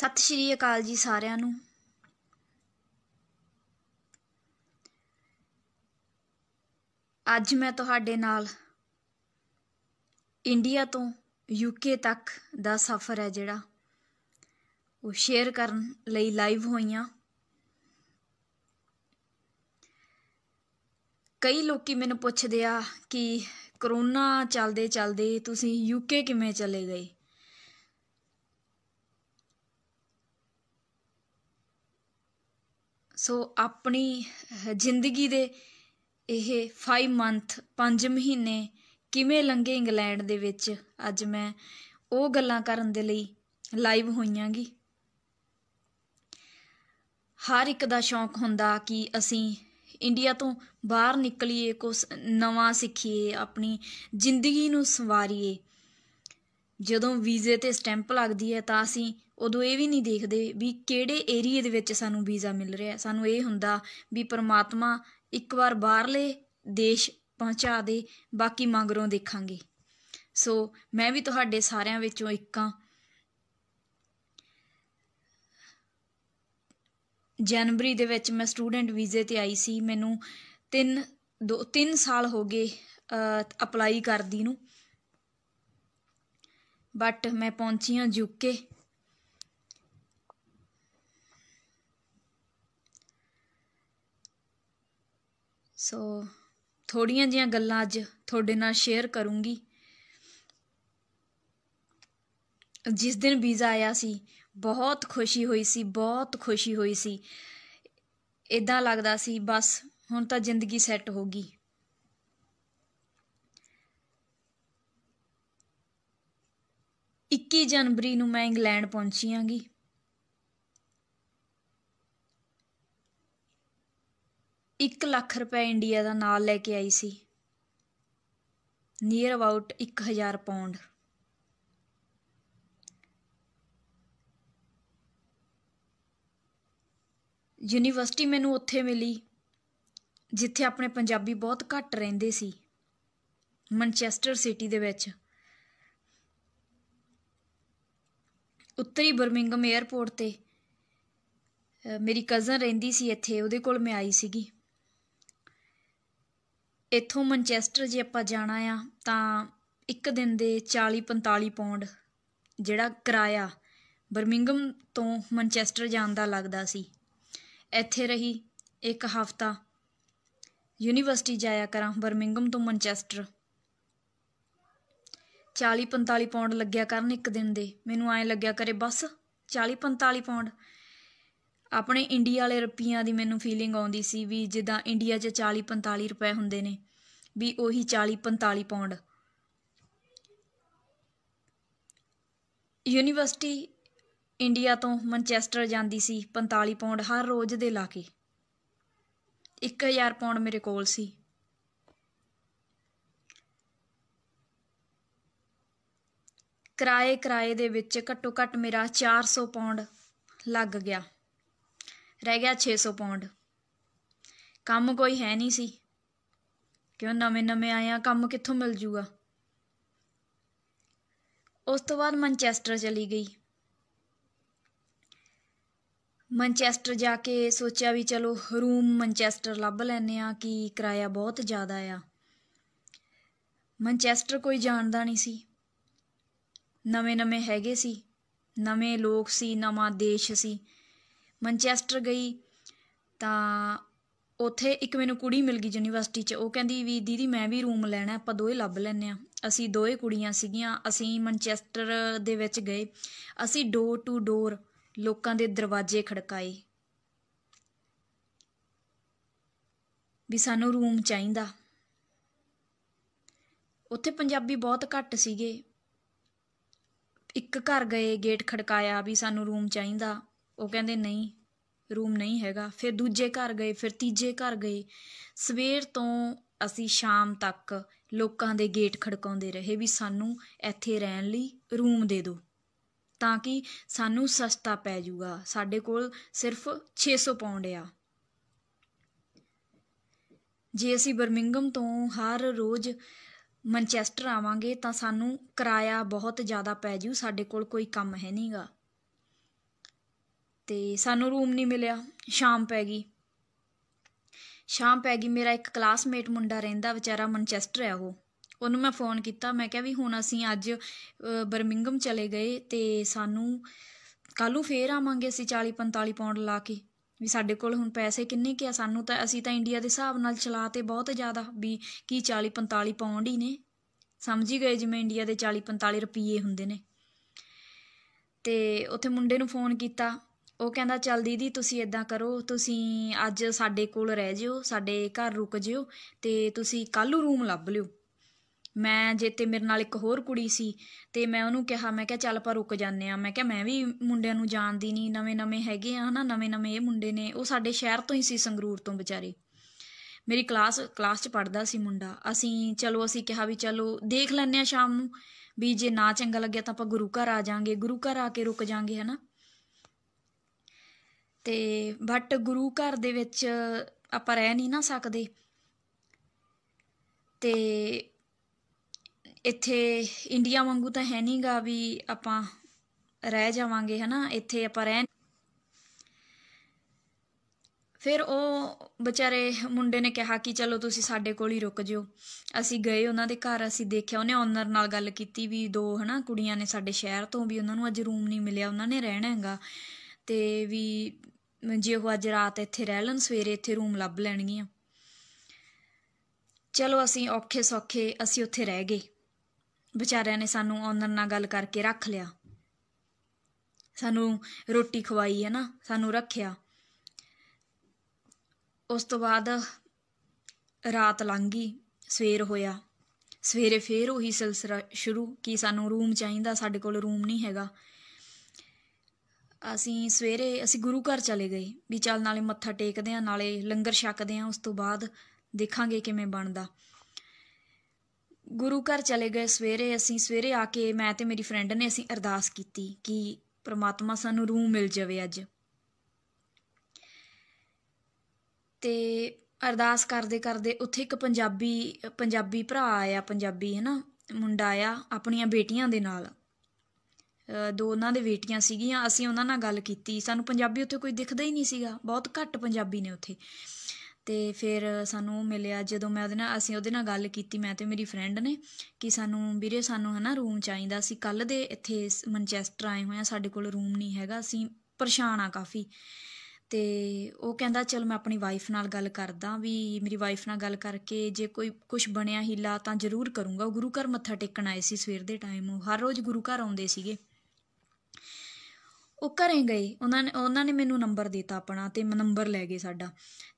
ਸਤਿ ਸ਼੍ਰੀ ਅਕਾਲ ਜੀ ਸਾਰਿਆਂ ਨੂੰ ਅੱਜ ਮੈਂ ਤੁਹਾਡੇ ਨਾਲ ਇੰਡੀਆ ਤੋਂ ਯੂਕੇ ਤੱਕ ਦਾ ਸਫ਼ਰ ਹੈ ਜਿਹੜਾ ਉਹ ਸ਼ੇਅਰ ਕਰਨ ਲਈ ਲਾਈਵ ਹੋਈਆਂ ਕਈ ਲੋਕੀ ਮੈਨੂੰ ਪੁੱਛਦੇ ਆ ਕਿ ਕਰੋਨਾ ਚੱਲਦੇ ਚੱਲਦੇ ਤੁਸੀਂ ਯੂਕੇ ਕਿਵੇਂ ਚਲੇ ਗਏ ਸੋ ਆਪਣੀ ਜ਼ਿੰਦਗੀ ਦੇ ਇਹ 5 ਮੰਥ 5 ਮਹੀਨੇ ਕਿਵੇਂ ਲੰਘੇ ਇੰਗਲੈਂਡ ਦੇ ਵਿੱਚ ਅੱਜ ਮੈਂ ਉਹ ਗੱਲਾਂ ਕਰਨ ਦੇ ਲਈ ਲਾਈਵ ਹੋਈਆਂਗੀ ਹਰ ਇੱਕ ਦਾ ਸ਼ੌਂਕ ਹੁੰਦਾ ਕਿ ਅਸੀਂ ਇੰਡੀਆ ਤੋਂ ਬਾਹਰ ਨਿਕਲੀਏ ਕੁਝ ਨਵਾਂ ਸਿੱਖੀਏ ਆਪਣੀ ਜ਼ਿੰਦਗੀ ਨੂੰ ਸੰਵਾਰੀਏ ਜਦੋਂ ਵੀਜ਼ੇ ਤੇ ਸਟੈਂਪ ਲੱਗਦੀ ਹੈ ਤਾਂ ਅਸੀਂ ਉਦੋਂ ਇਹ ਵੀ ਨਹੀਂ ਦੇਖਦੇ ਵੀ ਕਿਹੜੇ ਏਰੀਆ ਦੇ ਵਿੱਚ ਸਾਨੂੰ ਵੀਜ਼ਾ ਮਿਲ ਰਿਹਾ ਸਾਨੂੰ ਇਹ ਹੁੰਦਾ ਵੀ ਪਰਮਾਤਮਾ ਇੱਕ ਵਾਰ ਬਾਹਰਲੇ ਦੇਸ਼ ਪਹੁੰਚਾ ਦੇ ਬਾਕੀ ਮੰਗਰੋਂ ਦੇਖਾਂਗੇ ਸੋ ਮੈਂ ਵੀ ਤੁਹਾਡੇ ਸਾਰਿਆਂ ਵਿੱਚੋਂ ਇੱਕ ਜਨਵਰੀ ਦੇ ਵਿੱਚ ਮੈਂ ਸਟੂਡੈਂਟ ਵੀਜ਼ੇ ਤੇ ਆਈ ਸੀ ਮੈਨੂੰ 3 2 3 ਸਾਲ ਹੋ ਗਏ ਅਪਲਾਈ ਕਰਦੀ ਨੂੰ ਬਟ ਮੈਂ ਪਹੁੰਚੀ ਹਾਂ ਯੂਕੇ ਸੋ ਥੋੜੀਆਂ ਜੀਆਂ ਗੱਲਾਂ ਅੱਜ ਤੁਹਾਡੇ ਨਾਲ ਸ਼ੇਅਰ ਕਰੂੰਗੀ ਜਿਸ ਦਿਨ ਵੀਜ਼ਾ ਆਇਆ ਸੀ ਬਹੁਤ ਖੁਸ਼ੀ ਹੋਈ ਸੀ ਬਹੁਤ ਖੁਸ਼ੀ ਹੋਈ ਸੀ ਇਦਾਂ ਲੱਗਦਾ ਸੀ ਬਸ ਹੁਣ ਤਾਂ ਜ਼ਿੰਦਗੀ ਸੈੱਟ ਹੋ ਗਈ 21 ਜਨਵਰੀ ਨੂੰ ਮੈਂ ਇੰਗਲੈਂਡ ਪਹੁੰਚੀ ਆਂਗੀ ਇੱਕ ਲੱਖ ਰੁਪਏ ਇੰਡੀਆ ਦਾ ਨਾਲ ਲੈ ਕੇ ਆਈ ਸੀ ਨੀਅਰ ਅਬਾਊਟ 1000 ਪਾਉਂਡ ਯੂਨੀਵਰਸਿਟੀ ਮੈਨੂੰ ਉੱਥੇ ਮਿਲੀ ਜਿੱਥੇ ਆਪਣੇ ਪੰਜਾਬੀ ਬਹੁਤ ਘੱਟ ਰਹਿੰਦੇ ਸੀ ਮਨਚੈਸਟਰ ਸਿਟੀ ਦੇ ਵਿੱਚ ਉੱਤਰੀ ਬਰਮਿੰਗਮ 에ਅਰਪੋਰਟ ਤੇ ਮੇਰੀ ਕਜ਼ਨ ਰਹਿੰਦੀ ਸੀ ਇੱਥੇ ਉਹਦੇ ਕੋਲ ਮੈਂ ਆਈ ਸੀਗੀ ਇੱਥੋਂ ਮੈਂਚੈਸਟਰ ਜੇ ਆਪਾਂ ਜਾਣਾ ਆ ਤਾਂ ਇੱਕ ਦਿਨ ਦੇ 40 45 ਪੌਂਡ ਜਿਹੜਾ ਕਿਰਾਇਆ ਬਰਮਿੰਗਮ ਤੋਂ ਮੈਂਚੈਸਟਰ ਜਾਣ ਦਾ ਲੱਗਦਾ ਸੀ ਇੱਥੇ ਰਹੀ ਇੱਕ ਹਫਤਾ ਯੂਨੀਵਰਸਿਟੀ ਜਾਇਆ ਕਰਾਂ ਬਰਮਿੰਗਮ ਤੋਂ ਮੈਂਚੈਸਟਰ 40 45 ਪੌਂਡ ਲੱਗਿਆ ਕਰਨ ਇੱਕ ਦਿਨ ਦੇ ਮੈਨੂੰ ਐਂ ਲੱਗਿਆ ਕਰੇ ਬਸ 40 45 ਪੌਂਡ ਆਪਣੇ ਇੰਡੀਆ ਵਾਲੇ ਰੁਪਈਆਂ ਦੀ ਮੈਨੂੰ ਫੀਲਿੰਗ ਆਉਂਦੀ ਸੀ ਵੀ ਜਿੱਦਾਂ ਇੰਡੀਆ 'ਚ 40 45 ਰੁਪਏ ਹੁੰਦੇ ਨੇ ਵੀ ਉਹੀ 40 45 ਪੌਂਡ ਯੂਨੀਵਰਸਿਟੀ ਇੰਡੀਆ ਤੋਂ ਮੈਂਚੈਸਟਰ ਜਾਂਦੀ ਸੀ 45 ਪੌਂਡ ਹਰ ਰੋਜ਼ ਦੇ ਲਾ ਕੇ 1000 ਪੌਂਡ ਮੇਰੇ ਕੋਲ ਸੀ ਕਿਰਾਏ ਕਿਰਾਏ ਦੇ ਵਿੱਚ ਘੱਟੋ ਘੱਟ ਮੇਰਾ 400 ਪੌਂਡ ਲੱਗ ਗਿਆ ਰਹਿ ਗਿਆ 600 ਪੌਂਡ ਕੰਮ ਕੋਈ ਹੈ ਨਹੀਂ ਸੀ ਕਿਉਂ ਨਵੇਂ ਨਵੇਂ ਆਇਆ ਕੰਮ ਕਿੱਥੋਂ ਮਿਲ ਜੂਗਾ ਉਸ ਤੋਂ ਬਾਅਦ ਮੈਂਚੈਸਟਰ ਚਲੀ ਗਈ ਮੈਂਚੈਸਟਰ ਜਾ ਕੇ ਸੋਚਿਆ ਵੀ ਚਲੋ ਰੂਮ ਮੈਂਚੈਸਟਰ ਲੱਭ ਲੈਨੇ ਆ ਕਿ ਕਿਰਾਇਆ ਬਹੁਤ ਜ਼ਿਆਦਾ ਆ ਮੈਂਚੈਸਟਰ ਕੋਈ ਜਾਣਦਾ ਨਹੀਂ ਸੀ ਨਵੇਂ-ਨਵੇਂ ਹੈਗੇ ਸੀ ਨਵੇਂ ਲੋਕ ਸੀ ਨਵਾਂ ਦੇਸ਼ ਸੀ ਮੈਂਚੈਸਟਰ ਗਈ ਤਾਂ ਉੱਥੇ ਇੱਕ ਮੈਨੂੰ ਕੁੜੀ ਮਿਲ ਗਈ ਯੂਨੀਵਰਸਿਟੀ 'ਚ ਉਹ ਕਹਿੰਦੀ ਵੀ ਦੀਦੀ ਮੈਂ ਵੀ ਰੂਮ ਲੈਣਾ ਆਪਾਂ ਦੋਏ ਲੱਭ ਲੈਨੇ ਆ ਅਸੀਂ ਦੋਏ ਕੁੜੀਆਂ ਸੀਗੀਆਂ ਅਸੀਂ ਮੈਂਚੈਸਟਰ ਦੇ ਵਿੱਚ ਗਏ ਅਸੀਂ ਡੋਰ ਟੂ ਡੋਰ ਲੋਕਾਂ ਦੇ ਦਰਵਾਜ਼ੇ ਖੜਕਾਏ ਵੀ ਸਾਨੂੰ ਰੂਮ ਚਾਹੀਦਾ ਉੱਥੇ ਪੰਜਾਬੀ ਬਹੁਤ ਘੱਟ ਸੀਗੇ ਇੱਕ ਘਰ ਗਏ ਗੇਟ ਖੜਕਾਇਆ ਵੀ ਸਾਨੂੰ ਰੂਮ ਚਾਹੀਦਾ ਉਹ ਕਹਿੰਦੇ ਨਹੀਂ ਰੂਮ ਨਹੀਂ ਹੈਗਾ ਫਿਰ ਦੂਜੇ ਘਰ ਗਏ ਫਿਰ ਤੀਜੇ ਘਰ ਗਏ ਸਵੇਰ ਤੋਂ ਅਸੀਂ ਸ਼ਾਮ ਤੱਕ ਲੋਕਾਂ ਦੇ ਗੇਟ ਖੜਕਾਉਂਦੇ ਰਹੇ ਵੀ ਸਾਨੂੰ ਇੱਥੇ ਰਹਿਣ ਲਈ ਰੂਮ ਦੇ ਦਿਓ ਤਾਂ ਕਿ ਸਾਨੂੰ ਸਸਤਾ ਪੈ ਜਾਊਗਾ ਸਾਡੇ ਕੋਲ ਸਿਰਫ 600 ਪਾਉਂਡ ਆ ਜੇ ਅਸੀਂ ਬਰਮਿੰਗਮ ਤੋਂ ਹਰ ਰੋਜ਼ ਮਨਚੈਸਟਰ ਆਵਾਂਗੇ ਤਾਂ ਸਾਨੂੰ ਕਿਰਾਇਆ ਬਹੁਤ ਜ਼ਿਆਦਾ ਪੈ ਜੂ ਸਾਡੇ ਕੋਲ ਕੋਈ ਕੰਮ ਹੈ ਨਹੀਂਗਾ ਤੇ ਸਾਨੂੰ ਰੂਮ ਨਹੀਂ ਮਿਲਿਆ ਸ਼ਾਮ ਪੈ ਗਈ ਸ਼ਾਮ ਪੈ ਗਈ ਮੇਰਾ ਇੱਕ ਕਲਾਸਮੇਟ ਮੁੰਡਾ ਰਹਿੰਦਾ ਵਿਚਾਰਾ ਮਨਚੈਸਟਰ ਹੈ ਉਹ ਉਹਨੂੰ ਮੈਂ ਫੋਨ ਕੀਤਾ ਮੈਂ ਕਿਹਾ ਵੀ ਹੁਣ ਅਸੀਂ ਅੱਜ ਬਰਮਿੰਗਮ ਚਲੇ ਗਏ ਤੇ ਸਾਨੂੰ ਕੱਲੂ ਫੇਰ ਆਵਾਂਗੇ ਅਸੀਂ 40 45 ਪਾਉਂਡ ਲਾ ਕੇ ਵੀ ਸਾਡੇ ਕੋਲ ਹੁਣ ਪੈਸੇ ਕਿੰਨੇ ਕਿ ਆ ਸਾਨੂੰ ਤਾਂ ਅਸੀਂ ਤਾਂ ਇੰਡੀਆ ਦੇ ਹਿਸਾਬ ਨਾਲ ਚਲਾ ਤੇ ਬਹੁਤ ਜ਼ਿਆਦਾ ਵੀ ਕੀ 40 45 ਪਾਉਂਡ ਹੀ ਨੇ ਸਮਝ ਹੀ ਗਏ ਜਿਵੇਂ ਇੰਡੀਆ ਦੇ 40 45 ਰੁਪਏ ਹੁੰਦੇ ਨੇ ਤੇ ਉੱਥੇ ਮੁੰਡੇ ਨੂੰ ਫੋਨ ਕੀਤਾ ਉਹ ਕਹਿੰਦਾ ਚੱਲ ਦੀਦੀ ਤੁਸੀਂ ਇਦਾਂ ਕਰੋ ਤੁਸੀਂ ਅੱਜ ਸਾਡੇ ਕੋਲ ਰਹਿ ਜਿਓ ਸਾਡੇ ਘਰ ਰੁਕ ਜਿਓ ਤੇ ਤੁਸੀਂ ਕੱਲ ਨੂੰ ਰੂਮ ਲੱਭ ਲਿਓ ਮੈਂ ਜੇ ਤੇ ਮੇਰੇ ਨਾਲ ਇੱਕ ਹੋਰ ਕੁੜੀ ਸੀ ਤੇ ਮੈਂ ਉਹਨੂੰ ਕਿਹਾ ਮੈਂ ਕਿਹਾ ਚੱਲ ਆਪਾਂ ਰੁਕ ਜਾਂਦੇ ਆ ਮੈਂ ਕਿਹਾ ਮੈਂ ਵੀ ਮੁੰਡਿਆਂ ਨੂੰ ਜਾਣਦੀ ਨਹੀਂ ਨਵੇਂ-ਨਵੇਂ ਹੈਗੇ ਆ ਹਨਾ ਨਵੇਂ-ਨਵੇਂ ਇਹ ਮੁੰਡੇ ਨੇ ਉਹ ਸਾਡੇ ਸ਼ਹਿਰ ਤੋਂ ਹੀ ਸੀ ਸੰਗਰੂਰ ਤੋਂ ਵਿਚਾਰੇ ਮੇਰੀ ਕਲਾਸ ਕਲਾਸ 'ਚ ਪੜਦਾ ਸੀ ਮੁੰਡਾ ਅਸੀਂ ਚਲੋ ਅਸੀਂ ਕਿਹਾ ਵੀ ਚਲੋ ਦੇਖ ਲੈਂਦੇ ਆ ਸ਼ਾਮ ਨੂੰ ਵੀ ਜੇ ਨਾ ਚੰਗਾ ਲੱਗਿਆ ਤਾਂ ਆਪਾਂ ਗੁਰੂ ਘਰ ਆ ਜਾਾਂਗੇ ਗੁਰੂ ਘਰ ਆ ਕੇ ਰੁਕ ਜਾਾਂਗੇ ਹਨਾ ਤੇ ਬਟ ਗੁਰੂ ਘਰ ਦੇ ਵਿੱਚ ਆਪਾਂ ਰਹਿ ਨਹੀਂ ਨਾ ਸਕਦੇ ਤੇ ਇੱਥੇ ਇੰਡੀਆ ਵਾਂਗੂ ਤਾਂ ਹੈ ਨਹੀਂਗਾ ਵੀ ਆਪਾਂ ਰਹਿ ਜਾਵਾਂਗੇ ਹਨਾ ਇੱਥੇ ਆਪਾਂ ਰਹਿ ਫਿਰ ਉਹ ਵਿਚਾਰੇ ਮੁੰਡੇ ਨੇ ਕਿਹਾ ਕਿ ਚਲੋ ਤੁਸੀਂ ਸਾਡੇ ਕੋਲ ਹੀ ਰੁਕ ਜਿਓ ਅਸੀਂ ਗਏ ਉਹਨਾਂ ਦੇ ਘਰ ਅਸੀਂ ਦੇਖਿਆ ਉਹਨੇ ਓਨਰ ਨਾਲ ਗੱਲ ਕੀਤੀ ਵੀ ਦੋ ਹਨਾ ਕੁੜੀਆਂ ਨੇ ਸਾਡੇ ਸ਼ਹਿਰ ਤੋਂ ਵੀ ਉਹਨਾਂ ਨੂੰ ਅੱਜ ਰੂਮ ਨਹੀਂ ਮਿਲਿਆ ਉਹਨਾਂ ਨੇ ਰਹਿਣਾ ਹੈਗਾ ਤੇ ਵੀ ਜੇ ਉਹ ਅੱਜ ਰਾਤ ਇੱਥੇ ਰਹਿ ਲੈਣ ਸਵੇਰੇ ਇੱਥੇ ਰੂਮ ਲੱਭ ਲੈਣਗੀਆਂ ਚਲੋ ਅਸੀਂ ਔਖੇ ਸੌਖੇ ਅਸੀਂ ਉੱਥੇ ਰਹਿ ਗਏ ਵਿਚਾਰਿਆਂ ਨੇ ਸਾਨੂੰ ਆਨਰ ਨਾਲ ਗੱਲ ਕਰਕੇ ਰੱਖ ਲਿਆ ਸਾਨੂੰ ਰੋਟੀ ਖਵਾਈ ਹੈ ਨਾ ਸਾਨੂੰ ਰੱਖਿਆ ਉਸ ਤੋਂ ਬਾਅਦ ਰਾਤ ਲੰਘ ਗਈ ਸਵੇਰ ਹੋਇਆ ਸਵੇਰੇ ਫੇਰ ਉਹੀ ਸਿਲਸਿਲਾ ਸ਼ੁਰੂ ਕਿ ਸਾਨੂੰ ਰੂਮ ਚਾਹੀਦਾ ਸਾਡੇ ਕੋਲ ਰੂਮ ਨਹੀਂ ਹੈਗਾ ਅਸੀਂ ਸਵੇਰੇ ਅਸੀਂ ਗੁਰੂ ਘਰ ਚਲੇ ਗਏ ਵੀ ਚੱਲ ਨਾਲੇ ਮੱਥਾ ਟੇਕਦੇ ਆ ਨਾਲੇ ਲੰਗਰ ਛਕਦੇ ਆ ਉਸ ਤੋਂ ਬਾਅਦ ਦੇਖਾਂਗੇ ਕਿਵੇਂ ਬਣਦਾ ਗੁਰੂ ਘਰ ਚਲੇ ਗਏ ਸਵੇਰੇ ਅਸੀਂ ਸਵੇਰੇ ਆ ਕੇ ਮੈਂ ਤੇ ਮੇਰੀ ਫਰੈਂਡ ਨੇ ਅਸੀਂ ਅਰਦਾਸ ਕੀਤੀ ਕਿ ਪ੍ਰਮਾਤਮਾ ਸਾਨੂੰ ਰੂਹ ਮਿਲ ਜਾਵੇ ਅੱਜ ਤੇ ਅਰਦਾਸ ਕਰਦੇ ਕਰਦੇ ਉੱਥੇ ਇੱਕ ਪੰਜਾਬੀ ਪੰਜਾਬੀ ਭਰਾ ਆਇਆ ਪੰਜਾਬੀ ਹੈ ਨਾ ਮੁੰਡਾ ਆਇਆ ਆਪਣੀਆਂ ਬੇਟੀਆਂ ਦੇ ਨਾਲ ਦੋ ਉਹਨਾਂ ਦੇ ਬੇਟੀਆਂ ਸੀਗੀਆਂ ਅਸੀਂ ਉਹਨਾਂ ਨਾਲ ਗੱਲ ਕੀਤੀ ਸਾਨੂੰ ਪੰਜਾਬੀ ਉੱਥੇ ਕੋਈ ਦਿਖਦਾ ਹੀ ਨਹੀਂ ਸੀਗਾ ਬਹੁਤ ਘੱਟ ਪੰਜਾਬੀ ਨੇ ਉੱਥੇ ਅਤੇ ਫਿਰ ਸਾਨੂੰ ਮਿਲਿਆ ਜਦੋਂ ਮੈਂ ਉਹਦੇ ਨਾਲ ਅਸੀਂ ਉਹਦੇ ਨਾਲ ਗੱਲ ਕੀਤੀ ਮੈਂ ਅਤੇ ਮੇਰੀ ਫਰੈਂਡ ਨੇ ਕਿ ਸਾਨੂੰ ਵੀਰੇ ਸਾਨੂੰ ਹੈ ਨਾ ਰੂਮ ਚਾਹੀਦਾ ਅਸੀਂ ਕੱਲ੍ਹ ਦੇ ਇੱਥੇ ਮਨਚੈਸਟਰ ਆਏ ਹੋਏ ਆ ਸਾਡੇ ਕੋਲ ਰੂਮ ਨਹੀਂ ਹੈਗਾ ਅਸੀਂ ਪਰੇਸ਼ਾਨ ਆ ਕਾਫੀ ਤੇ ਉਹ ਕਹਿੰਦਾ ਚਲ ਮੈਂ ਆਪਣੀ ਵਾਈਫ ਨਾਲ ਗੱਲ ਕਰਦਾ ਵੀ ਮੇਰੀ ਵਾਈਫ ਨਾਲ ਗੱਲ ਕਰਕੇ ਜੇ ਕੋਈ ਕੁਝ ਬਣਿਆ ਹੀਲਾ ਤਾਂ ਜ਼ਰੂਰ ਕਰੂੰਗਾ ਉਹ ਗੁਰੂ ਘਰ ਮੱਥਾ ਟੇਕਣ ਆਏ ਸੀ ਸਵੇਰ ਦੇ ਟਾਈਮ ਉਹ ਹਰ ਰੋਜ਼ ਗੁਰੂ ਘਰ ਆਉਂਦੇ ਸੀਗੇ ਉਹ ਘਰੇ ਗਏ ਉਹਨਾਂ ਨੇ ਉਹਨਾਂ ਨੇ ਮੈਨੂੰ ਨੰਬਰ ਦਿੱਤਾ ਆਪਣਾ ਤੇ ਮੈਂ ਨੰਬਰ ਲੈ ਗਏ ਸਾਡਾ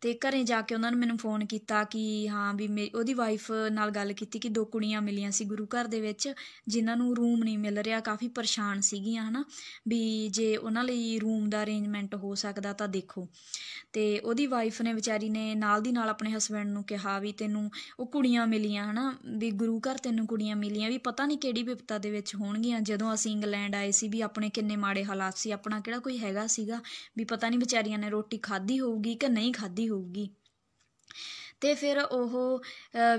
ਤੇ ਘਰੇ ਜਾ ਕੇ ਉਹਨਾਂ ਨੇ ਮੈਨੂੰ ਫੋਨ ਕੀਤਾ ਕਿ ਹਾਂ ਵੀ ਮੇਰੀ ਉਹਦੀ ਵਾਈਫ ਨਾਲ ਗੱਲ ਕੀਤੀ ਕਿ ਦੋ ਕੁੜੀਆਂ ਮਿਲੀਆਂ ਸੀ ਗੁਰੂ ਘਰ ਦੇ ਵਿੱਚ ਜਿਨ੍ਹਾਂ ਨੂੰ ਰੂਮ ਨਹੀਂ ਮਿਲ ਰਿਹਾ ਕਾਫੀ ਪਰੇਸ਼ਾਨ ਸੀਗੀਆਂ ਹਨਾ ਵੀ ਜੇ ਉਹਨਾਂ ਲਈ ਰੂਮ ਦਾ ਅਰੇਂਜਮੈਂਟ ਹੋ ਸਕਦਾ ਤਾਂ ਦੇਖੋ ਤੇ ਉਹਦੀ ਵਾਈਫ ਨੇ ਵਿਚਾਰੀ ਨੇ ਨਾਲ ਦੀ ਨਾਲ ਆਪਣੇ ਹਸਬੰਡ ਨੂੰ ਕਿਹਾ ਵੀ ਤੈਨੂੰ ਉਹ ਕੁੜੀਆਂ ਮਿਲੀਆਂ ਹਨਾ ਵੀ ਗੁਰੂ ਘਰ ਤੈਨੂੰ ਕੁੜੀਆਂ ਮਿਲੀਆਂ ਵੀ ਪਤਾ ਨਹੀਂ ਕਿਹੜੀ ਵਿਪਤਾ ਦੇ ਵਿੱਚ ਹੋਣਗੀਆਂ ਜਦੋਂ ਅਸੀਂ ਇੰਗਲੈਂਡ ਆਏ ਸੀ ਵੀ ਆਪਣੇ ਕਿੰਨੇ ਮਾੜੇ ਹਾਲਾਤ ਸੀ ਆਪਣਾ ਕਿਹੜਾ ਕੋਈ ਹੈਗਾ ਸੀਗਾ ਵੀ ਪਤਾ ਨਹੀਂ ਵਿਚਾਰੀਆਂ ਨੇ ਰੋਟੀ ਖਾਧੀ ਹੋਊਗੀ ਕਿ ਨਹੀਂ ਖਾਧੀ ਹੋਊਗੀ ਤੇ ਫਿਰ ਉਹ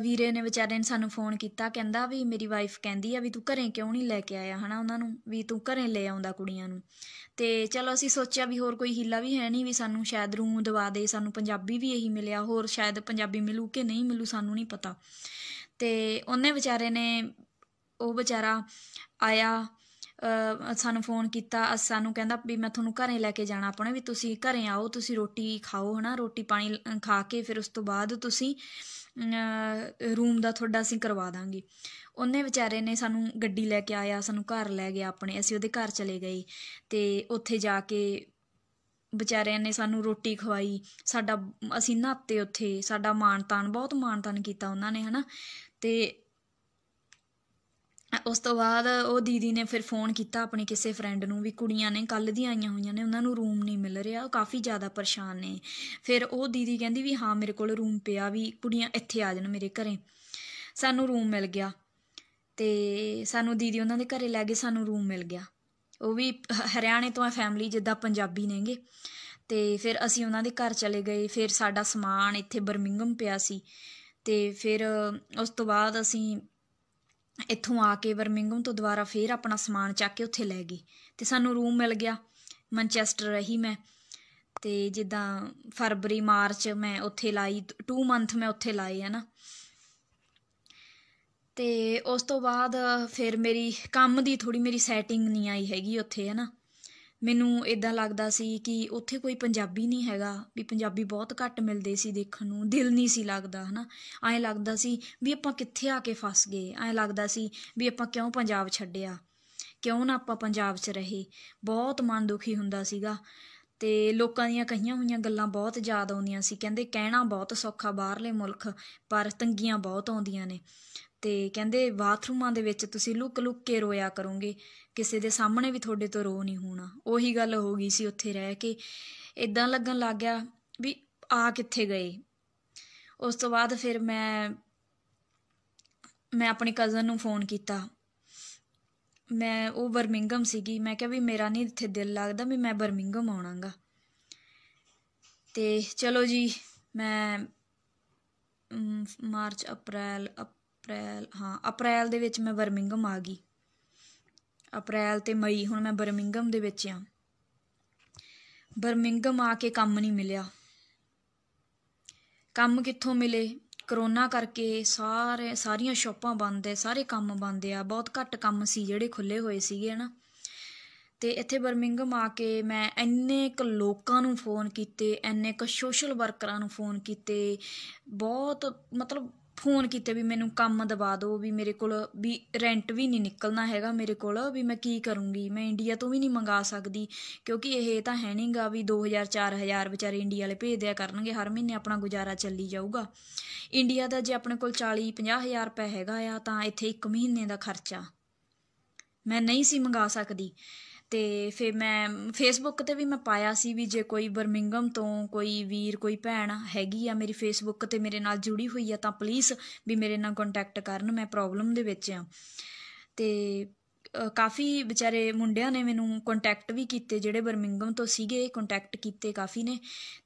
ਵੀਰੇ ਨੇ ਵਿਚਾਰੇ ਨੇ ਸਾਨੂੰ ਫੋਨ ਕੀਤਾ ਕਹਿੰਦਾ ਵੀ ਮੇਰੀ ਵਾਈਫ ਕਹਿੰਦੀ ਆ ਵੀ ਤੂੰ ਘਰੇ ਕਿਉਂ ਨਹੀਂ ਲੈ ਕੇ ਆਇਆ ਹਨਾ ਉਹਨਾਂ ਨੂੰ ਵੀ ਤੂੰ ਘਰੇ ਲੈ ਆਉਂਦਾ ਕੁੜੀਆਂ ਨੂੰ ਤੇ ਚਲੋ ਅਸੀਂ ਸੋਚਿਆ ਵੀ ਹੋਰ ਕੋਈ ਹੀਲਾ ਵੀ ਹੈ ਨਹੀਂ ਵੀ ਸਾਨੂੰ ਸ਼ਾਇਦ ਰੂਮ ਦਵਾ ਦੇ ਸਾਨੂੰ ਪੰਜਾਬੀ ਵੀ ਇਹੀ ਮਿਲਿਆ ਹੋਰ ਸ਼ਾਇਦ ਪੰਜਾਬੀ ਮਿਲੂ ਕਿ ਨਹੀਂ ਮਿਲੂ ਸਾਨੂੰ ਨਹੀਂ ਪਤਾ ਤੇ ਉਹਨੇ ਵਿਚਾਰੇ ਨੇ ਉਹ ਵਿਚਾਰਾ ਆਇਆ ਸਾਨੂੰ ਫੋਨ ਕੀਤਾ ਸਾਨੂੰ ਕਹਿੰਦਾ ਵੀ ਮੈਂ ਤੁਹਾਨੂੰ ਘਰੇ ਲੈ ਕੇ ਜਾਣਾ ਆਪਣੇ ਵੀ ਤੁਸੀਂ ਘਰੇ ਆਓ ਤੁਸੀਂ ਰੋਟੀ ਖਾਓ ਹਨਾ ਰੋਟੀ ਪਾਣੀ ਖਾ ਕੇ ਫਿਰ ਉਸ ਤੋਂ ਬਾਅਦ ਤੁਸੀਂ ਰੂਮ ਦਾ ਤੁਹਾਡਾ ਅਸੀਂ ਕਰਵਾ ਦਾਂਗੇ ਉਹਨੇ ਵਿਚਾਰੇ ਨੇ ਸਾਨੂੰ ਗੱਡੀ ਲੈ ਕੇ ਆਇਆ ਸਾਨੂੰ ਘਰ ਲੈ ਗਿਆ ਆਪਣੇ ਅਸੀਂ ਉਹਦੇ ਘਰ ਚਲੇ ਗਏ ਤੇ ਉੱਥੇ ਜਾ ਕੇ ਵਿਚਾਰਿਆਂ ਨੇ ਸਾਨੂੰ ਰੋਟੀ ਖਵਾਈ ਸਾਡਾ ਅਸੀਂ ਨਾਤੇ ਉੱਥੇ ਸਾਡਾ ਮਾਨਤਾਨ ਬਹੁਤ ਮਾਨਤਾਨ ਕੀਤਾ ਉਹਨਾਂ ਨੇ ਹਨਾ ਤੇ ਉਸ ਤੋਂ ਬਾਅਦ ਉਹ ਦੀਦੀ ਨੇ ਫਿਰ ਫੋਨ ਕੀਤਾ ਆਪਣੇ ਕਿਸੇ ਫਰੈਂਡ ਨੂੰ ਵੀ ਕੁੜੀਆਂ ਨੇ ਕੱਲ ਦੀ ਆਈਆਂ ਹੋਈਆਂ ਨੇ ਉਹਨਾਂ ਨੂੰ ਰੂਮ ਨਹੀਂ ਮਿਲ ਰਿਹਾ ਉਹ ਕਾਫੀ ਜ਼ਿਆਦਾ ਪਰੇਸ਼ਾਨ ਨੇ ਫਿਰ ਉਹ ਦੀਦੀ ਕਹਿੰਦੀ ਵੀ ਹਾਂ ਮੇਰੇ ਕੋਲ ਰੂਮ ਪਿਆ ਵੀ ਕੁੜੀਆਂ ਇੱਥੇ ਆ ਜਾਣ ਮੇਰੇ ਘਰੇ ਸਾਨੂੰ ਰੂਮ ਮਿਲ ਗਿਆ ਤੇ ਸਾਨੂੰ ਦੀਦੀ ਉਹਨਾਂ ਦੇ ਘਰੇ ਲੈ ਗਏ ਸਾਨੂੰ ਰੂਮ ਮਿਲ ਗਿਆ ਉਹ ਵੀ ਹਰਿਆਣੇ ਤੋਂ ਆ ਫੈਮਿਲੀ ਜਿੱਦਾਂ ਪੰਜਾਬੀ ਨੇਗੇ ਤੇ ਫਿਰ ਅਸੀਂ ਉਹਨਾਂ ਦੇ ਘਰ ਚਲੇ ਗਏ ਫਿਰ ਸਾਡਾ ਸਮਾਨ ਇੱਥੇ ਬਰਮਿੰਗਮ ਪਿਆ ਸੀ ਤੇ ਫਿਰ ਉਸ ਤੋਂ ਬਾਅਦ ਅਸੀਂ ਇੱਥੋਂ ਆ ਕੇ ਬਰਮਿੰਗਮ ਤੋਂ ਦੁਬਾਰਾ ਫੇਰ ਆਪਣਾ ਸਮਾਨ ਚੱਕ ਕੇ ਉੱਥੇ ਲੈ ਗਈ ਤੇ ਸਾਨੂੰ ਰੂਮ ਮਿਲ ਗਿਆ ਮੈਂਚੈਸਟਰ ਰਹੀ ਮੈਂ ਤੇ ਜਿੱਦਾਂ ਫਰਵਰੀ ਮਾਰਚ ਮੈਂ ਉੱਥੇ ਲਾਈ 2 ਮੰਥ ਮੈਂ ਉੱਥੇ ਲਾਏ ਹਨਾ ਤੇ ਉਸ ਤੋਂ ਬਾਅਦ ਫਿਰ ਮੇਰੀ ਕੰਮ ਦੀ ਥੋੜੀ ਮੇਰੀ ਸੈਟਿੰਗ ਨਹੀਂ ਆਈ ਹੈਗੀ ਉੱਥੇ ਹਨਾ ਮੈਨੂੰ ਇਦਾਂ ਲੱਗਦਾ ਸੀ ਕਿ ਉੱਥੇ ਕੋਈ ਪੰਜਾਬੀ ਨਹੀਂ ਹੈਗਾ ਵੀ ਪੰਜਾਬੀ ਬਹੁਤ ਘੱਟ ਮਿਲਦੇ ਸੀ ਦੇਖਣ ਨੂੰ ਦਿਲ ਨਹੀਂ ਸੀ ਲੱਗਦਾ ਹਨਾ ਐਂ ਲੱਗਦਾ ਸੀ ਵੀ ਆਪਾਂ ਕਿੱਥੇ ਆ ਕੇ ਫਸ ਗਏ ਐਂ ਲੱਗਦਾ ਸੀ ਵੀ ਆਪਾਂ ਕਿਉਂ ਪੰਜਾਬ ਛੱਡਿਆ ਕਿਉਂ ਨਾ ਆਪਾਂ ਪੰਜਾਬ 'ਚ ਰਹੇ ਬਹੁਤ ਮਨ ਦੁਖੀ ਹੁੰਦਾ ਸੀਗਾ ਤੇ ਲੋਕਾਂ ਦੀਆਂ ਕਹੀਆਂ ਹੋਈਆਂ ਗੱਲਾਂ ਬਹੁਤ ਯਾਦ ਆਉਂਦੀਆਂ ਸੀ ਕਹਿੰਦੇ ਕਹਿਣਾ ਬਹੁਤ ਸੌਖਾ ਬਾਹਰਲੇ ਮੁਲਕ ਪਰ ਤੰਗੀਆਂ ਬਹੁਤ ਆਉਂਦੀਆਂ ਨੇ ਤੇ ਕਹਿੰਦੇ ਬਾਥਰੂਮਾਂ ਦੇ ਵਿੱਚ ਤੁਸੀਂ ਲੁੱਕ ਲੁੱਕ ਕੇ ਰੋਇਆ ਕਰੋਗੇ ਕਿਸੇ ਦੇ ਸਾਹਮਣੇ ਵੀ ਤੁਹਾਡੇ ਤੋਂ ਰੋ ਨਹੀਂ ਹੋਣਾ ਉਹੀ ਗੱਲ ਹੋ ਗਈ ਸੀ ਉੱਥੇ ਰਹਿ ਕੇ ਇਦਾਂ ਲੱਗਣ ਲੱਗ ਗਿਆ ਵੀ ਆ ਕਿੱਥੇ ਗਏ ਉਸ ਤੋਂ ਬਾਅਦ ਫਿਰ ਮੈਂ ਮੈਂ ਆਪਣੀ ਕਜ਼ਨ ਨੂੰ ਫੋਨ ਕੀਤਾ ਮੈਂ ਉਹ ਬਰਮਿੰਗਮ ਸੀਗੀ ਮੈਂ ਕਿਹਾ ਵੀ ਮੇਰਾ ਨਹੀਂ ਇੱਥੇ ਦਿਲ ਲੱਗਦਾ ਵੀ ਮੈਂ ਬਰਮਿੰਗਮ ਆਉਣਾਗਾ ਤੇ ਚਲੋ ਜੀ ਮੈਂ ਮਾਰਚ ਅਪ੍ਰੈਲ ਅਪ੍ਰੈਲ ਹਾਂ ਅਪ੍ਰੈਲ ਦੇ ਵਿੱਚ ਮੈਂ ਬਰਮਿੰਗਮ ਆ ਗਈ ਅਪ੍ਰੈਲ ਤੇ ਮਈ ਹੁਣ ਮੈਂ ਬਰਮਿੰਗਮ ਦੇ ਵਿੱਚ ਆ ਬਰਮਿੰਗਮ ਆ ਕੇ ਕੰਮ ਨਹੀਂ ਮਿਲਿਆ ਕੰਮ ਕਿੱਥੋਂ ਮਿਲੇ ਕਰੋਨਾ ਕਰਕੇ ਸਾਰੇ ਸਾਰੀਆਂ ਸ਼ਾਪਾਂ ਬੰਦ ਐ ਸਾਰੇ ਕੰਮ ਬੰਦ ਐ ਬਹੁਤ ਘੱਟ ਕੰਮ ਸੀ ਜਿਹੜੇ ਖੁੱਲੇ ਹੋਏ ਸੀਗੇ ਹਨਾ ਤੇ ਇੱਥੇ ਬਰਮਿੰਗਮ ਆ ਕੇ ਮੈਂ ਇੰਨੇ ਕ ਲੋਕਾਂ ਨੂੰ ਫੋਨ ਕੀਤੇ ਇੰਨੇ ਕ ਸੋਸ਼ਲ ਵਰਕਰਾਂ ਨੂੰ ਫੋਨ ਕੀਤੇ ਬਹੁਤ ਮਤਲਬ ਫੋਨ ਕੀਤੇ ਵੀ ਮੈਨੂੰ ਕੰਮ ਦਵਾ ਦਿਓ ਵੀ ਮੇਰੇ ਕੋਲ ਵੀ ਰੈਂਟ ਵੀ ਨਹੀਂ ਨਿਕਲਣਾ ਹੈਗਾ ਮੇਰੇ ਕੋਲ ਵੀ ਮੈਂ ਕੀ ਕਰੂੰਗੀ ਮੈਂ ਇੰਡੀਆ ਤੋਂ ਵੀ ਨਹੀਂ ਮੰਗਾ ਸਕਦੀ ਕਿਉਂਕਿ ਇਹ ਤਾਂ ਹੈ ਨਹੀਂਗਾ ਵੀ 2000 4000 ਵਿਚਾਰੇ ਇੰਡੀਆ ਵਾਲੇ ਦਿਆ ਕਰਨਗੇ ਹਰ ਮਹੀਨੇ ਆਪਣਾ ਗੁਜ਼ਾਰਾ ਚੱਲੀ ਜਾਊਗਾ ਇੰਡੀਆ ਦਾ ਜੇ ਆਪਣੇ ਕੋਲ 40 50000 ਰੁਪਏ ਹੈਗਾ ਆ ਤਾਂ ਇੱਥੇ 1 ਮਹੀਨੇ ਦਾ ਖਰਚਾ ਮੈਂ ਨਹੀਂ ਸੀ ਮੰਗਾ ਸਕਦੀ ਤੇ ਫੇ ਮੈਂ ਫੇਸਬੁੱਕ 'ਤੇ ਵੀ ਮੈਂ ਪਾਇਆ ਸੀ ਵੀ ਜੇ ਕੋਈ ਬਰਮਿੰਗਮ ਤੋਂ ਕੋਈ ਵੀਰ ਕੋਈ ਭੈਣ ਹੈਗੀ ਆ ਮੇਰੀ ਫੇਸਬੁੱਕ 'ਤੇ ਮੇਰੇ ਨਾਲ ਜੁੜੀ ਹੋਈ ਆ ਤਾਂ ਪਲੀਜ਼ ਵੀ ਮੇਰੇ ਨਾਲ ਕੰਟੈਕਟ ਕਰਨ ਮੈਂ ਪ੍ਰੋਬਲਮ ਦੇ ਵਿੱਚ ਆ ਤੇ ਕਾਫੀ ਵਿਚਾਰੇ ਮੁੰਡਿਆਂ ਨੇ ਮੈਨੂੰ ਕੰਟੈਕਟ ਵੀ ਕੀਤੇ ਜਿਹੜੇ ਬਰਮਿੰਗਮ ਤੋਂ ਸੀਗੇ ਕੰਟੈਕਟ ਕੀਤੇ ਕਾਫੀ ਨੇ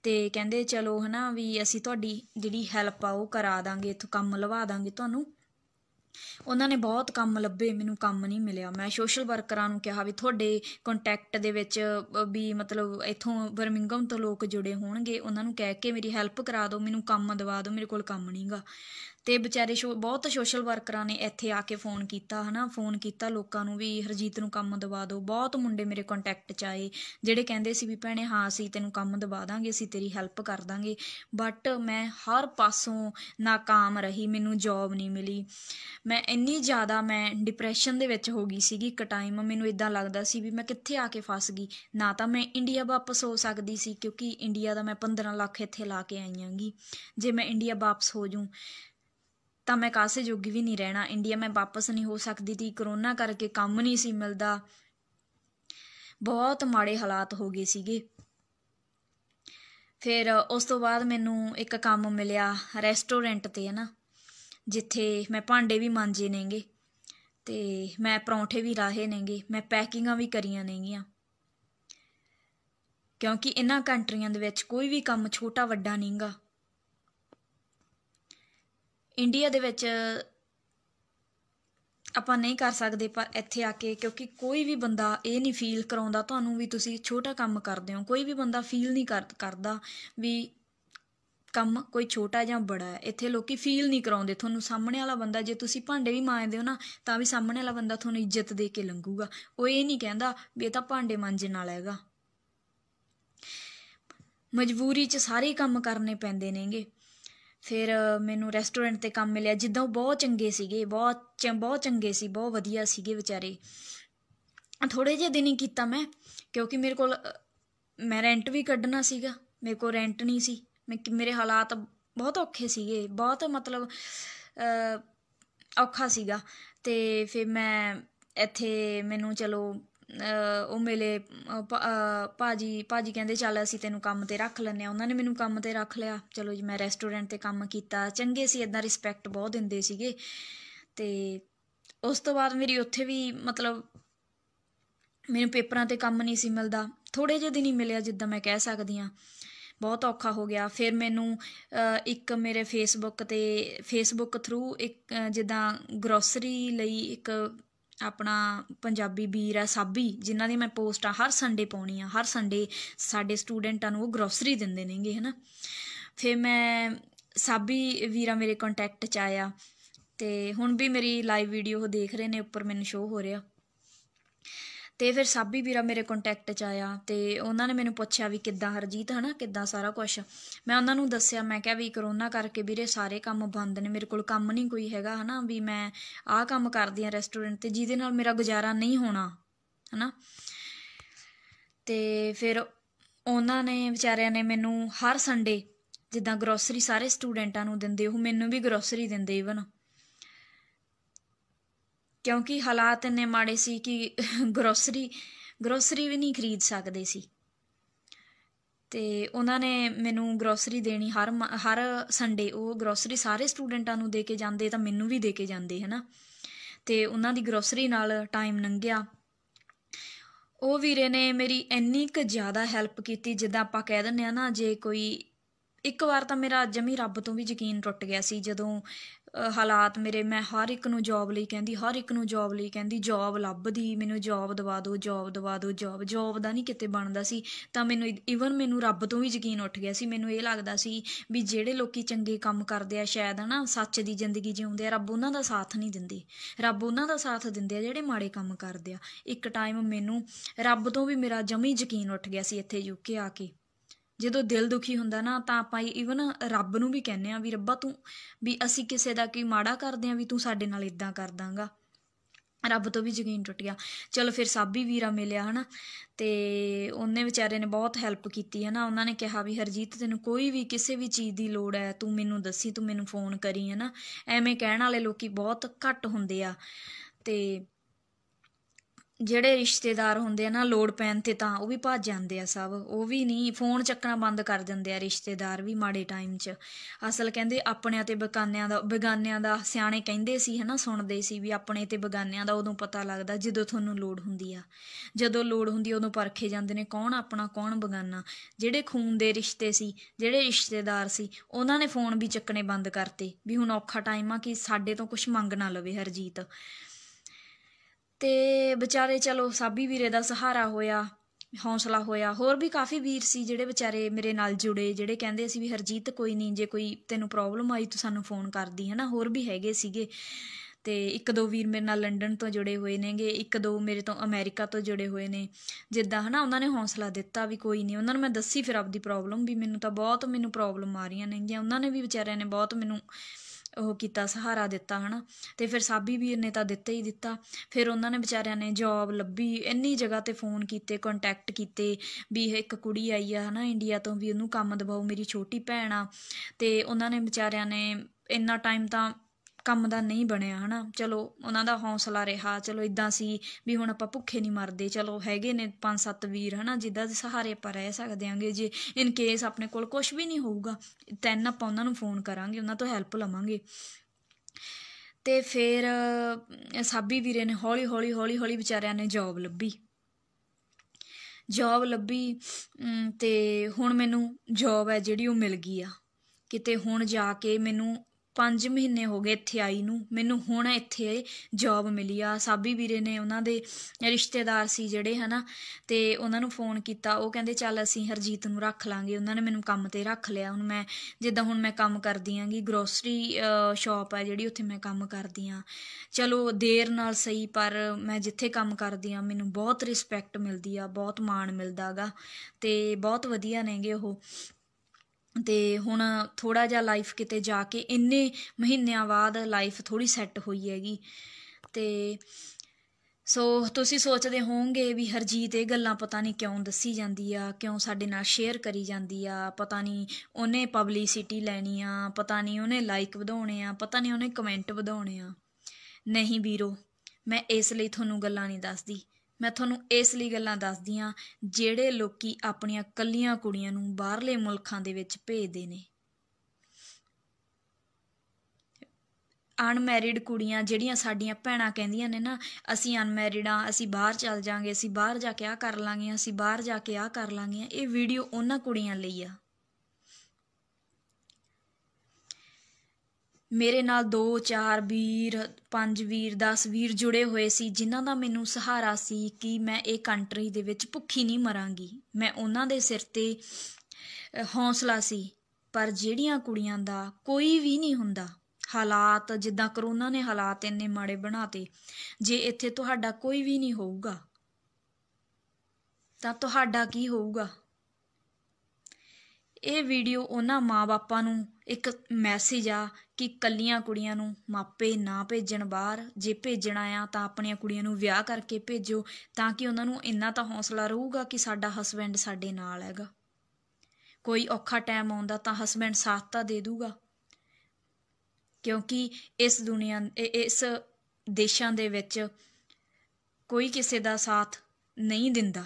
ਤੇ ਕਹਿੰਦੇ ਚਲੋ ਹਨਾ ਵੀ ਅਸੀਂ ਤੁਹਾਡੀ ਜਿਹੜੀ ਹੈਲਪ ਆ ਉਹ ਕਰਾ ਦਾਂਗੇ ਇਥੋਂ ਕੰਮ ਲਵਾ ਦਾਂਗੇ ਤੁਹਾਨੂੰ ਉਹਨਾਂ ਨੇ ਬਹੁਤ ਕੰਮ ਲੱਭੇ ਮੈਨੂੰ ਕੰਮ ਨਹੀਂ ਮਿਲਿਆ ਮੈਂ ਸੋਸ਼ਲ ਵਰਕਰਾਂ ਨੂੰ ਕਿਹਾ ਵੀ ਤੁਹਾਡੇ ਕੰਟੈਕਟ ਦੇ ਵਿੱਚ ਵੀ ਮਤਲਬ ਇੱਥੋਂ ਬਰਮਿੰਗਮ ਤੋਂ ਲੋਕ ਜੁੜੇ ਹੋਣਗੇ ਉਹਨਾਂ ਨੂੰ ਕਹਿ ਕੇ ਮੇਰੀ ਹੈਲਪ ਕਰਾ ਦਿਓ ਮੈਨੂੰ ਕੰਮ ਦਵਾ ਦਿਓ ਮੇਰੇ ਕੋਲ ਕੰਮ ਨਹੀਂਗਾ ਤੇ ਵਿਚਾਰੇ ਬਹੁਤ ਸੋਸ਼ਲ ਵਰਕਰਾਂ ਨੇ ਇੱਥੇ ਆ ਕੇ ਫੋਨ ਕੀਤਾ ਹਨਾ ਫੋਨ ਕੀਤਾ ਲੋਕਾਂ ਨੂੰ ਵੀ ਹਰਜੀਤ ਨੂੰ ਕੰਮ ਦਵਾ ਦਿਓ ਬਹੁਤ ਮੁੰਡੇ ਮੇਰੇ ਕੰਟੈਕਟ 'ਚ ਆਏ ਜਿਹੜੇ ਕਹਿੰਦੇ ਸੀ ਵੀ ਭੈਣੇ ਹਾਂ ਅਸੀਂ ਤੈਨੂੰ ਕੰਮ ਦਵਾ ਦਾਂਗੇ ਅਸੀਂ ਤੇਰੀ ਹੈਲਪ ਕਰ ਦਾਂਗੇ ਬਟ ਮੈਂ ਹਰ ਪਾਸੋਂ ناکਾਮ ਰਹੀ ਮੈਨੂੰ ਜੌਬ ਨਹੀਂ ਮਿਲੀ ਮੈਂ ਇੰਨੀ ਜ਼ਿਆਦਾ ਮੈਂ ਡਿਪਰੈਸ਼ਨ ਦੇ ਵਿੱਚ ਹੋ ਗਈ ਸੀਗੀ ਇੱਕ ਟਾਈਮ ਮੈਨੂੰ ਇਦਾਂ ਲੱਗਦਾ ਸੀ ਵੀ ਮੈਂ ਕਿੱਥੇ ਆ ਕੇ ਫਸ ਗਈ ਨਾ ਤਾਂ ਮੈਂ ਇੰਡੀਆ ਵਾਪਸ ਹੋ ਸਕਦੀ ਸੀ ਕਿਉਂਕਿ ਇੰਡੀਆ ਦਾ ਮੈਂ 15 ਲੱਖ ਇੱਥੇ ਲਾ ਕੇ ਆਈ ਆਂਗੀ ਜੇ ਮੈਂ ਇੰਡੀਆ ਵਾਪਸ ਹੋ ਜੂੰ ਤਾਂ ਮੈਂ ਕਾਸੇ ਜੋਗੀ ਵੀ ਨਹੀਂ ਰਹਿਣਾ ਇੰਡੀਆ ਮੈਂ ਵਾਪਸ ਨਹੀਂ ਹੋ ਸਕਦੀ ਤੀ ਕਰੋਨਾ ਕਰਕੇ ਕੰਮ ਨਹੀਂ ਸੀ ਮਿਲਦਾ ਬਹੁਤ ਮਾੜੇ ਹਾਲਾਤ ਹੋ ਗਏ ਸੀਗੇ ਫਿਰ ਉਸ ਤੋਂ ਬਾਅਦ ਮੈਨੂੰ ਇੱਕ ਕੰਮ ਮਿਲਿਆ ਰੈਸਟੋਰੈਂਟ ਤੇ ਹੈ ਨਾ ਜਿੱਥੇ ਮੈਂ ਭਾਂਡੇ ਵੀ ਮਾਂਜੇ ਨੇਗੇ ਤੇ ਮੈਂ ਪਰੌਂਠੇ ਵੀ ਰਾਹੇ ਨੇਗੇ ਮੈਂ ਪੈਕਿੰਗਾਂ ਵੀ ਕਰੀਆਂ ਨੇਗੀਆਂ ਕਿਉਂਕਿ ਇਹਨਾਂ ਕੰਟਰੀਆਂ ਦੇ ਵਿੱਚ ਕੋਈ ਵੀ ਕੰਮ ਛੋਟਾ ਵੱਡਾ ਨਹੀਂਗਾ ਇੰਡੀਆ ਦੇ ਵਿੱਚ ਆਪਾਂ ਨਹੀਂ ਕਰ ਸਕਦੇ ਪਰ ਇੱਥੇ ਆ ਕੇ ਕਿਉਂਕਿ ਕੋਈ ਵੀ ਬੰਦਾ ਇਹ ਨਹੀਂ ਫੀਲ ਕਰਾਉਂਦਾ ਤੁਹਾਨੂੰ ਵੀ ਤੁਸੀਂ ਛੋਟਾ ਕੰਮ ਕਰਦੇ ਹੋ ਕੋਈ ਵੀ ਬੰਦਾ ਫੀਲ ਨਹੀਂ ਕਰਦਾ ਵੀ ਕੰਮ ਕੋਈ ਛੋਟਾ ਜਾਂ ਬੜਾ ਹੈ ਇੱਥੇ ਲੋਕੀ ਫੀਲ ਨਹੀਂ ਕਰਾਉਂਦੇ ਤੁਹਾਨੂੰ ਸਾਹਮਣੇ ਵਾਲਾ ਬੰਦਾ ਜੇ ਤੁਸੀਂ ਭਾਂਡੇ ਵੀ ਮਾਂਜਦੇ ਹੋ ਨਾ ਤਾਂ ਵੀ ਸਾਹਮਣੇ ਵਾਲਾ ਬੰਦਾ ਤੁਹਾਨੂੰ ਇੱਜ਼ਤ ਦੇ ਕੇ ਲੰਘੂਗਾ ਉਹ ਇਹ ਨਹੀਂ ਕਹਿੰਦਾ ਵੀ ਇਹ ਤਾਂ ਭਾਂਡੇ ਮਾਂਜਣ ਵਾਲਾ ਹੈਗਾ ਮਜਬੂਰੀ 'ਚ ਸਾਰੇ ਕੰਮ ਕਰਨੇ ਪੈਂਦੇ ਨੇਗੇ ਫਿਰ ਮੈਨੂੰ ਰੈਸਟੋਰੈਂਟ 'ਤੇ ਕੰਮ ਮਿਲਿਆ ਜਿੱਦਾਂ ਉਹ ਬਹੁਤ ਚੰਗੇ ਸੀਗੇ ਬਹੁਤ ਬਹੁਤ ਚੰਗੇ ਸੀ ਬਹੁਤ ਵਧੀਆ ਸੀਗੇ ਵਿਚਾਰੇ ਥੋੜੇ ਜਿਹੇ ਦਿਨ ਹੀ ਕੀਤਾ ਮੈਂ ਕਿਉਂਕਿ ਮੇਰੇ ਕੋਲ ਮੈਂ ਰੈਂਟ ਵੀ ਕੱਢਣਾ ਸੀਗਾ ਮੇਰੇ ਕੋਲ ਰੈਂਟ ਨਹੀਂ ਸੀ ਮੈਂ ਮੇਰੇ ਹਾਲਾਤ ਬਹੁਤ ਔਖੇ ਸੀਗੇ ਬਹੁਤ ਮਤਲਬ ਔਖਾ ਸੀਗਾ ਤੇ ਫਿਰ ਮੈਂ ਇੱਥੇ ਮੈਨੂੰ ਚਲੋ ਉਹ ਮੇਲੇ ਭਾਜੀ ਭਾਜੀ ਕਹਿੰਦੇ ਚੱਲ ਅਸੀਂ ਤੈਨੂੰ ਕੰਮ ਤੇ ਰੱਖ ਲੈਨੇ ਆ ਉਹਨਾਂ ਨੇ ਮੈਨੂੰ ਕੰਮ ਤੇ ਰੱਖ ਲਿਆ ਚਲੋ ਜੀ ਮੈਂ ਰੈਸਟੋਰੈਂਟ ਤੇ ਕੰਮ ਕੀਤਾ ਚੰਗੇ ਸੀ ਇਦਾਂ ਰਿਸਪੈਕਟ ਬਹੁਤ ਦਿੰਦੇ ਸੀਗੇ ਤੇ ਉਸ ਤੋਂ ਬਾਅਦ ਮੇਰੀ ਉੱਥੇ ਵੀ ਮਤਲਬ ਮੈਨੂੰ ਪੇਪਰਾਂ ਤੇ ਕੰਮ ਨਹੀਂ ਸੀ ਮਿਲਦਾ ਥੋੜੇ ਜਿਹੇ ਦਿਨ ਹੀ ਮਿਲਿਆ ਜਿੱਦਾਂ ਮੈਂ ਕਹਿ ਸਕਦੀ ਆ ਬਹੁਤ ਔਖਾ ਹੋ ਗਿਆ ਫਿਰ ਮੈਨੂੰ ਇੱਕ ਮੇਰੇ ਫੇਸਬੁੱਕ ਤੇ ਫੇਸਬੁੱਕ ਥਰੂ ਇੱਕ ਜਿੱਦਾਂ ਗਰੋਸਰੀ ਲਈ ਇੱਕ ਆਪਣਾ ਪੰਜਾਬੀ ਵੀਰ ਆ ਸਾਬੀ ਜਿਨ੍ਹਾਂ ਦੀ ਮੈਂ ਪੋਸਟ ਆ ਹਰ ਸੰਡੇ ਪਾਉਣੀ ਆ ਹਰ ਸੰਡੇ ਸਾਡੇ ਸਟੂਡੈਂਟਾਂ ਨੂੰ ਉਹ ਗਰੋਸਰੀ ਦਿੰਦੇ ਨੇਗੇ ਹਨਾ ਫਿਰ ਮੈਂ ਸਾਬੀ ਵੀਰਾ ਮੇਰੇ ਕੰਟੈਕਟ ਚ ਆਇਆ ਤੇ ਹੁਣ ਵੀ ਮੇਰੀ ਲਾਈਵ ਵੀਡੀਓ ਉਹ ਦੇਖ ਰਹੇ ਨੇ ਉੱਪਰ ਮੈਨੂੰ ਸ਼ੋ ਹੋ ਰਿਹਾ ਤੇ ਫਿਰ ਸਾਬੀ ਵੀਰਾ ਮੇਰੇ ਕੰਟੈਕਟ 'ਚ ਆਇਆ ਤੇ ਉਹਨਾਂ ਨੇ ਮੈਨੂੰ ਪੁੱਛਿਆ ਵੀ ਕਿੱਦਾਂ ਹਰਜੀਤ ਹਨਾ ਕਿੱਦਾਂ ਸਾਰਾ ਕੁਝ ਮੈਂ ਉਹਨਾਂ ਨੂੰ ਦੱਸਿਆ ਮੈਂ ਕਿਹਾ ਵੀ ਕਰੋਨਾ ਕਰਕੇ ਵੀਰੇ ਸਾਰੇ ਕੰਮ ਬੰਦ ਨੇ ਮੇਰੇ ਕੋਲ ਕੰਮ ਨਹੀਂ ਕੋਈ ਹੈਗਾ ਹਨਾ ਵੀ ਮੈਂ ਆਹ ਕੰਮ ਕਰਦੀ ਆ ਰੈਸਟੋਰੈਂਟ ਤੇ ਜਿਹਦੇ ਨਾਲ ਮੇਰਾ ਗੁਜ਼ਾਰਾ ਨਹੀਂ ਹੋਣਾ ਹਨਾ ਤੇ ਫਿਰ ਉਹਨਾਂ ਨੇ ਵਿਚਾਰਿਆਂ ਨੇ ਮੈਨੂੰ ਹਰ ਸੰਡੇ ਜਿੱਦਾਂ ਗਰੋਸਰੀ ਸਾਰੇ ਸਟੂਡੈਂਟਾਂ ਨੂੰ ਦਿੰਦੇ ਉਹ ਮੈਨੂੰ ਵੀ ਗਰੋਸਰੀ ਦਿੰਦੇ ਇਵਨ ਕਿਉਂਕਿ ਹਾਲਾਤ ਇੰਨੇ ਮਾੜੇ ਸੀ ਕਿ ਗਰੋਸਰੀ ਗਰੋਸਰੀ ਵੀ ਨਹੀਂ ਖਰੀਦ ਸਕਦੇ ਸੀ ਤੇ ਉਹਨਾਂ ਨੇ ਮੈਨੂੰ ਗਰੋਸਰੀ ਦੇਣੀ ਹਰ ਹਰ ਸੰਡੇ ਉਹ ਗਰੋਸਰੀ ਸਾਰੇ ਸਟੂਡੈਂਟਾਂ ਨੂੰ ਦੇ ਕੇ ਜਾਂਦੇ ਤਾਂ ਮੈਨੂੰ ਵੀ ਦੇ ਕੇ ਜਾਂਦੇ ਹਨਾ ਤੇ ਉਹਨਾਂ ਦੀ ਗਰੋਸਰੀ ਨਾਲ ਟਾਈਮ ਲੰਘਿਆ ਉਹ ਵੀਰੇ ਨੇ ਮੇਰੀ ਇੰਨੀ ਕੁ ਜ਼ਿਆਦਾ ਹੈਲਪ ਕੀਤੀ ਜਿੱਦਾਂ ਆਪਾਂ ਕਹਿ ਦਿੰਨੇ ਆ ਨਾ ਜੇ ਕੋਈ ਇੱਕ ਵਾਰ ਤਾਂ ਮੇਰਾ ਜਮੀ ਰੱਬ ਤੋਂ ਵੀ ਯਕੀਨ ਟੁੱਟ ਗਿਆ ਸੀ ਜਦੋਂ ਹਾਲਾਤ ਮੇਰੇ ਮੈਂ ਹਰ ਇੱਕ ਨੂੰ ਜੌਬ ਲਈ ਕਹਿੰਦੀ ਹਰ ਇੱਕ ਨੂੰ ਜੌਬ ਲਈ ਕਹਿੰਦੀ ਜੌਬ ਲੱਭਦੀ ਮੈਨੂੰ ਜੌਬ ਦਵਾ ਦਿਓ ਜੌਬ ਦਵਾ ਦਿਓ ਜੌਬ ਜੌਬ ਦਾ ਨਹੀਂ ਕਿਤੇ ਬਣਦਾ ਸੀ ਤਾਂ ਮੈਨੂੰ ਈਵਨ ਮੈਨੂੰ ਰੱਬ ਤੋਂ ਵੀ ਯਕੀਨ ਉੱਠ ਗਿਆ ਸੀ ਮੈਨੂੰ ਇਹ ਲੱਗਦਾ ਸੀ ਵੀ ਜਿਹੜੇ ਲੋਕੀ ਚੰਗੇ ਕੰਮ ਕਰਦੇ ਆ ਸ਼ਾਇਦ ਹਨਾ ਸੱਚ ਦੀ ਜ਼ਿੰਦਗੀ ਜਿਉਂਦੇ ਆ ਰੱਬ ਉਹਨਾਂ ਦਾ ਸਾਥ ਨਹੀਂ ਦਿੰਦੇ ਰੱਬ ਉਹਨਾਂ ਦਾ ਸਾਥ ਦਿੰਦੇ ਆ ਜਿਹੜੇ ਮਾੜੇ ਕੰਮ ਕਰਦੇ ਆ ਇੱਕ ਟਾਈਮ ਮੈਨੂੰ ਰੱਬ ਤੋਂ ਵੀ ਮੇਰਾ ਜਮੀ ਯਕੀਨ ਉੱਠ ਗਿਆ ਸੀ ਇੱਥੇ ਯੂਕੇ ਆ ਕੇ ਜਦੋਂ ਦਿਲ ਦੁਖੀ ਹੁੰਦਾ ਨਾ ਤਾਂ ਆਪਾਂ ਇਵਨ ਰੱਬ ਨੂੰ ਵੀ ਕਹਿੰਨੇ ਆ ਵੀ ਰੱਬਾ ਤੂੰ ਵੀ ਅਸੀਂ ਕਿਸੇ ਦਾ ਕੀ ਮਾੜਾ ਕਰਦੇ ਆ ਵੀ ਤੂੰ ਸਾਡੇ ਨਾਲ ਇਦਾਂ ਕਰ ਦਾਂਗਾ ਰੱਬ ਤੋਂ ਵੀ ਜਗੀਨ ਟੁੱਟ ਗਿਆ ਚਲੋ ਫਿਰ ਸਾਬੀ ਵੀਰਾ ਮਿਲਿਆ ਹਨਾ ਤੇ ਉਹਨੇ ਵਿਚਾਰੇ ਨੇ ਬਹੁਤ ਹੈਲਪ ਕੀਤੀ ਹਨਾ ਉਹਨਾਂ ਨੇ ਕਿਹਾ ਵੀ ਹਰਜੀਤ ਤੈਨੂੰ ਕੋਈ ਵੀ ਕਿਸੇ ਵੀ ਚੀਜ਼ ਦੀ ਲੋੜ ਹੈ ਤੂੰ ਮੈਨੂੰ ਦੱਸੀ ਤੂੰ ਮੈਨੂੰ ਫੋਨ ਕਰੀ ਹਨਾ ਐਵੇਂ ਕਹਿਣ ਵਾਲੇ ਲੋਕੀ ਬਹੁਤ ਘੱਟ ਹੁੰਦੇ ਆ ਤੇ ਜਿਹੜੇ ਰਿਸ਼ਤੇਦਾਰ ਹੁੰਦੇ ਆ ਨਾ ਲੋੜ ਪੈਣ ਤੇ ਤਾਂ ਉਹ ਵੀ ਭੱਜ ਜਾਂਦੇ ਆ ਸਭ ਉਹ ਵੀ ਨਹੀਂ ਫੋਨ ਚੱਕਣਾ ਬੰਦ ਕਰ ਦਿੰਦੇ ਆ ਰਿਸ਼ਤੇਦਾਰ ਵੀ ਮਾੜੇ ਟਾਈਮ 'ਚ ਅਸਲ ਕਹਿੰਦੇ ਆਪਣਿਆਂ ਤੇ ਬਗਾਨਿਆਂ ਦਾ ਬੇਗਾਨਿਆਂ ਦਾ ਸਿਆਣੇ ਕਹਿੰਦੇ ਸੀ ਹਨਾ ਸੁਣਦੇ ਸੀ ਵੀ ਆਪਣੇ ਤੇ ਬੇਗਾਨਿਆਂ ਦਾ ਉਦੋਂ ਪਤਾ ਲੱਗਦਾ ਜਦੋਂ ਤੁਹਾਨੂੰ ਲੋੜ ਹੁੰਦੀ ਆ ਜਦੋਂ ਲੋੜ ਹੁੰਦੀ ਉਦੋਂ ਪਰਖੇ ਜਾਂਦੇ ਨੇ ਕੌਣ ਆਪਣਾ ਕੌਣ ਬੇਗਾਨਾ ਜਿਹੜੇ ਖੂਨ ਦੇ ਰਿਸ਼ਤੇ ਸੀ ਜਿਹੜੇ ਰਿਸ਼ਤੇਦਾਰ ਸੀ ਉਹਨਾਂ ਨੇ ਫੋਨ ਵੀ ਚੱਕਣੇ ਬੰਦ ਕਰਤੇ ਵੀ ਹੁਣ ਔਖਾ ਟਾਈਮ ਆ ਕਿ ਸਾਡੇ ਤੋਂ ਕੁਝ ਮੰਗ ਨਾ ਲਵੇ ਹਰਜੀਤ ਤੇ ਵਿਚਾਰੇ ਚਲੋ ਸਾਬੀ ਵੀਰੇ ਦਾ ਸਹਾਰਾ ਹੋਇਆ ਹੌਸਲਾ ਹੋਇਆ ਹੋਰ ਵੀ ਕਾਫੀ ਵੀਰ ਸੀ ਜਿਹੜੇ ਵਿਚਾਰੇ ਮੇਰੇ ਨਾਲ ਜੁੜੇ ਜਿਹੜੇ ਕਹਿੰਦੇ ਸੀ ਵੀ ਹਰਜੀਤ ਕੋਈ ਨਹੀਂ ਜੇ ਕੋਈ ਤੈਨੂੰ ਪ੍ਰੋਬਲਮ ਆਈ ਤੂੰ ਸਾਨੂੰ ਫੋਨ ਕਰਦੀ ਹੈ ਨਾ ਹੋਰ ਵੀ ਹੈਗੇ ਸੀਗੇ ਤੇ ਇੱਕ ਦੋ ਵੀਰ ਮੇਰੇ ਨਾਲ ਲੰਡਨ ਤੋਂ ਜੁੜੇ ਹੋਏ ਨੇਗੇ ਇੱਕ ਦੋ ਮੇਰੇ ਤੋਂ ਅਮਰੀਕਾ ਤੋਂ ਜੁੜੇ ਹੋਏ ਨੇ ਜਿੱਦਾਂ ਹਨਾ ਉਹਨਾਂ ਨੇ ਹੌਸਲਾ ਦਿੱਤਾ ਵੀ ਕੋਈ ਨਹੀਂ ਉਹਨਾਂ ਨੂੰ ਮੈਂ ਦੱਸੀ ਫਿਰ ਆਪਦੀ ਪ੍ਰੋਬਲਮ ਵੀ ਮੈਨੂੰ ਤਾਂ ਬਹੁਤ ਮੈਨੂੰ ਪ੍ਰੋਬਲਮ ਆ ਰਹੀਆਂ ਨੇਗੀਆਂ ਉਹਨਾਂ ਨੇ ਵੀ ਵਿਚਾਰਿਆਂ ਨੇ ਬਹੁਤ ਮੈਨੂੰ ਉਹ ਕੀਤਾ ਸਹਾਰਾ ਦਿੱਤਾ ਹਨਾ ਤੇ ਫਿਰ ਸਾਬੀ ਵੀਰ ਨੇ ਤਾਂ ਦਿੱਤਾ ਹੀ ਦਿੱਤਾ ਫਿਰ ਉਹਨਾਂ ਨੇ ਵਿਚਾਰਿਆਂ ਨੇ ਜੌਬ ਲੱਭੀ ਇੰਨੀ ਜਗ੍ਹਾ ਤੇ ਫੋਨ ਕੀਤੇ ਕੰਟੈਕਟ ਕੀਤੇ ਵੀ ਇਹ ਇੱਕ ਕੁੜੀ ਆਈ ਆ ਹਨਾ ਇੰਡੀਆ ਤੋਂ ਵੀ ਉਹਨੂੰ ਕੰਮ ਦਿਵਾਓ ਮੇਰੀ ਛੋਟੀ ਭੈਣ ਆ ਤੇ ਉਹਨਾਂ ਨੇ ਵਿਚਾਰਿਆਂ ਨੇ ਇੰਨਾ ਟਾਈਮ ਤਾਂ ਕੰਮ ਦਾ ਨਹੀਂ ਬਣਿਆ ਹਨਾ ਚਲੋ ਉਹਨਾਂ ਦਾ ਹੌਸਲਾ ਰਿਹਾ ਚਲੋ ਇਦਾਂ ਸੀ ਵੀ ਹੁਣ ਆਪਾਂ ਭੁੱਖੇ ਨਹੀਂ ਮਰਦੇ ਚਲੋ ਹੈਗੇ ਨੇ ਪੰਜ ਸੱਤ ਵੀਰ ਹਨਾ ਜਿੱਦਾਂ ਦੇ ਸਹਾਰੇ ਆਪਾਂ ਰਹਿ ਸਕਦੇ ਆਂਗੇ ਜੇ ਇਨ ਕੇਸ ਆਪਣੇ ਕੋਲ ਕੁਝ ਵੀ ਨਹੀਂ ਹੋਊਗਾ ਤੈਨ ਆਪਾਂ ਉਹਨਾਂ ਨੂੰ ਫੋਨ ਕਰਾਂਗੇ ਉਹਨਾਂ ਤੋਂ ਹੈਲਪ ਲਵਾਂਗੇ ਤੇ ਫਿਰ ਸਾਬੀ ਵੀਰੇ ਨੇ ਹੌਲੀ ਹੌਲੀ ਹੌਲੀ ਹੌਲੀ ਵਿਚਾਰਿਆਂ ਨੇ ਜੌਬ ਲੱਭੀ ਜੌਬ ਲੱਭੀ ਤੇ ਹੁਣ ਮੈਨੂੰ ਜੌਬ ਹੈ ਜਿਹੜੀ ਉਹ ਮਿਲ ਗਈ ਆ ਕਿਤੇ ਹੁਣ ਜਾ ਕੇ ਮੈਨੂੰ ਪੰਜ ਮਹੀਨੇ ਹੋ ਗਏ ਇੱਥੇ ਆਈ ਨੂੰ ਮੈਨੂੰ ਹੁਣ ਇੱਥੇ ਜੌਬ ਮਿਲੀ ਆ ਸਾਬੀ ਵੀਰੇ ਨੇ ਉਹਨਾਂ ਦੇ ਰਿਸ਼ਤੇਦਾਰ ਸੀ ਜਿਹੜੇ ਹਨਾ ਤੇ ਉਹਨਾਂ ਨੂੰ ਫੋਨ ਕੀਤਾ ਉਹ ਕਹਿੰਦੇ ਚੱਲ ਅਸੀਂ ਹਰਜੀਤ ਨੂੰ ਰੱਖ ਲਾਂਗੇ ਉਹਨਾਂ ਨੇ ਮੈਨੂੰ ਕੰਮ ਤੇ ਰੱਖ ਲਿਆ ਹੁਣ ਮੈਂ ਜਿੱਦਾਂ ਹੁਣ ਮੈਂ ਕੰਮ ਕਰਦੀ ਆਂਗੀ ਗਰੋਸਰੀ ਸ਼ਾਪ ਆ ਜਿਹੜੀ ਉੱਥੇ ਮੈਂ ਕੰਮ ਕਰਦੀ ਆਂ ਚਲੋ ਦੇਰ ਨਾਲ ਸਹੀ ਪਰ ਮੈਂ ਜਿੱਥੇ ਕੰਮ ਕਰਦੀ ਆਂ ਮੈਨੂੰ ਬਹੁਤ ਰਿਸਪੈਕਟ ਮਿਲਦੀ ਆ ਬਹੁਤ ਮਾਣ ਮਿਲਦਾਗਾ ਤੇ ਬਹੁਤ ਵਧੀਆ ਨੇਗੇ ਉਹ ਤੇ ਹੁਣ ਥੋੜਾ ਜਿਹਾ ਲਾਈਫ ਕਿਤੇ ਜਾ ਕੇ ਇੰਨੇ ਮਹੀਨਿਆਂ ਬਾਅਦ ਲਾਈਫ ਥੋੜੀ ਸੈੱਟ ਹੋਈ ਹੈਗੀ ਤੇ ਸੋ ਤੁਸੀਂ ਸੋਚਦੇ ਹੋਵੋਗੇ ਵੀ ਹਰਜੀਤ ਇਹ ਗੱਲਾਂ ਪਤਾ ਨਹੀਂ ਕਿਉਂ ਦੱਸੀ ਜਾਂਦੀ ਆ ਕਿਉਂ ਸਾਡੇ ਨਾਲ ਸ਼ੇਅਰ ਕਰੀ ਜਾਂਦੀ ਆ ਪਤਾ ਨਹੀਂ ਉਹਨੇ ਪਬਲਿਸਿਟੀ ਲੈਣੀ ਆ ਪਤਾ ਨਹੀਂ ਉਹਨੇ ਲਾਈਕ ਵਧਾਉਣੇ ਆ ਪਤਾ ਨਹੀਂ ਉਹਨੇ ਕਮੈਂਟ ਵਧਾਉਣੇ ਆ ਨਹੀਂ ਵੀਰੋ ਮੈਂ ਇਸ ਲਈ ਤੁਹਾਨੂੰ ਗੱਲਾਂ ਨਹੀਂ ਦੱਸਦੀ ਮੈਂ ਤੁਹਾਨੂੰ ਇਸ ਲਈ ਗੱਲਾਂ ਦੱਸਦੀ ਆ ਜਿਹੜੇ ਲੋਕੀ ਆਪਣੀਆਂ ਕੱਲੀਆਂ ਕੁੜੀਆਂ ਨੂੰ ਬਾਹਰਲੇ ਮੁਲਕਾਂ ਦੇ ਵਿੱਚ ਭੇਜਦੇ ਨੇ ਅਨਮੈਰਿਡ ਕੁੜੀਆਂ ਜਿਹੜੀਆਂ ਸਾਡੀਆਂ ਭੈਣਾਂ ਕਹਿੰਦੀਆਂ ਨੇ ਨਾ ਅਸੀਂ ਅਨਮੈਰਿਡ ਆ ਅਸੀਂ ਬਾਹਰ ਚੱਲ ਜਾਾਂਗੇ ਅਸੀਂ ਬਾਹਰ ਜਾ ਕੇ ਆ ਕਰ ਲਾਂਗੇ ਅਸੀਂ ਬਾਹਰ ਜਾ ਕੇ ਆ ਕਰ ਲਾਂਗੇ ਇਹ ਵੀਡੀਓ ਉਹਨਾਂ ਕੁੜੀਆਂ ਲਈ ਆ ਮੇਰੇ ਨਾਲ 2 4 ਵੀਰ 5 ਵੀਰ 10 ਵੀਰ ਜੁੜੇ ਹੋਏ ਸੀ ਜਿਨ੍ਹਾਂ ਦਾ ਮੈਨੂੰ ਸਹਾਰਾ ਸੀ ਕਿ ਮੈਂ ਇਹ ਕੰਟਰੀ ਦੇ ਵਿੱਚ ਭੁੱਖੀ ਨਹੀਂ ਮਰਾਂਗੀ ਮੈਂ ਉਹਨਾਂ ਦੇ ਸਿਰ ਤੇ ਹੌਸਲਾ ਸੀ ਪਰ ਜਿਹੜੀਆਂ ਕੁੜੀਆਂ ਦਾ ਕੋਈ ਵੀ ਨਹੀਂ ਹੁੰਦਾ ਹਾਲਾਤ ਜਿੱਦਾਂ ਕਰੋਨਾ ਨੇ ਹਾਲਾਤ ਇੰਨੇ ਮਾੜੇ ਬਣਾਤੇ ਜੇ ਇੱਥੇ ਤੁਹਾਡਾ ਕੋਈ ਵੀ ਨਹੀਂ ਹੋਊਗਾ ਤਾਂ ਤੁਹਾਡਾ ਕੀ ਹੋਊਗਾ ਇਹ ਵੀਡੀਓ ਉਹਨਾਂ ਮਾਪਿਆਂ ਨੂੰ ਇੱਕ ਮੈਸੇਜ ਆ ਕਿ ਕੱਲੀਆਂ ਕੁੜੀਆਂ ਨੂੰ ਮਾਪੇ ਨਾ ਭੇਜਣ ਬਾਹਰ ਜੇ ਭੇਜਣਾ ਆ ਤਾਂ ਆਪਣੀਆਂ ਕੁੜੀਆਂ ਨੂੰ ਵਿਆਹ ਕਰਕੇ ਭੇਜੋ ਤਾਂ ਕਿ ਉਹਨਾਂ ਨੂੰ ਇੰਨਾ ਤਾਂ ਹੌਸਲਾ ਰਹੂਗਾ ਕਿ ਸਾਡਾ ਹਸਬੈਂਡ ਸਾਡੇ ਨਾਲ ਹੈਗਾ ਕੋਈ ਔਖਾ ਟਾਈਮ ਆਉਂਦਾ ਤਾਂ ਹਸਬੈਂਡ ਸਾਥ ਤਾਂ ਦੇ ਦੂਗਾ ਕਿਉਂਕਿ ਇਸ ਦੁਨੀਆ ਇਸ ਦੇਸ਼ਾਂ ਦੇ ਵਿੱਚ ਕੋਈ ਕਿਸੇ ਦਾ ਸਾਥ ਨਹੀਂ ਦਿੰਦਾ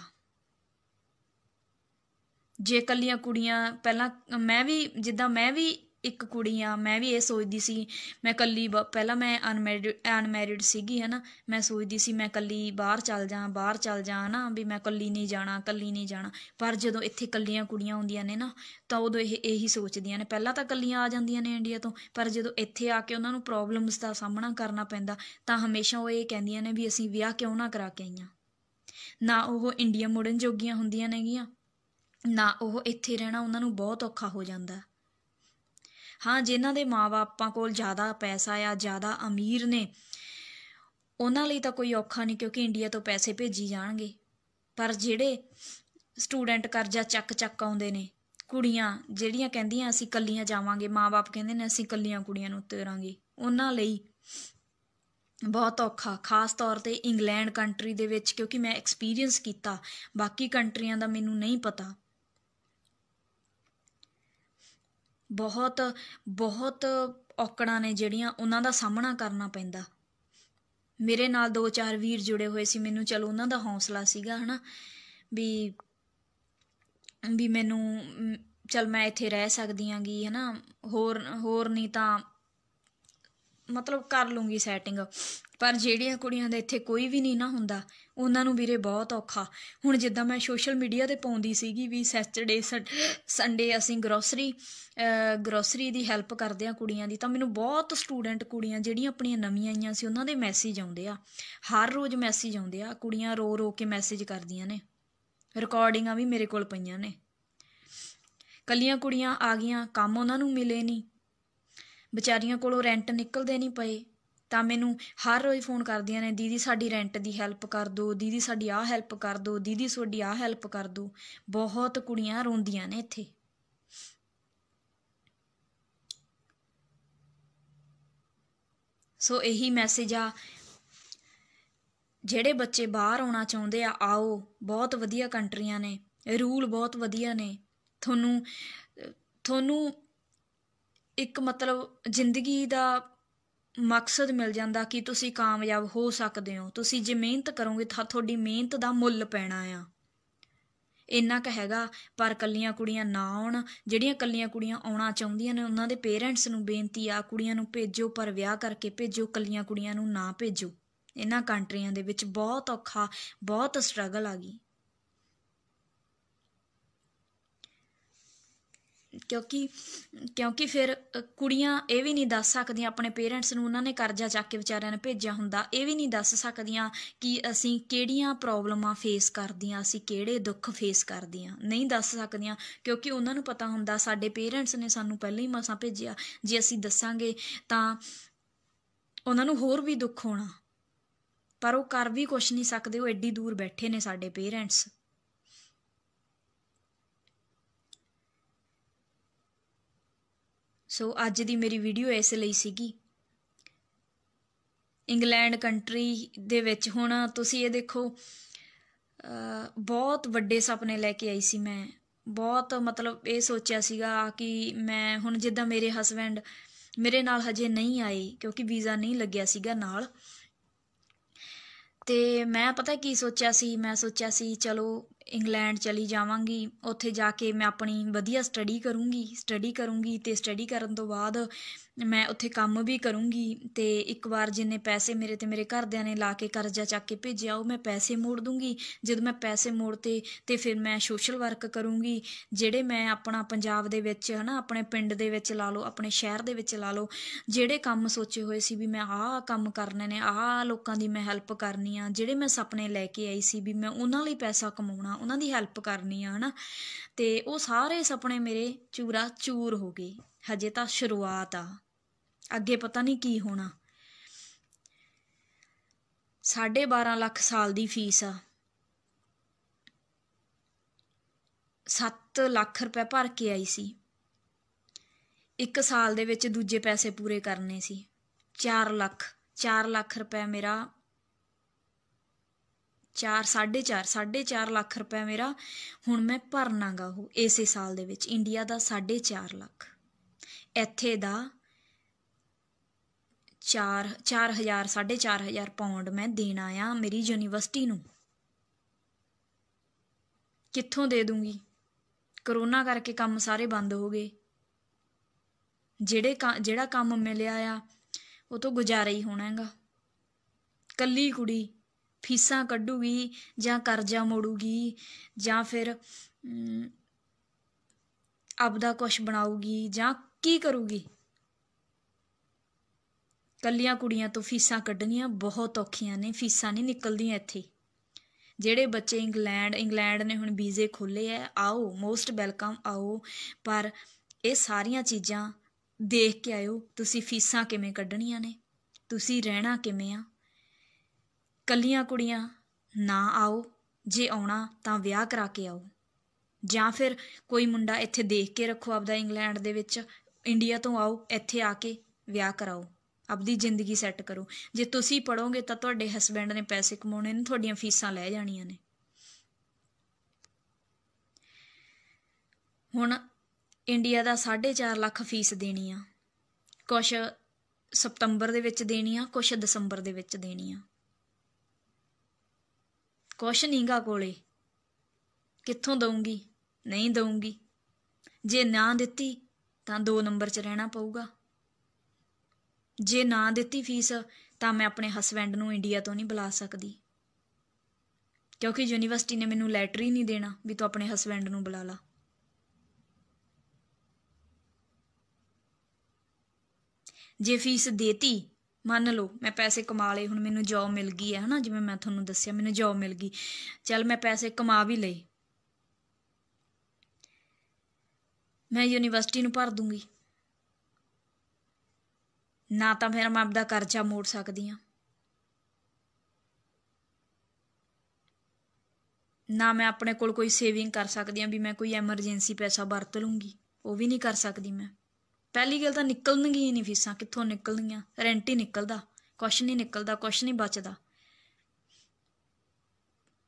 ਜੇ ਕੱਲੀਆਂ ਕੁੜੀਆਂ ਪਹਿਲਾਂ ਮੈਂ ਵੀ ਜਿੱਦਾਂ ਮੈਂ ਵੀ ਇੱਕ ਕੁੜੀ ਆ ਮੈਂ ਵੀ ਇਹ ਸੋਚਦੀ ਸੀ ਮੈਂ ਕੱਲੀ ਪਹਿਲਾਂ ਮੈਂ ਅਨਮੈਰਿਡ ਅਨਮੈਰਿਡ ਸੀਗੀ ਹਨਾ ਮੈਂ ਸੋਚਦੀ ਸੀ ਮੈਂ ਕੱਲੀ ਬਾਹਰ ਚੱਲ ਜਾ ਬਾਹਰ ਚੱਲ ਜਾ ਹਨਾ ਵੀ ਮੈਂ ਕੱਲੀ ਨਹੀਂ ਜਾਣਾ ਕੱਲੀ ਨਹੀਂ ਜਾਣਾ ਪਰ ਜਦੋਂ ਇੱਥੇ ਕੱਲੀਆਂ ਕੁੜੀਆਂ ਆਉਂਦੀਆਂ ਨੇ ਨਾ ਤਾਂ ਉਦੋਂ ਇਹ ਇਹੀ ਸੋਚਦੀਆਂ ਨੇ ਪਹਿਲਾਂ ਤਾਂ ਕੱਲੀਆਂ ਆ ਜਾਂਦੀਆਂ ਨੇ ਇੰਡੀਆ ਤੋਂ ਪਰ ਜਦੋਂ ਇੱਥੇ ਆ ਕੇ ਉਹਨਾਂ ਨੂੰ ਪ੍ਰੋਬਲਮਸ ਦਾ ਸਾਹਮਣਾ ਕਰਨਾ ਪੈਂਦਾ ਤਾਂ ਹਮੇਸ਼ਾ ਉਹ ਇਹ ਕਹਿੰਦੀਆਂ ਨੇ ਵੀ ਅਸੀਂ ਵਿਆਹ ਕਿਉਂ ਨਾ ਕਰਾ ਕੇ ਆਈਆਂ ਨਾ ਉਹ ਇੰਡੀਆ ਮੁੜਨ ਜੋਗੀਆਂ ਹੁੰਦੀਆਂ ਨੇਗੀਆਂ ਨਾ ਉਹ ਇੱਥੇ ਰਹਿਣਾ ਉਹਨਾਂ ਨੂੰ ਬਹੁਤ ਔਖਾ ਹੋ ਜਾਂਦਾ ਹਾਂ ਜਿਨ੍ਹਾਂ ਦੇ ਮਾਪੇ ਕੋਲ ਜ਼ਿਆਦਾ ਪੈਸਾ ਆ ਜ਼ਿਆਦਾ ਅਮੀਰ ਨੇ ਉਹਨਾਂ ਲਈ ਤਾਂ ਕੋਈ ਔਖਾ ਨਹੀਂ ਕਿਉਂਕਿ ਇੰਡੀਆ ਤੋਂ ਪੈਸੇ ਭੇਜੀ ਜਾਣਗੇ ਪਰ ਜਿਹੜੇ ਸਟੂਡੈਂਟ ਕਰਜ਼ਾ ਚੱਕ ਚੱਕ ਆਉਂਦੇ ਨੇ ਕੁੜੀਆਂ ਜਿਹੜੀਆਂ ਕਹਿੰਦੀਆਂ ਅਸੀਂ ਕੱਲੀਆਂ ਜਾਵਾਂਗੇ ਮਾਪੇ ਕਹਿੰਦੇ ਨੇ ਅਸੀਂ ਕੱਲੀਆਂ ਕੁੜੀਆਂ ਨੂੰ ਤੇਰਾਂਗੇ ਉਹਨਾਂ ਲਈ ਬਹੁਤ ਔਖਾ ਖਾਸ ਤੌਰ ਤੇ ਇੰਗਲੈਂਡ ਕੰਟਰੀ ਦੇ ਵਿੱਚ ਕਿਉਂਕਿ ਮੈਂ ਐਕਸਪੀਰੀਅੰਸ ਕੀਤਾ ਬਾਕੀ ਕੰਟਰੀਆਂ ਦਾ ਮੈਨੂੰ ਨਹੀਂ ਪਤਾ ਬਹੁਤ ਬਹੁਤ ਔਕੜਾਂ ਨੇ ਜਿਹੜੀਆਂ ਉਹਨਾਂ ਦਾ ਸਾਹਮਣਾ ਕਰਨਾ ਪੈਂਦਾ ਮੇਰੇ ਨਾਲ ਦੋ ਚਾਰ ਵੀਰ ਜੁੜੇ ਹੋਏ ਸੀ ਮੈਨੂੰ ਚਲੋ ਉਹਨਾਂ ਦਾ ਹੌਸਲਾ ਸੀਗਾ ਹਨਾ ਵੀ ਵੀ ਮੈਨੂੰ ਚਲ ਮੈਂ ਇੱਥੇ ਰਹਿ ਸਕਦੀ ਆਂਗੀ ਹਨਾ ਹੋਰ ਹੋਰ ਨਹੀਂ ਤਾਂ ਮਤਲਬ ਕਰ ਲੂੰਗੀ ਸੈਟਿੰਗ ਪਰ ਜਿਹੜੀਆਂ ਕੁੜੀਆਂ ਦਾ ਇੱਥੇ ਕੋਈ ਵੀ ਨਹੀਂ ਨਾ ਹੁੰਦਾ ਉਹਨਾਂ ਨੂੰ ਵੀਰੇ ਬਹੁਤ ਔਖਾ ਹੁਣ ਜਿੱਦਾਂ ਮੈਂ ਸੋਸ਼ਲ ਮੀਡੀਆ ਤੇ ਪਾਉਂਦੀ ਸੀਗੀ ਵੀ ਸੈਚਰਡੇ ਸੰਡੇ ਅਸੀਂ ਗਰੋਸਰੀ ਗਰੋਸਰੀ ਦੀ ਹੈਲਪ ਕਰਦੇ ਆ ਕੁੜੀਆਂ ਦੀ ਤਾਂ ਮੈਨੂੰ ਬਹੁਤ ਸਟੂਡੈਂਟ ਕੁੜੀਆਂ ਜਿਹੜੀਆਂ ਆਪਣੀਆਂ ਨਵੀਆਂ ਆਈਆਂ ਸੀ ਉਹਨਾਂ ਦੇ ਮੈਸੇਜ ਆਉਂਦੇ ਆ ਹਰ ਰੋਜ਼ ਮੈਸੇਜ ਆਉਂਦੇ ਆ ਕੁੜੀਆਂ ਰੋ ਰੋ ਕੇ ਮੈਸੇਜ ਕਰਦੀਆਂ ਨੇ ਰਿਕਾਰਡਿੰਗਾਂ ਵੀ ਮੇਰੇ ਕੋਲ ਪਈਆਂ ਨੇ ਕੱਲੀਆਂ ਕੁੜੀਆਂ ਆ ਗਈਆਂ ਕੰਮ ਉਹਨਾਂ ਨੂੰ ਮਿਲੇ ਨਹੀਂ ਵਿਚਾਰੀਆਂ ਕੋਲੋਂ ਰੈਂਟ ਨਿਕਲਦੇ ਨਹੀਂ ਪਏ ਤਾਂ ਮੈਨੂੰ ਹਰ ਰੋਜ਼ ਫੋਨ ਕਰਦੀਆਂ ਨੇ ਦੀਦੀ ਸਾਡੀ ਰੈਂਟ ਦੀ ਹੈਲਪ ਕਰ ਦਿਓ ਦੀਦੀ ਸਾਡੀ ਆਹ ਹੈਲਪ ਕਰ ਦਿਓ ਦੀਦੀ ਤੁਹਾਡੀ ਆਹ ਹੈਲਪ ਕਰ ਦਿਓ ਬਹੁਤ ਕੁੜੀਆਂ ਰੋਂਦੀਆਂ ਨੇ ਇੱਥੇ ਸੋ ਇਹੀ ਮੈਸੇਜ ਆ ਜਿਹੜੇ ਬੱਚੇ ਬਾਹਰ ਆਉਣਾ ਚਾਹੁੰਦੇ ਆ ਆਓ ਬਹੁਤ ਵਧੀਆ ਕੰਟਰੀਆਂ ਨੇ ਰੂਲ ਬਹੁਤ ਵਧੀਆ ਨੇ ਤੁਹਾਨੂੰ ਤੁਹਾਨੂੰ ਇੱਕ ਮਤਲਬ ਜ਼ਿੰਦਗੀ ਦਾ ਮਕਸਦ ਮਿਲ ਜਾਂਦਾ ਕਿ ਤੁਸੀਂ ਕਾਮਯਾਬ ਹੋ ਸਕਦੇ ਹੋ ਤੁਸੀਂ ਜੇ ਮਿਹਨਤ ਕਰੋਗੇ ਤਾਂ ਤੁਹਾਡੀ ਮਿਹਨਤ ਦਾ ਮੁੱਲ ਪੈਣਾ ਆ ਇੰਨਾ ਕ ਹੈਗਾ ਪਰ ਕੱਲੀਆਂ ਕੁੜੀਆਂ ਨਾ ਆਉਣ ਜਿਹੜੀਆਂ ਕੱਲੀਆਂ ਕੁੜੀਆਂ ਆਉਣਾ ਚਾਹੁੰਦੀਆਂ ਨੇ ਉਹਨਾਂ ਦੇ ਪੇਰੈਂਟਸ ਨੂੰ ਬੇਨਤੀ ਆ ਕੁੜੀਆਂ ਨੂੰ ਭੇਜੋ ਪਰ ਵਿਆਹ ਕਰਕੇ ਭੇਜੋ ਕੱਲੀਆਂ ਕੁੜੀਆਂ ਨੂੰ ਨਾ ਭੇਜੋ ਇਹਨਾਂ ਕੰਟਰੀਆਂ ਦੇ ਵਿੱਚ ਬਹੁਤ ਔਖਾ ਬਹੁਤ ਸਟਰਗਲ ਆ ਗਈ ਕਿਉਂਕਿ ਕਿਉਂਕਿ ਫਿਰ ਕੁੜੀਆਂ ਇਹ ਵੀ ਨਹੀਂ ਦੱਸ ਸਕਦੀਆਂ ਆਪਣੇ ਪੇਰੈਂਟਸ ਨੂੰ ਉਹਨਾਂ ਨੇ ਕਰਜ਼ਾ ਚੱਕ ਕੇ ਵਿਚਾਰਿਆਂ ਨੇ ਭੇਜਿਆ ਹੁੰਦਾ ਇਹ ਵੀ ਨਹੀਂ ਦੱਸ ਸਕਦੀਆਂ ਕਿ ਅਸੀਂ ਕਿਹੜੀਆਂ ਪ੍ਰੋਬਲਮਾਂ ਫੇਸ ਕਰਦੀਆਂ ਅਸੀਂ ਕਿਹੜੇ ਦੁੱਖ ਫੇਸ ਕਰਦੀਆਂ ਨਹੀਂ ਦੱਸ ਸਕਦੀਆਂ ਕਿਉਂਕਿ ਉਹਨਾਂ ਨੂੰ ਪਤਾ ਹੁੰਦਾ ਸਾਡੇ ਪੇਰੈਂਟਸ ਨੇ ਸਾਨੂੰ ਪਹਿਲਾਂ ਹੀ ਮਸਾਂ ਭੇਜਿਆ ਜੇ ਅਸੀਂ ਦੱਸਾਂਗੇ ਤਾਂ ਉਹਨਾਂ ਨੂੰ ਹੋਰ ਵੀ ਦੁੱਖ ਹੋਣਾ ਪਰ ਉਹ ਕਰ ਵੀ ਕੁਝ ਨਹੀਂ ਸਕਦੇ ਉਹ ਐਡੀ ਦੂਰ ਬੈਠੇ ਨੇ ਸਾਡੇ ਪੇਰੈਂਟਸ ਸੋ ਅੱਜ ਦੀ ਮੇਰੀ ਵੀਡੀਓ ਇਸ ਲਈ ਸੀਗੀ ਇੰਗਲੈਂਡ ਕੰਟਰੀ ਦੇ ਵਿੱਚ ਹੁਣ ਤੁਸੀਂ ਇਹ ਦੇਖੋ ਬਹੁਤ ਵੱਡੇ ਸੁਪਨੇ ਲੈ ਕੇ ਆਈ ਸੀ ਮੈਂ ਬਹੁਤ ਮਤਲਬ ਇਹ ਸੋਚਿਆ ਸੀਗਾ ਕਿ ਮੈਂ ਹੁਣ ਜਿੱਦਾਂ ਮੇਰੇ ਹਸਬੰਡ ਮੇਰੇ ਨਾਲ ਹਜੇ ਨਹੀਂ ਆਏ ਕਿਉਂਕਿ ਵੀਜ਼ਾ ਨਹੀਂ ਲੱਗਿਆ ਸੀਗਾ ਨਾਲ ਤੇ ਮੈਂ ਪਤਾ ਕੀ ਸੋਚਿਆ ਸੀ ਮੈਂ ਸੋਚਿਆ ਸੀ ਚਲੋ ਇੰਗਲੈਂਡ ਚਲੀ ਜਾਵਾਂਗੀ ਉੱਥੇ ਜਾ ਕੇ ਮੈਂ ਆਪਣੀ ਵਧੀਆ ਸਟੱਡੀ ਕਰੂੰਗੀ ਸਟੱਡੀ ਕਰੂੰਗੀ ਅਤੇ ਸਟੱਡੀ ਕਰਨ ਤੋਂ ਬਾਅਦ ਮੈਂ ਉੱਥੇ ਕੰਮ ਵੀ ਕਰੂੰਗੀ ਤੇ ਇੱਕ ਵਾਰ ਜਿੰਨੇ ਪੈਸੇ ਮੇਰੇ ਤੇ ਮੇਰੇ ਘਰਦਿਆਂ ਨੇ ਲਾ ਕੇ ਕਰਜ਼ਾ ਚੱਕ ਕੇ ਭੇਜਿਆ ਉਹ ਮੈਂ ਪੈਸੇ ਮੋੜ ਦੂੰਗੀ ਜਦੋਂ ਮੈਂ ਪੈਸੇ ਤੇ ਤੇ ਫਿਰ ਮੈਂ ਸੋਸ਼ਲ ਵਰਕ ਕਰੂੰਗੀ ਜਿਹੜੇ ਮੈਂ ਆਪਣਾ ਪੰਜਾਬ ਦੇ ਵਿੱਚ ਹਨਾ ਆਪਣੇ ਪਿੰਡ ਦੇ ਵਿੱਚ ਲਾ ਲਓ ਆਪਣੇ ਸ਼ਹਿਰ ਦੇ ਵਿੱਚ ਲਾ ਲਓ ਜਿਹੜੇ ਕੰਮ ਸੋਚੇ ਹੋਏ ਸੀ ਵੀ ਮੈਂ ਆਹ ਕੰਮ ਕਰਨੇ ਨੇ ਆਹ ਲੋਕਾਂ ਦੀ ਮੈਂ ਹੈਲਪ ਕਰਨੀ ਆ ਜਿਹੜੇ ਮੈਂ ਸੁਪਨੇ ਲੈ ਕੇ ਆਈ ਸੀ ਵੀ ਮੈਂ ਉਹਨਾਂ ਲਈ ਪੈਸਾ ਕਮਾਉਣਾ ਉਹਨਾਂ ਦੀ ਹੈਲਪ ਕਰਨੀ ਆ ਹਨਾ ਤੇ ਉਹ ਸਾਰੇ ਸੁਪਨੇ ਮੇਰੇ ਚੂਰਾ ਚੂਰ ਹੋ ਗਏ ਹਜੇ ਤਾਂ ਸ਼ੁਰੂਆਤ ਆ ਅੱਗੇ ਪਤਾ ਨਹੀਂ ਕੀ ਹੋਣਾ 12.5 ਲੱਖ ਸਾਲ ਦੀ ਫੀਸ ਆ 7 ਲੱਖ ਰੁਪਏ ਭਰ ਕੇ ਆਈ ਸੀ ਇੱਕ ਸਾਲ ਦੇ ਵਿੱਚ ਦੂਜੇ ਪੈਸੇ ਪੂਰੇ ਕਰਨੇ ਸੀ 4 ਲੱਖ 4 ਲੱਖ ਰੁਪਏ ਮੇਰਾ 4 4.5 4.5 ਲੱਖ ਰੁਪਏ ਮੇਰਾ ਹੁਣ ਮੈਂ ਭਰਨਾਗਾ ਉਹ ਇਸੇ ਸਾਲ ਦੇ ਵਿੱਚ ਇੰਡੀਆ ਦਾ 4.5 ਲੱਖ ਇੱਥੇ ਦਾ 4 4000 4500 ਪਾਉਂਡ ਮੈਂ ਦੇਣਾ ਆ ਮੇਰੀ ਯੂਨੀਵਰਸਿਟੀ ਨੂੰ ਕਿੱਥੋਂ ਦੇ ਦੂੰਗੀ ਕਰੋਨਾ ਕਰਕੇ ਕੰਮ ਸਾਰੇ ਬੰਦ ਹੋ ਗਏ ਜਿਹੜੇ ਜਿਹੜਾ ਕੰਮ ਮਿਲਿਆ ਆ ਉਹ ਤੋਂ ਗੁਜ਼ਾਰਾ ਹੀ ਹੋਣਾਗਾ ਕੱਲੀ ਕੁੜੀ ਫੀਸਾਂ ਕੱਢੂਗੀ ਜਾਂ ਕਰਜ਼ਾ ਮੋੜੂਗੀ ਜਾਂ ਫਿਰ ਆਪਦਾ ਕੁਝ ਬਣਾਉਗੀ ਜਾਂ ਕੀ ਕਰੂਗੀ ਕੱਲੀਆਂ ਕੁੜੀਆਂ ਤੋਂ ਫੀਸਾਂ ਕੱਢਣੀਆਂ ਬਹੁਤ ਔਖੀਆਂ ਨੇ ਫੀਸਾਂ ਨਹੀਂ ਨਿਕਲਦੀਆਂ ਇੱਥੇ ਜਿਹੜੇ ਬੱਚੇ ਇੰਗਲੈਂਡ ਇੰਗਲੈਂਡ ਨੇ ਹੁਣ ਵੀਜ਼ੇ ਖੋਲੇ ਐ ਆਓ ਮੋਸਟ ਵੈਲਕਮ ਆਓ ਪਰ ਇਹ ਸਾਰੀਆਂ ਚੀਜ਼ਾਂ ਦੇਖ ਕੇ ਆਇਓ ਤੁਸੀਂ ਫੀਸਾਂ ਕਿਵੇਂ ਕੱਢਣੀਆਂ ਨੇ ਤੁਸੀਂ ਰਹਿਣਾ ਕਿਵੇਂ ਆ ਕੱਲੀਆਂ ਕੁੜੀਆਂ ਨਾ ਆਓ ਜੇ ਆਉਣਾ ਤਾਂ ਵਿਆਹ ਕਰਾ ਕੇ ਆਓ ਜਾਂ ਫਿਰ ਕੋਈ ਮੁੰਡਾ ਇੱਥੇ ਦੇਖ ਕੇ ਰੱਖੋ ਆਪਦਾ ਇੰਗਲੈਂਡ ਦੇ ਵਿੱਚ ਇੰਡੀਆ ਤੋਂ ਆਓ ਇੱਥੇ ਆ ਕੇ ਵਿਆਹ ਕਰਾਓ ਆਪਦੀ ਜ਼ਿੰਦਗੀ ਸੈੱਟ ਕਰੋ ਜੇ ਤੁਸੀਂ ਪੜੋਗੇ ਤਾਂ ਤੁਹਾਡੇ ਹਸਬੰਡ ਨੇ ਪੈਸੇ ਕਮਾਉਣੇ ਨੇ ਤੁਹਾਡੀਆਂ ਫੀਸਾਂ ਲੈ ਜਾਣੀਆਂ ਨੇ ਹੁਣ ਇੰਡੀਆ ਦਾ 4.5 ਲੱਖ ਫੀਸ ਦੇਣੀ ਆ ਕੁਝ ਸਪਟੰਬਰ ਦੇ ਵਿੱਚ ਦੇਣੀ ਆ ਕੁਝ ਦਸੰਬਰ ਦੇ ਵਿੱਚ ਦੇਣੀ ਆ ਕੁਛ ਨੀਂਗਾ ਕੋਲੇ ਕਿੱਥੋਂ ਦਊਂਗੀ ਨਹੀਂ ਦਊਂਗੀ ਜੇ ਨਾ ਦਿੱਤੀ ਤਾਂ ਦੋ ਨੰਬਰ 'ਚ ਰਹਿਣਾ ਪਊਗਾ ਜੇ ਨਾ ਦਿੱਤੀ ਫੀਸ ਤਾਂ ਮੈਂ ਆਪਣੇ ਹਸਬੰਡ ਨੂੰ ਇੰਡੀਆ ਤੋਂ ਨਹੀਂ ਬੁਲਾ ਸਕਦੀ ਕਿਉਂਕਿ ਯੂਨੀਵਰਸਿਟੀ ਨੇ ਮੈਨੂੰ ਲੈਟਰ ਹੀ ਨਹੀਂ ਦੇਣਾ ਵੀ ਤੂੰ ਆਪਣੇ ਹਸਬੰਡ ਨੂੰ ਬੁਲਾ ਲਾ ਜੇ ਫੀਸ ਦੇਤੀ ਮੰਨ ਲਓ ਮੈਂ ਪੈਸੇ ਕਮਾ ਲਏ ਹੁਣ ਮੈਨੂੰ ਜੌਬ ਮਿਲ ਗਈ ਹੈ ਹਨਾ ਜਿਵੇਂ ਮੈਂ ਤੁਹਾਨੂੰ ਦੱਸਿਆ ਮੈਨੂੰ ਜੌਬ ਮਿਲ ਗਈ ਚਲ ਮੈਂ ਪੈਸੇ ਕਮਾ ਵੀ ਲਏ ਮੈਂ ਯੂਨੀਵਰਸਿਟੀ ਨੂੰ ਭਰ ਦੂੰਗੀ ਨਾ ਤਾਂ ਫਿਰ ਮੈਂ ਆਪਦਾ ਕਰਜ਼ਾ ਮੋੜ ਸਕਦੀ ਹਾਂ ਨਾ ਮੈਂ ਆਪਣੇ ਕੋਲ ਕੋਈ ਸੇਵਿੰਗ ਕਰ ਸਕਦੀ ਹਾਂ ਵੀ ਮੈਂ ਕੋਈ ਐਮਰਜੈਂਸੀ ਪੈਸਾ ਵਰਤ ਲੂੰਗੀ ਉਹ ਵੀ ਨਹੀਂ ਕਰ ਸਕਦੀ ਮੈਂ ਪਹਿਲੀ ਗੱਲ ਤਾਂ ਨਿਕਲਣਗੀਆਂ ਗਈ ਨਹੀਂ ਫੀਸਾਂ ਕਿੱਥੋਂ ਨਿਕਲਣੀਆਂ ਰੈਂਟ ਹੀ ਨਿਕਲਦਾ ਕੁਛ ਨਹੀਂ ਨਿਕਲਦਾ ਕੁਛ ਨਹੀਂ ਬਚਦਾ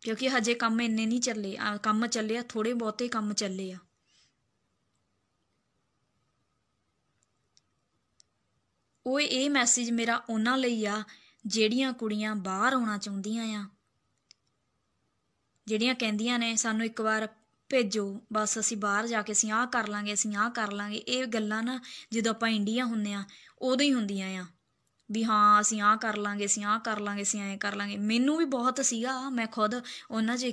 ਕਿਉਂਕਿ ਹਜੇ ਕੰਮ ਇੰਨੇ ਨਹੀਂ ਚੱਲੇ ਕੰਮ ਚੱਲੇ ਆ ਥੋੜੇ ਬਹੁਤੇ ਕੰਮ ਚੱਲੇ ਆ ਓਏ ਇਹ ਮੈਸੇਜ ਮੇਰਾ ਉਹਨਾਂ ਲਈ ਆ ਜਿਹੜੀਆਂ ਕੁੜੀਆਂ ਬਾਹਰ ਆਉਣਾ ਚਾਹੁੰਦੀਆਂ ਆ ਜਿਹੜੀਆਂ ਕਹਿੰਦੀਆਂ ਨੇ ਸਾਨੂੰ ਇੱਕ ਵਾਰ ਭੇਜੋ ਬਸ ਅਸੀਂ ਬਾਹਰ ਜਾ ਕੇ ਅਸੀਂ ਆਹ ਕਰ ਲਾਂਗੇ ਅਸੀਂ ਆਹ ਕਰ ਲਾਂਗੇ ਇਹ ਗੱਲਾਂ ਨਾ ਜਦੋਂ ਆਪਾਂ ਇੰਡੀਆ ਹੁੰਨੇ ਆ ਉਦੋਂ ਹੀ ਹੁੰਦੀਆਂ ਆ ਵੀ ਹਾਂ ਅਸੀਂ ਆਹ ਕਰ ਲਾਂਗੇ ਅਸੀਂ ਆਹ ਕਰ ਲਾਂਗੇ ਅਸੀਂ ਐਂ ਕਰ ਲਾਂਗੇ ਮੈਨੂੰ ਵੀ ਬਹੁਤ ਸੀਗਾ ਮੈਂ ਖੁਦ ਉਹਨਾਂ 'ਚ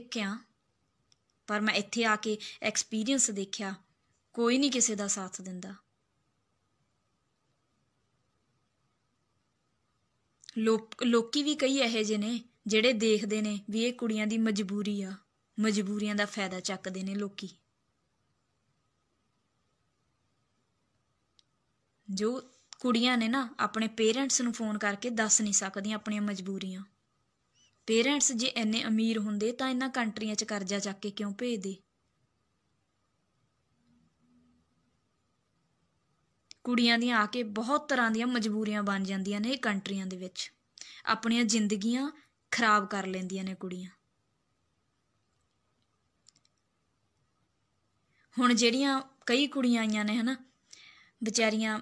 ਪਰ ਮੈਂ ਇੱਥੇ ਆ ਕੇ ਐਕਸਪੀਰੀਅੰਸ ਦੇਖਿਆ ਕੋਈ ਨਹੀਂ ਕਿਸੇ ਦਾ ਸਾਥ ਦਿੰਦਾ ਲੋਕ ਲੋਕੀ ਵੀ ਕਈ ਇਹੋ ਜਿਹੇ ਨੇ ਜਿਹੜੇ ਦੇਖਦੇ ਨੇ ਵੀ ਇਹ ਕੁੜੀਆਂ ਦੀ ਮਜਬੂਰੀ ਆ ਮਜਬੂਰੀਆਂ ਦਾ ਫਾਇਦਾ ਚੱਕਦੇ ਨੇ ਲੋਕੀ ਜੋ ਕੁੜੀਆਂ ਨੇ ਨਾ ਆਪਣੇ ਪੇਰੈਂਟਸ ਨੂੰ ਫੋਨ ਕਰਕੇ ਦੱਸ ਨਹੀਂ ਸਕਦੀਆਂ ਆਪਣੀਆਂ ਮਜਬੂਰੀਆਂ ਪੇਰੈਂਟਸ ਜੇ ਇੰਨੇ ਅਮੀਰ ਹੁੰਦੇ ਤਾਂ ਇਹਨਾਂ ਕੰਟਰੀਆਂ 'ਚ ਕਰਜ਼ਾ ਚੱਕ ਕੇ ਕਿਉਂ ਭੇਜਦੇ ਕੁੜੀਆਂ ਦੀਆਂ ਆ ਕੇ ਬਹੁਤ ਤਰ੍ਹਾਂ ਦੀਆਂ ਮਜਬੂਰੀਆਂ ਬਣ ਜਾਂਦੀਆਂ ਨੇ ਇਹ ਕੰਟਰੀਆਂ ਦੇ ਵਿੱਚ ਆਪਣੀਆਂ ਜ਼ਿੰਦਗੀਆਂ ਖਰਾਬ ਕਰ ਲੈਂਦੀਆਂ ਨੇ ਕੁੜੀਆਂ ਹੁਣ ਜਿਹੜੀਆਂ ਕਈ ਕੁੜੀਆਂ ਆਈਆਂ ਨੇ ਹਨਾ ਵਿਚਾਰੀਆਂ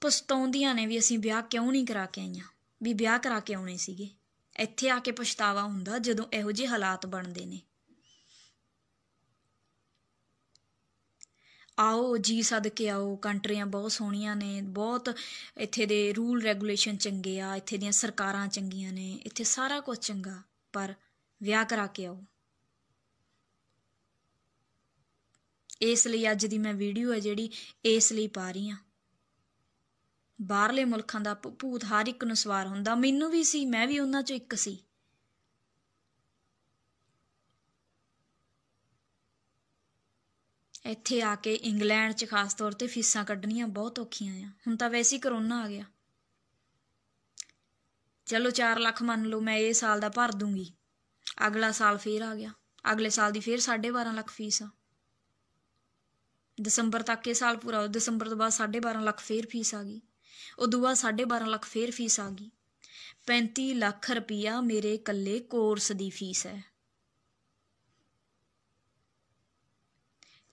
ਪਛਤਾਉਂਦੀਆਂ ਨੇ ਵੀ ਅਸੀਂ ਵਿਆਹ ਕਿਉਂ ਨਹੀਂ ਕਰਾ ਕੇ ਆਈਆਂ ਵੀ ਵਿਆਹ ਕਰਾ ਕੇ ਆਉਣੇ ਸੀਗੇ ਇੱਥੇ ਆ ਕੇ ਪਛਤਾਵਾ ਹੁੰਦਾ ਜਦੋਂ ਇਹੋ ਜਿਹੇ ਹਾਲਾਤ ਬਣਦੇ ਨੇ ਆਓ ਜੀ ਸਦਕੇ ਆਓ ਕੰਟਰੀਆਂ ਬਹੁਤ ਸੋਹਣੀਆਂ ਨੇ ਬਹੁਤ ਇੱਥੇ ਦੇ ਰੂਲ ਰੈਗੂਲੇਸ਼ਨ ਚੰਗੇ ਆ ਇੱਥੇ ਦੀਆਂ ਸਰਕਾਰਾਂ ਚੰਗੀਆਂ ਨੇ ਇੱਥੇ ਸਾਰਾ ਕੁਝ ਚੰਗਾ ਪਰ ਵਿਆਹ ਕਰਾ ਕੇ ਆਓ ਇਸ ਲਈ ਅੱਜ ਦੀ ਮੈਂ ਵੀਡੀਓ ਹੈ ਜਿਹੜੀ ਇਸ ਲਈ ਪਾ ਰਹੀ ਆ ਬਾਹਰਲੇ ਮੁਲਕਾਂ ਦਾ ਭੂਤ ਹਰ ਇੱਕ ਨੂੰ ਸਵਾਰ ਹੁੰਦਾ ਮੈਨੂੰ ਵੀ ਸੀ ਮੈਂ ਵੀ ਉਹਨਾਂ ਚੋਂ ਇੱਕ ਸੀ ਇੱਥੇ ਆ ਕੇ ਇੰਗਲੈਂਡ 'ਚ ਖਾਸ ਤੌਰ ਤੇ ਫੀਸਾਂ ਕੱਢਣੀਆਂ ਬਹੁਤ ਔਖੀਆਂ ਆ ਹੁਣ ਤਾਂ ਵੈਸੇ ਹੀ ਕਰੋਨਾ ਆ ਗਿਆ ਚਲੋ 4 ਲੱਖ ਮੰਨ ਲਓ ਮੈਂ ਇਹ ਸਾਲ ਦਾ ਭਰ ਦੂੰਗੀ ਅਗਲਾ ਸਾਲ ਫੇਰ ਆ ਗਿਆ ਅਗਲੇ ਸਾਲ ਦੀ ਫੇਰ 12.5 ਲੱਖ ਫੀਸ ਆ ਦਸੰਬਰ ਤੱਕ ਇਹ ਸਾਲ ਪੂਰਾ ਹੋ ਦਸੰਬਰ ਤੋਂ ਬਾਅਦ 12.5 ਲੱਖ ਫੇਰ ਫੀਸ ਆ ਗਈ ਉਦੋਂ ਬਾਅਦ 12.5 ਲੱਖ ਫੇਰ ਫੀਸ ਆ ਗਈ 35 ਲੱਖ ਰੁਪਇਆ ਮੇਰੇ ਇਕੱਲੇ ਕੋਰਸ ਦੀ ਫੀਸ ਹੈ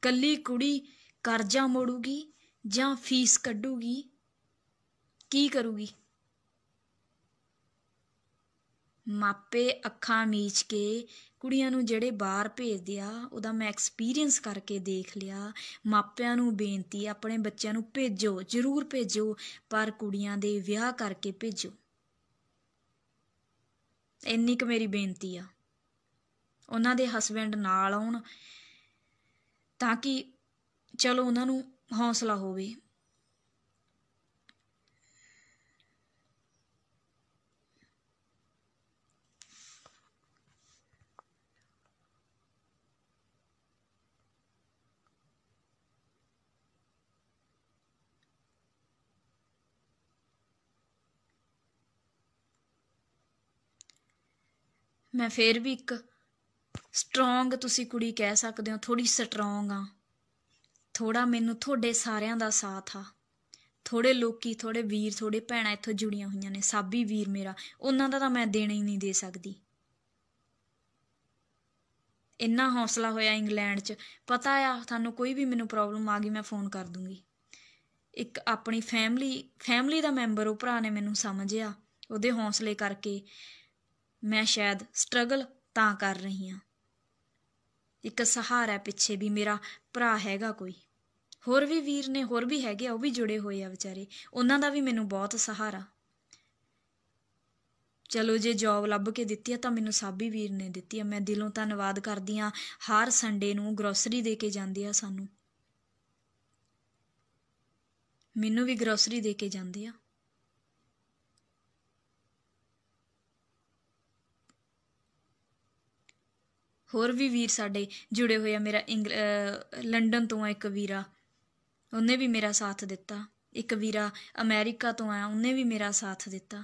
ਕੱਲੀ ਕੁੜੀ ਕਰਜ਼ਾ ਮੋੜੂਗੀ ਜਾਂ ਫੀਸ ਕੱਢੂਗੀ ਕੀ ਕਰੂਗੀ ਮਾਪੇ ਅੱਖਾਂ ਮੀਚ ਕੇ ਕੁੜੀਆਂ ਨੂੰ ਜਿਹੜੇ ਬਾਹਰ ਭੇਜਦੇ ਆ ਉਹਦਾ ਮੈਂ ਐਕਸਪੀਰੀਅੰਸ ਕਰਕੇ ਦੇਖ ਲਿਆ ਮਾਪਿਆਂ ਨੂੰ ਬੇਨਤੀ ਆਪਣੇ ਬੱਚਿਆਂ ਨੂੰ ਭੇਜੋ ਜ਼ਰੂਰ ਭੇਜੋ ਪਰ ਕੁੜੀਆਂ ਦੇ ਵਿਆਹ ਕਰਕੇ ਭੇਜੋ ਇੰਨੀ ਕੁ ਮੇਰੀ ਬੇਨਤੀ ਆ ਉਹਨਾਂ ਦੇ ਹਸਬੰਡ ਨਾਲ ਆਉਣ ਤਾਂ ਕਿ ਚਲੋ ਉਹਨਾਂ ਨੂੰ ਹੌਸਲਾ ਹੋਵੇ ਮੈਂ ਫੇਰ ਵੀ ਇੱਕ ਸਟਰੋਂਗ ਤੁਸੀਂ ਕੁੜੀ ਕਹਿ ਸਕਦੇ ਹੋ ਥੋੜੀ ਸਟਰੋਂਗ ਆ ਥੋੜਾ ਮੈਨੂੰ ਤੁਹਾਡੇ ਸਾਰਿਆਂ ਦਾ ਸਾਥ ਆ ਥੋੜੇ ਲੋਕੀ ਥੋੜੇ ਵੀਰ ਥੋੜੇ ਭੈਣਾਂ ਇੱਥੋਂ ਜੁੜੀਆਂ ਹੋਈਆਂ ਨੇ ਸਾਬੀ ਵੀਰ ਮੇਰਾ ਉਹਨਾਂ ਦਾ ਤਾਂ ਮੈਂ ਦੇਣਾ ਹੀ ਨਹੀਂ ਦੇ ਸਕਦੀ ਇੰਨਾ ਹੌਸਲਾ ਹੋਇਆ ਇੰਗਲੈਂਡ 'ਚ ਪਤਾ ਆ ਤੁਹਾਨੂੰ ਕੋਈ ਵੀ ਮੈਨੂੰ ਪ੍ਰੋਬਲਮ ਆ ਗਈ ਮੈਂ ਫੋਨ ਕਰ ਦੂੰਗੀ ਇੱਕ ਆਪਣੀ ਫੈਮਿਲੀ ਫੈਮਿਲੀ ਦਾ ਮੈਂਬਰ ਉਹ ਭਰਾ ਨੇ ਮੈਨੂੰ ਸਮਝਿਆ ਉਹਦੇ ਹੌਸਲੇ ਕਰਕੇ ਮੈਂ ਸ਼ਾਇਦ ਸਟਰਗਲ ਤਾਂ ਕਰ ਰਹੀ ਹਾਂ ਇੱਕ ਸਹਾਰਾ ਪਿੱਛੇ ਵੀ ਮੇਰਾ ਭਰਾ ਹੈਗਾ ਕੋਈ ਹੋਰ ਵੀ ਵੀਰ ਨੇ ਹੋਰ ਵੀ ਹੈਗੇ ਉਹ ਵੀ ਜੁੜੇ ਹੋਏ ਆ ਵਿਚਾਰੇ ਉਹਨਾਂ ਦਾ ਵੀ ਮੈਨੂੰ ਬਹੁਤ ਸਹਾਰਾ ਚਲੋ ਜੇ ਜੌਬ ਲੱਭ ਕੇ ਦਿੱਤੀ ਆ ਤਾਂ ਮੈਨੂੰ ਸਾਬੀ ਵੀਰ ਨੇ ਦਿੱਤੀ ਆ ਮੈਂ ਦਿਲੋਂ ਧੰਨਵਾਦ ਕਰਦੀ ਆ ਹਰ ਸੰਡੇ ਨੂੰ ਗਰੋਸਰੀ ਦੇ ਕੇ ਜਾਂਦੇ ਆ ਸਾਨੂੰ ਮੈਨੂੰ ਵੀ ਗਰੋਸਰੀ ਦੇ ਕੇ ਜਾਂਦੇ ਆ ਹੋਰ ਵੀ ਵੀਰ ਸਾਡੇ ਜੁੜੇ ਹੋਏ ਆ ਮੇਰਾ ਲੰਡਨ ਤੋਂ ਆ ਇੱਕ ਵੀਰਾ ਉਹਨੇ ਵੀ ਮੇਰਾ ਸਾਥ ਦਿੱਤਾ ਇੱਕ ਵੀਰਾ ਅਮਰੀਕਾ ਤੋਂ ਆ ਉਹਨੇ ਵੀ ਮੇਰਾ ਸਾਥ ਦਿੱਤਾ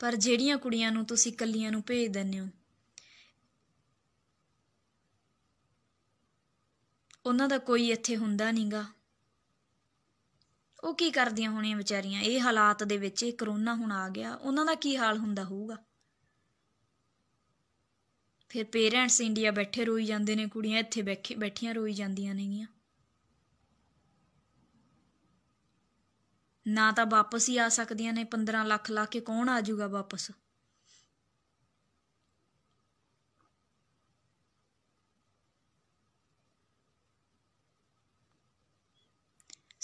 ਪਰ ਜਿਹੜੀਆਂ ਕੁੜੀਆਂ ਨੂੰ ਤੁਸੀਂ ਕੱਲੀਆਂ ਨੂੰ ਭੇਜ ਦਿੰਦੇ ਹੋ ਉਹਨਾਂ ਦਾ ਕੋਈ ਇੱਥੇ ਹੁੰਦਾ ਨਹੀਂਗਾ ਉਹ ਕੀ ਕਰਦੀਆਂ ਹੋਣੀਆਂ ਵਿਚਾਰੀਆਂ ਇਹ ਹਾਲਾਤ ਦੇ ਵਿੱਚ ਇਹ ਕਰੋਨਾ ਹੁਣ ਆ ਗਿਆ ਉਹਨਾਂ ਦਾ ਕੀ ਹਾਲ ਹੁੰਦਾ ਹੋਊਗਾ ਫਿਰ ਪੇਰੈਂਟਸ ਇੰਡੀਆ ਬੈਠੇ ਰੋਈ ਜਾਂਦੇ ਨੇ ਕੁੜੀਆਂ ਇੱਥੇ ਬੈਠੀਆਂ ਰੋਈ ਜਾਂਦੀਆਂ ਨੇਗੀਆਂ ਨਾ ਤਾਂ ਵਾਪਸ ਹੀ ਆ ਸਕਦੀਆਂ ਨੇ 15 ਲੱਖ ਲਾ ਕੇ ਕੌਣ ਆ ਜਾਊਗਾ ਵਾਪਸ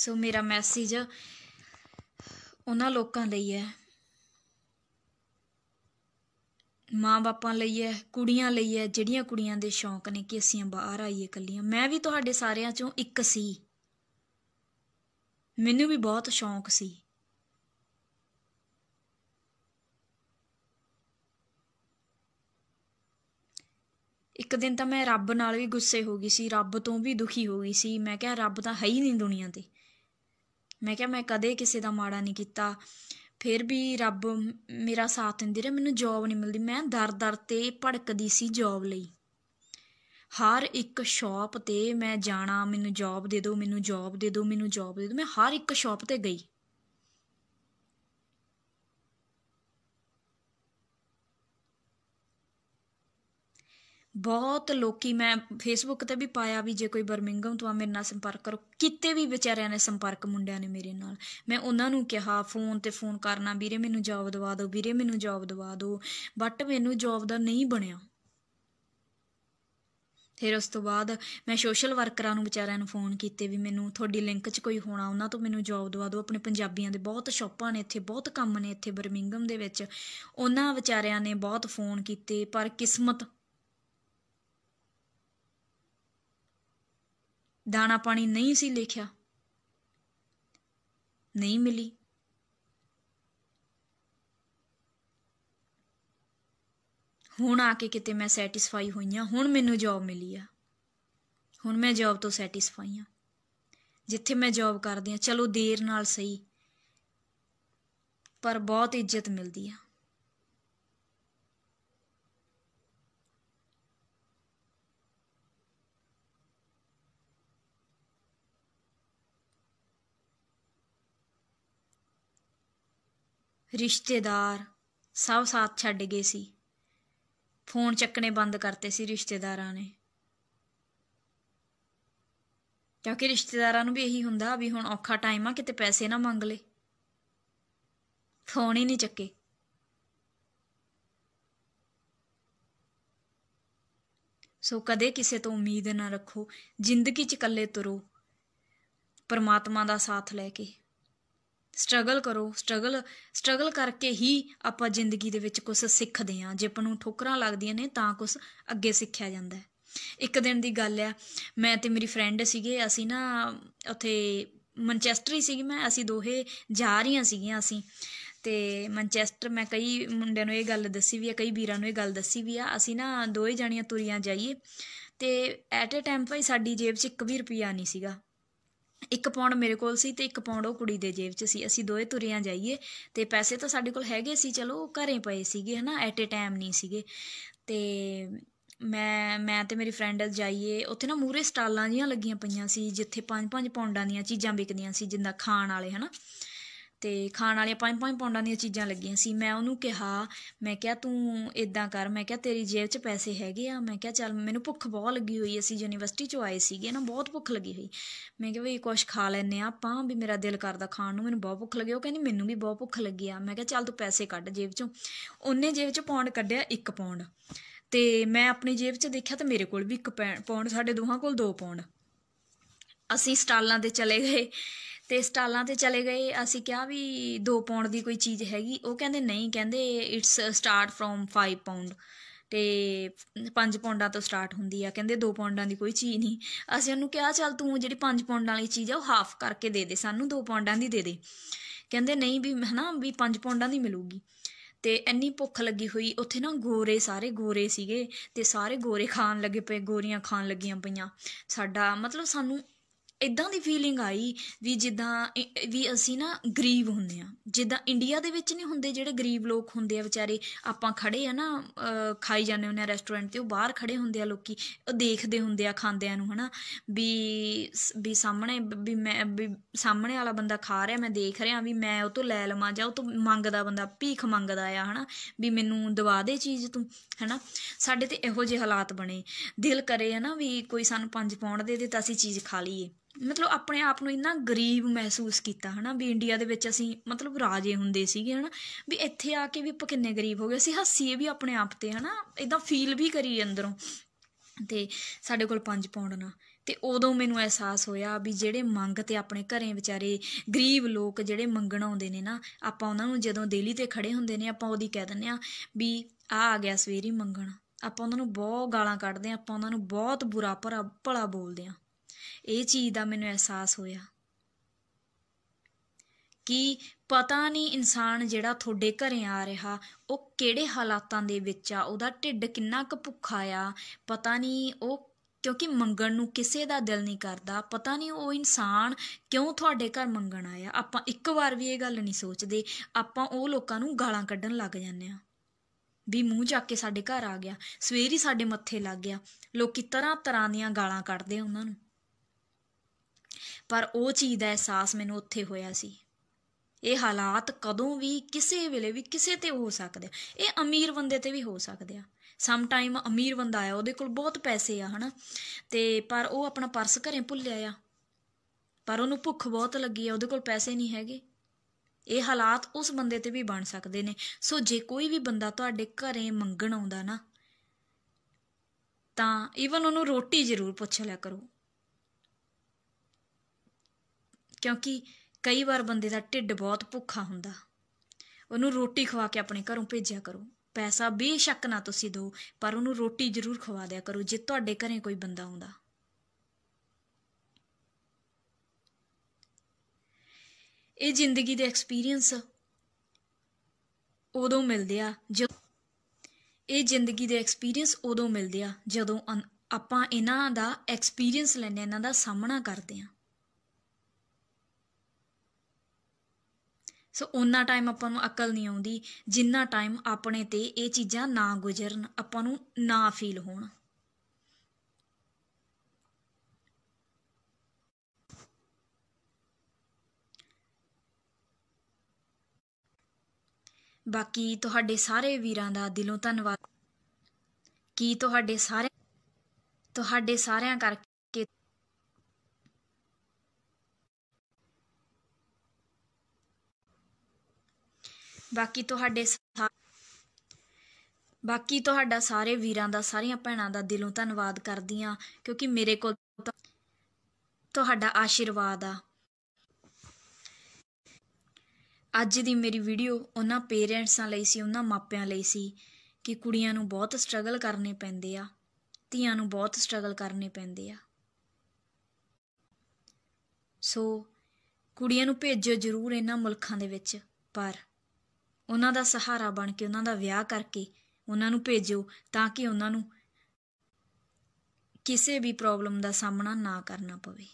ਸੋ ਮੇਰਾ ਮੈਸੇਜ ਉਹਨਾਂ ਲੋਕਾਂ ਲਈ ਹੈ ਮਾਂ-ਬਾਪਾਂ ਲਈ ਹੈ ਕੁੜੀਆਂ ਲਈ ਹੈ ਜਿਹੜੀਆਂ ਕੁੜੀਆਂ ਦੇ ਸ਼ੌਂਕ ਨੇ ਕਿ ਅਸੀਂ ਬਾਹਰ ਆਈਏ ਇਕੱਲੀਆਂ ਮੈਂ ਵੀ ਤੁਹਾਡੇ ਸਾਰਿਆਂ ਚੋਂ ਇੱਕ ਸੀ ਮੈਨੂੰ ਵੀ ਬਹੁਤ ਸ਼ੌਂਕ ਸੀ ਇੱਕ ਦਿਨ ਤਾਂ ਮੈਂ ਰੱਬ ਨਾਲ ਵੀ ਗੁੱਸੇ ਹੋ ਗਈ ਸੀ ਰੱਬ ਤੋਂ ਵੀ ਦੁਖੀ ਹੋ ਗਈ ਸੀ ਮੈਂ ਕਿਹਾ ਰੱਬ ਤਾਂ ਹੈ ਹੀ ਨਹੀਂ ਦੁਨੀਆ ਤੇ ਮੈਂ ਕਿਹਾ ਮੈਂ ਕਦੇ ਕਿਸੇ ਦਾ ਮਾੜਾ ਨਹੀਂ ਕੀਤਾ ਫਿਰ ਵੀ ਰੱਬ ਮੇਰਾ ਸਾਥ ਦਿੰਦੀ ਰਿਹਾ ਮੈਨੂੰ ਜੌਬ ਨਹੀਂ ਮਿਲਦੀ ਮੈਂ ਦਰ-ਦਰ ਤੇ ਭੜਕਦੀ ਸੀ ਜੌਬ ਲਈ ਹਰ ਇੱਕ ਸ਼ਾਪ ਤੇ ਮੈਂ ਜਾਣਾ ਮੈਨੂੰ ਜੌਬ ਦੇ ਦਿਓ ਮੈਨੂੰ ਜੌਬ ਦੇ ਦਿਓ ਮੈਨੂੰ ਜੌਬ ਦੇ ਦਿਓ ਮੈਂ ਹਰ ਇੱਕ ਸ਼ਾਪ ਤੇ ਗਈ ਬਹੁਤ ਲੋਕੀ ਮੈਂ ਫੇਸਬੁੱਕ ਤੇ ਵੀ ਪਾਇਆ ਵੀ ਜੇ ਕੋਈ ਬਰਮਿੰਗਮ ਤੋਂ ਆ ਮੇਰੇ ਨਾਲ ਸੰਪਰਕ ਕਰੋ ਕਿਤੇ ਵੀ ਵਿਚਾਰਿਆਂ ਨੇ ਸੰਪਰਕ ਮੁੰਡਿਆਂ ਨੇ ਮੇਰੇ ਨਾਲ ਮੈਂ ਉਹਨਾਂ ਨੂੰ ਕਿਹਾ ਫੋਨ ਤੇ ਫੋਨ ਕਰਨਾ ਵੀਰੇ ਮੈਨੂੰ ਜੌਬ ਦਵਾ ਦਿਓ ਵੀਰੇ ਮੈਨੂੰ ਜੌਬ ਦਵਾ ਦਿਓ ਬਟ ਮੈਨੂੰ ਜੌਬ ਦਾ ਨਹੀਂ ਬਣਿਆ ਫਿਰ ਉਸ ਤੋਂ ਬਾਅਦ ਮੈਂ ਸੋਸ਼ਲ ਵਰਕਰਾਂ ਨੂੰ ਵਿਚਾਰਿਆਂ ਨੂੰ ਫੋਨ ਕੀਤੇ ਵੀ ਮੈਨੂੰ ਤੁਹਾਡੀ ਲਿੰਕ 'ਚ ਕੋਈ ਹੋਣਾ ਉਹਨਾਂ ਤੋਂ ਮੈਨੂੰ ਜੌਬ ਦਵਾ ਦਿਓ ਆਪਣੇ ਪੰਜਾਬੀਆਂ ਦੇ ਬਹੁਤ ਸ਼ੌਪਾਂ ਨੇ ਇੱਥੇ ਬਹੁਤ ਕੰਮ ਨੇ ਇੱਥੇ ਬਰਮਿੰਗਮ ਦੇ ਵਿੱਚ ਉਹਨਾਂ ਵਿਚਾਰਿਆਂ ਨੇ ਬਹੁਤ ਫੋਨ ਕੀਤੇ ਪਰ ਕਿਸਮਤ ਦਾਣਾ ਪਾਣੀ ਨਹੀਂ ਸੀ ਲਿਖਿਆ ਨਹੀਂ ਮਿਲੀ ਹੁਣ ਆ ਕੇ ਕਿਤੇ ਮੈਂ ਸੈਟੀਸਫਾਈ ਹੋਈ ਆ ਹੁਣ ਮੈਨੂੰ ਜੌਬ ਮਿਲੀ ਆ ਹੁਣ ਮੈਂ ਜੌਬ ਤੋਂ ਸੈਟੀਸਫਾਈ ਆ ਜਿੱਥੇ ਮੈਂ ਜੌਬ ਕਰਦੀ ਆ ਚਲੋ ਦੇਰ ਨਾਲ ਸਹੀ ਪਰ ਬਹੁਤ ਇੱਜ਼ਤ ਮਿਲਦੀ ਆ ਰਿਸ਼ਤੇਦਾਰ ਸਭ ਸਾਥ ਛੱਡ ਗਏ ਸੀ ਫੋਨ ਚੱਕਣੇ ਬੰਦ ਕਰਤੇ ਸੀ ਰਿਸ਼ਤੇਦਾਰਾਂ ਨੇ ਕਿਉਂਕਿ ਰਿਸ਼ਤੇਦਾਰਾਂ ਨੂੰ ਵੀ ਇਹੀ ਹੁੰਦਾ ਵੀ ਹੁਣ ਔਖਾ ਟਾਈਮ ਆ ਕਿਤੇ ਪੈਸੇ ਨਾ ਮੰਗ ਲੇ ਫੋਨ ਹੀ ਨਹੀਂ ਚੱਕੇ ਸੋ ਕਦੇ ਕਿਸੇ ਤੋਂ ਉਮੀਦ ਨਾ ਰੱਖੋ ਜ਼ਿੰਦਗੀ 'ਚ ਇਕੱਲੇ ਤੁਰੋ ਪਰਮਾਤਮਾ ਦਾ ਸਾਥ ਲੈ ਕੇ ਸਟਰਗਲ ਕਰੋ ਸਟਰਗਲ ਸਟਰਗਲ ਕਰਕੇ ਹੀ ਆਪਾਂ ਜ਼ਿੰਦਗੀ ਦੇ ਵਿੱਚ ਕੁਝ ਸਿੱਖਦੇ ਆਂ ਜੇ ਆਪਾਂ ਨੂੰ ਠੋਕਰਾਂ ਲੱਗਦੀਆਂ ਨੇ ਤਾਂ ਕੁਝ ਅੱਗੇ ਸਿੱਖਿਆ ਜਾਂਦਾ ਇੱਕ ਦਿਨ ਦੀ ਗੱਲ ਆ ਮੈਂ ਤੇ ਮੇਰੀ ਫਰੈਂਡ ਸੀਗੇ ਅਸੀਂ ਨਾ ਉੱਥੇ ਮੈਂਚੈਸਟਰ ਹੀ ਸੀਗੀ ਮੈਂ ਅਸੀਂ ਦੋਹੇ ਜਾ ਰਹੀਆਂ ਸੀਗੀਆਂ ਅਸੀਂ ਤੇ ਮੈਂਚੈਸਟਰ ਮੈਂ ਕਈ ਮੁੰਡਿਆਂ ਨੂੰ ਇਹ ਗੱਲ ਦੱਸੀ ਵੀ ਆ ਕਈ ਵੀਰਾਂ ਨੂੰ ਇਹ ਗੱਲ ਦੱਸੀ ਵੀ ਆ ਅਸੀਂ ਨਾ ਦੋਹੇ ਜਾਣੀਆਂ ਤੁਰੀਆਂ ਜਾਈਏ ਤੇ ਐਟ ਅ ਟਾਈਮ ਭਾਈ ਸਾਡੀ ਜੇਬ 'ਚ 1 ਵੀ ਰੁਪਿਆ ਨਹੀਂ ਸੀਗਾ ਇੱਕ ਪੌਂਡ ਮੇਰੇ ਕੋਲ ਸੀ ਤੇ ਇੱਕ ਪੌਂਡ ਉਹ ਕੁੜੀ ਦੇ ਜੇਬ 'ਚ ਸੀ ਅਸੀਂ ਦੋਏ ਤੁਰਿਆਂ ਜਾਈਏ ਤੇ ਪੈਸੇ ਤਾਂ ਸਾਡੇ ਕੋਲ ਹੈਗੇ ਸੀ ਚਲੋ ਘਰੇ ਪਏ ਸੀਗੇ ਹਨਾ ਐਟ ਏ ਟਾਈਮ ਨਹੀਂ ਸੀਗੇ ਤੇ ਮੈਂ ਮੈਂ ਤੇ ਮੇਰੀ ਫਰੈਂਡ ਜਾਈਏ ਉੱਥੇ ਨਾ ਮੂਰੇ ਸਟਾਲਾਂ ਜੀਆਂ ਲੱਗੀਆਂ ਪਈਆਂ ਸੀ ਜਿੱਥੇ 5-5 ਪੌਂਡਾਂ ਦੀਆਂ ਚੀਜ਼ਾਂ ਵਿਕਦੀਆਂ ਸੀ ਜਿੰਦਾ ਖਾਣ ਵਾਲੇ ਹਨਾ ਤੇ ਖਾਣ ਵਾਲੀਆਂ ਪੰਜ ਪੰਜ ਪੌਂਡਾਂ ਦੀਆਂ ਚੀਜ਼ਾਂ ਲੱਗੀਆਂ ਸੀ ਮੈਂ ਉਹਨੂੰ ਕਿਹਾ ਮੈਂ ਕਿਹਾ ਤੂੰ ਇਦਾਂ ਕਰ ਮੈਂ ਕਿਹਾ ਤੇਰੀ ਜੇਬ 'ਚ ਪੈਸੇ ਹੈਗੇ ਆ ਮੈਂ ਕਿਹਾ ਚੱਲ ਮੈਨੂੰ ਭੁੱਖ ਬਹੁਤ ਲੱਗੀ ਹੋਈ ਅਸੀਂ ਯੂਨੀਵਰਸਿਟੀ 'ਚੋਂ ਆਏ ਸੀਗੇ ਨਾ ਬਹੁਤ ਭੁੱਖ ਲੱਗੀ ਹੋਈ ਮੈਂ ਕਿਹਾ ਵੀ ਕੁਝ ਖਾ ਲੈਨੇ ਆ ਆਪਾਂ ਵੀ ਮੇਰਾ ਦਿਲ ਕਰਦਾ ਖਾਣ ਨੂੰ ਮੈਨੂੰ ਬਹੁਤ ਭੁੱਖ ਲੱਗੀ ਉਹ ਕਹਿੰਦੀ ਮੈਨੂੰ ਵੀ ਬਹੁਤ ਭੁੱਖ ਲੱਗੀ ਆ ਮੈਂ ਕਿਹਾ ਚੱਲ ਤੂੰ ਪੈਸੇ ਕੱਢ ਜੇਬ 'ਚੋਂ ਉਹਨੇ ਜੇਬ 'ਚ ਪੌਂਡ ਕੱਢਿਆ 1 ਪੌਂਡ ਤੇ ਮੈਂ ਆਪਣੀ ਜੇਬ 'ਚ ਦੇਖਿਆ ਤਾਂ ਮੇਰੇ ਕੋਲ ਵੀ 1 ਪੌਂਡ ਸਾਡੇ ਦੋਹਾਂ ਕੋਲ 2 ਪੌਂਡ ਅਸੀਂ ਸਟਾਲਾਂ ਤੇ ਚਲੇ ਗਏ ਤੇ ਸਟਾਲਾਂ ਤੇ ਚਲੇ ਗਏ ਅਸੀਂ ਕਿਹਾ ਵੀ 2 ਪਾਉਂਡ ਦੀ ਕੋਈ ਚੀਜ਼ ਹੈਗੀ ਉਹ ਕਹਿੰਦੇ ਨਹੀਂ ਕਹਿੰਦੇ ਇਟਸ ਸਟਾਰਟ ਫਰੋਮ 5 ਪਾਉਂਡ ਤੇ 5 ਪੌਂਡਾਂ ਤੋਂ ਸਟਾਰਟ ਹੁੰਦੀ ਆ ਕਹਿੰਦੇ 2 ਪੌਂਡਾਂ ਦੀ ਕੋਈ ਚੀਜ਼ ਨਹੀਂ ਅਸੀਂ ਉਹਨੂੰ ਕਿਹਾ ਚੱਲ ਤੂੰ ਜਿਹੜੀ 5 ਪੌਂਡਾਂ ਵਾਲੀ ਚੀਜ਼ ਆ ਉਹ ਹਾਫ ਕਰਕੇ ਦੇ ਦੇ ਸਾਨੂੰ 2 ਪੌਂਡਾਂ ਦੀ ਦੇ ਦੇ ਕਹਿੰਦੇ ਨਹੀਂ ਵੀ ਹਨਾ ਵੀ 5 ਪੌਂਡਾਂ ਦੀ ਮਿਲੂਗੀ ਤੇ ਇੰਨੀ ਭੁੱਖ ਲੱਗੀ ਹੋਈ ਉੱਥੇ ਨਾ ਗੋਰੇ ਸਾਰੇ ਗੋਰੇ ਸੀਗੇ ਤੇ ਸਾਰੇ ਗੋਰੇ ਖਾਣ ਲੱਗੇ ਪਏ ਗੋਰੀਆਂ ਖਾਣ ਲੱਗੀਆਂ ਪਈਆਂ ਸਾਡਾ ਮਤਲਬ ਸਾਨੂੰ ਇਦਾਂ ਦੀ ਫੀਲਿੰਗ ਆਈ ਵੀ ਜਿੱਦਾਂ ਵੀ ਅਸੀਂ ਨਾ ਗਰੀਬ ਹੁੰਦੇ ਆ ਜਿੱਦਾਂ ਇੰਡੀਆ ਦੇ ਵਿੱਚ ਨਹੀਂ ਹੁੰਦੇ ਜਿਹੜੇ ਗਰੀਬ ਲੋਕ ਹੁੰਦੇ ਆ ਵਿਚਾਰੇ ਆਪਾਂ ਖੜੇ ਆ ਨਾ ਖਾਈ ਜਾਂਦੇ ਹੁੰਦੇ ਆ ਰੈਸਟੋਰੈਂਟ ਤੇ ਉਹ ਬਾਹਰ ਖੜੇ ਹੁੰਦੇ ਆ ਲੋਕੀ ਉਹ ਦੇਖਦੇ ਹੁੰਦੇ ਆ ਖਾਂਦਿਆਂ ਨੂੰ ਹਨਾ ਵੀ ਵੀ ਸਾਹਮਣੇ ਵੀ ਮੈਂ ਵੀ ਸਾਹਮਣੇ ਵਾਲਾ ਬੰਦਾ ਖਾ ਰਿਹਾ ਮੈਂ ਦੇਖ ਰਿਹਾ ਵੀ ਮੈਂ ਉਹ ਤੋਂ ਲੈ ਲਵਾਂ ਜਾਂ ਉਹ ਤੋਂ ਮੰਗਦਾ ਬੰਦਾ ਭੀਖ ਮੰਗਦਾ ਆ ਹਨਾ ਵੀ ਮੈਨੂੰ ਦਵਾ ਦੇ ਚੀਜ਼ ਤੂੰ ਹਨਾ ਸਾਡੇ ਤੇ ਇਹੋ ਜਿਹੇ ਹਾਲਾਤ ਬਣੇ ਦਿਲ ਕਰੇ ਹਨਾ ਵੀ ਕੋਈ ਸਾਨੂੰ 5 ਪੌਂਡ ਦੇ ਦੇ ਤਾਂ ਅਸੀਂ ਚੀਜ਼ ਖਾ ਲਈਏ ਮਤਲਬ ਆਪਣੇ ਆਪ ਨੂੰ ਇੰਨਾ ਗਰੀਬ ਮਹਿਸੂਸ ਕੀਤਾ ਹਨਾ ਵੀ ਇੰਡੀਆ ਦੇ ਵਿੱਚ ਅਸੀਂ ਮਤਲਬ ਰਾਜੇ ਹੁੰਦੇ ਸੀਗੇ ਹਨਾ ਵੀ ਇੱਥੇ ਆ ਕੇ ਵੀ ਆਪਾਂ ਕਿੰਨੇ ਗਰੀਬ ਹੋ ਗਏ ਅਸੀਂ ਹੱਸੀਏ ਵੀ ਆਪਣੇ ਆਪ ਤੇ ਹਨਾ ਇਦਾਂ ਫੀਲ ਵੀ ਕਰੀ ਅੰਦਰੋਂ ਤੇ ਸਾਡੇ ਕੋਲ 5 ਪਾਉਂਡ ਨਾ ਤੇ ਉਦੋਂ ਮੈਨੂੰ ਅਹਿਸਾਸ ਹੋਇਆ ਵੀ ਜਿਹੜੇ ਮੰਗ ਤੇ ਆਪਣੇ ਘਰੇ ਵਿਚਾਰੇ ਗਰੀਬ ਲੋਕ ਜਿਹੜੇ ਮੰਗਣ ਆਉਂਦੇ ਨੇ ਨਾ ਆਪਾਂ ਉਹਨਾਂ ਨੂੰ ਜਦੋਂ ਦੇਲੀ ਤੇ ਖੜੇ ਹੁੰਦੇ ਨੇ ਆਪਾਂ ਉਹਦੀ ਕਹਿ ਦਿੰਨੇ ਆ ਵੀ ਆ ਆ ਗਿਆ ਸਵੇਰੀ ਮੰਗਣ ਆਪਾਂ ਉਹਨਾਂ ਨੂੰ ਬਹੁਤ ਗਾਲਾਂ ਕੱਢਦੇ ਆ ਆਪਾਂ ਉਹਨਾਂ ਨੂੰ ਬਹੁਤ ਬੁਰਾ ਭਰਾ ਭਲਾ ਬੋਲਦੇ ਆ ਇਹ ਚੀਜ਼ ਦਾ ਮੈਨੂੰ ਅਹਿਸਾਸ ਹੋਇਆ ਕਿ ਪਤਾ ਨਹੀਂ ਇਨਸਾਨ ਜਿਹੜਾ ਤੁਹਾਡੇ ਘਰੇ ਆ ਰਿਹਾ ਉਹ ਕਿਹੜੇ ਹਾਲਾਤਾਂ ਦੇ ਵਿੱਚ ਆ ਉਹਦਾ ਢਿੱਡ ਕਿੰਨਾ ਕੁ ਭੁੱਖਾ ਆ ਪਤਾ ਨਹੀਂ ਉਹ ਕਿਉਂਕਿ ਮੰਗਣ ਨੂੰ ਕਿਸੇ ਦਾ ਦਿਲ ਨਹੀਂ ਕਰਦਾ ਪਤਾ ਨਹੀਂ ਉਹ ਇਨਸਾਨ ਕਿਉਂ ਤੁਹਾਡੇ ਘਰ ਮੰਗਣ ਆਇਆ ਆਪਾਂ ਇੱਕ ਵਾਰ ਵੀ ਇਹ ਗੱਲ ਨਹੀਂ ਸੋਚਦੇ ਆਪਾਂ ਉਹ ਲੋਕਾਂ ਨੂੰ ਗਾਲਾਂ ਕੱਢਣ ਲੱਗ ਜਾਂਦੇ ਆ ਵੀ ਮੂੰਹ ਚੱਕ ਕੇ ਸਾਡੇ ਘਰ ਆ ਗਿਆ ਸਵੇਰ ਹੀ ਸਾਡੇ ਮੱਥੇ ਲੱਗ ਗਿਆ ਲੋਕੀ ਤਰ੍ਹਾਂ ਤਰ੍ਹਾਂ ਦੀਆਂ ਗਾਲਾਂ ਕੱਢਦੇ ਉਹਨਾਂ ਨੂੰ ਪਰ ਉਹ ਚੀਜ਼ ਦਾ ਅਹਿਸਾਸ ਮੈਨੂੰ ਉੱਥੇ ਹੋਇਆ ਸੀ ਇਹ ਹਾਲਾਤ ਕਦੋਂ ਵੀ ਕਿਸੇ ਵੇਲੇ ਵੀ ਕਿਸੇ ਤੇ ਹੋ ਸਕਦੇ ਇਹ ਅਮੀਰ ਬੰਦੇ ਤੇ ਵੀ ਹੋ ਸਕਦੇ ਆ ਸਮ ਟਾਈਮ ਅਮੀਰ ਬੰਦਾ ਆ ਉਹਦੇ ਕੋਲ ਬਹੁਤ ਪੈਸੇ ਆ ਹਨਾ ਤੇ ਪਰ ਉਹ ਆਪਣਾ ਪਰਸ ਘਰੇ ਭੁੱਲਿਆ ਆ ਪਰ ਉਹਨੂੰ ਭੁੱਖ ਬਹੁਤ ਲੱਗੀ ਆ ਉਹਦੇ ਕੋਲ ਪੈਸੇ ਨਹੀਂ ਹੈਗੇ ਇਹ ਹਾਲਾਤ ਉਸ ਬੰਦੇ ਤੇ ਵੀ ਬਣ ਸਕਦੇ ਨੇ ਸੋ ਜੇ ਕੋਈ ਵੀ ਬੰਦਾ ਤੁਹਾਡੇ ਘਰੇ ਮੰਗਣ ਆਉਂਦਾ ਨਾ ਤਾਂ ਈਵਨ ਉਹਨੂੰ ਰੋਟੀ ਜ਼ਰੂਰ ਪੁੱਛ ਲਿਆ ਕਰੋ ਕਿਉਂਕਿ ਕਈ ਵਾਰ ਬੰਦੇ ਦਾ ਢਿੱਡ ਬਹੁਤ ਭੁੱਖਾ ਹੁੰਦਾ ਉਹਨੂੰ ਰੋਟੀ ਖਵਾ ਕੇ ਆਪਣੇ ਘਰੋਂ ਭੇਜਿਆ ਕਰੋ ਪੈਸਾ ਬੇਸ਼ੱਕ ਨਾ ਤੁਸੀਂ ਦਿਓ ਪਰ ਉਹਨੂੰ ਰੋਟੀ ਜ਼ਰੂਰ ਖਵਾ ਦਿਆ ਕਰੋ ਜੇ ਤੁਹਾਡੇ ਘਰੇ ਕੋਈ ਬੰਦਾ ਆਉਂਦਾ ਇਹ ਜ਼ਿੰਦਗੀ ਦੇ ਐਕਸਪੀਰੀਅੰਸ ਉਦੋਂ ਮਿਲਦੇ ਆ ਜਦੋਂ ਇਹ ਜ਼ਿੰਦਗੀ ਦੇ ਐਕਸਪੀਰੀਅੰਸ ਉਦੋਂ ਮਿਲਦੇ ਆ ਜਦੋਂ ਆਪਾਂ ਇਹਨਾਂ ਦਾ ਐਕਸਪੀਰੀਅੰਸ ਲੈਣੇ ਇਹਨਾਂ ਦਾ ਸਾਹਮਣਾ ਕਰਦੇ ਆ ਸੋ ਉਨਾ ਟਾਈਮ ਆਪਾਂ ਨੂੰ ਅਕਲ ਨਹੀਂ ਆਉਂਦੀ ਜਿੰਨਾ ਟਾਈਮ ਆਪਣੇ ਤੇ ਇਹ ਚੀਜ਼ਾਂ ਨਾ ਗੁਜ਼ਰਨ ਆਪਾਂ ਨੂੰ ਨਾ ਫੀਲ ਹੋਣ ਬਾਕੀ ਤੁਹਾਡੇ ਸਾਰੇ ਵੀਰਾਂ ਦਾ ਦਿਲੋਂ ਧੰਨਵਾਦ ਕੀ ਤੁਹਾਡੇ ਸਾਰੇ ਤੁਹਾਡੇ ਸਾਰਿਆਂ ਕਰਕੇ ਬਾਕੀ ਤੁਹਾਡੇ ਬਾਕੀ ਤੁਹਾਡਾ ਸਾਰੇ ਵੀਰਾਂ ਦਾ ਸਾਰੀਆਂ ਭੈਣਾਂ ਦਾ ਦਿਲੋਂ ਧੰਨਵਾਦ ਕਰਦੀ ਆ ਕਿਉਂਕਿ ਮੇਰੇ ਕੋਲ ਤੁਹਾਡਾ ਆਸ਼ੀਰਵਾਦ ਆ ਅੱਜ ਦੀ ਮੇਰੀ ਵੀਡੀਓ ਉਹਨਾਂ ਪੇਰੈਂਟਸਾਂ ਲਈ ਸੀ ਉਹਨਾਂ ਮਾਪਿਆਂ ਲਈ ਸੀ ਕਿ ਕੁੜੀਆਂ ਨੂੰ ਬਹੁਤ ਸਟਰਗਲ ਕਰਨੇ ਪੈਂਦੇ ਆ ਧੀਆਂ ਨੂੰ ਬਹੁਤ ਸਟਰਗਲ ਕਰਨੇ ਪੈਂਦੇ ਆ ਸੋ ਕੁੜੀਆਂ ਨੂੰ ਭੇਜੋ ਜ਼ਰੂਰ ਇਹਨਾਂ ਮੁਲਕਾਂ ਦੇ ਵਿੱਚ ਪਰ ਉਹਨਾਂ ਦਾ ਸਹਾਰਾ ਬਣ ਕੇ ਉਹਨਾਂ ਦਾ ਵਿਆਹ ਕਰਕੇ ਉਹਨਾਂ ਨੂੰ ਭੇਜੋ ਤਾਂ ਕਿ ਉਹਨਾਂ ਨੂੰ ਕਿਸੇ ਵੀ ਪ੍ਰੋਬਲਮ ਦਾ ਸਾਹਮਣਾ ਨਾ ਕਰਨਾ ਪਵੇ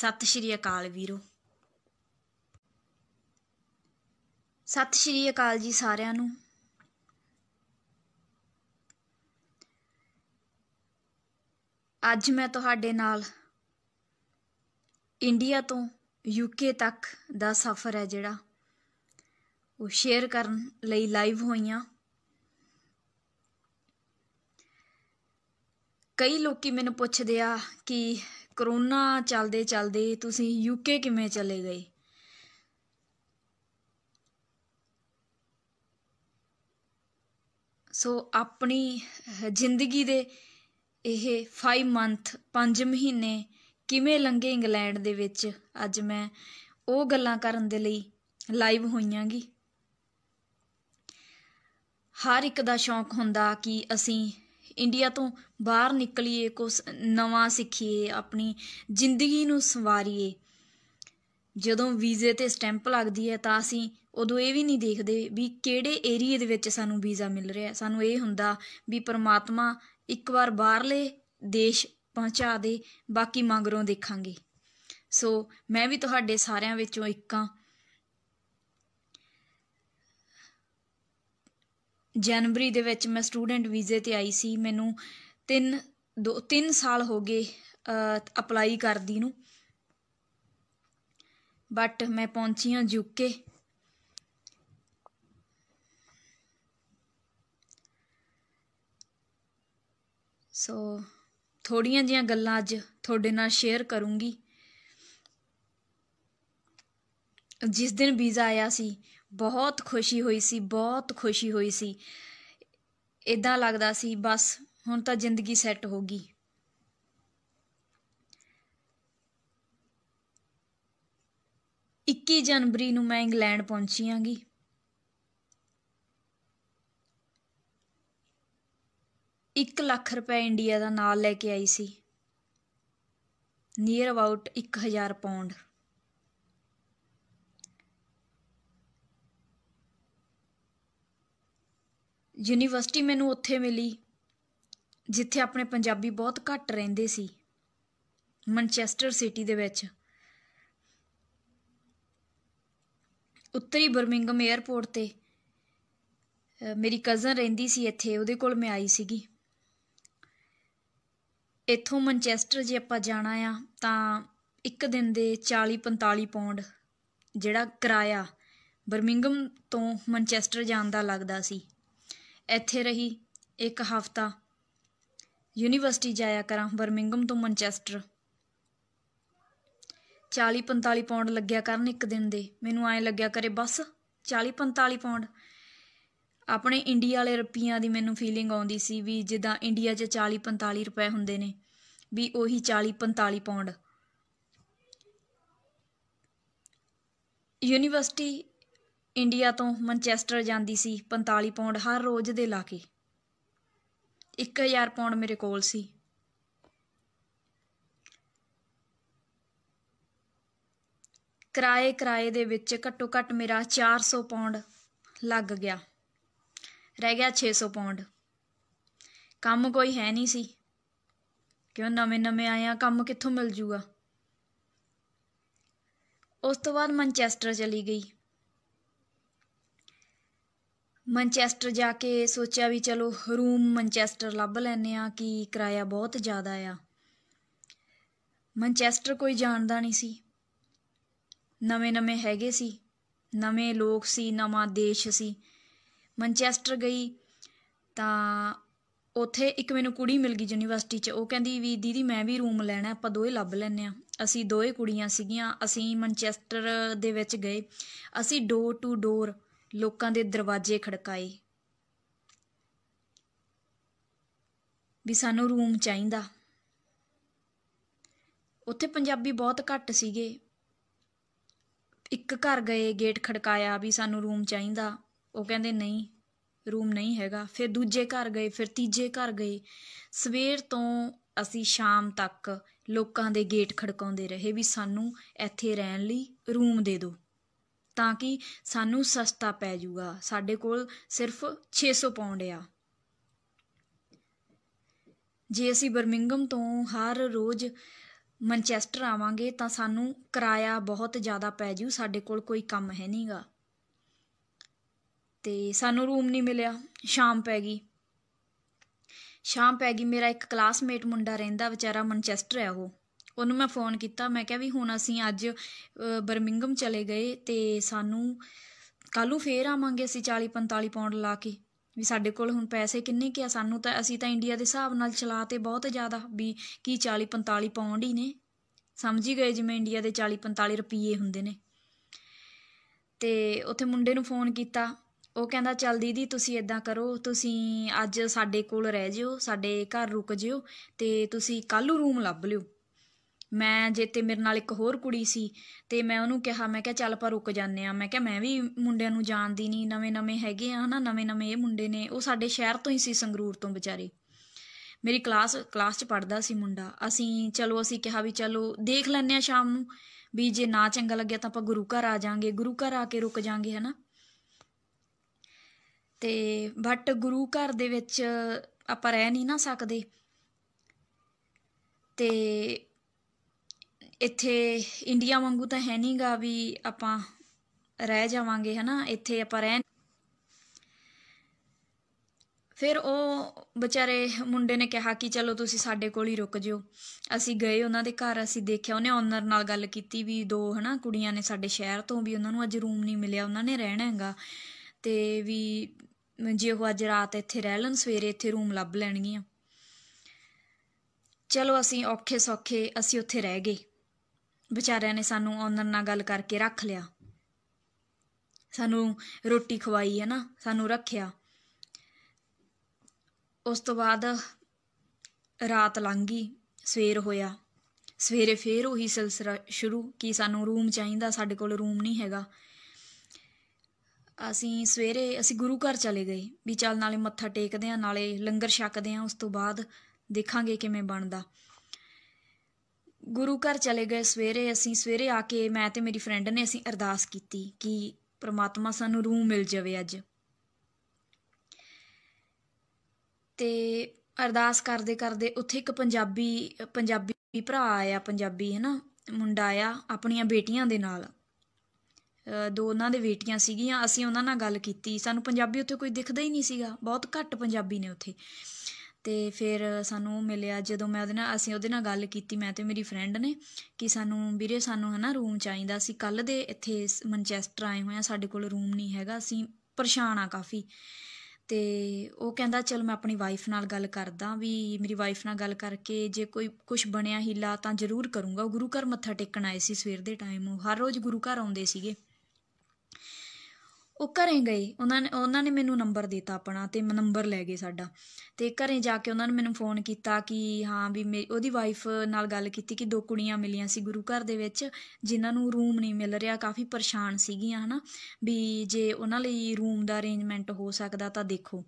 ਸਤਿ ਸ਼੍ਰੀ ਅਕਾਲ ਵੀਰੋ ਸਤਿ ਸ਼੍ਰੀ ਅਕਾਲ ਜੀ ਸਾਰਿਆਂ ਨੂੰ ਅੱਜ ਮੈਂ ਤੁਹਾਡੇ ਨਾਲ ਇੰਡੀਆ ਤੋਂ ਯੂਕੇ ਤੱਕ ਦਾ ਸਫ਼ਰ ਹੈ ਜਿਹੜਾ ਉਹ ਸ਼ੇਅਰ ਕਰਨ ਲਈ ਲਾਈਵ ਹੋਈਆਂ ਕਈ ਲੋਕੀ ਮੈਨੂੰ ਪੁੱਛਦੇ ਆ ਕਿ ਕਰੋਨਾ ਚੱਲਦੇ ਚੱਲਦੇ ਤੁਸੀਂ ਯੂਕੇ ਕਿਵੇਂ ਚਲੇ ਗਏ ਸੋ ਆਪਣੀ ਜ਼ਿੰਦਗੀ ਦੇ ਇਹ 5 ਮੰਥ 5 ਮਹੀਨੇ ਕਿਵੇਂ ਲੰਘੇ ਇੰਗਲੈਂਡ ਦੇ ਵਿੱਚ ਅੱਜ ਮੈਂ ਉਹ ਗੱਲਾਂ ਕਰਨ ਦੇ ਲਈ ਲਾਈਵ ਹੋਈਆਂਗੀ ਹਰ ਇੱਕ ਦਾ ਸ਼ੌਂਕ ਹੁੰਦਾ ਕਿ ਅਸੀਂ ਇੰਡੀਆ ਤੋਂ ਬਾਹਰ ਨਿਕਲੀਏ ਕੁਝ ਨਵਾਂ ਸਿੱਖੀਏ ਆਪਣੀ ਜ਼ਿੰਦਗੀ ਨੂੰ ਸੰਵਾਰੀਏ ਜਦੋਂ ਵੀਜ਼ੇ ਤੇ ਸਟੈਂਪ ਲੱਗਦੀ ਹੈ ਤਾਂ ਅਸੀਂ ਉਦੋਂ ਇਹ ਵੀ ਨਹੀਂ ਦੇਖਦੇ ਵੀ ਕਿਹੜੇ ਏਰੀਆ ਦੇ ਵਿੱਚ ਸਾਨੂੰ ਵੀਜ਼ਾ ਮਿਲ ਰਿਹਾ ਸਾਨੂੰ ਇਹ ਹੁੰਦਾ ਵੀ ਪਰਮਾਤਮਾ ਇੱਕ ਵਾਰ ਬਾਹਰਲੇ ਦੇਸ਼ ਪਹੁੰਚਾ ਦੇ ਬਾਕੀ ਮੰਗਰੋਂ ਦੇਖਾਂਗੇ ਸੋ ਮੈਂ ਵੀ ਤੁਹਾਡੇ ਸਾਰਿਆਂ ਵਿੱਚੋਂ ਇੱਕਾਂ ਜਨਵਰੀ ਦੇ ਵਿੱਚ ਮੈਂ ਸਟੂਡੈਂਟ ਵੀਜ਼ੇ ਤੇ ਆਈ ਸੀ ਮੈਨੂੰ ਤਿੰਨ ਦੋ ਤਿੰਨ ਸਾਲ ਹੋ ਗਏ ਅਪਲਾਈ ਕਰਦੀ ਨੂੰ ਬਟ ਮੈਂ ਪਹੁੰਚੀ ਹਾਂ ਯੂਕੇ ਸੋ ਥੋੜੀਆਂ ਜੀਆਂ ਗੱਲਾਂ ਅੱਜ ਤੁਹਾਡੇ ਨਾਲ ਸ਼ੇਅਰ ਕਰੂੰਗੀ ਜਿਸ ਦਿਨ ਵੀਜ਼ਾ ਆਇਆ ਸੀ ਬਹੁਤ ਖੁਸ਼ੀ ਹੋਈ ਸੀ ਬਹੁਤ ਖੁਸ਼ੀ ਹੋਈ ਸੀ ਇਦਾਂ ਲੱਗਦਾ ਸੀ ਬਸ ਹੁਣ ਤਾਂ ਜ਼ਿੰਦਗੀ ਸੈੱਟ ਹੋ ਗਈ ਇੱਕੀ ਜਨਵਰੀ ਨੂੰ ਮੈਂ ਇੰਗਲੈਂਡ ਪਹੁੰਚੀਆਂਗੀ ਇੱਕ ਲੱਖ ਰੁਪਏ ਇੰਡੀਆ ਦਾ ਨਾਲ ਲੈ ਕੇ ਆਈ ਸੀ ਨੀਅਰ ਅਬਾਊਟ 1000 ਪਾਉਂਡ ਯੂਨੀਵਰਸਿਟੀ ਮੈਨੂੰ ਉੱਥੇ ਮਿਲੀ ਜਿੱਥੇ ਆਪਣੇ ਪੰਜਾਬੀ ਬਹੁਤ ਘੱਟ ਰਹਿੰਦੇ ਸੀ ਮੈਂਚੈਸਟਰ ਸਿਟੀ ਦੇ ਵਿੱਚ ਉੱਤਰੀ ਬਰਮਿੰਗਮ 에ਅਰਪੋਰਟ ਤੇ ਮੇਰੀ ਕਜ਼ਨ ਰਹਿੰਦੀ ਸੀ ਇੱਥੇ ਉਹਦੇ ਕੋਲ ਮੈਂ ਆਈ ਸੀਗੀ ਇੱਥੋਂ ਮੈਂਚੈਸਟਰ ਜੇ ਆਪਾਂ ਜਾਣਾ ਆ ਤਾਂ ਇੱਕ ਦਿਨ ਦੇ 40 45 ਪੌਂਡ ਜਿਹੜਾ ਕਿਰਾਇਆ ਬਰਮਿੰਗਮ ਤੋਂ ਮੈਂਚੈਸਟਰ ਜਾਣ ਦਾ ਲੱਗਦਾ ਸੀ ਇੱਥੇ ਰਹੀ ਇੱਕ ਹਫ਼ਤਾ ਯੂਨੀਵਰਸਿਟੀ ਜਾਇਆ ਕਰਾਂ ਬਰਮਿੰਗਮ ਤੋਂ ਮੈਨਚੈਸਟਰ 40-45 ਪਾਉਂਡ ਲੱਗਿਆ ਕਰਨ ਇੱਕ ਦਿਨ ਦੇ ਮੈਨੂੰ ਐਂ ਲੱਗਿਆ ਕਰੇ ਬਸ 40-45 ਪਾਉਂਡ ਆਪਣੇ ਇੰਡੀਆ ਵਾਲੇ ਰੁਪਈਆਂ ਦੀ ਮੈਨੂੰ ਫੀਲਿੰਗ ਆਉਂਦੀ ਸੀ ਵੀ ਜਿੱਦਾਂ ਇੰਡੀਆ 'ਚ 40-45 ਰੁਪਏ ਹੁੰਦੇ ਨੇ ਵੀ ਉਹੀ 40-45 ਪਾਉਂਡ ਯੂਨੀਵਰਸਿਟੀ ਇੰਡੀਆ ਤੋਂ ਮਨਚੈਸਟਰ ਜਾਂਦੀ ਸੀ 45 ਪੌਂਡ ਹਰ ਰੋਜ਼ ਦੇ ਲਾ ਕੇ 1000 ਪੌਂਡ ਮੇਰੇ ਕੋਲ ਸੀ ਕਿਰਾਏ ਕਿਰਾਏ ਦੇ ਵਿੱਚ ਘੱਟੋ ਘੱਟ ਮੇਰਾ 400 ਪੌਂਡ ਲੱਗ ਗਿਆ ਰਹਿ ਗਿਆ 600 ਪੌਂਡ ਕੰਮ ਕੋਈ ਹੈ ਨਹੀਂ ਸੀ ਕਿਉਂ ਨਵੇਂ ਨਵੇਂ ਆਇਆ ਕੰਮ ਕਿੱਥੋਂ ਮਿਲ ਜੂਗਾ ਉਸ ਤੋਂ ਬਾਅਦ ਮਨਚੈਸਟਰ ਚਲੀ ਗਈ ਮਨਚੈਸਟਰ ਜਾ ਕੇ ਸੋਚਿਆ ਵੀ ਚਲੋ ਰੂਮ ਮਨਚੈਸਟਰ ਲੱਭ ਲੈਨੇ ਆ ਕਿ ਕਿਰਾਇਆ ਬਹੁਤ ਜ਼ਿਆਦਾ ਆ ਮਨਚੈਸਟਰ ਕੋਈ ਜਾਣਦਾ ਨਹੀਂ ਸੀ ਨਵੇਂ-ਨਵੇਂ ਹੈਗੇ ਸੀ ਨਵੇਂ ਲੋਕ ਸੀ ਨਵਾਂ ਦੇਸ਼ ਸੀ ਮਨਚੈਸਟਰ ਗਈ ਤਾਂ ਉੱਥੇ ਇੱਕ ਮੈਨੂੰ ਕੁੜੀ ਮਿਲ ਗਈ ਯੂਨੀਵਰਸਿਟੀ 'ਚ ਉਹ ਕਹਿੰਦੀ ਵੀ ਦੀਦੀ ਮੈਂ ਵੀ ਰੂਮ ਲੈਣਾ ਆਪਾਂ ਦੋਏ ਲੱਭ ਲੈਨੇ ਆ ਅਸੀਂ ਦੋਏ ਕੁੜੀਆਂ ਸੀਗੀਆਂ ਅਸੀਂ ਮਨਚੈਸਟਰ ਦੇ ਵਿੱਚ ਗਏ ਅਸੀਂ ਡੋਰ ਟੂ ਡੋਰ ਲੋਕਾਂ ਦੇ ਦਰਵਾਜ਼ੇ ਖੜਕਾਏ ਵੀ ਸਾਨੂੰ ਰੂਮ ਚਾਹੀਦਾ ਉੱਥੇ ਪੰਜਾਬੀ ਬਹੁਤ ਘੱਟ ਸੀਗੇ ਇੱਕ ਘਰ ਗਏ ਗੇਟ ਖੜਕਾਇਆ ਵੀ ਸਾਨੂੰ ਰੂਮ ਚਾਹੀਦਾ ਉਹ ਕਹਿੰਦੇ ਨਹੀਂ ਰੂਮ ਨਹੀਂ ਹੈਗਾ ਫਿਰ ਦੂਜੇ ਘਰ ਗਏ ਫਿਰ ਤੀਜੇ ਘਰ ਗਏ ਸਵੇਰ ਤੋਂ ਅਸੀਂ ਸ਼ਾਮ ਤੱਕ ਲੋਕਾਂ ਦੇ ਗੇਟ ਖੜਕਾਉਂਦੇ ਰਹੇ ਵੀ ਸਾਨੂੰ ਇੱਥੇ ਰਹਿਣ ਲਈ ਰੂਮ ਦੇ ਦਿਓ ਤਾਂ ਕਿ ਸਾਨੂੰ ਸਸਤਾ ਪੈ ਜਾਊਗਾ ਸਾਡੇ ਕੋਲ ਸਿਰਫ 600 ਪਾਉਂਡ ਆ ਜੇ ਅਸੀਂ ਬਰਮਿੰਗਮ ਤੋਂ ਹਰ ਰੋਜ਼ ਮਨਚੈਸਟਰ ਆਵਾਂਗੇ ਤਾਂ ਸਾਨੂੰ ਕਿਰਾਇਆ ਬਹੁਤ ਜ਼ਿਆਦਾ ਪੈ ਜੂ ਸਾਡੇ ਕੋਲ ਕੋਈ ਕੰਮ ਹੈ ਨਹੀਂਗਾ ਤੇ ਸਾਨੂੰ ਰੂਮ ਨਹੀਂ ਮਿਲਿਆ ਸ਼ਾਮ ਪੈ ਗਈ ਸ਼ਾਮ ਪੈ ਗਈ ਮੇਰਾ ਇੱਕ ਕਲਾਸਮੇਟ ਮੁੰਡਾ ਰਹਿੰਦਾ ਵਿਚਾਰਾ ਮਨਚੈਸਟਰ ਹੈ ਉਹ ਉਹਨੂੰ ਮੈਂ ਫੋਨ ਕੀਤਾ ਮੈਂ ਕਿਹਾ ਵੀ ਹੁਣ ਅਸੀਂ ਅੱਜ ਬਰਮਿੰਗਮ ਚਲੇ ਗਏ ਤੇ ਸਾਨੂੰ ਕੱਲੂ ਫੇਰ ਆਵਾਂਗੇ ਅਸੀਂ 40 45 ਪਾਉਂਡ ਲਾ ਕੇ ਵੀ ਸਾਡੇ ਕੋਲ ਹੁਣ ਪੈਸੇ ਕਿੰਨੇ ਕਿ ਆ ਸਾਨੂੰ ਤਾਂ ਅਸੀਂ ਤਾਂ ਇੰਡੀਆ ਦੇ ਹਿਸਾਬ ਨਾਲ ਚਲਾਤੇ ਬਹੁਤ ਜ਼ਿਆਦਾ ਵੀ ਕੀ 40 45 ਪਾਉਂਡ ਹੀ ਨੇ ਸਮਝ ਹੀ ਗਏ ਜਿਵੇਂ ਇੰਡੀਆ ਦੇ 40 45 ਰੁਪਏ ਹੁੰਦੇ ਨੇ ਤੇ ਉੱਥੇ ਮੁੰਡੇ ਨੂੰ ਫੋਨ ਕੀਤਾ ਉਹ ਕਹਿੰਦਾ ਚੱਲ ਦੀਦੀ ਤੁਸੀਂ ਇਦਾਂ ਕਰੋ ਤੁਸੀਂ ਅੱਜ ਸਾਡੇ ਕੋਲ ਰਹਿ ਜਿਓ ਸਾਡੇ ਘਰ ਰੁਕ ਜਿਓ ਤੇ ਤੁਸੀਂ ਕੱਲ ਨੂੰ ਰੂਮ ਲੱਭ ਲਿਓ ਮੈਂ ਜੇ ਤੇ ਮੇਰੇ ਨਾਲ ਇੱਕ ਹੋਰ ਕੁੜੀ ਸੀ ਤੇ ਮੈਂ ਉਹਨੂੰ ਕਿਹਾ ਮੈਂ ਕਿਹਾ ਚੱਲ ਪਰ ਰੁਕ ਜਾਂਦੇ ਆ ਮੈਂ ਕਿਹਾ ਮੈਂ ਵੀ ਮੁੰਡਿਆਂ ਨੂੰ ਜਾਣਦੀ ਨਹੀਂ ਨਵੇਂ-ਨਵੇਂ ਹੈਗੇ ਆ ਹਨਾ ਨਵੇਂ-ਨਵੇਂ ਇਹ ਮੁੰਡੇ ਨੇ ਉਹ ਸਾਡੇ ਸ਼ਹਿਰ ਤੋਂ ਹੀ ਸੀ ਸੰਗਰੂਰ ਤੋਂ ਵਿਚਾਰੇ ਮੇਰੀ ਕਲਾਸ ਕਲਾਸ 'ਚ ਪੜਦਾ ਸੀ ਮੁੰਡਾ ਅਸੀਂ ਚਲੋ ਅਸੀਂ ਕਿਹਾ ਵੀ ਚਲੋ ਦੇਖ ਲੈਂਦੇ ਆ ਸ਼ਾਮ ਨੂੰ ਵੀ ਜੇ ਨਾ ਚੰਗਾ ਲੱਗਿਆ ਤਾਂ ਆਪਾਂ ਗੁਰੂ ਘਰ ਆ ਜਾਾਂਗੇ ਗੁਰੂ ਘਰ ਆ ਕੇ ਰੁਕ ਜਾਾਂਗੇ ਹਨਾ ਤੇ ਬਟ ਗੁਰੂ ਘਰ ਦੇ ਵਿੱਚ ਆਪਾਂ ਰਹਿ ਨਹੀਂ ਨਾ ਸਕਦੇ ਤੇ ਇੱਥੇ ਇੰਡੀਆ ਵਾਂਗੂ ਤਾਂ ਹੈ ਨਹੀਂਗਾ ਵੀ ਆਪਾਂ ਰਹਿ ਜਾਵਾਂਗੇ ਹਨਾ ਇੱਥੇ ਆਪਾਂ ਰਹਿ ਫਿਰ ਉਹ ਵਿਚਾਰੇ ਮੁੰਡੇ ਨੇ ਕਿਹਾ ਕਿ ਚਲੋ ਤੁਸੀਂ ਸਾਡੇ ਕੋਲ ਹੀ ਰੁਕ ਜਿਓ ਅਸੀਂ ਗਏ ਉਹਨਾਂ ਦੇ ਘਰ ਅਸੀਂ ਦੇਖਿਆ ਉਹਨੇ ਓਨਰ ਨਾਲ ਗੱਲ ਕੀਤੀ ਵੀ ਦੋ ਹਨਾ ਕੁੜੀਆਂ ਨੇ ਸਾਡੇ ਸ਼ਹਿਰ ਤੋਂ ਵੀ ਉਹਨਾਂ ਨੂੰ ਅੱਜ ਰੂਮ ਨਹੀਂ ਮਿਲਿਆ ਉਹਨਾਂ ਨੇ ਰਹਿਣਾ ਹੈਗਾ ਤੇ ਵੀ ਜੇ ਉਹ ਅੱਜ ਰਾਤ ਇੱਥੇ ਰਹਿ ਲੈਣ ਸਵੇਰੇ ਇੱਥੇ ਰੂਮ ਲੱਭ ਲੈਣਗੀਆਂ ਚਲੋ ਅਸੀਂ ਔਖੇ ਸੌਖੇ ਅਸੀਂ ਉੱਥੇ ਰਹਿ ਗਏ ਵਿਚਾਰਿਆਂ ਨੇ ਸਾਨੂੰ ਆਨਰ ਨਾਲ ਗੱਲ ਕਰਕੇ ਰੱਖ ਲਿਆ ਸਾਨੂੰ ਰੋਟੀ ਖਵਾਈ ਹੈ ਨਾ ਸਾਨੂੰ ਰੱਖਿਆ ਉਸ ਤੋਂ ਬਾਅਦ ਰਾਤ ਲੰਗੀ ਸਵੇਰ ਹੋਇਆ ਸਵੇਰੇ ਫੇਰ ਉਹੀ ਸਿਲਸਿਲਾ ਸ਼ੁਰੂ ਕਿ ਸਾਨੂੰ ਰੂਮ ਚਾਹੀਦਾ ਸਾਡੇ ਕੋਲ ਰੂਮ ਨਹੀਂ ਹੈਗਾ ਅਸੀਂ ਸਵੇਰੇ ਅਸੀਂ ਗੁਰੂ ਘਰ ਚਲੇ ਗਏ ਵੀ ਚੱਲ ਨਾਲੇ ਮੱਥਾ ਟੇਕਦੇ ਆ ਨਾਲੇ ਲੰਗਰ ਛਕਦੇ ਆ ਉਸ ਤੋਂ ਬਾਅਦ ਦੇਖਾਂਗੇ ਕਿਵੇਂ ਬਣਦਾ ਗੁਰੂ ਘਰ ਚਲੇ ਗਏ ਸਵੇਰੇ ਅਸੀਂ ਸਵੇਰੇ ਆ ਕੇ ਮੈਂ ਤੇ ਮੇਰੀ ਫਰੈਂਡ ਨੇ ਅਸੀਂ ਅਰਦਾਸ ਕੀਤੀ ਕਿ ਪ੍ਰਮਾਤਮਾ ਸਾਨੂੰ ਰੂਹ ਮਿਲ ਜਾਵੇ ਅੱਜ ਤੇ ਅਰਦਾਸ ਕਰਦੇ ਕਰਦੇ ਉੱਥੇ ਇੱਕ ਪੰਜਾਬੀ ਪੰਜਾਬੀ ਭਰਾ ਆਇਆ ਪੰਜਾਬੀ ਹੈਨਾ ਮੁੰਡਾ ਆਇਆ ਆਪਣੀਆਂ ਬੇਟੀਆਂ ਦੇ ਨਾਲ ਦੋ ਉਹਨਾਂ ਦੇ ਬੇਟੀਆਂ ਸੀਗੀਆਂ ਅਸੀਂ ਉਹਨਾਂ ਨਾਲ ਗੱਲ ਕੀਤੀ ਸਾਨੂੰ ਪੰਜਾਬੀ ਉੱਥੇ ਕੋਈ ਦਿਖਦਾ ਹੀ ਨਹੀਂ ਸੀਗਾ ਬਹੁਤ ਘੱਟ ਪੰਜਾਬੀ ਨੇ ਉੱਥੇ ਅਤੇ ਫਿਰ ਸਾਨੂੰ ਮਿਲਿਆ ਜਦੋਂ ਮੈਂ ਉਹਦੇ ਨਾਲ ਅਸੀਂ ਉਹਦੇ ਨਾਲ ਗੱਲ ਕੀਤੀ ਮੈਂ ਅਤੇ ਮੇਰੀ ਫਰੈਂਡ ਨੇ ਕਿ ਸਾਨੂੰ ਵੀਰੇ ਸਾਨੂੰ ਹੈ ਨਾ ਰੂਮ ਚਾਹੀਦਾ ਅਸੀਂ ਕੱਲ੍ਹ ਦੇ ਇੱਥੇ ਮਨਚੈਸਟਰ ਆਏ ਹੋਏ ਹਾਂ ਸਾਡੇ ਕੋਲ ਰੂਮ ਨਹੀਂ ਹੈਗਾ ਅਸੀਂ ਪਰੇਸ਼ਾਨ ਆ ਕਾਫੀ ਤੇ ਉਹ ਕਹਿੰਦਾ ਚਲ ਮੈਂ ਆਪਣੀ ਵਾਈਫ ਨਾਲ ਗੱਲ ਕਰਦਾ ਵੀ ਮੇਰੀ ਵਾਈਫ ਨਾਲ ਗੱਲ ਕਰਕੇ ਜੇ ਕੋਈ ਕੁਝ ਬਣਿਆ ਹੀਲਾ ਤਾਂ ਜ਼ਰੂਰ ਕਰੂੰਗਾ ਉਹ ਗੁਰੂ ਘਰ ਮੱਥਾ ਟੇਕਣ ਆਏ ਸੀ ਸਵੇਰ ਦੇ ਟਾਈਮ ਉਹ ਹਰ ਰੋਜ਼ ਗੁਰੂ ਘਰ ਆਉਂਦੇ ਸੀਗੇ ਉਹ ਘਰੇ ਗਏ ਉਹਨਾਂ ਨੇ ਉਹਨਾਂ ਨੇ ਮੈਨੂੰ ਨੰਬਰ ਦਿੱਤਾ ਆਪਣਾ ਤੇ ਮੈਂ ਨੰਬਰ ਲੈ ਗਏ ਸਾਡਾ ਤੇ ਘਰੇ ਜਾ ਕੇ ਉਹਨਾਂ ਨੇ ਮੈਨੂੰ ਫੋਨ ਕੀਤਾ ਕਿ ਹਾਂ ਵੀ ਉਹਦੀ ਵਾਈਫ ਨਾਲ ਗੱਲ ਕੀਤੀ ਕਿ ਦੋ ਕੁੜੀਆਂ ਮਿਲੀਆਂ ਸੀ ਗੁਰੂ ਘਰ ਦੇ ਵਿੱਚ ਜਿਨ੍ਹਾਂ ਨੂੰ ਰੂਮ ਨਹੀਂ ਮਿਲ ਰਿਹਾ ਕਾਫੀ ਪਰੇਸ਼ਾਨ ਸੀਗੀਆਂ ਹਨਾ ਵੀ ਜੇ ਉਹਨਾਂ ਲਈ ਰੂਮ ਦਾ ਅਰੇਂਜਮੈਂਟ ਹੋ ਸਕਦਾ ਤਾਂ ਦੇਖੋ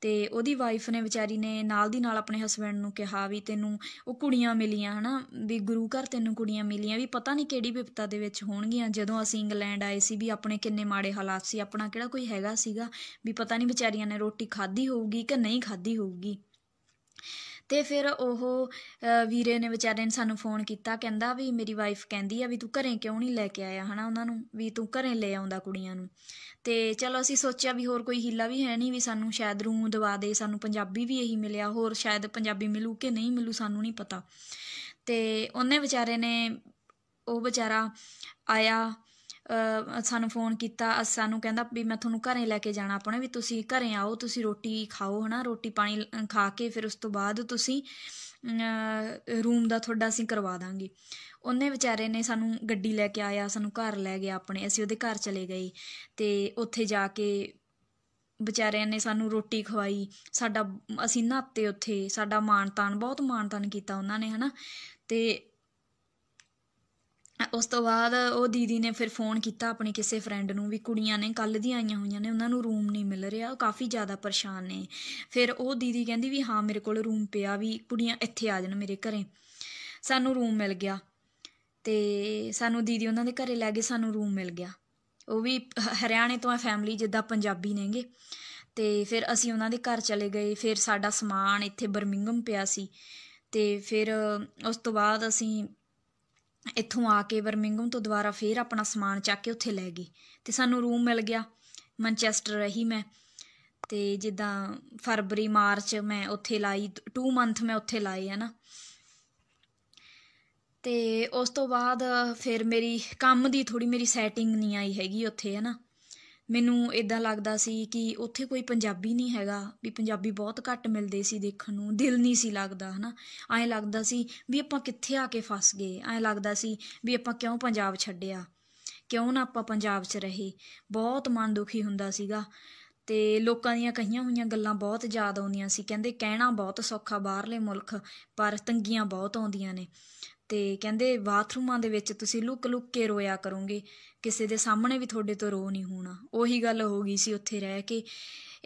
ਤੇ ਉਹਦੀ ਵਾਈਫ ਨੇ ਵਿਚਾਰੀ ਨੇ ਨਾਲ ਦੀ ਨਾਲ ਆਪਣੇ ਹਸਬੰਡ ਨੂੰ ਕਿਹਾ ਵੀ ਤੈਨੂੰ ਉਹ ਕੁੜੀਆਂ ਮਿਲੀਆਂ ਹਨਾ ਵੀ ਗੁਰੂ ਘਰ ਤੈਨੂੰ ਕੁੜੀਆਂ ਮਿਲੀਆਂ ਵੀ ਪਤਾ ਨਹੀਂ ਕਿਹੜੀ ਵਿਪਤਾ ਦੇ ਵਿੱਚ ਹੋਣਗੀਆਂ ਜਦੋਂ ਅਸੀਂ ਇੰਗਲੈਂਡ ਆਏ ਸੀ ਵੀ ਆਪਣੇ ਕਿੰਨੇ ਮਾੜੇ ਹਾਲਾਤ ਸੀ ਆਪਣਾ ਕਿਹੜਾ ਕੋਈ ਹੈਗਾ ਸੀਗਾ ਵੀ ਪਤਾ ਨਹੀਂ ਵਿਚਾਰੀਆਂ ਨੇ ਰੋਟੀ ਖਾਧੀ ਹੋਊਗੀ ਕਿ ਨਹੀਂ ਖਾਧੀ ਹੋਊਗੀ ਤੇ ਫਿਰ ਉਹ ਵੀਰੇ ਨੇ ਵਿਚਾਰੇ ਨੇ ਸਾਨੂੰ ਫੋਨ ਕੀਤਾ ਕਹਿੰਦਾ ਵੀ ਮੇਰੀ ਵਾਈਫ ਕਹਿੰਦੀ ਆ ਵੀ ਤੂੰ ਘਰੇ ਕਿਉਂ ਨਹੀਂ ਲੈ ਕੇ ਆਇਆ ਹਨਾ ਉਹਨਾਂ ਨੂੰ ਵੀ ਤੂੰ ਘਰੇ ਲੈ ਆਉਂਦਾ ਕੁੜੀਆਂ ਨੂੰ ਤੇ ਚਲੋ ਅਸੀਂ ਸੋਚਿਆ ਵੀ ਹੋਰ ਕੋਈ ਹਿੱਲਾ ਵੀ ਹੈ ਨਹੀਂ ਵੀ ਸਾਨੂੰ ਸ਼ਾਇਦ ਰੂਮ ਦਵਾ ਦੇ ਸਾਨੂੰ ਪੰਜਾਬੀ ਵੀ ਇਹੀ ਮਿਲਿਆ ਹੋਰ ਸ਼ਾਇਦ ਪੰਜਾਬੀ ਮਿਲੂ ਕਿ ਨਹੀਂ ਮਿਲੂ ਸਾਨੂੰ ਨਹੀਂ ਪਤਾ ਤੇ ਉਹਨੇ ਵਿਚਾਰੇ ਨੇ ਉਹ ਵਿਚਾਰਾ ਆਇਆ ਸਾਨੂੰ ਫੋਨ ਕੀਤਾ ਸਾਨੂੰ ਕਹਿੰਦਾ ਵੀ ਮੈਂ ਤੁਹਾਨੂੰ ਘਰੇ ਲੈ ਕੇ ਜਾਣਾ ਆਪਣੇ ਵੀ ਤੁਸੀਂ ਘਰੇ ਆਓ ਤੁਸੀਂ ਰੋਟੀ ਖਾਓ ਹਨਾ ਰੋਟੀ ਪਾਣੀ ਖਾ ਕੇ ਫਿਰ ਉਸ ਤੋਂ ਬਾਅਦ ਤੁਸੀਂ ਰੂਮ ਦਾ ਤੁਹਾਡਾ ਅਸੀਂ ਕਰਵਾ ਦਾਂਗੇ ਉਹਨੇ ਵਿਚਾਰੇ ਨੇ ਸਾਨੂੰ ਗੱਡੀ ਲੈ ਕੇ ਆਇਆ ਸਾਨੂੰ ਘਰ ਲੈ ਗਿਆ ਆਪਣੇ ਅਸੀਂ ਉਹਦੇ ਘਰ ਚਲੇ ਗਏ ਤੇ ਉੱਥੇ ਜਾ ਕੇ ਵਿਚਾਰਿਆਂ ਨੇ ਸਾਨੂੰ ਰੋਟੀ ਖਵਾਈ ਸਾਡਾ ਅਸੀਂ ਨਾਤੇ ਉੱਥੇ ਸਾਡਾ ਮਾਣ ਤਾਨ ਬਹੁਤ ਮਾਣ ਤਾਨ ਕੀਤਾ ਉਹਨਾਂ ਨੇ ਹਨਾ ਤੇ ਉਸ ਤੋਂ ਬਾਅਦ ਉਹ ਦੀਦੀ ਨੇ ਫਿਰ ਫੋਨ ਕੀਤਾ ਆਪਣੀ ਕਿਸੇ ਫਰੈਂਡ ਨੂੰ ਵੀ ਕੁੜੀਆਂ ਨੇ ਕੱਲ ਦੀਆਂ ਆਈਆਂ ਹੋਈਆਂ ਨੇ ਉਹਨਾਂ ਨੂੰ ਰੂਮ ਨਹੀਂ ਮਿਲ ਰਿਹਾ ਉਹ ਕਾਫੀ ਜ਼ਿਆਦਾ ਪਰੇਸ਼ਾਨ ਨੇ ਫਿਰ ਉਹ ਦੀਦੀ ਕਹਿੰਦੀ ਵੀ ਹਾਂ ਮੇਰੇ ਕੋਲ ਰੂਮ ਪਿਆ ਵੀ ਕੁੜੀਆਂ ਇੱਥੇ ਆ ਜਾਣ ਮੇਰੇ ਘਰੇ ਸਾਨੂੰ ਰੂਮ ਮਿਲ ਗਿਆ ਤੇ ਸਾਨੂੰ ਦੀਦੀ ਉਹਨਾਂ ਦੇ ਘਰੇ ਲੈ ਗਏ ਸਾਨੂੰ ਰੂਮ ਮਿਲ ਗਿਆ ਉਹ ਵੀ ਹਰਿਆਣੇ ਤੋਂ ਆ ਫੈਮਿਲੀ ਜਿੱਦਾਂ ਪੰਜਾਬੀ ਨੇਗੇ ਤੇ ਫਿਰ ਅਸੀਂ ਉਹਨਾਂ ਦੇ ਘਰ ਚਲੇ ਗਏ ਫਿਰ ਸਾਡਾ ਸਮਾਨ ਇੱਥੇ ਬਰਮਿੰਗਮ ਪਿਆ ਸੀ ਤੇ ਫਿਰ ਉਸ ਤੋਂ ਬਾਅਦ ਅਸੀਂ ਇੱਥੋਂ ਆ ਕੇ ਬਰਮਿੰਗਮ ਤੋਂ ਦੁਬਾਰਾ ਫੇਰ ਆਪਣਾ ਸਮਾਨ ਚੱਕ ਕੇ ਉੱਥੇ ਲੈ ਗਈ ਤੇ ਸਾਨੂੰ ਰੂਮ ਮਿਲ ਗਿਆ ਮੈਂਚੈਸਟਰ ਰਹੀ ਮੈਂ ਤੇ ਜਿੱਦਾਂ ਫਰਵਰੀ ਮਾਰਚ ਮੈਂ ਉੱਥੇ ਲਾਈ 2 ਮੰਥ ਮੈਂ ਉੱਥੇ ਲਾਏ ਹਨਾ ਤੇ ਉਸ ਤੋਂ ਬਾਅਦ ਫਿਰ ਮੇਰੀ ਕੰਮ ਦੀ ਥੋੜੀ ਮੇਰੀ ਸੈਟਿੰਗ ਨਹੀਂ ਆਈ ਹੈਗੀ ਉੱਥੇ ਹਨਾ ਮੈਨੂੰ ਇਦਾਂ ਲੱਗਦਾ ਸੀ ਕਿ ਉੱਥੇ ਕੋਈ ਪੰਜਾਬੀ ਨਹੀਂ ਹੈਗਾ ਵੀ ਪੰਜਾਬੀ ਬਹੁਤ ਘੱਟ ਮਿਲਦੇ ਸੀ ਦੇਖਣ ਨੂੰ ਦਿਲ ਨਹੀਂ ਸੀ ਲੱਗਦਾ ਹਨਾ ਐਂ ਲੱਗਦਾ ਸੀ ਵੀ ਆਪਾਂ ਕਿੱਥੇ ਆ ਕੇ ਫਸ ਗਏ ਐਂ ਲੱਗਦਾ ਸੀ ਵੀ ਆਪਾਂ ਕਿਉਂ ਪੰਜਾਬ ਛੱਡਿਆ ਕਿਉਂ ਨਾ ਆਪਾਂ ਪੰਜਾਬ 'ਚ ਰਹੇ ਬਹੁਤ ਮਨ ਦੁਖੀ ਹੁੰਦਾ ਸੀਗਾ ਤੇ ਲੋਕਾਂ ਦੀਆਂ ਕਹੀਆਂ ਹੋਈਆਂ ਗੱਲਾਂ ਬਹੁਤ ਯਾਦ ਆਉਂਦੀਆਂ ਸੀ ਕਹਿੰਦੇ ਕਹਿਣਾ ਬਹੁਤ ਸੌਖਾ ਬਾਹਰਲੇ ਮੁਲਕ ਪਰ ਤੰਗੀਆਂ ਬਹੁਤ ਆਉਂਦੀਆਂ ਨੇ ਤੇ ਕਹਿੰਦੇ ਬਾਥਰੂਮਾਂ ਦੇ ਵਿੱਚ ਤੁਸੀਂ ਲੁਕ ਲੁਕ ਕੇ ਰੋਇਆ ਕਰੋਗੇ ਕਿਸੇ ਦੇ ਸਾਹਮਣੇ ਵੀ ਤੁਹਾਡੇ ਤੋਂ ਰੋ ਨਹੀਂ ਹੋਣਾ ਉਹੀ ਗੱਲ ਹੋ ਗਈ ਸੀ ਉੱਥੇ ਰਹਿ ਕੇ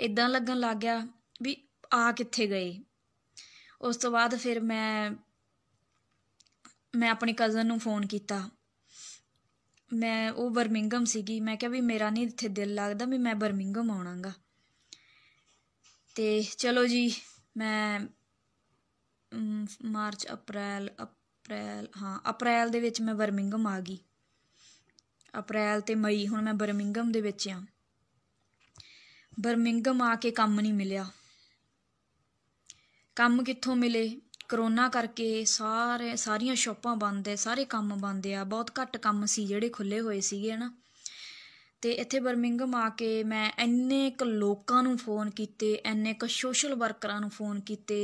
ਇਦਾਂ ਲੱਗਣ ਲੱਗ ਗਿਆ ਵੀ ਆ ਕਿੱਥੇ ਗਏ ਉਸ ਤੋਂ ਬਾਅਦ ਫਿਰ ਮੈਂ ਮੈਂ ਆਪਣੀ ਕਜ਼ਨ ਨੂੰ ਫੋਨ ਕੀਤਾ ਮੈਂ ਉਹ ਬਰਮਿੰਗਮ ਸੀਗੀ ਮੈਂ ਕਿਹਾ ਵੀ ਮੇਰਾ ਨਹੀਂ ਇੱਥੇ ਦਿਲ ਲੱਗਦਾ ਵੀ ਮੈਂ ਬਰਮਿੰਗਮ ਆਉਣਾਗਾ ਤੇ ਚਲੋ ਜੀ ਮੈਂ ਮਾਰਚ ਅਪ੍ਰੈਲ ਅਪ੍ਰੈਲ ਹਾਂ ਅਪ੍ਰੈਲ ਦੇ ਵਿੱਚ ਮੈਂ ਬਰਮਿੰਗਮ ਆ ਗਈ ਅਪ੍ਰੈਲ ਤੇ ਮਈ ਹੁਣ ਮੈਂ ਬਰਮਿੰਗਮ ਦੇ ਵਿੱਚ ਆ ਬਰਮਿੰਗਮ ਆ ਕੇ ਕੰਮ ਨਹੀਂ ਮਿਲਿਆ ਕੰਮ ਕਿੱਥੋਂ ਮਿਲੇ ਕਰੋਨਾ ਕਰਕੇ ਸਾਰੇ ਸਾਰੀਆਂ ਸ਼ਾਪਾਂ ਬੰਦ ਐ ਸਾਰੇ ਕੰਮ ਬੰਦ ਐ ਬਹੁਤ ਘੱਟ ਕੰਮ ਸੀ ਜਿਹੜੇ ਖੁੱਲੇ ਹੋਏ ਸੀਗੇ ਨਾ ਤੇ ਇੱਥੇ ਬਰਮਿੰਗਮ ਆ ਕੇ ਮੈਂ ਇੰਨੇ ਕ ਲੋਕਾਂ ਨੂੰ ਫੋਨ ਕੀਤੇ ਇੰਨੇ ਕ ਸੋਸ਼ਲ ਵਰਕਰਾਂ ਨੂੰ ਫੋਨ ਕੀਤੇ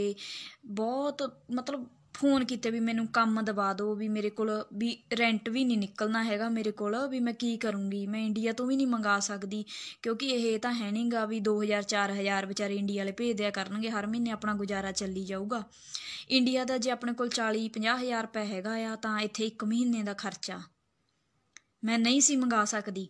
ਬਹੁਤ ਮਤਲਬ ਫੋਨ ਕੀਤੇ ਵੀ ਮੈਨੂੰ ਕੰਮ ਦਵਾ ਦਿਓ ਵੀ ਮੇਰੇ ਕੋਲ ਵੀ ਰੈਂਟ ਵੀ ਨਹੀਂ ਨਿਕਲਣਾ ਹੈਗਾ ਮੇਰੇ ਕੋਲ ਵੀ ਮੈਂ ਕੀ ਕਰੂੰਗੀ ਮੈਂ ਇੰਡੀਆ ਤੋਂ ਵੀ ਨਹੀਂ ਮੰਗਾ ਸਕਦੀ ਕਿਉਂਕਿ ਇਹ ਤਾਂ ਹੈ ਨਹੀਂਗਾ ਵੀ 2000 4000 ਵਿਚਾਰੇ ਇੰਡੀਆ ਵਾਲੇ ਭੇਜਦਿਆ ਕਰਨਗੇ ਹਰ ਮਹੀਨੇ ਆਪਣਾ ਗੁਜ਼ਾਰਾ ਚੱਲੀ ਜਾਊਗਾ ਇੰਡੀਆ ਦਾ ਜੇ ਆਪਣੇ ਕੋਲ 40 50000 ਰੁਪਏ ਹੈਗਾ ਆ ਤਾਂ ਇੱਥੇ 1 ਮਹੀਨੇ ਦਾ ਖਰਚਾ ਮੈਂ ਨਹੀਂ ਸੀ ਮੰਗਾ ਸਕਦੀ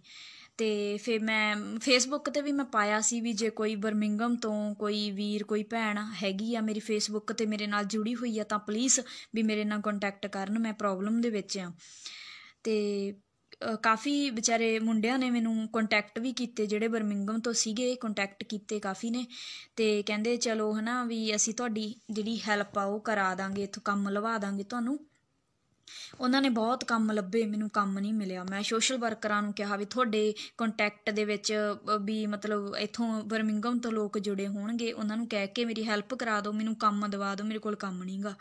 ਤੇ ਫਿਰ ਮੈਂ ਫੇਸਬੁੱਕ ਤੇ ਵੀ ਮੈਂ ਪਾਇਆ ਸੀ ਵੀ ਜੇ ਕੋਈ ਬਰਮਿੰਗਮ ਤੋਂ ਕੋਈ ਵੀਰ ਕੋਈ ਭੈਣ ਹੈਗੀ ਆ ਮੇਰੀ ਫੇਸਬੁੱਕ ਤੇ ਮੇਰੇ ਨਾਲ ਜੁੜੀ ਹੋਈ ਆ ਤਾਂ ਪਲੀਜ਼ ਵੀ ਮੇਰੇ ਨਾਲ ਕੰਟੈਕਟ ਕਰਨ ਮੈਂ ਪ੍ਰੋਬਲਮ ਦੇ ਵਿੱਚ ਆ ਤੇ ਕਾਫੀ ਵਿਚਾਰੇ ਮੁੰਡਿਆਂ ਨੇ ਮੈਨੂੰ ਕੰਟੈਕਟ ਵੀ ਕੀਤੇ ਜਿਹੜੇ ਬਰਮਿੰਗਮ ਤੋਂ ਸੀਗੇ ਕੰਟੈਕਟ ਕੀਤੇ ਕਾਫੀ ਨੇ ਤੇ ਕਹਿੰਦੇ ਚਲੋ ਹਨਾ ਵੀ ਅਸੀਂ ਤੁਹਾਡੀ ਜਿਹੜੀ ਹੈਲਪ ਆ ਉਹ ਕਰਾ ਦਾਂਗੇ ਇਥੋਂ ਕੰਮ ਲਵਾ ਦਾਂਗੇ ਤੁਹਾਨੂੰ ਉਹਨਾਂ ਨੇ ਬਹੁਤ ਕੰਮ ਲੱਭੇ ਮੈਨੂੰ ਕੰਮ ਨਹੀਂ ਮਿਲਿਆ ਮੈਂ ਸੋਸ਼ਲ ਵਰਕਰਾਂ ਨੂੰ ਕਿਹਾ ਵੀ ਤੁਹਾਡੇ ਕੰਟੈਕਟ ਦੇ ਵਿੱਚ ਵੀ ਮਤਲਬ ਇੱਥੋਂ ਬਰਮਿੰਗਮ ਤੋਂ ਲੋਕ ਜੁੜੇ ਹੋਣਗੇ ਉਹਨਾਂ ਨੂੰ ਕਹਿ ਕੇ ਮੇਰੀ ਹੈਲਪ ਕਰਾ ਦਿਓ ਮੈਨੂੰ ਕੰਮ ਦਵਾ ਦਿਓ ਮੇਰੇ ਕੋਲ ਕੰਮ ਨਹੀਂਗਾ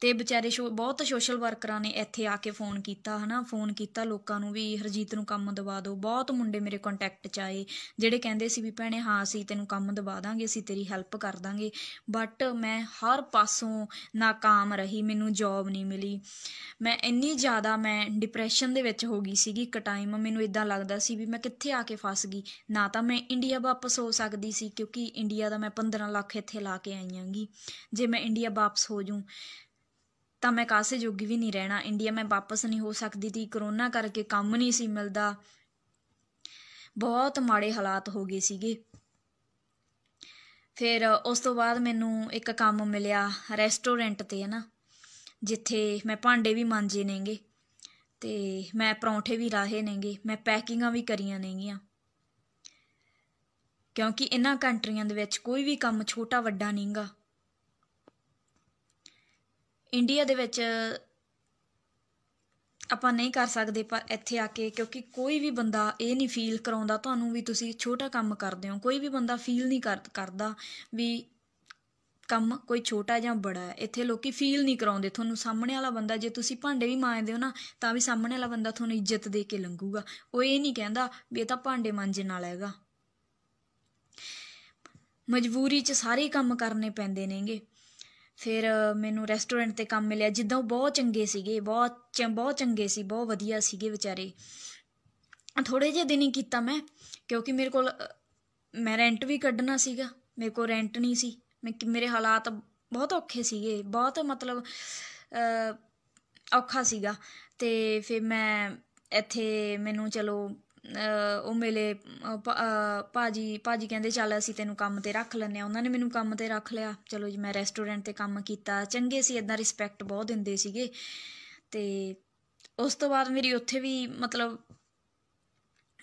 ਤੇ ਵਿਚਾਰੇ ਬਹੁਤ ਸੋਸ਼ਲ ਵਰਕਰਾਂ ਨੇ ਇੱਥੇ ਆ ਕੇ ਫੋਨ ਕੀਤਾ ਹਨਾ ਫੋਨ ਕੀਤਾ ਲੋਕਾਂ ਨੂੰ ਵੀ ਹਰਜੀਤ ਨੂੰ ਕੰਮ ਦਵਾ ਦਿਓ ਬਹੁਤ ਮੁੰਡੇ ਮੇਰੇ ਕੰਟੈਕਟ 'ਚ ਆਏ ਜਿਹੜੇ ਕਹਿੰਦੇ ਸੀ ਵੀ ਭੈਣੇ ਹਾਂ ਅਸੀਂ ਤੈਨੂੰ ਕੰਮ ਦਵਾ ਦਾਂਗੇ ਅਸੀਂ ਤੇਰੀ ਹੈਲਪ ਕਰ ਦਾਂਗੇ ਬਟ ਮੈਂ ਹਰ ਪਾਸੋਂ ناکਾਮ ਰਹੀ ਮੈਨੂੰ ਜੌਬ ਨਹੀਂ ਮਿਲੀ ਮੈਂ ਇੰਨੀ ਜ਼ਿਆਦਾ ਮੈਂ ਡਿਪਰੈਸ਼ਨ ਦੇ ਵਿੱਚ ਹੋ ਗਈ ਸੀਗੀ ਇੱਕ ਟਾਈਮ ਮੈਨੂੰ ਇਦਾਂ ਲੱਗਦਾ ਸੀ ਵੀ ਮੈਂ ਕਿੱਥੇ ਆ ਕੇ ਫਸ ਗਈ ਨਾ ਤਾਂ ਮੈਂ ਇੰਡੀਆ ਵਾਪਸ ਹੋ ਸਕਦੀ ਸੀ ਕਿਉਂਕਿ ਇੰਡੀਆ ਦਾ ਮੈਂ 15 ਲੱਖ ਇੱਥੇ ਲਾ ਕੇ ਆਈ ਆਂਗੀ ਜੇ ਮੈਂ ਇੰਡੀਆ ਵਾਪਸ ਹੋ ਜੂੰ ਤਾਂ ਮੈਂ ਕਾਸੇ ਜੋਗੀ ਵੀ ਨਹੀਂ ਰਹਿਣਾ ਇੰਡੀਆ ਮੈਂ ਵਾਪਸ ਨਹੀਂ ਹੋ ਸਕਦੀ ਸੀ ਕਰੋਨਾ ਕਰਕੇ ਕੰਮ ਨਹੀਂ ਸੀ ਮਿਲਦਾ ਬਹੁਤ ਮਾੜੇ ਹਾਲਾਤ ਹੋ ਗਏ ਸੀਗੇ ਫਿਰ ਉਸ ਤੋਂ ਬਾਅਦ ਮੈਨੂੰ ਇੱਕ ਕੰਮ ਮਿਲਿਆ ਰੈਸਟੋਰੈਂਟ ਤੇ ਹੈ ਨਾ ਜਿੱਥੇ ਮੈਂ ਭਾਂਡੇ ਵੀ ਮਾਂਜੇ ਨੇਗੇ ਤੇ ਮੈਂ ਪਰੌਂਠੇ ਵੀ ਰਾਹੇ ਨੇਗੇ ਮੈਂ ਪੈਕਿੰਗਾਂ ਵੀ ਕਰੀਆਂ ਨੇਗੀਆਂ ਕਿਉਂਕਿ ਇਹਨਾਂ ਕੰਟਰੀਆਂ ਦੇ ਵਿੱਚ ਕੋਈ ਵੀ ਕੰਮ ਛੋਟਾ ਵੱਡਾ ਨਹੀਂਗਾ ਇੰਡੀਆ ਦੇ ਵਿੱਚ ਆਪਾਂ ਨਹੀਂ ਕਰ ਸਕਦੇ ਪਰ ਇੱਥੇ ਆ ਕੇ ਕਿਉਂਕਿ ਕੋਈ ਵੀ ਬੰਦਾ ਇਹ ਨਹੀਂ ਫੀਲ ਕਰਾਉਂਦਾ ਤੁਹਾਨੂੰ ਵੀ ਤੁਸੀਂ ਛੋਟਾ ਕੰਮ ਕਰਦੇ ਹੋ ਕੋਈ ਵੀ ਬੰਦਾ ਫੀਲ ਨਹੀਂ ਕਰਦਾ ਵੀ ਕੰਮ ਕੋਈ ਛੋਟਾ ਜਾਂ ਬੜਾ ਹੈ ਇੱਥੇ ਲੋਕੀ ਫੀਲ ਨਹੀਂ ਕਰਾਉਂਦੇ ਤੁਹਾਨੂੰ ਸਾਹਮਣੇ ਵਾਲਾ ਬੰਦਾ ਜੇ ਤੁਸੀਂ ਭਾਂਡੇ ਵੀ ਮਾਂਜਦੇ ਹੋ ਨਾ ਤਾਂ ਵੀ ਸਾਹਮਣੇ ਵਾਲਾ ਬੰਦਾ ਤੁਹਾਨੂੰ ਇੱਜ਼ਤ ਦੇ ਕੇ ਲੰਘੂਗਾ ਉਹ ਇਹ ਨਹੀਂ ਕਹਿੰਦਾ ਵੀ ਇਹ ਤਾਂ ਭਾਂਡੇ ਮਾਂਜਣ ਵਾਲਾ ਹੈਗਾ ਮਜਬੂਰੀ 'ਚ ਸਾਰੇ ਕੰਮ ਕਰਨੇ ਪੈਂਦੇ ਨੇਗੇ ਫਿਰ ਮੈਨੂੰ ਰੈਸਟੋਰੈਂਟ ਤੇ ਕੰਮ ਮਿਲਿਆ ਜਿੱਦਾਂ ਉਹ ਬਹੁਤ ਚੰਗੇ ਸੀਗੇ ਬਹੁਤ ਬਹੁਤ ਚੰਗੇ ਸੀ ਬਹੁਤ ਵਧੀਆ ਸੀਗੇ ਵਿਚਾਰੇ ਥੋੜੇ ਜਿਹੇ ਦਿਨ ਹੀ ਕੀਤਾ ਮੈਂ ਕਿਉਂਕਿ ਮੇਰੇ ਕੋਲ ਮੈਂ ਰੈਂਟ ਵੀ ਕੱਢਣਾ ਸੀਗਾ ਮੇਰੇ ਕੋਲ ਰੈਂਟ ਨਹੀਂ ਸੀ ਮੇਰੇ ਹਾਲਾਤ ਬਹੁਤ ਔਖੇ ਸੀਗੇ ਬਹੁਤ ਮਤਲਬ ਔਖਾ ਸੀਗਾ ਤੇ ਫਿਰ ਮੈਂ ਇੱਥੇ ਮੈਨੂੰ ਚਲੋ ਉਹ ਮੇਲੇ ਭਾਜੀ ਭਾਜੀ ਕਹਿੰਦੇ ਚੱਲ ਅਸੀਂ ਤੈਨੂੰ ਕੰਮ ਤੇ ਰੱਖ ਲੈਨੇ ਆ ਉਹਨਾਂ ਨੇ ਮੈਨੂੰ ਕੰਮ ਤੇ ਰੱਖ ਲਿਆ ਚਲੋ ਜੀ ਮੈਂ ਰੈਸਟੋਰੈਂਟ ਤੇ ਕੰਮ ਕੀਤਾ ਚੰਗੇ ਸੀ ਇਦਾਂ ਰਿਸਪੈਕਟ ਬਹੁਤ ਦਿੰਦੇ ਸੀਗੇ ਤੇ ਉਸ ਤੋਂ ਬਾਅਦ ਮੇਰੀ ਉੱਥੇ ਵੀ ਮਤਲਬ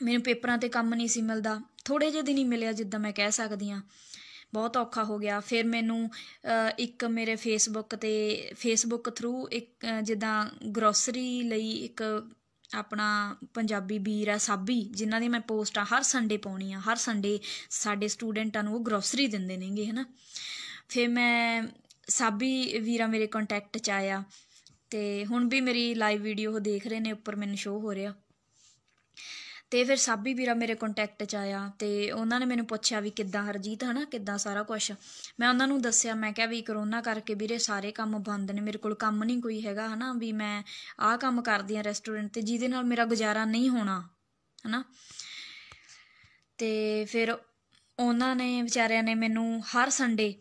ਮੈਨੂੰ ਪੇਪਰਾਂ ਤੇ ਕੰਮ ਨਹੀਂ ਸੀ ਮਿਲਦਾ ਥੋੜੇ ਜਿਹੇ ਦਿਨ ਹੀ ਮਿਲਿਆ ਜਿੱਦਾਂ ਮੈਂ ਕਹਿ ਸਕਦੀ ਆ ਬਹੁਤ ਔਖਾ ਹੋ ਗਿਆ ਫਿਰ ਮੈਨੂੰ ਇੱਕ ਮੇਰੇ ਫੇਸਬੁੱਕ ਤੇ ਫੇਸਬੁੱਕ ਥਰੂ ਇੱਕ ਜਿੱਦਾਂ ਗਰੋਸਰੀ ਲਈ ਇੱਕ ਆਪਣਾ ਪੰਜਾਬੀ ਵੀਰ ਆ ਸਾਬੀ ਜਿਨ੍ਹਾਂ ਦੀ ਮੈਂ ਪੋਸਟਾਂ ਹਰ ਸੰਡੇ ਪਾਉਣੀ ਆ ਹਰ ਸੰਡੇ ਸਾਡੇ ਸਟੂਡੈਂਟਾਂ ਨੂੰ ਉਹ ਗਰੋਸਰੀ ਦਿੰਦੇ ਨੇਗੇ ਹਨਾ ਫਿਰ ਮੈਂ ਸਾਬੀ ਵੀਰਾ ਮੇਰੇ ਕੰਟੈਕਟ ਚ ਆਇਆ ਤੇ ਹੁਣ ਵੀ ਮੇਰੀ ਲਾਈਵ ਵੀਡੀਓ ਉਹ ਦੇਖ ਰਹੇ ਨੇ ਉੱਪਰ ਮੈਨੂੰ ਸ਼ੋ ਹੋ ਰਿਹਾ ਤੇ ਫਿਰ ਸਾਬੀ ਵੀਰਾ ਮੇਰੇ ਕੰਟੈਕਟ 'ਚ ਆਇਆ ਤੇ ਉਹਨਾਂ ਨੇ ਮੈਨੂੰ ਪੁੱਛਿਆ ਵੀ ਕਿੱਦਾਂ ਹਰਜੀਤ ਹਨਾ ਕਿੱਦਾਂ ਸਾਰਾ ਕੁਝ ਮੈਂ ਉਹਨਾਂ ਨੂੰ ਦੱਸਿਆ ਮੈਂ ਕਿਹਾ ਵੀ ਕਰੋਨਾ ਕਰਕੇ ਵੀਰੇ ਸਾਰੇ ਕੰਮ ਬੰਦ ਨੇ ਮੇਰੇ ਕੋਲ ਕੰਮ ਨਹੀਂ ਕੋਈ ਹੈਗਾ ਹਨਾ ਵੀ ਮੈਂ ਆਹ ਕੰਮ ਕਰਦੀ ਆ ਰੈਸਟੋਰੈਂਟ ਤੇ ਜਿਹਦੇ ਨਾਲ ਮੇਰਾ ਗੁਜ਼ਾਰਾ ਨਹੀਂ ਹੋਣਾ ਹਨਾ ਤੇ ਫਿਰ ਉਹਨਾਂ ਨੇ ਵਿਚਾਰਿਆਂ ਨੇ ਮੈਨੂੰ ਹਰ ਸੰਡੇ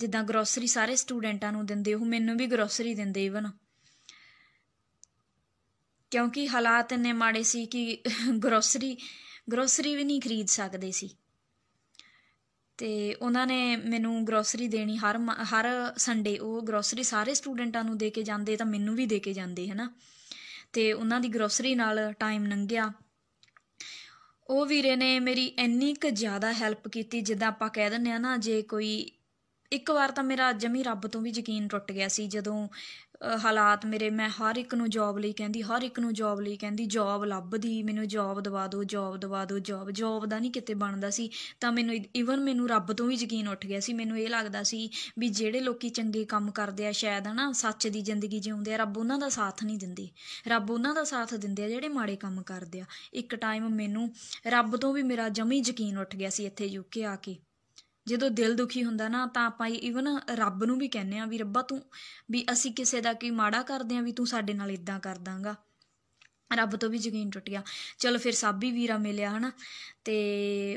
ਜਿੱਦਾਂ ਗਰੋਸਰੀ ਸਾਰੇ ਸਟੂਡੈਂਟਾਂ ਨੂੰ ਦਿੰਦੇ ਉਹ ਮੈਨੂੰ ਵੀ ਗਰੋਸਰੀ ਦਿੰਦੇ ਇਵਨ ਕਿਉਂਕਿ ਹਾਲਾਤ ਇੰਨੇ ਮਾੜੇ ਸੀ ਕਿ ਗਰੋਸਰੀ ਗਰੋਸਰੀ ਵੀ ਨਹੀਂ ਖਰੀਦ ਸਕਦੇ ਸੀ ਤੇ ਉਹਨਾਂ ਨੇ ਮੈਨੂੰ ਗਰੋਸਰੀ ਦੇਣੀ ਹਰ ਹਰ ਸੰਡੇ ਉਹ ਗਰੋਸਰੀ ਸਾਰੇ ਸਟੂਡੈਂਟਾਂ ਨੂੰ ਦੇ ਕੇ ਜਾਂਦੇ ਤਾਂ ਮੈਨੂੰ ਵੀ ਦੇ ਕੇ ਜਾਂਦੇ ਹਨਾ ਤੇ ਉਹਨਾਂ ਦੀ ਗਰੋਸਰੀ ਨਾਲ ਟਾਈਮ ਲੰਘਿਆ ਉਹ ਵੀਰੇ ਨੇ ਮੇਰੀ ਇੰਨੀ ਕੁ ਜ਼ਿਆਦਾ ਹੈਲਪ ਕੀਤੀ ਜਿੱਦਾਂ ਆਪਾਂ ਕਹਿ ਦਿੰਨੇ ਆ ਨਾ ਜੇ ਕੋਈ ਇੱਕ ਵਾਰ ਤਾਂ ਮੇਰਾ ਜਮੀ ਰੱਬ ਤੋਂ ਵੀ ਯਕੀਨ ਟੁੱਟ ਗਿਆ ਸੀ ਜਦੋਂ ਹਾਲਾਤ ਮੇਰੇ ਮੈਂ ਹਰ ਇੱਕ ਨੂੰ ਜੌਬ ਲਈ ਕਹਿੰਦੀ ਹਰ ਇੱਕ ਨੂੰ ਜੌਬ ਲਈ ਕਹਿੰਦੀ ਜੌਬ ਲੱਭਦੀ ਮੈਨੂੰ ਜੌਬ ਦਵਾ ਦਿਓ ਜੌਬ ਦਵਾ ਦਿਓ ਜੌਬ ਜੌਬ ਦਾ ਨਹੀਂ ਕਿਤੇ ਬਣਦਾ ਸੀ ਤਾਂ ਮੈਨੂੰ ਈਵਨ ਮੈਨੂੰ ਰੱਬ ਤੋਂ ਵੀ ਯਕੀਨ ਉੱਠ ਗਿਆ ਸੀ ਮੈਨੂੰ ਇਹ ਲੱਗਦਾ ਸੀ ਵੀ ਜਿਹੜੇ ਲੋਕੀ ਚੰਗੇ ਕੰਮ ਕਰਦੇ ਆ ਸ਼ਾਇਦ ਹਨਾ ਸੱਚ ਦੀ ਜ਼ਿੰਦਗੀ ਜਿਉਂਦੇ ਆ ਰੱਬ ਉਹਨਾਂ ਦਾ ਸਾਥ ਨਹੀਂ ਦਿੰਦੇ ਰੱਬ ਉਹਨਾਂ ਦਾ ਸਾਥ ਦਿੰਦੇ ਆ ਜਿਹੜੇ ਮਾੜੇ ਕੰਮ ਕਰਦੇ ਆ ਇੱਕ ਟਾਈਮ ਮੈਨੂੰ ਰੱਬ ਤੋਂ ਵੀ ਮੇਰਾ ਜਮੀ ਯਕੀਨ ਉੱਠ ਗਿਆ ਸੀ ਇੱਥੇ ਯੂਕੇ ਆ ਕੇ ਜਦੋਂ ਦਿਲ ਦੁਖੀ ਹੁੰਦਾ ਨਾ ਤਾਂ ਆਪਾਂ ਇਵਨ ਰੱਬ ਨੂੰ ਵੀ ਕਹਿੰਨੇ ਆ ਵੀ ਰੱਬਾ ਤੂੰ ਵੀ ਅਸੀਂ ਕਿਸੇ ਦਾ ਕੀ ਮਾੜਾ ਕਰਦੇ ਆ ਵੀ ਤੂੰ ਸਾਡੇ ਨਾਲ ਇਦਾਂ ਕਰ ਦਾਂਗਾ ਰੱਬ ਤੋਂ ਵੀ ਜਗੀਨ ਟੁੱਟ ਗਿਆ ਚਲੋ ਫਿਰ ਸਾਬੀ ਵੀਰਾ ਮਿਲਿਆ ਹਨਾ ਤੇ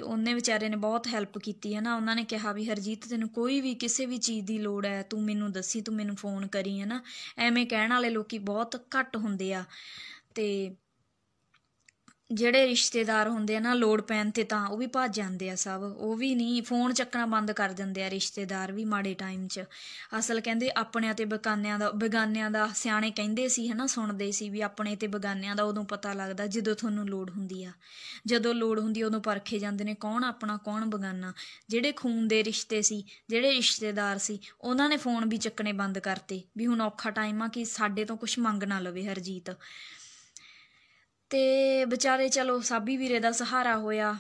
ਉਹਨੇ ਵਿਚਾਰੇ ਨੇ ਬਹੁਤ ਹੈਲਪ ਕੀਤੀ ਹਨਾ ਉਹਨਾਂ ਨੇ ਕਿਹਾ ਵੀ ਹਰਜੀਤ ਤੈਨੂੰ ਕੋਈ ਵੀ ਕਿਸੇ ਵੀ ਚੀਜ਼ ਦੀ ਲੋੜ ਹੈ ਤੂੰ ਮੈਨੂੰ ਦੱਸੀ ਤੂੰ ਮੈਨੂੰ ਫੋਨ ਕਰੀ ਹਨਾ ਐਵੇਂ ਕਹਿਣ ਵਾਲੇ ਲੋਕੀ ਬਹੁਤ ਘੱਟ ਹੁੰਦੇ ਆ ਤੇ ਜਿਹੜੇ ਰਿਸ਼ਤੇਦਾਰ ਹੁੰਦੇ ਆ ਨਾ ਲੋੜ ਪੈਣ ਤੇ ਤਾਂ ਉਹ ਵੀ ਭੱਜ ਜਾਂਦੇ ਆ ਸਭ ਉਹ ਵੀ ਨਹੀਂ ਫੋਨ ਚੱਕਣਾ ਬੰਦ ਕਰ ਦਿੰਦੇ ਆ ਰਿਸ਼ਤੇਦਾਰ ਵੀ ਮਾੜੇ ਟਾਈਮ 'ਚ ਅਸਲ ਕਹਿੰਦੇ ਆਪਣਿਆਂ ਤੇ ਬਗਾਨਿਆਂ ਦਾ ਬਗਾਨਿਆਂ ਦਾ ਸਿਆਣੇ ਕਹਿੰਦੇ ਸੀ ਹਨਾ ਸੁਣਦੇ ਸੀ ਵੀ ਆਪਣੇ ਤੇ ਬਗਾਨਿਆਂ ਦਾ ਉਦੋਂ ਪਤਾ ਲੱਗਦਾ ਜਦੋਂ ਤੁਹਾਨੂੰ ਲੋੜ ਹੁੰਦੀ ਆ ਜਦੋਂ ਲੋੜ ਹੁੰਦੀ ਉਦੋਂ ਪਰਖੇ ਜਾਂਦੇ ਨੇ ਕੌਣ ਆਪਣਾ ਕੌਣ ਬਗਾਨਾ ਜਿਹੜੇ ਖੂਨ ਦੇ ਰਿਸ਼ਤੇ ਸੀ ਜਿਹੜੇ ਰਿਸ਼ਤੇਦਾਰ ਸੀ ਉਹਨਾਂ ਨੇ ਫੋਨ ਵੀ ਚੱਕਣੇ ਬੰਦ ਕਰਤੇ ਵੀ ਹੁਣ ਔਖਾ ਟਾਈਮ ਆ ਕਿ ਸਾਡੇ ਤੋਂ ਕੁਝ ਮੰਗ ਨਾ ਲਵੇ ਹਰਜੀਤ ਤੇ ਵਿਚਾਰੇ ਚਲੋ ਸਾਬੀ ਵੀਰੇ ਦਾ ਸਹਾਰਾ ਹੋਇਆ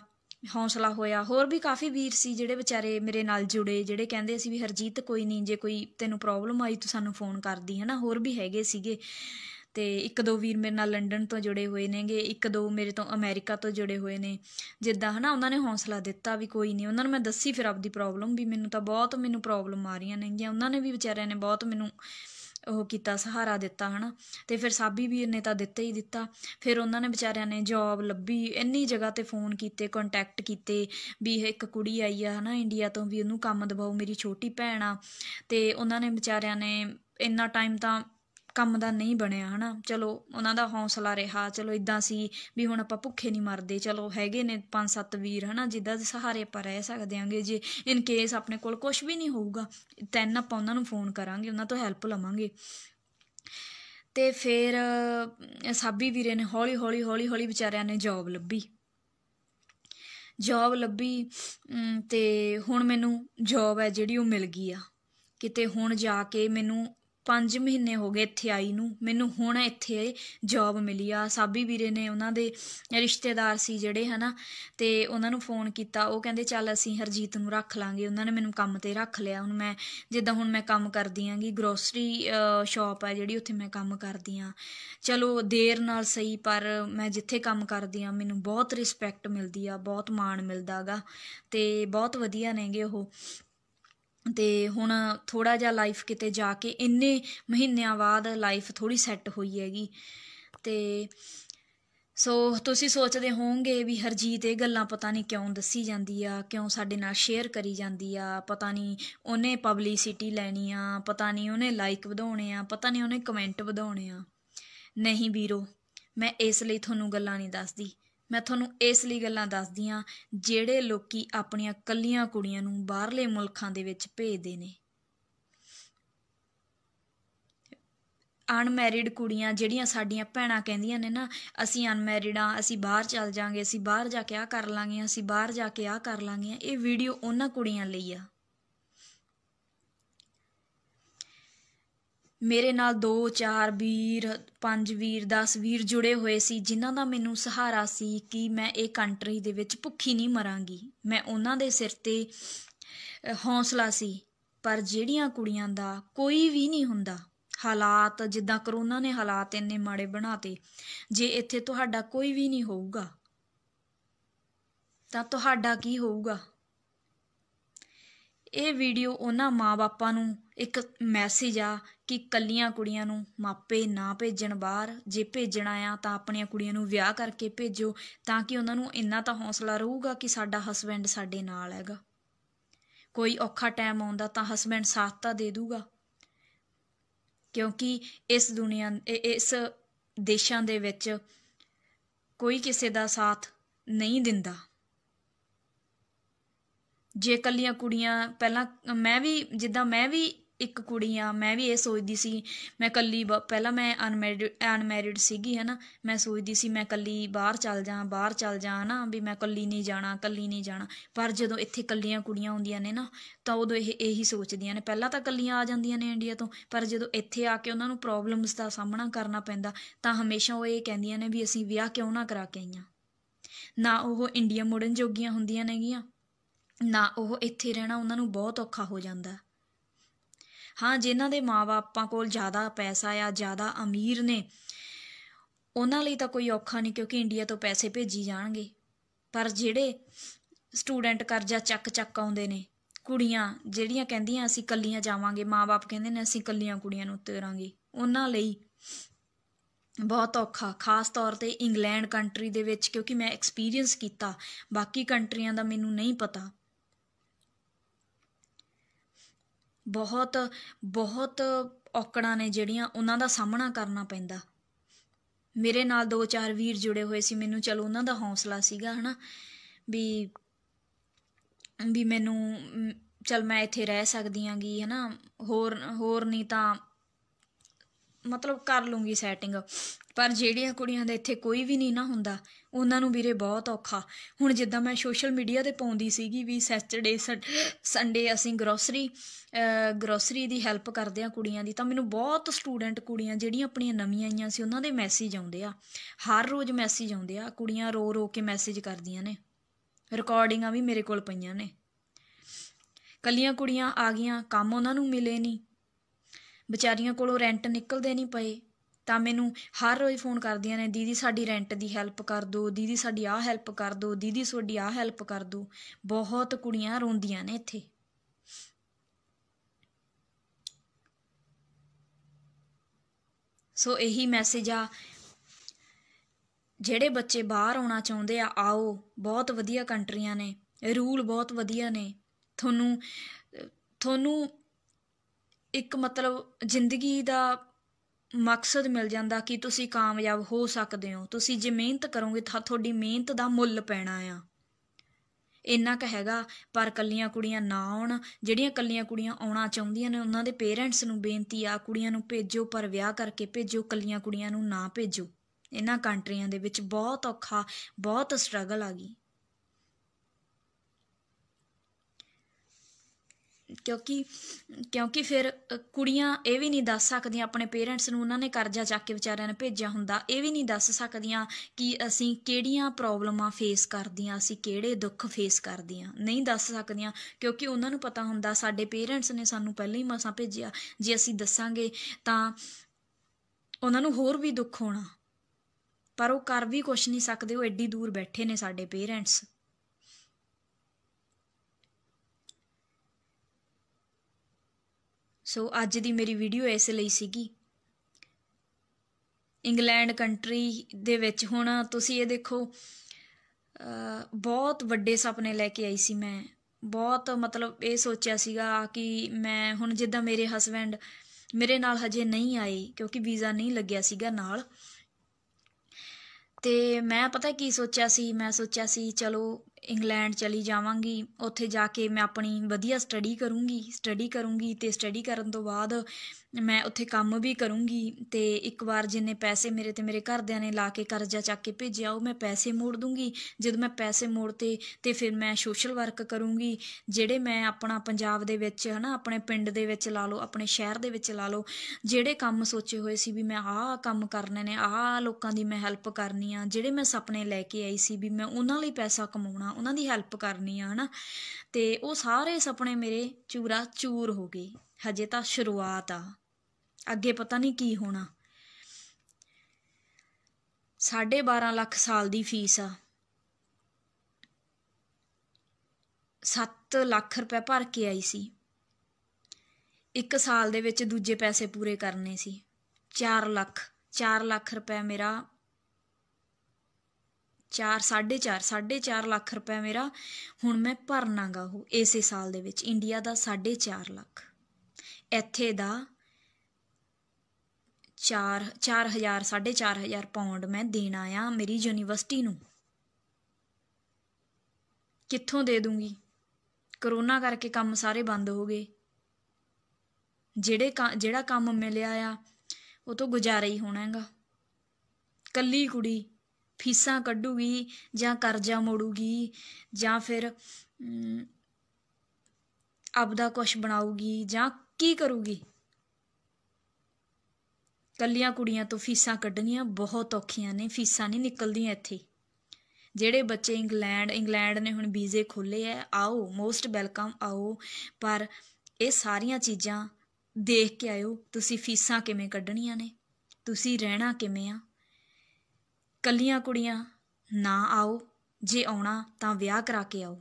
ਹੌਸਲਾ ਹੋਇਆ ਹੋਰ ਵੀ ਕਾਫੀ ਵੀਰ ਸੀ ਜਿਹੜੇ ਵਿਚਾਰੇ ਮੇਰੇ ਨਾਲ ਜੁੜੇ ਜਿਹੜੇ ਕਹਿੰਦੇ ਸੀ ਵੀ ਹਰਜੀਤ ਕੋਈ ਨਹੀਂ ਜੇ ਕੋਈ ਤੈਨੂੰ ਪ੍ਰੋਬਲਮ ਆਈ ਤੂੰ ਸਾਨੂੰ ਫੋਨ ਕਰਦੀ ਹੈ ਨਾ ਹੋਰ ਵੀ ਹੈਗੇ ਸੀਗੇ ਤੇ ਇੱਕ ਦੋ ਵੀਰ ਮੇਰੇ ਨਾਲ ਲੰਡਨ ਤੋਂ ਜੁੜੇ ਹੋਏ ਨੇਗੇ ਇੱਕ ਦੋ ਮੇਰੇ ਤੋਂ ਅਮਰੀਕਾ ਤੋਂ ਜੁੜੇ ਹੋਏ ਨੇ ਜਿੱਦਾਂ ਹਨਾ ਉਹਨਾਂ ਨੇ ਹੌਸਲਾ ਦਿੱਤਾ ਵੀ ਕੋਈ ਨਹੀਂ ਉਹਨਾਂ ਨੂੰ ਮੈਂ ਦੱਸੀ ਫਿਰ ਆਪਦੀ ਪ੍ਰੋਬਲਮ ਵੀ ਮੈਨੂੰ ਤਾਂ ਬਹੁਤ ਮੈਨੂੰ ਪ੍ਰੋਬਲਮ ਆ ਰਹੀਆਂ ਨੇਗੀਆਂ ਉਹਨਾਂ ਨੇ ਵੀ ਵਿਚਾਰਿਆਂ ਨੇ ਬਹੁਤ ਮੈਨੂੰ ਉਹ ਕੀਤਾ ਸਹਾਰਾ ਦਿੱਤਾ ਹਨਾ ਤੇ ਫਿਰ ਸਾਬੀ ਵੀਰ ਨੇ ਤਾਂ ਦਿੱਤਾ ਹੀ ਦਿੱਤਾ ਫਿਰ ਉਹਨਾਂ ਨੇ ਵਿਚਾਰਿਆਂ ਨੇ ਜੌਬ ਲੱਭੀ ਇੰਨੀ ਜਗ੍ਹਾ ਤੇ ਫੋਨ ਕੀਤੇ ਕੰਟੈਕਟ ਕੀਤੇ ਵੀ ਇਹ ਇੱਕ ਕੁੜੀ ਆਈ ਆ ਹਨਾ ਇੰਡੀਆ ਤੋਂ ਵੀ ਉਹਨੂੰ ਕੰਮ ਦਿਵਾਓ ਮੇਰੀ ਛੋਟੀ ਭੈਣ ਆ ਤੇ ਉਹਨਾਂ ਨੇ ਵਿਚਾਰਿਆਂ ਨੇ ਇੰਨਾ ਟਾਈਮ ਤਾਂ ਕੰਮ ਦਾ ਨਹੀਂ ਬਣਿਆ ਹਨਾ ਚਲੋ ਉਹਨਾਂ ਦਾ ਹੌਸਲਾ ਰਿਹਾ ਚਲੋ ਇਦਾਂ ਸੀ ਵੀ ਹੁਣ ਆਪਾਂ ਭੁੱਖੇ ਨਹੀਂ ਮਰਦੇ ਚਲੋ ਹੈਗੇ ਨੇ ਪੰਜ ਸੱਤ ਵੀਰ ਹਨਾ ਜਿੱਦਾਂ ਦੇ ਸਹਾਰੇ ਆਪਾਂ ਰਹਿ ਸਕਦੇ ਆਂਗੇ ਜੇ ਇਨ ਕੇਸ ਆਪਣੇ ਕੋਲ ਕੁਝ ਵੀ ਨਹੀਂ ਹੋਊਗਾ ਤੈਨ ਆਪਾਂ ਉਹਨਾਂ ਨੂੰ ਫੋਨ ਕਰਾਂਗੇ ਉਹਨਾਂ ਤੋਂ ਹੈਲਪ ਲਵਾਂਗੇ ਤੇ ਫਿਰ ਸਾਬੀ ਵੀਰੇ ਨੇ ਹੌਲੀ ਹੌਲੀ ਹੌਲੀ ਹੌਲੀ ਵਿਚਾਰਿਆਂ ਨੇ ਜੌਬ ਲੱਭੀ ਜੌਬ ਲੱਭੀ ਤੇ ਹੁਣ ਮੈਨੂੰ ਜੌਬ ਹੈ ਜਿਹੜੀ ਉਹ ਮਿਲ ਗਈ ਆ ਕਿਤੇ ਹੁਣ ਜਾ ਕੇ ਮੈਨੂੰ ਪੰਜ ਮਹੀਨੇ ਹੋ ਗਏ ਇੱਥੇ ਆਈ ਨੂੰ ਮੈਨੂੰ ਹੁਣ ਇੱਥੇ ਜੌਬ ਮਿਲੀ ਆ ਸਾਬੀ ਵੀਰੇ ਨੇ ਉਹਨਾਂ ਦੇ ਰਿਸ਼ਤੇਦਾਰ ਸੀ ਜਿਹੜੇ ਹਨਾ ਤੇ ਉਹਨਾਂ ਨੂੰ ਫੋਨ ਕੀਤਾ ਉਹ ਕਹਿੰਦੇ ਚੱਲ ਅਸੀਂ ਹਰਜੀਤ ਨੂੰ ਰੱਖ ਲਾਂਗੇ ਉਹਨਾਂ ਨੇ ਮੈਨੂੰ ਕੰਮ ਤੇ ਰੱਖ ਲਿਆ ਹੁਣ ਮੈਂ ਜਿੱਦਾਂ ਹੁਣ ਮੈਂ ਕੰਮ ਕਰਦੀ ਆਂਗੀ ਗਰੋਸਰੀ ਸ਼ਾਪ ਆ ਜਿਹੜੀ ਉੱਥੇ ਮੈਂ ਕੰਮ ਕਰਦੀ ਆਂ ਚਲੋ ਦੇਰ ਨਾਲ ਸਹੀ ਪਰ ਮੈਂ ਜਿੱਥੇ ਕੰਮ ਕਰਦੀ ਆਂ ਮੈਨੂੰ ਬਹੁਤ ਰਿਸਪੈਕਟ ਮਿਲਦੀ ਆ ਬਹੁਤ ਮਾਣ ਮਿਲਦਾਗਾ ਤੇ ਬਹੁਤ ਵਧੀਆ ਨੇਗੇ ਉਹ ਤੇ ਹੁਣ ਥੋੜਾ ਜਿਹਾ ਲਾਈਫ ਕਿਤੇ ਜਾ ਕੇ ਇੰਨੇ ਮਹੀਨਿਆਂ ਬਾਅਦ ਲਾਈਫ ਥੋੜੀ ਸੈੱਟ ਹੋਈ ਹੈਗੀ ਤੇ ਸੋ ਤੁਸੀਂ ਸੋਚਦੇ ਹੋਵੋਗੇ ਵੀ ਹਰਜੀਤ ਇਹ ਗੱਲਾਂ ਪਤਾ ਨਹੀਂ ਕਿਉਂ ਦੱਸੀ ਜਾਂਦੀ ਆ ਕਿਉਂ ਸਾਡੇ ਨਾਲ ਸ਼ੇਅਰ ਕਰੀ ਜਾਂਦੀ ਆ ਪਤਾ ਨਹੀਂ ਉਹਨੇ ਪਬਲਿਸਿਟੀ ਲੈਣੀ ਆ ਪਤਾ ਨਹੀਂ ਉਹਨੇ ਲਾਈਕ ਵਧਾਉਣੇ ਆ ਪਤਾ ਨਹੀਂ ਉਹਨੇ ਕਮੈਂਟ ਵਧਾਉਣੇ ਆ ਨਹੀਂ ਵੀਰੋ ਮੈਂ ਇਸ ਲਈ ਤੁਹਾਨੂੰ ਗੱਲਾਂ ਨਹੀਂ ਦੱਸਦੀ ਮੈਂ ਤੁਹਾਨੂੰ ਇਸ ਲਈ ਗੱਲਾਂ ਦੱਸਦੀ ਆ ਜਿਹੜੇ ਲੋਕੀ ਆਪਣੀਆਂ ਕੱਲੀਆਂ ਕੁੜੀਆਂ ਨੂੰ ਬਾਹਰਲੇ ਮੁਲਕਾਂ ਦੇ ਵਿੱਚ ਭੇਜਦੇ ਨੇ ਅਨਮੈਰਿਡ ਕੁੜੀਆਂ ਜਿਹੜੀਆਂ ਸਾਡੀਆਂ ਭੈਣਾਂ ਕਹਿੰਦੀਆਂ ਨੇ ਨਾ ਅਸੀਂ ਅਨਮੈਰਿਡ ਆ ਅਸੀਂ ਬਾਹਰ ਚੱਲ ਜਾਾਂਗੇ ਅਸੀਂ ਬਾਹਰ ਜਾ ਕੇ ਆ ਕਰ ਲਾਂਗੇ ਅਸੀਂ ਬਾਹਰ ਜਾ ਕੇ ਆ ਕਰ ਲਾਂਗੇ ਇਹ ਵੀਡੀਓ ਉਹਨਾਂ ਕੁੜੀਆਂ ਲਈ ਆ ਮੇਰੇ ਨਾਲ 2 4 ਵੀਰ 5 ਵੀਰ 10 ਵੀਰ ਜੁੜੇ ਹੋਏ ਸੀ ਜਿਨ੍ਹਾਂ ਦਾ ਮੈਨੂੰ ਸਹਾਰਾ ਸੀ ਕਿ ਮੈਂ ਇਹ ਕੰਟਰੀ ਦੇ ਵਿੱਚ ਭੁੱਖੀ ਨਹੀਂ ਮਰਾਂਗੀ ਮੈਂ ਉਹਨਾਂ ਦੇ ਸਿਰ ਤੇ ਹੌਸਲਾ ਸੀ ਪਰ ਜਿਹੜੀਆਂ ਕੁੜੀਆਂ ਦਾ ਕੋਈ ਵੀ ਨਹੀਂ ਹੁੰਦਾ ਹਾਲਾਤ ਜਿੱਦਾਂ ਕਰੋਨਾ ਨੇ ਹਾਲਾਤ ਇੰਨੇ ਮਾੜੇ ਬਣਾਤੇ ਜੇ ਇੱਥੇ ਤੁਹਾਡਾ ਕੋਈ ਵੀ ਨਹੀਂ ਹੋਊਗਾ ਤਾਂ ਤੁਹਾਡਾ ਕੀ ਹੋਊਗਾ ਇਹ ਵੀਡੀਓ ਉਹਨਾਂ ਮਾਪਿਆਂ ਨੂੰ ਇੱਕ ਮੈਸੇਜ ਆ ਕਿ ਕੱਲੀਆਂ ਕੁੜੀਆਂ ਨੂੰ ਮਾਪੇ ਨਾ ਭੇਜਣ ਬਾਹਰ ਜੇ ਭੇਜਣਾ ਆ ਤਾਂ ਆਪਣੀਆਂ ਕੁੜੀਆਂ ਨੂੰ ਵਿਆਹ ਕਰਕੇ ਭੇਜੋ ਤਾਂ ਕਿ ਉਹਨਾਂ ਨੂੰ ਇੰਨਾ ਤਾਂ ਹੌਸਲਾ ਰਹੂਗਾ ਕਿ ਸਾਡਾ ਹਸਬੈਂਡ ਸਾਡੇ ਨਾਲ ਹੈਗਾ ਕੋਈ ਔਖਾ ਟਾਈਮ ਆਉਂਦਾ ਤਾਂ ਹਸਬੈਂਡ ਸਾਥ ਤਾਂ ਦੇ ਦੂਗਾ ਕਿਉਂਕਿ ਇਸ ਦੁਨੀਆ ਇਸ ਦੇਸ਼ਾਂ ਦੇ ਵਿੱਚ ਕੋਈ ਕਿਸੇ ਦਾ ਸਾਥ ਨਹੀਂ ਦਿੰਦਾ ਜੇ ਕੱਲੀਆਂ ਕੁੜੀਆਂ ਪਹਿਲਾਂ ਮੈਂ ਵੀ ਜਿੱਦਾਂ ਮੈਂ ਵੀ ਇੱਕ ਕੁੜੀ ਆ ਮੈਂ ਵੀ ਇਹ ਸੋਚਦੀ ਸੀ ਮੈਂ ਕੱਲੀ ਪਹਿਲਾਂ ਮੈਂ ਅਨਮੈਰਿਡ ਅਨਮੈਰਿਡ ਸੀਗੀ ਹੈ ਨਾ ਮੈਂ ਸੋਚਦੀ ਸੀ ਮੈਂ ਕੱਲੀ ਬਾਹਰ ਚੱਲ ਜਾ ਬਾਹਰ ਚੱਲ ਜਾ ਨਾ ਵੀ ਮੈਂ ਕੱਲੀ ਨਹੀਂ ਜਾਣਾ ਕੱਲੀ ਨਹੀਂ ਜਾਣਾ ਪਰ ਜਦੋਂ ਇੱਥੇ ਕੱਲੀਆਂ ਕੁੜੀਆਂ ਹੁੰਦੀਆਂ ਨੇ ਨਾ ਤਾਂ ਉਦੋਂ ਇਹ ਇਹੀ ਸੋਚਦੀਆਂ ਨੇ ਪਹਿਲਾਂ ਤਾਂ ਕੱਲੀਆਂ ਆ ਜਾਂਦੀਆਂ ਨੇ ਇੰਡੀਆ ਤੋਂ ਪਰ ਜਦੋਂ ਇੱਥੇ ਆ ਕੇ ਉਹਨਾਂ ਨੂੰ ਪ੍ਰੋਬਲਮਸ ਦਾ ਸਾਹਮਣਾ ਕਰਨਾ ਪੈਂਦਾ ਤਾਂ ਹਮੇਸ਼ਾ ਉਹ ਇਹ ਕਹਿੰਦੀਆਂ ਨੇ ਵੀ ਅਸੀਂ ਵਿਆਹ ਕਿਉਂ ਨਾ ਕਰਾ ਕੇ ਆਈਆਂ ਨਾ ਉਹ ਇੰਡੀਆ ਮੁੜਨ ਜੋਗੀਆਂ ਹੁੰਦੀਆਂ ਨੇਗੀਆਂ ਨਾ ਉਹ ਇੱਥੇ ਰਹਿਣਾ ਉਹਨਾਂ ਨੂੰ ਬਹੁਤ ਔਖਾ ਹੋ ਜਾਂਦਾ ਹਾਂ ਜਿਨ੍ਹਾਂ ਦੇ ਮਾਪੇ ਕੋਲ ਜ਼ਿਆਦਾ ਪੈਸਾ ਆ ਜ਼ਿਆਦਾ ਅਮੀਰ ਨੇ ਉਹਨਾਂ ਲਈ ਤਾਂ ਕੋਈ ਔਖਾ ਨਹੀਂ ਕਿਉਂਕਿ ਇੰਡੀਆ ਤੋਂ ਪੈਸੇ ਭੇਜੀ ਜਾਣਗੇ ਪਰ ਜਿਹੜੇ ਸਟੂਡੈਂਟ ਕਰਜ਼ਾ ਚੱਕ ਚੱਕ ਆਉਂਦੇ ਨੇ ਕੁੜੀਆਂ ਜਿਹੜੀਆਂ ਕਹਿੰਦੀਆਂ ਅਸੀਂ ਕੱਲੀਆਂ ਜਾਵਾਂਗੇ ਮਾਪੇ ਕਹਿੰਦੇ ਨੇ ਅਸੀਂ ਕੱਲੀਆਂ ਕੁੜੀਆਂ ਨੂੰ ਤੇਰਾਂਗੇ ਉਹਨਾਂ ਲਈ ਬਹੁਤ ਔਖਾ ਖਾਸ ਤੌਰ ਤੇ ਇੰਗਲੈਂਡ ਕੰਟਰੀ ਦੇ ਵਿੱਚ ਕਿਉਂਕਿ ਮੈਂ ਐਕਸਪੀਰੀਅੰਸ ਕੀਤਾ ਬਾਕੀ ਕੰਟਰੀਆਂ ਦਾ ਮੈਨੂੰ ਨਹੀਂ ਪਤਾ ਬਹੁਤ ਬਹੁਤ ਔਕੜਾਂ ਨੇ ਜਿਹੜੀਆਂ ਉਹਨਾਂ ਦਾ ਸਾਹਮਣਾ ਕਰਨਾ ਪੈਂਦਾ ਮੇਰੇ ਨਾਲ ਦੋ ਚਾਰ ਵੀਰ ਜੁੜੇ ਹੋਏ ਸੀ ਮੈਨੂੰ ਚਲੋ ਉਹਨਾਂ ਦਾ ਹੌਸਲਾ ਸੀਗਾ ਹਨਾ ਵੀ ਵੀ ਮੈਨੂੰ ਚਲ ਮੈਂ ਇੱਥੇ ਰਹਿ ਸਕਦੀ ਆਂਗੀ ਹਨਾ ਹੋਰ ਹੋਰ ਨਹੀਂ ਤਾਂ ਮਤਲਬ ਕਰ ਲੂੰਗੀ ਸੈਟਿੰਗ ਪਰ ਜਿਹੜੀਆਂ ਕੁੜੀਆਂ ਦਾ ਇੱਥੇ ਕੋਈ ਵੀ ਨਹੀਂ ਨਾ ਹੁੰਦਾ ਉਹਨਾਂ ਨੂੰ ਵੀਰੇ ਬਹੁਤ ਔਖਾ ਹੁਣ ਜਿੱਦਾਂ ਮੈਂ ਸੋਸ਼ਲ ਮੀਡੀਆ ਤੇ ਪਾਉਂਦੀ ਸੀਗੀ ਵੀ ਸੈਚਰਡੇ ਸੰਡੇ ਅਸੀਂ ਗਰੋਸਰੀ ਗਰੋਸਰੀ ਦੀ ਹੈਲਪ ਕਰਦੇ ਆ ਕੁੜੀਆਂ ਦੀ ਤਾਂ ਮੈਨੂੰ ਬਹੁਤ ਸਟੂਡੈਂਟ ਕੁੜੀਆਂ ਜਿਹੜੀਆਂ ਆਪਣੀਆਂ ਨਵੀਆਂ ਆਈਆਂ ਸੀ ਉਹਨਾਂ ਦੇ ਮੈਸੇਜ ਆਉਂਦੇ ਆ ਹਰ ਰੋਜ਼ ਮੈਸੇਜ ਆਉਂਦੇ ਆ ਕੁੜੀਆਂ ਰੋ ਰੋ ਕੇ ਮੈਸੇਜ ਕਰਦੀਆਂ ਨੇ ਰਿਕਾਰਡਿੰਗਾਂ ਵੀ ਮੇਰੇ ਕੋਲ ਪਈਆਂ ਨੇ ਕੱਲੀਆਂ ਕੁੜੀਆਂ ਆ ਗਈਆਂ ਕੰਮ ਉਹਨਾਂ ਨੂੰ ਮਿਲੇ ਨਹੀਂ ਵਿਚਾਰੀਆਂ ਕੋਲੋਂ ਰੈਂਟ ਨਿਕਲਦੇ ਨਹੀਂ ਪਏ ਤਾਂ ਮੈਨੂੰ ਹਰ ਰੋਜ਼ ਫੋਨ ਕਰਦੀਆਂ ਨੇ ਦੀਦੀ ਸਾਡੀ ਰੈਂਟ ਦੀ ਹੈਲਪ ਕਰ ਦਿਓ ਦੀਦੀ ਸਾਡੀ ਆਹ ਹੈਲਪ ਕਰ ਦਿਓ ਦੀਦੀ ਤੁਹਾਡੀ ਆਹ ਹੈਲਪ ਕਰ ਦਿਓ ਬਹੁਤ ਕੁੜੀਆਂ ਰੋਂਦੀਆਂ ਨੇ ਇੱਥੇ ਸੋ ਇਹੀ ਮੈਸੇਜ ਆ ਜਿਹੜੇ ਬੱਚੇ ਬਾਹਰ ਆਉਣਾ ਚਾਹੁੰਦੇ ਆ ਆਓ ਬਹੁਤ ਵਧੀਆ ਕੰਟਰੀਆਂ ਨੇ ਰੂਲ ਬਹੁਤ ਵਧੀਆ ਨੇ ਤੁਹਾਨੂੰ ਤੁਹਾਨੂੰ ਇੱਕ ਮਤਲਬ ਜ਼ਿੰਦਗੀ ਦਾ ਮਕਸਦ ਮਿਲ ਜਾਂਦਾ ਕਿ ਤੁਸੀਂ ਕਾਮਯਾਬ ਹੋ ਸਕਦੇ ਹੋ ਤੁਸੀਂ ਜੇ ਮਿਹਨਤ ਕਰੋਗੇ ਤਾਂ ਤੁਹਾਡੀ ਮਿਹਨਤ ਦਾ ਮੁੱਲ ਪੈਣਾ ਆ ਇੰਨਾ ਕ ਹੈਗਾ ਪਰ ਕੱਲੀਆਂ ਕੁੜੀਆਂ ਨਾ ਆਉਣ ਜਿਹੜੀਆਂ ਕੱਲੀਆਂ ਕੁੜੀਆਂ ਆਉਣਾ ਚਾਹੁੰਦੀਆਂ ਨੇ ਉਹਨਾਂ ਦੇ ਪੇਰੈਂਟਸ ਨੂੰ ਬੇਨਤੀ ਆ ਕੁੜੀਆਂ ਨੂੰ ਭੇਜੋ ਪਰ ਵਿਆਹ ਕਰਕੇ ਭੇਜੋ ਕੱਲੀਆਂ ਕੁੜੀਆਂ ਨੂੰ ਨਾ ਭੇਜੋ ਇਹਨਾਂ ਕੰਟਰੀਆਂ ਦੇ ਵਿੱਚ ਬਹੁਤ ਔਖਾ ਬਹੁਤ ਸਟਰਗਲ ਆ ਗਈ ਕਿਉਂਕਿ ਕਿਉਂਕਿ ਫਿਰ ਕੁੜੀਆਂ ਇਹ ਵੀ ਨਹੀਂ ਦੱਸ ਸਕਦੀਆਂ ਆਪਣੇ ਪੇਰੈਂਟਸ ਨੂੰ ਉਹਨਾਂ ਨੇ ਕਰਜ਼ਾ ਚੱਕ ਕੇ ਵਿਚਾਰਿਆਂ ਨੇ ਭੇਜਿਆ ਹੁੰਦਾ ਇਹ ਵੀ ਨਹੀਂ ਦੱਸ ਸਕਦੀਆਂ ਕਿ ਅਸੀਂ ਕਿਹੜੀਆਂ ਪ੍ਰੋਬਲਮਾਂ ਫੇਸ ਕਰਦੀਆਂ ਅਸੀਂ ਕਿਹੜੇ ਦੁੱਖ ਫੇਸ ਕਰਦੀਆਂ ਨਹੀਂ ਦੱਸ ਸਕਦੀਆਂ ਕਿਉਂਕਿ ਉਹਨਾਂ ਨੂੰ ਪਤਾ ਹੁੰਦਾ ਸਾਡੇ ਪੇਰੈਂਟਸ ਨੇ ਸਾਨੂੰ ਪਹਿਲਾਂ ਹੀ ਮਸਾਂ ਭੇਜਿਆ ਜੇ ਅਸੀਂ ਦੱਸਾਂਗੇ ਤਾਂ ਉਹਨਾਂ ਨੂੰ ਹੋਰ ਵੀ ਦੁੱਖ ਹੋਣਾ ਪਰ ਉਹ ਕਰ ਵੀ ਕੁਝ ਨਹੀਂ ਸਕਦੇ ਉਹ ਐਡੀ ਦੂਰ ਬੈਠੇ ਨੇ ਸਾਡੇ ਪੇਰੈਂਟਸ ਸੋ ਅੱਜ ਦੀ ਮੇਰੀ ਵੀਡੀਓ ਇਸ ਲਈ ਸੀਗੀ ਇੰਗਲੈਂਡ ਕੰਟਰੀ ਦੇ ਵਿੱਚ ਹੁਣ ਤੁਸੀਂ ਇਹ ਦੇਖੋ ਬਹੁਤ ਵੱਡੇ ਸੁਪਨੇ ਲੈ ਕੇ ਆਈ ਸੀ ਮੈਂ ਬਹੁਤ ਮਤਲਬ ਇਹ ਸੋਚਿਆ ਸੀਗਾ ਕਿ ਮੈਂ ਹੁਣ ਜਿੱਦਾਂ ਮੇਰੇ ਹਸਬੰਡ ਮੇਰੇ ਨਾਲ ਹਜੇ ਨਹੀਂ ਆਏ ਕਿਉਂਕਿ ਵੀਜ਼ਾ ਨਹੀਂ ਲੱਗਿਆ ਸੀਗਾ ਨਾਲ ਤੇ ਮੈਂ ਪਤਾ ਕੀ ਸੋਚਿਆ ਸੀ ਮੈਂ ਸੋਚਿਆ ਸੀ ਚਲੋ ਇੰਗਲੈਂਡ ਚਲੀ ਜਾਵਾਂਗੀ ਉੱਥੇ ਜਾ ਕੇ ਮੈਂ ਆਪਣੀ ਵਧੀਆ ਸਟੱਡੀ ਕਰੂੰਗੀ ਸਟੱਡੀ ਕਰੂੰਗੀ ਅਤੇ ਸਟੱਡੀ ਕਰਨ ਤੋਂ ਬਾਅਦ ਮੈਂ ਉੱਥੇ ਕੰਮ ਵੀ ਕਰੂੰਗੀ ਤੇ ਇੱਕ ਵਾਰ ਜਿੰਨੇ ਪੈਸੇ ਮੇਰੇ ਤੇ ਮੇਰੇ ਘਰਦਿਆਂ ਨੇ ਲਾ ਕੇ ਕਰਜ਼ਾ ਚੱਕ ਕੇ ਭੇਜਿਆ ਉਹ ਮੈਂ ਪੈਸੇ ਮੋੜ ਦੂੰਗੀ ਜਦੋਂ ਮੈਂ ਪੈਸੇ ਮੋੜਤੇ ਤੇ ਫਿਰ ਮੈਂ ਸੋਸ਼ਲ ਵਰਕ ਕਰੂੰਗੀ ਜਿਹੜੇ ਮੈਂ ਆਪਣਾ ਪੰਜਾਬ ਦੇ ਵਿੱਚ ਹਨਾ ਆਪਣੇ ਪਿੰਡ ਦੇ ਵਿੱਚ ਲਾ ਲਓ ਆਪਣੇ ਸ਼ਹਿਰ ਦੇ ਵਿੱਚ ਲਾ ਲਓ ਜਿਹੜੇ ਕੰਮ ਸੋਚੇ ਹੋਏ ਸੀ ਵੀ ਮੈਂ ਆਹ ਕੰਮ ਕਰਨੇ ਨੇ ਆਹ ਲੋਕਾਂ ਦੀ ਮੈਂ ਹੈਲਪ ਕਰਨੀ ਆ ਜਿਹੜੇ ਮੈਂ ਸੁਪਨੇ ਲੈ ਕੇ ਆਈ ਸੀ ਵੀ ਮੈਂ ਉਹਨਾਂ ਲਈ ਪੈਸਾ ਕਮਾਉਣਾ ਉਹਨਾਂ ਦੀ ਹੈਲਪ ਕਰਨੀ ਆ ਹਨਾ ਤੇ ਉਹ ਸਾਰੇ ਸੁਪਨੇ ਮੇਰੇ ਚੂਰਾ ਚੂਰ ਹੋ ਗਏ ਹਜੇ ਤਾਂ ਸ਼ੁਰੂਆਤ ਆ ਅੱਗੇ ਪਤਾ ਨਹੀਂ ਕੀ ਹੋਣਾ 12.5 ਲੱਖ ਸਾਲ ਦੀ ਫੀਸ ਆ 7 ਲੱਖ ਰੁਪਏ ਭਰ ਕੇ ਆਈ ਸੀ ਇੱਕ ਸਾਲ ਦੇ ਵਿੱਚ ਦੂਜੇ ਪੈਸੇ ਪੂਰੇ ਕਰਨੇ ਸੀ 4 ਲੱਖ 4 ਲੱਖ ਰੁਪਏ ਮੇਰਾ 4 4.5 4.5 ਲੱਖ ਰੁਪਏ ਮੇਰਾ ਹੁਣ ਮੈਂ ਭਰਨਾਗਾ ਉਹ ਇਸੇ ਸਾਲ ਦੇ ਵਿੱਚ ਇੰਡੀਆ ਦਾ 4.5 ਲੱਖ ਇੱਥੇ ਦਾ 4 4000 4500 ਪਾਉਂਡ ਮੈਂ ਦੇਣਾ ਆ ਮੇਰੀ ਯੂਨੀਵਰਸਿਟੀ ਨੂੰ ਕਿੱਥੋਂ ਦੇ ਦੂੰਗੀ ਕਰੋਨਾ ਕਰਕੇ ਕੰਮ ਸਾਰੇ ਬੰਦ ਹੋ ਗਏ ਜਿਹੜੇ ਜਿਹੜਾ ਕੰਮ ਮਿਲਿਆ ਆ ਉਹ ਤੋਂ ਗੁਜ਼ਾਰਾ ਹੀ ਹੋਣਾਗਾ ਕੱਲੀ ਕੁੜੀ ਫੀਸਾਂ ਕੱਢੂਗੀ ਜਾਂ ਕਰਜ਼ਾ ਮੋੜੂਗੀ ਜਾਂ ਫਿਰ ਆਪਦਾ ਕੁਝ ਬਣਾਉਗੀ ਜਾਂ ਕੀ ਕਰੂਗੀ ਕੱਲੀਆਂ ਕੁੜੀਆਂ ਤੋਂ ਫੀਸਾਂ ਕੱਢਣੀਆਂ ਬਹੁਤ ਔਖੀਆਂ ਨੇ ਫੀਸਾਂ ਨਹੀਂ ਨਿਕਲਦੀਆਂ ਇੱਥੇ ਜਿਹੜੇ ਬੱਚੇ ਇੰਗਲੈਂਡ ਇੰਗਲੈਂਡ ਨੇ ਹੁਣ ਵੀਜ਼ੇ ਖੋਲੇ ਐ ਆਓ ਮੋਸਟ ਵੈਲਕਮ ਆਓ ਪਰ ਇਹ ਸਾਰੀਆਂ ਚੀਜ਼ਾਂ ਦੇਖ ਕੇ ਆਇਓ ਤੁਸੀਂ ਫੀਸਾਂ ਕਿਵੇਂ ਕੱਢਣੀਆਂ ਨੇ ਤੁਸੀਂ ਰਹਿਣਾ ਕਿਵੇਂ ਆ ਕੱਲੀਆਂ ਕੁੜੀਆਂ ਨਾ ਆਓ ਜੇ ਆਉਣਾ ਤਾਂ ਵਿਆਹ ਕਰਾ ਕੇ ਆਓ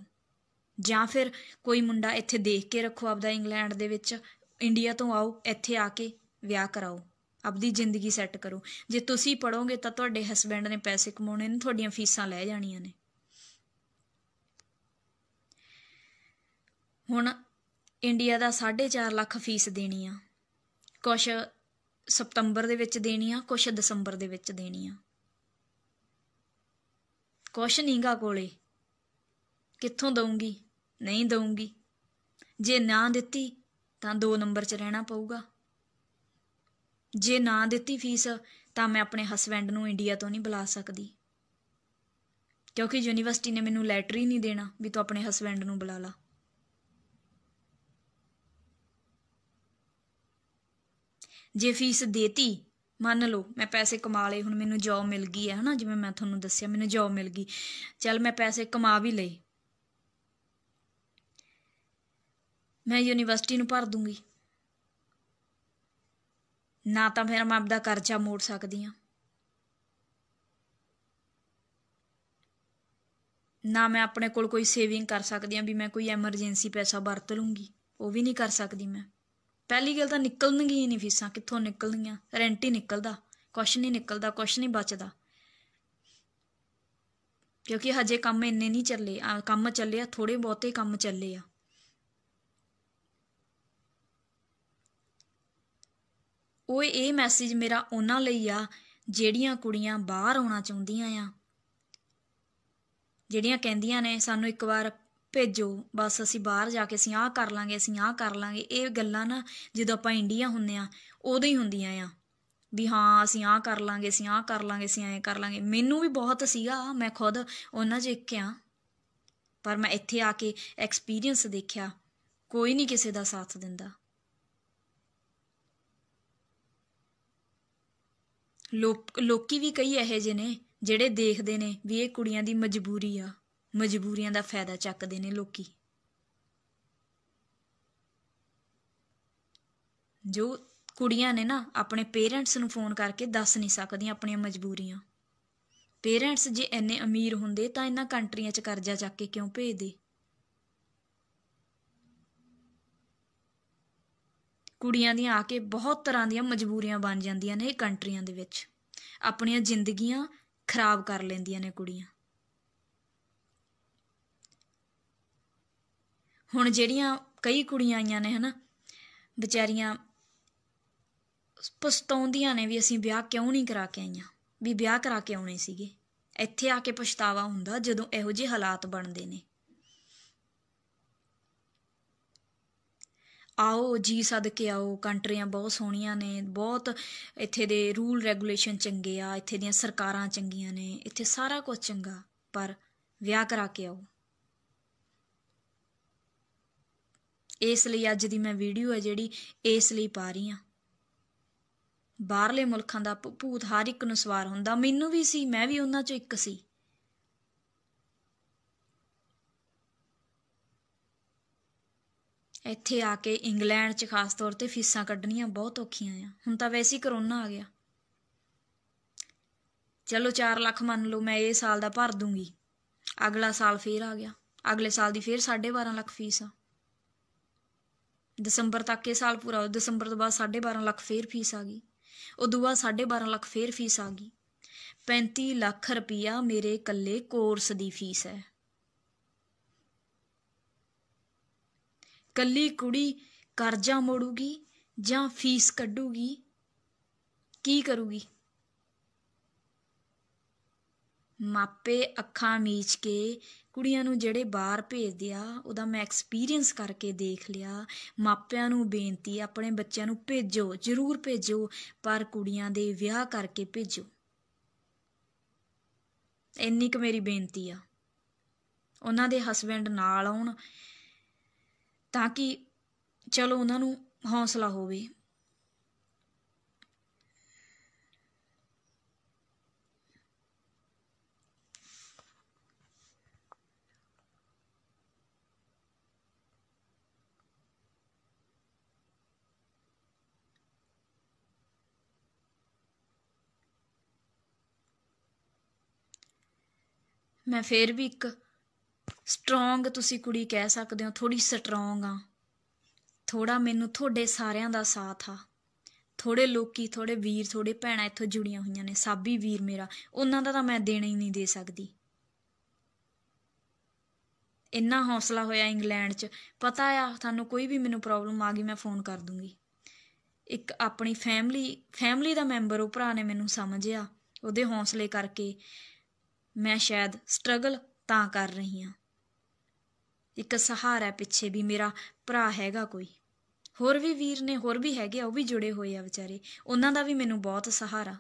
ਜਾਂ ਫਿਰ ਕੋਈ ਮੁੰਡਾ ਇੱਥੇ ਦੇਖ ਕੇ ਰੱਖੋ ਆਪਦਾ ਇੰਗਲੈਂਡ ਦੇ ਵਿੱਚ ਇੰਡੀਆ ਤੋਂ ਆਓ ਇੱਥੇ ਆ ਕੇ ਵਿਆਹ ਕਰਾਓ ਆਪਦੀ ਜ਼ਿੰਦਗੀ ਸੈੱਟ ਕਰੋ ਜੇ ਤੁਸੀਂ ਪੜੋਗੇ ਤਾਂ ਤੁਹਾਡੇ ਹਸਬੰਡ ਨੇ ਪੈਸੇ ਕਮਾਉਣੇ ਨੇ ਤੁਹਾਡੀਆਂ ਫੀਸਾਂ ਲੈ ਜਾਣੀਆਂ ਨੇ ਹੁਣ ਇੰਡੀਆ ਦਾ 4.5 ਲੱਖ ਫੀਸ ਦੇਣੀ ਆ ਕੁਝ ਸਤੰਬਰ ਦੇ ਵਿੱਚ ਦੇਣੀ ਆ ਕੁਝ ਦਸੰਬਰ ਦੇ ਵਿੱਚ ਦੇਣੀ ਆ ਕੁਛ ਨੀਂਗਾ ਕੋਲੇ ਕਿੱਥੋਂ ਦਊਂਗੀ ਨਹੀਂ ਦਊਂਗੀ ਜੇ ਨਾ ਦਿੱਤੀ ਤਾਂ 2 ਨੰਬਰ 'ਚ ਰਹਿਣਾ ਪਊਗਾ ਜੇ ਨਾ ਦਿੱਤੀ ਫੀਸ ਤਾਂ ਮੈਂ ਆਪਣੇ ਹਸਬੰਡ ਨੂੰ ਇੰਡੀਆ ਤੋਂ ਨਹੀਂ ਬੁਲਾ ਸਕਦੀ ਕਿਉਂਕਿ ਯੂਨੀਵਰਸਿਟੀ ਨੇ ਮੈਨੂੰ ਲੈਟਰ ਹੀ ਨਹੀਂ ਦੇਣਾ ਵੀ ਤੂੰ ਆਪਣੇ ਹਸਬੰਡ ਨੂੰ ਬੁਲਾ ਲਾ ਜੇ ਫੀਸ ਦੇਤੀ ਮੰਨ ਲਓ ਮੈਂ ਪੈਸੇ ਕਮਾ ਲਏ ਹੁਣ ਮੈਨੂੰ ਜੌਬ ਮਿਲ ਗਈ ਹੈ ਹਨਾ ਜਿਵੇਂ ਮੈਂ ਤੁਹਾਨੂੰ ਦੱਸਿਆ ਮੈਨੂੰ ਜੌਬ ਮਿਲ ਗਈ ਚਲ ਮੈਂ ਪੈਸੇ ਕਮਾ ਵੀ ਲਏ ਮੈਂ ਯੂਨੀਵਰਸਿਟੀ ਨੂੰ ਭਰ ਦੂੰਗੀ ਨਾ ਤਾਂ ਫਿਰ ਮੈਂ ਆਪਦਾ ਕਰਜ਼ਾ ਮੋੜ ਸਕਦੀ ਹਾਂ ਨਾ ਮੈਂ ਆਪਣੇ ਕੋਲ ਕੋਈ ਸੇਵਿੰਗ ਕਰ ਸਕਦੀ ਹਾਂ ਵੀ ਮੈਂ ਕੋਈ ਐਮਰਜੈਂਸੀ ਪੈਸਾ ਵਰਤ ਲੂੰਗੀ ਉਹ ਵੀ ਨਹੀਂ ਕਰ ਸਕਦੀ ਮੈਂ ਪਹਿਲੀ ਗੱਲ ਤਾਂ ਨਿਕਲਣਗੀਆਂ ਹੀ ਨਹੀਂ ਫੀਸਾਂ ਕਿੱਥੋਂ ਨਿਕਲਣੀਆਂ ਰੈਂਟ ਹੀ ਨਿਕਲਦਾ ਕੁਛ ਨਹੀਂ ਨਿਕਲਦਾ ਕੁਛ ਨਹੀਂ ਬਚਦਾ ਕਿਉਂਕਿ ਹਜੇ ਕੰਮ ਇੰਨੇ ਨਹੀਂ ਚੱਲੇ ਕੰਮ ਚੱਲੇ ਆ ਥੋੜੇ ਬਹੁਤੇ ਕੰਮ ਚੱਲੇ ਆ ਓਏ ਇਹ ਮੈਸੇਜ ਮੇਰਾ ਉਹਨਾਂ ਲਈ ਆ ਜਿਹੜੀਆਂ ਕੁੜੀਆਂ ਬਾਹਰ ਆਉਣਾ ਚਾਹੁੰਦੀਆਂ ਆ ਜਿਹੜੀਆਂ ਕਹਿੰਦੀਆਂ ਨੇ ਸਾਨੂੰ ਇੱਕ ਵਾਰ ਭੇਜੋ ਬਸ ਅਸੀਂ ਬਾਹਰ ਜਾ ਕੇ ਅਸੀਂ ਆਹ ਕਰ ਲਾਂਗੇ ਅਸੀਂ ਆਹ ਕਰ ਲਾਂਗੇ ਇਹ ਗੱਲਾਂ ਨਾ ਜਦੋਂ ਆਪਾਂ ਇੰਡੀਆ ਹੁੰਨੇ ਆ ਉਦੋਂ ਹੀ ਹੁੰਦੀਆਂ ਆ ਵੀ ਹਾਂ ਅਸੀਂ ਆਹ ਕਰ ਲਾਂਗੇ ਅਸੀਂ ਆਹ ਕਰ ਲਾਂਗੇ ਅਸੀਂ ਐਂ ਕਰ ਲਾਂਗੇ ਮੈਨੂੰ ਵੀ ਬਹੁਤ ਸੀਗਾ ਮੈਂ ਖੁਦ ਉਹਨਾਂ 'ਚ ਇੱਕ ਆ ਪਰ ਮੈਂ ਇੱਥੇ ਆ ਕੇ ਐਕਸਪੀਰੀਅੰਸ ਦੇਖਿਆ ਕੋਈ ਨਹੀਂ ਕਿਸੇ ਦਾ ਸਾਥ ਦਿੰਦਾ ਲੋਕ ਲੋਕੀ ਵੀ ਕਈ ਇਹੋ ਜਿਹੇ ਨੇ ਜਿਹੜੇ ਦੇਖਦੇ ਨੇ ਵੀ ਇਹ ਕੁੜੀਆਂ ਦੀ ਮਜਬੂਰੀ ਆ ਮਜਬੂਰੀਆਂ ਦਾ ਫਾਇਦਾ ਚੱਕਦੇ ਨੇ ਲੋਕੀ ਜੋ ਕੁੜੀਆਂ ਨੇ ਨਾ ਆਪਣੇ ਪੇਰੈਂਟਸ ਨੂੰ ਫੋਨ ਕਰਕੇ ਦੱਸ ਨਹੀਂ ਸਕਦੀਆਂ ਆਪਣੀਆਂ ਮਜਬੂਰੀਆਂ ਪੇਰੈਂਟਸ ਜੇ ਇੰਨੇ ਅਮੀਰ ਹੁੰਦੇ ਤਾਂ ਇਹਨਾਂ ਕੰਟਰੀਆਂ 'ਚ ਕਰਜ਼ਾ ਚੱਕ ਕੇ ਕਿਉਂ ਭੇਜਦੇ ਕੁੜੀਆਂ ਦੀਆਂ ਆ ਕੇ ਬਹੁਤ ਤਰ੍ਹਾਂ ਦੀਆਂ ਮਜਬੂਰੀਆਂ ਬਣ ਜਾਂਦੀਆਂ ਨੇ ਇਹ ਕੰਟਰੀਆਂ ਦੇ ਵਿੱਚ ਆਪਣੀਆਂ ਜ਼ਿੰਦਗੀਆਂ ਖਰਾਬ ਕਰ ਲੈਂਦੀਆਂ ਨੇ ਕੁੜੀਆਂ ਹੁਣ ਜਿਹੜੀਆਂ ਕਈ ਕੁੜੀਆਂ ਆਈਆਂ ਨੇ ਹਨਾ ਵਿਚਾਰੀਆਂ ਪਛਤਾਉਂਦੀਆਂ ਨੇ ਵੀ ਅਸੀਂ ਵਿਆਹ ਕਿਉਂ ਨਹੀਂ ਕਰਾ ਕੇ ਆਈਆਂ ਵੀ ਵਿਆਹ ਕਰਾ ਕੇ ਆਉਣੇ ਸੀਗੇ ਇੱਥੇ ਆ ਕੇ ਪਛਤਾਵਾ ਹੁੰਦਾ ਜਦੋਂ ਇਹੋ ਜਿਹੇ ਹਾਲਾਤ ਬਣਦੇ ਨੇ ਆਓ ਜੀ ਸਦਕੇ ਆਓ ਕੰਟਰੀਆਂ ਬਹੁਤ ਸੋਹਣੀਆਂ ਨੇ ਬਹੁਤ ਇੱਥੇ ਦੇ ਰੂਲ ਰੈਗੂਲੇਸ਼ਨ ਚੰਗੇ ਆ ਇੱਥੇ ਦੀਆਂ ਸਰਕਾਰਾਂ ਚੰਗੀਆਂ ਨੇ ਇੱਥੇ ਸਾਰਾ ਕੁਝ ਚੰਗਾ ਪਰ ਵਿਆਹ ਕਰਾ ਕੇ ਆਓ ਇਸ ਲਈ ਅੱਜ ਦੀ ਮੈਂ ਵੀਡੀਓ ਹੈ ਜਿਹੜੀ ਇਸ ਲਈ ਪਾ ਰਹੀ ਆ ਬਾਹਰਲੇ ਮੁਲਕਾਂ ਦਾ ਭੂਤ ਹਰ ਇੱਕ ਨੂੰ ਸਵਾਰ ਹੁੰਦਾ ਮੈਨੂੰ ਵੀ ਸੀ ਮੈਂ ਵੀ ਉਹਨਾਂ ਚੋਂ ਇੱਕ ਸੀ ਇੱਥੇ ਆ ਕੇ ਇੰਗਲੈਂਡ 'ਚ ਖਾਸ ਤੌਰ ਤੇ ਫੀਸਾਂ ਕੱਢਣੀਆਂ ਬਹੁਤ ਔਖੀਆਂ ਆ ਹੁਣ ਤਾਂ ਵੈਸੇ ਹੀ ਕਰੋਨਾ ਆ ਗਿਆ ਚਲੋ 4 ਲੱਖ ਮੰਨ ਲਓ ਮੈਂ ਇਹ ਸਾਲ ਦਾ ਭਰ ਦੂੰਗੀ ਅਗਲਾ ਸਾਲ ਫੇਰ ਆ ਗਿਆ ਅਗਲੇ ਸਾਲ ਦੀ ਫੇਰ 12.5 ਲੱਖ ਫੀਸ ਆ ਦਸੰਬਰ ਤੱਕ ਇਹ ਸਾਲ ਪੂਰਾ ਹੋ ਦਸੰਬਰ ਤੋਂ ਬਾਅਦ 12.5 ਲੱਖ ਫੇਰ ਫੀਸ ਆ ਗਈ ਉਦੋਂ ਬਾਅਦ 12.5 ਲੱਖ ਫੇਰ ਫੀਸ ਆ ਗਈ 35 ਲੱਖ ਰੁਪਇਆ ਮੇਰੇ ਇਕੱਲੇ ਕੋਰਸ ਦੀ ਫੀਸ ਹੈ ਕੱਲੀ ਕੁੜੀ ਕਰਜ਼ਾ ਮੋੜੂਗੀ ਜਾਂ ਫੀਸ ਕੱਢੂਗੀ ਕੀ ਕਰੂਗੀ ਮਾਪੇ ਅੱਖਾਂ ਮੀਚ ਕੇ ਕੁੜੀਆਂ ਨੂੰ ਜਿਹੜੇ ਬਾਹਰ ਭੇਜਦੇ ਆ ਉਹਦਾ ਮੈਂ ਐਕਸਪੀਰੀਅੰਸ ਕਰਕੇ ਦੇਖ ਲਿਆ ਮਾਪਿਆਂ ਨੂੰ ਬੇਨਤੀ ਆਪਣੇ ਬੱਚਿਆਂ ਨੂੰ ਭੇਜੋ ਜ਼ਰੂਰ ਭੇਜੋ ਪਰ ਕੁੜੀਆਂ ਦੇ ਵਿਆਹ ਕਰਕੇ ਭੇਜੋ ਇੰਨੀ ਕੁ ਮੇਰੀ ਬੇਨਤੀ ਆ ਉਹਨਾਂ ਦੇ ਹਸਬੰਡ ਨਾਲ ਆਉਣ ਤਾਂ ਕਿ ਚਲੋ ਉਹਨਾਂ ਨੂੰ ਹੌਸਲਾ ਹੋਵੇ ਮੈਂ ਫੇਰ ਵੀ ਇੱਕ ਸਟਰੋਂਗ ਤੁਸੀਂ ਕੁੜੀ ਕਹਿ ਸਕਦੇ ਹੋ ਥੋੜੀ ਸਟਰੋਂਗ ਆ ਥੋੜਾ ਮੈਨੂੰ ਤੁਹਾਡੇ ਸਾਰਿਆਂ ਦਾ ਸਾਥ ਆ ਥੋੜੇ ਲੋਕੀ ਥੋੜੇ ਵੀਰ ਥੋੜੇ ਭੈਣਾਂ ਇੱਥੋਂ ਜੁੜੀਆਂ ਹੋਈਆਂ ਨੇ ਸਾਬੀ ਵੀਰ ਮੇਰਾ ਉਹਨਾਂ ਦਾ ਤਾਂ ਮੈਂ ਦੇਣਾ ਹੀ ਨਹੀਂ ਦੇ ਸਕਦੀ ਇੰਨਾ ਹੌਸਲਾ ਹੋਇਆ ਇੰਗਲੈਂਡ 'ਚ ਪਤਾ ਆ ਤੁਹਾਨੂੰ ਕੋਈ ਵੀ ਮੈਨੂੰ ਪ੍ਰੋਬਲਮ ਆ ਗਈ ਮੈਂ ਫੋਨ ਕਰ ਦੂੰਗੀ ਇੱਕ ਆਪਣੀ ਫੈਮਿਲੀ ਫੈਮਿਲੀ ਦਾ ਮੈਂਬਰ ਉਹ ਭਰਾ ਨੇ ਮੈਨੂੰ ਸਮਝਿਆ ਉਹਦੇ ਹੌਸਲੇ ਕਰਕੇ ਮੈਂ ਸ਼ਾਇਦ ਸਟਰਗਲ ਤਾਂ ਕਰ ਰਹੀ ਹਾਂ ਇੱਕ ਸਹਾਰਾ ਪਿੱਛੇ ਵੀ ਮੇਰਾ ਭਰਾ ਹੈਗਾ ਕੋਈ ਹੋਰ ਵੀ ਵੀਰ ਨੇ ਹੋਰ ਵੀ ਹੈਗੇ ਉਹ ਵੀ ਜੁੜੇ ਹੋਏ ਆ ਵਿਚਾਰੇ ਉਹਨਾਂ ਦਾ ਵੀ ਮੈਨੂੰ ਬਹੁਤ ਸਹਾਰਾ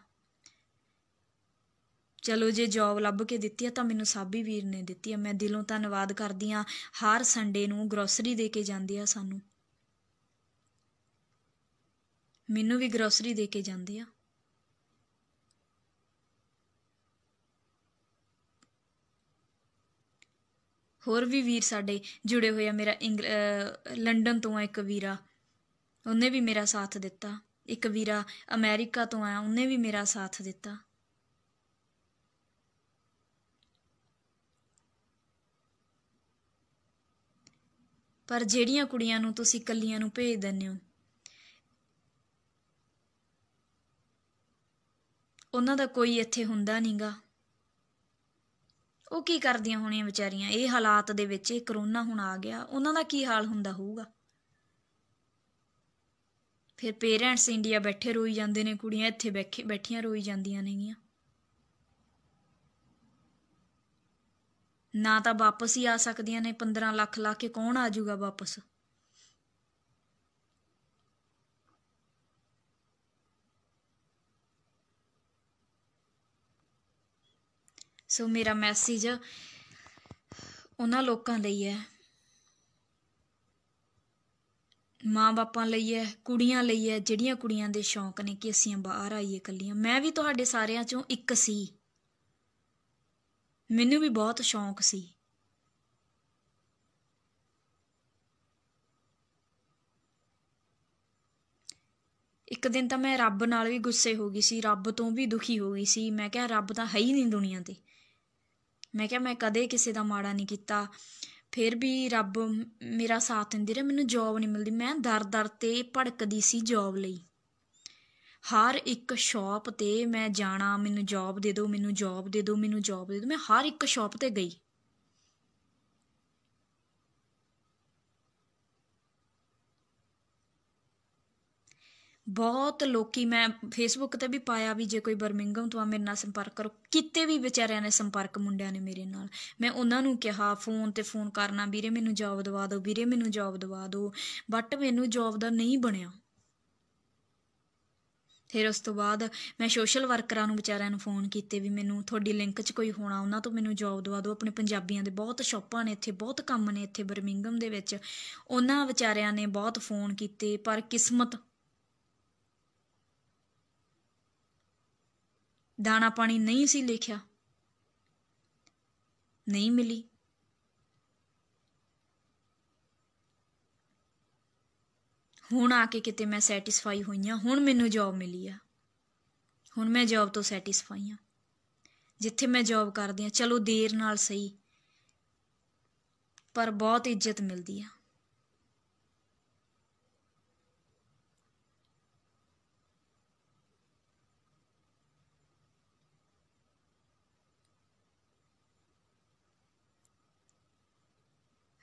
ਚਲੋ ਜੇ ਜੌਬ ਲੱਭ ਕੇ ਦਿੱਤੀ ਆ ਤਾਂ ਮੈਨੂੰ ਸਾਬੀ ਵੀਰ ਨੇ ਦਿੱਤੀ ਆ ਮੈਂ ਦਿਲੋਂ ਧੰਨਵਾਦ ਕਰਦੀ ਆ ਹਰ ਸੰਡੇ ਨੂੰ ਗਰੋਸਰੀ ਦੇ ਕੇ ਜਾਂਦੇ ਆ ਸਾਨੂੰ ਮੈਨੂੰ ਵੀ ਗਰੋਸਰੀ ਦੇ ਕੇ ਜਾਂਦੇ ਆ ਹੋਰ ਵੀ ਵੀਰ ਸਾਡੇ ਜੁੜੇ ਹੋਏ ਆ ਮੇਰਾ ਲੰਡਨ ਤੋਂ ਆ ਇੱਕ ਵੀਰਾ ਉਹਨੇ ਵੀ ਮੇਰਾ ਸਾਥ ਦਿੱਤਾ ਇੱਕ ਵੀਰਾ ਅਮਰੀਕਾ ਤੋਂ ਆ ਉਹਨੇ ਵੀ ਮੇਰਾ ਸਾਥ ਦਿੱਤਾ ਪਰ ਜਿਹੜੀਆਂ ਕੁੜੀਆਂ ਨੂੰ ਤੁਸੀਂ ਕੱਲੀਆਂ ਨੂੰ ਭੇਜ ਦਿੰਦੇ ਹੋ ਉਹਨਾਂ ਦਾ ਕੋਈ ਇੱਥੇ ਹੁੰਦਾ ਨਹੀਂਗਾ ਉਹ ਕੀ ਕਰਦੀਆਂ ਹੋਣੀਆਂ ਵਿਚਾਰੀਆਂ ਇਹ ਹਾਲਾਤ ਦੇ ਵਿੱਚ ਇਹ ਕਰੋਨਾ ਹੁਣ ਆ ਗਿਆ ਉਹਨਾਂ ਦਾ ਕੀ ਹਾਲ ਹੁੰਦਾ ਹੋਊਗਾ ਫਿਰ ਪੇਰੈਂਟਸ ਇੰਡੀਆ ਬੈਠੇ ਰੋਈ ਜਾਂਦੇ ਨੇ ਕੁੜੀਆਂ ਇੱਥੇ ਬੈਠੀਆਂ ਰੋਈ ਜਾਂਦੀਆਂ ਨੇਗੀਆਂ ਨਾ ਤਾਂ ਵਾਪਸ ਹੀ ਆ ਸਕਦੀਆਂ ਨੇ 15 ਲੱਖ ਲਾ ਕੇ ਕੌਣ ਆ ਜਾਊਗਾ ਵਾਪਸ ਸੋ ਮੇਰਾ ਮੈਸੇਜ ਉਹਨਾਂ ਲੋਕਾਂ ਲਈ ਹੈ ਮਾਂ-ਬਾਪਾਂ ਲਈ ਹੈ ਕੁੜੀਆਂ ਲਈ ਹੈ ਜਿਹੜੀਆਂ ਕੁੜੀਆਂ ਦੇ ਸ਼ੌਂਕ ਨੇ ਕਿ ਅਸੀਂ ਬਾਹਰ ਆਈਏ ਕੱਲੀਆਂ ਮੈਂ ਵੀ ਤੁਹਾਡੇ ਸਾਰਿਆਂ ਚੋਂ ਇੱਕ ਸੀ ਮੈਨੂੰ ਵੀ ਬਹੁਤ ਸ਼ੌਂਕ ਸੀ ਇੱਕ ਦਿਨ ਤਾਂ ਮੈਂ ਰੱਬ ਨਾਲ ਵੀ ਗੁੱਸੇ ਹੋ ਗਈ ਸੀ ਰੱਬ ਤੋਂ ਵੀ ਦੁਖੀ ਹੋ ਗਈ ਸੀ ਮੈਂ ਕਿਹਾ ਰੱਬ ਤਾਂ ਹੈ ਹੀ ਨਹੀਂ ਦੁਨੀਆ ਤੇ ਮੈਂ ਕਿਹਾ ਮੈਂ ਕਦੇ ਕਿਸੇ ਦਾ ਮਾੜਾ ਨਹੀਂ ਕੀਤਾ ਫਿਰ ਵੀ ਰੱਬ ਮੇਰਾ ਸਾਥ ਦਿੰਦੀ ਰਿਹਾ ਮੈਨੂੰ ਜੌਬ ਨਹੀਂ ਮਿਲਦੀ ਮੈਂ ਦਰ-ਦਰ ਤੇ ਭੜਕਦੀ ਸੀ ਜੌਬ ਲਈ ਹਰ ਇੱਕ ਸ਼ਾਪ ਤੇ ਮੈਂ ਜਾਣਾ ਮੈਨੂੰ ਜੌਬ ਦੇ ਦਿਓ ਮੈਨੂੰ ਜੌਬ ਦੇ ਦਿਓ ਮੈਨੂੰ ਜੌਬ ਦੇ ਦਿਓ ਮੈਂ ਹਰ ਇੱਕ ਸ਼ਾਪ ਤੇ ਗਈ ਬਹੁਤ ਲੋਕੀ ਮੈਂ ਫੇਸਬੁੱਕ ਤੇ ਵੀ ਪਾਇਆ ਵੀ ਜੇ ਕੋਈ ਬਰਮਿੰਗਮ ਤੋਂ ਆ ਮੇਰੇ ਨਾਲ ਸੰਪਰਕ ਕਰੋ ਕਿਤੇ ਵੀ ਵਿਚਾਰਿਆਂ ਨੇ ਸੰਪਰਕ ਮੁੰਡਿਆਂ ਨੇ ਮੇਰੇ ਨਾਲ ਮੈਂ ਉਹਨਾਂ ਨੂੰ ਕਿਹਾ ਫੋਨ ਤੇ ਫੋਨ ਕਰਨਾ ਵੀਰੇ ਮੈਨੂੰ ਜੌਬ ਦਵਾ ਦਿਓ ਵੀਰੇ ਮੈਨੂੰ ਜੌਬ ਦਵਾ ਦਿਓ ਬਟ ਮੈਨੂੰ ਜੌਬ ਦਾ ਨਹੀਂ ਬਣਿਆ ਫਿਰ ਉਸ ਤੋਂ ਬਾਅਦ ਮੈਂ ਸੋਸ਼ਲ ਵਰਕਰਾਂ ਨੂੰ ਵਿਚਾਰਿਆਂ ਨੂੰ ਫੋਨ ਕੀਤੇ ਵੀ ਮੈਨੂੰ ਤੁਹਾਡੀ ਲਿੰਕ 'ਚ ਕੋਈ ਹੋਣਾ ਉਹਨਾਂ ਤੋਂ ਮੈਨੂੰ ਜੌਬ ਦਵਾ ਦਿਓ ਆਪਣੇ ਪੰਜਾਬੀਆਂ ਦੇ ਬਹੁਤ ਸ਼ੌਪਾਂ ਨੇ ਇੱਥੇ ਬਹੁਤ ਕੰਮ ਨੇ ਇੱਥੇ ਬਰਮਿੰਗਮ ਦੇ ਵਿੱਚ ਉਹਨਾਂ ਵਿਚਾਰਿਆਂ ਨੇ ਬਹੁਤ ਫੋਨ ਕੀਤੇ ਪਰ ਕਿਸਮਤ ਦਾਣਾ ਪਾਣੀ ਨਹੀਂ ਸੀ ਲਿਖਿਆ ਨਹੀਂ ਮਿਲੀ ਹੁਣ ਆ ਕੇ ਕਿਤੇ ਮੈਂ ਸੈਟੀਸਫਾਈ ਹੋਈ ਆ ਹੁਣ ਮੈਨੂੰ ਜੌਬ ਮਿਲੀ ਆ ਹੁਣ ਮੈਂ ਜੌਬ ਤੋਂ ਸੈਟੀਸਫਾਈ ਆ ਜਿੱਥੇ ਮੈਂ ਜੌਬ ਕਰਦੀ ਆ ਚਲੋ ਦੇਰ ਨਾਲ ਸਹੀ ਪਰ ਬਹੁਤ ਇੱਜ਼ਤ ਮਿਲਦੀ ਆ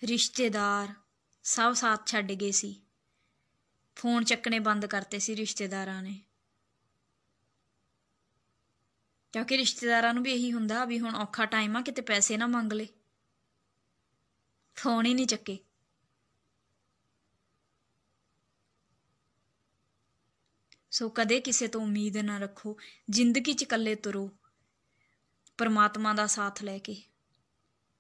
ਰਿਸ਼ਤੇਦਾਰ ਸਭ ਸਾਥ ਛੱਡ ਗਏ ਸੀ ਫੋਨ ਚੱਕਣੇ ਬੰਦ ਕਰਤੇ ਸੀ ਰਿਸ਼ਤੇਦਾਰਾਂ ਨੇ ਕਿਉਂਕਿ ਰਿਸ਼ਤੇਦਾਰਾਂ ਨੂੰ ਵੀ ਇਹੀ ਹੁੰਦਾ ਵੀ ਹੁਣ ਔਖਾ ਟਾਈਮ ਆ ਕਿਤੇ ਪੈਸੇ ਨਾ ਮੰਗ ਲੇ ਫੋਨ ਹੀ ਨਹੀਂ ਚੱਕੇ ਸੋ ਕਦੇ ਕਿਸੇ ਤੋਂ ਉਮੀਦ ਨਾ ਰੱਖੋ ਜ਼ਿੰਦਗੀ 'ਚ ਇਕੱਲੇ ਤੁਰੋ ਪਰਮਾਤਮਾ ਦਾ ਸਾਥ ਲੈ ਕੇ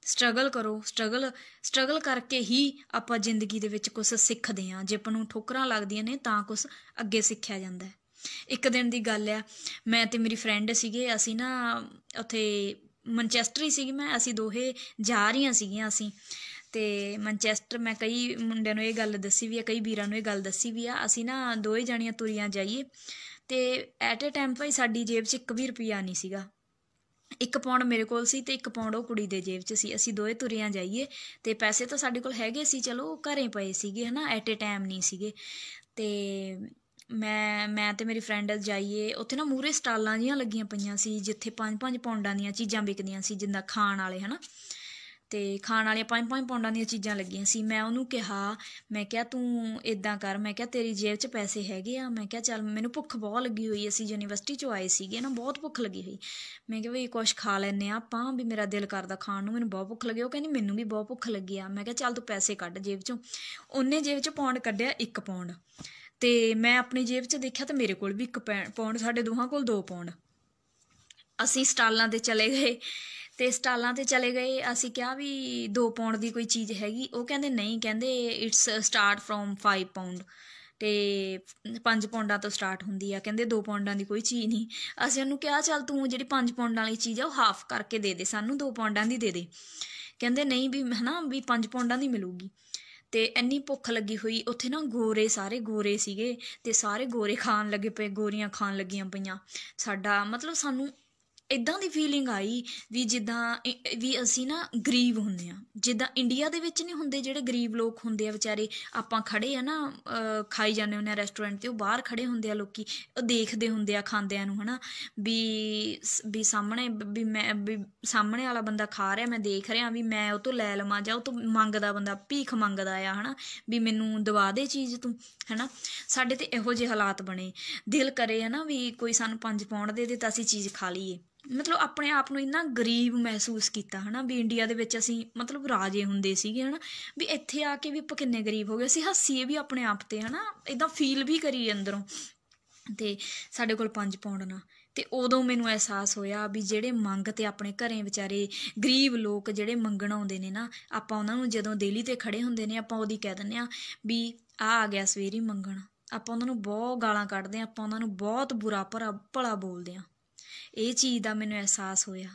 ਸਟਰਗਲ ਕਰੋ ਸਟਰਗਲ ਸਟਰਗਲ ਕਰਕੇ ਹੀ ਆਪਾਂ ਜ਼ਿੰਦਗੀ ਦੇ ਵਿੱਚ ਕੁਝ ਸਿੱਖਦੇ ਆਂ ਜੇ ਆਪਾਂ ਨੂੰ ਠੋਕਰਾਂ ਲੱਗਦੀਆਂ ਨੇ ਤਾਂ ਕੁਝ ਅੱਗੇ ਸਿੱਖਿਆ ਜਾਂਦਾ ਇੱਕ ਦਿਨ ਦੀ ਗੱਲ ਆ ਮੈਂ ਤੇ ਮੇਰੀ ਫਰੈਂਡ ਸੀਗੇ ਅਸੀਂ ਨਾ ਉੱਥੇ ਮੈਨਚੈਸਟਰ ਹੀ ਸੀਗੇ ਮੈਂ ਅਸੀਂ ਦੋਹੇ ਜਾ ਰਹੀਆਂ ਸੀਗੀਆਂ ਅਸੀਂ ਤੇ ਮੈਨਚੈਸਟਰ ਮੈਂ ਕਈ ਮੁੰਡਿਆਂ ਨੂੰ ਇਹ ਗੱਲ ਦੱਸੀ ਵੀ ਆ ਕਈ ਵੀਰਾਂ ਨੂੰ ਇਹ ਗੱਲ ਦੱਸੀ ਵੀ ਆ ਅਸੀਂ ਨਾ ਦੋਹੇ ਜਾਣੀਆਂ ਤੁਰੀਆਂ ਜਾਈਏ ਤੇ ਐਟ ਅ ਟਾਈਮ ਭਾਈ ਸਾਡੀ ਜੇਬ 'ਚ 1 ਵੀ ਰੁਪਿਆ ਨਹੀਂ ਸੀਗਾ ਇੱਕ ਪੌਂਡ ਮੇਰੇ ਕੋਲ ਸੀ ਤੇ ਇੱਕ ਪੌਂਡ ਉਹ ਕੁੜੀ ਦੇ ਜੇਬ 'ਚ ਸੀ ਅਸੀਂ ਦੋਏ ਤੁਰਿਆਂ ਜਾਈਏ ਤੇ ਪੈਸੇ ਤਾਂ ਸਾਡੇ ਕੋਲ ਹੈਗੇ ਸੀ ਚਲੋ ਘਰੇ ਪਏ ਸੀਗੇ ਹਨਾ ਐਟ ਏ ਟਾਈਮ ਨਹੀਂ ਸੀਗੇ ਤੇ ਮੈਂ ਮੈਂ ਤੇ ਮੇਰੀ ਫਰੈਂਡ ਜਾਈਏ ਉੱਥੇ ਨਾ ਮੂਰੇ ਸਟਾਲਾਂ ਜੀਆਂ ਲੱਗੀਆਂ ਪਈਆਂ ਸੀ ਜਿੱਥੇ 5-5 ਪੌਂਡਾਂ ਦੀਆਂ ਚੀਜ਼ਾਂ ਵਿਕਦੀਆਂ ਸੀ ਜਿੰਦਾ ਖਾਣ ਵਾਲੇ ਹਨਾ ਤੇ ਖਾਣ ਵਾਲੀਆਂ ਪੰਜ ਪੰਜ ਪੌਂਡਾਂ ਦੀਆਂ ਚੀਜ਼ਾਂ ਲੱਗੀਆਂ ਸੀ ਮੈਂ ਉਹਨੂੰ ਕਿਹਾ ਮੈਂ ਕਿਹਾ ਤੂੰ ਇਦਾਂ ਕਰ ਮੈਂ ਕਿਹਾ ਤੇਰੀ ਜੇਬ 'ਚ ਪੈਸੇ ਹੈਗੇ ਆ ਮੈਂ ਕਿਹਾ ਚੱਲ ਮੈਨੂੰ ਭੁੱਖ ਬਹੁਤ ਲੱਗੀ ਹੋਈ ਅਸੀਂ ਯੂਨੀਵਰਸਿਟੀ 'ਚੋਂ ਆਏ ਸੀਗੇ ਨਾ ਬਹੁਤ ਭੁੱਖ ਲੱਗੀ ਹੋਈ ਮੈਂ ਕਿਹਾ ਵੀ ਕੁਝ ਖਾ ਲੈਨੇ ਆ ਆਪਾਂ ਵੀ ਮੇਰਾ ਦਿਲ ਕਰਦਾ ਖਾਣ ਨੂੰ ਮੈਨੂੰ ਬਹੁਤ ਭੁੱਖ ਲੱਗੀ ਉਹ ਕਹਿੰਦੀ ਮੈਨੂੰ ਵੀ ਬਹੁਤ ਭੁੱਖ ਲੱਗੀ ਆ ਮੈਂ ਕਿਹਾ ਚੱਲ ਤੂੰ ਪੈਸੇ ਕੱਢ ਜੇਬ 'ਚੋਂ ਉਹਨੇ ਜੇਬ 'ਚ ਪੌਂਡ ਕੱਢਿਆ 1 ਪੌਂਡ ਤੇ ਮੈਂ ਆਪਣੀ ਜੇਬ 'ਚ ਦੇਖਿਆ ਤਾਂ ਮੇਰੇ ਕੋਲ ਵੀ 1 ਪੌਂਡ ਸਾਡੇ ਦੋਹਾਂ ਕੋਲ 2 ਪੌਂਡ ਅਸੀਂ ਸਟਾਲਾਂ ਤੇ ਚਲੇ ਗਏ ਤੇ ਸਟਾਲਾਂ ਤੇ ਚਲੇ ਗਏ ਅਸੀਂ ਕਿਹਾ ਵੀ 2 ਪਾਉਂਡ ਦੀ ਕੋਈ ਚੀਜ਼ ਹੈਗੀ ਉਹ ਕਹਿੰਦੇ ਨਹੀਂ ਕਹਿੰਦੇ ਇਟਸ ਸਟਾਰਟ ਫਰੋਮ 5 ਪਾਉਂਡ ਤੇ 5 ਪਾਉਂਡਾਂ ਤੋਂ ਸਟਾਰਟ ਹੁੰਦੀ ਆ ਕਹਿੰਦੇ 2 ਪਾਉਂਡਾਂ ਦੀ ਕੋਈ ਚੀਜ਼ ਨਹੀਂ ਅਸੀਂ ਉਹਨੂੰ ਕਿਹਾ ਚੱਲ ਤੂੰ ਜਿਹੜੀ 5 ਪਾਉਂਡਾਂ ਵਾਲੀ ਚੀਜ਼ ਆ ਉਹ ਹਾਫ ਕਰਕੇ ਦੇ ਦੇ ਸਾਨੂੰ 2 ਪਾਉਂਡਾਂ ਦੀ ਦੇ ਦੇ ਕਹਿੰਦੇ ਨਹੀਂ ਵੀ ਹਨਾ ਵੀ 5 ਪਾਉਂਡਾਂ ਦੀ ਮਿਲੂਗੀ ਤੇ ਇੰਨੀ ਭੁੱਖ ਲੱਗੀ ਹੋਈ ਉੱਥੇ ਨਾ ਗੋਰੇ ਸਾਰੇ ਗੋਰੇ ਸੀਗੇ ਤੇ ਸਾਰੇ ਗੋਰੇ ਖਾਣ ਲੱਗੇ ਪਏ ਗੋਰੀਆਂ ਖਾਣ ਲੱਗੀਆਂ ਪਈਆਂ ਸਾਡਾ ਮਤਲਬ ਸਾਨੂੰ ਇਦਾਂ ਦੀ ਫੀਲਿੰਗ ਆਈ ਵੀ ਜਿੱਦਾਂ ਵੀ ਅਸੀਂ ਨਾ ਗਰੀਬ ਹੁੰਦੇ ਆ ਜਿੱਦਾਂ ਇੰਡੀਆ ਦੇ ਵਿੱਚ ਨਹੀਂ ਹੁੰਦੇ ਜਿਹੜੇ ਗਰੀਬ ਲੋਕ ਹੁੰਦੇ ਆ ਵਿਚਾਰੇ ਆਪਾਂ ਖੜੇ ਆ ਨਾ ਖਾਈ ਜਾਂਦੇ ਹੁੰਦੇ ਆ ਰੈਸਟੋਰੈਂਟ ਤੇ ਉਹ ਬਾਹਰ ਖੜੇ ਹੁੰਦੇ ਆ ਲੋਕੀ ਉਹ ਦੇਖਦੇ ਹੁੰਦੇ ਆ ਖਾਂਦਿਆਂ ਨੂੰ ਹਨਾ ਵੀ ਵੀ ਸਾਹਮਣੇ ਵੀ ਮੈਂ ਵੀ ਸਾਹਮਣੇ ਵਾਲਾ ਬੰਦਾ ਖਾ ਰਿਹਾ ਮੈਂ ਦੇਖ ਰਿਹਾ ਵੀ ਮੈਂ ਉਹ ਤੋਂ ਲੈ ਲਵਾਂ ਜਾਂ ਉਹ ਤੋਂ ਮੰਗਦਾ ਬੰਦਾ ਭੀਖ ਮੰਗਦਾ ਆ ਹਨਾ ਵੀ ਮੈਨੂੰ ਦਵਾ ਦੇ ਚੀਜ਼ ਤੂੰ ਹਨਾ ਸਾਡੇ ਤੇ ਇਹੋ ਜਿਹੇ ਹਾਲਾਤ ਬਣੇ ਦਿਲ ਕਰੇ ਹਨਾ ਵੀ ਕੋਈ ਸਾਨੂੰ ਪੰਜ ਪੌਂਡ ਦੇ ਦੇ ਤਾਂ ਅਸੀਂ ਚੀਜ਼ ਖਾ ਲਈਏ ਮਤਲਬ ਆਪਣੇ ਆਪ ਨੂੰ ਇੰਨਾ ਗਰੀਬ ਮਹਿਸੂਸ ਕੀਤਾ ਹਨਾ ਵੀ ਇੰਡੀਆ ਦੇ ਵਿੱਚ ਅਸੀਂ ਮਤਲਬ ਰਾਜੇ ਹੁੰਦੇ ਸੀਗੇ ਹਨਾ ਵੀ ਇੱਥੇ ਆ ਕੇ ਵੀ ਆਪਾਂ ਕਿੰਨੇ ਗਰੀਬ ਹੋ ਗਏ ਅਸੀਂ ਹੱਸੀਏ ਵੀ ਆਪਣੇ ਆਪ ਤੇ ਹਨਾ ਇਦਾਂ ਫੀਲ ਵੀ ਕਰੀ ਅੰਦਰੋਂ ਤੇ ਸਾਡੇ ਕੋਲ 5 ਪਾਉਂਡ ਨਾ ਤੇ ਉਦੋਂ ਮੈਨੂੰ ਅਹਿਸਾਸ ਹੋਇਆ ਵੀ ਜਿਹੜੇ ਮੰਗ ਤੇ ਆਪਣੇ ਘਰੇ ਵਿਚਾਰੇ ਗਰੀਬ ਲੋਕ ਜਿਹੜੇ ਮੰਗਣ ਆਉਂਦੇ ਨੇ ਨਾ ਆਪਾਂ ਉਹਨਾਂ ਨੂੰ ਜਦੋਂ ਦੇਲੀ ਤੇ ਖੜੇ ਹੁੰਦੇ ਨੇ ਆਪਾਂ ਉਹਦੀ ਕਹਿ ਦਿੰਨੇ ਆ ਵੀ ਆ ਆ ਗਿਆ ਸਵੇਰੀ ਮੰਗਣ ਆਪਾਂ ਉਹਨਾਂ ਨੂੰ ਬਹੁਤ ਗਾਲਾਂ ਕੱਢਦੇ ਆ ਆਪਾਂ ਉਹਨਾਂ ਨੂੰ ਬਹੁਤ ਬੁਰਾ ਭਲਾ ਬੋਲਦੇ ਆ ਇਹ ਚੀਜ਼ ਦਾ ਮੈਨੂੰ ਅਹਿਸਾਸ ਹੋਇਆ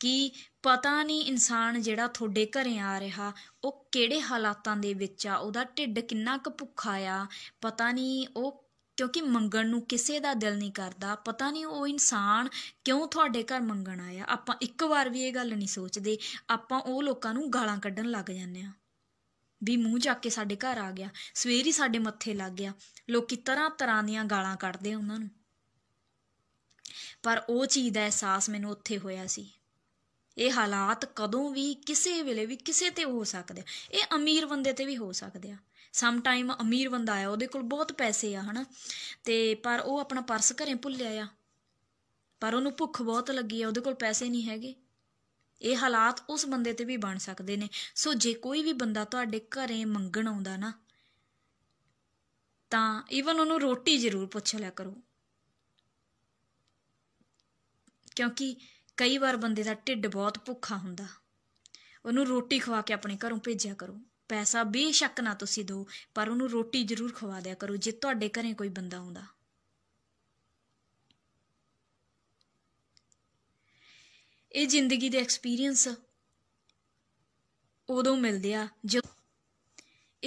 ਕਿ ਪਤਾ ਨਹੀਂ ਇਨਸਾਨ ਜਿਹੜਾ ਤੁਹਾਡੇ ਘਰੇ ਆ ਰਿਹਾ ਉਹ ਕਿਹੜੇ ਹਾਲਾਤਾਂ ਦੇ ਵਿੱਚ ਆ ਉਹਦਾ ਢਿੱਡ ਕਿੰਨਾ ਕੁ ਭੁੱਖਾ ਆ ਪਤਾ ਨਹੀਂ ਉਹ ਕਿਉਂਕਿ ਮੰਗਣ ਨੂੰ ਕਿਸੇ ਦਾ ਦਿਲ ਨਹੀਂ ਕਰਦਾ ਪਤਾ ਨਹੀਂ ਉਹ ਇਨਸਾਨ ਕਿਉਂ ਤੁਹਾਡੇ ਘਰ ਮੰਗਣ ਆਇਆ ਆਪਾਂ ਇੱਕ ਵਾਰ ਵੀ ਇਹ ਗੱਲ ਨਹੀਂ ਸੋਚਦੇ ਆਪਾਂ ਉਹ ਲੋਕਾਂ ਨੂੰ ਗਾਲਾਂ ਕੱਢਣ ਲੱਗ ਜਾਂਦੇ ਆ ਵੀ ਮੂੰਹ ਚੱਕ ਕੇ ਸਾਡੇ ਘਰ ਆ ਗਿਆ ਸਵੇਰ ਹੀ ਸਾਡੇ ਮੱਥੇ ਲੱਗ ਗਿਆ ਲੋਕੀ ਤਰ੍ਹਾਂ ਤਰ੍ਹਾਂ ਦੀਆਂ ਗਾਲਾਂ ਕੱਢਦੇ ਉਹਨਾਂ ਨੂੰ ਪਰ ਉਹ ਚੀਜ਼ ਦਾ ਅਹਿਸਾਸ ਮੈਨੂੰ ਉੱਥੇ ਹੋਇਆ ਸੀ ਇਹ ਹਾਲਾਤ ਕਦੋਂ ਵੀ ਕਿਸੇ ਵੇਲੇ ਵੀ ਕਿਸੇ ਤੇ ਹੋ ਸਕਦੇ ਇਹ ਅਮੀਰ ਬੰਦੇ ਤੇ ਵੀ ਹੋ ਸਕਦੇ ਆ ਸਮ ਟਾਈਮ ਅਮੀਰ ਬੰਦਾ ਆ ਉਹਦੇ ਕੋਲ ਬਹੁਤ ਪੈਸੇ ਆ ਹਨਾ ਤੇ ਪਰ ਉਹ ਆਪਣਾ ਪਰਸ ਘਰੇ ਭੁੱਲਿਆ ਆ ਪਰ ਉਹਨੂੰ ਭੁੱਖ ਬਹੁਤ ਲੱਗੀ ਆ ਉਹਦੇ ਕੋਲ ਪੈਸੇ ਨਹੀਂ ਹੈਗੇ ਇਹ ਹਾਲਾਤ ਉਸ ਬੰਦੇ ਤੇ ਵੀ ਬਣ ਸਕਦੇ ਨੇ ਸੋ ਜੇ ਕੋਈ ਵੀ ਬੰਦਾ ਤੁਹਾਡੇ ਘਰੇ ਮੰਗਣ ਆਉਂਦਾ ਨਾ ਤਾਂ ਈਵਨ ਉਹਨੂੰ ਰੋਟੀ ਜ਼ਰੂਰ ਪੁੱਛ ਲਿਆ ਕਰੋ ਕਿਉਂਕਿ ਕਈ ਵਾਰ ਬੰਦੇ ਦਾ ਢਿੱਡ ਬਹੁਤ ਭੁੱਖਾ ਹੁੰਦਾ ਉਹਨੂੰ ਰੋਟੀ ਖਵਾ ਕੇ ਆਪਣੇ ਘਰੋਂ ਭੇਜਿਆ ਕਰੋ ਪੈਸਾ ਬੇਸ਼ੱਕ ਨਾ ਤੁਸੀਂ ਦਿਓ ਪਰ ਉਹਨੂੰ ਰੋਟੀ ਜ਼ਰੂਰ ਖਵਾ ਦਿਆ ਕਰੋ ਜੇ ਤੁਹਾਡੇ ਘਰੇ ਕੋਈ ਬੰਦਾ ਆਉਂਦਾ ਇਹ ਜ਼ਿੰਦਗੀ ਦੇ ਐਕਸਪੀਰੀਅੰਸ ਉਦੋਂ ਮਿਲਦੇ ਆ ਜਦੋਂ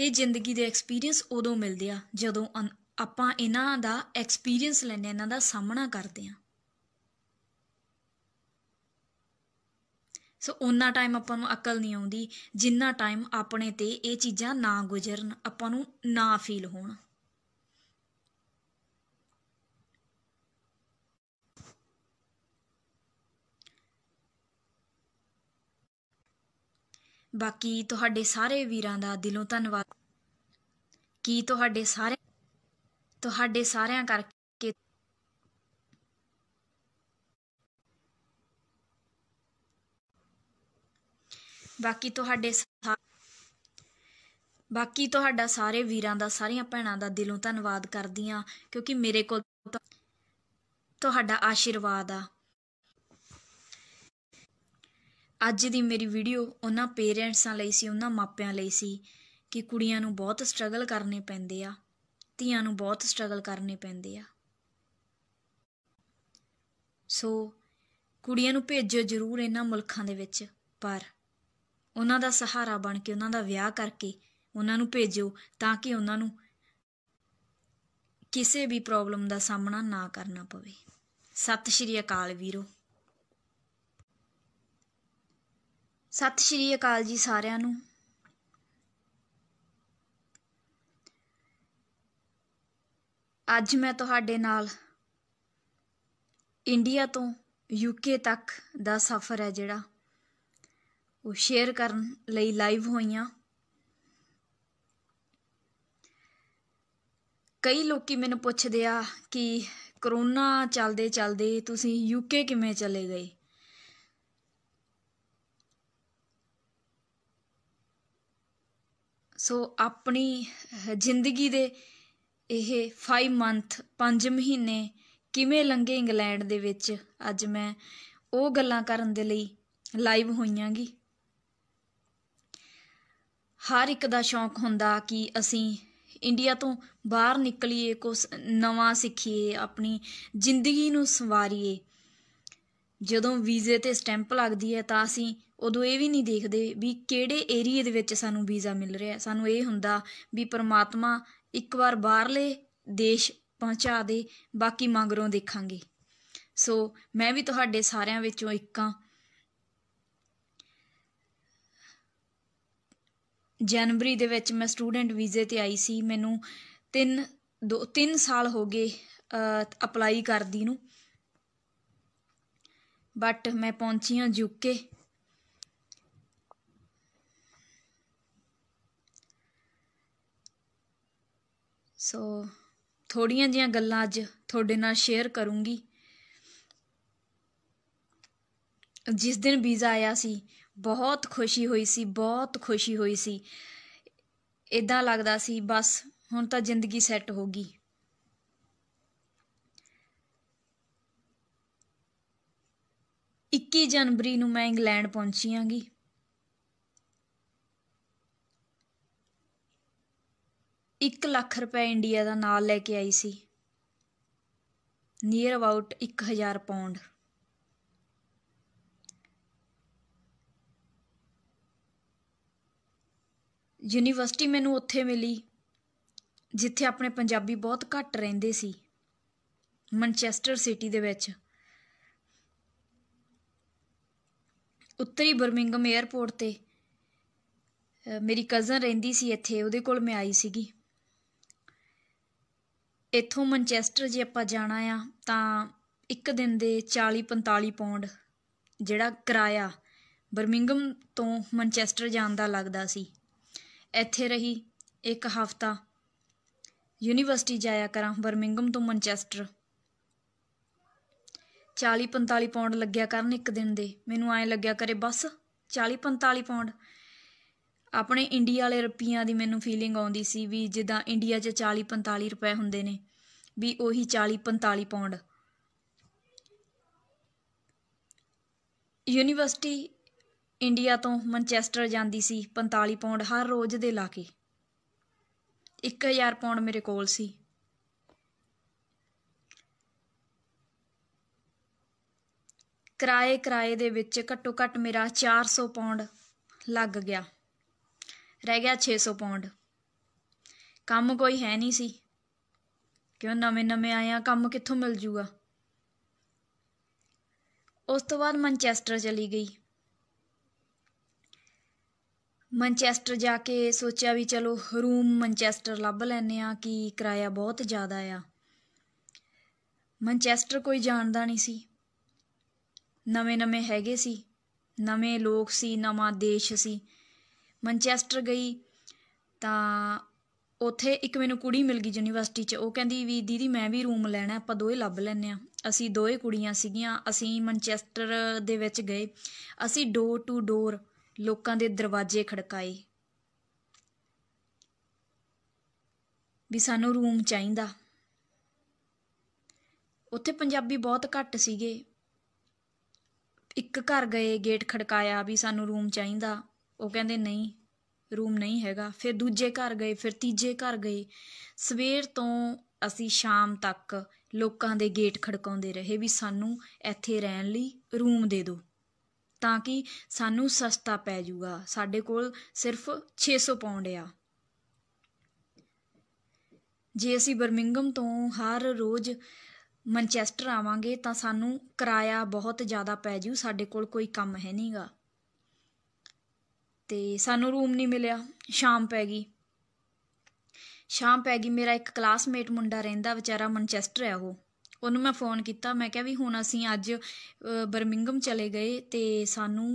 ਇਹ ਜ਼ਿੰਦਗੀ ਦੇ ਐਕਸਪੀਰੀਅੰਸ ਉਦੋਂ ਮਿਲਦੇ ਆ ਜਦੋਂ ਆਪਾਂ ਇਹਨਾਂ ਦਾ ਐਕਸਪੀਰੀਅੰਸ ਲੈਣੇ ਇਹਨਾਂ ਦਾ ਸਾਹਮਣਾ ਕਰਦੇ ਆ ਸੋ ਉਹਨਾਂ ਟਾਈਮ ਆਪਾਂ ਨੂੰ ਅਕਲ ਨਹੀਂ ਆਉਂਦੀ ਜਿੰਨਾ ਟਾਈਮ ਆਪਣੇ ਤੇ ਇਹ ਚੀਜ਼ਾਂ ਨਾ ਗੁਜ਼ਰਨ ਆਪਾਂ ਨੂੰ ਨਾ ਫੀਲ ਹੋਣ ਬਾਕੀ ਤੁਹਾਡੇ ਸਾਰੇ ਵੀਰਾਂ ਦਾ ਦਿਲੋਂ ਧੰਨਵਾਦ ਕੀ ਤੁਹਾਡੇ ਸਾਰੇ ਤੁਹਾਡੇ ਸਾਰਿਆਂ ਕਰਕੇ ਬਾਕੀ ਤੁਹਾਡੇ ਬਾਕੀ ਤੁਹਾਡਾ ਸਾਰੇ ਵੀਰਾਂ ਦਾ ਸਾਰੀਆਂ ਭੈਣਾਂ ਦਾ ਦਿਲੋਂ ਧੰਨਵਾਦ ਕਰਦੀ ਆ ਕਿਉਂਕਿ ਮੇਰੇ ਕੋਲ ਤੁਹਾਡਾ ਆਸ਼ੀਰਵਾਦ ਆ ਅੱਜ ਦੀ ਮੇਰੀ ਵੀਡੀਓ ਉਹਨਾਂ ਪੇਰੈਂਟਸਾਂ ਲਈ ਸੀ ਉਹਨਾਂ ਮਾਪਿਆਂ ਲਈ ਸੀ ਕਿ ਕੁੜੀਆਂ ਨੂੰ ਬਹੁਤ ਸਟਰਗਲ ਕਰਨੇ ਪੈਂਦੇ ਆ ਧੀਆਂ ਨੂੰ ਬਹੁਤ ਸਟਰਗਲ ਕਰਨੇ ਪੈਂਦੇ ਆ ਸੋ ਕੁੜੀਆਂ ਨੂੰ ਭੇਜੋ ਜ਼ਰੂਰ ਇਹਨਾਂ ਮੁਲਕਾਂ ਦੇ ਵਿੱਚ ਪਰ ਉਹਨਾਂ ਦਾ ਸਹਾਰਾ ਬਣ ਕੇ ਉਹਨਾਂ ਦਾ ਵਿਆਹ ਕਰਕੇ ਉਹਨਾਂ ਨੂੰ ਭੇਜੋ ਤਾਂ ਕਿ ਉਹਨਾਂ ਨੂੰ ਕਿਸੇ ਵੀ ਪ੍ਰੋਬਲਮ ਦਾ ਸਾਹਮਣਾ ਨਾ ਕਰਨਾ ਪਵੇ ਸਤਿ ਸ਼੍ਰੀ ਅਕਾਲ ਵੀਰੋ ਸਤਿ ਸ਼੍ਰੀ ਅਕਾਲ ਜੀ ਸਾਰਿਆਂ ਨੂੰ ਅੱਜ ਮੈਂ ਤੁਹਾਡੇ ਨਾਲ ਇੰਡੀਆ ਤੋਂ ਯੂਕੇ ਤੱਕ ਦਾ ਸਫ਼ਰ ਹੈ ਜਿਹੜਾ ਉਹ ਸ਼ੇਅਰ ਕਰਨ ਲਈ ਲਾਈਵ ਹੋਈਆਂ ਕਈ ਲੋਕੀ ਮੈਨੂੰ ਪੁੱਛਦੇ ਆ ਕਿ ਕਰੋਨਾ ਚੱਲਦੇ ਚੱਲਦੇ ਤੁਸੀਂ ਯੂਕੇ ਕਿਵੇਂ ਚਲੇ ਗਏ ਸੋ ਆਪਣੀ ਜ਼ਿੰਦਗੀ ਦੇ ਇਹ 5 ਮੰਥ 5 ਮਹੀਨੇ ਕਿਵੇਂ ਲੰਘੇ ਇੰਗਲੈਂਡ ਦੇ ਵਿੱਚ ਅੱਜ ਮੈਂ ਉਹ ਗੱਲਾਂ ਕਰਨ ਦੇ ਲਈ ਲਾਈਵ ਹੋਈਆਂਗੀ ਹਰ ਇੱਕ ਦਾ ਸ਼ੌਂਕ ਹੁੰਦਾ ਕਿ ਅਸੀਂ ਇੰਡੀਆ ਤੋਂ ਬਾਹਰ ਨਿਕਲੀਏ ਕੁਝ ਨਵਾਂ ਸਿੱਖੀਏ ਆਪਣੀ ਜ਼ਿੰਦਗੀ ਨੂੰ ਸੰਵਾਰੀਏ ਜਦੋਂ ਵੀਜ਼ੇ ਤੇ ਸਟੈਂਪ ਲੱਗਦੀ ਹੈ ਤਾਂ ਅਸੀਂ ਉਦੋਂ ਇਹ ਵੀ ਨਹੀਂ ਦੇਖਦੇ ਵੀ ਕਿਹੜੇ ਏਰੀਆ ਦੇ ਵਿੱਚ ਸਾਨੂੰ ਵੀਜ਼ਾ ਮਿਲ ਰਿਹਾ ਸਾਨੂੰ ਇਹ ਹੁੰਦਾ ਵੀ ਪਰਮਾਤਮਾ ਇੱਕ ਵਾਰ ਬਾਹਰਲੇ ਦੇਸ਼ ਪਹੁੰਚਾ ਦੇ ਬਾਕੀ ਮੰਗਰੋਂ ਦੇਖਾਂਗੇ ਸੋ ਮੈਂ ਵੀ ਤੁਹਾਡੇ ਸਾਰਿਆਂ ਵਿੱਚੋਂ ਇੱਕਾਂ ਜਨਵਰੀ ਦੇ ਵਿੱਚ ਮੈਂ ਸਟੂਡੈਂਟ ਵੀਜ਼ੇ ਤੇ ਆਈ ਸੀ ਮੈਨੂੰ 3 2 3 ਸਾਲ ਹੋ ਗਏ ਅਪਲਾਈ ਕਰਦੀ ਨੂੰ ਬਟ ਮੈਂ ਪਹੁੰਚੀ ਹਾਂ ਯੂਕੇ ਸੋ ਥੋੜੀਆਂ ਜੀਆਂ ਗੱਲਾਂ ਅੱਜ ਤੁਹਾਡੇ ਨਾਲ ਸ਼ੇਅਰ ਕਰੂੰਗੀ ਜਿਸ ਦਿਨ ਵੀਜ਼ਾ ਆਇਆ ਸੀ ਬਹੁਤ ਖੁਸ਼ੀ ਹੋਈ ਸੀ ਬਹੁਤ ਖੁਸ਼ੀ ਹੋਈ ਸੀ ਇਦਾਂ ਲੱਗਦਾ ਸੀ ਬਸ ਹੁਣ ਤਾਂ ਜ਼ਿੰਦਗੀ ਸੈੱਟ ਹੋ ਗਈ ਇੱਕੀ ਜਨਵਰੀ ਨੂੰ ਮੈਂ ਇੰਗਲੈਂਡ ਪਹੁੰਚੀਆਂਗੀ ਇੱਕ ਲੱਖ ਰੁਪਏ ਇੰਡੀਆ ਦਾ ਨਾਲ ਲੈ ਕੇ ਆਈ ਸੀ ਨੀਅਰ ਅਬਾਊਟ 1000 ਪਾਉਂਡ ਯੂਨੀਵਰਸਿਟੀ ਮੈਨੂੰ ਉੱਥੇ ਮਿਲੀ ਜਿੱਥੇ ਆਪਣੇ ਪੰਜਾਬੀ ਬਹੁਤ ਘੱਟ ਰਹਿੰਦੇ ਸੀ ਮੈਂਚੈਸਟਰ ਸਿਟੀ ਦੇ ਵਿੱਚ ਉੱਤਰੀ ਬਰਮਿੰਗਮ 에ਅਰਪੋਰਟ ਤੇ ਮੇਰੀ ਕਜ਼ਨ ਰਹਿੰਦੀ ਸੀ ਇੱਥੇ ਉਹਦੇ ਕੋਲ ਮੈਂ ਆਈ ਸੀਗੀ ਇੱਥੋਂ ਮੈਂਚੈਸਟਰ ਜੇ ਆਪਾਂ ਜਾਣਾ ਆ ਤਾਂ ਇੱਕ ਦਿਨ ਦੇ 40 45 ਪੌਂਡ ਜਿਹੜਾ ਕਿਰਾਇਆ ਬਰਮਿੰਗਮ ਤੋਂ ਮੈਂਚੈਸਟਰ ਜਾਣ ਦਾ ਲੱਗਦਾ ਸੀ ਇੱਥੇ ਰਹੀ ਇੱਕ ਹਫ਼ਤਾ ਯੂਨੀਵਰਸਿਟੀ ਜਾਇਆ ਕਰਾਂ ਬਰਮਿੰਗਮ ਤੋਂ ਮਨਚੈਸਟਰ 40-45 ਪਾਉਂਡ ਲੱਗਿਆ ਕਰਨ ਇੱਕ ਦਿਨ ਦੇ ਮੈਨੂੰ ਐਂ ਲੱਗਿਆ ਕਰੇ ਬਸ 40-45 ਪਾਉਂਡ ਆਪਣੇ ਇੰਡੀਆ ਵਾਲੇ ਰੁਪਈਆਂ ਦੀ ਮੈਨੂੰ ਫੀਲਿੰਗ ਆਉਂਦੀ ਸੀ ਵੀ ਜਿੱਦਾਂ ਇੰਡੀਆ 'ਚ 40-45 ਰੁਪਏ ਹੁੰਦੇ ਨੇ ਵੀ ਉਹੀ 40-45 ਪਾਉਂਡ ਯੂਨੀਵਰਸਿਟੀ ਇੰਡੀਆ ਤੋਂ ਮਨਚੈਸਟਰ ਜਾਂਦੀ ਸੀ 45 ਪਾਉਂਡ ਹਰ ਰੋਜ਼ ਦੇ ਲਾ ਕੇ 1000 ਪਾਉਂਡ ਮੇਰੇ ਕੋਲ ਸੀ ਕਿਰਾਏ ਕਿਰਾਏ ਦੇ ਵਿੱਚ ਘੱਟੋ ਘੱਟ ਮੇਰਾ 400 ਪਾਉਂਡ ਲੱਗ ਗਿਆ ਰਹਿ ਗਿਆ 600 ਪਾਉਂਡ ਕੰਮ ਕੋਈ ਹੈ ਨਹੀਂ ਸੀ ਕਿਉਂ ਨਵੇਂ ਨਵੇਂ ਆਇਆ ਕੰਮ ਕਿੱਥੋਂ ਮਿਲ ਜੂਗਾ ਉਸ ਤੋਂ ਬਾਅਦ ਮਨਚੈਸਟਰ ਚਲੀ ਗਈ ਮਾਂਚੈਸਟਰ ਜਾ ਕੇ ਸੋਚਿਆ ਵੀ ਚਲੋ ਰੂਮ ਮਾਂਚੈਸਟਰ ਲੱਭ ਲੈਨੇ ਆ ਕਿ ਕਿਰਾਇਆ ਬਹੁਤ ਜ਼ਿਆਦਾ ਆ ਮਾਂਚੈਸਟਰ ਕੋਈ ਜਾਣਦਾ ਨਹੀਂ ਸੀ ਨਵੇਂ-ਨਵੇਂ ਹੈਗੇ ਸੀ ਨਵੇਂ ਲੋਕ ਸੀ ਨਵਾਂ ਦੇਸ਼ ਸੀ ਮਾਂਚੈਸਟਰ ਗਈ ਤਾਂ ਉੱਥੇ ਇੱਕ ਮੈਨੂੰ ਕੁੜੀ ਮਿਲ ਗਈ ਯੂਨੀਵਰਸਿਟੀ 'ਚ ਉਹ ਕਹਿੰਦੀ ਵੀ ਦੀਦੀ ਮੈਂ ਵੀ ਰੂਮ ਲੈਣਾ ਆਪਾਂ ਦੋਏ ਲੱਭ ਲੈਨੇ ਆ ਅਸੀਂ ਦੋਏ ਕੁੜੀਆਂ ਸੀਗੀਆਂ ਅਸੀਂ ਮਾਂਚੈਸਟਰ ਦੇ ਵਿੱਚ ਗਏ ਅਸੀਂ ਡੋਰ ਟੂ ਡੋਰ ਲੋਕਾਂ ਦੇ ਦਰਵਾਜ਼ੇ ਖੜਕਾਏ ਵੀ ਸਾਨੂੰ ਰੂਮ ਚਾਹੀਦਾ ਉੱਥੇ ਪੰਜਾਬੀ ਬਹੁਤ ਘੱਟ ਸੀਗੇ ਇੱਕ ਘਰ ਗਏ ਗੇਟ ਖੜਕਾਇਆ ਵੀ ਸਾਨੂੰ ਰੂਮ ਚਾਹੀਦਾ ਉਹ ਕਹਿੰਦੇ ਨਹੀਂ ਰੂਮ ਨਹੀਂ ਹੈਗਾ ਫਿਰ ਦੂਜੇ ਘਰ ਗਏ ਫਿਰ ਤੀਜੇ ਘਰ ਗਏ ਸਵੇਰ ਤੋਂ ਅਸੀਂ ਸ਼ਾਮ ਤੱਕ ਲੋਕਾਂ ਦੇ ਗੇਟ ਖੜਕਾਉਂਦੇ ਰਹੇ ਵੀ ਸਾਨੂੰ ਇੱਥੇ ਰਹਿਣ ਲਈ ਰੂਮ ਦੇ ਦਿਓ ਤਾਂ ਕਿ ਸਾਨੂੰ ਸਸਤਾ ਪੈ ਜੂਗਾ ਸਾਡੇ ਕੋਲ ਸਿਰਫ 600 ਪਾਉਂਡ ਆ ਜੇ ਅਸੀਂ ਬਰਮਿੰਗਮ ਤੋਂ ਹਰ ਰੋਜ਼ ਮਨਚੈਸਟਰ ਆਵਾਂਗੇ ਤਾਂ ਸਾਨੂੰ ਕਿਰਾਇਆ ਬਹੁਤ ਜ਼ਿਆਦਾ ਪੈ ਜੂ ਸਾਡੇ ਕੋਲ ਕੋਈ ਕੰਮ ਹੈ ਨਹੀਂਗਾ ਤੇ ਸਾਨੂੰ ਰੂਮ ਨਹੀਂ ਮਿਲਿਆ ਸ਼ਾਮ ਪੈ ਗਈ ਸ਼ਾਮ ਪੈ ਗਈ ਮੇਰਾ ਇੱਕ ਕਲਾਸਮੇਟ ਮੁੰਡਾ ਰਹਿੰਦਾ ਵਿਚਾਰਾ ਮਨਚੈਸਟਰ ਆ ਉਹ ਉਹਨੂੰ ਮੈਂ ਫੋਨ ਕੀਤਾ ਮੈਂ ਕਿਹਾ ਵੀ ਹੁਣ ਅਸੀਂ ਅੱਜ ਬਰਮਿੰਗਮ ਚਲੇ ਗਏ ਤੇ ਸਾਨੂੰ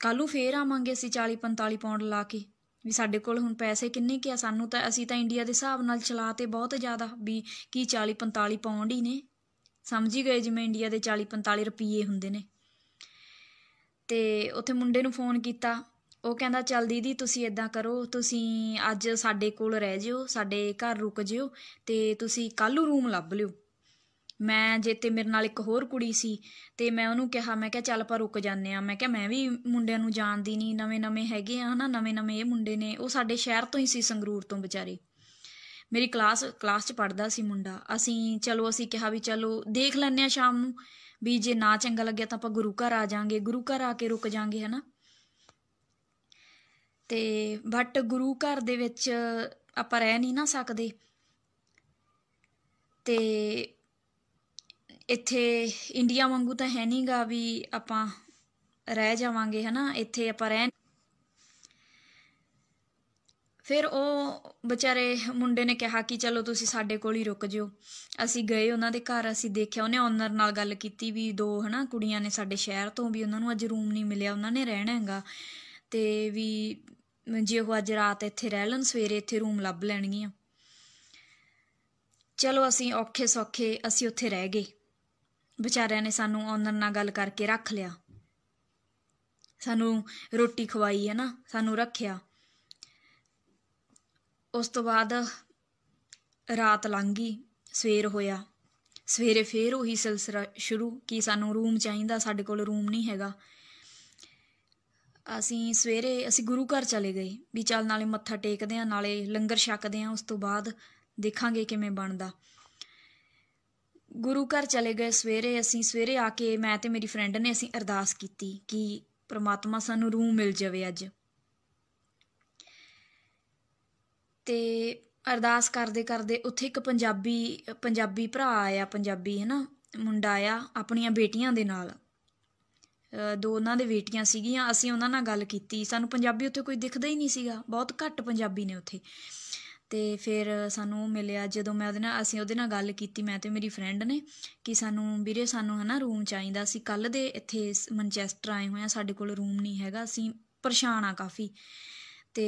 ਕੱਲੂ ਫੇਰ ਆਵਾਂਗੇ ਅਸੀਂ 40 45 ਪਾਉਂਡ ਲਾ ਕੇ ਵੀ ਸਾਡੇ ਕੋਲ ਹੁਣ ਪੈਸੇ ਕਿੰਨੇ ਕਿ ਆ ਸਾਨੂੰ ਤਾਂ ਅਸੀਂ ਤਾਂ ਇੰਡੀਆ ਦੇ ਹਿਸਾਬ ਨਾਲ ਚਲਾ ਤੇ ਬਹੁਤ ਜ਼ਿਆਦਾ ਵੀ ਕੀ 40 45 ਪਾਉਂਡ ਹੀ ਨੇ ਸਮਝ ਹੀ ਗਏ ਜਿਵੇਂ ਇੰਡੀਆ ਦੇ 40 45 ਰੁਪਏ ਹੁੰਦੇ ਨੇ ਤੇ ਉੱਥੇ ਮੁੰਡੇ ਨੂੰ ਫੋਨ ਕੀਤਾ ਉਹ ਕਹਿੰਦਾ ਚੱਲ ਦੀਦੀ ਤੁਸੀਂ ਇਦਾਂ ਕਰੋ ਤੁਸੀਂ ਅੱਜ ਸਾਡੇ ਕੋਲ ਰਹਿ ਜਿਓ ਸਾਡੇ ਘਰ ਰੁਕ ਜਿਓ ਤੇ ਤੁਸੀਂ ਕੱਲੂ ਰੂਮ ਲੱਭ ਲਿਓ ਮੈਂ ਜੇ ਤੇ ਮੇਰੇ ਨਾਲ ਇੱਕ ਹੋਰ ਕੁੜੀ ਸੀ ਤੇ ਮੈਂ ਉਹਨੂੰ ਕਿਹਾ ਮੈਂ ਕਿਹਾ ਚੱਲ ਆਪਾਂ ਰੁਕ ਜਾਂਦੇ ਆ ਮੈਂ ਕਿਹਾ ਮੈਂ ਵੀ ਮੁੰਡਿਆਂ ਨੂੰ ਜਾਣਦੀ ਨਹੀਂ ਨਵੇਂ-ਨਵੇਂ ਹੈਗੇ ਆ ਹਨਾ ਨਵੇਂ-ਨਵੇਂ ਇਹ ਮੁੰਡੇ ਨੇ ਉਹ ਸਾਡੇ ਸ਼ਹਿਰ ਤੋਂ ਹੀ ਸੀ ਸੰਗਰੂਰ ਤੋਂ ਵਿਚਾਰੇ ਮੇਰੀ ਕਲਾਸ ਕਲਾਸ 'ਚ ਪੜਦਾ ਸੀ ਮੁੰਡਾ ਅਸੀਂ ਚਲੋ ਅਸੀਂ ਕਿਹਾ ਵੀ ਚਲੋ ਦੇਖ ਲੈਂਦੇ ਆ ਸ਼ਾਮ ਨੂੰ ਵੀ ਜੇ ਨਾ ਚੰਗਾ ਲੱਗਿਆ ਤਾਂ ਆਪਾਂ ਗੁਰੂ ਘਰ ਆ ਜਾਾਂਗੇ ਗੁਰੂ ਘਰ ਆ ਕੇ ਰੁਕ ਜਾਾਂਗੇ ਹਨਾ ਤੇ ਬਟ ਗੁਰੂ ਘਰ ਦੇ ਵਿੱਚ ਆਪਾਂ ਰਹਿ ਨਹੀਂ ਨਾ ਸਕਦੇ ਤੇ ਇੱਥੇ ਇੰਡੀਆ ਵਾਂਗੂ ਤਾਂ ਹੈ ਨਹੀਂਗਾ ਵੀ ਆਪਾਂ ਰਹਿ ਜਾਵਾਂਗੇ ਹਨਾ ਇੱਥੇ ਆਪਾਂ ਰਹਿ ਫਿਰ ਉਹ ਵਿਚਾਰੇ ਮੁੰਡੇ ਨੇ ਕਿਹਾ ਕਿ ਚਲੋ ਤੁਸੀਂ ਸਾਡੇ ਕੋਲ ਹੀ ਰੁਕ ਜਿਓ ਅਸੀਂ ਗਏ ਉਹਨਾਂ ਦੇ ਘਰ ਅਸੀਂ ਦੇਖਿਆ ਉਹਨੇ ਓਨਰ ਨਾਲ ਗੱਲ ਕੀਤੀ ਵੀ ਦੋ ਹਨਾ ਕੁੜੀਆਂ ਨੇ ਸਾਡੇ ਸ਼ਹਿਰ ਤੋਂ ਵੀ ਉਹਨਾਂ ਨੂੰ ਅੱਜ ਰੂਮ ਨਹੀਂ ਮਿਲਿਆ ਉਹਨਾਂ ਨੇ ਰਹਿਣਾ ਹੈਗਾ ਤੇ ਵੀ ਜੇ ਉਹ ਅੱਜ ਰਾਤ ਇੱਥੇ ਰਹਿ ਲੈਣ ਸਵੇਰੇ ਇੱਥੇ ਰੂਮ ਲੱਭ ਲੈਣਗੀਆਂ ਚਲੋ ਅਸੀਂ ਔਖੇ ਸੌਖੇ ਅਸੀਂ ਉੱਥੇ ਰਹਿ ਗਏ ਵਿਚਾਰਿਆਂ ਨੇ ਸਾਨੂੰ ਆਨਰ ਨਾਲ ਗੱਲ ਕਰਕੇ ਰੱਖ ਲਿਆ ਸਾਨੂੰ ਰੋਟੀ ਖਵਾਈ ਹੈ ਨਾ ਸਾਨੂੰ ਰੱਖਿਆ ਉਸ ਤੋਂ ਬਾਅਦ ਰਾਤ ਲੰਗੀ ਸਵੇਰ ਹੋਇਆ ਸਵੇਰੇ ਫੇਰ ਉਹੀ ਸਿਲਸਿਲਾ ਸ਼ੁਰੂ ਕਿ ਸਾਨੂੰ ਰੂਮ ਚਾਹੀਦਾ ਸਾਡੇ ਕੋਲ ਰੂਮ ਨਹੀਂ ਹੈਗਾ ਅਸੀਂ ਸਵੇਰੇ ਅਸੀਂ ਗੁਰੂ ਘਰ ਚਲੇ ਗਏ ਵੀ ਚੱਲ ਨਾਲੇ ਮੱਥਾ ਟੇਕਦੇ ਆ ਨਾਲੇ ਲੰਗਰ ਛਕਦੇ ਆ ਉਸ ਤੋਂ ਬਾਅਦ ਦੇਖਾਂਗੇ ਕਿਵੇਂ ਬਣਦਾ ਗੁਰੂ ਘਰ ਚਲੇ ਗਏ ਸਵੇਰੇ ਅਸੀਂ ਸਵੇਰੇ ਆ ਕੇ ਮੈਂ ਤੇ ਮੇਰੀ ਫਰੈਂਡ ਨੇ ਅਸੀਂ ਅਰਦਾਸ ਕੀਤੀ ਕਿ ਪ੍ਰਮਾਤਮਾ ਸਾਨੂੰ ਰੂਹ ਮਿਲ ਜਾਵੇ ਅੱਜ ਤੇ ਅਰਦਾਸ ਕਰਦੇ ਕਰਦੇ ਉੱਥੇ ਇੱਕ ਪੰਜਾਬੀ ਪੰਜਾਬੀ ਭਰਾ ਆਇਆ ਪੰਜਾਬੀ ਹੈ ਨਾ ਮੁੰਡਾ ਆਇਆ ਆਪਣੀਆਂ ਬੇਟੀਆਂ ਦੇ ਨਾਲ ਦੋ ਉਹਨਾਂ ਦੇ ਬੇਟੀਆਂ ਸੀਗੀਆਂ ਅਸੀਂ ਉਹਨਾਂ ਨਾਲ ਗੱਲ ਕੀਤੀ ਸਾਨੂੰ ਪੰਜਾਬੀ ਉੱਥੇ ਕੋਈ ਦਿਖਦਾ ਹੀ ਨਹੀਂ ਸੀਗਾ ਬਹੁਤ ਘੱਟ ਪੰਜਾਬੀ ਨੇ ਉੱਥੇ ਤੇ ਫਿਰ ਸਾਨੂੰ ਮਿਲਿਆ ਜਦੋਂ ਮੈਂ ਉਹਦੇ ਨਾਲ ਅਸੀਂ ਉਹਦੇ ਨਾਲ ਗੱਲ ਕੀਤੀ ਮੈਂ ਤੇ ਮੇਰੀ ਫਰੈਂਡ ਨੇ ਕਿ ਸਾਨੂੰ ਵੀਰੇ ਸਾਨੂੰ ਹਨਾ ਰੂਮ ਚਾਹੀਦਾ ਅਸੀਂ ਕੱਲ ਦੇ ਇੱਥੇ ਮੈਂਚੈਸਟਰ ਆਏ ਹੋਏ ਸਾਡੇ ਕੋਲ ਰੂਮ ਨਹੀਂ ਹੈਗਾ ਅਸੀਂ ਪਰੇਸ਼ਾਨ ਆ ਕਾਫੀ ਤੇ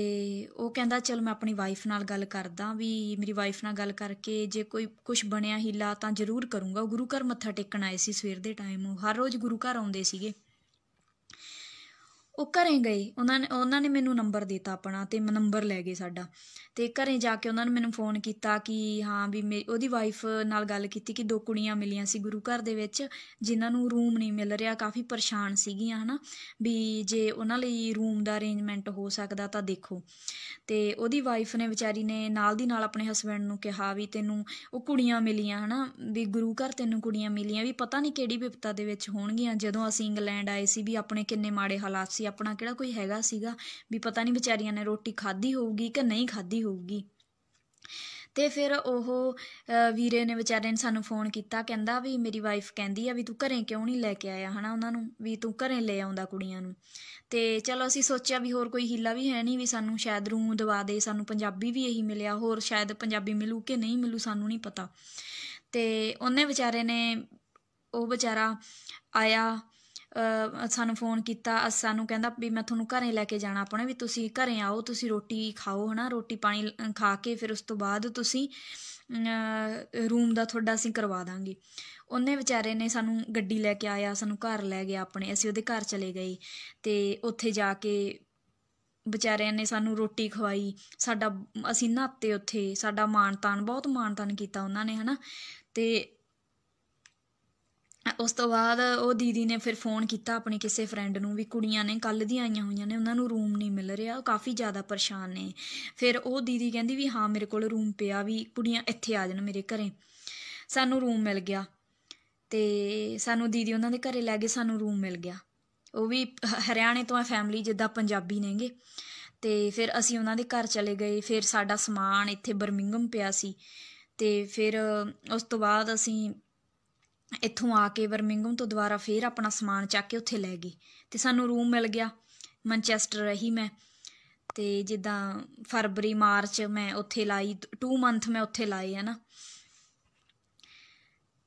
ਉਹ ਕਹਿੰਦਾ ਚਲ ਮੈਂ ਆਪਣੀ ਵਾਈਫ ਨਾਲ ਗੱਲ ਕਰਦਾ ਵੀ ਮੇਰੀ ਵਾਈਫ ਨਾਲ ਗੱਲ ਕਰਕੇ ਜੇ ਕੋਈ ਕੁਝ ਬਣਿਆ ਹਿਲਾ ਤਾਂ ਜ਼ਰੂਰ ਕਰੂੰਗਾ ਗੁਰੂ ਘਰ ਮੱਥਾ ਟੇਕਣ ਆਏ ਸੀ ਸਵੇਰ ਦੇ ਟਾਈਮ ਉਹ ਹਰ ਰੋਜ਼ ਗੁਰੂ ਘਰ ਆਉਂਦੇ ਸੀਗੇ ਉਹ ਘਰੇ ਗਏ ਉਹਨਾਂ ਨੇ ਉਹਨਾਂ ਨੇ ਮੈਨੂੰ ਨੰਬਰ ਦਿੱਤਾ ਆਪਣਾ ਤੇ ਮੈਂ ਨੰਬਰ ਲੈ ਗਏ ਸਾਡਾ ਤੇ ਘਰੇ ਜਾ ਕੇ ਉਹਨਾਂ ਨੇ ਮੈਨੂੰ ਫੋਨ ਕੀਤਾ ਕਿ ਹਾਂ ਵੀ ਮੇਰੀ ਉਹਦੀ ਵਾਈਫ ਨਾਲ ਗੱਲ ਕੀਤੀ ਕਿ ਦੋ ਕੁੜੀਆਂ ਮਿਲੀਆਂ ਸੀ ਗੁਰੂ ਘਰ ਦੇ ਵਿੱਚ ਜਿਨ੍ਹਾਂ ਨੂੰ ਰੂਮ ਨਹੀਂ ਮਿਲ ਰਿਹਾ ਕਾਫੀ ਪਰੇਸ਼ਾਨ ਸੀਗੀਆਂ ਹਨਾ ਵੀ ਜੇ ਉਹਨਾਂ ਲਈ ਰੂਮ ਦਾ ਅਰੇਂਜਮੈਂਟ ਹੋ ਸਕਦਾ ਤਾਂ ਦੇਖੋ ਤੇ ਉਹਦੀ ਵਾਈਫ ਨੇ ਵਿਚਾਰੀ ਨੇ ਨਾਲ ਦੀ ਨਾਲ ਆਪਣੇ ਹਸਬੰਡ ਨੂੰ ਕਿਹਾ ਵੀ ਤੈਨੂੰ ਉਹ ਕੁੜੀਆਂ ਮਿਲੀਆਂ ਹਨਾ ਵੀ ਗੁਰੂ ਘਰ ਤੈਨੂੰ ਕੁੜੀਆਂ ਮਿਲੀਆਂ ਵੀ ਪਤਾ ਨਹੀਂ ਕਿਹੜੀ ਵਿਪਤਾ ਦੇ ਵਿੱਚ ਹੋਣਗੀਆਂ ਜਦੋਂ ਅਸੀਂ ਇੰਗਲੈਂਡ ਆਏ ਸੀ ਵੀ ਆਪਣੇ ਕਿੰਨੇ ਮਾੜੇ ਹਾਲਾਤ ਸੀ ਆਪਣਾ ਕਿਹੜਾ ਕੋਈ ਹੈਗਾ ਸੀਗਾ ਵੀ ਪਤਾ ਨਹੀਂ ਵਿਚਾਰੀਆਂ ਨੇ ਰੋਟੀ ਖਾਧੀ ਹੋਊਗੀ ਕਿ ਨਹੀਂ ਖਾਧੀ ਹੋਊਗੀ ਤੇ ਫਿਰ ਉਹ ਵੀਰੇ ਨੇ ਵਿਚਾਰੇ ਨੇ ਸਾਨੂੰ ਫੋਨ ਕੀਤਾ ਕਹਿੰਦਾ ਵੀ ਮੇਰੀ ਵਾਈਫ ਕਹਿੰਦੀ ਆ ਵੀ ਤੂੰ ਘਰੇ ਕਿਉਂ ਨਹੀਂ ਲੈ ਕੇ ਆਇਆ ਹਨਾ ਉਹਨਾਂ ਨੂੰ ਵੀ ਤੂੰ ਘਰੇ ਲੈ ਆਉਂਦਾ ਕੁੜੀਆਂ ਨੂੰ ਤੇ ਚਲੋ ਅਸੀਂ ਸੋਚਿਆ ਵੀ ਹੋਰ ਕੋਈ ਹਿੱਲਾ ਵੀ ਹੈ ਨਹੀਂ ਵੀ ਸਾਨੂੰ ਸ਼ਾਇਦ ਰੂਮ ਦਵਾ ਦੇ ਸਾਨੂੰ ਪੰਜਾਬੀ ਵੀ ਇਹੀ ਮਿਲਿਆ ਹੋਰ ਸ਼ਾਇਦ ਪੰਜਾਬੀ ਮਿਲੂ ਕਿ ਨਹੀਂ ਮਿਲੂ ਸਾਨੂੰ ਨਹੀਂ ਪਤਾ ਤੇ ਉਹਨੇ ਵਿਚਾਰੇ ਨੇ ਉਹ ਵਿਚਾਰਾ ਆਇਆ ਸਾਨੂੰ ਫੋਨ ਕੀਤਾ ਸਾਨੂੰ ਕਹਿੰਦਾ ਵੀ ਮੈਂ ਤੁਹਾਨੂੰ ਘਰੇ ਲੈ ਕੇ ਜਾਣਾ ਆਪਣੇ ਵੀ ਤੁਸੀਂ ਘਰੇ ਆਓ ਤੁਸੀਂ ਰੋਟੀ ਖਾਓ ਹਨਾ ਰੋਟੀ ਪਾਣੀ ਖਾ ਕੇ ਫਿਰ ਉਸ ਤੋਂ ਬਾਅਦ ਤੁਸੀਂ ਰੂਮ ਦਾ ਤੁਹਾਡਾ ਅਸੀਂ ਕਰਵਾ ਦਾਂਗੇ ਉਹਨੇ ਵਿਚਾਰੇ ਨੇ ਸਾਨੂੰ ਗੱਡੀ ਲੈ ਕੇ ਆਇਆ ਸਾਨੂੰ ਘਰ ਲੈ ਗਿਆ ਆਪਣੇ ਅਸੀਂ ਉਹਦੇ ਘਰ ਚਲੇ ਗਏ ਤੇ ਉੱਥੇ ਜਾ ਕੇ ਵਿਚਾਰਿਆਂ ਨੇ ਸਾਨੂੰ ਰੋਟੀ ਖਵਾਈ ਸਾਡਾ ਅਸੀਂ ਨਾਤੇ ਉੱਥੇ ਸਾਡਾ ਮਾਣ ਤਾਨ ਬਹੁਤ ਮਾਣ ਤਾਨ ਕੀਤਾ ਉਹਨਾਂ ਨੇ ਹਨਾ ਤੇ ਉਸ ਤੋਂ ਬਾਅਦ ਉਹ ਦੀਦੀ ਨੇ ਫਿਰ ਫੋਨ ਕੀਤਾ ਆਪਣੀ ਕਿਸੇ ਫਰੈਂਡ ਨੂੰ ਵੀ ਕੁੜੀਆਂ ਨੇ ਕੱਲ ਦੀਆਂ ਆਈਆਂ ਹੋਈਆਂ ਨੇ ਉਹਨਾਂ ਨੂੰ ਰੂਮ ਨਹੀਂ ਮਿਲ ਰਿਹਾ ਉਹ ਕਾਫੀ ਜ਼ਿਆਦਾ ਪਰੇਸ਼ਾਨ ਨੇ ਫਿਰ ਉਹ ਦੀਦੀ ਕਹਿੰਦੀ ਵੀ ਹਾਂ ਮੇਰੇ ਕੋਲ ਰੂਮ ਪਿਆ ਵੀ ਕੁੜੀਆਂ ਇੱਥੇ ਆ ਜਾਣ ਮੇਰੇ ਘਰੇ ਸਾਨੂੰ ਰੂਮ ਮਿਲ ਗਿਆ ਤੇ ਸਾਨੂੰ ਦੀਦੀ ਉਹਨਾਂ ਦੇ ਘਰੇ ਲੈ ਗਏ ਸਾਨੂੰ ਰੂਮ ਮਿਲ ਗਿਆ ਉਹ ਵੀ ਹਰਿਆਣੇ ਤੋਂ ਆ ਫੈਮਿਲੀ ਜਿੱਦਾਂ ਪੰਜਾਬੀ ਨੇਗੇ ਤੇ ਫਿਰ ਅਸੀਂ ਉਹਨਾਂ ਦੇ ਘਰ ਚਲੇ ਗਏ ਫਿਰ ਸਾਡਾ ਸਮਾਨ ਇੱਥੇ ਬਰਮਿੰਗਮ ਪਿਆ ਸੀ ਤੇ ਫਿਰ ਉਸ ਤੋਂ ਬਾਅਦ ਅਸੀਂ ਇੱਥੋਂ ਆ ਕੇ ਬਰਮਿੰਗਮ ਤੋਂ ਦੁਬਾਰਾ ਫੇਰ ਆਪਣਾ ਸਮਾਨ ਚੱਕ ਕੇ ਉੱਥੇ ਲੈ ਗਈ ਤੇ ਸਾਨੂੰ ਰੂਮ ਮਿਲ ਗਿਆ ਮੈਂਚੈਸਟਰ ਰਹੀ ਮੈਂ ਤੇ ਜਿੱਦਾਂ ਫਰਵਰੀ ਮਾਰਚ ਮੈਂ ਉੱਥੇ ਲਾਈ 2 ਮੰਥ ਮੈਂ ਉੱਥੇ ਲਾਏ ਹਨਾ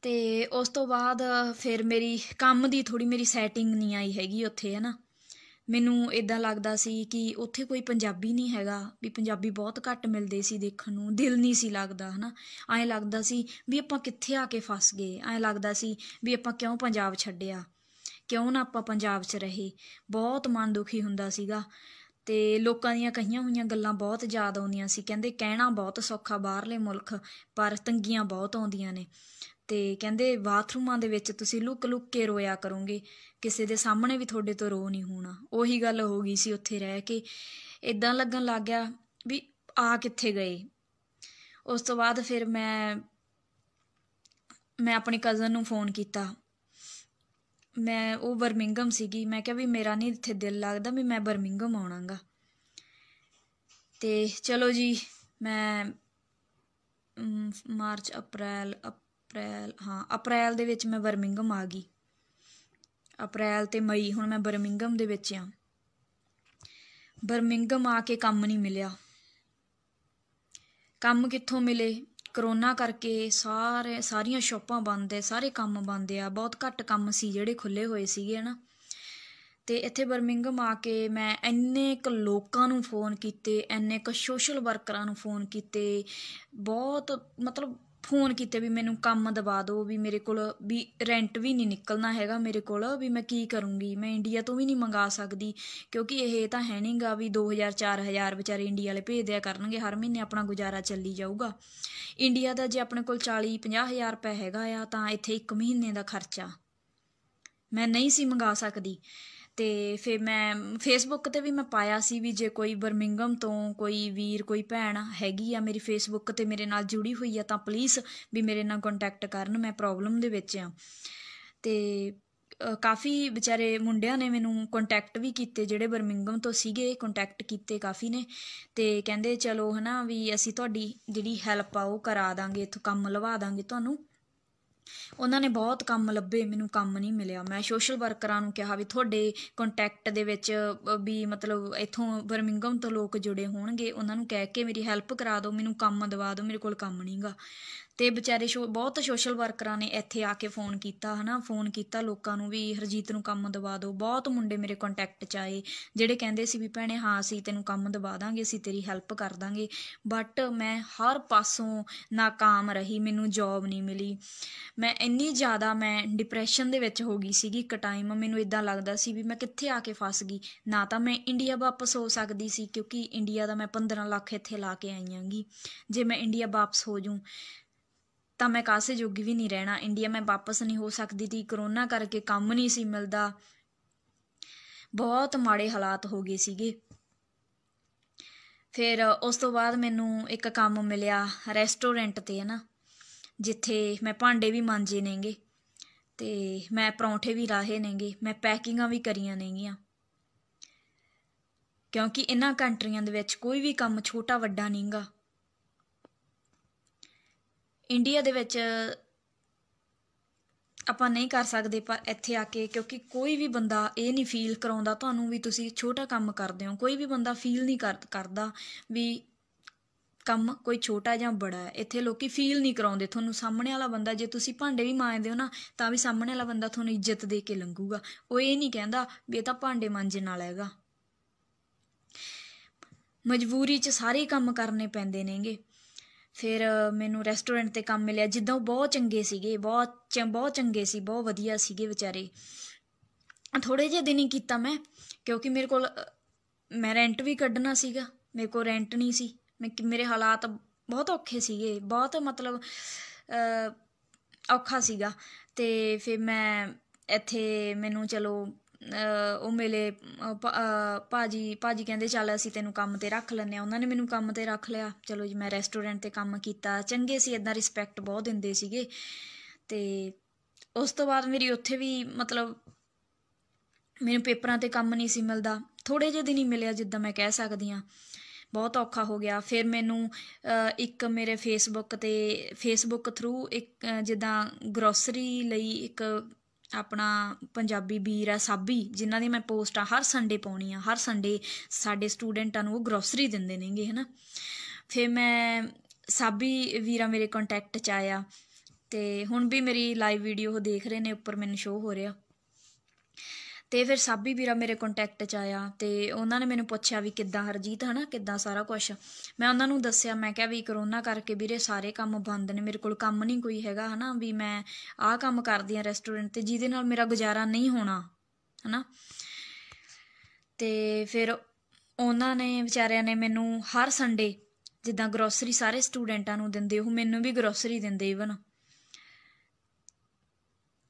ਤੇ ਉਸ ਤੋਂ ਬਾਅਦ ਫਿਰ ਮੇਰੀ ਕੰਮ ਦੀ ਥੋੜੀ ਮੇਰੀ ਸੈਟਿੰਗ ਨਹੀਂ ਆਈ ਹੈਗੀ ਉੱਥੇ ਹਨਾ ਮੈਨੂੰ ਇਦਾਂ ਲੱਗਦਾ ਸੀ ਕਿ ਉੱਥੇ ਕੋਈ ਪੰਜਾਬੀ ਨਹੀਂ ਹੈਗਾ ਵੀ ਪੰਜਾਬੀ ਬਹੁਤ ਘੱਟ ਮਿਲਦੇ ਸੀ ਦੇਖਣ ਨੂੰ ਦਿਲ ਨਹੀਂ ਸੀ ਲੱਗਦਾ ਹਨਾ ਐਂ ਲੱਗਦਾ ਸੀ ਵੀ ਆਪਾਂ ਕਿੱਥੇ ਆ ਕੇ ਫਸ ਗਏ ਐਂ ਲੱਗਦਾ ਸੀ ਵੀ ਆਪਾਂ ਕਿਉਂ ਪੰਜਾਬ ਛੱਡਿਆ ਕਿਉਂ ਨਾ ਆਪਾਂ ਪੰਜਾਬ 'ਚ ਰਹੇ ਬਹੁਤ ਮਨ ਦੁਖੀ ਹੁੰਦਾ ਸੀਗਾ ਤੇ ਲੋਕਾਂ ਦੀਆਂ ਕਹੀਆਂ ਹੋਈਆਂ ਗੱਲਾਂ ਬਹੁਤ ਯਾਦ ਆਉਂਦੀਆਂ ਸੀ ਕਹਿੰਦੇ ਕਹਿਣਾ ਬਹੁਤ ਸੌਖਾ ਬਾਹਰਲੇ ਮੁਲਕ ਪਰ ਤੰਗੀਆਂ ਬਹੁਤ ਆਉਂਦੀਆਂ ਨੇ ਤੇ ਕਹਿੰਦੇ ਬਾਥਰੂਮਾਂ ਦੇ ਵਿੱਚ ਤੁਸੀਂ ਲੁੱਕ ਲੁੱਕ ਕੇ ਰੋਇਆ ਕਰੋਗੇ ਕਿਸੇ ਦੇ ਸਾਹਮਣੇ ਵੀ ਤੁਹਾਡੇ ਤੋਂ ਰੋ ਨਹੀਂ ਹੋਣਾ ਉਹੀ ਗੱਲ ਹੋ ਗਈ ਸੀ ਉੱਥੇ ਰਹਿ ਕੇ ਇਦਾਂ ਲੱਗਣ ਲੱਗ ਗਿਆ ਵੀ ਆ ਕਿੱਥੇ ਗਏ ਉਸ ਤੋਂ ਬਾਅਦ ਫਿਰ ਮੈਂ ਮੈਂ ਆਪਣੀ ਕਜ਼ਨ ਨੂੰ ਫੋਨ ਕੀਤਾ ਮੈਂ ਉਹ ਬਰਮਿੰਗਮ ਸੀਗੀ ਮੈਂ ਕਿਹਾ ਵੀ ਮੇਰਾ ਨਹੀਂ ਇੱਥੇ ਦਿਲ ਲੱਗਦਾ ਵੀ ਮੈਂ ਬਰਮਿੰਗਮ ਆਉਣਾਗਾ ਤੇ ਚਲੋ ਜੀ ਮੈਂ ਮਾਰਚ ਅਪ੍ਰੈਲ ਅਪ੍ਰੈਲ ਹਾਂ ਅਪ੍ਰੈਲ ਦੇ ਵਿੱਚ ਮੈਂ ਬਰਮਿੰਗਮ ਆ ਗਈ ਅਪ੍ਰੈਲ ਤੇ ਮਈ ਹੁਣ ਮੈਂ ਬਰਮਿੰਗਮ ਦੇ ਵਿੱਚ ਆ ਬਰਮਿੰਗਮ ਆ ਕੇ ਕੰਮ ਨਹੀਂ ਮਿਲਿਆ ਕੰਮ ਕਿੱਥੋਂ ਮਿਲੇ ਕਰੋਨਾ ਕਰਕੇ ਸਾਰੇ ਸਾਰੀਆਂ ਸ਼ਾਪਾਂ ਬੰਦ ਐ ਸਾਰੇ ਕੰਮ ਬੰਦ ਆ ਬਹੁਤ ਘੱਟ ਕੰਮ ਸੀ ਜਿਹੜੇ ਖੁੱਲੇ ਹੋਏ ਸੀਗੇ ਨਾ ਤੇ ਇੱਥੇ ਬਰਮਿੰਗਮ ਆ ਕੇ ਮੈਂ ਇੰਨੇ ਕ ਲੋਕਾਂ ਨੂੰ ਫੋਨ ਕੀਤੇ ਇੰਨੇ ਕ ਸੋਸ਼ਲ ਵਰਕਰਾਂ ਨੂੰ ਫੋਨ ਕੀਤੇ ਬਹੁਤ ਮਤਲਬ ਫੋਨ ਕੀਤੇ ਵੀ ਮੈਨੂੰ ਕੰਮ ਦਵਾ ਦਿਓ ਵੀ ਮੇਰੇ ਕੋਲ ਵੀ ਰੈਂਟ ਵੀ ਨਹੀਂ ਨਿਕਲਣਾ ਹੈਗਾ ਮੇਰੇ ਕੋਲ ਵੀ ਮੈਂ ਕੀ ਕਰੂੰਗੀ ਮੈਂ ਇੰਡੀਆ ਤੋਂ ਵੀ ਨਹੀਂ ਮੰਗਾ ਸਕਦੀ ਕਿਉਂਕਿ ਇਹ ਤਾਂ ਹੈ ਨਹੀਂਗਾ ਵੀ 2000 4000 ਵਿਚਾਰੇ ਇੰਡੀਆ ਵਾਲੇ ਭੇਜਦਿਆ ਕਰਨਗੇ ਹਰ ਮਹੀਨੇ ਆਪਣਾ ਗੁਜ਼ਾਰਾ ਚੱਲੀ ਜਾਊਗਾ ਇੰਡੀਆ ਦਾ ਜੇ ਆਪਣੇ ਕੋਲ 40 50000 ਰੁਪਏ ਹੈਗਾ ਆ ਤਾਂ ਇੱਥੇ 1 ਮਹੀਨੇ ਦਾ ਖਰਚਾ ਮੈਂ ਨਹੀਂ ਸੀ ਮੰਗਾ ਸਕਦੀ ਤੇ ਫਿਰ ਮੈਂ ਫੇਸਬੁੱਕ ਤੇ ਵੀ ਮੈਂ ਪਾਇਆ ਸੀ ਵੀ ਜੇ ਕੋਈ ਬਰਮਿੰਗਮ ਤੋਂ ਕੋਈ ਵੀਰ ਕੋਈ ਭੈਣ ਹੈਗੀ ਆ ਮੇਰੀ ਫੇਸਬੁੱਕ ਤੇ ਮੇਰੇ ਨਾਲ ਜੁੜੀ ਹੋਈ ਆ ਤਾਂ ਪਲੀਜ਼ ਵੀ ਮੇਰੇ ਨਾਲ ਕੰਟੈਕਟ ਕਰਨ ਮੈਂ ਪ੍ਰੋਬਲਮ ਦੇ ਵਿੱਚ ਆ ਤੇ ਕਾਫੀ ਵਿਚਾਰੇ ਮੁੰਡਿਆਂ ਨੇ ਮੈਨੂੰ ਕੰਟੈਕਟ ਵੀ ਕੀਤੇ ਜਿਹੜੇ ਬਰਮਿੰਗਮ ਤੋਂ ਸੀਗੇ ਕੰਟੈਕਟ ਕੀਤੇ ਕਾਫੀ ਨੇ ਤੇ ਕਹਿੰਦੇ ਚਲੋ ਹਨਾ ਵੀ ਅਸੀਂ ਤੁਹਾਡੀ ਜਿਹੜੀ ਹੈਲਪ ਆ ਉਹ ਕਰਾ ਦਾਂਗੇ ਇਥੋਂ ਕੰਮ ਲਵਾ ਦਾਂਗੇ ਤੁਹਾਨੂੰ ਉਹਨਾਂ ਨੇ ਬਹੁਤ ਕੰਮ ਲੱਭੇ ਮੈਨੂੰ ਕੰਮ ਨਹੀਂ ਮਿਲਿਆ ਮੈਂ ਸੋਸ਼ਲ ਵਰਕਰਾਂ ਨੂੰ ਕਿਹਾ ਵੀ ਤੁਹਾਡੇ ਕੰਟੈਕਟ ਦੇ ਵਿੱਚ ਵੀ ਮਤਲਬ ਇੱਥੋਂ ਬਰਮਿੰਗਮ ਤੋਂ ਲੋਕ ਜੁੜੇ ਹੋਣਗੇ ਉਹਨਾਂ ਨੂੰ ਕਹਿ ਕੇ ਮੇਰੀ ਹੈਲਪ ਕਰਾ ਦਿਓ ਮੈਨੂੰ ਕੰਮ ਦਵਾ ਦਿਓ ਮੇਰੇ ਕੋਲ ਕੰਮ ਨਹੀਂਗਾ ਤੇ ਵਿਚਾਰੇ ਬਹੁਤ ਸੋਸ਼ਲ ਵਰਕਰਾਂ ਨੇ ਇੱਥੇ ਆ ਕੇ ਫੋਨ ਕੀਤਾ ਹਨਾ ਫੋਨ ਕੀਤਾ ਲੋਕਾਂ ਨੂੰ ਵੀ ਹਰਜੀਤ ਨੂੰ ਕੰਮ ਦਵਾ ਦਿਓ ਬਹੁਤ ਮੁੰਡੇ ਮੇਰੇ ਕੰਟੈਕਟ 'ਚ ਆਏ ਜਿਹੜੇ ਕਹਿੰਦੇ ਸੀ ਵੀ ਭੈਣੇ ਹਾਂ ਅਸੀਂ ਤੈਨੂੰ ਕੰਮ ਦਵਾ ਦਾਂਗੇ ਅਸੀਂ ਤੇਰੀ ਹੈਲਪ ਕਰ ਦਾਂਗੇ ਬਟ ਮੈਂ ਹਰ ਪਾਸੋਂ ناکਾਮ ਰਹੀ ਮੈਨੂੰ ਜੌਬ ਨਹੀਂ ਮਿਲੀ ਮੈਂ ਇੰਨੀ ਜ਼ਿਆਦਾ ਮੈਂ ਡਿਪਰੈਸ਼ਨ ਦੇ ਵਿੱਚ ਹੋ ਗਈ ਸੀਗੀ ਇੱਕ ਟਾਈਮ ਮੈਨੂੰ ਇਦਾਂ ਲੱਗਦਾ ਸੀ ਵੀ ਮੈਂ ਕਿੱਥੇ ਆ ਕੇ ਫਸ ਗਈ ਨਾ ਤਾਂ ਮੈਂ ਇੰਡੀਆ ਵਾਪਸ ਹੋ ਸਕਦੀ ਸੀ ਕਿਉਂਕਿ ਇੰਡੀਆ ਦਾ ਮੈਂ 15 ਲੱਖ ਇੱਥੇ ਲਾ ਕੇ ਆਈ ਆਂਗੀ ਜੇ ਮੈਂ ਇੰਡੀਆ ਵਾਪਸ ਹੋ ਜੂੰ ਤਾਂ ਮੈਂ ਕਾਸੇ ਜੋਗੀ ਵੀ ਨਹੀਂ ਰਹਿਣਾ ਇੰਡੀਆ ਮੈਂ ਵਾਪਸ ਨਹੀਂ ਹੋ ਸਕਦੀ ਤੀ ਕਰੋਨਾ ਕਰਕੇ ਕੰਮ ਨਹੀਂ ਸੀ ਮਿਲਦਾ ਬਹੁਤ ਮਾੜੇ ਹਾਲਾਤ ਹੋ ਗਏ ਸੀਗੇ ਫਿਰ ਉਸ ਤੋਂ ਬਾਅਦ ਮੈਨੂੰ ਇੱਕ ਕੰਮ ਮਿਲਿਆ ਰੈਸਟੋਰੈਂਟ ਤੇ ਹੈ ਨਾ ਜਿੱਥੇ ਮੈਂ ਭਾਂਡੇ ਵੀ ਮਾਂਜੇ ਨੇਗੇ ਤੇ ਮੈਂ ਪਰੌਂਠੇ ਵੀ ਰਾਹੇ ਨੇਗੇ ਮੈਂ ਪੈਕਿੰਗਾਂ ਵੀ ਕਰੀਆਂ ਨੇਗੀਆਂ ਕਿਉਂਕਿ ਇਹਨਾਂ ਕੰਟਰੀਆਂ ਦੇ ਵਿੱਚ ਕੋਈ ਵੀ ਕੰਮ ਛੋਟਾ ਵੱਡਾ ਨਹੀਂਗਾ ਇੰਡੀਆ ਦੇ ਵਿੱਚ ਆਪਾਂ ਨਹੀਂ ਕਰ ਸਕਦੇ ਪਰ ਇੱਥੇ ਆ ਕੇ ਕਿਉਂਕਿ ਕੋਈ ਵੀ ਬੰਦਾ ਇਹ ਨਹੀਂ ਫੀਲ ਕਰਾਉਂਦਾ ਤੁਹਾਨੂੰ ਵੀ ਤੁਸੀਂ ਛੋਟਾ ਕੰਮ ਕਰਦੇ ਹੋ ਕੋਈ ਵੀ ਬੰਦਾ ਫੀਲ ਨਹੀਂ ਕਰਦਾ ਵੀ ਕੰਮ ਕੋਈ ਛੋਟਾ ਜਾਂ ਬੜਾ ਹੈ ਇੱਥੇ ਲੋਕੀ ਫੀਲ ਨਹੀਂ ਕਰਾਉਂਦੇ ਤੁਹਾਨੂੰ ਸਾਹਮਣੇ ਵਾਲਾ ਬੰਦਾ ਜੇ ਤੁਸੀਂ ਭਾਂਡੇ ਵੀ ਮਾਂਜਦੇ ਹੋ ਨਾ ਤਾਂ ਵੀ ਸਾਹਮਣੇ ਵਾਲਾ ਬੰਦਾ ਤੁਹਾਨੂੰ ਇੱਜ਼ਤ ਦੇ ਕੇ ਲੰਘੂਗਾ ਉਹ ਇਹ ਨਹੀਂ ਕਹਿੰਦਾ ਵੀ ਇਹ ਤਾਂ ਭਾਂਡੇ ਮਾਂਜਣ ਵਾਲਾ ਹੈਗਾ ਮਜਬੂਰੀ 'ਚ ਸਾਰੇ ਕੰਮ ਕਰਨੇ ਪੈਂਦੇ ਨੇਗੇ ਫਿਰ ਮੈਨੂੰ ਰੈਸਟੋਰੈਂਟ ਤੇ ਕੰਮ ਮਿਲਿਆ ਜਿੱਦਾਂ ਉਹ ਬਹੁਤ ਚੰਗੇ ਸੀਗੇ ਬਹੁਤ ਬਹੁਤ ਚੰਗੇ ਸੀ ਬਹੁਤ ਵਧੀਆ ਸੀਗੇ ਵਿਚਾਰੇ ਥੋੜੇ ਜਿਹੇ ਦਿਨ ਹੀ ਕੀਤਾ ਮੈਂ ਕਿਉਂਕਿ ਮੇਰੇ ਕੋਲ ਮੈਂ ਰੈਂਟ ਵੀ ਕੱਢਣਾ ਸੀਗਾ ਮੇਰੇ ਕੋਲ ਰੈਂਟ ਨਹੀਂ ਸੀ ਮੈਂ ਮੇਰੇ ਹਾਲਾਤ ਬਹੁਤ ਔਖੇ ਸੀਗੇ ਬਹੁਤ ਮਤਲਬ ਔਖਾ ਸੀਗਾ ਤੇ ਫਿਰ ਮੈਂ ਇੱਥੇ ਮੈਨੂੰ ਚਲੋ ਉਹ ਮੇਲੇ ਭਾਜੀ ਭਾਜੀ ਕਹਿੰਦੇ ਚੱਲ ਅਸੀਂ ਤੈਨੂੰ ਕੰਮ ਤੇ ਰੱਖ ਲੈਨੇ ਆ ਉਹਨਾਂ ਨੇ ਮੈਨੂੰ ਕੰਮ ਤੇ ਰੱਖ ਲਿਆ ਚਲੋ ਜੀ ਮੈਂ ਰੈਸਟੋਰੈਂਟ ਤੇ ਕੰਮ ਕੀਤਾ ਚੰਗੇ ਸੀ ਇਦਾਂ ਰਿਸਪੈਕਟ ਬਹੁਤ ਦਿੰਦੇ ਸੀਗੇ ਤੇ ਉਸ ਤੋਂ ਬਾਅਦ ਮੇਰੀ ਉੱਥੇ ਵੀ ਮਤਲਬ ਮੈਨੂੰ ਪੇਪਰਾਂ ਤੇ ਕੰਮ ਨਹੀਂ ਸੀ ਮਿਲਦਾ ਥੋੜੇ ਜਿਹੇ ਦਿਨ ਹੀ ਮਿਲਿਆ ਜਿੱਦਾਂ ਮੈਂ ਕਹਿ ਸਕਦੀ ਆ ਬਹੁਤ ਔਖਾ ਹੋ ਗਿਆ ਫਿਰ ਮੈਨੂੰ ਇੱਕ ਮੇਰੇ ਫੇਸਬੁੱਕ ਤੇ ਫੇਸਬੁੱਕ ਥਰੂ ਇੱਕ ਜਿੱਦਾਂ ਗਰੋਸਰੀ ਲਈ ਇੱਕ ਆਪਣਾ ਪੰਜਾਬੀ ਵੀਰ ਆ ਸਾਬੀ ਜਿਨ੍ਹਾਂ ਦੀ ਮੈਂ ਪੋਸਟਾਂ ਹਰ ਸੰਡੇ ਪਾਉਣੀ ਆ ਹਰ ਸੰਡੇ ਸਾਡੇ ਸਟੂਡੈਂਟਾਂ ਨੂੰ ਉਹ ਗਰੋਸਰੀ ਦਿੰਦੇ ਨੇਗੇ ਹਨਾ ਫੇ ਮੈਂ ਸਾਬੀ ਵੀਰਾ ਮੇਰੇ ਕੰਟੈਕਟ ਚ ਆਇਆ ਤੇ ਹੁਣ ਵੀ ਮੇਰੀ ਲਾਈਵ ਵੀਡੀਓ ਉਹ ਦੇਖ ਰਹੇ ਨੇ ਉੱਪਰ ਮੈਨੂੰ ਸ਼ੋ ਹੋ ਰਿਹਾ ਤੇ ਫਿਰ ਸਾਬੀ ਵੀਰਾ ਮੇਰੇ ਕੰਟੈਕਟ 'ਚ ਆਇਆ ਤੇ ਉਹਨਾਂ ਨੇ ਮੈਨੂੰ ਪੁੱਛਿਆ ਵੀ ਕਿੱਦਾਂ ਹਰਜੀਤ ਹਨਾ ਕਿੱਦਾਂ ਸਾਰਾ ਕੁਝ ਮੈਂ ਉਹਨਾਂ ਨੂੰ ਦੱਸਿਆ ਮੈਂ ਕਿਹਾ ਵੀ ਕਰੋਨਾ ਕਰਕੇ ਵੀਰੇ ਸਾਰੇ ਕੰਮ ਬੰਦ ਨੇ ਮੇਰੇ ਕੋਲ ਕੰਮ ਨਹੀਂ ਕੋਈ ਹੈਗਾ ਹਨਾ ਵੀ ਮੈਂ ਆਹ ਕੰਮ ਕਰਦੀ ਆ ਰੈਸਟੋਰੈਂਟ ਤੇ ਜਿਹਦੇ ਨਾਲ ਮੇਰਾ ਗੁਜ਼ਾਰਾ ਨਹੀਂ ਹੋਣਾ ਹਨਾ ਤੇ ਫਿਰ ਉਹਨਾਂ ਨੇ ਵਿਚਾਰਿਆਂ ਨੇ ਮੈਨੂੰ ਹਰ ਸੰਡੇ ਜਿੱਦਾਂ ਗਰੋਸਰੀ ਸਾਰੇ ਸਟੂਡੈਂਟਾਂ ਨੂੰ ਦਿੰਦੇ ਉਹ ਮੈਨੂੰ ਵੀ ਗਰੋਸਰੀ ਦਿੰਦੇ ਇਵਨ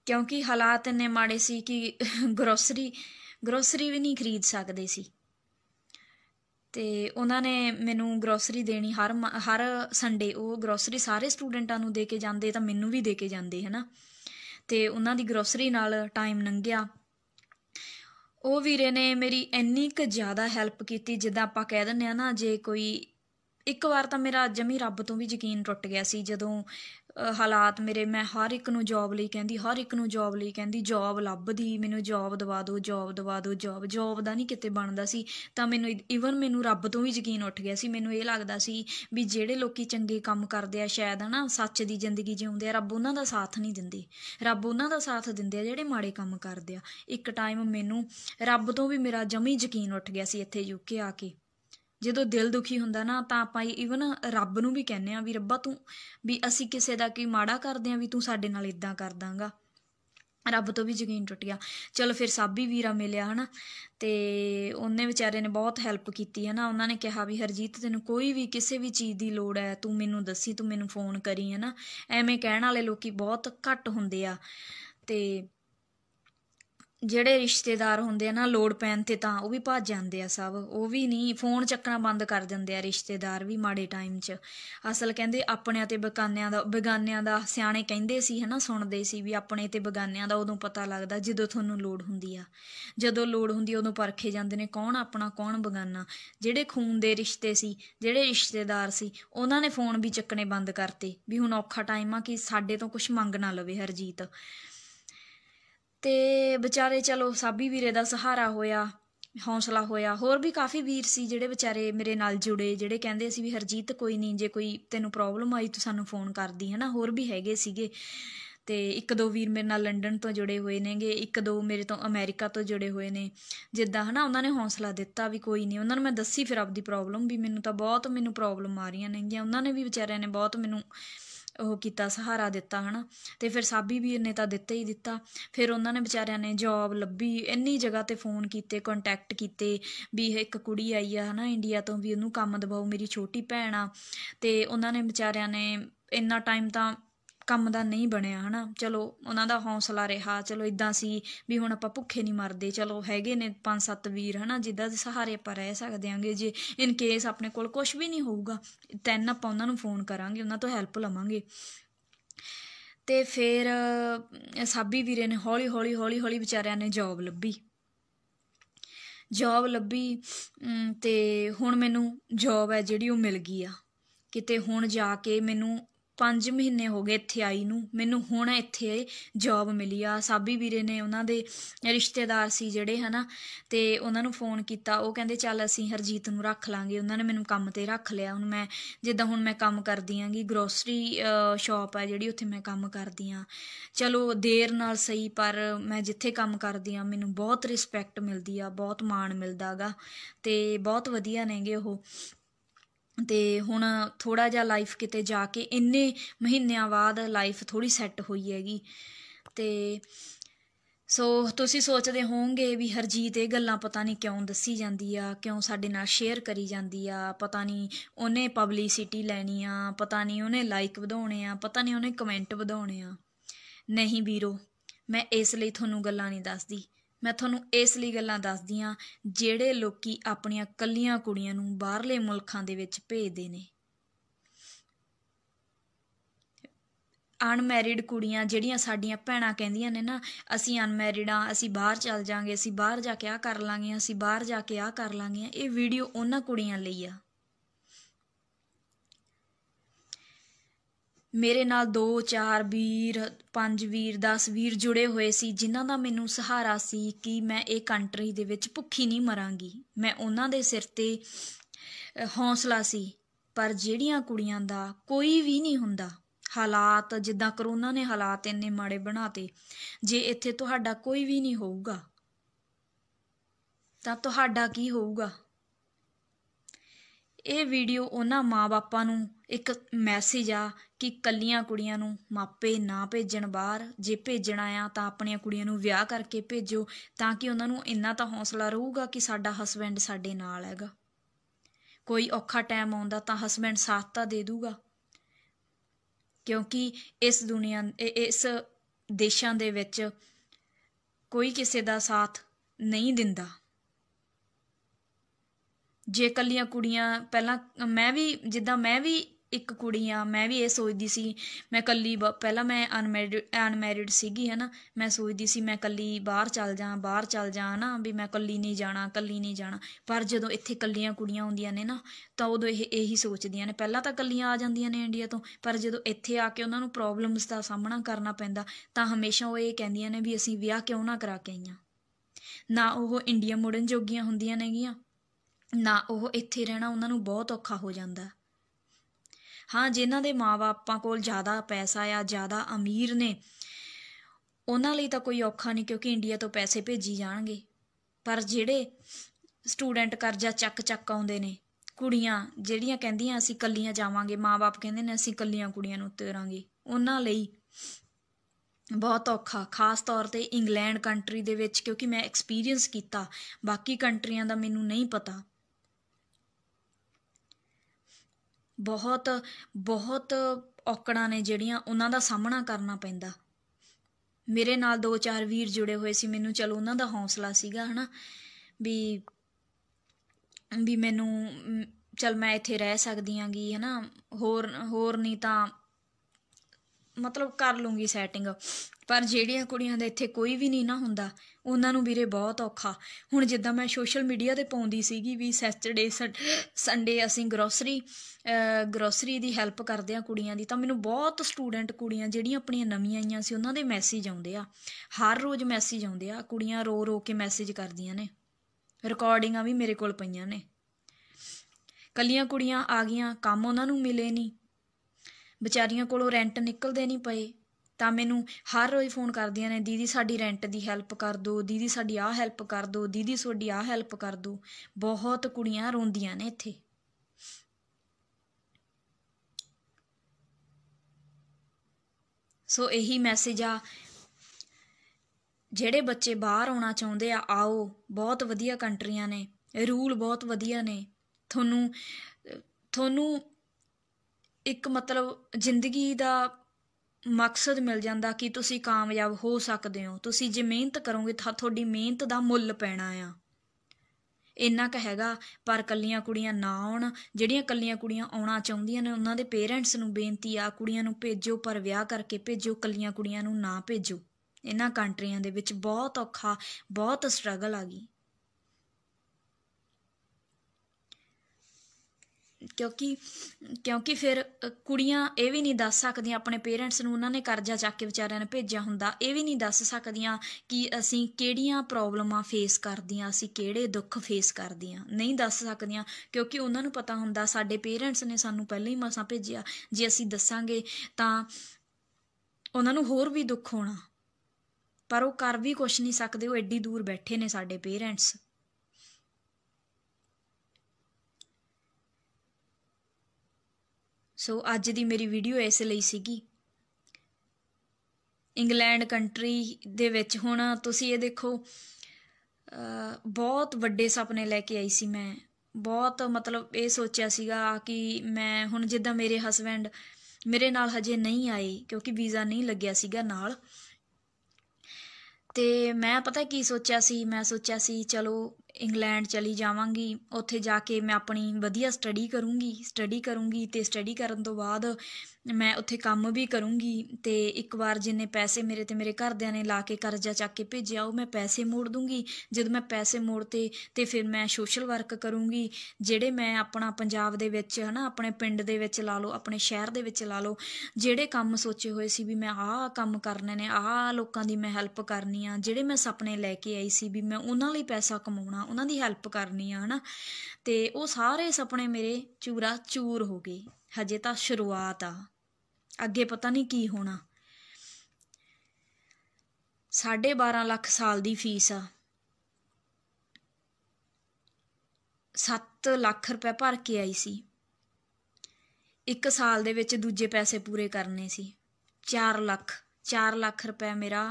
ਕਿਉਂਕਿ ਹਾਲਾਤ ਇੰਨੇ ਮਾੜੇ ਸੀ ਕਿ ਗਰੋਸਰੀ ਗਰੋਸਰੀ ਵੀ ਨਹੀਂ ਖਰੀਦ ਸਕਦੇ ਸੀ ਤੇ ਉਹਨਾਂ ਨੇ ਮੈਨੂੰ ਗਰੋਸਰੀ ਦੇਣੀ ਹਰ ਹਰ ਸੰਡੇ ਉਹ ਗਰੋਸਰੀ ਸਾਰੇ ਸਟੂਡੈਂਟਾਂ ਨੂੰ ਦੇ ਕੇ ਜਾਂਦੇ ਤਾਂ ਮੈਨੂੰ ਵੀ ਦੇ ਕੇ ਜਾਂਦੇ ਹਨਾ ਤੇ ਉਹਨਾਂ ਦੀ ਗਰੋਸਰੀ ਨਾਲ ਟਾਈਮ ਲੰਘਿਆ ਉਹ ਵੀਰੇ ਨੇ ਮੇਰੀ ਇੰਨੀ ਕੁ ਜ਼ਿਆਦਾ ਹੈਲਪ ਕੀਤੀ ਜਿੱਦਾਂ ਆਪਾਂ ਕਹਿ ਦਿੰਨੇ ਆ ਨਾ ਜੇ ਕੋਈ ਇੱਕ ਵਾਰ ਤਾਂ ਮੇਰਾ ਜਮੀ ਰੱਬ ਤੋਂ ਵੀ ਯਕੀਨ ਟੁੱਟ ਗਿਆ ਸੀ ਜਦੋਂ ਹਾਲਾਤ ਮੇਰੇ ਮੈਂ ਹਰ ਇੱਕ ਨੂੰ ਜੌਬ ਲਈ ਕਹਿੰਦੀ ਹਰ ਇੱਕ ਨੂੰ ਜੌਬ ਲਈ ਕਹਿੰਦੀ ਜੌਬ ਲੱਭਦੀ ਮੈਨੂੰ ਜੌਬ ਦਵਾ ਦਿਓ ਜੌਬ ਦਵਾ ਦਿਓ ਜੌਬ ਜੌਬ ਦਾ ਨਹੀਂ ਕਿਤੇ ਬਣਦਾ ਸੀ ਤਾਂ ਮੈਨੂੰ ਇਵਨ ਮੈਨੂੰ ਰੱਬ ਤੋਂ ਵੀ ਯਕੀਨ ਉੱਠ ਗਿਆ ਸੀ ਮੈਨੂੰ ਇਹ ਲੱਗਦਾ ਸੀ ਵੀ ਜਿਹੜੇ ਲੋਕੀ ਚੰਗੇ ਕੰਮ ਕਰਦੇ ਆ ਸ਼ਾਇਦ ਹਨਾ ਸੱਚ ਦੀ ਜ਼ਿੰਦਗੀ ਜਿਉਂਦੇ ਆ ਰੱਬ ਉਹਨਾਂ ਦਾ ਸਾਥ ਨਹੀਂ ਦਿੰਦੇ ਰੱਬ ਉਹਨਾਂ ਦਾ ਸਾਥ ਦਿੰਦੇ ਆ ਜਿਹੜੇ ਮਾੜੇ ਕੰਮ ਕਰਦੇ ਆ ਇੱਕ ਟਾਈਮ ਮੈਨੂੰ ਰੱਬ ਤੋਂ ਵੀ ਮੇਰਾ ਜਮੀ ਯਕੀਨ ਉੱਠ ਗਿਆ ਸੀ ਇੱਥੇ ਯੂਕੇ ਆ ਕੇ ਜਦੋਂ ਦਿਲ ਦੁਖੀ ਹੁੰਦਾ ਨਾ ਤਾਂ ਆਪਾਂ ਈਵਨ ਰੱਬ ਨੂੰ ਵੀ ਕਹਿੰਨੇ ਆ ਵੀ ਰੱਬਾ ਤੂੰ ਵੀ ਅਸੀਂ ਕਿਸੇ ਦਾ ਕੀ ਮਾੜਾ ਕਰਦੇ ਆ ਵੀ ਤੂੰ ਸਾਡੇ ਨਾਲ ਇਦਾਂ ਕਰਦਾਂਗਾ ਰੱਬ ਤੋਂ ਵੀ ਯਕੀਨ ਟੁੱਟ ਗਿਆ ਚਲੋ ਫਿਰ ਸਾਬੀ ਵੀਰਾ ਮਿਲਿਆ ਹਨਾ ਤੇ ਉਹਨੇ ਵਿਚਾਰੇ ਨੇ ਬਹੁਤ ਹੈਲਪ ਕੀਤੀ ਹਨਾ ਉਹਨਾਂ ਨੇ ਕਿਹਾ ਵੀ ਹਰਜੀਤ ਤੈਨੂੰ ਕੋਈ ਵੀ ਕਿਸੇ ਵੀ ਚੀਜ਼ ਦੀ ਲੋੜ ਹੈ ਤੂੰ ਮੈਨੂੰ ਦੱਸੀ ਤੂੰ ਮੈਨੂੰ ਫੋਨ ਕਰੀ ਹਨਾ ਐਵੇਂ ਕਹਿਣ ਵਾਲੇ ਲੋਕੀ ਬਹੁਤ ਘੱਟ ਹੁੰਦੇ ਆ ਤੇ ਜਿਹੜੇ ਰਿਸ਼ਤੇਦਾਰ ਹੁੰਦੇ ਆ ਨਾ ਲੋੜ ਪੈਣ ਤੇ ਤਾਂ ਉਹ ਵੀ ਭੱਜ ਜਾਂਦੇ ਆ ਸਭ ਉਹ ਵੀ ਨਹੀਂ ਫੋਨ ਚੱਕਣਾ ਬੰਦ ਕਰ ਦਿੰਦੇ ਆ ਰਿਸ਼ਤੇਦਾਰ ਵੀ ਮਾੜੇ ਟਾਈਮ 'ਚ ਅਸਲ ਕਹਿੰਦੇ ਆਪਣਿਆਂ ਤੇ ਬਗਾਨਿਆਂ ਦਾ ਬਗਾਨਿਆਂ ਦਾ ਸਿਆਣੇ ਕਹਿੰਦੇ ਸੀ ਹਨਾ ਸੁਣਦੇ ਸੀ ਵੀ ਆਪਣੇ ਤੇ ਬਗਾਨਿਆਂ ਦਾ ਉਦੋਂ ਪਤਾ ਲੱਗਦਾ ਜਦੋਂ ਤੁਹਾਨੂੰ ਲੋੜ ਹੁੰਦੀ ਆ ਜਦੋਂ ਲੋੜ ਹੁੰਦੀ ਉਦੋਂ ਪਰਖੇ ਜਾਂਦੇ ਨੇ ਕੌਣ ਆਪਣਾ ਕੌਣ ਬਗਾਨਾ ਜਿਹੜੇ ਖੂਨ ਦੇ ਰਿਸ਼ਤੇ ਸੀ ਜਿਹੜੇ ਰਿਸ਼ਤੇਦਾਰ ਸੀ ਉਹਨਾਂ ਨੇ ਫੋਨ ਵੀ ਚੱਕਣੇ ਬੰਦ ਕਰਤੇ ਵੀ ਹੁਣ ਔਖਾ ਟਾਈਮ ਆ ਕਿ ਸਾਡੇ ਤੋਂ ਕੁਝ ਮੰਗ ਨਾ ਲਵੇ ਹਰਜੀਤ ਤੇ ਵਿਚਾਰੇ ਚਲੋ ਸਾਬੀ ਵੀਰੇ ਦਾ ਸਹਾਰਾ ਹੋਇਆ ਹੌਸਲਾ ਹੋਇਆ ਹੋਰ ਵੀ ਕਾਫੀ ਵੀਰ ਸੀ ਜਿਹੜੇ ਵਿਚਾਰੇ ਮੇਰੇ ਨਾਲ ਜੁੜੇ ਜਿਹੜੇ ਕਹਿੰਦੇ ਸੀ ਵੀ ਹਰਜੀਤ ਕੋਈ ਨਹੀਂ ਜੇ ਕੋਈ ਤੈਨੂੰ ਪ੍ਰੋਬਲਮ ਆਈ ਤੂੰ ਸਾਨੂੰ ਫੋਨ ਕਰਦੀ ਹੈ ਨਾ ਹੋਰ ਵੀ ਹੈਗੇ ਸੀਗੇ ਤੇ ਇੱਕ ਦੋ ਵੀਰ ਮੇਰੇ ਨਾਲ ਲੰਡਨ ਤੋਂ ਜੁੜੇ ਹੋਏ ਨੇਗੇ ਇੱਕ ਦੋ ਮੇਰੇ ਤੋਂ ਅਮਰੀਕਾ ਤੋਂ ਜੁੜੇ ਹੋਏ ਨੇ ਜਿੱਦਾਂ ਹਨਾ ਉਹਨਾਂ ਨੇ ਹੌਸਲਾ ਦਿੱਤਾ ਵੀ ਕੋਈ ਨਹੀਂ ਉਹਨਾਂ ਨੂੰ ਮੈਂ ਦੱਸੀ ਫਿਰ ਆਪਦੀ ਪ੍ਰੋਬਲਮ ਵੀ ਮੈਨੂੰ ਤਾਂ ਬਹੁਤ ਮੈਨੂੰ ਪ੍ਰੋਬਲਮ ਆ ਰਹੀਆਂ ਨੇਗੀਆਂ ਉਹਨਾਂ ਨੇ ਵੀ ਵਿਚਾਰਿਆਂ ਨੇ ਬਹੁਤ ਮੈਨੂੰ ਉਹ ਕੀਤਾ ਸਹਾਰਾ ਦਿੱਤਾ ਹਨਾ ਤੇ ਫਿਰ ਸਾਬੀ ਵੀਰ ਨੇ ਤਾਂ ਦਿੱਤਾ ਹੀ ਦਿੱਤਾ ਫਿਰ ਉਹਨਾਂ ਨੇ ਵਿਚਾਰਿਆਂ ਨੇ ਜੌਬ ਲੱਭੀ ਇੰਨੀ ਜਗ੍ਹਾ ਤੇ ਫੋਨ ਕੀਤੇ ਕੰਟੈਕਟ ਕੀਤੇ ਵੀ ਇੱਕ ਕੁੜੀ ਆਈ ਆ ਹਨਾ ਇੰਡੀਆ ਤੋਂ ਵੀ ਉਹਨੂੰ ਕੰਮ ਦਿਵਾਓ ਮੇਰੀ ਛੋਟੀ ਭੈਣ ਆ ਤੇ ਉਹਨਾਂ ਨੇ ਵਿਚਾਰਿਆਂ ਨੇ ਇੰਨਾ ਟਾਈਮ ਤਾਂ ਕੰਮ ਦਾ ਨਹੀਂ ਬਣਿਆ ਹਨਾ ਚਲੋ ਉਹਨਾਂ ਦਾ ਹੌਸਲਾ ਰਿਹਾ ਚਲੋ ਇਦਾਂ ਸੀ ਵੀ ਹੁਣ ਆਪਾਂ ਭੁੱਖੇ ਨਹੀਂ ਮਰਦੇ ਚਲੋ ਹੈਗੇ ਨੇ ਪੰਜ ਸੱਤ ਵੀਰ ਹਨਾ ਜਿੱਦਾਂ ਦੇ ਸਹਾਰੇ ਆਪਾਂ ਰਹਿ ਸਕਦੇ ਆਂਗੇ ਜੇ ਇਨ ਕੇਸ ਆਪਣੇ ਕੋਲ ਕੁਝ ਵੀ ਨਹੀਂ ਹੋਊਗਾ ਤੈਨ ਆਪਾਂ ਉਹਨਾਂ ਨੂੰ ਫੋਨ ਕਰਾਂਗੇ ਉਹਨਾਂ ਤੋਂ ਹੈਲਪ ਲਵਾਂਗੇ ਤੇ ਫਿਰ ਸਾਬੀ ਵੀਰੇ ਨੇ ਹੌਲੀ ਹੌਲੀ ਹੌਲੀ ਹੌਲੀ ਵਿਚਾਰਿਆਂ ਨੇ ਜੌਬ ਲੱਭੀ ਜੌਬ ਲੱਭੀ ਤੇ ਹੁਣ ਮੈਨੂੰ ਜੌਬ ਹੈ ਜਿਹੜੀ ਉਹ ਮਿਲ ਗਈ ਆ ਕਿਤੇ ਹੁਣ ਜਾ ਕੇ ਮੈਨੂੰ ਪੰਜ ਮਹੀਨੇ ਹੋ ਗਏ ਇੱਥੇ ਆਈ ਨੂੰ ਮੈਨੂੰ ਹੁਣ ਇੱਥੇ ਜੌਬ ਮਿਲੀ ਆ ਸਾਬੀ ਵੀਰੇ ਨੇ ਉਹਨਾਂ ਦੇ ਰਿਸ਼ਤੇਦਾਰ ਸੀ ਜਿਹੜੇ ਹਨਾ ਤੇ ਉਹਨਾਂ ਨੂੰ ਫੋਨ ਕੀਤਾ ਉਹ ਕਹਿੰਦੇ ਚੱਲ ਅਸੀਂ ਹਰਜੀਤ ਨੂੰ ਰੱਖ ਲਾਂਗੇ ਉਹਨਾਂ ਨੇ ਮੈਨੂੰ ਕੰਮ ਤੇ ਰੱਖ ਲਿਆ ਹੁਣ ਮੈਂ ਜਿੱਦਾਂ ਹੁਣ ਮੈਂ ਕੰਮ ਕਰਦੀ ਆਂਗੀ ਗਰੋਸਰੀ ਸ਼ਾਪ ਆ ਜਿਹੜੀ ਉੱਥੇ ਮੈਂ ਕੰਮ ਕਰਦੀ ਆਂ ਚਲੋ ਦੇਰ ਨਾਲ ਸਹੀ ਪਰ ਮੈਂ ਜਿੱਥੇ ਕੰਮ ਕਰਦੀ ਆਂ ਮੈਨੂੰ ਬਹੁਤ ਰਿਸਪੈਕਟ ਮਿਲਦੀ ਆ ਬਹੁਤ ਮਾਣ ਮਿਲਦਾਗਾ ਤੇ ਬਹੁਤ ਵਧੀਆ ਨੇਗੇ ਉਹ ਤੇ ਹੁਣ ਥੋੜਾ ਜਿਹਾ ਲਾਈਫ ਕਿਤੇ ਜਾ ਕੇ ਇੰਨੇ ਮਹੀਨਿਆਂ ਬਾਅਦ ਲਾਈਫ ਥੋੜੀ ਸੈੱਟ ਹੋਈ ਹੈਗੀ ਤੇ ਸੋ ਤੁਸੀਂ ਸੋਚਦੇ ਹੋਵੋਗੇ ਵੀ ਹਰਜੀਤ ਇਹ ਗੱਲਾਂ ਪਤਾ ਨਹੀਂ ਕਿਉਂ ਦੱਸੀ ਜਾਂਦੀ ਆ ਕਿਉਂ ਸਾਡੇ ਨਾਲ ਸ਼ੇਅਰ ਕਰੀ ਜਾਂਦੀ ਆ ਪਤਾ ਨਹੀਂ ਉਹਨੇ ਪਬਲਿਸਿਟੀ ਲੈਣੀ ਆ ਪਤਾ ਨਹੀਂ ਉਹਨੇ ਲਾਈਕ ਵਧਾਉਣੇ ਆ ਪਤਾ ਨਹੀਂ ਉਹਨੇ ਕਮੈਂਟ ਵਧਾਉਣੇ ਆ ਨਹੀਂ ਵੀਰੋ ਮੈਂ ਇਸ ਲਈ ਤੁਹਾਨੂੰ ਗੱਲਾਂ ਨਹੀਂ ਦੱਸਦੀ ਮੈਂ ਤੁਹਾਨੂੰ ਇਸ ਲਈ ਗੱਲਾਂ ਦੱਸਦੀ ਆ ਜਿਹੜੇ ਲੋਕੀ ਆਪਣੀਆਂ ਕੱਲੀਆਂ ਕੁੜੀਆਂ ਨੂੰ ਬਾਹਰਲੇ ਮੁਲਕਾਂ ਦੇ ਵਿੱਚ ਭੇਜਦੇ ਨੇ ਅਨਮੈਰਿਡ ਕੁੜੀਆਂ ਜਿਹੜੀਆਂ ਸਾਡੀਆਂ ਭੈਣਾਂ ਕਹਿੰਦੀਆਂ ਨੇ ਨਾ ਅਸੀਂ ਅਨਮੈਰਿਡ ਆ ਅਸੀਂ ਬਾਹਰ ਚੱਲ ਜਾਾਂਗੇ ਅਸੀਂ ਬਾਹਰ ਜਾ ਕੇ ਆ ਕਰ ਲਾਂਗੇ ਅਸੀਂ ਬਾਹਰ ਜਾ ਕੇ ਆ ਕਰ ਲਾਂਗੇ ਇਹ ਵੀਡੀਓ ਉਹਨਾਂ ਕੁੜੀਆਂ ਲਈ ਆ ਮੇਰੇ ਨਾਲ 2 4 ਵੀਰ 5 ਵੀਰ 10 ਵੀਰ ਜੁੜੇ ਹੋਏ ਸੀ ਜਿਨ੍ਹਾਂ ਦਾ ਮੈਨੂੰ ਸਹਾਰਾ ਸੀ ਕਿ ਮੈਂ ਇਹ ਕੰਟਰੀ ਦੇ ਵਿੱਚ ਭੁੱਖੀ ਨਹੀਂ ਮਰਾਂਗੀ ਮੈਂ ਉਹਨਾਂ ਦੇ ਸਿਰ ਤੇ ਹੌਸਲਾ ਸੀ ਪਰ ਜਿਹੜੀਆਂ ਕੁੜੀਆਂ ਦਾ ਕੋਈ ਵੀ ਨਹੀਂ ਹੁੰਦਾ ਹਾਲਾਤ ਜਿੱਦਾਂ ਕਰੋਨਾ ਨੇ ਹਾਲਾਤ ਇੰਨੇ ਮਾੜੇ ਬਣਾਤੇ ਜੇ ਇੱਥੇ ਤੁਹਾਡਾ ਕੋਈ ਵੀ ਨਹੀਂ ਹੋਊਗਾ ਤਾਂ ਤੁਹਾਡਾ ਕੀ ਹੋਊਗਾ ਇਹ ਵੀਡੀਓ ਉਹਨਾਂ ਮਾਪਿਆਂ ਨੂੰ ਇੱਕ ਮੈਸੇਜ ਆ ਕਿ ਕੱਲੀਆਂ ਕੁੜੀਆਂ ਨੂੰ ਮਾਪੇ ਨਾ ਭੇਜਣ ਬਾਹਰ ਜੇ ਭੇਜਣਾ ਆ ਤਾਂ ਆਪਣੀਆਂ ਕੁੜੀਆਂ ਨੂੰ ਵਿਆਹ ਕਰਕੇ ਭੇਜੋ ਤਾਂ ਕਿ ਉਹਨਾਂ ਨੂੰ ਇੰਨਾ ਤਾਂ ਹੌਸਲਾ ਰਹੂਗਾ ਕਿ ਸਾਡਾ ਹਸਬੰਡ ਸਾਡੇ ਨਾਲ ਹੈਗਾ ਕੋਈ ਔਖਾ ਟਾਈਮ ਆਉਂਦਾ ਤਾਂ ਹਸਬੰਡ ਸਾਥ ਤਾਂ ਦੇ ਦੂਗਾ ਕਿਉਂਕਿ ਇਸ ਦੁਨੀਆ ਇਸ ਦੇਸ਼ਾਂ ਦੇ ਵਿੱਚ ਕੋਈ ਕਿਸੇ ਦਾ ਸਾਥ ਨਹੀਂ ਦਿੰਦਾ ਜੇ ਕੱਲੀਆਂ ਕੁੜੀਆਂ ਪਹਿਲਾਂ ਮੈਂ ਵੀ ਜਿੱਦਾਂ ਮੈਂ ਵੀ ਇੱਕ ਕੁੜੀ ਆ ਮੈਂ ਵੀ ਇਹ ਸੋਚਦੀ ਸੀ ਮੈਂ ਕੱਲੀ ਪਹਿਲਾਂ ਮੈਂ ਅਨਮੈਰਿਡ ਅਨਮੈਰਿਡ ਸੀਗੀ ਹਨਾ ਮੈਂ ਸੋਚਦੀ ਸੀ ਮੈਂ ਕੱਲੀ ਬਾਹਰ ਚੱਲ ਜਾ ਬਾਹਰ ਚੱਲ ਜਾ ਨਾ ਵੀ ਮੈਂ ਕੱਲੀ ਨਹੀਂ ਜਾਣਾ ਕੱਲੀ ਨਹੀਂ ਜਾਣਾ ਪਰ ਜਦੋਂ ਇੱਥੇ ਕੱਲੀਆਂ ਕੁੜੀਆਂ ਆਉਂਦੀਆਂ ਨੇ ਨਾ ਤਾਂ ਉਦੋਂ ਇਹ ਇਹੀ ਸੋਚਦੀਆਂ ਨੇ ਪਹਿਲਾਂ ਤਾਂ ਕੱਲੀਆਂ ਆ ਜਾਂਦੀਆਂ ਨੇ ਇੰਡੀਆ ਤੋਂ ਪਰ ਜਦੋਂ ਇੱਥੇ ਆ ਕੇ ਉਹਨਾਂ ਨੂੰ ਪ੍ਰੋਬਲਮਸ ਦਾ ਸਾਹਮਣਾ ਕਰਨਾ ਪੈਂਦਾ ਤਾਂ ਹਮੇਸ਼ਾ ਉਹ ਇਹ ਕਹਿੰਦੀਆਂ ਨੇ ਵੀ ਅਸੀਂ ਵਿਆਹ ਕਿਉਂ ਨਾ ਕਰਾ ਕੇ ਆਈਆਂ ਨਾ ਉਹ ਇੰਡੀਆ ਮੁੜਨ ਜੋਗੀਆਂ ਹੁੰਦੀਆਂ ਨੇਗੀਆਂ ਨਾ ਉਹ ਇੱਥੇ ਰਹਿਣਾ ਉਹਨਾਂ ਨੂੰ ਬਹੁਤ ਔਖਾ ਹੋ ਜਾਂਦਾ ਹਾਂ ਜਿਨ੍ਹਾਂ ਦੇ ਮਾਪੇ ਕੋਲ ਜ਼ਿਆਦਾ ਪੈਸਾ ਆ ਜ਼ਿਆਦਾ ਅਮੀਰ ਨੇ ਉਹਨਾਂ ਲਈ ਤਾਂ ਕੋਈ ਔਖਾ ਨਹੀਂ ਕਿਉਂਕਿ ਇੰਡੀਆ ਤੋਂ ਪੈਸੇ ਭੇਜੀ ਜਾਣਗੇ ਪਰ ਜਿਹੜੇ ਸਟੂਡੈਂਟ ਕਰਜ਼ਾ ਚੱਕ ਚੱਕ ਆਉਂਦੇ ਨੇ ਕੁੜੀਆਂ ਜਿਹੜੀਆਂ ਕਹਿੰਦੀਆਂ ਅਸੀਂ ਕੱਲੀਆਂ ਜਾਵਾਂਗੇ ਮਾਪੇ ਕਹਿੰਦੇ ਨੇ ਅਸੀਂ ਕੱਲੀਆਂ ਕੁੜੀਆਂ ਨੂੰ ਤੇਰਾਂਗੇ ਉਹਨਾਂ ਲਈ ਬਹੁਤ ਔਖਾ ਖਾਸ ਤੌਰ ਤੇ ਇੰਗਲੈਂਡ ਕੰਟਰੀ ਦੇ ਵਿੱਚ ਕਿਉਂਕਿ ਮੈਂ ਐਕਸਪੀਰੀਅੰਸ ਕੀਤਾ ਬਾਕੀ ਕੰਟਰੀਆਂ ਦਾ ਮੈਨੂੰ ਨਹੀਂ ਪਤਾ ਬਹੁਤ ਬਹੁਤ ਔਕੜਾਂ ਨੇ ਜਿਹੜੀਆਂ ਉਹਨਾਂ ਦਾ ਸਾਹਮਣਾ ਕਰਨਾ ਪੈਂਦਾ ਮੇਰੇ ਨਾਲ ਦੋ ਚਾਰ ਵੀਰ ਜੁੜੇ ਹੋਏ ਸੀ ਮੈਨੂੰ ਚਲੋ ਉਹਨਾਂ ਦਾ ਹੌਸਲਾ ਸੀਗਾ ਹਨਾ ਵੀ ਵੀ ਮੈਨੂੰ ਚਲ ਮੈਂ ਇੱਥੇ ਰਹਿ ਸਕਦੀ ਆਂਗੀ ਹਨਾ ਹੋਰ ਹੋਰ ਨਹੀਂ ਤਾਂ ਮਤਲਬ ਕਰ ਲੂੰਗੀ ਸੈਟਿੰਗ ਪਰ ਜਿਹੜੀਆਂ ਕੁੜੀਆਂ ਦਾ ਇੱਥੇ ਕੋਈ ਵੀ ਨਹੀਂ ਨਾ ਹੁੰਦਾ ਉਹਨਾਂ ਨੂੰ ਵੀਰੇ ਬਹੁਤ ਔਖਾ ਹੁਣ ਜਿੱਦਾਂ ਮੈਂ ਸੋਸ਼ਲ ਮੀਡੀਆ ਤੇ ਪਾਉਂਦੀ ਸੀਗੀ ਵੀ ਸੈਚਰਡੇ ਸੰਡੇ ਅਸੀਂ ਗਰੋਸਰੀ ਗਰੋਸਰੀ ਦੀ ਹੈਲਪ ਕਰਦੇ ਆ ਕੁੜੀਆਂ ਦੀ ਤਾਂ ਮੈਨੂੰ ਬਹੁਤ ਸਟੂਡੈਂਟ ਕੁੜੀਆਂ ਜਿਹੜੀਆਂ ਆਪਣੀਆਂ ਨਵੀਆਂ ਆਈਆਂ ਸੀ ਉਹਨਾਂ ਦੇ ਮੈਸੇਜ ਆਉਂਦੇ ਆ ਹਰ ਰੋਜ਼ ਮੈਸੇਜ ਆਉਂਦੇ ਆ ਕੁੜੀਆਂ ਰੋ ਰੋ ਕੇ ਮੈਸੇਜ ਕਰਦੀਆਂ ਨੇ ਰਿਕਾਰਡਿੰਗਾਂ ਵੀ ਮੇਰੇ ਕੋਲ ਪਈਆਂ ਨੇ ਕੱਲੀਆਂ ਕੁੜੀਆਂ ਆ ਗਈਆਂ ਕੰਮ ਉਹਨਾਂ ਨੂੰ ਮਿਲੇ ਨਹੀਂ ਵਿਚਾਰੀਆਂ ਕੋਲੋਂ ਰੈਂਟ ਨਿਕਲਦੇ ਨਹੀਂ ਪਏ ਤਾਂ ਮੈਨੂੰ ਹਰ ਰੋਜ਼ ਫੋਨ ਕਰਦੀਆਂ ਨੇ ਦੀਦੀ ਸਾਡੀ ਰੈਂਟ ਦੀ ਹੈਲਪ ਕਰ ਦਿਓ ਦੀਦੀ ਸਾਡੀ ਆਹ ਹੈਲਪ ਕਰ ਦਿਓ ਦੀਦੀ ਤੁਹਾਡੀ ਆਹ ਹੈਲਪ ਕਰ ਦਿਓ ਬਹੁਤ ਕੁੜੀਆਂ ਰੋਂਦੀਆਂ ਨੇ ਇੱਥੇ ਸੋ ਇਹੀ ਮੈਸੇਜ ਆ ਜਿਹੜੇ ਬੱਚੇ ਬਾਹਰ ਆਉਣਾ ਚਾਹੁੰਦੇ ਆ ਆਓ ਬਹੁਤ ਵਧੀਆ ਕੰਟਰੀਆਂ ਨੇ ਰੂਲ ਬਹੁਤ ਵਧੀਆ ਨੇ ਤੁਹਾਨੂੰ ਤੁਹਾਨੂੰ ਇੱਕ ਮਤਲਬ ਜ਼ਿੰਦਗੀ ਦਾ ਮਕਸਦ ਮਿਲ ਜਾਂਦਾ ਕਿ ਤੁਸੀਂ ਕਾਮਯਾਬ ਹੋ ਸਕਦੇ ਹੋ ਤੁਸੀਂ ਜੇ ਮਿਹਨਤ ਕਰੋਗੇ ਤਾਂ ਤੁਹਾਡੀ ਮਿਹਨਤ ਦਾ ਮੁੱਲ ਪੈਣਾ ਆ ਇੰਨਾ ਕ ਹੈਗਾ ਪਰ ਕੱਲੀਆਂ ਕੁੜੀਆਂ ਨਾ ਆਉਣ ਜਿਹੜੀਆਂ ਕੱਲੀਆਂ ਕੁੜੀਆਂ ਆਉਣਾ ਚਾਹੁੰਦੀਆਂ ਨੇ ਉਹਨਾਂ ਦੇ ਪੇਰੈਂਟਸ ਨੂੰ ਬੇਨਤੀ ਆ ਕੁੜੀਆਂ ਨੂੰ ਭੇਜੋ ਪਰ ਵਿਆਹ ਕਰਕੇ ਭੇਜੋ ਕੱਲੀਆਂ ਕੁੜੀਆਂ ਨੂੰ ਨਾ ਭੇਜੋ ਇਹਨਾਂ ਕੰਟਰੀਆਂ ਦੇ ਵਿੱਚ ਬਹੁਤ ਔਖਾ ਬਹੁਤ ਸਟਰਗਲ ਆ ਗਈ ਕਿਉਂਕਿ ਕਿਉਂਕਿ ਫਿਰ ਕੁੜੀਆਂ ਇਹ ਵੀ ਨਹੀਂ ਦੱਸ ਸਕਦੀਆਂ ਆਪਣੇ ਪੇਰੈਂਟਸ ਨੂੰ ਉਹਨਾਂ ਨੇ ਕਰਜ਼ਾ ਚੱਕ ਕੇ ਵਿਚਾਰਿਆਂ ਨੇ ਭੇਜਿਆ ਹੁੰਦਾ ਇਹ ਵੀ ਨਹੀਂ ਦੱਸ ਸਕਦੀਆਂ ਕਿ ਅਸੀਂ ਕਿਹੜੀਆਂ ਪ੍ਰੋਬਲਮਾਂ ਫੇਸ ਕਰਦੀਆਂ ਅਸੀਂ ਕਿਹੜੇ ਦੁੱਖ ਫੇਸ ਕਰਦੀਆਂ ਨਹੀਂ ਦੱਸ ਸਕਦੀਆਂ ਕਿਉਂਕਿ ਉਹਨਾਂ ਨੂੰ ਪਤਾ ਹੁੰਦਾ ਸਾਡੇ ਪੇਰੈਂਟਸ ਨੇ ਸਾਨੂੰ ਪਹਿਲਾਂ ਹੀ ਮਸਾਂ ਭੇਜਿਆ ਜੇ ਅਸੀਂ ਦੱਸਾਂਗੇ ਤਾਂ ਉਹਨਾਂ ਨੂੰ ਹੋਰ ਵੀ ਦੁੱਖ ਹੋਣਾ ਪਰ ਉਹ ਕਰ ਵੀ ਕੁਝ ਨਹੀਂ ਸਕਦੇ ਉਹ ਐਡੀ ਦੂਰ ਬੈਠੇ ਨੇ ਸਾਡੇ ਪੇਰੈਂਟਸ ਸੋ ਅੱਜ ਦੀ ਮੇਰੀ ਵੀਡੀਓ ਇਸ ਲਈ ਸੀਗੀ ਇੰਗਲੈਂਡ ਕੰਟਰੀ ਦੇ ਵਿੱਚ ਹੁਣ ਤੁਸੀਂ ਇਹ ਦੇਖੋ ਬਹੁਤ ਵੱਡੇ ਸੁਪਨੇ ਲੈ ਕੇ ਆਈ ਸੀ ਮੈਂ ਬਹੁਤ ਮਤਲਬ ਇਹ ਸੋਚਿਆ ਸੀਗਾ ਕਿ ਮੈਂ ਹੁਣ ਜਿੱਦਾਂ ਮੇਰੇ ਹਸਬੰਡ ਮੇਰੇ ਨਾਲ ਹਜੇ ਨਹੀਂ ਆਏ ਕਿਉਂਕਿ ਵੀਜ਼ਾ ਨਹੀਂ ਲੱਗਿਆ ਸੀਗਾ ਨਾਲ ਤੇ ਮੈਂ ਪਤਾ ਕੀ ਸੋਚਿਆ ਸੀ ਮੈਂ ਸੋਚਿਆ ਸੀ ਚਲੋ ਇੰਗਲੈਂਡ ਚਲੀ ਜਾਵਾਂਗੀ ਉੱਥੇ ਜਾ ਕੇ ਮੈਂ ਆਪਣੀ ਵਧੀਆ ਸਟੱਡੀ ਕਰੂੰਗੀ ਸਟੱਡੀ ਕਰੂੰਗੀ ਅਤੇ ਸਟੱਡੀ ਕਰਨ ਤੋਂ ਬਾਅਦ ਮੈਂ ਉੱਥੇ ਕੰਮ ਵੀ ਕਰੂੰਗੀ ਤੇ ਇੱਕ ਵਾਰ ਜਿੰਨੇ ਪੈਸੇ ਮੇਰੇ ਤੇ ਮੇਰੇ ਘਰਦਿਆਂ ਨੇ ਲਾ ਕੇ ਕਰਜ਼ਾ ਚੱਕ ਕੇ ਭੇਜਿਆ ਉਹ ਮੈਂ ਪੈਸੇ ਮੋੜ ਦੂੰਗੀ ਜਦੋਂ ਮੈਂ ਪੈਸੇ ਮੋੜਤੇ ਤੇ ਫਿਰ ਮੈਂ ਸੋਸ਼ਲ ਵਰਕ ਕਰੂੰਗੀ ਜਿਹੜੇ ਮੈਂ ਆਪਣਾ ਪੰਜਾਬ ਦੇ ਵਿੱਚ ਹਨਾ ਆਪਣੇ ਪਿੰਡ ਦੇ ਵਿੱਚ ਲਾ ਲਓ ਆਪਣੇ ਸ਼ਹਿਰ ਦੇ ਵਿੱਚ ਲਾ ਲਓ ਜਿਹੜੇ ਕੰਮ ਸੋਚੇ ਹੋਏ ਸੀ ਵੀ ਮੈਂ ਆਹ ਕੰਮ ਕਰਨੇ ਨੇ ਆਹ ਲੋਕਾਂ ਦੀ ਮੈਂ ਹੈਲਪ ਕਰਨੀ ਆ ਜਿਹੜੇ ਮੈਂ ਸੁਪਨੇ ਲੈ ਕੇ ਆਈ ਸੀ ਵੀ ਮੈਂ ਉਹਨਾਂ ਲਈ ਪੈਸਾ ਕਮਾਉਣਾ ਉਹਨਾਂ ਦੀ ਹੈਲਪ ਕਰਨੀ ਆ ਹਨਾ ਤੇ ਉਹ ਸਾਰੇ ਸੁਪਨੇ ਮੇਰੇ ਚੂਰਾ ਚੂਰ ਹੋ ਗਏ ਹਜੇ ਤਾਂ ਸ਼ੁਰੂਆਤ ਆ ਅੱਗੇ ਪਤਾ ਨਹੀਂ ਕੀ ਹੋਣਾ 12.5 ਲੱਖ ਸਾਲ ਦੀ ਫੀਸ ਆ 7 ਲੱਖ ਰੁਪਏ ਭਰ ਕੇ ਆਈ ਸੀ ਇੱਕ ਸਾਲ ਦੇ ਵਿੱਚ ਦੂਜੇ ਪੈਸੇ ਪੂਰੇ ਕਰਨੇ ਸੀ 4 ਲੱਖ 4 ਲੱਖ ਰੁਪਏ ਮੇਰਾ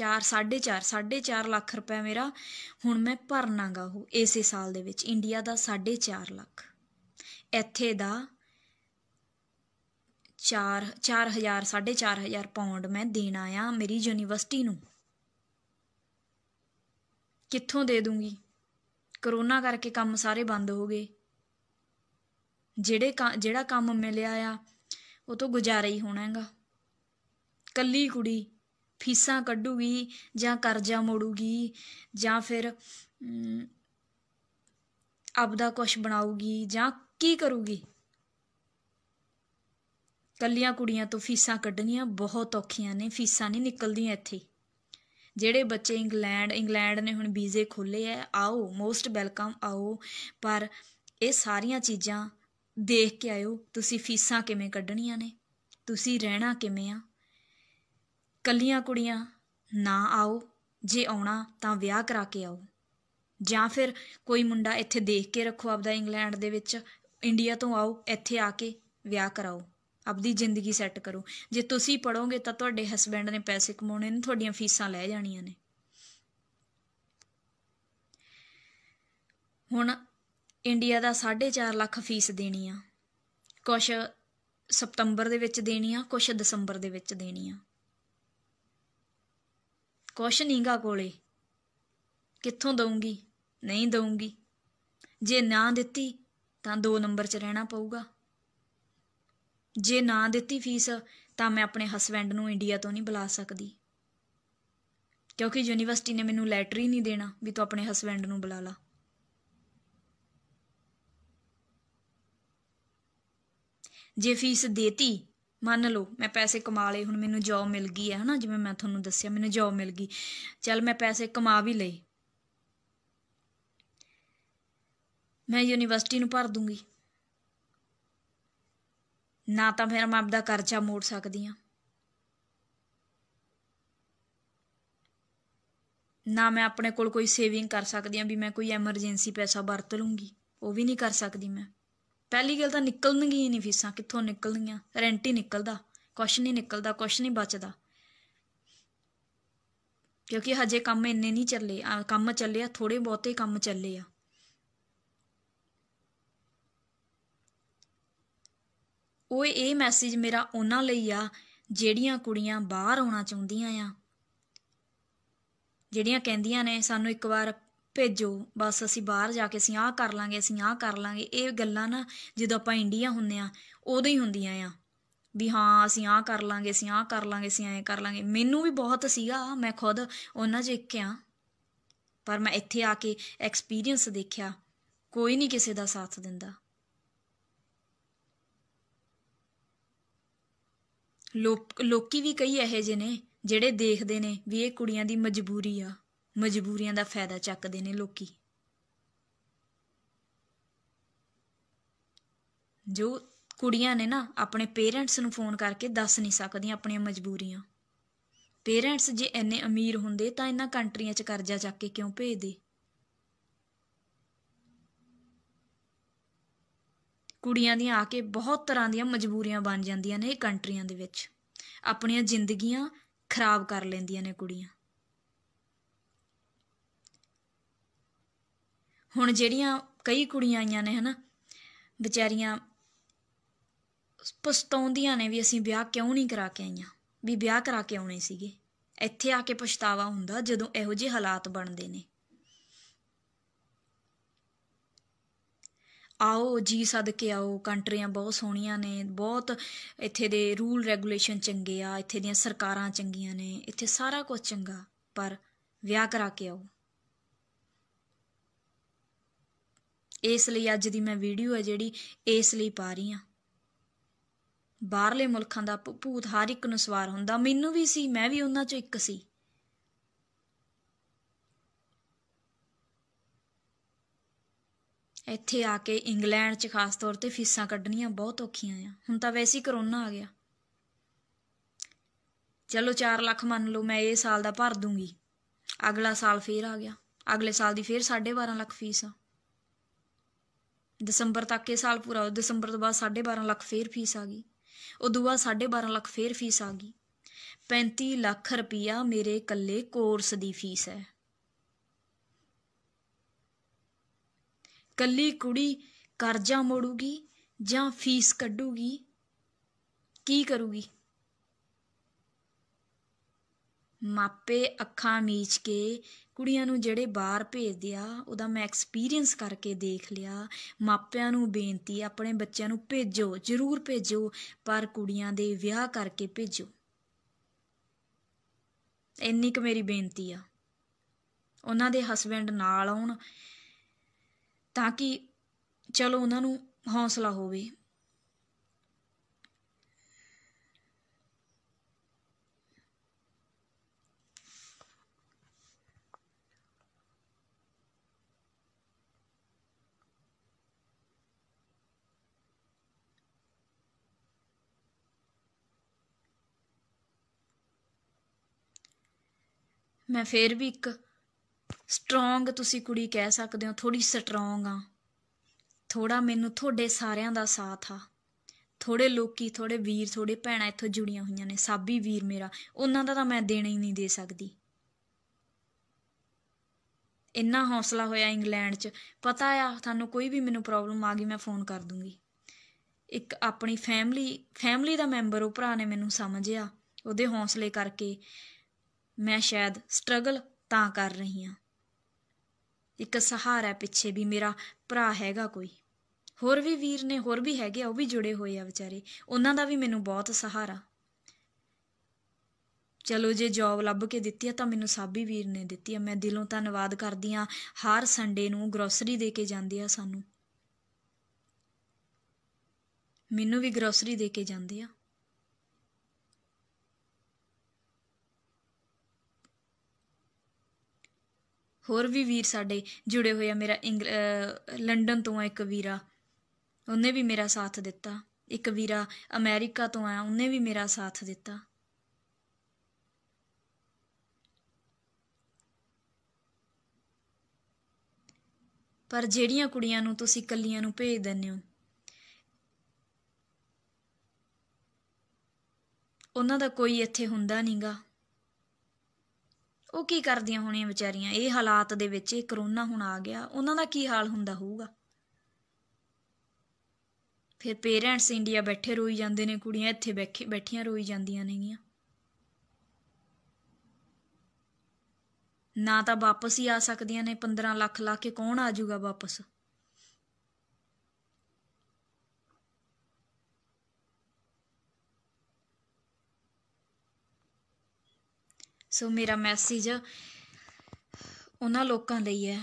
4 4.5 4.5 ਲੱਖ ਰੁਪਏ ਮੇਰਾ ਹੁਣ ਮੈਂ ਭਰਨਾਗਾ ਉਹ ਇਸੇ ਸਾਲ ਦੇ ਵਿੱਚ ਇੰਡੀਆ ਦਾ 4.5 ਲੱਖ ਇੱਥੇ ਦਾ 4 4000 4500 ਪਾਉਂਡ ਮੈਂ ਦੇਣਾ ਆ ਮੇਰੀ ਯੂਨੀਵਰਸਿਟੀ ਨੂੰ ਕਿੱਥੋਂ ਦੇ ਦੂੰਗੀ ਕਰੋਨਾ ਕਰਕੇ ਕੰਮ ਸਾਰੇ ਬੰਦ ਹੋ ਗਏ ਜਿਹੜੇ ਜਿਹੜਾ ਕੰਮ ਮਿਲਿਆ ਆ ਉਹ ਤੋਂ ਗੁਜ਼ਾਰਾ ਹੀ ਹੋਣਾਗਾ ਕੱਲੀ ਕੁੜੀ ਫੀਸਾਂ ਕੱਢੂਗੀ ਜਾਂ ਕਰਜ਼ਾ ਮੋੜੂਗੀ ਜਾਂ ਫਿਰ ਆਪਦਾ ਕੁਝ ਬਣਾਉਗੀ ਜਾਂ ਕੀ ਕਰੂਗੀ ਕੱਲੀਆਂ ਕੁੜੀਆਂ ਤੋਂ ਫੀਸਾਂ ਕੱਢਣੀਆਂ ਬਹੁਤ ਔਖੀਆਂ ਨੇ ਫੀਸਾਂ ਨਹੀਂ ਨਿਕਲਦੀਆਂ ਇੱਥੇ ਜਿਹੜੇ ਬੱਚੇ ਇੰਗਲੈਂਡ ਇੰਗਲੈਂਡ ਨੇ ਹੁਣ ਵੀਜ਼ੇ ਖੋਲੇ ਐ ਆਓ ਮੋਸਟ ਵੈਲਕਮ ਆਓ ਪਰ ਇਹ ਸਾਰੀਆਂ ਚੀਜ਼ਾਂ ਦੇਖ ਕੇ ਆਇਓ ਤੁਸੀਂ ਫੀਸਾਂ ਕਿਵੇਂ ਕੱਢਣੀਆਂ ਨੇ ਤੁਸੀਂ ਰਹਿਣਾ ਕਿਵੇਂ ਆ ਕੱਲੀਆਂ ਕੁੜੀਆਂ ਨਾ ਆਓ ਜੇ ਆਉਣਾ ਤਾਂ ਵਿਆਹ ਕਰਾ ਕੇ ਆਓ ਜਾਂ ਫਿਰ ਕੋਈ ਮੁੰਡਾ ਇੱਥੇ ਦੇਖ ਕੇ ਰੱਖੋ ਆਪਦਾ ਇੰਗਲੈਂਡ ਦੇ ਵਿੱਚ ਇੰਡੀਆ ਤੋਂ ਆਓ ਇੱਥੇ ਆ ਕੇ ਵਿਆਹ ਕਰਾਓ ਆਪਦੀ ਜ਼ਿੰਦਗੀ ਸੈੱਟ ਕਰੋ ਜੇ ਤੁਸੀਂ ਪੜੋਗੇ ਤਾਂ ਤੁਹਾਡੇ ਹਸਬੰਡ ਨੇ ਪੈਸੇ ਕਮਾਉਣੇ ਨੇ ਤੁਹਾਡੀਆਂ ਫੀਸਾਂ ਲੈ ਜਾਣੀਆਂ ਨੇ ਹੁਣ ਇੰਡੀਆ ਦਾ 4.5 ਲੱਖ ਫੀਸ ਦੇਣੀ ਆ ਕੁਝ ਸਤੰਬਰ ਦੇ ਵਿੱਚ ਦੇਣੀ ਆ ਕੁਝ ਦਸੰਬਰ ਦੇ ਵਿੱਚ ਦੇਣੀ ਆ ਕੁਛ ਨੀਂਗਾ ਕੋਲੇ ਕਿੱਥੋਂ ਦਊਂਗੀ ਨਹੀਂ ਦਊਂਗੀ ਜੇ ਨਾ ਦਿੱਤੀ ਤਾਂ 2 ਨੰਬਰ 'ਚ ਰਹਿਣਾ ਪਊਗਾ ਜੇ ਨਾ ਦਿੱਤੀ ਫੀਸ ਤਾਂ ਮੈਂ ਆਪਣੇ ਹਸਬੰਡ ਨੂੰ ਇੰਡੀਆ ਤੋਂ ਨਹੀਂ ਬੁਲਾ ਸਕਦੀ ਕਿਉਂਕਿ ਯੂਨੀਵਰਸਿਟੀ ਨੇ ਮੈਨੂੰ ਲੈਟਰ ਹੀ ਨਹੀਂ ਦੇਣਾ ਵੀ ਤੂੰ ਆਪਣੇ ਹਸਬੰਡ ਨੂੰ ਬੁਲਾ ਲਾ ਜੇ ਫੀਸ ਦੇਤੀ ਮੰਨ ਲਓ ਮੈਂ ਪੈਸੇ ਕਮਾ ਲਏ ਹੁਣ ਮੈਨੂੰ ਜੌਬ ਮਿਲ ਗਈ ਹੈ ਹਨਾ ਜਿਵੇਂ ਮੈਂ ਤੁਹਾਨੂੰ ਦੱਸਿਆ ਮੈਨੂੰ ਜੌਬ ਮਿਲ ਗਈ ਚਲ ਮੈਂ ਪੈਸੇ ਕਮਾ ਵੀ ਲਏ ਮੈਂ ਯੂਨੀਵਰਸਿਟੀ ਨੂੰ ਭਰ ਦੂੰਗੀ ਨਾ ਤਾਂ ਫਿਰ ਮੈਂ ਆਪਦਾ ਕਰਜ਼ਾ ਮੋੜ ਸਕਦੀ ਹਾਂ ਨਾ ਮੈਂ ਆਪਣੇ ਕੋਲ ਕੋਈ ਸੇਵਿੰਗ ਕਰ ਸਕਦੀ ਹਾਂ ਵੀ ਮੈਂ ਕੋਈ ਐਮਰਜੈਂਸੀ ਪੈਸਾ ਵਰਤ ਲੂੰਗੀ ਉਹ ਵੀ ਨਹੀਂ ਕਰ ਸਕਦੀ ਮੈਂ ਪਹਿਲੀ ਗੱਲ ਤਾਂ ਨਿਕਲਣਗੀਆਂ ਹੀ ਨਹੀਂ ਫੀਸਾਂ ਕਿੱਥੋਂ ਨਿਕਲਣੀਆਂ ਰੈਂਟ ਹੀ ਨਿਕਲਦਾ ਕੁਛ ਨਹੀਂ ਨਿਕਲਦਾ ਕੁਛ ਨਹੀਂ ਬਚਦਾ ਕਿਉਂਕਿ ਹਜੇ ਕੰਮ ਇੰਨੇ ਨਹੀਂ ਚੱਲੇ ਕੰਮ ਚੱਲੇ ਆ ਥੋੜੇ ਬਹੁਤੇ ਕੰਮ ਚੱਲੇ ਆ ਓਏ ਇਹ ਮੈਸੇਜ ਮੇਰਾ ਉਹਨਾਂ ਲਈ ਆ ਜਿਹੜੀਆਂ ਕੁੜੀਆਂ ਬਾਹਰ ਆਉਣਾ ਚਾਹੁੰਦੀਆਂ ਆ ਜਿਹੜੀਆਂ ਕਹਿੰਦੀਆਂ ਨੇ ਸਾਨੂੰ ਇੱਕ ਵਾਰ ਭੇਜੋ ਬਸ ਅਸੀਂ ਬਾਹਰ ਜਾ ਕੇ ਅਸੀਂ ਆਹ ਕਰ ਲਾਂਗੇ ਅਸੀਂ ਆਹ ਕਰ ਲਾਂਗੇ ਇਹ ਗੱਲਾਂ ਨਾ ਜਦੋਂ ਆਪਾਂ ਇੰਡੀਆ ਹੁੰਨੇ ਆ ਉਦੋਂ ਹੀ ਹੁੰਦੀਆਂ ਆ ਵੀ ਹਾਂ ਅਸੀਂ ਆਹ ਕਰ ਲਾਂਗੇ ਅਸੀਂ ਆਹ ਕਰ ਲਾਂਗੇ ਅਸੀਂ ਐਂ ਕਰ ਲਾਂਗੇ ਮੈਨੂੰ ਵੀ ਬਹੁਤ ਸੀਗਾ ਮੈਂ ਖੁਦ ਉਹਨਾਂ 'ਚ ਇੱਕ ਆ ਪਰ ਮੈਂ ਇੱਥੇ ਆ ਕੇ ਐਕਸਪੀਰੀਅੰਸ ਦੇਖਿਆ ਕੋਈ ਨਹੀਂ ਕਿਸੇ ਦਾ ਸਾਥ ਦਿੰਦਾ ਲੋਕ ਲੋਕੀ ਵੀ ਕਈ ਇਹੋ ਜਿਹੇ ਨੇ ਜਿਹੜੇ ਦੇਖਦੇ ਨੇ ਵੀ ਇਹ ਕੁੜੀਆਂ ਦੀ ਮਜਬੂਰੀ ਆ ਮਜਬੂਰੀਆਂ ਦਾ ਫਾਇਦਾ ਚੱਕਦੇ ਨੇ ਲੋਕੀ ਜੋ ਕੁੜੀਆਂ ਨੇ ਨਾ ਆਪਣੇ ਪੇਰੈਂਟਸ ਨੂੰ ਫੋਨ ਕਰਕੇ ਦੱਸ ਨਹੀਂ ਸਕਦੀਆਂ ਆਪਣੀਆਂ ਮਜਬੂਰੀਆਂ ਪੇਰੈਂਟਸ ਜੇ ਇੰਨੇ ਅਮੀਰ ਹੁੰਦੇ ਤਾਂ ਇਹਨਾਂ ਕੰਟਰੀਆਂ 'ਚ ਕਰਜ਼ਾ ਚੱਕ ਕੇ ਕਿਉਂ ਭੇਜਦੇ ਕੁੜੀਆਂ ਦੀਆਂ ਆ ਕੇ ਬਹੁਤ ਤਰ੍ਹਾਂ ਦੀਆਂ ਮਜਬੂਰੀਆਂ ਬਣ ਜਾਂਦੀਆਂ ਨੇ ਇਹ ਕੰਟਰੀਆਂ ਦੇ ਵਿੱਚ ਆਪਣੀਆਂ ਜ਼ਿੰਦਗੀਆਂ ਖਰਾਬ ਕਰ ਲੈਂਦੀਆਂ ਨੇ ਕੁੜੀਆਂ ਹੁਣ ਜਿਹੜੀਆਂ ਕਈ ਕੁੜੀਆਂ ਆਈਆਂ ਨੇ ਹਨਾ ਵਿਚਾਰੀਆਂ ਪਛਤਾਉਂਦੀਆਂ ਨੇ ਵੀ ਅਸੀਂ ਵਿਆਹ ਕਿਉਂ ਨਹੀਂ ਕਰਾ ਕੇ ਆਈਆਂ ਵੀ ਵਿਆਹ ਕਰਾ ਕੇ ਆਉਣੇ ਸੀਗੇ ਇੱਥੇ ਆ ਕੇ ਪਛਤਾਵਾ ਹੁੰਦਾ ਜਦੋਂ ਇਹੋ ਜਿਹੇ ਹਾਲਾਤ ਬਣਦੇ ਨੇ ਆਓ ਜੀ ਸਦਕੇ ਆਓ ਕੰਟਰੀਆਂ ਬਹੁਤ ਸੋਹਣੀਆਂ ਨੇ ਬਹੁਤ ਇੱਥੇ ਦੇ ਰੂਲ ਰੈਗੂਲੇਸ਼ਨ ਚੰਗੇ ਆ ਇੱਥੇ ਦੀਆਂ ਸਰਕਾਰਾਂ ਚੰਗੀਆਂ ਨੇ ਇੱਥੇ ਸਾਰਾ ਕੁਝ ਚੰਗਾ ਪਰ ਵਿਆਹ ਕਰਾ ਕੇ ਆਓ ਇਸ ਲਈ ਅੱਜ ਦੀ ਮੈਂ ਵੀਡੀਓ ਹੈ ਜਿਹੜੀ ਇਸ ਲਈ ਪਾ ਰਹੀ ਆ ਬਾਹਰਲੇ ਮੁਲਕਾਂ ਦਾ ਭੂਤ ਹਰ ਇੱਕ ਨੂੰ ਸਵਾਰ ਹੁੰਦਾ ਮੈਨੂੰ ਵੀ ਸੀ ਮੈਂ ਵੀ ਉਹਨਾਂ ਚੋਂ ਇੱਕ ਸੀ ਇੱਥੇ ਆ ਕੇ ਇੰਗਲੈਂਡ 'ਚ ਖਾਸ ਤੌਰ ਤੇ ਫੀਸਾਂ ਕੱਢਣੀਆਂ ਬਹੁਤ ਔਖੀਆਂ ਆ ਹੁਣ ਤਾਂ ਵੈਸੇ ਹੀ ਕਰੋਨਾ ਆ ਗਿਆ ਚਲੋ 4 ਲੱਖ ਮੰਨ ਲਓ ਮੈਂ ਇਹ ਸਾਲ ਦਾ ਭਰ ਦੂੰਗੀ ਅਗਲਾ ਸਾਲ ਫੇਰ ਆ ਗਿਆ ਅਗਲੇ ਸਾਲ ਦੀ ਫੇਰ 12.5 ਲੱਖ ਫੀਸ ਆ ਦਸੰਬਰ ਤੱਕ ਇਹ ਸਾਲ ਪੂਰਾ ਹੋ ਦਸੰਬਰ ਤੋਂ ਬਾਅਦ 12.5 ਲੱਖ ਫੇਰ ਫੀਸ ਆ ਗਈ ਉਦੋਂ ਬਾਅਦ 12.5 ਲੱਖ ਫੇਰ ਫੀਸ ਆ ਗਈ 35 ਲੱਖ ਰੁਪਇਆ ਮੇਰੇ ਇਕੱਲੇ ਕੋਰਸ ਦੀ ਫੀਸ ਹੈ ਕੱਲੀ ਕੁੜੀ ਕਰਜ਼ਾ ਮੋੜੂਗੀ ਜਾਂ ਫੀਸ ਕੱਢੂਗੀ ਕੀ ਕਰੂਗੀ ਮਾਪੇ ਅੱਖਾਂ ਮੀਚ ਕੇ ਕੁੜੀਆਂ ਨੂੰ ਜਿਹੜੇ ਬਾਹਰ ਭੇਜਦੇ ਆ ਉਹਦਾ ਮੈਂ ਐਕਸਪੀਰੀਅੰਸ ਕਰਕੇ ਦੇਖ ਲਿਆ ਮਾਪਿਆਂ ਨੂੰ ਬੇਨਤੀ ਆਪਣੇ ਬੱਚਿਆਂ ਨੂੰ ਭੇਜੋ ਜ਼ਰੂਰ ਭੇਜੋ ਪਰ ਕੁੜੀਆਂ ਦੇ ਵਿਆਹ ਕਰਕੇ ਭੇਜੋ ਇੰਨੀ ਕੁ ਮੇਰੀ ਬੇਨਤੀ ਆ ਉਹਨਾਂ ਦੇ ਹਸਬੰਡ ਨਾਲ ਆਉਣ ਤਾਂ ਕਿ ਚਲੋ ਉਹਨਾਂ ਨੂੰ ਹੌਸਲਾ ਹੋਵੇ ਮੈਂ ਫੇਰ ਵੀ ਇੱਕ ਸਟਰੋਂਗ ਤੁਸੀਂ ਕੁੜੀ ਕਹਿ ਸਕਦੇ ਹੋ ਥੋੜੀ ਸਟਰੋਂਗ ਆ ਥੋੜਾ ਮੈਨੂੰ ਤੁਹਾਡੇ ਸਾਰਿਆਂ ਦਾ ਸਾਥ ਆ ਥੋੜੇ ਲੋਕੀ ਥੋੜੇ ਵੀਰ ਥੋੜੇ ਭੈਣਾਂ ਇੱਥੋਂ ਜੁੜੀਆਂ ਹੋਈਆਂ ਨੇ ਸਾਬੀ ਵੀਰ ਮੇਰਾ ਉਹਨਾਂ ਦਾ ਤਾਂ ਮੈਂ ਦੇਣਾ ਹੀ ਨਹੀਂ ਦੇ ਸਕਦੀ ਇੰਨਾ ਹੌਸਲਾ ਹੋਇਆ ਇੰਗਲੈਂਡ 'ਚ ਪਤਾ ਆ ਤੁਹਾਨੂੰ ਕੋਈ ਵੀ ਮੈਨੂੰ ਪ੍ਰੋਬਲਮ ਆ ਗਈ ਮੈਂ ਫੋਨ ਕਰ ਦੂੰਗੀ ਇੱਕ ਆਪਣੀ ਫੈਮਿਲੀ ਫੈਮਿਲੀ ਦਾ ਮੈਂਬਰ ਉਹ ਭਰਾ ਨੇ ਮੈਨੂੰ ਸਮਝਿਆ ਉਹਦੇ ਹੌਸਲੇ ਕਰਕੇ ਮੈਂ ਸ਼ਾਇਦ ਸਟਰਗਲ ਤਾਂ ਕਰ ਰਹੀ ਹਾਂ ਇੱਕ ਸਹਾਰਾ ਪਿੱਛੇ ਵੀ ਮੇਰਾ ਭਰਾ ਹੈਗਾ ਕੋਈ ਹੋਰ ਵੀ ਵੀਰ ਨੇ ਹੋਰ ਵੀ ਹੈਗੇ ਉਹ ਵੀ ਜੁੜੇ ਹੋਏ ਆ ਵਿਚਾਰੇ ਉਹਨਾਂ ਦਾ ਵੀ ਮੈਨੂੰ ਬਹੁਤ ਸਹਾਰਾ ਚਲੋ ਜੇ ਜੌਬ ਲੱਭ ਕੇ ਦਿੱਤੀ ਆ ਤਾਂ ਮੈਨੂੰ ਸਾਬੀ ਵੀਰ ਨੇ ਦਿੱਤੀ ਆ ਮੈਂ ਦਿਲੋਂ ਧੰਨਵਾਦ ਕਰਦੀ ਆ ਹਰ ਸੰਡੇ ਨੂੰ ਗਰੋਸਰੀ ਦੇ ਕੇ ਜਾਂਦੇ ਆ ਸਾਨੂੰ ਮੈਨੂੰ ਵੀ ਗਰੋਸਰੀ ਦੇ ਕੇ ਜਾਂਦੇ ਆ ਹੋਰ ਵੀ ਵੀਰ ਸਾਡੇ ਜੁੜੇ ਹੋਏ ਆ ਮੇਰਾ ਲੰਡਨ ਤੋਂ ਆ ਇੱਕ ਵੀਰਾ ਉਹਨੇ ਵੀ ਮੇਰਾ ਸਾਥ ਦਿੱਤਾ ਇੱਕ ਵੀਰਾ ਅਮਰੀਕਾ ਤੋਂ ਆ ਉਹਨੇ ਵੀ ਮੇਰਾ ਸਾਥ ਦਿੱਤਾ ਪਰ ਜਿਹੜੀਆਂ ਕੁੜੀਆਂ ਨੂੰ ਤੁਸੀਂ ਕੱਲੀਆਂ ਨੂੰ ਭੇਜ ਦਿੰਦੇ ਹੋ ਉਹਨਾਂ ਦਾ ਕੋਈ ਇੱਥੇ ਹੁੰਦਾ ਨਹੀਂਗਾ ਉਹ ਕੀ ਕਰਦੀਆਂ ਹੋਣੀਆਂ ਵਿਚਾਰੀਆਂ ਇਹ ਹਾਲਾਤ ਦੇ ਵਿੱਚ ਇਹ ਕਰੋਨਾ ਹੁਣ ਆ ਗਿਆ ਉਹਨਾਂ ਦਾ ਕੀ ਹਾਲ ਹੁੰਦਾ ਹੋਊਗਾ ਫਿਰ ਪੇਰੈਂਟਸ ਇੰਡੀਆ ਬੈਠੇ ਰੋਈ ਜਾਂਦੇ ਨੇ ਕੁੜੀਆਂ ਇੱਥੇ ਬੈਠੀਆਂ ਰੋਈ ਜਾਂਦੀਆਂ ਨੇਗੀਆਂ ਨਾ ਤਾਂ ਵਾਪਸ ਹੀ ਆ ਸਕਦੀਆਂ ਨੇ 15 ਲੱਖ ਲਾ ਕੇ ਕੌਣ ਆ ਜਾਊਗਾ ਵਾਪਸ ਸੋ ਮੇਰਾ ਮੈਸੇਜ ਉਹਨਾਂ ਲੋਕਾਂ ਲਈ ਹੈ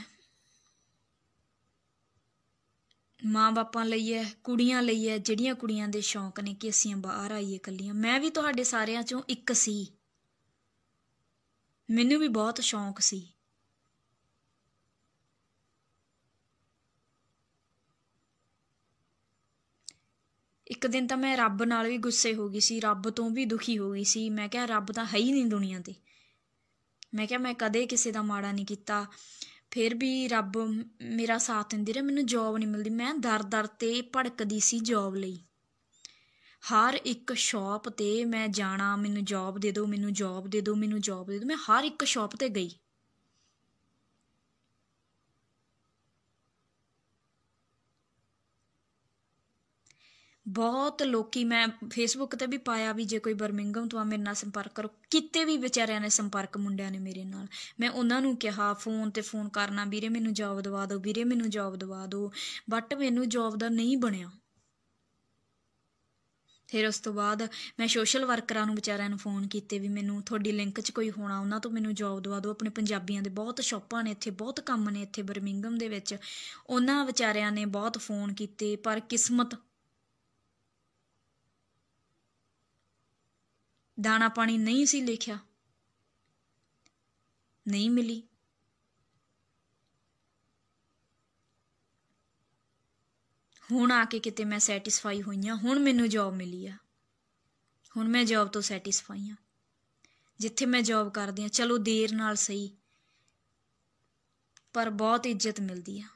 ਮਾਂ-ਬਾਪਾਂ ਲਈ ਹੈ ਕੁੜੀਆਂ ਲਈ ਹੈ ਜਿਹੜੀਆਂ ਕੁੜੀਆਂ ਦੇ ਸ਼ੌਂਕ ਨੇ ਕਿ ਅਸੀਂ ਬਾਹਰ ਆਈਏ ਕੱਲੀਆਂ ਮੈਂ ਵੀ ਤੁਹਾਡੇ ਸਾਰਿਆਂ ਚੋਂ ਇੱਕ ਸੀ ਮੈਨੂੰ ਵੀ ਬਹੁਤ ਸ਼ੌਂਕ ਸੀ ਇੱਕ ਦਿਨ ਤਾਂ ਮੈਂ ਰੱਬ ਨਾਲ ਵੀ ਗੁੱਸੇ ਹੋ ਗਈ ਸੀ ਰੱਬ ਤੋਂ ਵੀ ਦੁਖੀ ਹੋ ਗਈ ਸੀ ਮੈਂ ਕਿਹਾ ਰੱਬ ਤਾਂ ਹੈ ਹੀ ਨਹੀਂ ਦੁਨੀਆ ਤੇ ਮੈਂ ਕਿਹਾ ਮੈਂ ਕਦੇ ਕਿਸੇ ਦਾ ਮਾੜਾ ਨਹੀਂ ਕੀਤਾ ਫਿਰ ਵੀ ਰੱਬ ਮੇਰਾ ਸਾਥ ਦਿੰਦੀ ਰਿਹਾ ਮੈਨੂੰ ਜੌਬ ਨਹੀਂ ਮਿਲਦੀ ਮੈਂ ਦਰ-ਦਰ ਤੇ ਭੜਕਦੀ ਸੀ ਜੌਬ ਲਈ ਹਰ ਇੱਕ ਸ਼ਾਪ ਤੇ ਮੈਂ ਜਾਣਾ ਮੈਨੂੰ ਜੌਬ ਦੇ ਦਿਓ ਮੈਨੂੰ ਜੌਬ ਦੇ ਦਿਓ ਮੈਨੂੰ ਜੌਬ ਦੇ ਦਿਓ ਮੈਂ ਹਰ ਇੱਕ ਸ਼ਾਪ ਤੇ ਗਈ ਬਹੁਤ ਲੋਕੀ ਮੈਂ ਫੇਸਬੁੱਕ ਤੇ ਵੀ ਪਾਇਆ ਵੀ ਜੇ ਕੋਈ ਬਰਮਿੰਗਮ ਤੋਂ ਆ ਮੇਰੇ ਨਾਲ ਸੰਪਰਕ ਕਰੋ ਕਿਤੇ ਵੀ ਵਿਚਾਰਿਆਂ ਨੇ ਸੰਪਰਕ ਮੁੰਡਿਆਂ ਨੇ ਮੇਰੇ ਨਾਲ ਮੈਂ ਉਹਨਾਂ ਨੂੰ ਕਿਹਾ ਫੋਨ ਤੇ ਫੋਨ ਕਰਨਾ ਵੀਰੇ ਮੈਨੂੰ ਜੌਬ ਦਵਾ ਦਿਓ ਵੀਰੇ ਮੈਨੂੰ ਜੌਬ ਦਵਾ ਦਿਓ ਬਟ ਮੈਨੂੰ ਜੌਬ ਦਾ ਨਹੀਂ ਬਣਿਆ ਫਿਰ ਉਸ ਤੋਂ ਬਾਅਦ ਮੈਂ ਸੋਸ਼ਲ ਵਰਕਰਾਂ ਨੂੰ ਵਿਚਾਰਿਆਂ ਨੂੰ ਫੋਨ ਕੀਤੇ ਵੀ ਮੈਨੂੰ ਤੁਹਾਡੀ ਲਿੰਕ 'ਚ ਕੋਈ ਹੋਣਾ ਉਹਨਾਂ ਤੋਂ ਮੈਨੂੰ ਜੌਬ ਦਵਾ ਦਿਓ ਆਪਣੇ ਪੰਜਾਬੀਆਂ ਦੇ ਬਹੁਤ ਸ਼ੌਪਾਂ ਨੇ ਇੱਥੇ ਬਹੁਤ ਕੰਮ ਨੇ ਇੱਥੇ ਬਰਮਿੰਗਮ ਦੇ ਵਿੱਚ ਉਹਨਾਂ ਵਿਚਾਰਿਆਂ ਨੇ ਬਹੁਤ ਫੋਨ ਕੀਤੇ ਪਰ ਕਿਸਮਤ ਦਾਣਾ ਪਾਣੀ ਨਹੀਂ ਸੀ ਲਿਖਿਆ ਨਹੀਂ ਮਿਲੀ ਹੁਣ ਆ ਕੇ ਕਿਤੇ ਮੈਂ ਸੈਟੀਸਫਾਈ ਹੋਈ ਆ ਹੁਣ ਮੈਨੂੰ ਜੌਬ ਮਿਲੀ ਆ ਹੁਣ ਮੈਂ ਜੌਬ ਤੋਂ ਸੈਟੀਸਫਾਈ ਆ ਜਿੱਥੇ ਮੈਂ ਜੌਬ ਕਰਦੀ ਆ ਚਲੋ ਦੇਰ ਨਾਲ ਸਹੀ ਪਰ ਬਹੁਤ ਇੱਜ਼ਤ ਮਿਲਦੀ ਆ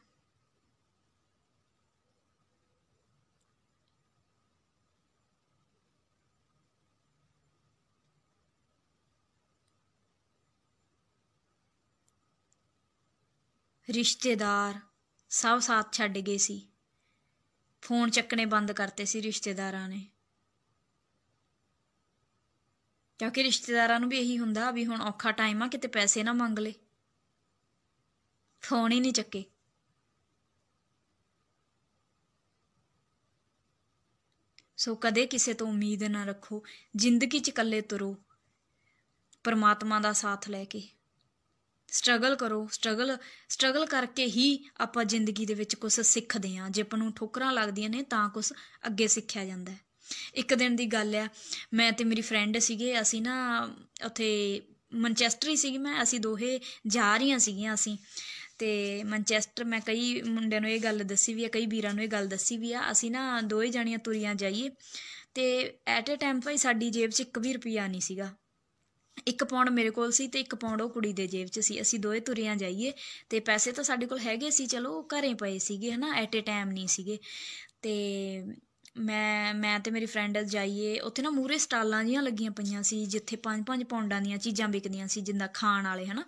ਰਿਸ਼ਤੇਦਾਰ ਸਭ ਸਾਥ ਛੱਡ ਗਏ ਸੀ ਫੋਨ ਚੱਕਣੇ ਬੰਦ ਕਰਤੇ ਸੀ ਰਿਸ਼ਤੇਦਾਰਾਂ ਨੇ ਕਿਉਂਕਿ ਰਿਸ਼ਤੇਦਾਰਾਂ ਨੂੰ ਵੀ ਇਹੀ ਹੁੰਦਾ ਵੀ ਹੁਣ ਔਖਾ ਟਾਈਮ ਆ ਕਿਤੇ ਪੈਸੇ ਨਾ ਮੰਗ ਲੇ ਫੋਨ ਹੀ ਨਹੀਂ ਚੱਕੇ ਸੋ ਕਦੇ ਕਿਸੇ ਤੋਂ ਉਮੀਦ ਨਾ ਰੱਖੋ ਜ਼ਿੰਦਗੀ 'ਚ ਇਕੱਲੇ ਤੁਰੋ ਪਰਮਾਤਮਾ ਦਾ ਸਾਥ ਲੈ ਕੇ ਸਟਰਗਲ ਕਰੋ ਸਟਰਗਲ ਸਟਰਗਲ ਕਰਕੇ ਹੀ ਆਪਾਂ ਜ਼ਿੰਦਗੀ ਦੇ ਵਿੱਚ ਕੁਝ ਸਿੱਖਦੇ ਆਂ ਜੇ ਆਪਾਂ ਨੂੰ ਠੋਕਰਾਂ ਲੱਗਦੀਆਂ ਨੇ ਤਾਂ ਕੁਝ ਅੱਗੇ ਸਿੱਖਿਆ ਜਾਂਦਾ ਇੱਕ ਦਿਨ ਦੀ ਗੱਲ ਆ ਮੈਂ ਤੇ ਮੇਰੀ ਫਰੈਂਡ ਸੀਗੇ ਅਸੀਂ ਨਾ ਉੱਥੇ ਮੈਂਚੈਸਟਰ ਹੀ ਸੀਗੀ ਮੈਂ ਅਸੀਂ ਦੋਹੇ ਜਾ ਰਹੀਆਂ ਸੀਗੀਆਂ ਅਸੀਂ ਤੇ ਮੈਂਚੈਸਟਰ ਮੈਂ ਕਈ ਮੁੰਡਿਆਂ ਨੂੰ ਇਹ ਗੱਲ ਦੱਸੀ ਵੀ ਆ ਕਈ ਵੀਰਾਂ ਨੂੰ ਇਹ ਗੱਲ ਦੱਸੀ ਵੀ ਆ ਅਸੀਂ ਨਾ ਦੋਹੇ ਜਾਣੀਆਂ ਤੁਰੀਆਂ ਜਾਈਏ ਤੇ ਐਟ ਅ ਟਾਈਮ ਭਾਈ ਸਾਡੀ ਜੇਬ 'ਚ 1 ਵੀ ਰੁਪਿਆ ਨਹੀਂ ਸੀਗਾ ਇੱਕ ਪੌਂਡ ਮੇਰੇ ਕੋਲ ਸੀ ਤੇ ਇੱਕ ਪੌਂਡ ਉਹ ਕੁੜੀ ਦੇ ਜੇਬ 'ਚ ਸੀ ਅਸੀਂ ਦੋਏ ਤੁਰਿਆਂ ਜਾਈਏ ਤੇ ਪੈਸੇ ਤਾਂ ਸਾਡੇ ਕੋਲ ਹੈਗੇ ਸੀ ਚਲੋ ਘਰੇ ਪਏ ਸੀਗੇ ਹਨਾ ਐਟ ਏ ਟਾਈਮ ਨਹੀਂ ਸੀਗੇ ਤੇ ਮੈਂ ਮੈਂ ਤੇ ਮੇਰੀ ਫਰੈਂਡ ਜਾਈਏ ਉੱਥੇ ਨਾ ਮੂਰੇ ਸਟਾਲਾਂ ਜੀਆਂ ਲੱਗੀਆਂ ਪਈਆਂ ਸੀ ਜਿੱਥੇ 5-5 ਪੌਂਡਾਂ ਦੀਆਂ ਚੀਜ਼ਾਂ ਵਿਕਦੀਆਂ ਸੀ ਜਿੰਦਾ ਖਾਣ ਵਾਲੇ ਹਨਾ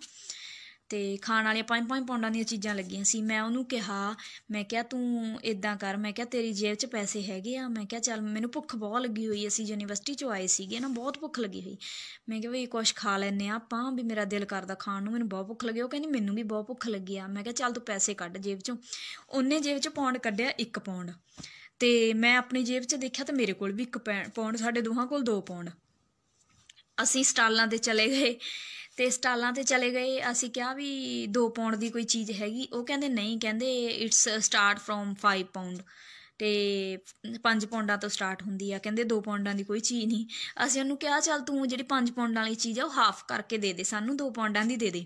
ਤੇ ਖਾਣ ਵਾਲੀਆਂ ਪੰਜ ਪੰਜ ਪੌਂਡਾਂ ਦੀਆਂ ਚੀਜ਼ਾਂ ਲੱਗੀਆਂ ਸੀ ਮੈਂ ਉਹਨੂੰ ਕਿਹਾ ਮੈਂ ਕਿਹਾ ਤੂੰ ਇਦਾਂ ਕਰ ਮੈਂ ਕਿਹਾ ਤੇਰੀ ਜੇਬ 'ਚ ਪੈਸੇ ਹੈਗੇ ਆ ਮੈਂ ਕਿਹਾ ਚੱਲ ਮੈਨੂੰ ਭੁੱਖ ਬਹੁਤ ਲੱਗੀ ਹੋਈ ਅਸੀਂ ਯੂਨੀਵਰਸਿਟੀ 'ਚੋਂ ਆਏ ਸੀਗੇ ਨਾ ਬਹੁਤ ਭੁੱਖ ਲੱਗੀ ਹੋਈ ਮੈਂ ਕਿਹਾ ਵੀ ਕੁਝ ਖਾ ਲੈਨੇ ਆ ਆਪਾਂ ਵੀ ਮੇਰਾ ਦਿਲ ਕਰਦਾ ਖਾਣ ਨੂੰ ਮੈਨੂੰ ਬਹੁਤ ਭੁੱਖ ਲੱਗੀ ਉਹ ਕਹਿੰਦੀ ਮੈਨੂੰ ਵੀ ਬਹੁਤ ਭੁੱਖ ਲੱਗੀ ਆ ਮੈਂ ਕਿਹਾ ਚੱਲ ਤੂੰ ਪੈਸੇ ਕੱਢ ਜੇਬ 'ਚੋਂ ਉਹਨੇ ਜੇਬ 'ਚ ਪੌਂਡ ਕੱਢਿਆ 1 ਪੌਂਡ ਤੇ ਮੈਂ ਆਪਣੀ ਜੇਬ 'ਚ ਦੇਖਿਆ ਤਾਂ ਮੇਰੇ ਕੋਲ ਵੀ 1 ਪੌਂਡ ਸਾਡੇ ਦੋਹਾਂ ਕੋਲ 2 ਪੌਂਡ ਅਸੀਂ ਸਟਾਲਾਂ ਤੇ ਚਲੇ ਗਏ ਤੇ ਸਟਾਲਾਂ ਤੇ ਚਲੇ ਗਏ ਅਸੀਂ ਕਿਹਾ ਵੀ 2 ਪਾਉਂਡ ਦੀ ਕੋਈ ਚੀਜ਼ ਹੈਗੀ ਉਹ ਕਹਿੰਦੇ ਨਹੀਂ ਕਹਿੰਦੇ ਇਟਸ ਸਟਾਰਟ ਫਰੋਮ 5 ਪਾਉਂਡ ਤੇ 5 ਪਾਉਂਡਾਂ ਤੋਂ ਸਟਾਰਟ ਹੁੰਦੀ ਆ ਕਹਿੰਦੇ 2 ਪਾਉਂਡਾਂ ਦੀ ਕੋਈ ਚੀਜ਼ ਨਹੀਂ ਅਸੀਂ ਉਹਨੂੰ ਕਿਹਾ ਚੱਲ ਤੂੰ ਜਿਹੜੀ 5 ਪਾਉਂਡਾਂ ਵਾਲੀ ਚੀਜ਼ ਆ ਉਹ ਹਾਫ ਕਰਕੇ ਦੇ ਦੇ ਸਾਨੂੰ 2 ਪਾਉਂਡਾਂ ਦੀ ਦੇ ਦੇ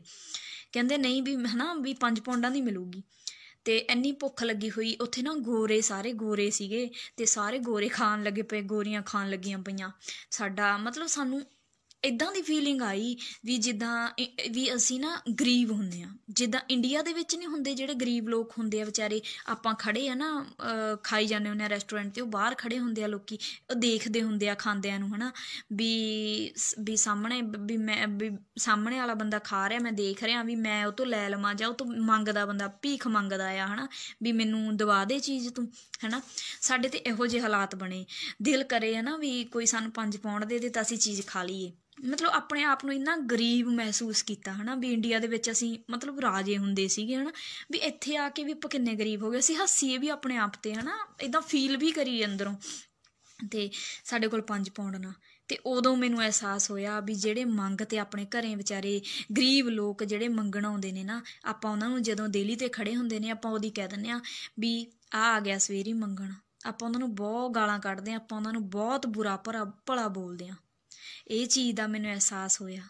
ਕਹਿੰਦੇ ਨਹੀਂ ਵੀ ਹਨਾ ਵੀ 5 ਪਾਉਂਡਾਂ ਦੀ ਮਿਲੂਗੀ ਤੇ ਇੰਨੀ ਭੁੱਖ ਲੱਗੀ ਹੋਈ ਉੱਥੇ ਨਾ ਗੋਰੇ ਸਾਰੇ ਗੋਰੇ ਸੀਗੇ ਤੇ ਸਾਰੇ ਗੋਰੇ ਖਾਣ ਲੱਗੇ ਪਏ ਗੋਰੀਆਂ ਖਾਣ ਲੱਗੀਆਂ ਪਈਆਂ ਸਾਡਾ ਮਤਲਬ ਸਾਨੂੰ ਇਦਾਂ ਦੀ ਫੀਲਿੰਗ ਆਈ ਵੀ ਜਿੱਦਾਂ ਵੀ ਅਸੀਂ ਨਾ ਗਰੀਬ ਹੁੰਦੇ ਆ ਜਿੱਦਾਂ ਇੰਡੀਆ ਦੇ ਵਿੱਚ ਨਹੀਂ ਹੁੰਦੇ ਜਿਹੜੇ ਗਰੀਬ ਲੋਕ ਹੁੰਦੇ ਆ ਵਿਚਾਰੇ ਆਪਾਂ ਖੜੇ ਆ ਨਾ ਖਾਈ ਜਾਂਦੇ ਹੁੰਦੇ ਆ ਰੈਸਟੋਰੈਂਟ ਤੇ ਉਹ ਬਾਹਰ ਖੜੇ ਹੁੰਦੇ ਆ ਲੋਕੀ ਉਹ ਦੇਖਦੇ ਹੁੰਦੇ ਆ ਖਾਂਦਿਆਂ ਨੂੰ ਹਨਾ ਵੀ ਵੀ ਸਾਹਮਣੇ ਵੀ ਮੈਂ ਵੀ ਸਾਹਮਣੇ ਵਾਲਾ ਬੰਦਾ ਖਾ ਰਿਹਾ ਮੈਂ ਦੇਖ ਰਿਹਾ ਵੀ ਮੈਂ ਉਹ ਤੋਂ ਲੈ ਲਵਾਂ ਜਾਂ ਉਹ ਤੋਂ ਮੰਗਦਾ ਬੰਦਾ ਭੀਖ ਮੰਗਦਾ ਆ ਹਨਾ ਵੀ ਮੈਨੂੰ ਦਵਾ ਦੇ ਚੀਜ਼ ਤੂੰ ਹਨਾ ਸਾਡੇ ਤੇ ਇਹੋ ਜਿਹੇ ਹਾਲਾਤ ਬਣੇ ਦਿਲ ਕਰੇ ਹਨਾ ਵੀ ਕੋਈ ਸਾਨੂੰ ਪੰਜ ਪੌਂਡ ਦੇ ਦੇ ਤਾਂ ਅਸੀਂ ਚੀਜ਼ ਖਾ ਲਈਏ ਮਤਲਬ ਆਪਣੇ ਆਪ ਨੂੰ ਇੰਨਾ ਗਰੀਬ ਮਹਿਸੂਸ ਕੀਤਾ ਹਨਾ ਵੀ ਇੰਡੀਆ ਦੇ ਵਿੱਚ ਅਸੀਂ ਮਤਲਬ ਰਾਜੇ ਹੁੰਦੇ ਸੀਗੇ ਹਨਾ ਵੀ ਇੱਥੇ ਆ ਕੇ ਵੀ ਆਪਾਂ ਕਿੰਨੇ ਗਰੀਬ ਹੋ ਗਏ ਅਸੀਂ ਹੱਸੀਏ ਵੀ ਆਪਣੇ ਆਪ ਤੇ ਹਨਾ ਇਦਾਂ ਫੀਲ ਵੀ ਕਰੀ ਅੰਦਰੋਂ ਤੇ ਸਾਡੇ ਕੋਲ 5 ਪਾਉਂਡ ਨਾ ਤੇ ਉਦੋਂ ਮੈਨੂੰ ਅਹਿਸਾਸ ਹੋਇਆ ਵੀ ਜਿਹੜੇ ਮੰਗ ਤੇ ਆਪਣੇ ਘਰੇ ਵਿਚਾਰੇ ਗਰੀਬ ਲੋਕ ਜਿਹੜੇ ਮੰਗਣ ਆਉਂਦੇ ਨੇ ਨਾ ਆਪਾਂ ਉਹਨਾਂ ਨੂੰ ਜਦੋਂ ਦੇਲੀ ਤੇ ਖੜੇ ਹੁੰਦੇ ਨੇ ਆਪਾਂ ਉਹਦੀ ਕਹਿ ਦਿੰਨੇ ਆ ਵੀ ਆ ਆ ਗਿਆ ਸਵੇਰੀ ਮੰਗਣ ਆਪਾਂ ਉਹਨਾਂ ਨੂੰ ਬਹੁਤ ਗਾਲਾਂ ਕੱਢਦੇ ਆ ਆਪਾਂ ਉਹਨਾਂ ਨੂੰ ਬਹੁਤ ਬੁਰਾ ਭਲਾ ਬੋਲਦੇ ਆ ਇਹ ਚੀਜ਼ ਦਾ ਮੈਨੂੰ ਅਹਿਸਾਸ ਹੋਇਆ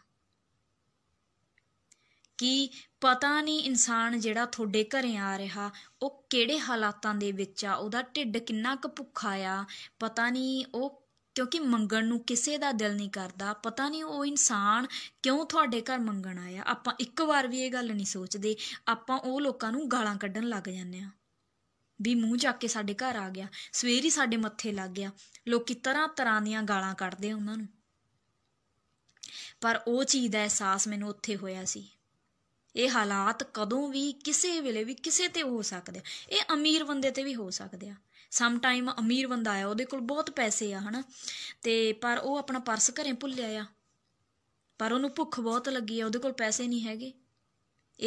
ਕਿ ਪਤਾ ਨਹੀਂ ਇਨਸਾਨ ਜਿਹੜਾ ਤੁਹਾਡੇ ਘਰੇ ਆ ਰਿਹਾ ਉਹ ਕਿਹੜੇ ਹਾਲਾਤਾਂ ਦੇ ਵਿੱਚ ਆ ਉਹਦਾ ਢਿੱਡ ਕਿੰਨਾ ਕੁ ਭੁੱਖਾ ਆ ਪਤਾ ਨਹੀਂ ਉਹ ਕਿਉਂਕਿ ਮੰਗਣ ਨੂੰ ਕਿਸੇ ਦਾ ਦਿਲ ਨਹੀਂ ਕਰਦਾ ਪਤਾ ਨਹੀਂ ਉਹ ਇਨਸਾਨ ਕਿਉਂ ਤੁਹਾਡੇ ਘਰ ਮੰਗਣ ਆਇਆ ਆਪਾਂ ਇੱਕ ਵਾਰ ਵੀ ਇਹ ਗੱਲ ਨਹੀਂ ਸੋਚਦੇ ਆਪਾਂ ਉਹ ਲੋਕਾਂ ਨੂੰ ਗਾਲਾਂ ਕੱਢਣ ਲੱਗ ਜਾਂਦੇ ਆ ਵੀ ਮੂੰਹ ਚੱਕ ਕੇ ਸਾਡੇ ਘਰ ਆ ਗਿਆ ਸਵੇਰ ਹੀ ਸਾਡੇ ਮੱਥੇ ਲੱਗ ਗਿਆ ਲੋਕੀ ਤਰ੍ਹਾਂ ਤਰ੍ਹਾਂ ਦੀਆਂ ਗਾਲਾਂ ਕੱਢਦੇ ਉਹਨਾਂ ਨੂੰ ਪਰ ਉਹ ਚੀਜ਼ ਦਾ ਅਹਿਸਾਸ ਮੈਨੂੰ ਉੱਥੇ ਹੋਇਆ ਸੀ ਇਹ ਹਾਲਾਤ ਕਦੋਂ ਵੀ ਕਿਸੇ ਵੇਲੇ ਵੀ ਕਿਸੇ ਤੇ ਹੋ ਸਕਦੇ ਇਹ ਅਮੀਰ ਬੰਦੇ ਤੇ ਵੀ ਹੋ ਸਕਦੇ ਆ ਸਮ ਟਾਈਮ ਅਮੀਰ ਬੰਦਾ ਆ ਉਹਦੇ ਕੋਲ ਬਹੁਤ ਪੈਸੇ ਆ ਹਨਾ ਤੇ ਪਰ ਉਹ ਆਪਣਾ ਪਰਸ ਘਰੇ ਭੁੱਲਿਆ ਆ ਪਰ ਉਹਨੂੰ ਭੁੱਖ ਬਹੁਤ ਲੱਗੀ ਆ ਉਹਦੇ ਕੋਲ ਪੈਸੇ ਨਹੀਂ ਹੈਗੇ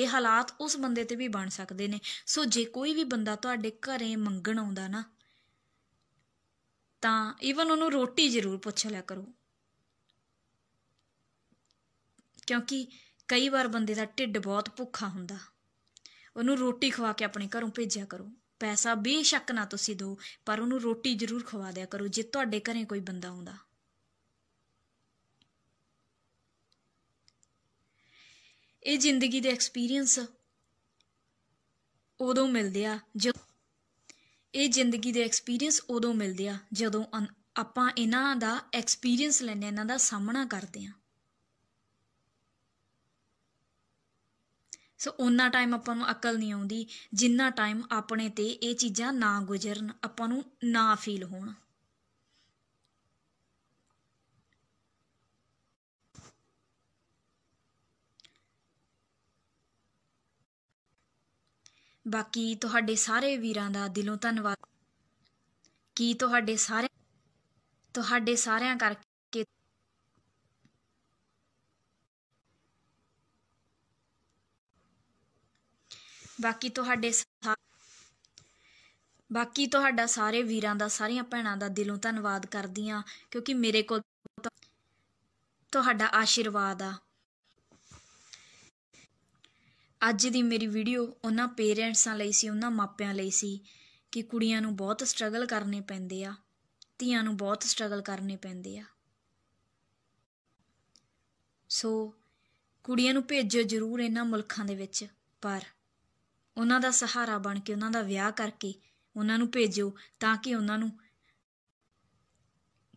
ਇਹ ਹਾਲਾਤ ਉਸ ਬੰਦੇ ਤੇ ਵੀ ਬਣ ਸਕਦੇ ਨੇ ਸੋ ਜੇ ਕੋਈ ਵੀ ਬੰਦਾ ਤੁਹਾਡੇ ਘਰੇ ਮੰਗਣ ਆਉਂਦਾ ਨਾ ਤਾਂ ਈਵਨ ਉਹਨੂੰ ਰੋਟੀ ਜ਼ਰੂਰ ਪੁੱਛ ਲਿਆ ਕਰੋ ਕਿਉਂਕਿ ਕਈ ਵਾਰ ਬੰਦੇ ਦਾ ਢਿੱਡ ਬਹੁਤ ਭੁੱਖਾ ਹੁੰਦਾ ਉਹਨੂੰ ਰੋਟੀ ਖਵਾ ਕੇ ਆਪਣੇ ਘਰੋਂ ਭੇਜਿਆ ਕਰੋ ਪੈਸਾ ਬੇਸ਼ੱਕ ਨਾ ਤੁਸੀਂ ਦਿਓ ਪਰ ਉਹਨੂੰ ਰੋਟੀ ਜ਼ਰੂਰ ਖਵਾ ਦਿਆ ਕਰੋ ਜੇ ਤੁਹਾਡੇ ਘਰੇ ਕੋਈ ਬੰਦਾ ਆਉਂਦਾ ਇਹ ਜ਼ਿੰਦਗੀ ਦੇ ਐਕਸਪੀਰੀਅੰਸ ਉਦੋਂ ਮਿਲਦੇ ਆ ਜਦੋਂ ਇਹ ਜ਼ਿੰਦਗੀ ਦੇ ਐਕਸਪੀਰੀਅੰਸ ਉਦੋਂ ਮਿਲਦੇ ਆ ਜਦੋਂ ਆਪਾਂ ਇਹਨਾਂ ਦਾ ਐਕਸਪੀਰੀਅੰਸ ਲੈਣੇ ਇਹਨਾਂ ਦਾ ਸਾਹਮਣਾ ਕਰਦੇ ਆ ਸੋ ਉਹਨਾਂ ਟਾਈਮ ਆਪਾਂ ਨੂੰ ਅਕਲ ਨਹੀਂ ਆਉਂਦੀ ਜਿੰਨਾ ਟਾਈਮ ਆਪਣੇ ਤੇ ਇਹ ਚੀਜ਼ਾਂ ਨਾ ਗੁਜ਼ਰਨ ਆਪਾਂ ਨੂੰ ਨਾ ਫੀਲ ਹੋਣ ਬਾਕੀ ਤੁਹਾਡੇ ਸਾਰੇ ਵੀਰਾਂ ਦਾ ਦਿਲੋਂ ਧੰਨਵਾਦ ਕੀ ਤੁਹਾਡੇ ਸਾਰੇ ਤੁਹਾਡੇ ਸਾਰਿਆਂ ਕਰਕੇ ਬਾਕੀ ਤੁਹਾਡੇ ਬਾਕੀ ਤੁਹਾਡਾ ਸਾਰੇ ਵੀਰਾਂ ਦਾ ਸਾਰੀਆਂ ਭੈਣਾਂ ਦਾ ਦਿਲੋਂ ਧੰਨਵਾਦ ਕਰਦੀ ਆ ਕਿਉਂਕਿ ਮੇਰੇ ਕੋਲ ਤੁਹਾਡਾ ਆਸ਼ੀਰਵਾਦ ਆ ਅੱਜ ਦੀ ਮੇਰੀ ਵੀਡੀਓ ਉਹਨਾਂ ਪੇਰੈਂਟਸਾਂ ਲਈ ਸੀ ਉਹਨਾਂ ਮਾਪਿਆਂ ਲਈ ਸੀ ਕਿ ਕੁੜੀਆਂ ਨੂੰ ਬਹੁਤ ਸਟਰਗਲ ਕਰਨੇ ਪੈਂਦੇ ਆ ਧੀਆਂ ਨੂੰ ਬਹੁਤ ਸਟਰਗਲ ਕਰਨੇ ਪੈਂਦੇ ਆ ਸੋ ਕੁੜੀਆਂ ਨੂੰ ਭੇਜੋ ਜ਼ਰੂਰ ਇਹਨਾਂ ਮੁਲਕਾਂ ਦੇ ਵਿੱਚ ਪਰ ਉਹਨਾਂ ਦਾ ਸਹਾਰਾ ਬਣ ਕੇ ਉਹਨਾਂ ਦਾ ਵਿਆਹ ਕਰਕੇ ਉਹਨਾਂ ਨੂੰ ਭੇਜੋ ਤਾਂ ਕਿ ਉਹਨਾਂ ਨੂੰ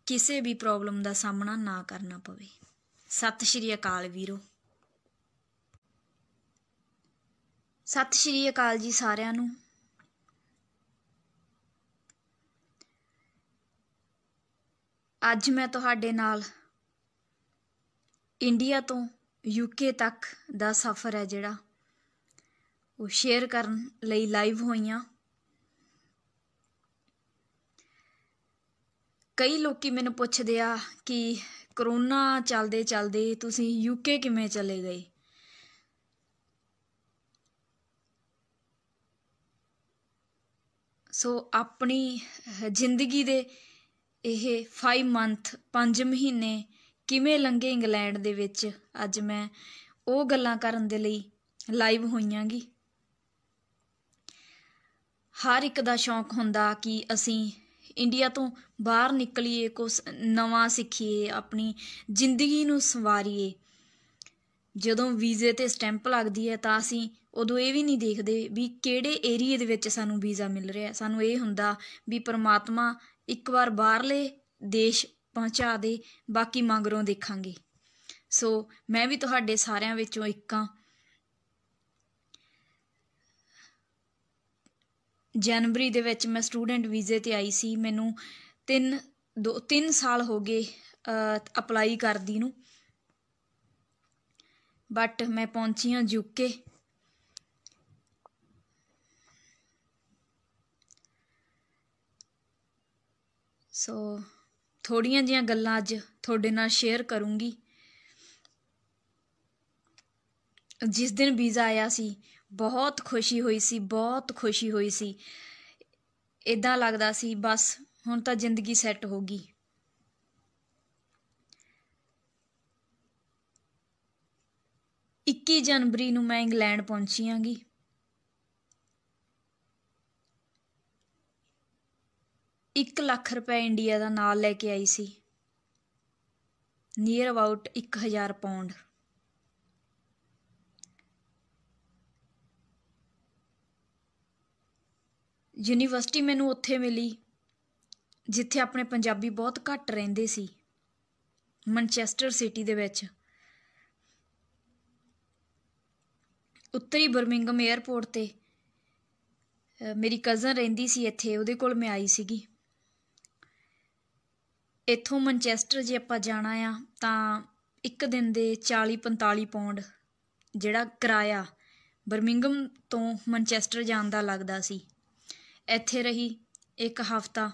ਕਿਸੇ ਵੀ ਪ੍ਰੋਬਲਮ ਦਾ ਸਾਹਮਣਾ ਨਾ ਕਰਨਾ ਪਵੇ ਸਤਿ ਸ਼੍ਰੀ ਅਕਾਲ ਵੀਰੋ ਸਤਿ ਸ਼੍ਰੀ ਅਕਾਲ ਜੀ ਸਾਰਿਆਂ ਨੂੰ ਅੱਜ ਮੈਂ ਤੁਹਾਡੇ ਨਾਲ ਇੰਡੀਆ ਤੋਂ ਯੂਕੇ ਤੱਕ ਦਾ ਸਫ਼ਰ ਹੈ ਜਿਹੜਾ ਉਹ ਸ਼ੇਅਰ ਕਰਨ ਲਈ ਲਾਈਵ ਹੋਈਆਂ ਕਈ ਲੋਕੀ ਮੈਨੂੰ ਪੁੱਛਦੇ ਆ ਕਿ ਕਰੋਨਾ ਚੱਲਦੇ ਚੱਲਦੇ ਤੁਸੀਂ ਯੂਕੇ ਕਿਵੇਂ ਚਲੇ ਗਏ ਸੋ ਆਪਣੀ ਜ਼ਿੰਦਗੀ ਦੇ ਇਹ 5 ਮੰਥ 5 ਮਹੀਨੇ ਕਿਵੇਂ ਲੰਘੇ ਇੰਗਲੈਂਡ ਦੇ ਵਿੱਚ ਅੱਜ ਮੈਂ ਉਹ ਗੱਲਾਂ ਕਰਨ ਦੇ ਲਈ ਲਾਈਵ ਹੋਈਆਂਗੀ ਹਰ ਇੱਕ ਦਾ ਸ਼ੌਂਕ ਹੁੰਦਾ ਕਿ ਅਸੀਂ ਇੰਡੀਆ ਤੋਂ ਬਾਹਰ ਨਿਕਲੀਏ ਕੁਝ ਨਵਾਂ ਸਿੱਖੀਏ ਆਪਣੀ ਜ਼ਿੰਦਗੀ ਨੂੰ ਸੰਵਾਰੀਏ ਜਦੋਂ ਵੀਜ਼ੇ ਤੇ ਸਟੈਂਪ ਲੱਗਦੀ ਹੈ ਤਾਂ ਅਸੀਂ ਉਦੋਂ ਇਹ ਵੀ ਨਹੀਂ ਦੇਖਦੇ ਵੀ ਕਿਹੜੇ ਏਰੀਆ ਦੇ ਵਿੱਚ ਸਾਨੂੰ ਵੀਜ਼ਾ ਮਿਲ ਰਿਹਾ ਸਾਨੂੰ ਇਹ ਹੁੰਦਾ ਵੀ ਪਰਮਾਤਮਾ ਇੱਕ ਵਾਰ ਬਾਹਰਲੇ ਦੇਸ਼ ਪਹੁੰਚਾ ਦੇ ਬਾਕੀ ਮੰਗਰੋਂ ਦੇਖਾਂਗੇ ਸੋ ਮੈਂ ਵੀ ਤੁਹਾਡੇ ਸਾਰਿਆਂ ਵਿੱਚੋਂ ਇੱਕ ਜਨਵਰੀ ਦੇ ਵਿੱਚ ਮੈਂ ਸਟੂਡੈਂਟ ਵੀਜ਼ੇ ਤੇ ਆਈ ਸੀ ਮੈਨੂੰ 3 ਦੋ 3 ਸਾਲ ਹੋ ਗਏ ਅਪਲਾਈ ਕਰਦੀ ਨੂੰ ਬਟ ਮੈਂ ਪਹੁੰਚੀ ਹਾਂ ਯੂਕੇ ਸੋ ਥੋੜੀਆਂ ਜੀਆਂ ਗੱਲਾਂ ਅੱਜ ਤੁਹਾਡੇ ਨਾਲ ਸ਼ੇਅਰ ਕਰੂੰਗੀ ਜਿਸ ਦਿਨ ਵੀਜ਼ਾ ਆਇਆ ਸੀ ਬਹੁਤ ਖੁਸ਼ੀ ਹੋਈ ਸੀ ਬਹੁਤ ਖੁਸ਼ੀ ਹੋਈ ਸੀ ਇਦਾਂ ਲੱਗਦਾ ਸੀ ਬਸ ਹੁਣ ਤਾਂ ਜ਼ਿੰਦਗੀ ਸੈੱਟ ਹੋ ਗਈ ਇੱਕੀ ਜਨਵਰੀ ਨੂੰ ਮੈਂ ਇੰਗਲੈਂਡ ਪਹੁੰਚੀ ਆਂਗੀ ਇੱਕ ਲੱਖ ਰੁਪਏ ਇੰਡੀਆ ਦਾ ਨਾਲ ਲੈ ਕੇ ਆਈ ਸੀ ਨੀਅਰ ਅਬਾਊਟ 1000 ਪਾਉਂਡ ਯੂਨੀਵਰਸਿਟੀ ਮੈਨੂੰ ਉੱਥੇ ਮਿਲੀ ਜਿੱਥੇ ਆਪਣੇ ਪੰਜਾਬੀ ਬਹੁਤ ਘੱਟ ਰਹਿੰਦੇ ਸੀ ਮੈਂਚੈਸਟਰ ਸਿਟੀ ਦੇ ਵਿੱਚ ਉੱਤਰੀ ਬਰਮਿੰਗਮ 에ਅਰਪੋਰਟ ਤੇ ਮੇਰੀ ਕਜ਼ਨ ਰਹਿੰਦੀ ਸੀ ਇੱਥੇ ਉਹਦੇ ਕੋਲ ਮੈਂ ਆਈ ਸੀਗੀ ਇੱਥੋਂ ਮੈਂਚੈਸਟਰ ਜੇ ਆਪਾਂ ਜਾਣਾ ਆ ਤਾਂ ਇੱਕ ਦਿਨ ਦੇ 40 45 ਪੌਂਡ ਜਿਹੜਾ ਕਿਰਾਇਆ ਬਰਮਿੰਗਮ ਤੋਂ ਮੈਂਚੈਸਟਰ ਜਾਣ ਦਾ ਲੱਗਦਾ ਸੀ ਇੱਥੇ ਰਹੀ ਇੱਕ ਹਫ਼ਤਾ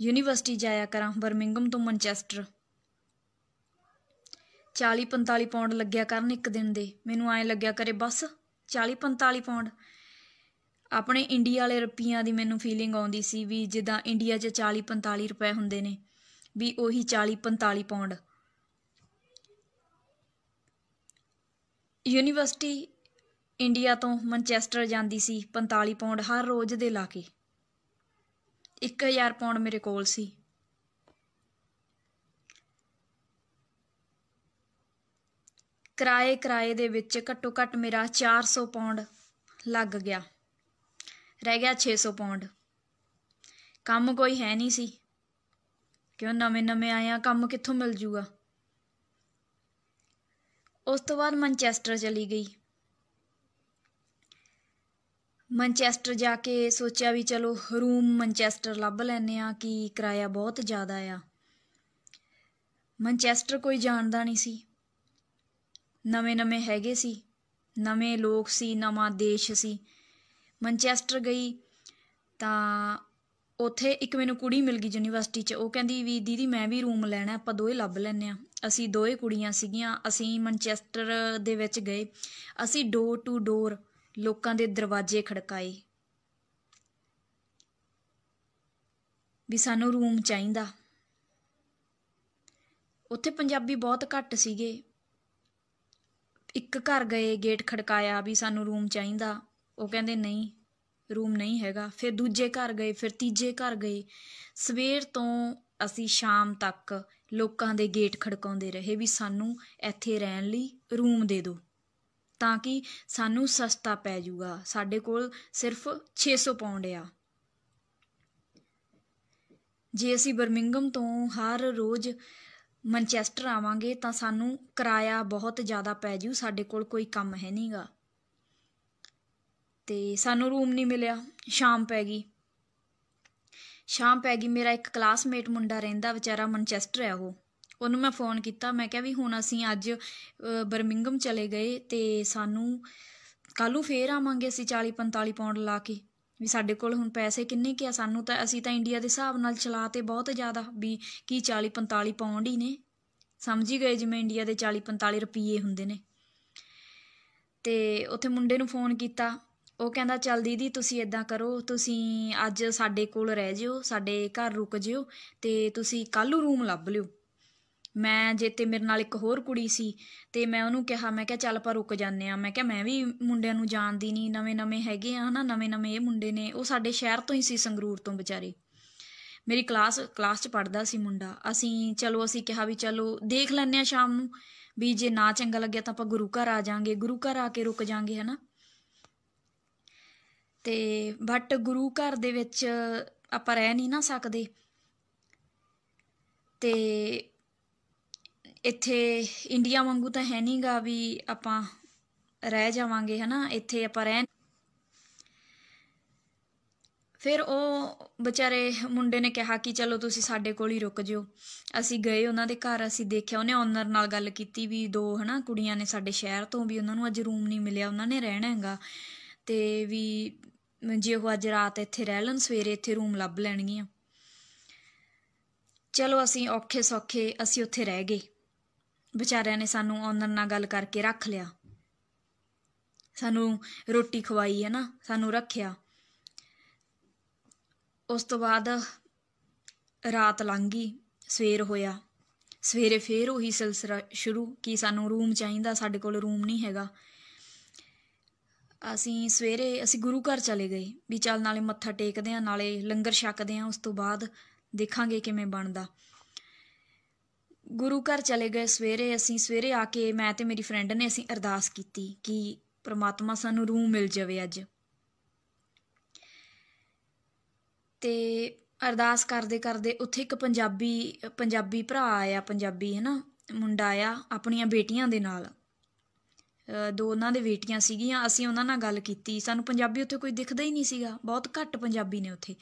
ਯੂਨੀਵਰਸਿਟੀ ਜਾਇਆ ਕਰਾਂ ਬਰਮਿੰਗਮ ਤੋਂ ਮੈਂਚੈਸਟਰ 40-45 ਪਾਉਂਡ ਲੱਗਿਆ ਕਰਨ ਇੱਕ ਦਿਨ ਦੇ ਮੈਨੂੰ ਐਂ ਲੱਗਿਆ ਕਰੇ ਬਸ 40-45 ਪਾਉਂਡ ਆਪਣੇ ਇੰਡੀਆ ਵਾਲੇ ਰੁਪਈਆਂ ਦੀ ਮੈਨੂੰ ਫੀਲਿੰਗ ਆਉਂਦੀ ਸੀ ਵੀ ਜਿੱਦਾਂ ਇੰਡੀਆ 'ਚ 40-45 ਰੁਪਏ ਹੁੰਦੇ ਨੇ ਵੀ ਉਹੀ 40-45 ਪਾਉਂਡ ਯੂਨੀਵਰਸਿਟੀ ਇੰਡੀਆ ਤੋਂ ਮਨਚੈਸਟਰ ਜਾਂਦੀ ਸੀ 45 ਪਾਉਂਡ ਹਰ ਰੋਜ਼ ਦੇ ਲਾ ਕੇ 1000 ਪਾਉਂਡ ਮੇਰੇ ਕੋਲ ਸੀ ਕਿਰਾਏ ਕਿਰਾਏ ਦੇ ਵਿੱਚ ਘੱਟੋ ਘੱਟ ਮੇਰਾ 400 ਪਾਉਂਡ ਲੱਗ ਗਿਆ ਰਹਿ ਗਿਆ 600 ਪਾਉਂਡ ਕੰਮ ਕੋਈ ਹੈ ਨਹੀਂ ਸੀ ਕਿਉਂ ਨਵੇਂ ਨਵੇਂ ਆਇਆ ਕੰਮ ਕਿੱਥੋਂ ਮਿਲ ਜੂਗਾ ਉਸ ਤੋਂ ਬਾਅਦ ਮਨਚੈਸਟਰ ਚਲੀ ਗਈ ਮਾਂਚੈਸਟਰ ਜਾ ਕੇ ਸੋਚਿਆ ਵੀ ਚਲੋ ਰੂਮ ਮਾਂਚੈਸਟਰ ਲੱਭ ਲੈਨੇ ਆ ਕਿ ਕਿਰਾਇਆ ਬਹੁਤ ਜ਼ਿਆਦਾ ਆ ਮਾਂਚੈਸਟਰ ਕੋਈ ਜਾਣਦਾ ਨਹੀਂ ਸੀ ਨਵੇਂ-ਨਵੇਂ ਹੈਗੇ ਸੀ ਨਵੇਂ ਲੋਕ ਸੀ ਨਵਾਂ ਦੇਸ਼ ਸੀ ਮਾਂਚੈਸਟਰ ਗਈ ਤਾਂ ਉੱਥੇ ਇੱਕ ਮੈਨੂੰ ਕੁੜੀ ਮਿਲ ਗਈ ਯੂਨੀਵਰਸਿਟੀ 'ਚ ਉਹ ਕਹਿੰਦੀ ਵੀ ਦੀਦੀ ਮੈਂ ਵੀ ਰੂਮ ਲੈਣਾ ਆਪਾਂ ਦੋਏ ਲੱਭ ਲੈਨੇ ਆ ਅਸੀਂ ਦੋਏ ਕੁੜੀਆਂ ਸੀਗੀਆਂ ਅਸੀਂ ਮਾਂਚੈਸਟਰ ਦੇ ਵਿੱਚ ਗਏ ਅਸੀਂ ਡੋਰ ਟੂ ਡੋਰ ਲੋਕਾਂ ਦੇ ਦਰਵਾਜ਼ੇ ਖੜਕਾਏ ਵੀ ਸਾਨੂੰ ਰੂਮ ਚਾਹੀਦਾ ਉੱਥੇ ਪੰਜਾਬੀ ਬਹੁਤ ਘੱਟ ਸੀਗੇ ਇੱਕ ਘਰ ਗਏ ਗੇਟ ਖੜਕਾਇਆ ਵੀ ਸਾਨੂੰ ਰੂਮ ਚਾਹੀਦਾ ਉਹ ਕਹਿੰਦੇ ਨਹੀਂ ਰੂਮ ਨਹੀਂ ਹੈਗਾ ਫਿਰ ਦੂਜੇ ਘਰ ਗਏ ਫਿਰ ਤੀਜੇ ਘਰ ਗਏ ਸਵੇਰ ਤੋਂ ਅਸੀਂ ਸ਼ਾਮ ਤੱਕ ਲੋਕਾਂ ਦੇ ਗੇਟ ਖੜਕਾਉਂਦੇ ਰਹੇ ਵੀ ਸਾਨੂੰ ਇੱਥੇ ਰਹਿਣ ਲਈ ਰੂਮ ਦੇ ਦਿਓ ਤਾਂ ਕਿ ਸਾਨੂੰ ਸਸਤਾ ਪੈ ਜੂਗਾ ਸਾਡੇ ਕੋਲ ਸਿਰਫ 600 ਪਾਉਂਡ ਆ ਜੇ ਅਸੀਂ ਬਰਮਿੰਗਮ ਤੋਂ ਹਰ ਰੋਜ਼ ਮਨਚੈਸਟਰ ਆਵਾਂਗੇ ਤਾਂ ਸਾਨੂੰ ਕਿਰਾਇਆ ਬਹੁਤ ਜ਼ਿਆਦਾ ਪੈ ਜੂ ਸਾਡੇ ਕੋਲ ਕੋਈ ਕੰਮ ਹੈ ਨਹੀਂਗਾ ਤੇ ਸਾਨੂੰ ਰੂਮ ਨਹੀਂ ਮਿਲਿਆ ਸ਼ਾਮ ਪੈ ਗਈ ਸ਼ਾਮ ਪੈ ਗਈ ਮੇਰਾ ਇੱਕ ਕਲਾਸਮੇਟ ਮੁੰਡਾ ਰਹਿੰਦਾ ਵਿਚਾਰਾ ਮਨਚੈਸਟਰ ਹੈ ਉਹ ਉਹਨੂੰ ਮੈਂ ਫੋਨ ਕੀਤਾ ਮੈਂ ਕਿਹਾ ਵੀ ਹੁਣ ਅਸੀਂ ਅੱਜ ਬਰਮਿੰਗਮ ਚਲੇ ਗਏ ਤੇ ਸਾਨੂੰ ਕੱਲੂ ਫੇਰ ਆਵਾਂਗੇ ਅਸੀਂ 40 45 ਪਾਉਂਡ ਲਾ ਕੇ ਵੀ ਸਾਡੇ ਕੋਲ ਹੁਣ ਪੈਸੇ ਕਿੰਨੇ ਕਿ ਆ ਸਾਨੂੰ ਤਾਂ ਅਸੀਂ ਤਾਂ ਇੰਡੀਆ ਦੇ ਹਿਸਾਬ ਨਾਲ ਚਲਾਤੇ ਬਹੁਤ ਜ਼ਿਆਦਾ ਵੀ ਕੀ 40 45 ਪਾਉਂਡ ਹੀ ਨੇ ਸਮਝ ਹੀ ਗਏ ਜਿਵੇਂ ਇੰਡੀਆ ਦੇ 40 45 ਰੁਪਏ ਹੁੰਦੇ ਨੇ ਤੇ ਉੱਥੇ ਮੁੰਡੇ ਨੂੰ ਫੋਨ ਕੀਤਾ ਉਹ ਕਹਿੰਦਾ ਚੱਲ ਦੀਦੀ ਤੁਸੀਂ ਇਦਾਂ ਕਰੋ ਤੁਸੀਂ ਅੱਜ ਸਾਡੇ ਕੋਲ ਰਹਿ ਜਿਓ ਸਾਡੇ ਘਰ ਰੁਕ ਜਿਓ ਤੇ ਤੁਸੀਂ ਕੱਲ ਨੂੰ ਰੂਮ ਲੱਭ ਲਿਓ ਮੈਂ ਜੇ ਤੇ ਮੇਰੇ ਨਾਲ ਇੱਕ ਹੋਰ ਕੁੜੀ ਸੀ ਤੇ ਮੈਂ ਉਹਨੂੰ ਕਿਹਾ ਮੈਂ ਕਿਹਾ ਚੱਲ ਆਪਾਂ ਰੁਕ ਜਾਂਦੇ ਆ ਮੈਂ ਕਿਹਾ ਮੈਂ ਵੀ ਮੁੰਡਿਆਂ ਨੂੰ ਜਾਣਦੀ ਨਹੀਂ ਨਵੇਂ-ਨਵੇਂ ਹੈਗੇ ਆ ਹਨਾ ਨਵੇਂ-ਨਵੇਂ ਇਹ ਮੁੰਡੇ ਨੇ ਉਹ ਸਾਡੇ ਸ਼ਹਿਰ ਤੋਂ ਹੀ ਸੀ ਸੰਗਰੂਰ ਤੋਂ ਵਿਚਾਰੇ ਮੇਰੀ ਕਲਾਸ ਕਲਾਸ 'ਚ ਪੜਦਾ ਸੀ ਮੁੰਡਾ ਅਸੀਂ ਚਲੋ ਅਸੀਂ ਕਿਹਾ ਵੀ ਚਲੋ ਦੇਖ ਲੈਂਦੇ ਆ ਸ਼ਾਮ ਨੂੰ ਵੀ ਜੇ ਨਾ ਚੰਗਾ ਲੱਗਿਆ ਤਾਂ ਆਪਾਂ ਗੁਰੂ ਘਰ ਆ ਜਾਾਂਗੇ ਗੁਰੂ ਘਰ ਆ ਕੇ ਰੁਕ ਜਾਾਂਗੇ ਹਨਾ ਤੇ ਬਟ ਗੁਰੂ ਘਰ ਦੇ ਵਿੱਚ ਆਪਾਂ ਰਹਿ ਨਹੀਂ ਨਾ ਸਕਦੇ ਤੇ ਇੱਥੇ ਇੰਡੀਆ ਵਾਂਗੂ ਤਾਂ ਹੈ ਨਹੀਂਗਾ ਵੀ ਆਪਾਂ ਰਹਿ ਜਾਵਾਂਗੇ ਹਨਾ ਇੱਥੇ ਆਪਾਂ ਰਹਿ ਫਿਰ ਉਹ ਵਿਚਾਰੇ ਮੁੰਡੇ ਨੇ ਕਿਹਾ ਕਿ ਚਲੋ ਤੁਸੀਂ ਸਾਡੇ ਕੋਲ ਹੀ ਰੁਕ ਜਿਓ ਅਸੀਂ ਗਏ ਉਹਨਾਂ ਦੇ ਘਰ ਅਸੀਂ ਦੇਖਿਆ ਉਹਨੇ ਓਨਰ ਨਾਲ ਗੱਲ ਕੀਤੀ ਵੀ ਦੋ ਹਨਾ ਕੁੜੀਆਂ ਨੇ ਸਾਡੇ ਸ਼ਹਿਰ ਤੋਂ ਵੀ ਉਹਨਾਂ ਨੂੰ ਅੱਜ ਰੂਮ ਨਹੀਂ ਮਿਲਿਆ ਉਹਨਾਂ ਨੇ ਰਹਿਣਾ ਹੈਗਾ ਤੇ ਵੀ ਜੇ ਉਹ ਅੱਜ ਰਾਤ ਇੱਥੇ ਰਹਿ ਲੈਣ ਸਵੇਰੇ ਇੱਥੇ ਰੂਮ ਲੱਭ ਲੈਣਗੀਆਂ ਚਲੋ ਅਸੀਂ ਔਖੇ ਸੌਖੇ ਅਸੀਂ ਉੱਥੇ ਰਹਿ ਗਏ ਵਿਚਾਰਿਆਂ ਨੇ ਸਾਨੂੰ ਆਨਰ ਨਾਲ ਗੱਲ ਕਰਕੇ ਰੱਖ ਲਿਆ ਸਾਨੂੰ ਰੋਟੀ ਖਵਾਈ ਹੈ ਨਾ ਸਾਨੂੰ ਰੱਖਿਆ ਉਸ ਤੋਂ ਬਾਅਦ ਰਾਤ ਲੰਗੀ ਸਵੇਰ ਹੋਇਆ ਸਵੇਰੇ ਫੇਰ ਉਹੀ ਸਿਲਸਿਲਾ ਸ਼ੁਰੂ ਕੀ ਸਾਨੂੰ ਰੂਮ ਚਾਹੀਦਾ ਸਾਡੇ ਕੋਲ ਰੂਮ ਨਹੀਂ ਹੈਗਾ ਅਸੀਂ ਸਵੇਰੇ ਅਸੀਂ ਗੁਰੂ ਘਰ ਚਲੇ ਗਏ ਵੀ ਚੱਲ ਨਾਲੇ ਮੱਥਾ ਟੇਕਦੇ ਆ ਨਾਲੇ ਲੰਗਰ ਛਕਦੇ ਆ ਉਸ ਤੋਂ ਬਾਅਦ ਦੇਖਾਂਗੇ ਕਿਵੇਂ ਬਣਦਾ ਗੁਰੂ ਘਰ ਚਲੇ ਗਏ ਸਵੇਰੇ ਅਸੀਂ ਸਵੇਰੇ ਆ ਕੇ ਮੈਂ ਤੇ ਮੇਰੀ ਫਰੈਂਡ ਨੇ ਅਸੀਂ ਅਰਦਾਸ ਕੀਤੀ ਕਿ ਪ੍ਰਮਾਤਮਾ ਸਾਨੂੰ ਰੂਹ ਮਿਲ ਜਾਵੇ ਅੱਜ ਤੇ ਅਰਦਾਸ ਕਰਦੇ ਕਰਦੇ ਉੱਥੇ ਇੱਕ ਪੰਜਾਬੀ ਪੰਜਾਬੀ ਭਰਾ ਆਇਆ ਪੰਜਾਬੀ ਹੈਨਾ ਮੁੰਡਾ ਆਇਆ ਆਪਣੀਆਂ ਬੇਟੀਆਂ ਦੇ ਨਾਲ ਦੋ ਉਹਨਾਂ ਦੇ ਬੇਟੀਆਂ ਸੀਗੀਆਂ ਅਸੀਂ ਉਹਨਾਂ ਨਾਲ ਗੱਲ ਕੀਤੀ ਸਾਨੂੰ ਪੰਜਾਬੀ ਉੱਥੇ ਕੋਈ ਦਿਖਦਾ ਹੀ ਨਹੀਂ ਸੀਗਾ ਬਹੁਤ ਘੱਟ ਪੰਜਾਬੀ ਨੇ ਉੱਥੇ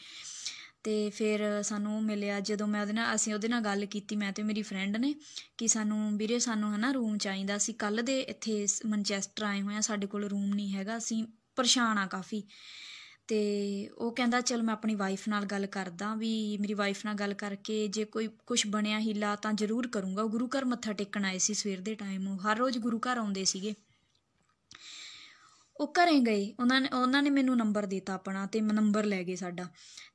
ਤੇ ਫਿਰ ਸਾਨੂੰ ਮਿਲਿਆ ਜਦੋਂ ਮੈਂ ਉਹਦੇ ਨਾਲ ਅਸੀਂ ਉਹਦੇ ਨਾਲ ਗੱਲ ਕੀਤੀ ਮੈਂ ਤੇ ਮੇਰੀ ਫਰੈਂਡ ਨੇ ਕਿ ਸਾਨੂੰ ਵੀਰੇ ਸਾਨੂੰ ਹਨਾ ਰੂਮ ਚਾਹੀਦਾ ਸੀ ਕੱਲ ਦੇ ਇੱਥੇ ਮੈਂਚੈਸਟਰ ਆਏ ਹੋਏ ਆ ਸਾਡੇ ਕੋਲ ਰੂਮ ਨਹੀਂ ਹੈਗਾ ਅਸੀਂ ਪਰੇਸ਼ਾਨ ਆ ਕਾਫੀ ਤੇ ਉਹ ਕਹਿੰਦਾ ਚਲ ਮੈਂ ਆਪਣੀ ਵਾਈਫ ਨਾਲ ਗੱਲ ਕਰਦਾ ਵੀ ਮੇਰੀ ਵਾਈਫ ਨਾਲ ਗੱਲ ਕਰਕੇ ਜੇ ਕੋਈ ਕੁਝ ਬਣਿਆ ਹੀਲਾ ਤਾਂ ਜ਼ਰੂਰ ਕਰੂੰਗਾ ਉਹ ਗੁਰੂ ਘਰ ਮੱਥਾ ਟੇਕਣ ਆਏ ਸੀ ਸਵੇਰ ਦੇ ਟਾਈਮ ਉਹ ਹਰ ਰੋਜ਼ ਗੁਰੂ ਘਰ ਆਉਂਦੇ ਸੀਗੇ ਉਹ ਘਰੇ ਗਏ ਉਹਨਾਂ ਨੇ ਉਹਨਾਂ ਨੇ ਮੈਨੂੰ ਨੰਬਰ ਦਿੱਤਾ ਆਪਣਾ ਤੇ ਮੈਂ ਨੰਬਰ ਲੈ ਗਏ ਸਾਡਾ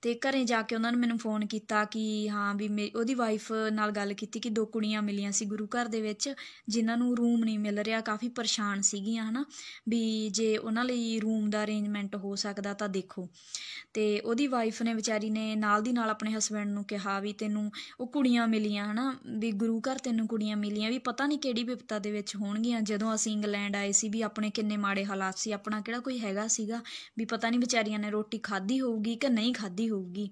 ਤੇ ਘਰੇ ਜਾ ਕੇ ਉਹਨਾਂ ਨੇ ਮੈਨੂੰ ਫੋਨ ਕੀਤਾ ਕਿ ਹਾਂ ਵੀ ਉਹਦੀ ਵਾਈਫ ਨਾਲ ਗੱਲ ਕੀਤੀ ਕਿ ਦੋ ਕੁੜੀਆਂ ਮਿਲੀਆਂ ਸੀ ਗੁਰੂ ਘਰ ਦੇ ਵਿੱਚ ਜਿਨ੍ਹਾਂ ਨੂੰ ਰੂਮ ਨਹੀਂ ਮਿਲ ਰਿਹਾ ਕਾਫੀ ਪਰੇਸ਼ਾਨ ਸੀਗੀਆਂ ਹਨਾ ਵੀ ਜੇ ਉਹਨਾਂ ਲਈ ਰੂਮ ਦਾ ਅਰੇਂਜਮੈਂਟ ਹੋ ਸਕਦਾ ਤਾਂ ਦੇਖੋ ਤੇ ਉਹਦੀ ਵਾਈਫ ਨੇ ਵਿਚਾਰੀ ਨੇ ਨਾਲ ਦੀ ਨਾਲ ਆਪਣੇ ਹਸਬੰਡ ਨੂੰ ਕਿਹਾ ਵੀ ਤੈਨੂੰ ਉਹ ਕੁੜੀਆਂ ਮਿਲੀਆਂ ਹਨਾ ਵੀ ਗੁਰੂ ਘਰ ਤੈਨੂੰ ਕੁੜੀਆਂ ਮਿਲੀਆਂ ਵੀ ਪਤਾ ਨਹੀਂ ਕਿਹੜੀ ਵਿਪਤਾ ਦੇ ਵਿੱਚ ਹੋਣਗੀਆਂ ਜਦੋਂ ਅਸੀਂ ਇੰਗਲੈਂਡ ਆਏ ਸੀ ਵੀ ਆਪਣੇ ਕਿੰਨੇ ਮਾੜੇ ਹਾਲਾਤ ਸੀ ਆਪਣਾ ਕਿਹੜਾ ਕੋਈ ਹੈਗਾ ਸੀਗਾ ਵੀ ਪਤਾ ਨਹੀਂ ਵਿਚਾਰੀਆਂ ਨੇ ਰੋਟੀ ਖਾਧੀ ਹੋਊਗੀ ਕਿ ਨਹੀਂ ਖਾਧੀ ਹੋਊਗੀ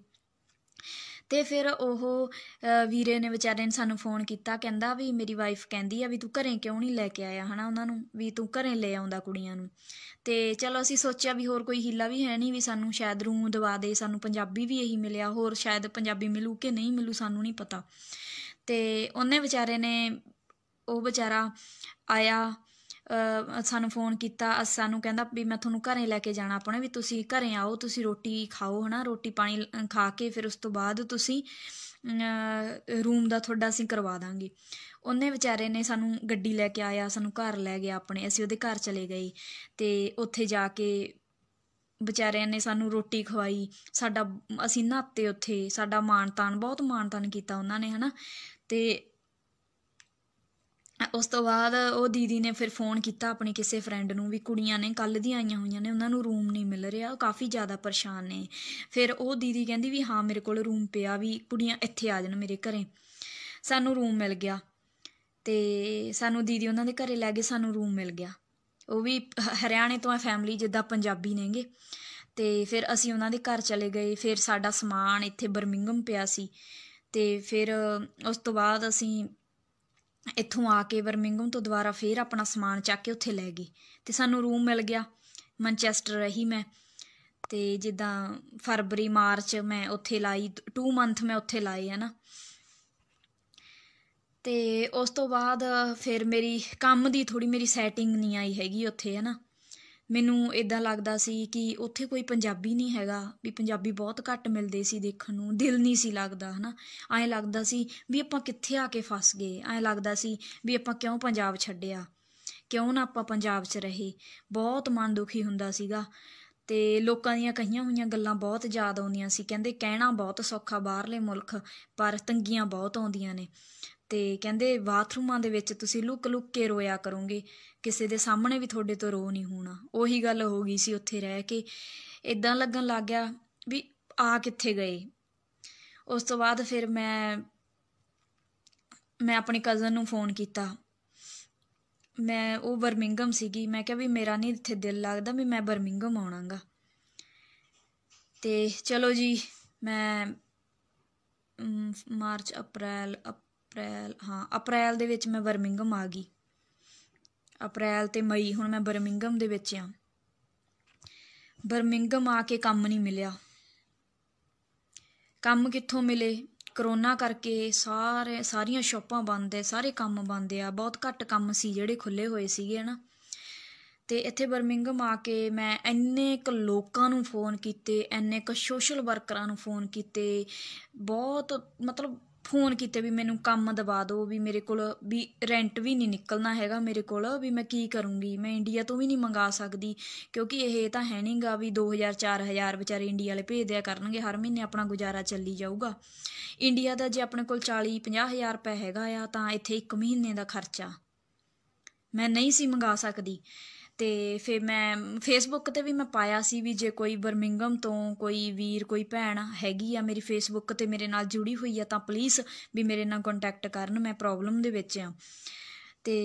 ਤੇ ਫਿਰ ਉਹ ਵੀਰੇ ਨੇ ਵਿਚਾਰੇ ਨੇ ਸਾਨੂੰ ਫੋਨ ਕੀਤਾ ਕਹਿੰਦਾ ਵੀ ਮੇਰੀ ਵਾਈਫ ਕਹਿੰਦੀ ਆ ਵੀ ਤੂੰ ਘਰੇ ਕਿਉਂ ਨਹੀਂ ਲੈ ਕੇ ਆਇਆ ਹਨਾ ਉਹਨਾਂ ਨੂੰ ਵੀ ਤੂੰ ਘਰੇ ਲੈ ਆਉਂਦਾ ਕੁੜੀਆਂ ਨੂੰ ਤੇ ਚਲੋ ਅਸੀਂ ਸੋਚਿਆ ਵੀ ਹੋਰ ਕੋਈ ਹੀਲਾ ਵੀ ਹੈ ਨਹੀਂ ਵੀ ਸਾਨੂੰ ਸ਼ਾਇਦ ਰੂਮ ਦਵਾ ਦੇ ਸਾਨੂੰ ਪੰਜਾਬੀ ਵੀ ਇਹੀ ਮਿਲਿਆ ਹੋਰ ਸ਼ਾਇਦ ਪੰਜਾਬੀ ਮਿਲੂ ਕਿ ਨਹੀਂ ਮਿਲੂ ਸਾਨੂੰ ਨਹੀਂ ਪਤਾ ਤੇ ਉਹਨੇ ਵਿਚਾਰੇ ਨੇ ਉਹ ਵਿਚਾਰਾ ਆਇਆ ਸਾਨੂੰ ਫੋਨ ਕੀਤਾ ਸਾਨੂੰ ਕਹਿੰਦਾ ਵੀ ਮੈਂ ਤੁਹਾਨੂੰ ਘਰੇ ਲੈ ਕੇ ਜਾਣਾ ਆਪਣੇ ਵੀ ਤੁਸੀਂ ਘਰੇ ਆਓ ਤੁਸੀਂ ਰੋਟੀ ਖਾਓ ਹਨਾ ਰੋਟੀ ਪਾਣੀ ਖਾ ਕੇ ਫਿਰ ਉਸ ਤੋਂ ਬਾਅਦ ਤੁਸੀਂ ਰੂਮ ਦਾ ਤੁਹਾਡਾ ਅਸੀਂ ਕਰਵਾ ਦਾਂਗੇ ਉਹਨੇ ਵਿਚਾਰੇ ਨੇ ਸਾਨੂੰ ਗੱਡੀ ਲੈ ਕੇ ਆਇਆ ਸਾਨੂੰ ਘਰ ਲੈ ਗਿਆ ਆਪਣੇ ਅਸੀਂ ਉਹਦੇ ਘਰ ਚਲੇ ਗਏ ਤੇ ਉੱਥੇ ਜਾ ਕੇ ਵਿਚਾਰੇ ਨੇ ਸਾਨੂੰ ਰੋਟੀ ਖਵਾਈ ਸਾਡਾ ਅਸੀਂ ਨਾਤੇ ਉੱਥੇ ਸਾਡਾ ਮਾਨਤਾਨ ਬਹੁਤ ਮਾਨਤਾਨ ਕੀਤਾ ਉਹਨਾਂ ਨੇ ਹਨਾ ਤੇ ਉਸ ਤੋਂ ਬਾਅਦ ਉਹ ਦੀਦੀ ਨੇ ਫਿਰ ਫੋਨ ਕੀਤਾ ਆਪਣੀ ਕਿਸੇ ਫਰੈਂਡ ਨੂੰ ਵੀ ਕੁੜੀਆਂ ਨੇ ਕੱਲ ਦੀਆਂ ਆਈਆਂ ਹੋਈਆਂ ਨੇ ਉਹਨਾਂ ਨੂੰ ਰੂਮ ਨਹੀਂ ਮਿਲ ਰਿਹਾ ਉਹ ਕਾਫੀ ਜ਼ਿਆਦਾ ਪਰੇਸ਼ਾਨ ਨੇ ਫਿਰ ਉਹ ਦੀਦੀ ਕਹਿੰਦੀ ਵੀ ਹਾਂ ਮੇਰੇ ਕੋਲ ਰੂਮ ਪਿਆ ਵੀ ਕੁੜੀਆਂ ਇੱਥੇ ਆ ਜਾਣ ਮੇਰੇ ਘਰੇ ਸਾਨੂੰ ਰੂਮ ਮਿਲ ਗਿਆ ਤੇ ਸਾਨੂੰ ਦੀਦੀ ਉਹਨਾਂ ਦੇ ਘਰੇ ਲੈ ਗਏ ਸਾਨੂੰ ਰੂਮ ਮਿਲ ਗਿਆ ਉਹ ਵੀ ਹਰਿਆਣੇ ਤੋਂ ਆ ਫੈਮਿਲੀ ਜਿੱਦਾਂ ਪੰਜਾਬੀ ਨੇਗੇ ਤੇ ਫਿਰ ਅਸੀਂ ਉਹਨਾਂ ਦੇ ਘਰ ਚਲੇ ਗਏ ਫਿਰ ਸਾਡਾ ਸਮਾਨ ਇੱਥੇ ਬਰਮਿੰਗਮ ਪਿਆ ਸੀ ਤੇ ਫਿਰ ਉਸ ਤੋਂ ਬਾਅਦ ਅਸੀਂ ਇੱਥੋਂ ਆ ਕੇ ਬਰਮਿੰਗਮ ਤੋਂ ਦੁਬਾਰਾ ਫੇਰ ਆਪਣਾ ਸਮਾਨ ਚੱਕ ਕੇ ਉੱਥੇ ਲੈ ਗਈ ਤੇ ਸਾਨੂੰ ਰੂਮ ਮਿਲ ਗਿਆ ਮੈਂਚੈਸਟਰ ਰਹੀ ਮੈਂ ਤੇ ਜਿੱਦਾਂ ਫਰਵਰੀ ਮਾਰਚ ਮੈਂ ਉੱਥੇ ਲਾਈ 2 ਮੰਥ ਮੈਂ ਉੱਥੇ ਲਾਏ ਹੈ ਨਾ ਤੇ ਉਸ ਤੋਂ ਬਾਅਦ ਫਿਰ ਮੇਰੀ ਕੰਮ ਦੀ ਥੋੜੀ ਮੇਰੀ ਸੈਟਿੰਗ ਨਹੀਂ ਆਈ ਹੈਗੀ ਉੱਥੇ ਹੈ ਨਾ ਮੈਨੂੰ ਇਦਾਂ ਲੱਗਦਾ ਸੀ ਕਿ ਉੱਥੇ ਕੋਈ ਪੰਜਾਬੀ ਨਹੀਂ ਹੈਗਾ ਵੀ ਪੰਜਾਬੀ ਬਹੁਤ ਘੱਟ ਮਿਲਦੇ ਸੀ ਦੇਖਣ ਨੂੰ ਦਿਲ ਨਹੀਂ ਸੀ ਲੱਗਦਾ ਹਨਾ ਐਂ ਲੱਗਦਾ ਸੀ ਵੀ ਆਪਾਂ ਕਿੱਥੇ ਆ ਕੇ ਫਸ ਗਏ ਐਂ ਲੱਗਦਾ ਸੀ ਵੀ ਆਪਾਂ ਕਿਉਂ ਪੰਜਾਬ ਛੱਡਿਆ ਕਿਉਂ ਨਾ ਆਪਾਂ ਪੰਜਾਬ 'ਚ ਰਹੇ ਬਹੁਤ ਮਨ ਦੁਖੀ ਹੁੰਦਾ ਸੀਗਾ ਤੇ ਲੋਕਾਂ ਦੀਆਂ ਕਹੀਆਂ ਹੋਈਆਂ ਗੱਲਾਂ ਬਹੁਤ ਯਾਦ ਆਉਂਦੀਆਂ ਸੀ ਕਹਿੰਦੇ ਕਹਿਣਾ ਬਹੁਤ ਸੌਖਾ ਬਾਹਰਲੇ ਮੁਲਕ ਪਰ ਤੰਗੀਆਂ ਬਹੁਤ ਆਉਂਦੀਆਂ ਨੇ ਤੇ ਕਹਿੰਦੇ ਬਾਥਰੂਮਾਂ ਦੇ ਵਿੱਚ ਤੁਸੀਂ ਲੁੱਕ ਲੁੱਕ ਕੇ ਰੋਇਆ ਕਰੋਗੇ ਕਿਸੇ ਦੇ ਸਾਹਮਣੇ ਵੀ ਤੁਹਾਡੇ ਤੋਂ ਰੋ ਨਹੀਂ ਹੋਣਾ ਉਹੀ ਗੱਲ ਹੋ ਗਈ ਸੀ ਉੱਥੇ ਰਹਿ ਕੇ ਇਦਾਂ ਲੱਗਣ ਲੱਗ ਗਿਆ ਵੀ ਆ ਕਿੱਥੇ ਗਏ ਉਸ ਤੋਂ ਬਾਅਦ ਫਿਰ ਮੈਂ ਮੈਂ ਆਪਣੀ ਕਜ਼ਨ ਨੂੰ ਫੋਨ ਕੀਤਾ ਮੈਂ ਉਹ ਬਰਮਿੰਗਮ ਸੀਗੀ ਮੈਂ ਕਿਹਾ ਵੀ ਮੇਰਾ ਨਹੀਂ ਇੱਥੇ ਦਿਲ ਲੱਗਦਾ ਵੀ ਮੈਂ ਬਰਮਿੰਗਮ ਆਉਣਾਗਾ ਤੇ ਚਲੋ ਜੀ ਮੈਂ ਮਾਰਚ ਅਪ੍ਰੈਲ ਅਪ੍ਰੈਲ ਹਾਂ ਅਪ੍ਰੈਲ ਦੇ ਵਿੱਚ ਮੈਂ ਬਰਮਿੰਗਮ ਆ ਗਈ ਅਪ੍ਰੈਲ ਤੇ ਮਈ ਹੁਣ ਮੈਂ ਬਰਮਿੰਗਮ ਦੇ ਵਿੱਚ ਆ ਬਰਮਿੰਗਮ ਆ ਕੇ ਕੰਮ ਨਹੀਂ ਮਿਲਿਆ ਕੰਮ ਕਿੱਥੋਂ ਮਿਲੇ ਕਰੋਨਾ ਕਰਕੇ ਸਾਰੇ ਸਾਰੀਆਂ ਸ਼ਾਪਾਂ ਬੰਦ ਐ ਸਾਰੇ ਕੰਮ ਬੰਦ ਆ ਬਹੁਤ ਘੱਟ ਕੰਮ ਸੀ ਜਿਹੜੇ ਖੁੱਲੇ ਹੋਏ ਸੀਗੇ ਨਾ ਤੇ ਇੱਥੇ ਬਰਮਿੰਗਮ ਆ ਕੇ ਮੈਂ ਇੰਨੇ ਕ ਲੋਕਾਂ ਨੂੰ ਫੋਨ ਕੀਤੇ ਇੰਨੇ ਕ ਸੋਸ਼ਲ ਵਰਕਰਾਂ ਨੂੰ ਫੋਨ ਕੀਤੇ ਬਹੁਤ ਮਤਲਬ ਫੋਨ ਕੀਤੇ ਵੀ ਮੈਨੂੰ ਕੰਮ ਦਵਾ ਦਿਓ ਵੀ ਮੇਰੇ ਕੋਲ ਵੀ ਰੈਂਟ ਵੀ ਨਹੀਂ ਨਿਕਲਣਾ ਹੈਗਾ ਮੇਰੇ ਕੋਲ ਵੀ ਮੈਂ ਕੀ ਕਰੂੰਗੀ ਮੈਂ ਇੰਡੀਆ ਤੋਂ ਵੀ ਨਹੀਂ ਮੰਗਾ ਸਕਦੀ ਕਿਉਂਕਿ ਇਹ ਤਾਂ ਹੈ ਨਹੀਂਗਾ ਵੀ 2000 4000 ਵਿਚਾਰੇ ਇੰਡੀਆ ਵਾਲੇ ਭੇਜਦਿਆ ਕਰਨਗੇ ਹਰ ਮਹੀਨੇ ਆਪਣਾ ਗੁਜ਼ਾਰਾ ਚੱਲੀ ਜਾਊਗਾ ਇੰਡੀਆ ਦਾ ਜੇ ਆਪਣੇ ਕੋਲ 40 50000 ਰੁਪਏ ਹੈਗਾ ਆ ਤਾਂ ਇੱਥੇ 1 ਮਹੀਨੇ ਦਾ ਖਰਚਾ ਮੈਂ ਨਹੀਂ ਸੀ ਮੰਗਾ ਸਕਦੀ ਤੇ ਫਿਰ ਮੈਂ ਫੇਸਬੁੱਕ ਤੇ ਵੀ ਮੈਂ ਪਾਇਆ ਸੀ ਵੀ ਜੇ ਕੋਈ ਬਰਮਿੰਗਮ ਤੋਂ ਕੋਈ ਵੀਰ ਕੋਈ ਭੈਣ ਹੈਗੀ ਆ ਮੇਰੀ ਫੇਸਬੁੱਕ ਤੇ ਮੇਰੇ ਨਾਲ ਜੁੜੀ ਹੋਈ ਆ ਤਾਂ ਪਲੀਜ਼ ਵੀ ਮੇਰੇ ਨਾਲ ਕੰਟੈਕਟ ਕਰਨ ਮੈਂ ਪ੍ਰੋਬਲਮ ਦੇ ਵਿੱਚ ਆ ਤੇ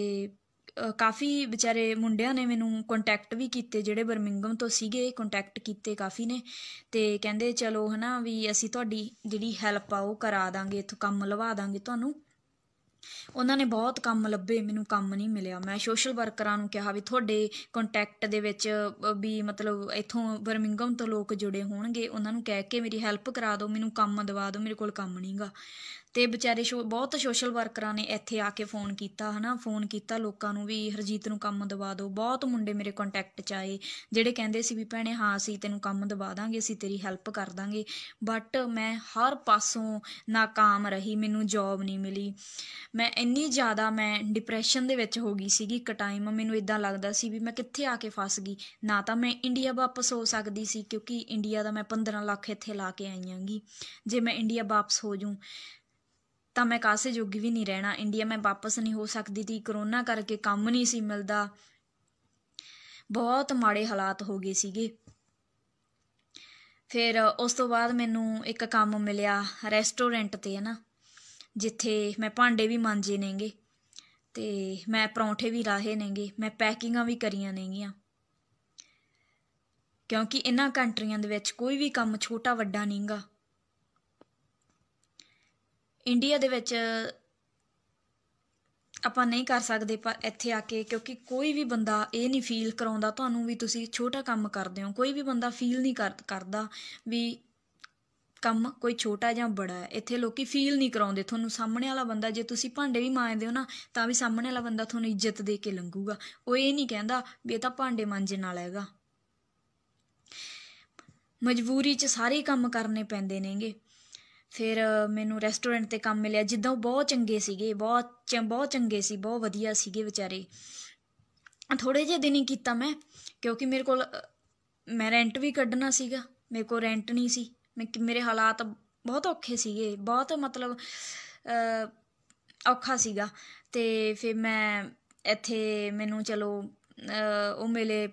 ਕਾਫੀ ਵਿਚਾਰੇ ਮੁੰਡਿਆਂ ਨੇ ਮੈਨੂੰ ਕੰਟੈਕਟ ਵੀ ਕੀਤੇ ਜਿਹੜੇ ਬਰਮਿੰਗਮ ਤੋਂ ਸੀਗੇ ਕੰਟੈਕਟ ਕੀਤੇ ਕਾਫੀ ਨੇ ਤੇ ਕਹਿੰਦੇ ਚਲੋ ਹਨਾ ਵੀ ਅਸੀਂ ਤੁਹਾਡੀ ਜਿਹੜੀ ਹੈਲਪ ਆ ਉਹ ਕਰਾ ਦਾਂਗੇ ਇਥੋਂ ਕੰਮ ਲਵਾ ਦਾਂਗੇ ਤੁਹਾਨੂੰ ਉਹਨਾਂ ਨੇ ਬਹੁਤ ਕੰਮ ਲੱਭੇ ਮੈਨੂੰ ਕੰਮ ਨਹੀਂ ਮਿਲਿਆ ਮੈਂ ਸੋਸ਼ਲ ਵਰਕਰਾਂ ਨੂੰ ਕਿਹਾ ਵੀ ਤੁਹਾਡੇ ਕੰਟੈਕਟ ਦੇ ਵਿੱਚ ਵੀ ਮਤਲਬ ਇੱਥੋਂ ਬਰਮਿੰਗਮ ਤੋਂ ਲੋਕ ਜੁੜੇ ਹੋਣਗੇ ਉਹਨਾਂ ਨੂੰ ਕਹਿ ਕੇ ਮੇਰੀ ਹੈਲਪ ਕਰਾ ਦਿਓ ਮੈਨੂੰ ਕੰਮ ਦਵਾ ਦਿਓ ਮੇਰੇ ਕੋਲ ਕੰਮ ਨਹੀਂਗਾ ਤੇ ਵਿਚਾਰੇ ਬਹੁਤ ਸੋਸ਼ਲ ਵਰਕਰਾਂ ਨੇ ਇੱਥੇ ਆ ਕੇ ਫੋਨ ਕੀਤਾ ਹਨਾ ਫੋਨ ਕੀਤਾ ਲੋਕਾਂ ਨੂੰ ਵੀ ਹਰਜੀਤ ਨੂੰ ਕੰਮ ਦਵਾ ਦਿਓ ਬਹੁਤ ਮੁੰਡੇ ਮੇਰੇ ਕੰਟੈਕਟ ਚ ਆਏ ਜਿਹੜੇ ਕਹਿੰਦੇ ਸੀ ਵੀ ਭੈਣੇ ਹਾਂ ਅਸੀਂ ਤੈਨੂੰ ਕੰਮ ਦਵਾ ਦਾਂਗੇ ਅਸੀਂ ਤੇਰੀ ਹੈਲਪ ਕਰ ਦਾਂਗੇ ਬਟ ਮੈਂ ਹਰ ਪਾਸੋਂ ناکਾਮ ਰਹੀ ਮੈਨੂੰ ਜੌਬ ਨਹੀਂ ਮਿਲੀ ਮੈਂ ਇੰਨੀ ਜ਼ਿਆਦਾ ਮੈਂ ਡਿਪਰੈਸ਼ਨ ਦੇ ਵਿੱਚ ਹੋ ਗਈ ਸੀਗੀ ਇੱਕ ਟਾਈਮ ਮੈਨੂੰ ਇਦਾਂ ਲੱਗਦਾ ਸੀ ਵੀ ਮੈਂ ਕਿੱਥੇ ਆ ਕੇ ਫਸ ਗਈ ਨਾ ਤਾਂ ਮੈਂ ਇੰਡੀਆ ਵਾਪਸ ਹੋ ਸਕਦੀ ਸੀ ਕਿਉਂਕਿ ਇੰਡੀਆ ਦਾ ਮੈਂ 15 ਲੱਖ ਇੱਥੇ ਲਾ ਕੇ ਆਈ ਆਂਗੀ ਜੇ ਮੈਂ ਇੰਡੀਆ ਵਾਪਸ ਹੋ ਜੂ ਤਾਂ ਮੈਂ ਕਾਸੇ ਜੋਗੀ ਵੀ ਨਹੀਂ ਰਹਿਣਾ ਇੰਡੀਆ ਮੈਂ ਵਾਪਸ ਨਹੀਂ ਹੋ ਸਕਦੀ ਤੀ ਕਰੋਨਾ ਕਰਕੇ ਕੰਮ ਨਹੀਂ ਸੀ ਮਿਲਦਾ ਬਹੁਤ ਮਾੜੇ ਹਾਲਾਤ ਹੋ ਗਏ ਸੀਗੇ ਫਿਰ ਉਸ ਤੋਂ ਬਾਅਦ ਮੈਨੂੰ ਇੱਕ ਕੰਮ ਮਿਲਿਆ ਰੈਸਟੋਰੈਂਟ ਤੇ ਹਨਾ ਜਿੱਥੇ ਮੈਂ ਭਾਂਡੇ ਵੀ ਮਾਂਜੇ ਨੇਗੇ ਤੇ ਮੈਂ ਪਰੌਂਠੇ ਵੀ ਰਾਹੇ ਨੇਗੇ ਮੈਂ ਪੈਕਿੰਗਾਂ ਵੀ ਕਰੀਆਂ ਨੇਗੀਆਂ ਕਿਉਂਕਿ ਇਹਨਾਂ ਕੰਟਰੀਆਂ ਦੇ ਵਿੱਚ ਕੋਈ ਵੀ ਕੰਮ ਛੋਟਾ ਵੱਡਾ ਨਹੀਂਗਾ ਇੰਡੀਆ ਦੇ ਵਿੱਚ ਆਪਾਂ ਨਹੀਂ ਕਰ ਸਕਦੇ ਪਰ ਇੱਥੇ ਆ ਕੇ ਕਿਉਂਕਿ ਕੋਈ ਵੀ ਬੰਦਾ ਇਹ ਨਹੀਂ ਫੀਲ ਕਰਾਉਂਦਾ ਤੁਹਾਨੂੰ ਵੀ ਤੁਸੀਂ ਛੋਟਾ ਕੰਮ ਕਰਦੇ ਹੋ ਕੋਈ ਵੀ ਬੰਦਾ ਫੀਲ ਨਹੀਂ ਕਰਦਾ ਵੀ ਕੰਮ ਕੋਈ ਛੋਟਾ ਜਾਂ ਬੜਾ ਹੈ ਇੱਥੇ ਲੋਕੀ ਫੀਲ ਨਹੀਂ ਕਰਾਉਂਦੇ ਤੁਹਾਨੂੰ ਸਾਹਮਣੇ ਵਾਲਾ ਬੰਦਾ ਜੇ ਤੁਸੀਂ ਭਾਂਡੇ ਵੀ ਮਾਂਜਦੇ ਹੋ ਨਾ ਤਾਂ ਵੀ ਸਾਹਮਣੇ ਵਾਲਾ ਬੰਦਾ ਤੁਹਾਨੂੰ ਇੱਜ਼ਤ ਦੇ ਕੇ ਲੰਘੂਗਾ ਉਹ ਇਹ ਨਹੀਂ ਕਹਿੰਦਾ ਵੀ ਇਹ ਤਾਂ ਭਾਂਡੇ ਮਾਂਜਣ ਵਾਲਾ ਹੈਗਾ ਮਜਬੂਰੀ 'ਚ ਸਾਰੇ ਕੰਮ ਕਰਨੇ ਪੈਂਦੇ ਨੇਗੇ ਫਿਰ ਮੈਨੂੰ ਰੈਸਟੋਰੈਂਟ ਤੇ ਕੰਮ ਮਿਲਿਆ ਜਿੱਦਾਂ ਉਹ ਬਹੁਤ ਚੰਗੇ ਸੀਗੇ ਬਹੁਤ ਬਹੁਤ ਚੰਗੇ ਸੀ ਬਹੁਤ ਵਧੀਆ ਸੀਗੇ ਵਿਚਾਰੇ ਥੋੜੇ ਜਿਹੇ ਦਿਨ ਹੀ ਕੀਤਾ ਮੈਂ ਕਿਉਂਕਿ ਮੇਰੇ ਕੋਲ ਮੈਂ ਰੈਂਟ ਵੀ ਕੱਢਣਾ ਸੀਗਾ ਮੇਰੇ ਕੋਲ ਰੈਂਟ ਨਹੀਂ ਸੀ ਮੇਰੇ ਹਾਲਾਤ ਬਹੁਤ ਔਖੇ ਸੀਗੇ ਬਹੁਤ ਮਤਲਬ ਔਖਾ ਸੀਗਾ ਤੇ ਫਿਰ ਮੈਂ ਇੱਥੇ ਮੈਨੂੰ ਚਲੋ ਉਹ ਮੇਲੇ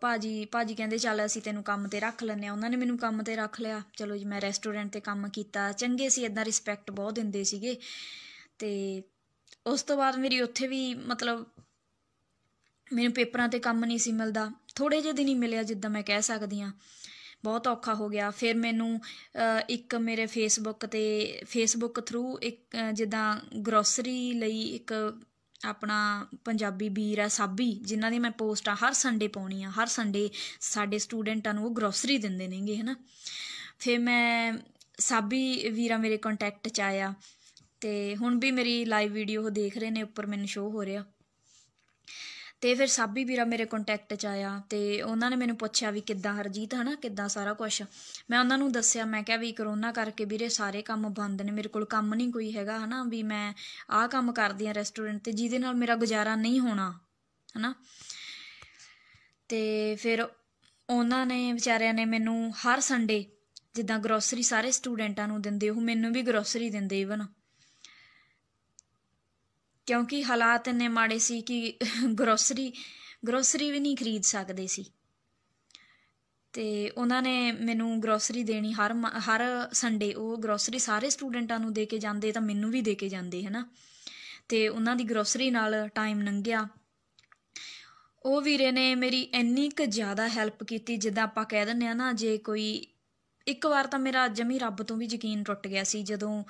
ਭਾਜੀ ਭਾਜੀ ਕਹਿੰਦੇ ਚੱਲ ਅਸੀਂ ਤੈਨੂੰ ਕੰਮ ਤੇ ਰੱਖ ਲੈਨੇ ਆ ਉਹਨਾਂ ਨੇ ਮੈਨੂੰ ਕੰਮ ਤੇ ਰੱਖ ਲਿਆ ਚਲੋ ਜੀ ਮੈਂ ਰੈਸਟੋਰੈਂਟ ਤੇ ਕੰਮ ਕੀਤਾ ਚੰਗੇ ਸੀ ਇਦਾਂ ਰਿਸਪੈਕਟ ਬਹੁਤ ਦਿੰਦੇ ਸੀਗੇ ਤੇ ਉਸ ਤੋਂ ਬਾਅਦ ਮੇਰੀ ਉੱਥੇ ਵੀ ਮਤਲਬ ਮੈਨੂੰ ਪੇਪਰਾਂ ਤੇ ਕੰਮ ਨਹੀਂ ਸੀ ਮਿਲਦਾ ਥੋੜੇ ਜਿਹੇ ਦਿਨ ਹੀ ਮਿਲਿਆ ਜਿੱਦਾਂ ਮੈਂ ਕਹਿ ਸਕਦੀ ਆ ਬਹੁਤ ਔਖਾ ਹੋ ਗਿਆ ਫਿਰ ਮੈਨੂੰ ਇੱਕ ਮੇਰੇ ਫੇਸਬੁੱਕ ਤੇ ਫੇਸਬੁੱਕ ਥਰੂ ਇੱਕ ਜਿੱਦਾਂ ਗਰੋਸਰੀ ਲਈ ਇੱਕ ਆਪਣਾ ਪੰਜਾਬੀ ਵੀਰ ਆ ਸਾਬੀ ਜਿਨ੍ਹਾਂ ਦੀ ਮੈਂ ਪੋਸਟਾਂ ਹਰ ਸੰਡੇ ਪਾਉਣੀ ਆ ਹਰ ਸੰਡੇ ਸਾਡੇ ਸਟੂਡੈਂਟਾਂ ਨੂੰ ਉਹ ਗਰੋਸਰੀ ਦਿੰਦੇ ਨੇਗੇ ਹਨਾ ਫਿਰ ਮੈਂ ਸਾਬੀ ਵੀਰਾ ਮੇਰੇ ਕੰਟੈਕਟ ਚ ਆਇਆ ਤੇ ਹੁਣ ਵੀ ਮੇਰੀ ਲਾਈਵ ਵੀਡੀਓ ਉਹ ਦੇਖ ਰਹੇ ਨੇ ਉੱਪਰ ਮੈਨੂੰ ਸ਼ੋ ਹੋ ਰਿਹਾ ਤੇ ਫਿਰ ਸਾਬੀ ਵੀਰਾ ਮੇਰੇ ਕੰਟੈਕਟ 'ਚ ਆਇਆ ਤੇ ਉਹਨਾਂ ਨੇ ਮੈਨੂੰ ਪੁੱਛਿਆ ਵੀ ਕਿੱਦਾਂ ਹਰਜੀਤ ਹਨਾ ਕਿੱਦਾਂ ਸਾਰਾ ਕੁਝ ਮੈਂ ਉਹਨਾਂ ਨੂੰ ਦੱਸਿਆ ਮੈਂ ਕਿਹਾ ਵੀ ਕਰੋਨਾ ਕਰਕੇ ਵੀਰੇ ਸਾਰੇ ਕੰਮ ਬੰਦ ਨੇ ਮੇਰੇ ਕੋਲ ਕੰਮ ਨਹੀਂ ਕੋਈ ਹੈਗਾ ਹਨਾ ਵੀ ਮੈਂ ਆਹ ਕੰਮ ਕਰਦੀ ਆ ਰੈਸਟੋਰੈਂਟ ਤੇ ਜਿਹਦੇ ਨਾਲ ਮੇਰਾ ਗੁਜ਼ਾਰਾ ਨਹੀਂ ਹੋਣਾ ਹਨਾ ਤੇ ਫਿਰ ਉਹਨਾਂ ਨੇ ਵਿਚਾਰਿਆਂ ਨੇ ਮੈਨੂੰ ਹਰ ਸੰਡੇ ਜਿੱਦਾਂ ਗਰੋਸਰੀ ਸਾਰੇ ਸਟੂਡੈਂਟਾਂ ਨੂੰ ਦਿੰਦੇ ਉਹ ਮੈਨੂੰ ਵੀ ਗਰੋਸਰੀ ਦਿੰਦੇ ਇਵਨ ਕਿਉਂਕਿ ਹਾਲਾਤ ਇੰਨੇ ਮਾੜੇ ਸੀ ਕਿ ਗਰੋਸਰੀ ਗਰੋਸਰੀ ਵੀ ਨਹੀਂ ਖਰੀਦ ਸਕਦੇ ਸੀ ਤੇ ਉਹਨਾਂ ਨੇ ਮੈਨੂੰ ਗਰੋਸਰੀ ਦੇਣੀ ਹਰ ਹਰ ਸੰਡੇ ਉਹ ਗਰੋਸਰੀ ਸਾਰੇ ਸਟੂਡੈਂਟਾਂ ਨੂੰ ਦੇ ਕੇ ਜਾਂਦੇ ਤਾਂ ਮੈਨੂੰ ਵੀ ਦੇ ਕੇ ਜਾਂਦੇ ਹਨਾ ਤੇ ਉਹਨਾਂ ਦੀ ਗਰੋਸਰੀ ਨਾਲ ਟਾਈਮ ਲੰਘਿਆ ਉਹ ਵੀਰੇ ਨੇ ਮੇਰੀ ਇੰਨੀ ਕੁ ਜ਼ਿਆਦਾ ਹੈਲਪ ਕੀਤੀ ਜਿੱਦਾਂ ਆਪਾਂ ਕਹਿ ਦਿੰਨੇ ਆ ਨਾ ਜੇ ਕੋਈ ਇੱਕ ਵਾਰ ਤਾਂ ਮੇਰਾ ਜਮੀ ਰੱਬ ਤੋਂ ਵੀ ਯਕੀਨ ਟੁੱਟ ਗਿਆ ਸੀ ਜਦੋਂ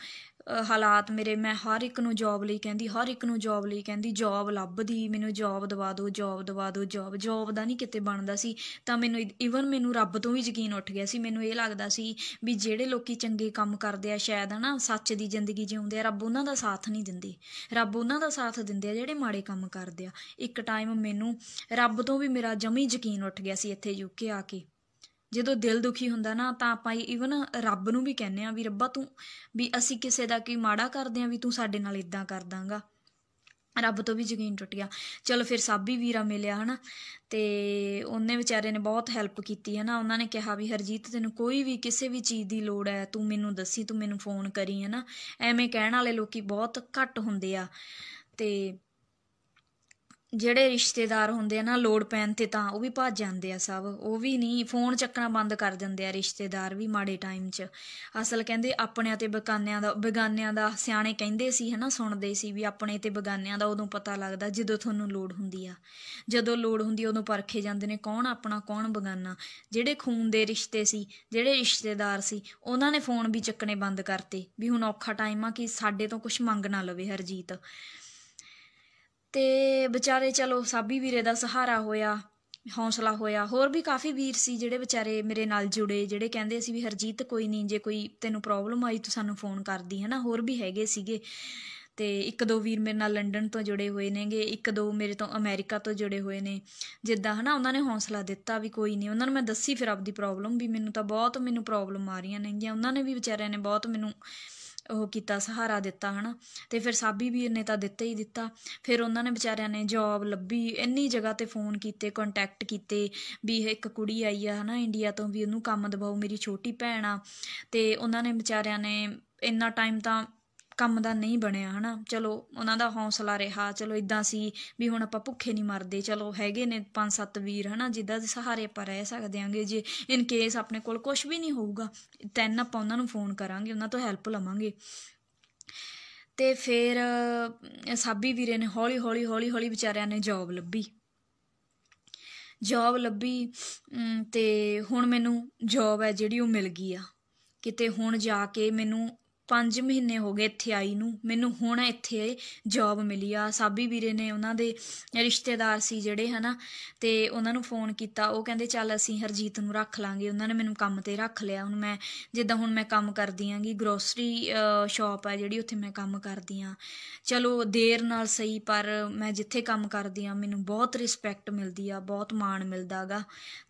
ਹਾਲਾਤ ਮੇਰੇ ਮੈਂ ਹਰ ਇੱਕ ਨੂੰ ਜੌਬ ਲਈ ਕਹਿੰਦੀ ਹਰ ਇੱਕ ਨੂੰ ਜੌਬ ਲਈ ਕਹਿੰਦੀ ਜੌਬ ਲੱਭਦੀ ਮੈਨੂੰ ਜੌਬ ਦਵਾ ਦਿਓ ਜੌਬ ਦਵਾ ਦਿਓ ਜੌਬ ਜੌਬ ਦਾ ਨਹੀਂ ਕਿਤੇ ਬਣਦਾ ਸੀ ਤਾਂ ਮੈਨੂੰ ਈਵਨ ਮੈਨੂੰ ਰੱਬ ਤੋਂ ਵੀ ਯਕੀਨ ਉੱਠ ਗਿਆ ਸੀ ਮੈਨੂੰ ਇਹ ਲੱਗਦਾ ਸੀ ਵੀ ਜਿਹੜੇ ਲੋਕੀ ਚੰਗੇ ਕੰਮ ਕਰਦੇ ਆ ਸ਼ਾਇਦ ਹਨਾ ਸੱਚ ਦੀ ਜ਼ਿੰਦਗੀ ਜਿਉਂਦੇ ਆ ਰੱਬ ਉਹਨਾਂ ਦਾ ਸਾਥ ਨਹੀਂ ਦਿੰਦੇ ਰੱਬ ਉਹਨਾਂ ਦਾ ਸਾਥ ਦਿੰਦੇ ਆ ਜਿਹੜੇ ਮਾੜੇ ਕੰਮ ਕਰਦੇ ਆ ਇੱਕ ਟਾਈਮ ਮੈਨੂੰ ਰੱਬ ਤੋਂ ਵੀ ਮੇਰਾ ਜਮੀ ਯਕੀਨ ਉੱਠ ਗਿਆ ਸੀ ਇੱਥੇ ਯੂਕੇ ਆ ਕੇ ਜਦੋਂ ਦਿਲ ਦੁਖੀ ਹੁੰਦਾ ਨਾ ਤਾਂ ਆਪਾਂ ਇਵਨ ਰੱਬ ਨੂੰ ਵੀ ਕਹਿੰਨੇ ਆ ਵੀ ਰੱਬਾ ਤੂੰ ਵੀ ਅਸੀਂ ਕਿਸੇ ਦਾ ਕੀ ਮਾੜਾ ਕਰਦੇ ਆ ਵੀ ਤੂੰ ਸਾਡੇ ਨਾਲ ਇਦਾਂ ਕਰ ਦਾਂਗਾ ਰੱਬ ਤੋਂ ਵੀ ਜਗੀਨ ਟੁੱਟ ਗਿਆ ਚਲੋ ਫਿਰ ਸਾਬੀ ਵੀਰਾ ਮਿਲਿਆ ਹਨਾ ਤੇ ਉਹਨੇ ਵਿਚਾਰੇ ਨੇ ਬਹੁਤ ਹੈਲਪ ਕੀਤੀ ਹਨਾ ਉਹਨਾਂ ਨੇ ਕਿਹਾ ਵੀ ਹਰਜੀਤ ਤੈਨੂੰ ਕੋਈ ਵੀ ਕਿਸੇ ਵੀ ਚੀਜ਼ ਦੀ ਲੋੜ ਹੈ ਤੂੰ ਮੈਨੂੰ ਦੱਸੀ ਤੂੰ ਮੈਨੂੰ ਫੋਨ ਕਰੀ ਹਨਾ ਐਵੇਂ ਕਹਿਣ ਵਾਲੇ ਲੋਕੀ ਬਹੁਤ ਘੱਟ ਹੁੰਦੇ ਆ ਤੇ ਜਿਹੜੇ ਰਿਸ਼ਤੇਦਾਰ ਹੁੰਦੇ ਆ ਨਾ ਲੋੜ ਪੈਣ ਤੇ ਤਾਂ ਉਹ ਵੀ ਭੱਜ ਜਾਂਦੇ ਆ ਸਭ ਉਹ ਵੀ ਨਹੀਂ ਫੋਨ ਚੱਕਣਾ ਬੰਦ ਕਰ ਦਿੰਦੇ ਆ ਰਿਸ਼ਤੇਦਾਰ ਵੀ ਮਾੜੇ ਟਾਈਮ 'ਚ ਅਸਲ ਕਹਿੰਦੇ ਆਪਣਿਆਂ ਤੇ ਬਗਾਨਿਆਂ ਦਾ ਬਗਾਨਿਆਂ ਦਾ ਸਿਆਣੇ ਕਹਿੰਦੇ ਸੀ ਹਨਾ ਸੁਣਦੇ ਸੀ ਵੀ ਆਪਣੇ ਤੇ ਬਗਾਨਿਆਂ ਦਾ ਉਦੋਂ ਪਤਾ ਲੱਗਦਾ ਜਦੋਂ ਤੁਹਾਨੂੰ ਲੋੜ ਹੁੰਦੀ ਆ ਜਦੋਂ ਲੋੜ ਹੁੰਦੀ ਉਦੋਂ ਪਰਖੇ ਜਾਂਦੇ ਨੇ ਕੌਣ ਆਪਣਾ ਕੌਣ ਬਗਾਨਾ ਜਿਹੜੇ ਖੂਨ ਦੇ ਰਿਸ਼ਤੇ ਸੀ ਜਿਹੜੇ ਰਿਸ਼ਤੇਦਾਰ ਸੀ ਉਹਨਾਂ ਨੇ ਫੋਨ ਵੀ ਚੱਕਣੇ ਬੰਦ ਕਰਤੇ ਵੀ ਹੁਣ ਔਖਾ ਟਾਈਮ ਆ ਕਿ ਸਾਡੇ ਤੋਂ ਕੁਝ ਮੰਗ ਨਾ ਲਵੇ ਹਰਜੀਤ ਤੇ ਵਿਚਾਰੇ ਚਲੋ ਸਾਬੀ ਵੀਰੇ ਦਾ ਸਹਾਰਾ ਹੋਇਆ ਹੌਸਲਾ ਹੋਇਆ ਹੋਰ ਵੀ ਕਾਫੀ ਵੀਰ ਸੀ ਜਿਹੜੇ ਵਿਚਾਰੇ ਮੇਰੇ ਨਾਲ ਜੁੜੇ ਜਿਹੜੇ ਕਹਿੰਦੇ ਸੀ ਵੀ ਹਰਜੀਤ ਕੋਈ ਨਹੀਂ ਜੇ ਕੋਈ ਤੈਨੂੰ ਪ੍ਰੋਬਲਮ ਆਈ ਤੂੰ ਸਾਨੂੰ ਫੋਨ ਕਰਦੀ ਹੈ ਨਾ ਹੋਰ ਵੀ ਹੈਗੇ ਸੀਗੇ ਤੇ ਇੱਕ ਦੋ ਵੀਰ ਮੇਰੇ ਨਾਲ ਲੰਡਨ ਤੋਂ ਜੁੜੇ ਹੋਏ ਨੇਗੇ ਇੱਕ ਦੋ ਮੇਰੇ ਤੋਂ ਅਮਰੀਕਾ ਤੋਂ ਜੁੜੇ ਹੋਏ ਨੇ ਜਿੱਦਾਂ ਹਨਾ ਉਹਨਾਂ ਨੇ ਹੌਸਲਾ ਦਿੱਤਾ ਵੀ ਕੋਈ ਨਹੀਂ ਉਹਨਾਂ ਨੂੰ ਮੈਂ ਦੱਸੀ ਫਿਰ ਆਪਦੀ ਪ੍ਰੋਬਲਮ ਵੀ ਮੈਨੂੰ ਤਾਂ ਬਹੁਤ ਮੈਨੂੰ ਪ੍ਰੋਬਲਮ ਆ ਰਹੀਆਂ ਨੇਗੀਆਂ ਉਹਨਾਂ ਨੇ ਵੀ ਵਿਚਾਰਿਆਂ ਨੇ ਬਹੁਤ ਮੈਨੂੰ ਉਹ ਕੀਤਾ ਸਹਾਰਾ ਦਿੱਤਾ ਹਨਾ ਤੇ ਫਿਰ ਸਾਬੀ ਵੀਰ ਨੇ ਤਾਂ ਦਿੱਤਾ ਹੀ ਦਿੱਤਾ ਫਿਰ ਉਹਨਾਂ ਨੇ ਵਿਚਾਰਿਆਂ ਨੇ ਜੌਬ ਲੱਭੀ ਇੰਨੀ ਜਗ੍ਹਾ ਤੇ ਫੋਨ ਕੀਤੇ ਕੰਟੈਕਟ ਕੀਤੇ ਵੀ ਇੱਕ ਕੁੜੀ ਆਈ ਆ ਹਨਾ ਇੰਡੀਆ ਤੋਂ ਵੀ ਉਹਨੂੰ ਕੰਮ ਦਿਵਾਓ ਮੇਰੀ ਛੋਟੀ ਭੈਣ ਆ ਤੇ ਉਹਨਾਂ ਨੇ ਵਿਚਾਰਿਆਂ ਨੇ ਇੰਨਾ ਟਾਈਮ ਤਾਂ ਕੰਮ ਦਾ ਨਹੀਂ ਬਣਿਆ ਹਨਾ ਚਲੋ ਉਹਨਾਂ ਦਾ ਹੌਸਲਾ ਰਿਹਾ ਚਲੋ ਇਦਾਂ ਸੀ ਵੀ ਹੁਣ ਆਪਾਂ ਭੁੱਖੇ ਨਹੀਂ ਮਰਦੇ ਚਲੋ ਹੈਗੇ ਨੇ ਪੰਜ ਸੱਤ ਵੀਰ ਹਨਾ ਜਿੱਦਾਂ ਦੇ ਸਹਾਰੇ ਆਪਾਂ ਰਹਿ ਸਕਦੇ ਆਂਗੇ ਜੇ ਇਨ ਕੇਸ ਆਪਣੇ ਕੋਲ ਕੁਝ ਵੀ ਨਹੀਂ ਹੋਊਗਾ ਤੈਨ ਆਪਾਂ ਉਹਨਾਂ ਨੂੰ ਫੋਨ ਕਰਾਂਗੇ ਉਹਨਾਂ ਤੋਂ ਹੈਲਪ ਲਵਾਂਗੇ ਤੇ ਫਿਰ ਸਾਬੀ ਵੀਰੇ ਨੇ ਹੌਲੀ ਹੌਲੀ ਹੌਲੀ ਹੌਲੀ ਵਿਚਾਰਿਆਂ ਨੇ ਜੌਬ ਲੱਭੀ ਜੌਬ ਲੱਭੀ ਤੇ ਹੁਣ ਮੈਨੂੰ ਜੌਬ ਹੈ ਜਿਹੜੀ ਉਹ ਮਿਲ ਗਈ ਆ ਕਿਤੇ ਹੁਣ ਜਾ ਕੇ ਮੈਨੂੰ ਪੰਜ ਮਹੀਨੇ ਹੋ ਗਏ ਇੱਥੇ ਆਈ ਨੂੰ ਮੈਨੂੰ ਹੁਣ ਇੱਥੇ ਜੌਬ ਮਿਲੀ ਆ ਸਾਬੀ ਵੀਰੇ ਨੇ ਉਹਨਾਂ ਦੇ ਰਿਸ਼ਤੇਦਾਰ ਸੀ ਜਿਹੜੇ ਹਨਾ ਤੇ ਉਹਨਾਂ ਨੂੰ ਫੋਨ ਕੀਤਾ ਉਹ ਕਹਿੰਦੇ ਚੱਲ ਅਸੀਂ ਹਰਜੀਤ ਨੂੰ ਰੱਖ ਲਾਂਗੇ ਉਹਨਾਂ ਨੇ ਮੈਨੂੰ ਕੰਮ ਤੇ ਰੱਖ ਲਿਆ ਹੁਣ ਮੈਂ ਜਿੱਦਾਂ ਹੁਣ ਮੈਂ ਕੰਮ ਕਰਦੀ ਆਂਗੀ ਗਰੋਸਰੀ ਸ਼ਾਪ ਆ ਜਿਹੜੀ ਉੱਥੇ ਮੈਂ ਕੰਮ ਕਰਦੀ ਆਂ ਚਲੋ ਦੇਰ ਨਾਲ ਸਹੀ ਪਰ ਮੈਂ ਜਿੱਥੇ ਕੰਮ ਕਰਦੀ ਆਂ ਮੈਨੂੰ ਬਹੁਤ ਰਿਸਪੈਕਟ ਮਿਲਦੀ ਆ ਬਹੁਤ ਮਾਣ ਮਿਲਦਾਗਾ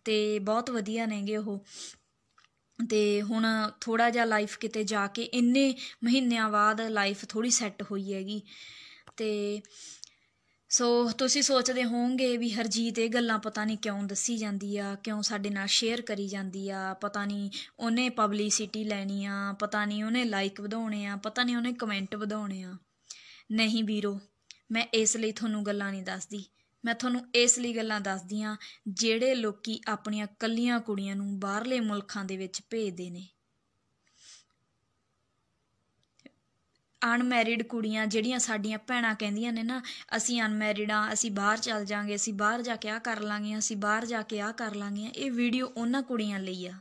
ਤੇ ਬਹੁਤ ਵਧੀਆ ਨੇਗੇ ਉਹ ਤੇ ਹੁਣ ਥੋੜਾ ਜਿਹਾ ਲਾਈਫ ਕਿਤੇ ਜਾ ਕੇ ਇੰਨੇ ਮਹੀਨਿਆਂ ਬਾਅਦ ਲਾਈਫ ਥੋੜੀ ਸੈੱਟ ਹੋਈ ਹੈਗੀ ਤੇ ਸੋ ਤੁਸੀਂ ਸੋਚਦੇ ਹੋਵੋਗੇ ਵੀ ਹਰਜੀਤ ਇਹ ਗੱਲਾਂ ਪਤਾ ਨਹੀਂ ਕਿਉਂ ਦੱਸੀ ਜਾਂਦੀ ਆ ਕਿਉਂ ਸਾਡੇ ਨਾਲ ਸ਼ੇਅਰ ਕਰੀ ਜਾਂਦੀ ਆ ਪਤਾ ਨਹੀਂ ਉਹਨੇ ਪਬਲਿਸਿਟੀ ਲੈਣੀ ਆ ਪਤਾ ਨਹੀਂ ਉਹਨੇ ਲਾਈਕ ਵਧਾਉਣੇ ਆ ਪਤਾ ਨਹੀਂ ਉਹਨੇ ਕਮੈਂਟ ਵਧਾਉਣੇ ਆ ਨਹੀਂ ਵੀਰੋ ਮੈਂ ਇਸ ਲਈ ਤੁਹਾਨੂੰ ਗੱਲਾਂ ਨਹੀਂ ਦੱਸਦੀ ਮੈਂ ਤੁਹਾਨੂੰ ਇਸ ਲਈ ਗੱਲਾਂ ਦੱਸਦੀ ਆ ਜਿਹੜੇ ਲੋਕੀ ਆਪਣੀਆਂ ਕੱਲੀਆਂ ਕੁੜੀਆਂ ਨੂੰ ਬਾਹਰਲੇ ਮੁਲਕਾਂ ਦੇ ਵਿੱਚ ਭੇਜਦੇ ਨੇ ਅਨਮੈਰਿਡ ਕੁੜੀਆਂ ਜਿਹੜੀਆਂ ਸਾਡੀਆਂ ਭੈਣਾਂ ਕਹਿੰਦੀਆਂ ਨੇ ਨਾ ਅਸੀਂ ਅਨਮੈਰਿਡ ਆ ਅਸੀਂ ਬਾਹਰ ਚੱਲ ਜਾਾਂਗੇ ਅਸੀਂ ਬਾਹਰ ਜਾ ਕੇ ਆ ਕਰ ਲਾਂਗੇ ਅਸੀਂ ਬਾਹਰ ਜਾ ਕੇ ਆ ਕਰ ਲਾਂਗੇ ਇਹ ਵੀਡੀਓ ਉਹਨਾਂ ਕੁੜੀਆਂ ਲਈ ਆ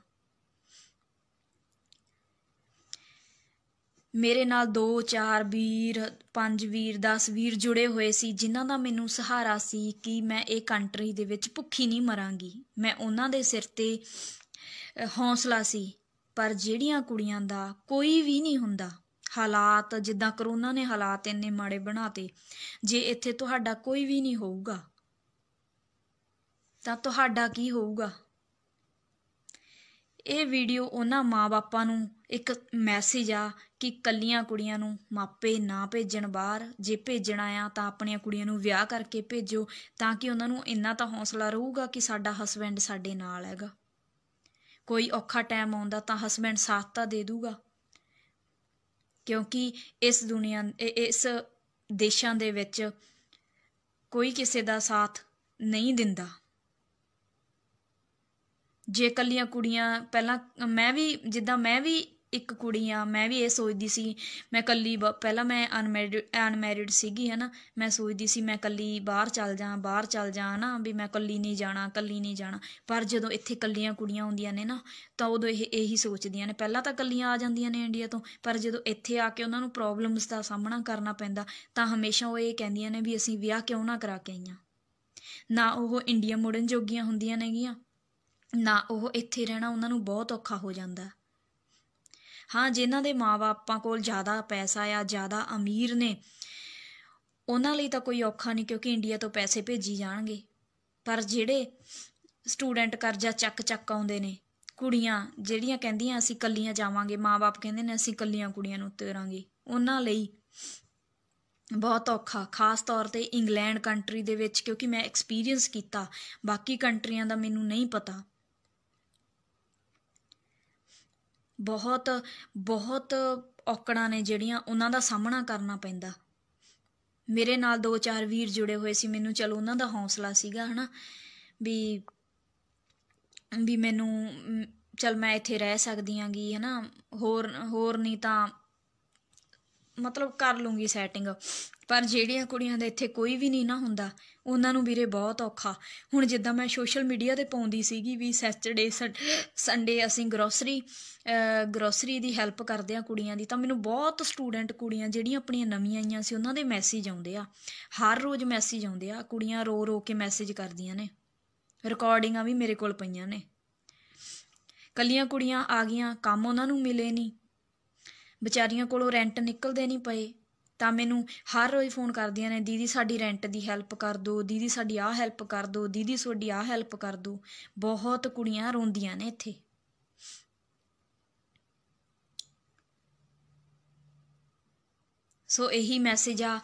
ਮੇਰੇ ਨਾਲ 2 4 ਵੀਰ 5 ਵੀਰ 10 ਵੀਰ ਜੁੜੇ ਹੋਏ ਸੀ ਜਿਨ੍ਹਾਂ ਦਾ ਮੈਨੂੰ ਸਹਾਰਾ ਸੀ ਕਿ ਮੈਂ ਇਹ ਕੰਟਰੀ ਦੇ ਵਿੱਚ ਭੁੱਖੀ ਨਹੀਂ ਮਰਾਂਗੀ ਮੈਂ ਉਹਨਾਂ ਦੇ ਸਿਰ ਤੇ ਹੌਸਲਾ ਸੀ ਪਰ ਜਿਹੜੀਆਂ ਕੁੜੀਆਂ ਦਾ ਕੋਈ ਵੀ ਨਹੀਂ ਹੁੰਦਾ ਹਾਲਾਤ ਜਿੱਦਾਂ ਕਰੋਨਾ ਨੇ ਹਾਲਾਤ ਇੰਨੇ ਮਾੜੇ ਬਣਾਤੇ ਜੇ ਇੱਥੇ ਤੁਹਾਡਾ ਕੋਈ ਵੀ ਨਹੀਂ ਹੋਊਗਾ ਤਾਂ ਤੁਹਾਡਾ ਕੀ ਹੋਊਗਾ ਇਹ ਵੀਡੀਓ ਉਹਨਾਂ ਮਾਪਿਆਂ ਨੂੰ ਇੱਕ ਮੈਸੇਜ ਆ ਕਿ ਕੱਲੀਆਂ ਕੁੜੀਆਂ ਨੂੰ ਮਾਪੇ ਨਾ ਭੇਜਣ ਬਾਹਰ ਜੇ ਭੇਜਣਾ ਆ ਤਾਂ ਆਪਣੀਆਂ ਕੁੜੀਆਂ ਨੂੰ ਵਿਆਹ ਕਰਕੇ ਭੇਜੋ ਤਾਂ ਕਿ ਉਹਨਾਂ ਨੂੰ ਇੰਨਾ ਤਾਂ ਹੌਸਲਾ ਰਹੂਗਾ ਕਿ ਸਾਡਾ ਹਸਬੰਡ ਸਾਡੇ ਨਾਲ ਹੈਗਾ ਕੋਈ ਔਖਾ ਟਾਈਮ ਆਉਂਦਾ ਤਾਂ ਹਸਬੰਡ ਸਾਥ ਤਾਂ ਦੇ ਦੂਗਾ ਕਿਉਂਕਿ ਇਸ ਦੁਨੀਆ ਇਸ ਦੇਸ਼ਾਂ ਦੇ ਵਿੱਚ ਕੋਈ ਕਿਸੇ ਦਾ ਸਾਥ ਨਹੀਂ ਦਿੰਦਾ ਜੇ ਕੱਲੀਆਂ ਕੁੜੀਆਂ ਪਹਿਲਾਂ ਮੈਂ ਵੀ ਜਿੱਦਾਂ ਮੈਂ ਵੀ ਇੱਕ ਕੁੜੀ ਆ ਮੈਂ ਵੀ ਇਹ ਸੋਚਦੀ ਸੀ ਮੈਂ ਕੱਲੀ ਪਹਿਲਾਂ ਮੈਂ ਅਨਮੈਰਿਡ ਅਨਮੈਰਿਡ ਸੀਗੀ ਹਨਾ ਮੈਂ ਸੋਚਦੀ ਸੀ ਮੈਂ ਕੱਲੀ ਬਾਹਰ ਚੱਲ ਜਾ ਬਾਹਰ ਚੱਲ ਜਾ ਨਾ ਵੀ ਮੈਂ ਕੱਲੀ ਨਹੀਂ ਜਾਣਾ ਕੱਲੀ ਨਹੀਂ ਜਾਣਾ ਪਰ ਜਦੋਂ ਇੱਥੇ ਕੱਲੀਆਂ ਕੁੜੀਆਂ ਆਉਂਦੀਆਂ ਨੇ ਨਾ ਤਾਂ ਉਦੋਂ ਇਹ ਇਹੀ ਸੋਚਦੀਆਂ ਨੇ ਪਹਿਲਾਂ ਤਾਂ ਕੱਲੀਆਂ ਆ ਜਾਂਦੀਆਂ ਨੇ ਇੰਡੀਆ ਤੋਂ ਪਰ ਜਦੋਂ ਇੱਥੇ ਆ ਕੇ ਉਹਨਾਂ ਨੂੰ ਪ੍ਰੋਬਲਮਸ ਦਾ ਸਾਹਮਣਾ ਕਰਨਾ ਪੈਂਦਾ ਤਾਂ ਹਮੇਸ਼ਾ ਉਹ ਇਹ ਕਹਿੰਦੀਆਂ ਨੇ ਵੀ ਅਸੀਂ ਵਿਆਹ ਕਿਉਂ ਨਾ ਕਰਾ ਕੇ ਆਈਆਂ ਨਾ ਉਹ ਇੰਡੀਆ ਮੁੜਨ ਜੋਗੀਆਂ ਹੁੰਦੀਆਂ ਨੇਗੀਆਂ ਨਾ ਉਹ ਇੱਥੇ ਰਹਿਣਾ ਉਹਨਾਂ ਨੂੰ ਬਹੁਤ ਔਖਾ ਹੋ ਜਾਂਦਾ ਹਾਂ ਜਿਨ੍ਹਾਂ ਦੇ ਮਾਪੇ ਕੋਲ ਜ਼ਿਆਦਾ ਪੈਸਾ ਆ ਜ਼ਿਆਦਾ ਅਮੀਰ ਨੇ ਉਹਨਾਂ ਲਈ ਤਾਂ ਕੋਈ ਔਖਾ ਨਹੀਂ ਕਿਉਂਕਿ ਇੰਡੀਆ ਤੋਂ ਪੈਸੇ ਭੇਜੀ ਜਾਣਗੇ ਪਰ ਜਿਹੜੇ ਸਟੂਡੈਂਟ ਕਰਜ਼ਾ ਚੱਕ ਚੱਕ ਆਉਂਦੇ ਨੇ ਕੁੜੀਆਂ ਜਿਹੜੀਆਂ ਕਹਿੰਦੀਆਂ ਅਸੀਂ ਕੱਲੀਆਂ ਜਾਵਾਂਗੇ ਮਾਪੇ ਕਹਿੰਦੇ ਨੇ ਅਸੀਂ ਕੱਲੀਆਂ ਕੁੜੀਆਂ ਨੂੰ ਤੇਰਾਂਗੇ ਉਹਨਾਂ ਲਈ ਬਹੁਤ ਔਖਾ ਖਾਸ ਤੌਰ ਤੇ ਇੰਗਲੈਂਡ ਕੰਟਰੀ ਦੇ ਵਿੱਚ ਕਿਉਂਕਿ ਮੈਂ ਐਕਸਪੀਰੀਅੰਸ ਕੀਤਾ ਬਾਕੀ ਕੰਟਰੀਆਂ ਦਾ ਮੈਨੂੰ ਨਹੀਂ ਪਤਾ ਬਹੁਤ ਬਹੁਤ ਔਕੜਾਂ ਨੇ ਜਿਹੜੀਆਂ ਉਹਨਾਂ ਦਾ ਸਾਹਮਣਾ ਕਰਨਾ ਪੈਂਦਾ ਮੇਰੇ ਨਾਲ ਦੋ ਚਾਰ ਵੀਰ ਜੁੜੇ ਹੋਏ ਸੀ ਮੈਨੂੰ ਚਲੋ ਉਹਨਾਂ ਦਾ ਹੌਸਲਾ ਸੀਗਾ ਹਨਾ ਵੀ ਵੀ ਮੈਨੂੰ ਚਲ ਮੈਂ ਇੱਥੇ ਰਹਿ ਸਕਦੀ ਆਂਗੀ ਹਨਾ ਹੋਰ ਹੋਰ ਨਹੀਂ ਤਾਂ ਮਤਲਬ ਕਰ ਲੂੰਗੀ ਸੈਟਿੰਗ ਪਰ ਜਿਹੜੀਆਂ ਕੁੜੀਆਂ ਦਾ ਇੱਥੇ ਕੋਈ ਵੀ ਨਹੀਂ ਨਾ ਹੁੰਦਾ ਉਹਨਾਂ ਨੂੰ ਵੀਰੇ ਬਹੁਤ ਔਖਾ ਹੁਣ ਜਿੱਦਾਂ ਮੈਂ ਸੋਸ਼ਲ ਮੀਡੀਆ ਤੇ ਪਾਉਂਦੀ ਸੀਗੀ ਵੀ ਸੈਚਰਡੇ ਸੰਡੇ ਅਸੀਂ ਗਰੋਸਰੀ ਗਰੋਸਰੀ ਦੀ ਹੈਲਪ ਕਰਦੇ ਆ ਕੁੜੀਆਂ ਦੀ ਤਾਂ ਮੈਨੂੰ ਬਹੁਤ ਸਟੂਡੈਂਟ ਕੁੜੀਆਂ ਜਿਹੜੀਆਂ ਆਪਣੀਆਂ ਨਵੀਆਂ ਆਈਆਂ ਸੀ ਉਹਨਾਂ ਦੇ ਮੈਸੇਜ ਆਉਂਦੇ ਆ ਹਰ ਰੋਜ਼ ਮੈਸੇਜ ਆਉਂਦੇ ਆ ਕੁੜੀਆਂ ਰੋ ਰੋ ਕੇ ਮੈਸੇਜ ਕਰਦੀਆਂ ਨੇ ਰਿਕਾਰਡਿੰਗਾਂ ਵੀ ਮੇਰੇ ਕੋਲ ਪਈਆਂ ਨੇ ਕੱਲੀਆਂ ਕੁੜੀਆਂ ਆ ਗਈਆਂ ਕੰਮ ਉਹਨਾਂ ਨੂੰ ਮਿਲੇ ਨਹੀਂ ਵਿਚਾਰੀਆਂ ਕੋਲੋਂ ਰੈਂਟ ਨਿਕਲਦੇ ਨਹੀਂ ਪਏ ਤਾਂ ਮੈਨੂੰ ਹਰ ਰੋਜ਼ ਫੋਨ ਕਰਦੀਆਂ ਨੇ ਦੀਦੀ ਸਾਡੀ ਰੈਂਟ ਦੀ ਹੈਲਪ ਕਰ ਦਿਓ ਦੀਦੀ ਸਾਡੀ ਆਹ ਹੈਲਪ ਕਰ ਦਿਓ ਦੀਦੀ ਤੁਹਾਡੀ ਆਹ ਹੈਲਪ ਕਰ ਦਿਓ ਬਹੁਤ ਕੁੜੀਆਂ ਰੋਂਦੀਆਂ ਨੇ ਇੱਥੇ ਸੋ ਇਹੀ ਮੈਸੇਜ ਆ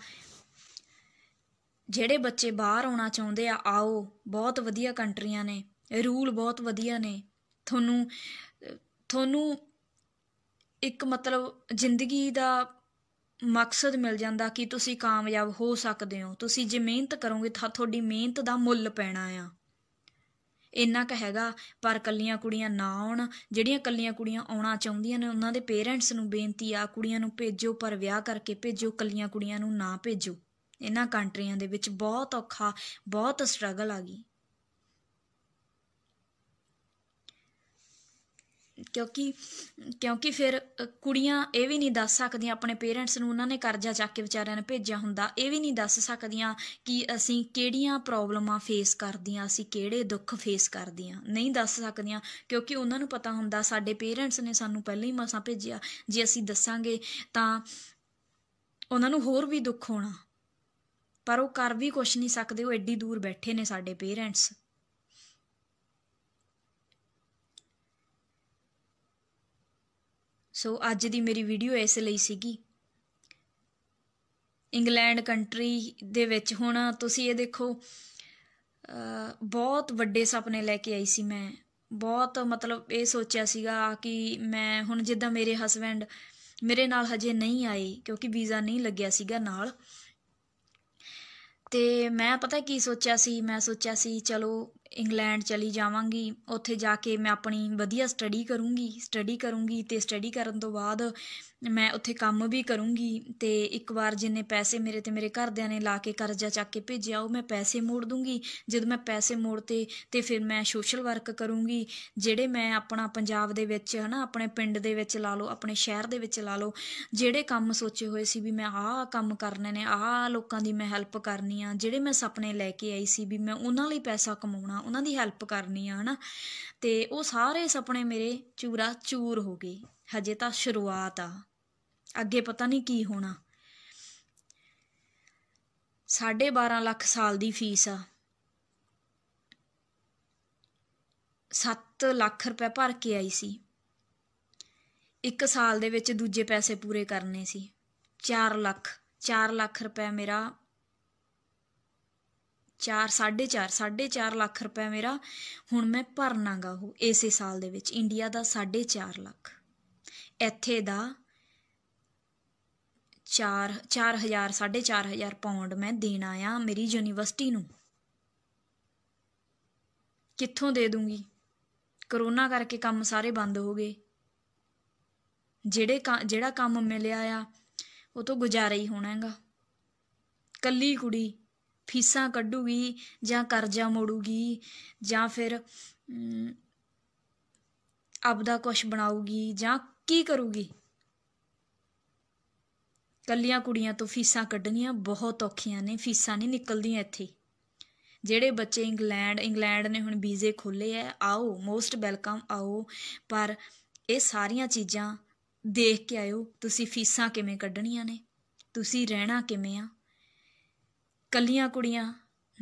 ਜਿਹੜੇ ਬੱਚੇ ਬਾਹਰ ਆਉਣਾ ਚਾਹੁੰਦੇ ਆ ਆਓ ਬਹੁਤ ਵਧੀਆ ਕੰਟਰੀਆਂ ਨੇ ਰੂਲ ਬਹੁਤ ਵਧੀਆ ਨੇ ਤੁਹਾਨੂੰ ਤੁਹਾਨੂੰ ਇੱਕ ਮਤਲਬ ਜ਼ਿੰਦਗੀ ਦਾ ਮਕਸਦ ਮਿਲ ਜਾਂਦਾ ਕਿ ਤੁਸੀਂ ਕਾਮਯਾਬ ਹੋ ਸਕਦੇ ਹੋ ਤੁਸੀਂ ਜੇ ਮਿਹਨਤ ਕਰੋਗੇ ਤਾਂ ਤੁਹਾਡੀ ਮਿਹਨਤ ਦਾ ਮੁੱਲ ਪੈਣਾ ਆ ਇੰਨਾ ਕ ਹੈਗਾ ਪਰ ਕੱਲੀਆਂ ਕੁੜੀਆਂ ਨਾ ਆਉਣ ਜਿਹੜੀਆਂ ਕੱਲੀਆਂ ਕੁੜੀਆਂ ਆਉਣਾ ਚਾਹੁੰਦੀਆਂ ਨੇ ਉਹਨਾਂ ਦੇ ਪੇਰੈਂਟਸ ਨੂੰ ਬੇਨਤੀ ਆ ਕੁੜੀਆਂ ਨੂੰ ਭੇਜੋ ਪਰ ਵਿਆਹ ਕਰਕੇ ਭੇਜੋ ਕੱਲੀਆਂ ਕੁੜੀਆਂ ਨੂੰ ਨਾ ਭੇਜੋ ਇਹਨਾਂ ਕੰਟਰੀਆਂ ਦੇ ਵਿੱਚ ਬਹੁਤ ਔਖਾ ਬਹੁਤ ਸਟਰਗਲ ਆ ਗਈ ਕਿਉਂਕਿ ਕਿਉਂਕਿ ਫਿਰ ਕੁੜੀਆਂ ਇਹ ਵੀ ਨਹੀਂ ਦੱਸ ਸਕਦੀਆਂ ਆਪਣੇ ਪੇਰੈਂਟਸ ਨੂੰ ਉਹਨਾਂ ਨੇ ਕਰਜ਼ਾ ਚੱਕ ਕੇ ਵਿਚਾਰਿਆਂ ਨੇ ਭੇਜਿਆ ਹੁੰਦਾ ਇਹ ਵੀ ਨਹੀਂ ਦੱਸ ਸਕਦੀਆਂ ਕਿ ਅਸੀਂ ਕਿਹੜੀਆਂ ਪ੍ਰੋਬਲਮਾਂ ਫੇਸ ਕਰਦੀਆਂ ਅਸੀਂ ਕਿਹੜੇ ਦੁੱਖ ਫੇਸ ਕਰਦੀਆਂ ਨਹੀਂ ਦੱਸ ਸਕਦੀਆਂ ਕਿਉਂਕਿ ਉਹਨਾਂ ਨੂੰ ਪਤਾ ਹੁੰਦਾ ਸਾਡੇ ਪੇਰੈਂਟਸ ਨੇ ਸਾਨੂੰ ਪਹਿਲਾਂ ਹੀ ਮਸਾਂ ਭੇਜਿਆ ਜੇ ਅਸੀਂ ਦੱਸਾਂਗੇ ਤਾਂ ਉਹਨਾਂ ਨੂੰ ਹੋਰ ਵੀ ਦੁੱਖ ਹੋਣਾ ਪਰ ਉਹ ਕਰ ਵੀ ਕੁਝ ਨਹੀਂ ਸਕਦੇ ਉਹ ਐਡੀ ਦੂਰ ਬੈਠੇ ਨੇ ਸਾਡੇ ਪੇਰੈਂਟਸ ਸੋ ਅੱਜ ਦੀ ਮੇਰੀ ਵੀਡੀਓ ਇਸ ਲਈ ਸੀਗੀ ਇੰਗਲੈਂਡ ਕੰਟਰੀ ਦੇ ਵਿੱਚ ਹੁਣ ਤੁਸੀਂ ਇਹ ਦੇਖੋ ਬਹੁਤ ਵੱਡੇ ਸੁਪਨੇ ਲੈ ਕੇ ਆਈ ਸੀ ਮੈਂ ਬਹੁਤ ਮਤਲਬ ਇਹ ਸੋਚਿਆ ਸੀਗਾ ਕਿ ਮੈਂ ਹੁਣ ਜਿੱਦਾਂ ਮੇਰੇ ਹਸਬੰਡ ਮੇਰੇ ਨਾਲ ਹਜੇ ਨਹੀਂ ਆਏ ਕਿਉਂਕਿ ਵੀਜ਼ਾ ਨਹੀਂ ਲੱਗਿਆ ਸੀਗਾ ਨਾਲ ਤੇ ਮੈਂ ਪਤਾ ਕੀ ਸੋਚਿਆ ਸੀ ਮੈਂ ਸੋਚਿਆ ਸੀ ਚਲੋ ਇੰਗਲੈਂਡ ਚਲੀ ਜਾਵਾਂਗੀ ਉੱਥੇ ਜਾ ਕੇ ਮੈਂ ਆਪਣੀ ਵਧੀਆ ਸਟੱਡੀ ਕਰੂੰਗੀ ਸਟੱਡੀ ਕਰੂੰਗੀ ਅਤੇ ਸਟੱਡੀ ਕਰਨ ਤੋਂ ਬਾਅਦ ਮੈਂ ਉੱਥੇ ਕੰਮ ਵੀ ਕਰੂੰਗੀ ਤੇ ਇੱਕ ਵਾਰ ਜਿੰਨੇ ਪੈਸੇ ਮੇਰੇ ਤੇ ਮੇਰੇ ਘਰਦਿਆਂ ਨੇ ਲਾ ਕੇ ਕਰਜ਼ਾ ਚੱਕ ਕੇ ਭੇਜਿਆ ਉਹ ਮੈਂ ਪੈਸੇ ਮੋੜ ਦੂੰਗੀ ਜਦੋਂ ਮੈਂ ਪੈਸੇ ਮੋੜਤੇ ਤੇ ਫਿਰ ਮੈਂ ਸੋਸ਼ਲ ਵਰਕ ਕਰੂੰਗੀ ਜਿਹੜੇ ਮੈਂ ਆਪਣਾ ਪੰਜਾਬ ਦੇ ਵਿੱਚ ਹਨਾ ਆਪਣੇ ਪਿੰਡ ਦੇ ਵਿੱਚ ਲਾ ਲਓ ਆਪਣੇ ਸ਼ਹਿਰ ਦੇ ਵਿੱਚ ਲਾ ਲਓ ਜਿਹੜੇ ਕੰਮ ਸੋਚੇ ਹੋਏ ਸੀ ਵੀ ਮੈਂ ਆਹ ਕੰਮ ਕਰਨੇ ਨੇ ਆਹ ਲੋਕਾਂ ਦੀ ਮੈਂ ਹੈਲਪ ਕਰਨੀ ਆ ਜਿਹੜੇ ਮੈਂ ਸੁਪਨੇ ਲੈ ਕੇ ਆਈ ਸੀ ਵੀ ਮੈਂ ਉਹਨਾਂ ਲਈ ਪੈਸਾ ਕਮਾਉਣਾ ਉਹਨਾਂ ਦੀ ਹੈਲਪ ਕਰਨੀ ਆ ਹਨਾ ਤੇ ਉਹ ਸਾਰੇ ਸੁਪਨੇ ਮੇਰੇ ਚੂਰਾ ਚੂਰ ਹੋ ਗਏ ਹਜੇ ਤਾਂ ਸ਼ੁਰੂਆਤ ਆ ਅੱਗੇ ਪਤਾ ਨਹੀਂ ਕੀ ਹੋਣਾ 12.5 ਲੱਖ ਸਾਲ ਦੀ ਫੀਸ ਆ 7 ਲੱਖ ਰੁਪਏ ਭਰ ਕੇ ਆਈ ਸੀ ਇੱਕ ਸਾਲ ਦੇ ਵਿੱਚ ਦੂਜੇ ਪੈਸੇ ਪੂਰੇ ਕਰਨੇ ਸੀ 4 ਲੱਖ 4 ਲੱਖ ਰੁਪਏ ਮੇਰਾ 4 4.5 4.5 ਲੱਖ ਰੁਪਏ ਮੇਰਾ ਹੁਣ ਮੈਂ ਭਰਨਾਗਾ ਉਹ ਇਸੇ ਸਾਲ ਦੇ ਵਿੱਚ ਇੰਡੀਆ ਦਾ 4.5 ਲੱਖ ਇੱਥੇ ਦਾ 4 4000 4.5000 ਪਾਉਂਡ ਮੈਂ ਦੇਣਾ ਆ ਮੇਰੀ ਯੂਨੀਵਰਸਿਟੀ ਨੂੰ ਕਿੱਥੋਂ ਦੇ ਦੂੰਗੀ ਕਰੋਨਾ ਕਰਕੇ ਕੰਮ ਸਾਰੇ ਬੰਦ ਹੋ ਗਏ ਜਿਹੜੇ ਜਿਹੜਾ ਕੰਮ ਮਿਲਿਆ ਆ ਉਹ ਤੋਂ ਗੁਜ਼ਾਰਾ ਹੀ ਹੋਣਾ ਹੈਗਾ ਕੱਲੀ ਕੁੜੀ ਫੀਸਾਂ ਕੱਢੂਗੀ ਜਾਂ ਕਰਜ਼ਾ ਮੋੜੂਗੀ ਜਾਂ ਫਿਰ ਆਪਦਾ ਕੁਝ ਬਣਾਉਗੀ ਜਾਂ ਕੀ ਕਰੂਗੀ ਕੱਲੀਆਂ ਕੁੜੀਆਂ ਤੋਂ ਫੀਸਾਂ ਕੱਢਣੀਆਂ ਬਹੁਤ ਔਖੀਆਂ ਨੇ ਫੀਸਾਂ ਨਹੀਂ ਨਿਕਲਦੀਆਂ ਇੱਥੇ ਜਿਹੜੇ ਬੱਚੇ ਇੰਗਲੈਂਡ ਇੰਗਲੈਂਡ ਨੇ ਹੁਣ ਵੀਜ਼ੇ ਖੋਲੇ ਐ ਆਓ ਮੋਸਟ ਵੈਲਕਮ ਆਓ ਪਰ ਇਹ ਸਾਰੀਆਂ ਚੀਜ਼ਾਂ ਦੇਖ ਕੇ ਆਇਓ ਤੁਸੀਂ ਫੀਸਾਂ ਕਿਵੇਂ ਕੱਢਣੀਆਂ ਨੇ ਤੁਸੀਂ ਰਹਿਣਾ ਕਿਵੇਂ ਆ ਕੱਲੀਆਂ ਕੁੜੀਆਂ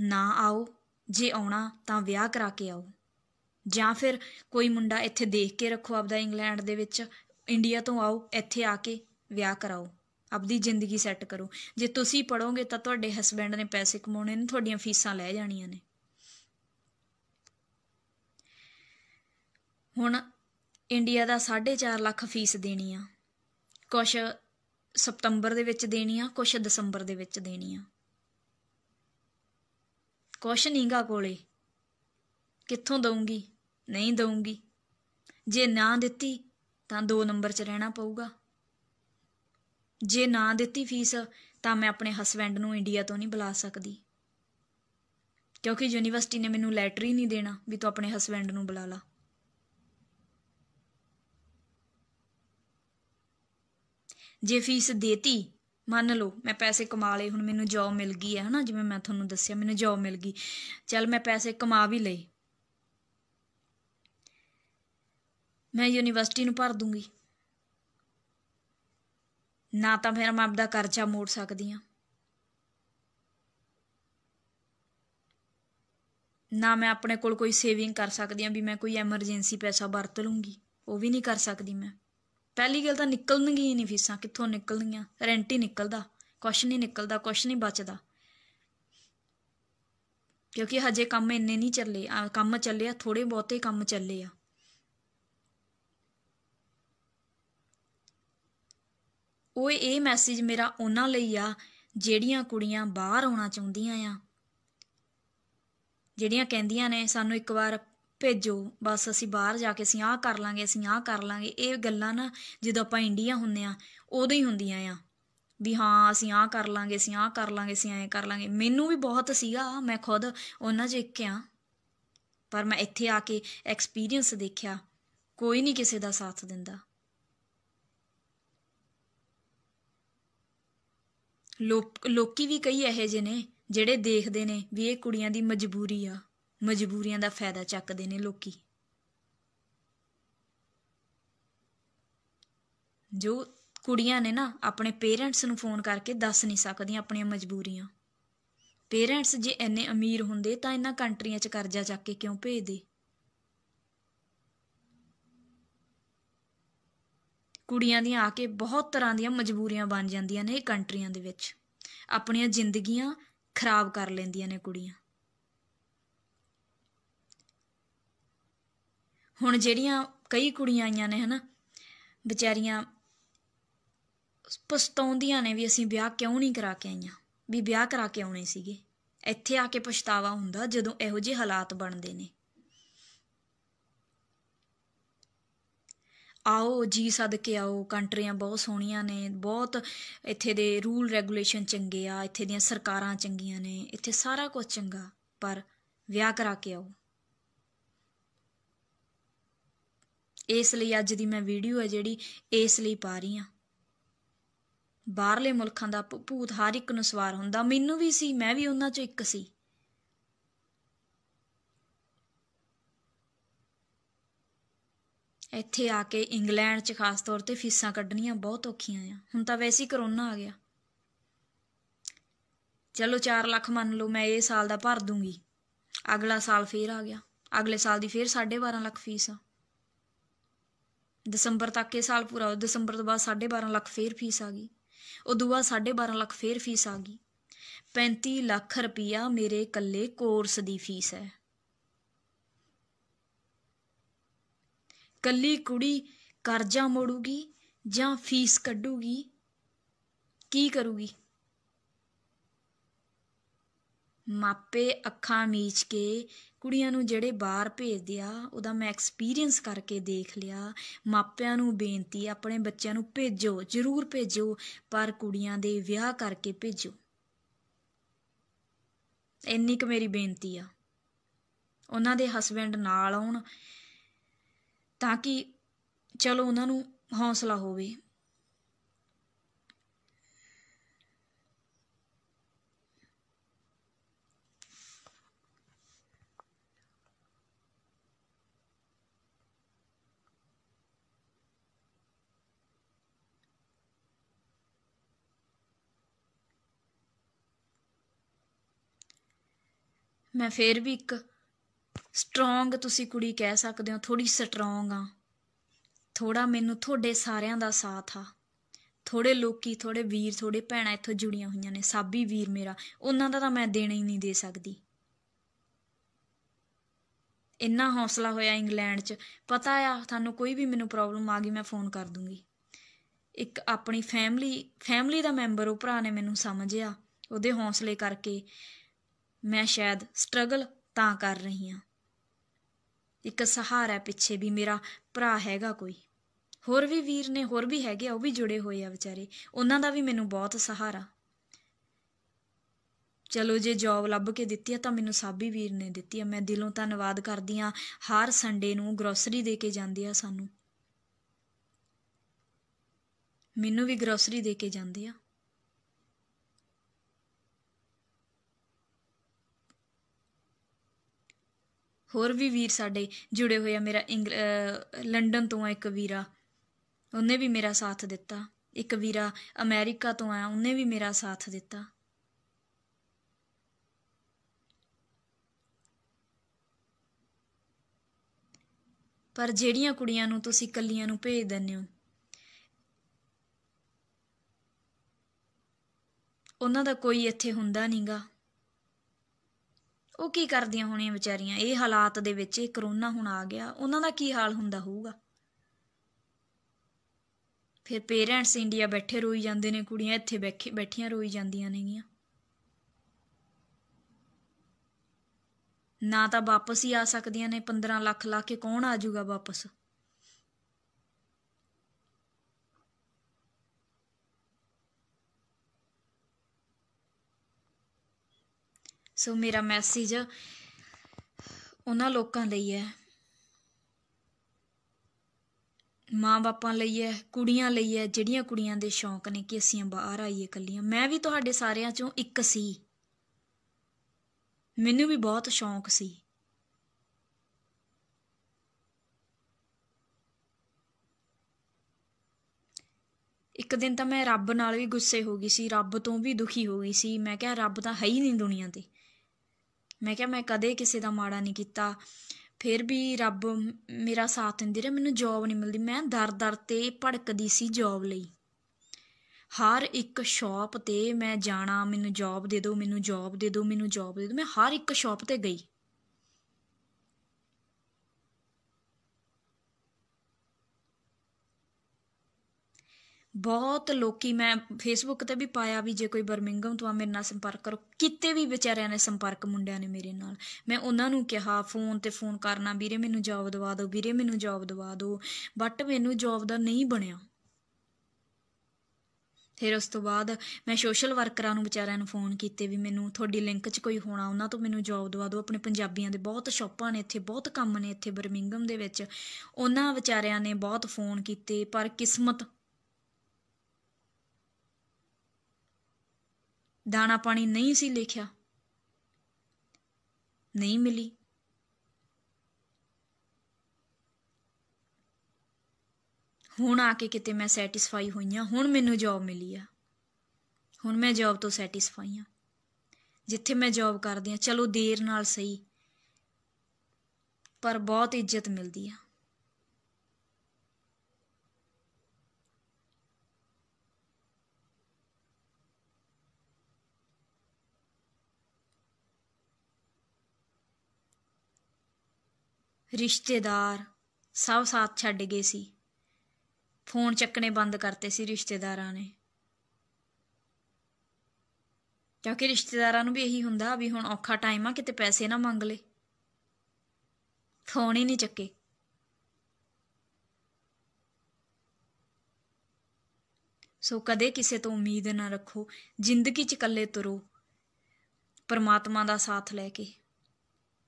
ਨਾ ਆਓ ਜੇ ਆਉਣਾ ਤਾਂ ਵਿਆਹ ਕਰਾ ਕੇ ਆਓ ਜਾਂ ਫਿਰ ਕੋਈ ਮੁੰਡਾ ਇੱਥੇ ਦੇਖ ਕੇ ਰੱਖੋ ਆਪਦਾ ਇੰਗਲੈਂਡ ਦੇ ਵਿੱਚ ਇੰਡੀਆ ਤੋਂ ਆਓ ਇੱਥੇ ਆ ਕੇ ਵਿਆਹ ਕਰਾਓ ਆਪਦੀ ਜ਼ਿੰਦਗੀ ਸੈੱਟ ਕਰੋ ਜੇ ਤੁਸੀਂ ਪੜੋਗੇ ਤਾਂ ਤੁਹਾਡੇ ਹਸਬੰਡ ਨੇ ਪੈਸੇ ਕਮਾਉਣੇ ਨੇ ਤੁਹਾਡੀਆਂ ਫੀਸਾਂ ਲੈ ਜਾਣੀਆਂ ਨੇ ਹੁਣ ਇੰਡੀਆ ਦਾ 4.5 ਲੱਖ ਫੀਸ ਦੇਣੀ ਆ ਕੁਝ ਸਤੰਬਰ ਦੇ ਵਿੱਚ ਦੇਣੀ ਆ ਕੁਝ ਦਸੰਬਰ ਦੇ ਵਿੱਚ ਦੇਣੀ ਆ ਕੁਛ ਨੀਂਗਾ ਕੋਲੇ ਕਿੱਥੋਂ ਦਊਂਗੀ ਨਹੀਂ ਦਊਂਗੀ ਜੇ ਨਾ ਦਿੱਤੀ ਤਾਂ 2 ਨੰਬਰ 'ਚ ਰਹਿਣਾ ਪਊਗਾ ਜੇ ਨਾ ਦਿੱਤੀ ਫੀਸ ਤਾਂ ਮੈਂ ਆਪਣੇ ਹਸਬੰਡ ਨੂੰ ਇੰਡੀਆ ਤੋਂ ਨਹੀਂ ਬੁਲਾ ਸਕਦੀ ਕਿਉਂਕਿ ਯੂਨੀਵਰਸਿਟੀ ਨੇ ਮੈਨੂੰ ਲੈਟਰ ਹੀ ਨਹੀਂ ਦੇਣਾ ਵੀ ਤੂੰ ਆਪਣੇ ਹਸਬੰਡ ਨੂੰ ਬੁਲਾ ਲਾ ਜੇ ਫੀਸ ਦੇਤੀ ਮੰਨ ਲਓ ਮੈਂ ਪੈਸੇ ਕਮਾ ਲਏ ਹੁਣ ਮੈਨੂੰ ਜੌਬ ਮਿਲ ਗਈ ਹੈ ਹਨਾ ਜਿਵੇਂ ਮੈਂ ਤੁਹਾਨੂੰ ਦੱਸਿਆ ਮੈਨੂੰ ਜੌਬ ਮਿਲ ਗਈ ਚਲ ਮੈਂ ਪੈਸੇ ਕਮਾ ਵੀ ਲਏ ਮੈਂ ਯੂਨੀਵਰਸਿਟੀ ਨੂੰ ਭਰ ਦੂੰਗੀ ਨਾ ਤਾਂ ਫਿਰ ਮੈਂ ਆਪਦਾ ਕਰਜ਼ਾ ਮੋੜ ਸਕਦੀ ਆ ਨਾ ਮੈਂ ਆਪਣੇ ਕੋਲ ਕੋਈ ਸੇਵਿੰਗ ਕਰ ਸਕਦੀ ਆ ਵੀ ਮੈਂ ਕੋਈ ਐਮਰਜੈਂਸੀ ਪੈਸਾ ਵਰਤ ਲੂੰਗੀ ਉਹ ਵੀ ਨਹੀਂ ਕਰ ਸਕਦੀ ਮੈਂ ਪਹਿਲੀ ਗੱਲ ਤਾਂ ਨਿਕਲਣਗੀ ਹੀ ਨਹੀਂ ਫੀਸਾਂ ਕਿੱਥੋਂ ਨਿਕਲਣੀਆਂ ਰੈਂਟ ਹੀ ਨਿਕਲਦਾ ਕੁਛ ਨਹੀਂ ਨਿਕਲਦਾ ਕੁਛ ਨਹੀਂ ਬਚਦਾ ਕਿਉਂਕਿ ਹਜੇ ਕੰਮ ਇੰਨੇ ਨਹੀਂ ਚੱਲੇ ਕੰਮ ਚੱਲੇ ਆ ਥੋੜੇ ਬਹੁਤੇ ਕੰਮ ਚੱਲੇ ਆ ਓਏ ਇਹ ਮੈਸੇਜ ਮੇਰਾ ਉਹਨਾਂ ਲਈ ਆ ਜਿਹੜੀਆਂ ਕੁੜੀਆਂ ਬਾਹਰ ਆਉਣਾ ਚਾਹੁੰਦੀਆਂ ਆ ਜਿਹੜੀਆਂ ਕਹਿੰਦੀਆਂ ਨੇ ਸਾਨੂੰ ਇੱਕ ਵਾਰ ਭੇਜੋ ਬਸ ਅਸੀਂ ਬਾਹਰ ਜਾ ਕੇ ਅਸੀਂ ਆਹ ਕਰ ਲਾਂਗੇ ਅਸੀਂ ਆਹ ਕਰ ਲਾਂਗੇ ਇਹ ਗੱਲਾਂ ਨਾ ਜਦੋਂ ਆਪਾਂ ਇੰਡੀਆ ਹੁੰਨੇ ਆ ਉਦੋਂ ਹੀ ਹੁੰਦੀਆਂ ਆ ਵੀ ਹਾਂ ਅਸੀਂ ਆਹ ਕਰ ਲਾਂਗੇ ਅਸੀਂ ਆਹ ਕਰ ਲਾਂਗੇ ਅਸੀਂ ਐਂ ਕਰ ਲਾਂਗੇ ਮੈਨੂੰ ਵੀ ਬਹੁਤ ਸੀਗਾ ਮੈਂ ਖੁਦ ਉਹਨਾਂ ਜੇ ਇੱਕ ਆ ਪਰ ਮੈਂ ਇੱਥੇ ਆ ਕੇ ਐਕਸਪੀਰੀਅੰਸ ਦੇਖਿਆ ਕੋਈ ਨਹੀਂ ਕਿਸੇ ਦਾ ਸਾਥ ਦਿੰਦਾ ਲੋਕੀ ਵੀ ਕਈ ਇਹੋ ਜਿਹੇ ਨੇ ਜਿਹੜੇ ਦੇਖਦੇ ਨੇ ਵੀ ਇਹ ਕੁੜੀਆਂ ਦੀ ਮਜਬੂਰੀ ਆ ਮਜਬੂਰੀਆਂ ਦਾ ਫਾਇਦਾ ਚੱਕਦੇ ਨੇ ਲੋਕੀ ਜੋ ਕੁੜੀਆਂ ਨੇ ਨਾ ਆਪਣੇ ਪੇਰੈਂਟਸ ਨੂੰ ਫੋਨ ਕਰਕੇ ਦੱਸ ਨਹੀਂ ਸਕਦੀਆਂ ਆਪਣੀਆਂ ਮਜਬੂਰੀਆਂ ਪੇਰੈਂਟਸ ਜੇ ਇੰਨੇ ਅਮੀਰ ਹੁੰਦੇ ਤਾਂ ਇਹਨਾਂ ਕੰਟਰੀਆਂ 'ਚ ਕਰਜ਼ਾ ਚੱਕ ਕੇ ਕਿਉਂ ਭੇਜਦੇ ਕੁੜੀਆਂ ਦੀਆਂ ਆ ਕੇ ਬਹੁਤ ਤਰ੍ਹਾਂ ਦੀਆਂ ਮਜਬੂਰੀਆਂ ਬਣ ਜਾਂਦੀਆਂ ਨੇ ਇਹ ਕੰਟਰੀਆਂ ਦੇ ਵਿੱਚ ਆਪਣੀਆਂ ਜ਼ਿੰਦਗੀਆਂ ਖਰਾਬ ਕਰ ਲੈਂਦੀਆਂ ਨੇ ਕੁੜੀਆਂ ਹੁਣ ਜਿਹੜੀਆਂ ਕਈ ਕੁੜੀਆਂ ਆਈਆਂ ਨੇ ਹਨਾ ਵਿਚਾਰੀਆਂ ਪਛਤਾਉਂਦੀਆਂ ਨੇ ਵੀ ਅਸੀਂ ਵਿਆਹ ਕਿਉਂ ਨਹੀਂ ਕਰਾ ਕੇ ਆਈਆਂ ਵੀ ਵਿਆਹ ਕਰਾ ਕੇ ਆਉਣੇ ਸੀਗੇ ਇੱਥੇ ਆ ਕੇ ਪਛਤਾਵਾ ਹੁੰਦਾ ਜਦੋਂ ਇਹੋ ਜਿਹੇ ਹਾਲਾਤ ਬਣਦੇ ਨੇ ਆਓ ਜੀ ਸਦਕੇ ਆਓ ਕੰਟਰੀਆਂ ਬਹੁਤ ਸੋਹਣੀਆਂ ਨੇ ਬਹੁਤ ਇੱਥੇ ਦੇ ਰੂਲ ਰੈਗੂਲੇਸ਼ਨ ਚੰਗੇ ਆ ਇੱਥੇ ਦੀਆਂ ਸਰਕਾਰਾਂ ਚੰਗੀਆਂ ਨੇ ਇੱਥੇ ਸਾਰਾ ਕੁਝ ਚੰਗਾ ਪਰ ਵਿਆਹ ਕਰਾ ਕੇ ਆਓ ਇਸ ਲਈ ਅੱਜ ਦੀ ਮੈਂ ਵੀਡੀਓ ਹੈ ਜਿਹੜੀ ਇਸ ਲਈ ਪਾ ਰਹੀ ਆ ਬਾਹਰਲੇ ਮੁਲਕਾਂ ਦਾ ਭੂਤ ਹਰ ਇੱਕ ਨੂੰ ਸਵਾਰ ਹੁੰਦਾ ਮੈਨੂੰ ਵੀ ਸੀ ਮੈਂ ਵੀ ਉਹਨਾਂ ਚੋਂ ਇੱਕ ਸੀ ਇੱਥੇ ਆ ਕੇ ਇੰਗਲੈਂਡ 'ਚ ਖਾਸ ਤੌਰ ਤੇ ਫੀਸਾਂ ਕੱਢਣੀਆਂ ਬਹੁਤ ਔਖੀਆਂ ਆ ਹੁਣ ਤਾਂ ਵੈਸੇ ਹੀ ਕਰੋਨਾ ਆ ਗਿਆ ਚਲੋ 4 ਲੱਖ ਮੰਨ ਲਓ ਮੈਂ ਇਹ ਸਾਲ ਦਾ ਭਰ ਦੂੰਗੀ ਅਗਲਾ ਸਾਲ ਫੇਰ ਆ ਗਿਆ ਅਗਲੇ ਸਾਲ ਦੀ ਫੇਰ 12.5 ਲੱਖ ਫੀਸ ਆ ਦਸੰਬਰ ਤੱਕ ਇਹ ਸਾਲ ਪੂਰਾ ਹੋ ਦਸੰਬਰ ਤੋਂ ਬਾਅਦ 12.5 ਲੱਖ ਫੇਰ ਫੀਸ ਆ ਗਈ ਉਦੋਂ ਦੂਆ 12.5 ਲੱਖ ਫੇਰ ਫੀਸ ਆ ਗਈ 35 ਲੱਖ ਰੁਪਇਆ ਮੇਰੇ ਇਕੱਲੇ ਕੋਰਸ ਦੀ ਫੀਸ ਹੈ ਕੱਲੀ ਕੁੜੀ ਕਰਜ਼ਾ ਮੋੜੂਗੀ ਜਾਂ ਫੀਸ ਕੱਢੂਗੀ ਕੀ ਕਰੂਗੀ ਮਾਪੇ ਅੱਖਾਂ ਮੀਚ ਕੇ ਕੁੜੀਆਂ ਨੂੰ ਜਿਹੜੇ ਬਾਹਰ ਭੇਜਦੇ ਆ ਉਹਦਾ ਮੈਂ ਐਕਸਪੀਰੀਅੰਸ ਕਰਕੇ ਦੇਖ ਲਿਆ ਮਾਪਿਆਂ ਨੂੰ ਬੇਨਤੀ ਆਪਣੇ ਬੱਚਿਆਂ ਨੂੰ ਭੇਜੋ ਜ਼ਰੂਰ ਭੇਜੋ ਪਰ ਕੁੜੀਆਂ ਦੇ ਵਿਆਹ ਕਰਕੇ ਭੇਜੋ ਇੰਨੀ ਕੁ ਮੇਰੀ ਬੇਨਤੀ ਆ ਉਹਨਾਂ ਦੇ ਹਸਬੰਡ ਨਾਲ ਆਉਣ ਤਾਂ ਕਿ ਚਲੋ ਉਹਨਾਂ ਨੂੰ ਹੌਸਲਾ ਹੋਵੇ ਮੈਂ ਫੇਰ ਵੀ ਇੱਕ ਸਟਰੋਂਗ ਤੁਸੀਂ ਕੁੜੀ ਕਹਿ ਸਕਦੇ ਹੋ ਥੋੜੀ ਸਟਰੋਂਗ ਆ ਥੋੜਾ ਮੈਨੂੰ ਤੁਹਾਡੇ ਸਾਰਿਆਂ ਦਾ ਸਾਥ ਆ ਥੋੜੇ ਲੋਕੀ ਥੋੜੇ ਵੀਰ ਥੋੜੇ ਭੈਣਾਂ ਇੱਥੋਂ ਜੁੜੀਆਂ ਹੋਈਆਂ ਨੇ ਸਾਬੀ ਵੀਰ ਮੇਰਾ ਉਹਨਾਂ ਦਾ ਤਾਂ ਮੈਂ ਦੇਣਾ ਹੀ ਨਹੀਂ ਦੇ ਸਕਦੀ ਇੰਨਾ ਹੌਸਲਾ ਹੋਇਆ ਇੰਗਲੈਂਡ 'ਚ ਪਤਾ ਆ ਤੁਹਾਨੂੰ ਕੋਈ ਵੀ ਮੈਨੂੰ ਪ੍ਰੋਬਲਮ ਆ ਗਈ ਮੈਂ ਫੋਨ ਕਰ ਦੂੰਗੀ ਇੱਕ ਆਪਣੀ ਫੈਮਿਲੀ ਫੈਮਿਲੀ ਦਾ ਮੈਂਬਰ ਉਹ ਭਰਾ ਨੇ ਮੈਨੂੰ ਸਮਝਿਆ ਉਹਦੇ ਹੌਸਲੇ ਕਰਕੇ ਮੈਂ ਸ਼ਾਇਦ ਸਟਰਗਲ ਤਾਂ ਕਰ ਰਹੀ ਹਾਂ ਇੱਕ ਸਹਾਰਾ ਪਿੱਛੇ ਵੀ ਮੇਰਾ ਭਰਾ ਹੈਗਾ ਕੋਈ ਹੋਰ ਵੀ ਵੀਰ ਨੇ ਹੋਰ ਵੀ ਹੈਗੇ ਆ ਉਹ ਵੀ ਜੁੜੇ ਹੋਏ ਆ ਵਿਚਾਰੇ ਉਹਨਾਂ ਦਾ ਵੀ ਮੈਨੂੰ ਬਹੁਤ ਸਹਾਰਾ ਚਲੋ ਜੇ ਜੌਬ ਲੱਭ ਕੇ ਦਿੱਤੀ ਆ ਤਾਂ ਮੈਨੂੰ ਸਾਬੀ ਵੀਰ ਨੇ ਦਿੱਤੀ ਆ ਮੈਂ ਦਿਲੋਂ ਧੰਨਵਾਦ ਕਰਦੀ ਆ ਹਰ ਸੰਡੇ ਨੂੰ ਗਰੋਸਰੀ ਦੇ ਕੇ ਜਾਂਦੇ ਆ ਸਾਨੂੰ ਮੈਨੂੰ ਵੀ ਗਰੋਸਰੀ ਦੇ ਕੇ ਜਾਂਦੇ ਆ ਹੋਰ ਵੀ ਵੀਰ ਸਾਡੇ ਜੁੜੇ ਹੋਏ ਆ ਮੇਰਾ ਲੰਡਨ ਤੋਂ ਆ ਇੱਕ ਵੀਰਾ ਉਹਨੇ ਵੀ ਮੇਰਾ ਸਾਥ ਦਿੱਤਾ ਇੱਕ ਵੀਰਾ ਅਮਰੀਕਾ ਤੋਂ ਆਇਆ ਉਹਨੇ ਵੀ ਮੇਰਾ ਸਾਥ ਦਿੱਤਾ ਪਰ ਜਿਹੜੀਆਂ ਕੁੜੀਆਂ ਨੂੰ ਤੁਸੀਂ ਕੱਲੀਆਂ ਨੂੰ ਭੇਜ ਦਿੰਦੇ ਹੋ ਉਹਨਾਂ ਦਾ ਕੋਈ ਇੱਥੇ ਹੁੰਦਾ ਨਹੀਂਗਾ ਉਹ ਕੀ ਕਰਦੀਆਂ ਹੋਣੀਆਂ ਵਿਚਾਰੀਆਂ ਇਹ ਹਾਲਾਤ ਦੇ ਵਿੱਚ ਇਹ ਕਰੋਨਾ ਹੁਣ ਆ ਗਿਆ ਉਹਨਾਂ ਦਾ ਕੀ ਹਾਲ ਹੁੰਦਾ ਹੋਊਗਾ ਫਿਰ ਪੇਰੈਂਟਸ ਇੰਡੀਆ ਬੈਠੇ ਰੋਈ ਜਾਂਦੇ ਨੇ ਕੁੜੀਆਂ ਇੱਥੇ ਬੈਠੀਆਂ ਰੋਈ ਜਾਂਦੀਆਂ ਨੇਗੀਆਂ ਨਾ ਤਾਂ ਵਾਪਸ ਹੀ ਆ ਸਕਦੀਆਂ ਨੇ 15 ਲੱਖ ਲਾ ਕੇ ਕੌਣ ਆ ਜਾਊਗਾ ਵਾਪਸ ਸੋ ਮੇਰਾ ਮੈਸੇਜ ਉਹਨਾਂ ਲੋਕਾਂ ਲਈ ਹੈ ਮਾਂ-ਬਾਪਾਂ ਲਈ ਹੈ ਕੁੜੀਆਂ ਲਈ ਹੈ ਜਿਹੜੀਆਂ ਕੁੜੀਆਂ ਦੇ ਸ਼ੌਂਕ ਨੇ ਕਿ ਅਸੀਂ ਬਾਹਰ ਆਈਏ ਕੱਲੀਆਂ ਮੈਂ ਵੀ ਤੁਹਾਡੇ ਸਾਰਿਆਂ ਚੋਂ ਇੱਕ ਸੀ ਮੈਨੂੰ ਵੀ ਬਹੁਤ ਸ਼ੌਂਕ ਸੀ ਇੱਕ ਦਿਨ ਤਾਂ ਮੈਂ ਰੱਬ ਨਾਲ ਵੀ ਗੁੱਸੇ ਹੋ ਗਈ ਸੀ ਰੱਬ ਤੋਂ ਵੀ ਦੁਖੀ ਹੋ ਗਈ ਸੀ ਮੈਂ ਕਿਹਾ ਰੱਬ ਤਾਂ ਹੈ ਹੀ ਨਹੀਂ ਦੁਨੀਆ ਤੇ ਮੈਂ ਕਿਹਾ ਮੈਂ ਕਦੇ ਕਿਸੇ ਦਾ ਮਾੜਾ ਨਹੀਂ ਕੀਤਾ ਫਿਰ ਵੀ ਰੱਬ ਮੇਰਾ ਸਾਥ ਦਿੰਦੀ ਰਿਹਾ ਮੈਨੂੰ ਜੌਬ ਨਹੀਂ ਮਿਲਦੀ ਮੈਂ ਦਰ-ਦਰ ਤੇ ਭੜਕਦੀ ਸੀ ਜੌਬ ਲਈ ਹਰ ਇੱਕ ਸ਼ਾਪ ਤੇ ਮੈਂ ਜਾਣਾ ਮੈਨੂੰ ਜੌਬ ਦੇ ਦਿਓ ਮੈਨੂੰ ਜੌਬ ਦੇ ਦਿਓ ਮੈਨੂੰ ਜੌਬ ਦੇ ਦਿਓ ਮੈਂ ਹਰ ਇੱਕ ਸ਼ਾਪ ਤੇ ਗਈ ਬਹੁਤ ਲੋਕੀ ਮੈਂ ਫੇਸਬੁੱਕ ਤੇ ਵੀ ਪਾਇਆ ਵੀ ਜੇ ਕੋਈ ਬਰਮਿੰਗਮ ਤੋਂ ਆ ਮੇਰੇ ਨਾਲ ਸੰਪਰਕ ਕਰੋ ਕਿਤੇ ਵੀ ਵਿਚਾਰਿਆਂ ਨੇ ਸੰਪਰਕ ਮੁੰਡਿਆਂ ਨੇ ਮੇਰੇ ਨਾਲ ਮੈਂ ਉਹਨਾਂ ਨੂੰ ਕਿਹਾ ਫੋਨ ਤੇ ਫੋਨ ਕਰਨਾ ਵੀਰੇ ਮੈਨੂੰ ਜੌਬ ਦਵਾ ਦਿਓ ਵੀਰੇ ਮੈਨੂੰ ਜੌਬ ਦਵਾ ਦਿਓ ਬਟ ਮੈਨੂੰ ਜੌਬ ਦਾ ਨਹੀਂ ਬਣਿਆ ਫਿਰ ਉਸ ਤੋਂ ਬਾਅਦ ਮੈਂ ਸੋਸ਼ਲ ਵਰਕਰਾਂ ਨੂੰ ਵਿਚਾਰਿਆਂ ਨੂੰ ਫੋਨ ਕੀਤੇ ਵੀ ਮੈਨੂੰ ਤੁਹਾਡੀ ਲਿੰਕ 'ਚ ਕੋਈ ਹੋਣਾ ਉਹਨਾਂ ਤੋਂ ਮੈਨੂੰ ਜੌਬ ਦਵਾ ਦਿਓ ਆਪਣੇ ਪੰਜਾਬੀਆਂ ਦੇ ਬਹੁਤ ਸ਼ੌਪਾਂ ਨੇ ਇੱਥੇ ਬਹੁਤ ਕੰਮ ਨੇ ਇੱਥੇ ਬਰਮਿੰਗਮ ਦੇ ਵਿੱਚ ਉਹਨਾਂ ਵਿਚਾਰਿਆਂ ਨੇ ਬਹੁਤ ਫੋਨ ਕੀਤੇ ਪਰ ਕਿਸਮਤ ਦਾਣਾ ਪਾਣੀ ਨਹੀਂ ਸੀ ਲਿਖਿਆ ਨਹੀਂ ਮਿਲੀ ਹੁਣ ਆ ਕੇ ਕਿਤੇ ਮੈਂ ਸੈਟੀਸਫਾਈ ਹੋਈ ਆ ਹੁਣ ਮੈਨੂੰ ਜੌਬ ਮਿਲੀ ਆ ਹੁਣ ਮੈਂ ਜੌਬ ਤੋਂ ਸੈਟੀਸਫਾਈ ਆ ਜਿੱਥੇ ਮੈਂ ਜੌਬ ਕਰਦੀ ਆ ਚਲੋ ਦੇਰ ਨਾਲ ਸਹੀ ਪਰ ਬਹੁਤ ਇੱਜ਼ਤ ਮਿਲਦੀ ਆ ਰਿਸ਼ਤੇਦਾਰ ਸਭ ਸਾਥ ਛੱਡ ਗਏ ਸੀ ਫੋਨ ਚੱਕਣੇ ਬੰਦ ਕਰਤੇ ਸੀ ਰਿਸ਼ਤੇਦਾਰਾਂ ਨੇ ਕਿਉਂਕਿ ਰਿਸ਼ਤੇਦਾਰਾਂ ਨੂੰ ਵੀ ਇਹੀ ਹੁੰਦਾ ਵੀ ਹੁਣ ਔਖਾ ਟਾਈਮ ਆ ਕਿਤੇ ਪੈਸੇ ਨਾ ਮੰਗ ਲੇ ਫੋਨ ਹੀ ਨਹੀਂ ਚੱਕੇ ਸੋ ਕਦੇ ਕਿਸੇ ਤੋਂ ਉਮੀਦ ਨਾ ਰੱਖੋ ਜ਼ਿੰਦਗੀ 'ਚ ਇਕੱਲੇ ਤੁਰੋ ਪਰਮਾਤਮਾ ਦਾ ਸਾਥ ਲੈ ਕੇ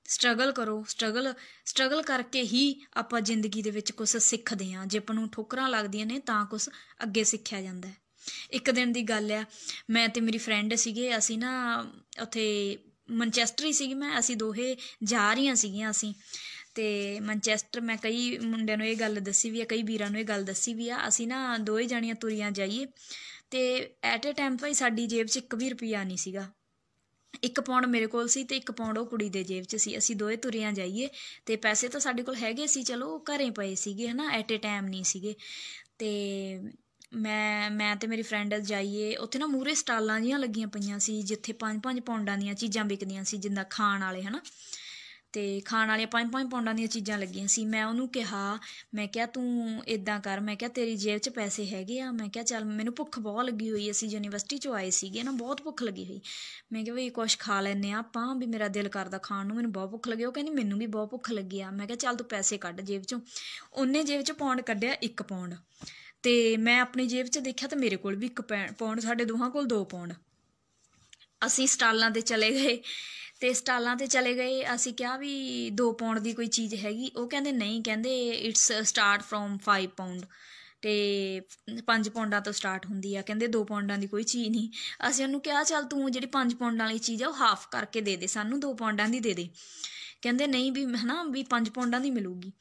ਸਟਰਗਲ ਕਰੋ ਸਟਰਗਲ ਸਟਰਗਲ ਕਰਕੇ ਹੀ ਆਪਾਂ ਜ਼ਿੰਦਗੀ ਦੇ ਵਿੱਚ ਕੁਝ ਸਿੱਖਦੇ ਹਾਂ ਜੇ ਆਪਾਂ ਨੂੰ ਠੋਕਰਾਂ ਲੱਗਦੀਆਂ ਨੇ ਤਾਂ ਕੁਝ ਅੱਗੇ ਸਿੱਖਿਆ ਜਾਂਦਾ ਹੈ ਇੱਕ ਦਿਨ ਦੀ ਗੱਲ ਆ ਮੈਂ ਤੇ ਮੇਰੀ ਫਰੈਂਡ ਸੀਗੇ ਅਸੀਂ ਨਾ ਉੱਥੇ ਮੈਂਚੈਸਟਰ ਹੀ ਸੀਗੇ ਮੈਂ ਅਸੀਂ ਦੋਹੇ ਜਾ ਰਹੀਆਂ ਸੀਗੀਆਂ ਅਸੀਂ ਤੇ ਮੈਂਚੈਸਟਰ ਮੈਂ ਕਈ ਮੁੰਡਿਆਂ ਨੂੰ ਇਹ ਗੱਲ ਦੱਸੀ ਵੀ ਆ ਕਈ ਵੀਰਾਂ ਨੂੰ ਇਹ ਗੱਲ ਦੱਸੀ ਵੀ ਆ ਅਸੀਂ ਨਾ ਦੋਹੇ ਜਾਣੀਆਂ ਤੁਰੀਆਂ ਜਾਈਏ ਤੇ ਐਟ ਅ ਟਾਈਮ ਭਾਈ ਸਾਡੀ ਜੇਬ 'ਚ 1 ਵੀ ਰੁਪਿਆ ਨਹੀਂ ਸੀਗਾ ਇੱਕ ਪੌਂਡ ਮੇਰੇ ਕੋਲ ਸੀ ਤੇ ਇੱਕ ਪੌਂਡ ਉਹ ਕੁੜੀ ਦੇ ਜੇਬ 'ਚ ਸੀ ਅਸੀਂ ਦੋਏ ਤੁਰਿਆਂ ਜਾਈਏ ਤੇ ਪੈਸੇ ਤਾਂ ਸਾਡੇ ਕੋਲ ਹੈਗੇ ਸੀ ਚਲੋ ਘਰੇ ਪਏ ਸੀਗੇ ਹਨਾ ਐਟ ਏ ਟਾਈਮ ਨਹੀਂ ਸੀਗੇ ਤੇ ਮੈਂ ਮੈਂ ਤੇ ਮੇਰੀ ਫਰੈਂਡ ਜਾਈਏ ਉੱਥੇ ਨਾ ਮੂਰੇ ਸਟਾਲਾਂ ਜੀਆਂ ਲੱਗੀਆਂ ਪਈਆਂ ਸੀ ਜਿੱਥੇ 5-5 ਪੌਂਡਾਂ ਦੀਆਂ ਚੀਜ਼ਾਂ ਵਿਕਦੀਆਂ ਸੀ ਜਿੰਦਾ ਖਾਣ ਵਾਲੇ ਹਨਾ ਤੇ ਖਾਣ ਵਾਲੀਆਂ ਪੰਜ ਪੰਜ ਪੌਂਡਾਂ ਦੀਆਂ ਚੀਜ਼ਾਂ ਲੱਗੀਆਂ ਸੀ ਮੈਂ ਉਹਨੂੰ ਕਿਹਾ ਮੈਂ ਕਿਹਾ ਤੂੰ ਇਦਾਂ ਕਰ ਮੈਂ ਕਿਹਾ ਤੇਰੀ ਜੇਬ 'ਚ ਪੈਸੇ ਹੈਗੇ ਆ ਮੈਂ ਕਿਹਾ ਚੱਲ ਮੈਨੂੰ ਭੁੱਖ ਬਹੁਤ ਲੱਗੀ ਹੋਈ ਅਸੀਂ ਯੂਨੀਵਰਸਿਟੀ 'ਚੋਂ ਆਏ ਸੀਗੇ ਨਾ ਬਹੁਤ ਭੁੱਖ ਲੱਗੀ ਹੋਈ ਮੈਂ ਕਿਹਾ ਵੀ ਕੁਝ ਖਾ ਲੈਨੇ ਆ ਆਪਾਂ ਵੀ ਮੇਰਾ ਦਿਲ ਕਰਦਾ ਖਾਣ ਨੂੰ ਮੈਨੂੰ ਬਹੁਤ ਭੁੱਖ ਲੱਗੀ ਉਹ ਕਹਿੰਦੀ ਮੈਨੂੰ ਵੀ ਬਹੁਤ ਭੁੱਖ ਲੱਗੀ ਆ ਮੈਂ ਕਿਹਾ ਚੱਲ ਤੂੰ ਪੈਸੇ ਕੱਢ ਜੇਬ 'ਚੋਂ ਉਹਨੇ ਜੇਬ 'ਚ ਪੌਂਡ ਕੱਢਿਆ 1 ਪੌਂਡ ਤੇ ਮੈਂ ਆਪਣੀ ਜੇਬ 'ਚ ਦੇਖਿਆ ਤਾਂ ਮੇਰੇ ਕੋਲ ਵੀ 1 ਪੌਂਡ ਸਾਡੇ ਦੋਹਾਂ ਕੋਲ 2 ਪੌਂਡ ਅਸੀਂ ਸਟਾਲਾਂ ਤੇ ਚਲੇ ਗਏ ਤੇ ਸਟਾਲਾਂ 'ਤੇ ਚਲੇ ਗਏ ਅਸੀਂ ਕਿਹਾ ਵੀ 2 ਪਾਉਂਡ ਦੀ ਕੋਈ ਚੀਜ਼ ਹੈਗੀ ਉਹ ਕਹਿੰਦੇ ਨਹੀਂ ਕਹਿੰਦੇ ਇਟਸ ਸਟਾਰਟ ਫਰੋਮ 5 ਪਾਉਂਡ ਤੇ 5 ਪੌਂਡਾਂ ਤੋਂ ਸਟਾਰਟ ਹੁੰਦੀ ਆ ਕਹਿੰਦੇ 2 ਪੌਂਡਾਂ ਦੀ ਕੋਈ ਚੀਜ਼ ਨਹੀਂ ਅਸੀਂ ਉਹਨੂੰ ਕਿਹਾ ਚੱਲ ਤੂੰ ਜਿਹੜੀ 5 ਪੌਂਡਾਂ ਵਾਲੀ ਚੀਜ਼ ਆ ਉਹ ਹਾਫ ਕਰਕੇ ਦੇ ਦੇ ਸਾਨੂੰ 2 ਪੌਂਡਾਂ ਦੀ ਦੇ ਦੇ ਕਹਿੰਦੇ ਨਹੀਂ ਵੀ ਹਨਾ ਵੀ 5 ਪੌਂਡਾਂ ਦੀ ਮਿਲੂਗੀ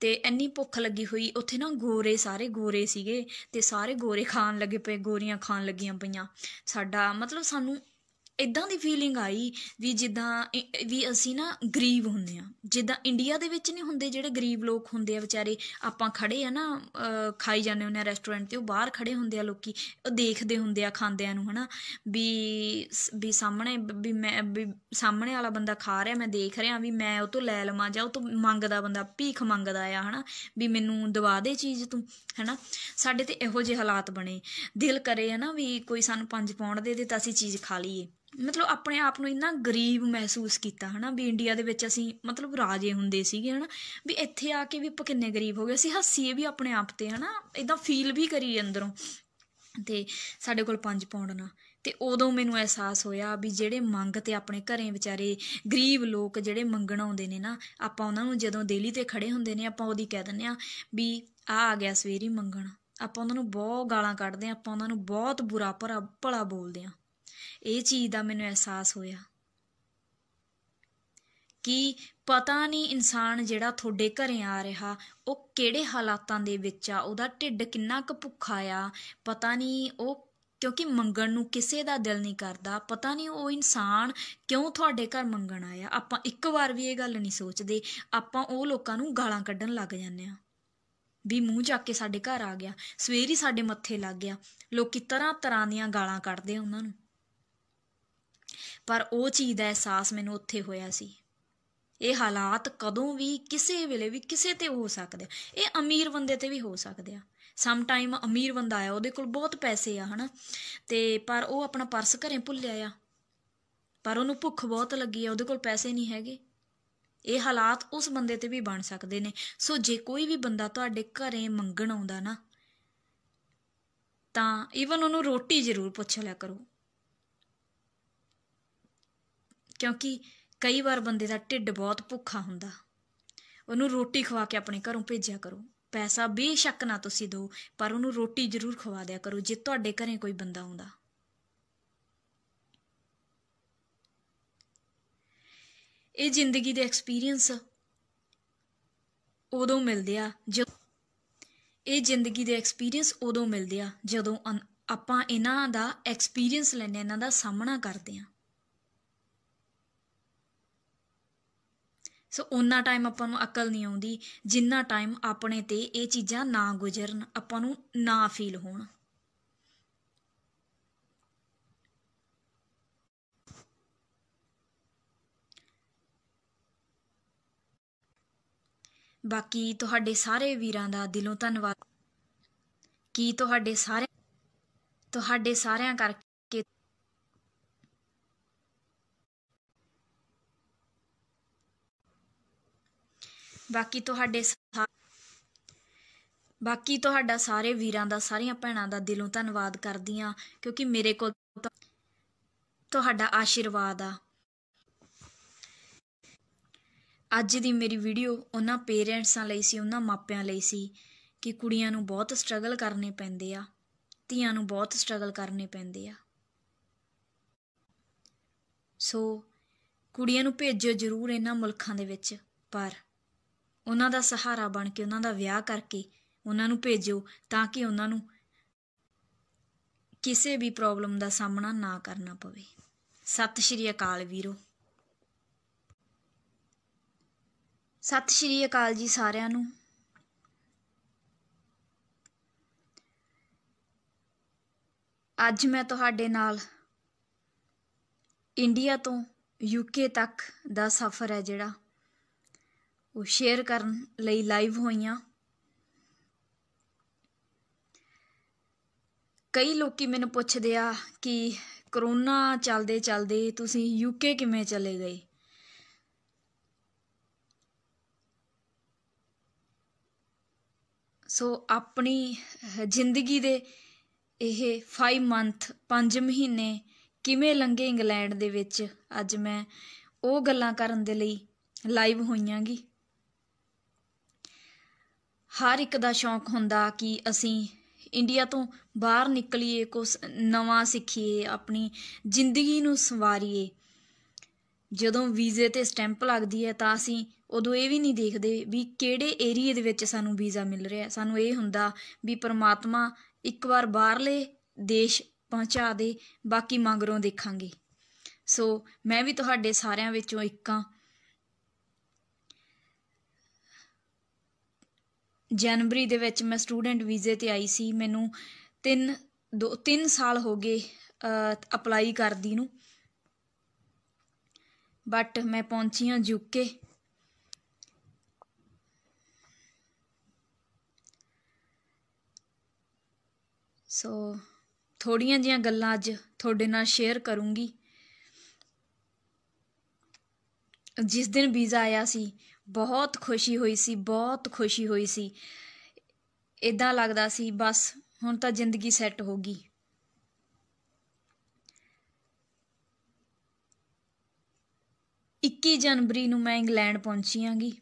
ਤੇ ਇੰਨੀ ਭੁੱਖ ਲੱਗੀ ਹੋਈ ਉੱਥੇ ਨਾ ਗੋਰੇ ਸਾਰੇ ਗੋਰੇ ਸੀਗੇ ਤੇ ਸਾਰੇ ਗੋਰੇ ਖਾਣ ਲੱਗੇ ਪਏ ਗੋਰੀਆਂ ਖਾਣ ਲੱਗੀਆਂ ਪਈਆਂ ਸਾਡਾ ਮਤਲਬ ਸਾਨੂੰ ਇਦਾਂ ਦੀ ਫੀਲਿੰਗ ਆਈ ਵੀ ਜਿੱਦਾਂ ਵੀ ਅਸੀਂ ਨਾ ਗਰੀਬ ਹੁੰਦੇ ਆ ਜਿੱਦਾਂ ਇੰਡੀਆ ਦੇ ਵਿੱਚ ਨਹੀਂ ਹੁੰਦੇ ਜਿਹੜੇ ਗਰੀਬ ਲੋਕ ਹੁੰਦੇ ਆ ਵਿਚਾਰੇ ਆਪਾਂ ਖੜੇ ਆ ਨਾ ਖਾਈ ਜਾਂਦੇ ਹੁੰਦੇ ਆ ਰੈਸਟੋਰੈਂਟ ਤੇ ਉਹ ਬਾਹਰ ਖੜੇ ਹੁੰਦੇ ਆ ਲੋਕੀ ਉਹ ਦੇਖਦੇ ਹੁੰਦੇ ਆ ਖਾਂਦਿਆਂ ਨੂੰ ਹਨਾ ਵੀ ਵੀ ਸਾਹਮਣੇ ਵੀ ਮੈਂ ਵੀ ਸਾਹਮਣੇ ਵਾਲਾ ਬੰਦਾ ਖਾ ਰਿਹਾ ਮੈਂ ਦੇਖ ਰਿਹਾ ਵੀ ਮੈਂ ਉਹ ਤੋਂ ਲੈ ਲਵਾਂ ਜਾਂ ਉਹ ਤੋਂ ਮੰਗਦਾ ਬੰਦਾ ਭੀਖ ਮੰਗਦਾ ਆ ਹਨਾ ਵੀ ਮੈਨੂੰ ਦਵਾ ਦੇ ਚੀਜ਼ ਤੂੰ ਹਨਾ ਸਾਡੇ ਤੇ ਇਹੋ ਜਿਹੇ ਹਾਲਾਤ ਬਣੇ ਦਿਲ ਕਰੇ ਹਨਾ ਵੀ ਕੋਈ ਸਾਨੂੰ 5 ਪੌਂਡ ਦੇ ਦੇ ਤਾਂ ਅਸੀਂ ਚੀਜ਼ ਖਾ ਲਈਏ ਮਤਲਬ ਆਪਣੇ ਆਪ ਨੂੰ ਇੰਨਾ ਗਰੀਬ ਮਹਿਸੂਸ ਕੀਤਾ ਹਨਾ ਵੀ ਇੰਡੀਆ ਦੇ ਵਿੱਚ ਅਸੀਂ ਮਤਲਬ ਰਾਜੇ ਹੁੰਦੇ ਸੀਗੇ ਹਨਾ ਵੀ ਇੱਥੇ ਆ ਕੇ ਵੀ ਆਪਾਂ ਕਿੰਨੇ ਗਰੀਬ ਹੋ ਗਏ ਅਸੀਂ ਹੱਸੀਏ ਵੀ ਆਪਣੇ ਆਪ ਤੇ ਹਨਾ ਇਦਾਂ ਫੀਲ ਵੀ ਕਰੀ ਅੰਦਰੋਂ ਤੇ ਸਾਡੇ ਕੋਲ 5 ਪਾਉਂਡ ਨਾ ਤੇ ਉਦੋਂ ਮੈਨੂੰ ਅਹਿਸਾਸ ਹੋਇਆ ਵੀ ਜਿਹੜੇ ਮੰਗ ਤੇ ਆਪਣੇ ਘਰੇ ਵਿਚਾਰੇ ਗਰੀਬ ਲੋਕ ਜਿਹੜੇ ਮੰਗਣ ਆਉਂਦੇ ਨੇ ਨਾ ਆਪਾਂ ਉਹਨਾਂ ਨੂੰ ਜਦੋਂ ਦੇਲੀ ਤੇ ਖੜੇ ਹੁੰਦੇ ਨੇ ਆਪਾਂ ਉਹਦੀ ਕਹਿ ਦਿੰਨੇ ਆ ਵੀ ਆ ਆ ਗਿਆ ਸਵੇਰੀ ਮੰਗਣ ਆਪਾਂ ਉਹਨਾਂ ਨੂੰ ਬਹੁਤ ਗਾਲਾਂ ਕੱਢਦੇ ਆ ਆਪਾਂ ਉਹਨਾਂ ਨੂੰ ਬਹੁਤ ਬੁਰਾ ਭਰਾ ਭਲਾ ਬੋਲਦੇ ਆ ਇਹ ਚੀਜ਼ ਦਾ ਮੈਨੂੰ ਅਹਿਸਾਸ ਹੋਇਆ ਕਿ ਪਤਾ ਨਹੀਂ ਇਨਸਾਨ ਜਿਹੜਾ ਤੁਹਾਡੇ ਘਰੇ ਆ ਰਿਹਾ ਉਹ ਕਿਹੜੇ ਹਾਲਾਤਾਂ ਦੇ ਵਿੱਚ ਆ ਉਹਦਾ ਢਿੱਡ ਕਿੰਨਾ ਕੁ ਭੁੱਖਾ ਆ ਪਤਾ ਨਹੀਂ ਉਹ ਕਿਉਂਕਿ ਮੰਗਣ ਨੂੰ ਕਿਸੇ ਦਾ ਦਿਲ ਨਹੀਂ ਕਰਦਾ ਪਤਾ ਨਹੀਂ ਉਹ ਇਨਸਾਨ ਕਿਉਂ ਤੁਹਾਡੇ ਘਰ ਮੰਗਣ ਆਇਆ ਆਪਾਂ ਇੱਕ ਵਾਰ ਵੀ ਇਹ ਗੱਲ ਨਹੀਂ ਸੋਚਦੇ ਆਪਾਂ ਉਹ ਲੋਕਾਂ ਨੂੰ ਗਾਲਾਂ ਕੱਢਣ ਲੱਗ ਜਾਂਦੇ ਆ ਵੀ ਮੂੰਹ ਚੱਕ ਕੇ ਸਾਡੇ ਘਰ ਆ ਗਿਆ ਸਵੇਰ ਹੀ ਸਾਡੇ ਮੱਥੇ ਲੱਗ ਗਿਆ ਲੋਕੀ ਤਰ੍ਹਾਂ ਤਰ੍ਹਾਂ ਦੀਆਂ ਗਾਲਾਂ ਕੱਢਦੇ ਉਹਨਾਂ ਨੂੰ ਪਰ ਉਹ ਚੀਜ਼ ਦਾ ਅਹਿਸਾਸ ਮੈਨੂੰ ਉੱਥੇ ਹੋਇਆ ਸੀ ਇਹ ਹਾਲਾਤ ਕਦੋਂ ਵੀ ਕਿਸੇ ਵੇਲੇ ਵੀ ਕਿਸੇ ਤੇ ਹੋ ਸਕਦੇ ਇਹ ਅਮੀਰ ਬੰਦੇ ਤੇ ਵੀ ਹੋ ਸਕਦੇ ਆ ਸਮ ਟਾਈਮ ਅਮੀਰ ਬੰਦਾ ਆ ਉਹਦੇ ਕੋਲ ਬਹੁਤ ਪੈਸੇ ਆ ਹਨਾ ਤੇ ਪਰ ਉਹ ਆਪਣਾ ਪਰਸ ਘਰੇ ਭੁੱਲਿਆ ਆ ਪਰ ਉਹਨੂੰ ਭੁੱਖ ਬਹੁਤ ਲੱਗੀ ਆ ਉਹਦੇ ਕੋਲ ਪੈਸੇ ਨਹੀਂ ਹੈਗੇ ਇਹ ਹਾਲਾਤ ਉਸ ਬੰਦੇ ਤੇ ਵੀ ਬਣ ਸਕਦੇ ਨੇ ਸੋ ਜੇ ਕੋਈ ਵੀ ਬੰਦਾ ਤੁਹਾਡੇ ਘਰੇ ਮੰਗਣ ਆਉਂਦਾ ਨਾ ਤਾਂ ਈਵਨ ਉਹਨੂੰ ਰੋਟੀ ਜ਼ਰੂਰ ਪੁੱਛ ਲਿਆ ਕਰੋ ਕਿਉਂਕਿ ਕਈ ਵਾਰ ਬੰਦੇ ਦਾ ਢਿੱਡ ਬਹੁਤ ਭੁੱਖਾ ਹੁੰਦਾ ਉਹਨੂੰ ਰੋਟੀ ਖਵਾ ਕੇ ਆਪਣੇ ਘਰੋਂ ਭੇਜਿਆ ਕਰੋ ਪੈਸਾ ਬੇਸ਼ੱਕ ਨਾ ਤੁਸੀਂ ਦਿਓ ਪਰ ਉਹਨੂੰ ਰੋਟੀ ਜ਼ਰੂਰ ਖਵਾ ਦਿਆ ਕਰੋ ਜੇ ਤੁਹਾਡੇ ਘਰੇ ਕੋਈ ਬੰਦਾ ਆਉਂਦਾ ਇਹ ਜ਼ਿੰਦਗੀ ਦੇ ਐਕਸਪੀਰੀਅੰਸ ਉਦੋਂ ਮਿਲਦੇ ਆ ਜਦੋਂ ਇਹ ਜ਼ਿੰਦਗੀ ਦੇ ਐਕਸਪੀਰੀਅੰਸ ਉਦੋਂ ਮਿਲਦੇ ਆ ਜਦੋਂ ਆਪਾਂ ਇਹਨਾਂ ਦਾ ਐਕਸਪੀਰੀਅੰਸ ਲੈਂਦੇ ਇਹਨਾਂ ਦਾ ਸਾਹਮਣਾ ਕਰਦੇ ਆ ਸੋ ਉਹਨਾ ਟਾਈਮ ਆਪਾਂ ਨੂੰ ਅਕਲ ਨਹੀਂ ਆਉਂਦੀ ਜਿੰਨਾ ਟਾਈਮ ਆਪਣੇ ਤੇ ਇਹ ਚੀਜ਼ਾਂ ਨਾ ਗੁਜ਼ਰਨ ਆਪਾਂ ਨੂੰ ਨਾ ਫੀਲ ਹੋਣ ਬਾਕੀ ਤੁਹਾਡੇ ਸਾਰੇ ਵੀਰਾਂ ਦਾ ਦਿਲੋਂ ਧੰਨਵਾਦ ਕੀ ਤੁਹਾਡੇ ਸਾਰੇ ਤੁਹਾਡੇ ਸਾਰਿਆਂ ਕਰਕੇ ਬਾਕੀ ਤੁਹਾਡੇ ਬਾਕੀ ਤੁਹਾਡਾ ਸਾਰੇ ਵੀਰਾਂ ਦਾ ਸਾਰੀਆਂ ਭੈਣਾਂ ਦਾ ਦਿਲੋਂ ਧੰਨਵਾਦ ਕਰਦੀ ਆ ਕਿਉਂਕਿ ਮੇਰੇ ਕੋਲ ਤੁਹਾਡਾ ਆਸ਼ੀਰਵਾਦ ਆ ਅੱਜ ਦੀ ਮੇਰੀ ਵੀਡੀਓ ਉਹਨਾਂ ਪੇਰੈਂਟਸਾਂ ਲਈ ਸੀ ਉਹਨਾਂ ਮਾਪਿਆਂ ਲਈ ਸੀ ਕਿ ਕੁੜੀਆਂ ਨੂੰ ਬਹੁਤ ਸਟਰਗਲ ਕਰਨੇ ਪੈਂਦੇ ਆ ਧੀਆਂ ਨੂੰ ਬਹੁਤ ਸਟਰਗਲ ਕਰਨੇ ਪੈਂਦੇ ਆ ਸੋ ਕੁੜੀਆਂ ਨੂੰ ਭੇਜੋ ਜ਼ਰੂਰ ਇਹਨਾਂ ਮੁਲਕਾਂ ਦੇ ਵਿੱਚ ਪਰ ਉਹਨਾਂ ਦਾ ਸਹਾਰਾ ਬਣ ਕੇ ਉਹਨਾਂ ਦਾ ਵਿਆਹ ਕਰਕੇ ਉਹਨਾਂ ਨੂੰ ਭੇਜੋ ਤਾਂ ਕਿ ਉਹਨਾਂ ਨੂੰ ਕਿਸੇ ਵੀ ਪ੍ਰੋਬਲਮ ਦਾ ਸਾਹਮਣਾ ਨਾ ਕਰਨਾ ਪਵੇ ਸਤਿ ਸ਼੍ਰੀ ਅਕਾਲ ਵੀਰੋ ਸਤਿ ਸ਼੍ਰੀ ਅਕਾਲ ਜੀ ਸਾਰਿਆਂ ਨੂੰ ਅੱਜ ਮੈਂ ਤੁਹਾਡੇ ਨਾਲ ਇੰਡੀਆ ਤੋਂ ਯੂਕੇ ਤੱਕ ਦਾ ਸਫ਼ਰ ਹੈ ਜਿਹੜਾ ਉਹ ਸ਼ੇਅਰ ਕਰਨ ਲਈ ਲਾਈਵ ਹੋਈਆਂ ਕਈ ਲੋਕੀ ਮੈਨੂੰ ਪੁੱਛਦੇ ਆ ਕਿ ਕਰੋਨਾ ਚੱਲਦੇ ਚੱਲਦੇ ਤੁਸੀਂ ਯੂਕੇ ਕਿਵੇਂ ਚਲੇ ਗਏ ਸੋ ਆਪਣੀ ਜ਼ਿੰਦਗੀ ਦੇ ਇਹ 5 ਮੰਥ 5 ਮਹੀਨੇ ਕਿਵੇਂ ਲੰਘੇ ਇੰਗਲੈਂਡ ਦੇ ਵਿੱਚ ਅੱਜ ਮੈਂ ਉਹ ਗੱਲਾਂ ਕਰਨ ਦੇ ਲਈ ਲਾਈਵ ਹੋਈਆਂਗੀ ਹਰ ਇੱਕ ਦਾ ਸ਼ੌਂਕ ਹੁੰਦਾ ਕਿ ਅਸੀਂ ਇੰਡੀਆ ਤੋਂ ਬਾਹਰ ਨਿਕਲੀਏ ਕੁਝ ਨਵਾਂ ਸਿੱਖੀਏ ਆਪਣੀ ਜ਼ਿੰਦਗੀ ਨੂੰ ਸੰਵਾਰੀਏ ਜਦੋਂ ਵੀਜ਼ੇ ਤੇ ਸਟੈਂਪ ਲੱਗਦੀ ਹੈ ਤਾਂ ਅਸੀਂ ਉਦੋਂ ਇਹ ਵੀ ਨਹੀਂ ਦੇਖਦੇ ਵੀ ਕਿਹੜੇ ਏਰੀਆ ਦੇ ਵਿੱਚ ਸਾਨੂੰ ਵੀਜ਼ਾ ਮਿਲ ਰਿਹਾ ਸਾਨੂੰ ਇਹ ਹੁੰਦਾ ਵੀ ਪਰਮਾਤਮਾ ਇੱਕ ਵਾਰ ਬਾਹਰਲੇ ਦੇਸ਼ ਪਹੁੰਚਾ ਦੇ ਬਾਕੀ ਮੰਗਰੋਂ ਦੇਖਾਂਗੇ ਸੋ ਮੈਂ ਵੀ ਤੁਹਾਡੇ ਸਾਰਿਆਂ ਵਿੱਚੋਂ ਇੱਕ ਜਨਵਰੀ ਦੇ ਵਿੱਚ ਮੈਂ ਸਟੂਡੈਂਟ ਵੀਜ਼ੇ ਤੇ ਆਈ ਸੀ ਮੈਨੂੰ 3 ਦੋ 3 ਸਾਲ ਹੋ ਗਏ ਅਪਲਾਈ ਕਰਦੀ ਨੂੰ ਬਟ ਮੈਂ ਪਹੁੰਚੀ ਹਾਂ ਯੂਕੇ ਸੋ ਥੋੜੀਆਂ ਜੀਆਂ ਗੱਲਾਂ ਅੱਜ ਤੁਹਾਡੇ ਨਾਲ ਸ਼ੇਅਰ ਕਰੂੰਗੀ ਜਿਸ ਦਿਨ ਵੀਜ਼ਾ ਆਇਆ ਸੀ ਬਹੁਤ ਖੁਸ਼ੀ ਹੋਈ ਸੀ ਬਹੁਤ ਖੁਸ਼ੀ ਹੋਈ ਸੀ ਇਦਾਂ ਲੱਗਦਾ ਸੀ ਬਸ ਹੁਣ ਤਾਂ ਜ਼ਿੰਦਗੀ ਸੈੱਟ ਹੋ ਗਈ ਇੱਕੀ ਜਨਵਰੀ ਨੂੰ ਮੈਂ ਇੰਗਲੈਂਡ ਪਹੁੰਚੀ ਆਂਗੀ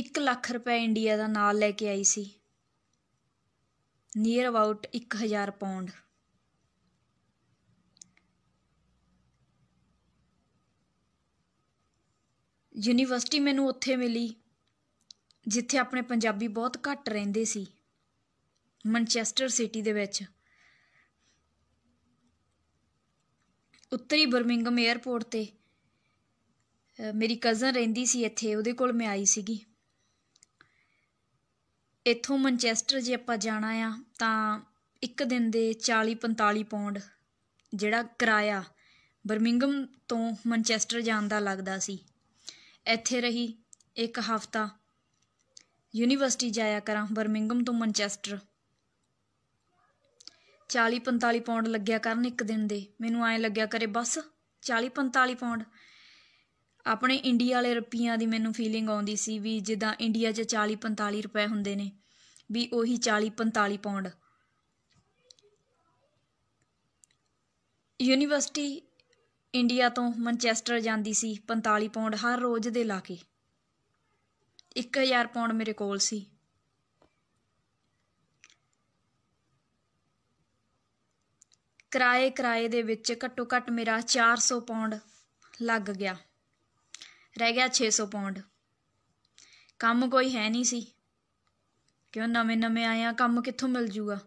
ਇੱਕ ਲੱਖ ਰੁਪਏ ਇੰਡੀਆ ਦਾ ਨਾਲ ਲੈ ਕੇ ਆਈ ਸੀ ਨੀਅਰ ਅਬਾਊਟ 1000 ਪਾਉਂਡ ਯੂਨੀਵਰਸਿਟੀ ਮੈਨੂੰ ਉੱਥੇ ਮਿਲੀ ਜਿੱਥੇ ਆਪਣੇ ਪੰਜਾਬੀ ਬਹੁਤ ਘੱਟ ਰਹਿੰਦੇ ਸੀ ਮੈਂਚੈਸਟਰ ਸਿਟੀ ਦੇ ਵਿੱਚ ਉੱਤਰੀ ਬਰਮਿੰਗਮ 에ਅਰਪੋਰਟ ਤੇ ਮੇਰੀ ਕਜ਼ਨ ਰਹਿੰਦੀ ਸੀ ਇੱਥੇ ਉਹਦੇ ਕੋਲ ਮੈਂ ਆਈ ਸੀਗੀ ਇੱਥੋਂ ਮੈਂਚੈਸਟਰ ਜੇ ਆਪਾਂ ਜਾਣਾ ਆ ਤਾਂ ਇੱਕ ਦਿਨ ਦੇ 40 45 ਪੌਂਡ ਜਿਹੜਾ ਕਿਰਾਇਆ ਬਰਮਿੰਗਮ ਤੋਂ ਮੈਂਚੈਸਟਰ ਜਾਣ ਦਾ ਲੱਗਦਾ ਸੀ ਇੱਥੇ ਰਹੀ ਇੱਕ ਹਫ਼ਤਾ ਯੂਨੀਵਰਸਿਟੀ ਜਾਇਆ ਕਰਾਂ ਬਰਮਿੰਗਮ ਤੋਂ ਮੈਂਚੈਸਟਰ 40-45 ਪਾਉਂਡ ਲੱਗਿਆ ਕਰਨ ਇੱਕ ਦਿਨ ਦੇ ਮੈਨੂੰ ਐਂ ਲੱਗਿਆ ਕਰੇ ਬਸ 40-45 ਪਾਉਂਡ ਆਪਣੇ ਇੰਡੀਆ ਵਾਲੇ ਰੁਪਈਆਂ ਦੀ ਮੈਨੂੰ ਫੀਲਿੰਗ ਆਉਂਦੀ ਸੀ ਵੀ ਜਿੱਦਾਂ ਇੰਡੀਆ 'ਚ 40-45 ਰੁਪਏ ਹੁੰਦੇ ਨੇ ਵੀ ਉਹੀ 40-45 ਪਾਉਂਡ ਯੂਨੀਵਰਸਿਟੀ ਇੰਡੀਆ ਤੋਂ ਮਨਚੈਸਟਰ ਜਾਂਦੀ ਸੀ 45 ਪੌਂਡ ਹਰ ਰੋਜ਼ ਦੇ ਲਾ ਕੇ 1000 ਪੌਂਡ ਮੇਰੇ ਕੋਲ ਸੀ ਕਿਰਾਏ ਕਿਰਾਏ ਦੇ ਵਿੱਚ ਘੱਟੋ ਘੱਟ ਮੇਰਾ 400 ਪੌਂਡ ਲੱਗ ਗਿਆ ਰਹਿ ਗਿਆ 600 ਪੌਂਡ ਕੰਮ ਕੋਈ ਹੈ ਨਹੀਂ ਸੀ ਕਿਉਂ ਨਵੇਂ ਨਵੇਂ ਆਇਆ ਕੰਮ ਕਿੱਥੋਂ ਮਿਲ ਜੂਗਾ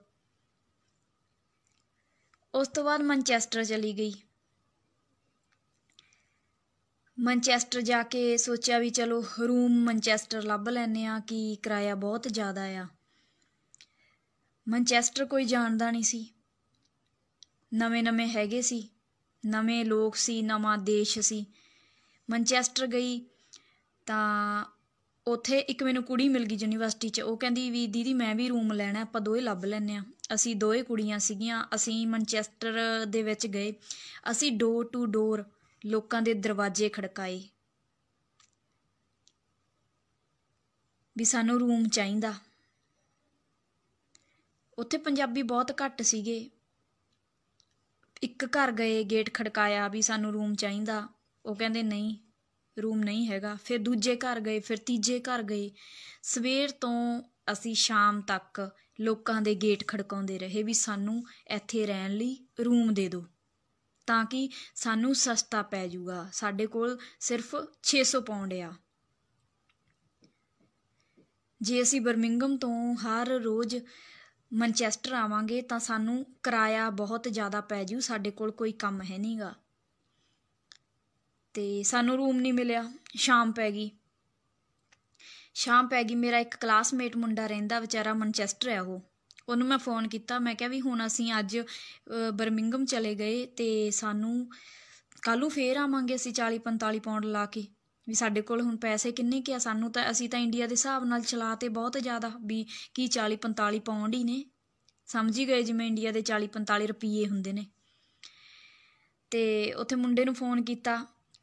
ਉਸ ਤੋਂ ਬਾਅਦ ਮਨਚੈਸਟਰ ਚਲੀ ਗਈ ਮਾਂਚੈਸਟਰ ਜਾ ਕੇ ਸੋਚਿਆ ਵੀ ਚਲੋ ਰੂਮ ਮਾਂਚੈਸਟਰ ਲੱਭ ਲੈਨੇ ਆ ਕਿ ਕਿਰਾਇਆ ਬਹੁਤ ਜ਼ਿਆਦਾ ਆ ਮਾਂਚੈਸਟਰ ਕੋਈ ਜਾਣਦਾ ਨਹੀਂ ਸੀ ਨਵੇਂ-ਨਵੇਂ ਹੈਗੇ ਸੀ ਨਵੇਂ ਲੋਕ ਸੀ ਨਵਾਂ ਦੇਸ਼ ਸੀ ਮਾਂਚੈਸਟਰ ਗਈ ਤਾਂ ਉੱਥੇ ਇੱਕ ਮੈਨੂੰ ਕੁੜੀ ਮਿਲ ਗਈ ਯੂਨੀਵਰਸਿਟੀ 'ਚ ਉਹ ਕਹਿੰਦੀ ਵੀ ਦੀਦੀ ਮੈਂ ਵੀ ਰੂਮ ਲੈਣਾ ਆਪਾਂ ਦੋਏ ਲੱਭ ਲੈਨੇ ਆ ਅਸੀਂ ਦੋਏ ਕੁੜੀਆਂ ਸੀਗੀਆਂ ਅਸੀਂ ਮਾਂਚੈਸਟਰ ਦੇ ਵਿੱਚ ਗਏ ਅਸੀਂ ਡੋਰ ਟੂ ਡੋਰ ਲੋਕਾਂ ਦੇ ਦਰਵਾਜ਼ੇ ਖੜਕਾਏ ਵੀ ਸਾਨੂੰ ਰੂਮ ਚਾਹੀਦਾ ਉੱਥੇ ਪੰਜਾਬੀ ਬਹੁਤ ਘੱਟ ਸੀਗੇ ਇੱਕ ਘਰ ਗਏ ਗੇਟ ਖੜਕਾਇਆ ਵੀ ਸਾਨੂੰ ਰੂਮ ਚਾਹੀਦਾ ਉਹ ਕਹਿੰਦੇ ਨਹੀਂ ਰੂਮ ਨਹੀਂ ਹੈਗਾ ਫਿਰ ਦੂਜੇ ਘਰ ਗਏ ਫਿਰ ਤੀਜੇ ਘਰ ਗਏ ਸਵੇਰ ਤੋਂ ਅਸੀਂ ਸ਼ਾਮ ਤੱਕ ਲੋਕਾਂ ਦੇ ਗੇਟ ਖੜਕਾਉਂਦੇ ਰਹੇ ਵੀ ਸਾਨੂੰ ਇੱਥੇ ਰਹਿਣ ਲਈ ਰੂਮ ਦੇ ਦਿਓ ਤਾਂ ਕਿ ਸਾਨੂੰ ਸਸਤਾ ਪੈ ਜਾਊਗਾ ਸਾਡੇ ਕੋਲ ਸਿਰਫ 600 ਪਾਉਂਡ ਆ ਜੇ ਅਸੀਂ ਬਰਮਿੰਗਮ ਤੋਂ ਹਰ ਰੋਜ਼ ਮਨਚੈਸਟਰ ਆਵਾਂਗੇ ਤਾਂ ਸਾਨੂੰ ਕਿਰਾਇਆ ਬਹੁਤ ਜ਼ਿਆਦਾ ਪੈ ਜੂ ਸਾਡੇ ਕੋਲ ਕੋਈ ਕੰਮ ਹੈ ਨਹੀਂਗਾ ਤੇ ਸਾਨੂੰ ਰੂਮ ਨਹੀਂ ਮਿਲਿਆ ਸ਼ਾਮ ਪੈ ਗਈ ਸ਼ਾਮ ਪੈ ਗਈ ਮੇਰਾ ਇੱਕ ਕਲਾਸਮੇਟ ਮੁੰਡਾ ਰਹਿੰਦਾ ਵਿਚਾਰਾ ਮਨਚੈਸਟਰ ਹੈ ਉਹ ਉਹਨੂੰ ਮੈਂ ਫੋਨ ਕੀਤਾ ਮੈਂ ਕਿਹਾ ਵੀ ਹੁਣ ਅਸੀਂ ਅੱਜ ਬਰਮਿੰਗਮ ਚਲੇ ਗਏ ਤੇ ਸਾਨੂੰ ਕੱਲ ਨੂੰ ਫੇਰ ਆਵਾਂਗੇ ਅਸੀਂ 40 45 ਪਾਉਂਡ ਲਾ ਕੇ ਵੀ ਸਾਡੇ ਕੋਲ ਹੁਣ ਪੈਸੇ ਕਿੰਨੇ ਕਿ ਆ ਸਾਨੂੰ ਤਾਂ ਅਸੀਂ ਤਾਂ ਇੰਡੀਆ ਦੇ ਹਿਸਾਬ ਨਾਲ ਚਲਾ ਤੇ ਬਹੁਤ ਜ਼ਿਆਦਾ ਵੀ ਕੀ 40 45 ਪਾਉਂਡ ਹੀ ਨੇ ਸਮਝ ਹੀ ਗਏ ਜਿਵੇਂ ਇੰਡੀਆ ਦੇ 40 45 ਰੁਪਏ ਹੁੰਦੇ ਨੇ ਤੇ ਉੱਥੇ ਮੁੰਡੇ ਨੂੰ ਫੋਨ ਕੀਤਾ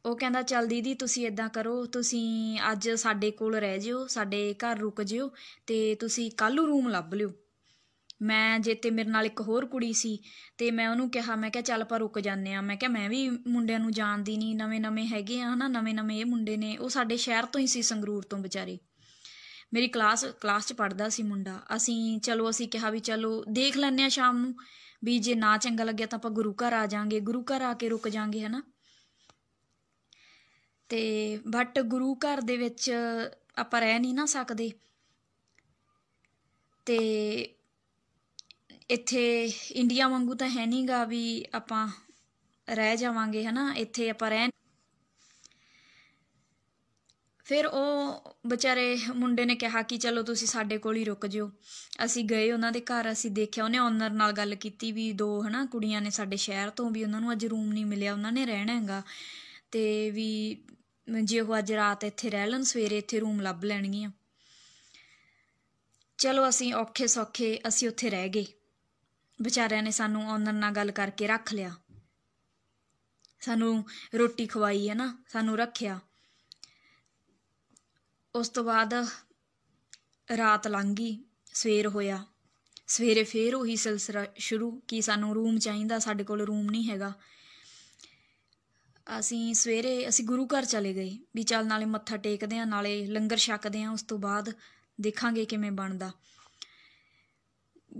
ਉਹ ਕਹਿੰਦਾ ਚੱਲ ਦੀਦੀ ਤੁਸੀਂ ਇਦਾਂ ਕਰੋ ਤੁਸੀਂ ਅੱਜ ਸਾਡੇ ਕੋਲ ਰਹਿ ਜਿਓ ਸਾਡੇ ਘਰ ਰੁਕ ਜਿਓ ਤੇ ਤੁਸੀਂ ਕੱਲ ਨੂੰ ਰੂਮ ਲੱਭ ਲਿਓ ਮੈਂ ਜੇ ਤੇ ਮੇਰੇ ਨਾਲ ਇੱਕ ਹੋਰ ਕੁੜੀ ਸੀ ਤੇ ਮੈਂ ਉਹਨੂੰ ਕਿਹਾ ਮੈਂ ਕਿਹਾ ਚੱਲ ਆਪਾਂ ਰੁਕ ਜਾਂਦੇ ਆ ਮੈਂ ਕਿਹਾ ਮੈਂ ਵੀ ਮੁੰਡਿਆਂ ਨੂੰ ਜਾਣਦੀ ਨਹੀਂ ਨਵੇਂ-ਨਵੇਂ ਹੈਗੇ ਆ ਹਨਾ ਨਵੇਂ-ਨਵੇਂ ਇਹ ਮੁੰਡੇ ਨੇ ਉਹ ਸਾਡੇ ਸ਼ਹਿਰ ਤੋਂ ਹੀ ਸੀ ਸੰਗਰੂਰ ਤੋਂ ਵਿਚਾਰੇ ਮੇਰੀ ਕਲਾਸ ਕਲਾਸ 'ਚ ਪੜਦਾ ਸੀ ਮੁੰਡਾ ਅਸੀਂ ਚਲੋ ਅਸੀਂ ਕਿਹਾ ਵੀ ਚਲੋ ਦੇਖ ਲੈਂਦੇ ਆ ਸ਼ਾਮ ਨੂੰ ਵੀ ਜੇ ਨਾ ਚੰਗਾ ਲੱਗਿਆ ਤਾਂ ਆਪਾਂ ਗੁਰੂ ਘਰ ਆ ਜਾਾਂਗੇ ਗੁਰੂ ਘਰ ਆ ਕੇ ਰੁਕ ਜਾਾਂਗੇ ਹਨਾ ਤੇ ਬਟ ਗੁਰੂ ਘਰ ਦੇ ਵਿੱਚ ਆਪਾਂ ਰਹਿ ਨਹੀਂ ਨਾ ਸਕਦੇ ਤੇ ਇੱਥੇ ਇੰਡੀਆ ਵਾਂਗੂ ਤਾਂ ਹੈ ਨਹੀਂਗਾ ਵੀ ਆਪਾਂ ਰਹਿ ਜਾਵਾਂਗੇ ਹਨਾ ਇੱਥੇ ਆਪਾਂ ਰਹਿ ਫਿਰ ਉਹ ਵਿਚਾਰੇ ਮੁੰਡੇ ਨੇ ਕਿਹਾ ਕਿ ਚਲੋ ਤੁਸੀਂ ਸਾਡੇ ਕੋਲ ਹੀ ਰੁਕ ਜਿਓ ਅਸੀਂ ਗਏ ਉਹਨਾਂ ਦੇ ਘਰ ਅਸੀਂ ਦੇਖਿਆ ਉਹਨੇ ਓਨਰ ਨਾਲ ਗੱਲ ਕੀਤੀ ਵੀ ਦੋ ਹਨਾ ਕੁੜੀਆਂ ਨੇ ਸਾਡੇ ਸ਼ਹਿਰ ਤੋਂ ਵੀ ਉਹਨਾਂ ਨੂੰ ਅੱਜ ਰੂਮ ਨਹੀਂ ਮਿਲਿਆ ਉਹਨਾਂ ਨੇ ਰਹਿਣਾ ਹੈਗਾ ਤੇ ਵੀ ਜੇ ਉਹ ਅੱਜ ਰਾਤ ਇੱਥੇ ਰਹਿ ਲੈਣ ਸਵੇਰੇ ਇੱਥੇ ਰੂਮ ਲੱਭ ਲੈਣਗੀਆਂ ਚਲੋ ਅਸੀਂ ਔਖੇ ਸੌਖੇ ਅਸੀਂ ਉੱਥੇ ਰਹਿ ਗਏ ਵਿਚਾਰਿਆਂ ਨੇ ਸਾਨੂੰ ਆਨਰ ਨਾਲ ਗੱਲ ਕਰਕੇ ਰੱਖ ਲਿਆ ਸਾਨੂੰ ਰੋਟੀ ਖਵਾਈ ਹੈ ਨਾ ਸਾਨੂੰ ਰੱਖਿਆ ਉਸ ਤੋਂ ਬਾਅਦ ਰਾਤ ਲੰਗੀ ਸਵੇਰ ਹੋਇਆ ਸਵੇਰੇ ਫੇਰ ਉਹੀ ਸਿਲਸਿਲਾ ਸ਼ੁਰੂ ਕੀ ਸਾਨੂੰ ਰੂਮ ਚਾਹੀਦਾ ਸਾਡੇ ਕੋਲ ਰੂਮ ਨਹੀਂ ਹੈਗਾ ਅਸੀਂ ਸਵੇਰੇ ਅਸੀਂ ਗੁਰੂ ਘਰ ਚਲੇ ਗਏ ਵੀ ਚੱਲ ਨਾਲੇ ਮੱਥਾ ਟੇਕਦੇ ਆ ਨਾਲੇ ਲੰਗਰ ਛਕਦੇ ਆ ਉਸ ਤੋਂ ਬਾਅਦ ਦੇਖਾਂਗੇ ਕਿਵੇਂ ਬਣਦਾ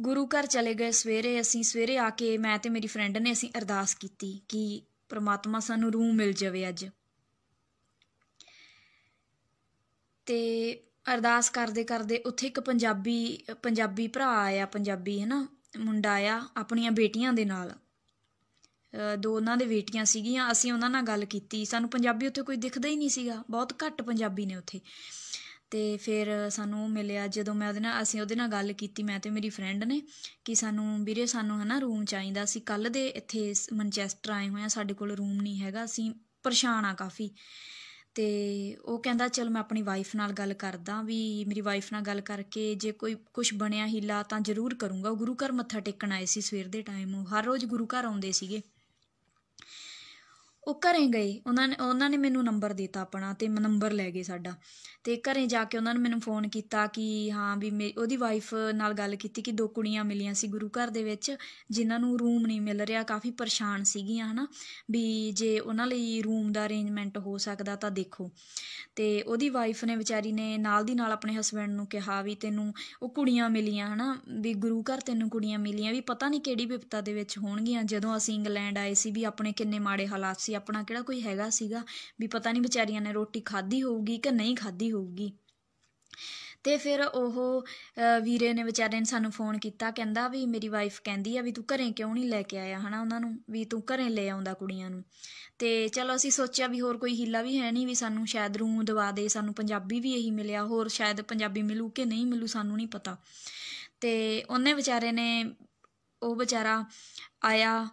ਗੁਰੂ ਘਰ ਚਲੇ ਗਏ ਸਵੇਰੇ ਅਸੀਂ ਸਵੇਰੇ ਆ ਕੇ ਮੈਂ ਤੇ ਮੇਰੀ ਫਰੈਂਡ ਨੇ ਅਸੀਂ ਅਰਦਾਸ ਕੀਤੀ ਕਿ ਪ੍ਰਮਾਤਮਾ ਸਾਨੂੰ ਰੂਹ ਮਿਲ ਜਾਵੇ ਅੱਜ ਤੇ ਅਰਦਾਸ ਕਰਦੇ ਕਰਦੇ ਉੱਥੇ ਇੱਕ ਪੰਜਾਬੀ ਪੰਜਾਬੀ ਭਰਾ ਆਇਆ ਪੰਜਾਬੀ ਹੈ ਨਾ ਮੁੰਡਾ ਆਇਆ ਆਪਣੀਆਂ ਬੇਟੀਆਂ ਦੇ ਨਾਲ ਦੋ ਉਹਨਾਂ ਦੇ ਬੇਟੀਆਂ ਸੀਗੀਆਂ ਅਸੀਂ ਉਹਨਾਂ ਨਾਲ ਗੱਲ ਕੀਤੀ ਸਾਨੂੰ ਪੰਜਾਬੀ ਉੱਥੇ ਕੋਈ ਦਿਖਦਾ ਹੀ ਨਹੀਂ ਸੀਗਾ ਬਹੁਤ ਘੱਟ ਪੰਜਾਬੀ ਨੇ ਉੱਥੇ ਤੇ ਫਿਰ ਸਾਨੂੰ ਮਿਲਿਆ ਜਦੋਂ ਮੈਂ ਉਹਦੇ ਨਾਲ ਅਸੀਂ ਉਹਦੇ ਨਾਲ ਗੱਲ ਕੀਤੀ ਮੈਂ ਤੇ ਮੇਰੀ ਫਰੈਂਡ ਨੇ ਕਿ ਸਾਨੂੰ ਵੀਰੇ ਸਾਨੂੰ ਹਨਾ ਰੂਮ ਚਾਹੀਦਾ ਅਸੀਂ ਕੱਲ ਦੇ ਇੱਥੇ ਮੈਂਚੈਸਟਰ ਆਏ ਹੋਏ ਆ ਸਾਡੇ ਕੋਲ ਰੂਮ ਨਹੀਂ ਹੈਗਾ ਅਸੀਂ ਪਰੇਸ਼ਾਨ ਆ ਕਾਫੀ ਤੇ ਉਹ ਕਹਿੰਦਾ ਚਲ ਮੈਂ ਆਪਣੀ ਵਾਈਫ ਨਾਲ ਗੱਲ ਕਰਦਾ ਵੀ ਮੇਰੀ ਵਾਈਫ ਨਾਲ ਗੱਲ ਕਰਕੇ ਜੇ ਕੋਈ ਕੁਝ ਬਣਿਆ ਹੀਲਾ ਤਾਂ ਜ਼ਰੂਰ ਕਰੂੰਗਾ ਉਹ ਗੁਰੂ ਘਰ ਮੱਥਾ ਟੇਕਣ ਆਏ ਸੀ ਸਵੇਰ ਦੇ ਟਾਈਮ ਉਹ ਹਰ ਰੋਜ਼ ਗੁਰੂ ਘਰ ਆਉਂਦੇ ਸੀਗੇ ਉਹ ਘਰੇ ਗਏ ਉਹਨਾਂ ਨੇ ਉਹਨਾਂ ਨੇ ਮੈਨੂੰ ਨੰਬਰ ਦਿੱਤਾ ਆਪਣਾ ਤੇ ਮੈਂ ਨੰਬਰ ਲੈ ਗਏ ਸਾਡਾ ਤੇ ਘਰੇ ਜਾ ਕੇ ਉਹਨਾਂ ਨੇ ਮੈਨੂੰ ਫੋਨ ਕੀਤਾ ਕਿ ਹਾਂ ਵੀ ਉਹਦੀ ਵਾਈਫ ਨਾਲ ਗੱਲ ਕੀਤੀ ਕਿ ਦੋ ਕੁੜੀਆਂ ਮਿਲੀਆਂ ਸੀ ਗੁਰੂ ਘਰ ਦੇ ਵਿੱਚ ਜਿਨ੍ਹਾਂ ਨੂੰ ਰੂਮ ਨਹੀਂ ਮਿਲ ਰਿਹਾ ਕਾਫੀ ਪਰੇਸ਼ਾਨ ਸੀਗੀਆਂ ਹਨਾ ਵੀ ਜੇ ਉਹਨਾਂ ਲਈ ਰੂਮ ਦਾ ਅਰੇਂਜਮੈਂਟ ਹੋ ਸਕਦਾ ਤਾਂ ਦੇਖੋ ਤੇ ਉਹਦੀ ਵਾਈਫ ਨੇ ਵਿਚਾਰੀ ਨੇ ਨਾਲ ਦੀ ਨਾਲ ਆਪਣੇ ਹਸਬੰਡ ਨੂੰ ਕਿਹਾ ਵੀ ਤੈਨੂੰ ਉਹ ਕੁੜੀਆਂ ਮਿਲੀਆਂ ਹਨਾ ਵੀ ਗੁਰੂ ਘਰ ਤੈਨੂੰ ਕੁੜੀਆਂ ਮਿਲੀਆਂ ਵੀ ਪਤਾ ਨਹੀਂ ਕਿਹੜੀ ਵਿਪਤਾ ਦੇ ਵਿੱਚ ਹੋਣਗੀਆਂ ਜਦੋਂ ਅਸੀਂ ਇੰਗਲੈਂਡ ਆਏ ਸੀ ਵੀ ਆਪਣੇ ਕਿੰਨੇ ਮਾੜੇ ਹਾਲਾਤ ਸੀ ਆਪਣਾ ਕਿਹੜਾ ਕੋਈ ਹੈਗਾ ਸੀਗਾ ਵੀ ਪਤਾ ਨਹੀਂ ਵਿਚਾਰੀਆਂ ਨੇ ਰੋਟੀ ਖਾਧੀ ਹੋਊਗੀ ਕਿ ਨਹੀਂ ਖਾਧੀ ਹੋਊਗੀ ਤੇ ਫਿਰ ਉਹ ਵੀਰੇ ਨੇ ਵਿਚਾਰੇ ਨੇ ਸਾਨੂੰ ਫੋਨ ਕੀਤਾ ਕਹਿੰਦਾ ਵੀ ਮੇਰੀ ਵਾਈਫ ਕਹਿੰਦੀ ਆ ਵੀ ਤੂੰ ਘਰੇ ਕਿਉਂ ਨਹੀਂ ਲੈ ਕੇ ਆਇਆ ਹਨਾ ਉਹਨਾਂ ਨੂੰ ਵੀ ਤੂੰ ਘਰੇ ਲੈ ਆਉਂਦਾ ਕੁੜੀਆਂ ਨੂੰ ਤੇ ਚਲੋ ਅਸੀਂ ਸੋਚਿਆ ਵੀ ਹੋਰ ਕੋਈ ਹੀਲਾ ਵੀ ਹੈ ਨਹੀਂ ਵੀ ਸਾਨੂੰ ਸ਼ਾਇਦ ਰੂਮ ਦਵਾ ਦੇ ਸਾਨੂੰ ਪੰਜਾਬੀ ਵੀ ਇਹੀ ਮਿਲਿਆ ਹੋਰ ਸ਼ਾਇਦ ਪੰਜਾਬੀ ਮਿਲੂ ਕਿ ਨਹੀਂ ਮਿਲੂ ਸਾਨੂੰ ਨਹੀਂ ਪਤਾ ਤੇ ਉਹਨੇ ਵਿਚਾਰੇ ਨੇ ਉਹ ਵਿਚਾਰਾ ਆਇਆ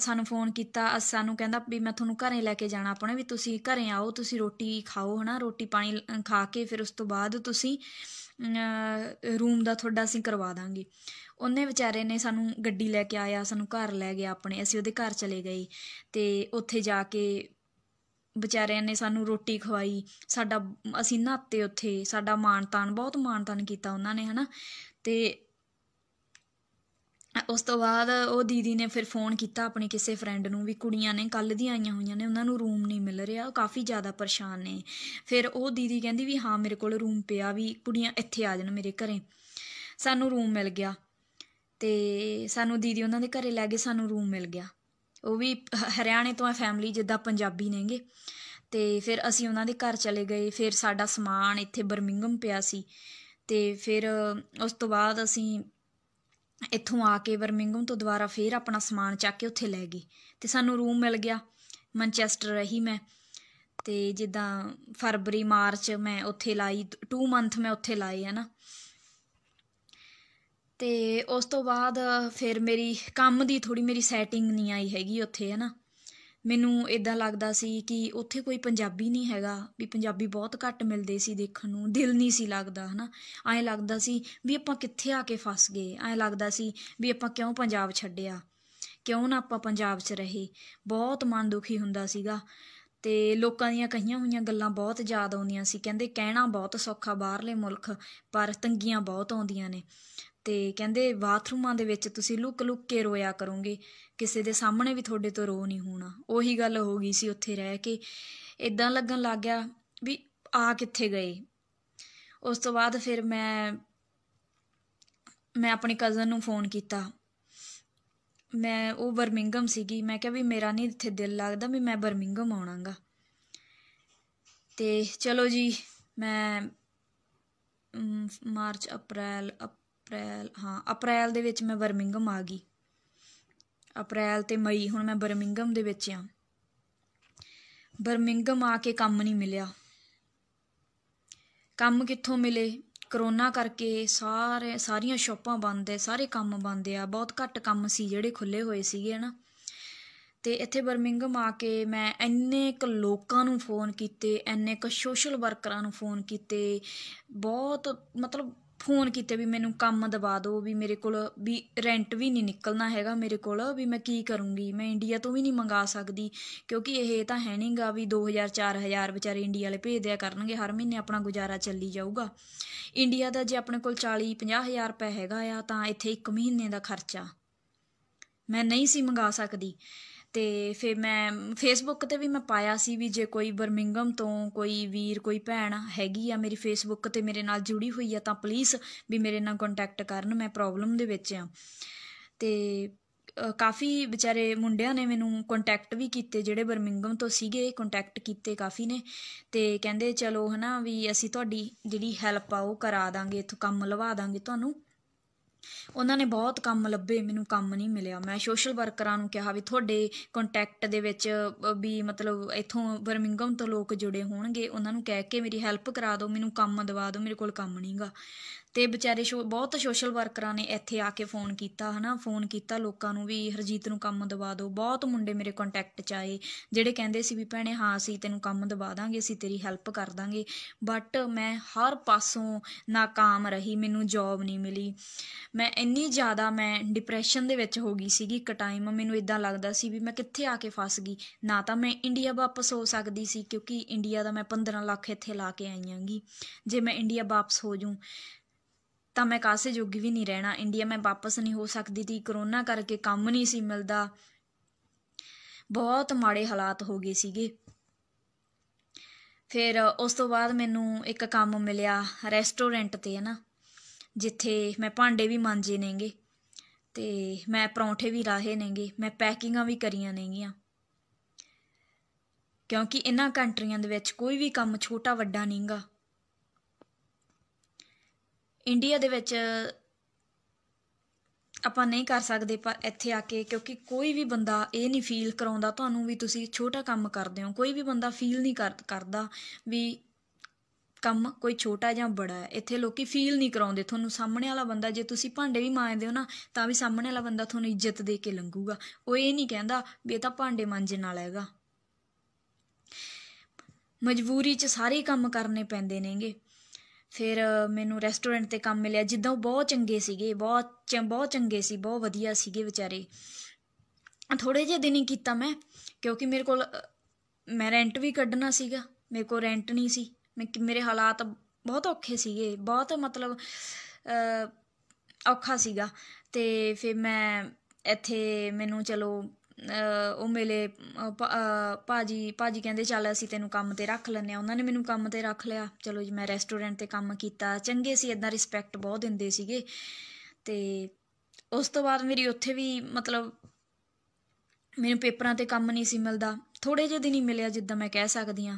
ਸਾਨੂੰ ਫੋਨ ਕੀਤਾ ਸਾਨੂੰ ਕਹਿੰਦਾ ਵੀ ਮੈਂ ਤੁਹਾਨੂੰ ਘਰੇ ਲੈ ਕੇ ਜਾਣਾ ਆਪਣੇ ਵੀ ਤੁਸੀਂ ਘਰੇ ਆਓ ਤੁਸੀਂ ਰੋਟੀ ਖਾਓ ਹਨਾ ਰੋਟੀ ਪਾਣੀ ਖਾ ਕੇ ਫਿਰ ਉਸ ਤੋਂ ਬਾਅਦ ਤੁਸੀਂ ਰੂਮ ਦਾ ਤੁਹਾਡਾ ਅਸੀਂ ਕਰਵਾ ਦਾਂਗੇ ਉਹਨੇ ਵਿਚਾਰੇ ਨੇ ਸਾਨੂੰ ਗੱਡੀ ਲੈ ਕੇ ਆਇਆ ਸਾਨੂੰ ਘਰ ਲੈ ਗਿਆ ਆਪਣੇ ਅਸੀਂ ਉਹਦੇ ਘਰ ਚਲੇ ਗਏ ਤੇ ਉੱਥੇ ਜਾ ਕੇ ਵਿਚਾਰਿਆਂ ਨੇ ਸਾਨੂੰ ਰੋਟੀ ਖਵਾਈ ਸਾਡਾ ਅਸੀਂ ਨਾਤੇ ਉੱਥੇ ਸਾਡਾ ਮਾਨਤਾਨ ਬਹੁਤ ਮਾਨਤਾਨ ਕੀਤਾ ਉਹਨਾਂ ਨੇ ਹਨਾ ਤੇ ਉਸ ਤੋਂ ਬਾਅਦ ਉਹ ਦੀਦੀ ਨੇ ਫਿਰ ਫੋਨ ਕੀਤਾ ਆਪਣੇ ਕਿਸੇ ਫਰੈਂਡ ਨੂੰ ਵੀ ਕੁੜੀਆਂ ਨੇ ਕੱਲ ਦੀਆਂ ਆਈਆਂ ਹੋਈਆਂ ਨੇ ਉਹਨਾਂ ਨੂੰ ਰੂਮ ਨਹੀਂ ਮਿਲ ਰਿਹਾ ਉਹ ਕਾਫੀ ਜ਼ਿਆਦਾ ਪਰੇਸ਼ਾਨ ਨੇ ਫਿਰ ਉਹ ਦੀਦੀ ਕਹਿੰਦੀ ਵੀ ਹਾਂ ਮੇਰੇ ਕੋਲ ਰੂਮ ਪਿਆ ਵੀ ਕੁੜੀਆਂ ਇੱਥੇ ਆ ਜਾਣ ਮੇਰੇ ਘਰੇ ਸਾਨੂੰ ਰੂਮ ਮਿਲ ਗਿਆ ਤੇ ਸਾਨੂੰ ਦੀਦੀ ਉਹਨਾਂ ਦੇ ਘਰੇ ਲੈ ਗਏ ਸਾਨੂੰ ਰੂਮ ਮਿਲ ਗਿਆ ਉਹ ਵੀ ਹਰਿਆਣੇ ਤੋਂ ਆ ਫੈਮਿਲੀ ਜਿੱਦਾਂ ਪੰਜਾਬੀ ਨੇਗੇ ਤੇ ਫਿਰ ਅਸੀਂ ਉਹਨਾਂ ਦੇ ਘਰ ਚਲੇ ਗਏ ਫਿਰ ਸਾਡਾ ਸਮਾਨ ਇੱਥੇ ਬਰਮਿੰਗਮ ਪਿਆ ਸੀ ਤੇ ਫਿਰ ਉਸ ਤੋਂ ਬਾਅਦ ਅਸੀਂ ਇੱਥੋਂ ਆ ਕੇ ਵਰਮਿੰਗਮ ਤੋਂ ਦੁਬਾਰਾ ਫੇਰ ਆਪਣਾ ਸਮਾਨ ਚੱਕ ਕੇ ਉੱਥੇ ਲੈ ਗਈ ਤੇ ਸਾਨੂੰ ਰੂਮ ਮਿਲ ਗਿਆ ਮੈਂਚੈਸਟਰ ਰਹੀ ਮੈਂ ਤੇ ਜਿੱਦਾਂ ਫਰਵਰੀ ਮਾਰਚ ਮੈਂ ਉੱਥੇ ਲਾਈ 2 ਮੰਥ ਮੈਂ ਉੱਥੇ ਲਾਏ ਨਾ ਤੇ ਉਸ ਤੋਂ ਬਾਅਦ ਫਿਰ ਮੇਰੀ ਕੰਮ ਦੀ ਥੋੜੀ ਮੇਰੀ ਸੈਟਿੰਗ ਨਹੀਂ ਆਈ ਹੈਗੀ ਉੱਥੇ ਹਨਾ ਮੈਨੂੰ ਇਦਾਂ ਲੱਗਦਾ ਸੀ ਕਿ ਉੱਥੇ ਕੋਈ ਪੰਜਾਬੀ ਨਹੀਂ ਹੈਗਾ ਵੀ ਪੰਜਾਬੀ ਬਹੁਤ ਘੱਟ ਮਿਲਦੇ ਸੀ ਦੇਖਣ ਨੂੰ ਦਿਲ ਨਹੀਂ ਸੀ ਲੱਗਦਾ ਹਨਾ ਐਂ ਲੱਗਦਾ ਸੀ ਵੀ ਆਪਾਂ ਕਿੱਥੇ ਆ ਕੇ ਫਸ ਗਏ ਐਂ ਲੱਗਦਾ ਸੀ ਵੀ ਆਪਾਂ ਕਿਉਂ ਪੰਜਾਬ ਛੱਡਿਆ ਕਿਉਂ ਨਾ ਆਪਾਂ ਪੰਜਾਬ 'ਚ ਰਹੇ ਬਹੁਤ ਮਨ ਦੁਖੀ ਹੁੰਦਾ ਸੀਗਾ ਤੇ ਲੋਕਾਂ ਦੀਆਂ ਕਹੀਆਂ ਹੋਈਆਂ ਗੱਲਾਂ ਬਹੁਤ ਯਾਦ ਆਉਂਦੀਆਂ ਸੀ ਕਹਿੰਦੇ ਕਹਿਣਾ ਬਹੁਤ ਸੌਖਾ ਬਾਹਰਲੇ ਮੁਲਕ ਪਰ ਤੰਗੀਆਂ ਬਹੁਤ ਆਉਂਦੀਆਂ ਨੇ ਤੇ ਕਹਿੰਦੇ ਬਾਥਰੂਮਾਂ ਦੇ ਵਿੱਚ ਤੁਸੀਂ ਲੁੱਕ ਲੁੱਕ ਕੇ ਰੋਇਆ ਕਰੋਗੇ ਕਿਸੇ ਦੇ ਸਾਹਮਣੇ ਵੀ ਤੁਹਾਡੇ ਤੋਂ ਰੋ ਨਹੀਂ ਹੋਣਾ ਉਹੀ ਗੱਲ ਹੋ ਗਈ ਸੀ ਉੱਥੇ ਰਹਿ ਕੇ ਇਦਾਂ ਲੱਗਣ ਲੱਗ ਗਿਆ ਵੀ ਆ ਕਿੱਥੇ ਗਏ ਉਸ ਤੋਂ ਬਾਅਦ ਫਿਰ ਮੈਂ ਮੈਂ ਆਪਣੀ ਕਜ਼ਨ ਨੂੰ ਫੋਨ ਕੀਤਾ ਮੈਂ ਉਹ ਬਰਮਿੰਗਮ ਸੀਗੀ ਮੈਂ ਕਿਹਾ ਵੀ ਮੇਰਾ ਨਹੀਂ ਇੱਥੇ ਦਿਲ ਲੱਗਦਾ ਵੀ ਮੈਂ ਬਰਮਿੰਗਮ ਆਉਣਾਗਾ ਤੇ ਚਲੋ ਜੀ ਮੈਂ ਮਾਰਚ ਅਪ੍ਰੈਲ ਅਪ੍ਰੈਲ ਹਾਂ ਅਪ੍ਰੈਲ ਦੇ ਵਿੱਚ ਮੈਂ ਬਰਮਿੰਗਮ ਆ ਗਈ ਅਪ੍ਰੈਲ ਤੇ ਮਈ ਹੁਣ ਮੈਂ ਬਰਮਿੰਗਮ ਦੇ ਵਿੱਚ ਆ ਬਰਮਿੰਗਮ ਆ ਕੇ ਕੰਮ ਨਹੀਂ ਮਿਲਿਆ ਕੰਮ ਕਿੱਥੋਂ ਮਿਲੇ ਕਰੋਨਾ ਕਰਕੇ ਸਾਰੇ ਸਾਰੀਆਂ ਸ਼ਾਪਾਂ ਬੰਦ ਐ ਸਾਰੇ ਕੰਮ ਬੰਦ ਆ ਬਹੁਤ ਘੱਟ ਕੰਮ ਸੀ ਜਿਹੜੇ ਖੁੱਲੇ ਹੋਏ ਸੀਗੇ ਨਾ ਤੇ ਇੱਥੇ ਬਰਮਿੰਗਮ ਆ ਕੇ ਮੈਂ ਇੰਨੇ ਕ ਲੋਕਾਂ ਨੂੰ ਫੋਨ ਕੀਤੇ ਇੰਨੇ ਕ ਸੋਸ਼ਲ ਵਰਕਰਾਂ ਨੂੰ ਫੋਨ ਕੀਤੇ ਬਹੁਤ ਮਤਲਬ ਫੋਨ ਕੀਤੇ ਵੀ ਮੈਨੂੰ ਕੰਮ ਦਵਾ ਦਿਓ ਵੀ ਮੇਰੇ ਕੋਲ ਵੀ ਰੈਂਟ ਵੀ ਨਹੀਂ ਨਿਕਲਣਾ ਹੈਗਾ ਮੇਰੇ ਕੋਲ ਵੀ ਮੈਂ ਕੀ ਕਰੂੰਗੀ ਮੈਂ ਇੰਡੀਆ ਤੋਂ ਵੀ ਨਹੀਂ ਮੰਗਾ ਸਕਦੀ ਕਿਉਂਕਿ ਇਹ ਤਾਂ ਹੈ ਨਹੀਂਗਾ ਵੀ 2000 4000 ਵਿਚਾਰੇ ਇੰਡੀਆ ਵਾਲੇ ਭੇਜਦਿਆ ਕਰਨਗੇ ਹਰ ਮਹੀਨੇ ਆਪਣਾ ਗੁਜ਼ਾਰਾ ਚੱਲੀ ਜਾਊਗਾ ਇੰਡੀਆ ਦਾ ਜੇ ਆਪਣੇ ਕੋਲ 40 50000 ਰੁਪਏ ਹੈਗਾ ਆ ਤਾਂ ਇੱਥੇ 1 ਮਹੀਨੇ ਦਾ ਖਰਚਾ ਮੈਂ ਨਹੀਂ ਸੀ ਮੰਗਾ ਸਕਦੀ ਤੇ ਫਿਰ ਮੈਂ ਫੇਸਬੁੱਕ 'ਤੇ ਵੀ ਮੈਂ ਪਾਇਆ ਸੀ ਵੀ ਜੇ ਕੋਈ ਬਰਮਿੰਗਮ ਤੋਂ ਕੋਈ ਵੀਰ ਕੋਈ ਭੈਣ ਹੈਗੀ ਆ ਮੇਰੀ ਫੇਸਬੁੱਕ 'ਤੇ ਮੇਰੇ ਨਾਲ ਜੁੜੀ ਹੋਈ ਆ ਤਾਂ ਪਲੀਜ਼ ਵੀ ਮੇਰੇ ਨਾਲ ਕੰਟੈਕਟ ਕਰਨ ਮੈਂ ਪ੍ਰੋਬਲਮ ਦੇ ਵਿੱਚ ਆ ਤੇ ਕਾਫੀ ਵਿਚਾਰੇ ਮੁੰਡਿਆਂ ਨੇ ਮੈਨੂੰ ਕੰਟੈਕਟ ਵੀ ਕੀਤੇ ਜਿਹੜੇ ਬਰਮਿੰਗਮ ਤੋਂ ਸੀਗੇ ਕੰਟੈਕਟ ਕੀਤੇ ਕਾਫੀ ਨੇ ਤੇ ਕਹਿੰਦੇ ਚਲੋ ਹਨਾ ਵੀ ਅਸੀਂ ਤੁਹਾਡੀ ਜਿਹੜੀ ਹੈਲਪ ਆ ਉਹ ਕਰਾ ਦਾਂਗੇ ਇਥੋਂ ਕੰਮ ਲਵਾ ਦਾਂਗੇ ਤੁਹਾਨੂੰ ਉਹਨਾਂ ਨੇ ਬਹੁਤ ਕੰਮ ਲੱਭੇ ਮੈਨੂੰ ਕੰਮ ਨਹੀਂ ਮਿਲਿਆ ਮੈਂ ਸੋਸ਼ਲ ਵਰਕਰਾਂ ਨੂੰ ਕਿਹਾ ਵੀ ਤੁਹਾਡੇ ਕੰਟੈਕਟ ਦੇ ਵਿੱਚ ਵੀ ਮਤਲਬ ਇੱਥੋਂ ਬਰਮਿੰਗਮ ਤੋਂ ਲੋਕ ਜੁੜੇ ਹੋਣਗੇ ਉਹਨਾਂ ਨੂੰ ਕਹਿ ਕੇ ਮੇਰੀ ਹੈਲਪ ਕਰਾ ਦਿਓ ਮੈਨੂੰ ਕੰਮ ਦਵਾ ਦਿਓ ਮੇਰੇ ਕੋਲ ਕੰਮ ਨਹੀਂਗਾ ਤੇ ਵਿਚਾਰੇ ਬਹੁਤ ਸੋਸ਼ਲ ਵਰਕਰਾਂ ਨੇ ਇੱਥੇ ਆ ਕੇ ਫੋਨ ਕੀਤਾ ਹਨਾ ਫੋਨ ਕੀਤਾ ਲੋਕਾਂ ਨੂੰ ਵੀ ਹਰਜੀਤ ਨੂੰ ਕੰਮ ਦਵਾ ਦਿਓ ਬਹੁਤ ਮੁੰਡੇ ਮੇਰੇ ਕੰਟੈਕਟ ਚ ਆਏ ਜਿਹੜੇ ਕਹਿੰਦੇ ਸੀ ਵੀ ਭੈਣੇ ਹਾਂ ਅਸੀਂ ਤੈਨੂੰ ਕੰਮ ਦਵਾ ਦਾਂਗੇ ਅਸੀਂ ਤੇਰੀ ਹੈਲਪ ਕਰ ਦਾਂਗੇ ਬਟ ਮੈਂ ਹਰ ਪਾਸੋਂ ناکਾਮ ਰਹੀ ਮੈਨੂੰ ਜੌਬ ਨਹੀਂ ਮਿਲੀ ਮੈਂ ਇੰਨੀ ਜ਼ਿਆਦਾ ਮੈਂ ਡਿਪਰੈਸ਼ਨ ਦੇ ਵਿੱਚ ਹੋ ਗਈ ਸੀਗੀ ਇੱਕ ਟਾਈਮ ਮੈਨੂੰ ਇਦਾਂ ਲੱਗਦਾ ਸੀ ਵੀ ਮੈਂ ਕਿੱਥੇ ਆ ਕੇ ਫਸ ਗਈ ਨਾ ਤਾਂ ਮੈਂ ਇੰਡੀਆ ਵਾਪਸ ਹੋ ਸਕਦੀ ਸੀ ਕਿਉਂਕਿ ਇੰਡੀਆ ਦਾ ਮੈਂ 15 ਲੱਖ ਇੱਥੇ ਲਾ ਕੇ ਆਈ ਆਂਗੀ ਜੇ ਮੈਂ ਇੰਡੀਆ ਵਾਪਸ ਹੋ ਜੂੰ ਤਾਂ ਮੈਂ ਕਾਸੇ ਜੋਗੀ ਵੀ ਨਹੀਂ ਰਹਿਣਾ ਇੰਡੀਆ ਮੈਂ ਵਾਪਸ ਨਹੀਂ ਹੋ ਸਕਦੀ ਤੀ ਕਰੋਨਾ ਕਰਕੇ ਕੰਮ ਨਹੀਂ ਸੀ ਮਿਲਦਾ ਬਹੁਤ ਮਾੜੇ ਹਾਲਾਤ ਹੋ ਗਏ ਸੀਗੇ ਫਿਰ ਉਸ ਤੋਂ ਬਾਅਦ ਮੈਨੂੰ ਇੱਕ ਕੰਮ ਮਿਲਿਆ ਰੈਸਟੋਰੈਂਟ ਤੇ ਹਨਾ ਜਿੱਥੇ ਮੈਂ ਭਾਂਡੇ ਵੀ ਮਾਂਜੇ ਨੇਗੇ ਤੇ ਮੈਂ ਪਰੌਂਠੇ ਵੀ ਰਾਹੇ ਨੇਗੇ ਮੈਂ ਪੈਕਿੰਗਾਂ ਵੀ ਕਰੀਆਂ ਨੇਗੀਆਂ ਕਿਉਂਕਿ ਇਹਨਾਂ ਕੰਟਰੀਆਂ ਦੇ ਵਿੱਚ ਕੋਈ ਵੀ ਕੰਮ ਛੋਟਾ ਵੱਡਾ ਨਹੀਂਗਾ ਇੰਡੀਆ ਦੇ ਵਿੱਚ ਆਪਾਂ ਨਹੀਂ ਕਰ ਸਕਦੇ ਪਰ ਇੱਥੇ ਆ ਕੇ ਕਿਉਂਕਿ ਕੋਈ ਵੀ ਬੰਦਾ ਇਹ ਨਹੀਂ ਫੀਲ ਕਰਾਉਂਦਾ ਤੁਹਾਨੂੰ ਵੀ ਤੁਸੀਂ ਛੋਟਾ ਕੰਮ ਕਰਦੇ ਹੋ ਕੋਈ ਵੀ ਬੰਦਾ ਫੀਲ ਨਹੀਂ ਕਰਦਾ ਵੀ ਕੰਮ ਕੋਈ ਛੋਟਾ ਜਾਂ ਬੜਾ ਹੈ ਇੱਥੇ ਲੋਕੀ ਫੀਲ ਨਹੀਂ ਕਰਾਉਂਦੇ ਤੁਹਾਨੂੰ ਸਾਹਮਣੇ ਵਾਲਾ ਬੰਦਾ ਜੇ ਤੁਸੀਂ ਭਾਂਡੇ ਵੀ ਮਾਂਜਦੇ ਹੋ ਨਾ ਤਾਂ ਵੀ ਸਾਹਮਣੇ ਵਾਲਾ ਬੰਦਾ ਤੁਹਾਨੂੰ ਇੱਜ਼ਤ ਦੇ ਕੇ ਲੰਘੂਗਾ ਉਹ ਇਹ ਨਹੀਂ ਕਹਿੰਦਾ ਵੀ ਇਹ ਤਾਂ ਭਾਂਡੇ ਮਾਂਜਣ ਵਾਲਾ ਹੈਗਾ ਮਜਬੂਰੀ 'ਚ ਸਾਰੇ ਕੰਮ ਕਰਨੇ ਪੈਂਦੇ ਨੇਗੇ ਫਿਰ ਮੈਨੂੰ ਰੈਸਟੋਰੈਂਟ ਤੇ ਕੰਮ ਮਿਲਿਆ ਜਿੱਦਾਂ ਉਹ ਬਹੁਤ ਚੰਗੇ ਸੀਗੇ ਬਹੁਤ ਬਹੁਤ ਚੰਗੇ ਸੀ ਬਹੁਤ ਵਧੀਆ ਸੀਗੇ ਵਿਚਾਰੇ ਥੋੜੇ ਜਿਹੇ ਦਿਨ ਹੀ ਕੀਤਾ ਮੈਂ ਕਿਉਂਕਿ ਮੇਰੇ ਕੋਲ ਮੈਂ ਰੈਂਟ ਵੀ ਕੱਢਣਾ ਸੀਗਾ ਮੇਰੇ ਕੋਲ ਰੈਂਟ ਨਹੀਂ ਸੀ ਮੇਰੇ ਹਾਲਾਤ ਬਹੁਤ ਔਖੇ ਸੀਗੇ ਬਹੁਤ ਮਤਲਬ ਔਖਾ ਸੀਗਾ ਤੇ ਫਿਰ ਮੈਂ ਇੱਥੇ ਮੈਨੂੰ ਚਲੋ ਉਹ ਮੇਲੇ ਭਾਜੀ ਭਾਜੀ ਕਹਿੰਦੇ ਚੱਲ ਅਸੀਂ ਤੈਨੂੰ ਕੰਮ ਤੇ ਰੱਖ ਲੈਨੇ ਆ ਉਹਨਾਂ ਨੇ ਮੈਨੂੰ ਕੰਮ ਤੇ ਰੱਖ ਲਿਆ ਚਲੋ ਜੀ ਮੈਂ ਰੈਸਟੋਰੈਂਟ ਤੇ ਕੰਮ ਕੀਤਾ ਚੰਗੇ ਸੀ ਇਦਾਂ ਰਿਸਪੈਕਟ ਬਹੁਤ ਦਿੰਦੇ ਸੀਗੇ ਤੇ ਉਸ ਤੋਂ ਬਾਅਦ ਮੇਰੀ ਉੱਥੇ ਵੀ ਮਤਲਬ ਮੈਨੂੰ ਪੇਪਰਾਂ ਤੇ ਕੰਮ ਨਹੀਂ ਸੀ ਮਿਲਦਾ ਥੋੜੇ ਜਿਹੇ ਦਿਨ ਹੀ ਮਿਲਿਆ ਜਿੱਦਾਂ ਮੈਂ ਕਹਿ ਸਕਦੀ ਆ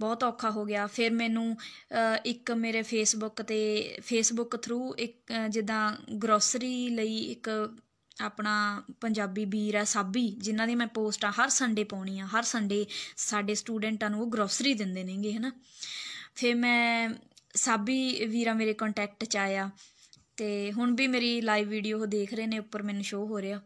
ਬਹੁਤ ਔਖਾ ਹੋ ਗਿਆ ਫਿਰ ਮੈਨੂੰ ਇੱਕ ਮੇਰੇ ਫੇਸਬੁੱਕ ਤੇ ਫੇਸਬੁੱਕ ਥਰੂ ਇੱਕ ਜਿੱਦਾਂ ਗਰੋਸਰੀ ਲਈ ਇੱਕ ਆਪਣਾ ਪੰਜਾਬੀ ਵੀਰ ਆ ਸਾਬੀ ਜਿਨ੍ਹਾਂ ਦੀ ਮੈਂ ਪੋਸਟਾਂ ਹਰ ਸੰਡੇ ਪਾਉਣੀ ਆ ਹਰ ਸੰਡੇ ਸਾਡੇ ਸਟੂਡੈਂਟਾਂ ਨੂੰ ਉਹ ਗਰੋਸਰੀ ਦਿੰਦੇ ਨੇਗੇ ਹਨਾ ਫਿਰ ਮੈਂ ਸਾਬੀ ਵੀਰਾ ਮੇਰੇ ਕੰਟੈਕਟ ਚ ਆਇਆ ਤੇ ਹੁਣ ਵੀ ਮੇਰੀ ਲਾਈਵ ਵੀਡੀਓ ਉਹ ਦੇਖ ਰਹੇ ਨੇ ਉੱਪਰ ਮੈਨੂੰ ਸ਼ੋ ਹੋ ਰਿਹਾ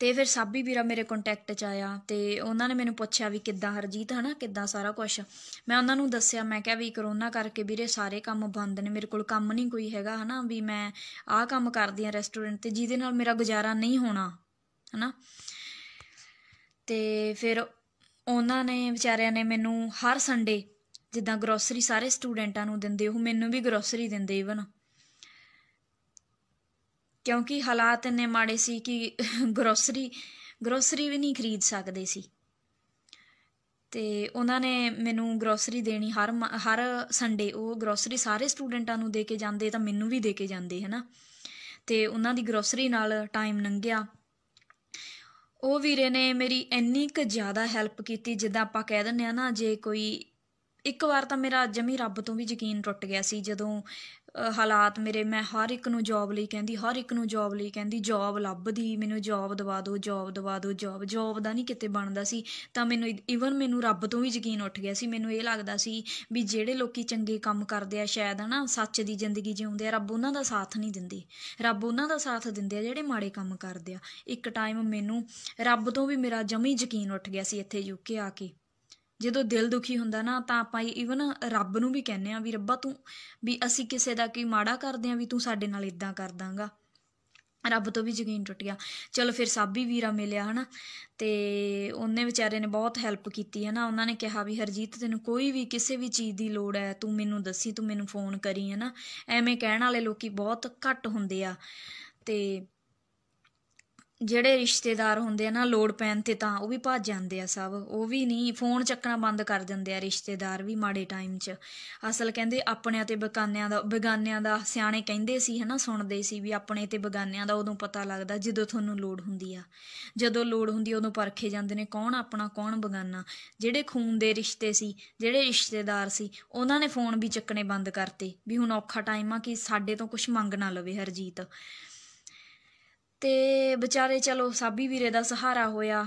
ਤੇ ਫਿਰ ਸਾਬੀ ਵੀਰਾ ਮੇਰੇ ਕੰਟੈਕਟ 'ਚ ਆਇਆ ਤੇ ਉਹਨਾਂ ਨੇ ਮੈਨੂੰ ਪੁੱਛਿਆ ਵੀ ਕਿੱਦਾਂ ਹਰਜੀਤ ਹਨਾ ਕਿੱਦਾਂ ਸਾਰਾ ਕੁਝ ਮੈਂ ਉਹਨਾਂ ਨੂੰ ਦੱਸਿਆ ਮੈਂ ਕਿਹਾ ਵੀ ਕਰੋਨਾ ਕਰਕੇ ਵੀਰੇ ਸਾਰੇ ਕੰਮ ਬੰਦ ਨੇ ਮੇਰੇ ਕੋਲ ਕੰਮ ਨਹੀਂ ਕੋਈ ਹੈਗਾ ਹਨਾ ਵੀ ਮੈਂ ਆਹ ਕੰਮ ਕਰਦੀ ਆ ਰੈਸਟੋਰੈਂਟ ਤੇ ਜਿਹਦੇ ਨਾਲ ਮੇਰਾ ਗੁਜ਼ਾਰਾ ਨਹੀਂ ਹੋਣਾ ਹਨਾ ਤੇ ਫਿਰ ਉਹਨਾਂ ਨੇ ਵਿਚਾਰਿਆਂ ਨੇ ਮੈਨੂੰ ਹਰ ਸੰਡੇ ਜਿੱਦਾਂ ਗਰੋਸਰੀ ਸਾਰੇ ਸਟੂਡੈਂਟਾਂ ਨੂੰ ਦਿੰਦੇ ਉਹ ਮੈਨੂੰ ਵੀ ਗਰੋਸਰੀ ਦਿੰਦੇ ਇਵਨ ਕਿਉਂਕਿ ਹਾਲਾਤ ਇੰਨੇ ਮਾੜੇ ਸੀ ਕਿ ਗਰੋਸਰੀ ਗਰੋਸਰੀ ਵੀ ਨਹੀਂ ਖਰੀਦ ਸਕਦੇ ਸੀ ਤੇ ਉਹਨਾਂ ਨੇ ਮੈਨੂੰ ਗਰੋਸਰੀ ਦੇਣੀ ਹਰ ਹਰ ਸੰਡੇ ਉਹ ਗਰੋਸਰੀ ਸਾਰੇ ਸਟੂਡੈਂਟਾਂ ਨੂੰ ਦੇ ਕੇ ਜਾਂਦੇ ਤਾਂ ਮੈਨੂੰ ਵੀ ਦੇ ਕੇ ਜਾਂਦੇ ਹਨਾ ਤੇ ਉਹਨਾਂ ਦੀ ਗਰੋਸਰੀ ਨਾਲ ਟਾਈਮ ਲੰਘਿਆ ਉਹ ਵੀਰੇ ਨੇ ਮੇਰੀ ਇੰਨੀ ਕੁ ਜ਼ਿਆਦਾ ਹੈਲਪ ਕੀਤੀ ਜਿੱਦਾਂ ਆਪਾਂ ਕਹਿ ਦਿੰਨੇ ਆ ਨਾ ਜੇ ਕੋਈ ਇੱਕ ਵਾਰ ਤਾਂ ਮੇਰਾ ਜਮੀ ਰੱਬ ਤੋਂ ਵੀ ਯਕੀਨ ਟੁੱਟ ਗਿਆ ਸੀ ਜਦੋਂ ਹਾਲਾਤ ਮੇਰੇ ਮੈਂ ਹਰ ਇੱਕ ਨੂੰ ਜੌਬ ਲਈ ਕਹਿੰਦੀ ਹਰ ਇੱਕ ਨੂੰ ਜੌਬ ਲਈ ਕਹਿੰਦੀ ਜੌਬ ਲੱਭਦੀ ਮੈਨੂੰ ਜੌਬ ਦਵਾ ਦਿਓ ਜੌਬ ਦਵਾ ਦਿਓ ਜੌਬ ਜੌਬ ਦਾ ਨਹੀਂ ਕਿਤੇ ਬਣਦਾ ਸੀ ਤਾਂ ਮੈਨੂੰ ਈਵਨ ਮੈਨੂੰ ਰੱਬ ਤੋਂ ਵੀ ਯਕੀਨ ਉੱਠ ਗਿਆ ਸੀ ਮੈਨੂੰ ਇਹ ਲੱਗਦਾ ਸੀ ਵੀ ਜਿਹੜੇ ਲੋਕੀ ਚੰਗੇ ਕੰਮ ਕਰਦੇ ਆ ਸ਼ਾਇਦ ਹਨਾ ਸੱਚ ਦੀ ਜ਼ਿੰਦਗੀ ਜਿਉਂਦੇ ਆ ਰੱਬ ਉਹਨਾਂ ਦਾ ਸਾਥ ਨਹੀਂ ਦਿੰਦੀ ਰੱਬ ਉਹਨਾਂ ਦਾ ਸਾਥ ਦਿੰਦੇ ਆ ਜਿਹੜੇ ਮਾੜੇ ਕੰਮ ਕਰਦੇ ਆ ਇੱਕ ਟਾਈਮ ਮੈਨੂੰ ਰੱਬ ਤੋਂ ਵੀ ਮੇਰਾ ਜਮੀ ਯਕੀਨ ਉੱਠ ਗਿਆ ਸੀ ਇੱਥੇ ਯੂਕੇ ਆ ਕੇ ਜਦੋਂ ਦਿਲ ਦੁਖੀ ਹੁੰਦਾ ਨਾ ਤਾਂ ਆਪਾਂ ਇਵਨ ਰੱਬ ਨੂੰ ਵੀ ਕਹਿੰਨੇ ਆ ਵੀ ਰੱਬਾ ਤੂੰ ਵੀ ਅਸੀਂ ਕਿਸੇ ਦਾ ਕੀ ਮਾੜਾ ਕਰਦੇ ਆ ਵੀ ਤੂੰ ਸਾਡੇ ਨਾਲ ਇਦਾਂ ਕਰ ਦਾਂਗਾ ਰੱਬ ਤੋਂ ਵੀ ਜਗੀਨ ਟੁੱਟ ਗਿਆ ਚਲੋ ਫਿਰ ਸਾਬੀ ਵੀਰਾ ਮਿਲਿਆ ਹਨਾ ਤੇ ਉਹਨੇ ਵਿਚਾਰੇ ਨੇ ਬਹੁਤ ਹੈਲਪ ਕੀਤੀ ਹਨਾ ਉਹਨਾਂ ਨੇ ਕਿਹਾ ਵੀ ਹਰਜੀਤ ਤੈਨੂੰ ਕੋਈ ਵੀ ਕਿਸੇ ਵੀ ਚੀਜ਼ ਦੀ ਲੋੜ ਹੈ ਤੂੰ ਮੈਨੂੰ ਦੱਸੀ ਤੂੰ ਮੈਨੂੰ ਫੋਨ ਕਰੀ ਹਨਾ ਐਵੇਂ ਕਹਿਣ ਵਾਲੇ ਲੋਕੀ ਬਹੁਤ ਘੱਟ ਹੁੰਦੇ ਆ ਤੇ ਜਿਹੜੇ ਰਿਸ਼ਤੇਦਾਰ ਹੁੰਦੇ ਆ ਨਾ ਲੋੜ ਪੈਣ ਤੇ ਤਾਂ ਉਹ ਵੀ ਭੱਜ ਜਾਂਦੇ ਆ ਸਭ ਉਹ ਵੀ ਨਹੀਂ ਫੋਨ ਚੱਕਣਾ ਬੰਦ ਕਰ ਦਿੰਦੇ ਆ ਰਿਸ਼ਤੇਦਾਰ ਵੀ ਮਾੜੇ ਟਾਈਮ 'ਚ ਅਸਲ ਕਹਿੰਦੇ ਆਪਣਿਆਂ ਤੇ ਬਗਾਨਿਆਂ ਦਾ ਬਗਾਨਿਆਂ ਦਾ ਸਿਆਣੇ ਕਹਿੰਦੇ ਸੀ ਹਨਾ ਸੁਣਦੇ ਸੀ ਵੀ ਆਪਣੇ ਤੇ ਬਗਾਨਿਆਂ ਦਾ ਉਦੋਂ ਪਤਾ ਲੱਗਦਾ ਜਦੋਂ ਤੁਹਾਨੂੰ ਲੋੜ ਹੁੰਦੀ ਆ ਜਦੋਂ ਲੋੜ ਹੁੰਦੀ ਉਦੋਂ ਪਰਖੇ ਜਾਂਦੇ ਨੇ ਕੌਣ ਆਪਣਾ ਕੌਣ ਬਗਾਨਾ ਜਿਹੜੇ ਖੂਨ ਦੇ ਰਿਸ਼ਤੇ ਸੀ ਜਿਹੜੇ ਰਿਸ਼ਤੇਦਾਰ ਸੀ ਉਹਨਾਂ ਨੇ ਫੋਨ ਵੀ ਚੱਕਣੇ ਬੰਦ ਕਰਤੇ ਵੀ ਹੁਣ ਔਖਾ ਟਾਈਮ ਆ ਕਿ ਸਾਡੇ ਤੋਂ ਕੁਝ ਮੰਗ ਨਾ ਲਵੇ ਹਰਜੀਤ ਤੇ ਵਿਚਾਰੇ ਚਲੋ ਸਾਬੀ ਵੀਰੇ ਦਾ ਸਹਾਰਾ ਹੋਇਆ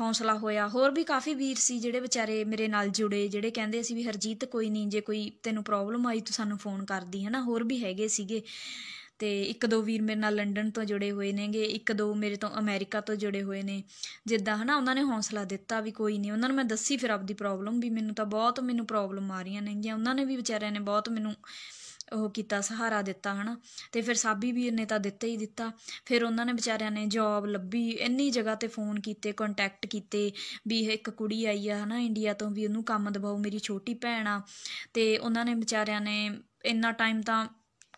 ਹੌਸਲਾ ਹੋਇਆ ਹੋਰ ਵੀ ਕਾਫੀ ਵੀਰ ਸੀ ਜਿਹੜੇ ਵਿਚਾਰੇ ਮੇਰੇ ਨਾਲ ਜੁੜੇ ਜਿਹੜੇ ਕਹਿੰਦੇ ਸੀ ਵੀ ਹਰਜੀਤ ਕੋਈ ਨਹੀਂ ਜੇ ਕੋਈ ਤੈਨੂੰ ਪ੍ਰੋਬਲਮ ਆਈ ਤੂੰ ਸਾਨੂੰ ਫੋਨ ਕਰਦੀ ਹਨਾ ਹੋਰ ਵੀ ਹੈਗੇ ਸੀਗੇ ਤੇ ਇੱਕ ਦੋ ਵੀਰ ਮੇਰੇ ਨਾਲ ਲੰਡਨ ਤੋਂ ਜੁੜੇ ਹੋਏ ਨੇਗੇ ਇੱਕ ਦੋ ਮੇਰੇ ਤੋਂ ਅਮਰੀਕਾ ਤੋਂ ਜੁੜੇ ਹੋਏ ਨੇ ਜਿੱਦਾਂ ਹਨਾ ਉਹਨਾਂ ਨੇ ਹੌਸਲਾ ਦਿੱਤਾ ਵੀ ਕੋਈ ਨਹੀਂ ਉਹਨਾਂ ਨੂੰ ਮੈਂ ਦੱਸੀ ਫਿਰ ਆਪਦੀ ਪ੍ਰੋਬਲਮ ਵੀ ਮੈਨੂੰ ਤਾਂ ਬਹੁਤ ਮੈਨੂੰ ਪ੍ਰੋਬਲਮ ਆ ਰਹੀਆਂ ਨੇਗੀਆਂ ਉਹਨਾਂ ਨੇ ਵੀ ਵਿਚਾਰਿਆਂ ਨੇ ਬਹੁਤ ਮੈਨੂੰ ਉਹ ਕੀਤਾ ਸਹਾਰਾ ਦਿੱਤਾ ਹਨਾ ਤੇ ਫਿਰ ਸਾਬੀ ਵੀਰ ਨੇ ਤਾਂ ਦਿੱਤਾ ਹੀ ਦਿੱਤਾ ਫਿਰ ਉਹਨਾਂ ਨੇ ਵਿਚਾਰਿਆਂ ਨੇ ਜੌਬ ਲੱਭੀ ਇੰਨੀ ਜਗ੍ਹਾ ਤੇ ਫੋਨ ਕੀਤੇ ਕੰਟੈਕਟ ਕੀਤੇ ਵੀ ਇੱਕ ਕੁੜੀ ਆਈ ਆ ਹਨਾ ਇੰਡੀਆ ਤੋਂ ਵੀ ਉਹਨੂੰ ਕੰਮ ਦਿਵਾਓ ਮੇਰੀ ਛੋਟੀ ਭੈਣ ਆ ਤੇ ਉਹਨਾਂ ਨੇ ਵਿਚਾਰਿਆਂ ਨੇ ਇੰਨਾ ਟਾਈਮ ਤਾਂ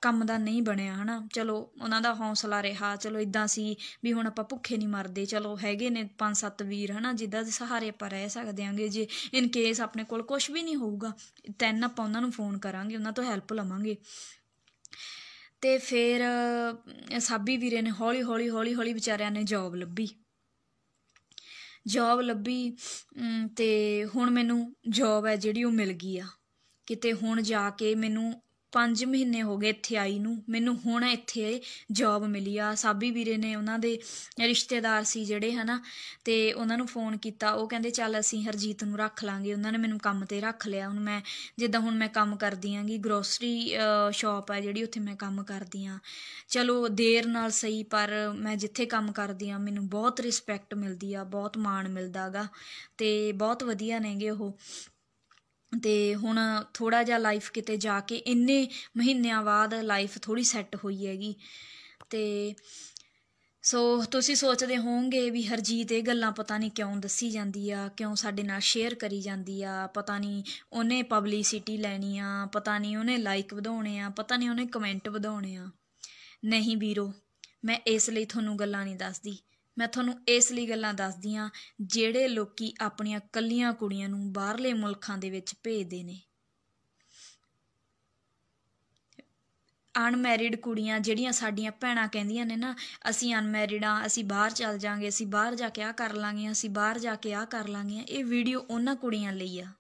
ਕੰਮ ਦਾ ਨਹੀਂ ਬਣਿਆ ਹਨਾ ਚਲੋ ਉਹਨਾਂ ਦਾ ਹੌਸਲਾ ਰਿਹਾ ਚਲੋ ਇਦਾਂ ਸੀ ਵੀ ਹੁਣ ਆਪਾਂ ਭੁੱਖੇ ਨਹੀਂ ਮਰਦੇ ਚਲੋ ਹੈਗੇ ਨੇ ਪੰਜ ਸੱਤ ਵੀਰ ਹਨਾ ਜਿੱਦਾਂ ਦੇ ਸਹਾਰੇ ਆਪਾਂ ਰਹਿ ਸਕਦੇ ਹਾਂਗੇ ਜੇ ਇਨ ਕੇਸ ਆਪਣੇ ਕੋਲ ਕੁਝ ਵੀ ਨਹੀਂ ਹੋਊਗਾ ਤੈਨ ਆਪਾਂ ਉਹਨਾਂ ਨੂੰ ਫੋਨ ਕਰਾਂਗੇ ਉਹਨਾਂ ਤੋਂ ਹੈਲਪ ਲਵਾਂਗੇ ਤੇ ਫਿਰ ਸਾਬੀ ਵੀਰੇ ਨੇ ਹੌਲੀ ਹੌਲੀ ਹੌਲੀ ਹੌਲੀ ਵਿਚਾਰਿਆਂ ਨੇ ਜੌਬ ਲੱਭੀ ਜੌਬ ਲੱਭੀ ਤੇ ਹੁਣ ਮੈਨੂੰ ਜੌਬ ਹੈ ਜਿਹੜੀ ਉਹ ਮਿਲ ਗਈ ਆ ਕਿਤੇ ਹੁਣ ਜਾ ਕੇ ਮੈਨੂੰ 5 ਮਹੀਨੇ ਹੋ ਗਏ ਇੱਥੇ ਆਈ ਨੂੰ ਮੈਨੂੰ ਹੁਣ ਇੱਥੇ ਜੌਬ ਮਿਲੀ ਆ ਸਾਬੀ ਵੀਰੇ ਨੇ ਉਹਨਾਂ ਦੇ ਰਿਸ਼ਤੇਦਾਰ ਸੀ ਜਿਹੜੇ ਹਨਾ ਤੇ ਉਹਨਾਂ ਨੂੰ ਫੋਨ ਕੀਤਾ ਉਹ ਕਹਿੰਦੇ ਚੱਲ ਅਸੀਂ ਹਰਜੀਤ ਨੂੰ ਰੱਖ ਲਾਂਗੇ ਉਹਨਾਂ ਨੇ ਮੈਨੂੰ ਕੰਮ ਤੇ ਰੱਖ ਲਿਆ ਹੁਣ ਮੈਂ ਜਿੱਦਾਂ ਹੁਣ ਮੈਂ ਕੰਮ ਕਰਦੀ ਆਂਗੀ ਗਰੋਸਰੀ ਸ਼ਾਪ ਆ ਜਿਹੜੀ ਉੱਥੇ ਮੈਂ ਕੰਮ ਕਰਦੀ ਆਂ ਚਲੋ ਦੇਰ ਨਾਲ ਸਹੀ ਪਰ ਮੈਂ ਜਿੱਥੇ ਕੰਮ ਕਰਦੀ ਆਂ ਮੈਨੂੰ ਬਹੁਤ ਰਿਸਪੈਕਟ ਮਿਲਦੀ ਆ ਬਹੁਤ ਮਾਣ ਮਿਲਦਾਗਾ ਤੇ ਬਹੁਤ ਵਧੀਆ ਨੇਗੇ ਉਹ ਤੇ ਹੁਣ ਥੋੜਾ ਜਿਹਾ ਲਾਈਫ ਕਿਤੇ ਜਾ ਕੇ ਇੰਨੇ ਮਹੀਨਿਆਂ ਬਾਅਦ ਲਾਈਫ ਥੋੜੀ ਸੈੱਟ ਹੋਈ ਹੈਗੀ ਤੇ ਸੋ ਤੁਸੀਂ ਸੋਚਦੇ ਹੋਵੋਗੇ ਵੀ ਹਰਜੀਤ ਇਹ ਗੱਲਾਂ ਪਤਾ ਨਹੀਂ ਕਿਉਂ ਦੱਸੀ ਜਾਂਦੀ ਆ ਕਿਉਂ ਸਾਡੇ ਨਾਲ ਸ਼ੇਅਰ ਕਰੀ ਜਾਂਦੀ ਆ ਪਤਾ ਨਹੀਂ ਉਹਨੇ ਪਬਲਿਸਿਟੀ ਲੈਣੀ ਆ ਪਤਾ ਨਹੀਂ ਉਹਨੇ ਲਾਈਕ ਵਧਾਉਣੇ ਆ ਪਤਾ ਨਹੀਂ ਉਹਨੇ ਕਮੈਂਟ ਵਧਾਉਣੇ ਆ ਨਹੀਂ ਵੀਰੋ ਮੈਂ ਇਸ ਲਈ ਤੁਹਾਨੂੰ ਗੱਲਾਂ ਨਹੀਂ ਦੱਸਦੀ ਮੈਂ ਤੁਹਾਨੂੰ ਇਸ ਲਈ ਗੱਲਾਂ ਦੱਸਦੀ ਆ ਜਿਹੜੇ ਲੋਕੀ ਆਪਣੀਆਂ ਕੱਲੀਆਂ ਕੁੜੀਆਂ ਨੂੰ ਬਾਹਰਲੇ ਮੁਲਕਾਂ ਦੇ ਵਿੱਚ ਭੇਜਦੇ ਨੇ ਅਨਮੈਰਿਡ ਕੁੜੀਆਂ ਜਿਹੜੀਆਂ ਸਾਡੀਆਂ ਭੈਣਾਂ ਕਹਿੰਦੀਆਂ ਨੇ ਨਾ ਅਸੀਂ ਅਨਮੈਰਿਡ ਆ ਅਸੀਂ ਬਾਹਰ ਚੱਲ ਜਾਾਂਗੇ ਅਸੀਂ ਬਾਹਰ ਜਾ ਕੇ ਆ ਕਰ ਲਾਂਗੇ ਅਸੀਂ ਬਾਹਰ ਜਾ ਕੇ ਆ ਕਰ ਲਾਂਗੇ ਇਹ ਵੀਡੀਓ ਉਹਨਾਂ ਕੁੜੀਆਂ ਲਈ ਆ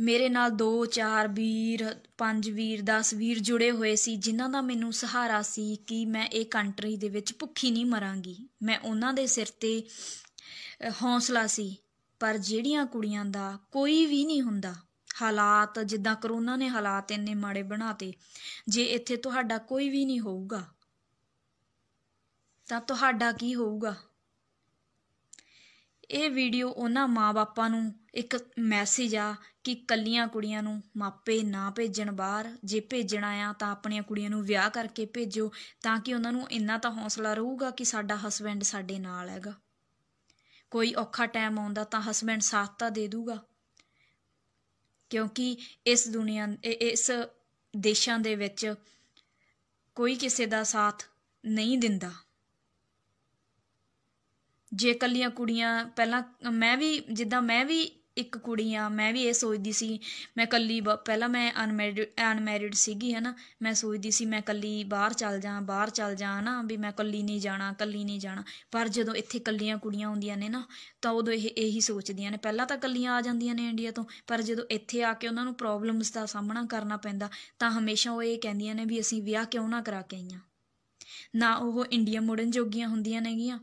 ਮੇਰੇ ਨਾਲ 2 4 ਵੀਰ 5 ਵੀਰ 10 ਵੀਰ ਜੁੜੇ ਹੋਏ ਸੀ ਜਿਨ੍ਹਾਂ ਦਾ ਮੈਨੂੰ ਸਹਾਰਾ ਸੀ ਕਿ ਮੈਂ ਇਹ ਕੰਟਰੀ ਦੇ ਵਿੱਚ ਭੁੱਖੀ ਨਹੀਂ ਮਰਾਂਗੀ ਮੈਂ ਉਹਨਾਂ ਦੇ ਸਿਰ ਤੇ ਹੌਸਲਾ ਸੀ ਪਰ ਜਿਹੜੀਆਂ ਕੁੜੀਆਂ ਦਾ ਕੋਈ ਵੀ ਨਹੀਂ ਹੁੰਦਾ ਹਾਲਾਤ ਜਿੱਦਾਂ ਕਰੋਨਾ ਨੇ ਹਾਲਾਤ ਇੰਨੇ ਮਾੜੇ ਬਣਾਤੇ ਜੇ ਇੱਥੇ ਤੁਹਾਡਾ ਕੋਈ ਵੀ ਨਹੀਂ ਹੋਊਗਾ ਤਾਂ ਤੁਹਾਡਾ ਕੀ ਹੋਊਗਾ ਇਹ ਵੀਡੀਓ ਉਹਨਾਂ ਮਾਪਿਆਂ ਨੂੰ ਇੱਕ ਮੈਸੇਜ ਆ ਕਿ ਕੱਲੀਆਂ ਕੁੜੀਆਂ ਨੂੰ ਮਾਪੇ ਨਾ ਭੇਜਣ ਬਾਹਰ ਜੇ ਭੇਜਣਾ ਆ ਤਾਂ ਆਪਣੀਆਂ ਕੁੜੀਆਂ ਨੂੰ ਵਿਆਹ ਕਰਕੇ ਭੇਜੋ ਤਾਂ ਕਿ ਉਹਨਾਂ ਨੂੰ ਇੰਨਾ ਤਾਂ ਹੌਸਲਾ ਰਹੂਗਾ ਕਿ ਸਾਡਾ ਹਸਬੰਡ ਸਾਡੇ ਨਾਲ ਹੈਗਾ ਕੋਈ ਔਖਾ ਟਾਈਮ ਆਉਂਦਾ ਤਾਂ ਹਸਬੰਡ ਸਾਥ ਤਾਂ ਦੇ ਦੂਗਾ ਕਿਉਂਕਿ ਇਸ ਦੁਨੀਆ ਇਸ ਦੇਸ਼ਾਂ ਦੇ ਵਿੱਚ ਕੋਈ ਕਿਸੇ ਦਾ ਸਾਥ ਨਹੀਂ ਦਿੰਦਾ ਜੇ ਇਕੱਲੀਆਂ ਕੁੜੀਆਂ ਪਹਿਲਾਂ ਮੈਂ ਵੀ ਜਿੱਦਾਂ ਮੈਂ ਵੀ ਇੱਕ ਕੁੜੀ ਆ ਮੈਂ ਵੀ ਇਹ ਸੋਚਦੀ ਸੀ ਮੈਂ ਕੱਲੀ ਪਹਿਲਾਂ ਮੈਂ ਅਨਮੈਰਿਡ ਅਨਮੈਰਿਡ ਸੀਗੀ ਹਨਾ ਮੈਂ ਸੋਚਦੀ ਸੀ ਮੈਂ ਕੱਲੀ ਬਾਹਰ ਚੱਲ ਜਾ ਬਾਹਰ ਚੱਲ ਜਾ ਹਨਾ ਵੀ ਮੈਂ ਕੱਲੀ ਨਹੀਂ ਜਾਣਾ ਕੱਲੀ ਨਹੀਂ ਜਾਣਾ ਪਰ ਜਦੋਂ ਇੱਥੇ ਕੱਲੀਆਂ ਕੁੜੀਆਂ ਆਉਂਦੀਆਂ ਨੇ ਨਾ ਤਾਂ ਉਦੋਂ ਇਹ ਇਹੀ ਸੋਚਦੀਆਂ ਨੇ ਪਹਿਲਾਂ ਤਾਂ ਕੱਲੀਆਂ ਆ ਜਾਂਦੀਆਂ ਨੇ ਇੰਡੀਆ ਤੋਂ ਪਰ ਜਦੋਂ ਇੱਥੇ ਆ ਕੇ ਉਹਨਾਂ ਨੂੰ ਪ੍ਰੋਬਲਮਸ ਦਾ ਸਾਹਮਣਾ ਕਰਨਾ ਪੈਂਦਾ ਤਾਂ ਹਮੇਸ਼ਾ ਉਹ ਇਹ ਕਹਿੰਦੀਆਂ ਨੇ ਵੀ ਅਸੀਂ ਵਿਆਹ ਕਿਉਂ ਨਾ ਕਰਾ ਕੇ ਆਈਆਂ ਨਾ ਉਹ ਇੰਡੀਆ ਮੁੜਨ ਜੋਗੀਆਂ ਹੁੰਦੀਆਂ ਨੇਗੀਆਂ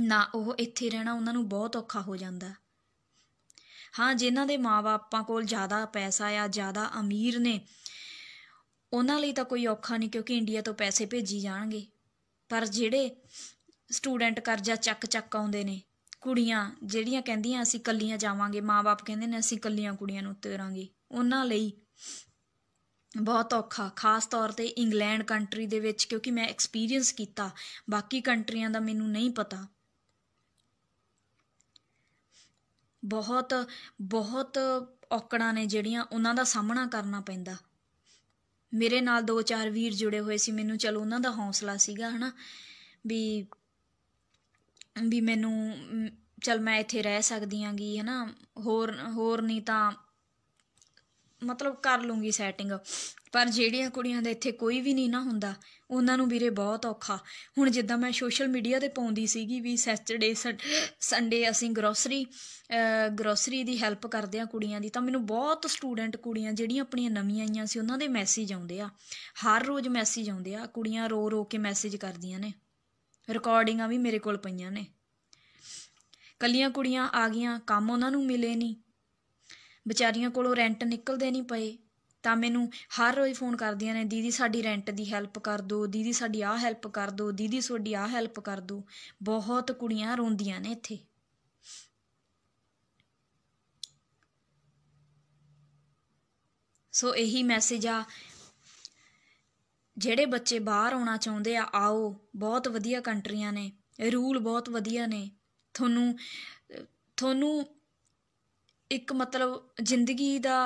ਨਾ ਉਹ ਇੱਥੇ ਰਹਿਣਾ ਉਹਨਾਂ ਨੂੰ ਬਹੁਤ ਔਖਾ ਹੋ ਜਾਂਦਾ ਹਾਂ ਜਿਨ੍ਹਾਂ ਦੇ ਮਾਪੇ ਕੋਲ ਜ਼ਿਆਦਾ ਪੈਸਾ ਆ ਜ਼ਿਆਦਾ ਅਮੀਰ ਨੇ ਉਹਨਾਂ ਲਈ ਤਾਂ ਕੋਈ ਔਖਾ ਨਹੀਂ ਕਿਉਂਕਿ ਇੰਡੀਆ ਤੋਂ ਪੈਸੇ ਭੇਜੀ ਜਾਣਗੇ ਪਰ ਜਿਹੜੇ ਸਟੂਡੈਂਟ ਕਰਜ਼ਾ ਚੱਕ ਚੱਕ ਆਉਂਦੇ ਨੇ ਕੁੜੀਆਂ ਜਿਹੜੀਆਂ ਕਹਿੰਦੀਆਂ ਅਸੀਂ ਕੱਲੀਆਂ ਜਾਵਾਂਗੇ ਮਾਪੇ ਕਹਿੰਦੇ ਨੇ ਅਸੀਂ ਕੱਲੀਆਂ ਕੁੜੀਆਂ ਨੂੰ ਤੇਰਾਂਗੇ ਉਹਨਾਂ ਲਈ ਬਹੁਤ ਔਖਾ ਖਾਸ ਤੌਰ ਤੇ ਇੰਗਲੈਂਡ ਕੰਟਰੀ ਦੇ ਵਿੱਚ ਕਿਉਂਕਿ ਮੈਂ ਐਕਸਪੀਰੀਅੰਸ ਕੀਤਾ ਬਾਕੀ ਕੰਟਰੀਆਂ ਦਾ ਮੈਨੂੰ ਨਹੀਂ ਪਤਾ ਬਹੁਤ ਬਹੁਤ ਔਕੜਾਂ ਨੇ ਜਿਹੜੀਆਂ ਉਹਨਾਂ ਦਾ ਸਾਹਮਣਾ ਕਰਨਾ ਪੈਂਦਾ ਮੇਰੇ ਨਾਲ ਦੋ ਚਾਰ ਵੀਰ ਜੁੜੇ ਹੋਏ ਸੀ ਮੈਨੂੰ ਚਲੋ ਉਹਨਾਂ ਦਾ ਹੌਸਲਾ ਸੀਗਾ ਹਨਾ ਵੀ ਵੀ ਮੈਨੂੰ ਚਲ ਮੈਂ ਇੱਥੇ ਰਹਿ ਸਕਦੀ ਆਂਗੀ ਹਨਾ ਹੋਰ ਹੋਰ ਨਹੀਂ ਤਾਂ ਮਤਲਬ ਕਰ ਲੂੰਗੀ ਸੈਟਿੰਗ ਪਰ ਜਿਹੜੀਆਂ ਕੁੜੀਆਂ ਦਾ ਇੱਥੇ ਕੋਈ ਵੀ ਨਹੀਂ ਨਾ ਹੁੰਦਾ ਉਹਨਾਂ ਨੂੰ ਵੀਰੇ ਬਹੁਤ ਔਖਾ ਹੁਣ ਜਿੱਦਾਂ ਮੈਂ ਸੋਸ਼ਲ ਮੀਡੀਆ ਤੇ ਪਾਉਂਦੀ ਸੀਗੀ ਵੀ ਸੈਚਰਡੇ ਸੰਡੇ ਅਸੀਂ ਗਰੋਸਰੀ ਗਰੋਸਰੀ ਦੀ ਹੈਲਪ ਕਰਦੇ ਆ ਕੁੜੀਆਂ ਦੀ ਤਾਂ ਮੈਨੂੰ ਬਹੁਤ ਸਟੂਡੈਂਟ ਕੁੜੀਆਂ ਜਿਹੜੀਆਂ ਆਪਣੀਆਂ ਨਵੀਆਂ ਆਈਆਂ ਸੀ ਉਹਨਾਂ ਦੇ ਮੈਸੇਜ ਆਉਂਦੇ ਆ ਹਰ ਰੋਜ਼ ਮੈਸੇਜ ਆਉਂਦੇ ਆ ਕੁੜੀਆਂ ਰੋ ਰੋ ਕੇ ਮੈਸੇਜ ਕਰਦੀਆਂ ਨੇ ਰਿਕਾਰਡਿੰਗਾਂ ਵੀ ਮੇਰੇ ਕੋਲ ਪਈਆਂ ਨੇ ਕੱਲੀਆਂ ਕੁੜੀਆਂ ਆ ਗਈਆਂ ਕੰਮ ਉਹਨਾਂ ਨੂੰ ਮਿਲੇ ਨਹੀਂ ਵਿਚਾਰੀਆਂ ਕੋਲੋਂ ਰੈਂਟ ਨਿਕਲਦੇ ਨਹੀਂ ਪਏ ਤਾਂ ਮੈਨੂੰ ਹਰ ਰੋਜ਼ ਫੋਨ ਕਰਦੀਆਂ ਨੇ ਦੀਦੀ ਸਾਡੀ ਰੈਂਟ ਦੀ ਹੈਲਪ ਕਰ ਦਿਓ ਦੀਦੀ ਸਾਡੀ ਆਹ ਹੈਲਪ ਕਰ ਦਿਓ ਦੀਦੀ ਤੁਹਾਡੀ ਆਹ ਹੈਲਪ ਕਰ ਦਿਓ ਬਹੁਤ ਕੁੜੀਆਂ ਰੋਂਦੀਆਂ ਨੇ ਇੱਥੇ ਸੋ ਇਹੀ ਮੈਸੇਜ ਆ ਜਿਹੜੇ ਬੱਚੇ ਬਾਹਰ ਆਉਣਾ ਚਾਹੁੰਦੇ ਆ ਆਓ ਬਹੁਤ ਵਧੀਆ ਕੰਟਰੀਆਂ ਨੇ ਰੂਲ ਬਹੁਤ ਵਧੀਆ ਨੇ ਤੁਹਾਨੂੰ ਤੁਹਾਨੂੰ ਇੱਕ ਮਤਲਬ ਜ਼ਿੰਦਗੀ ਦਾ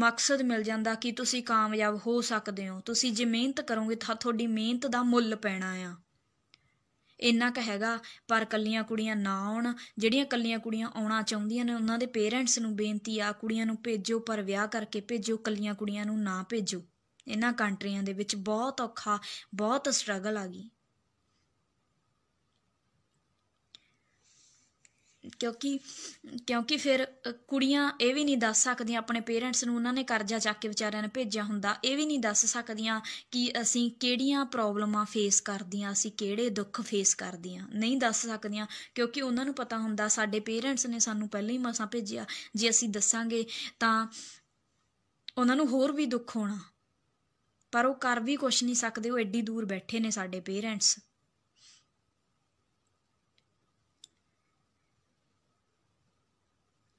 ਮਕਸਦ ਮਿਲ ਜਾਂਦਾ ਕਿ ਤੁਸੀਂ ਕਾਮਯਾਬ ਹੋ ਸਕਦੇ ਹੋ ਤੁਸੀਂ ਜੇ ਮਿਹਨਤ ਕਰੋਗੇ ਤਾਂ ਤੁਹਾਡੀ ਮਿਹਨਤ ਦਾ ਮੁੱਲ ਪੈਣਾ ਆ ਇੰਨਾ ਕ ਹੈਗਾ ਪਰ ਕੱਲੀਆਂ ਕੁੜੀਆਂ ਨਾ ਆਉਣ ਜਿਹੜੀਆਂ ਕੱਲੀਆਂ ਕੁੜੀਆਂ ਆਉਣਾ ਚਾਹੁੰਦੀਆਂ ਨੇ ਉਹਨਾਂ ਦੇ ਪੇਰੈਂਟਸ ਨੂੰ ਬੇਨਤੀ ਆ ਕੁੜੀਆਂ ਨੂੰ ਭੇਜੋ ਪਰ ਵਿਆਹ ਕਰਕੇ ਭੇਜੋ ਕੱਲੀਆਂ ਕੁੜੀਆਂ ਨੂੰ ਨਾ ਭੇਜੋ ਇਹਨਾਂ ਕੰਟਰੀਆਂ ਦੇ ਵਿੱਚ ਬਹੁਤ ਔਖਾ ਬਹੁਤ ਸਟਰਗਲ ਆ ਗਈ ਕਿਉਂਕਿ ਕਿਉਂਕਿ ਫਿਰ ਕੁੜੀਆਂ ਇਹ ਵੀ ਨਹੀਂ ਦੱਸ ਸਕਦੀਆਂ ਆਪਣੇ ਪੇਰੈਂਟਸ ਨੂੰ ਉਹਨਾਂ ਨੇ ਕਰਜ਼ਾ ਚੱਕ ਕੇ ਵਿਚਾਰਿਆਂ ਨੇ ਭੇਜਿਆ ਹੁੰਦਾ ਇਹ ਵੀ ਨਹੀਂ ਦੱਸ ਸਕਦੀਆਂ ਕਿ ਅਸੀਂ ਕਿਹੜੀਆਂ ਪ੍ਰੋਬਲਮਾਂ ਫੇਸ ਕਰਦੀਆਂ ਅਸੀਂ ਕਿਹੜੇ ਦੁੱਖ ਫੇਸ ਕਰਦੀਆਂ ਨਹੀਂ ਦੱਸ ਸਕਦੀਆਂ ਕਿਉਂਕਿ ਉਹਨਾਂ ਨੂੰ ਪਤਾ ਹੁੰਦਾ ਸਾਡੇ ਪੇਰੈਂਟਸ ਨੇ ਸਾਨੂੰ ਪਹਿਲਾਂ ਹੀ ਮਸਾਂ ਭੇਜਿਆ ਜੇ ਅਸੀਂ ਦੱਸਾਂਗੇ ਤਾਂ ਉਹਨਾਂ ਨੂੰ ਹੋਰ ਵੀ ਦੁੱਖ ਹੋਣਾ ਪਰ ਉਹ ਕਰ ਵੀ ਕੁਝ ਨਹੀਂ ਸਕਦੇ ਉਹ ਐਡੀ ਦੂਰ ਬੈਠੇ ਨੇ ਸਾਡੇ ਪੇਰੈਂਟਸ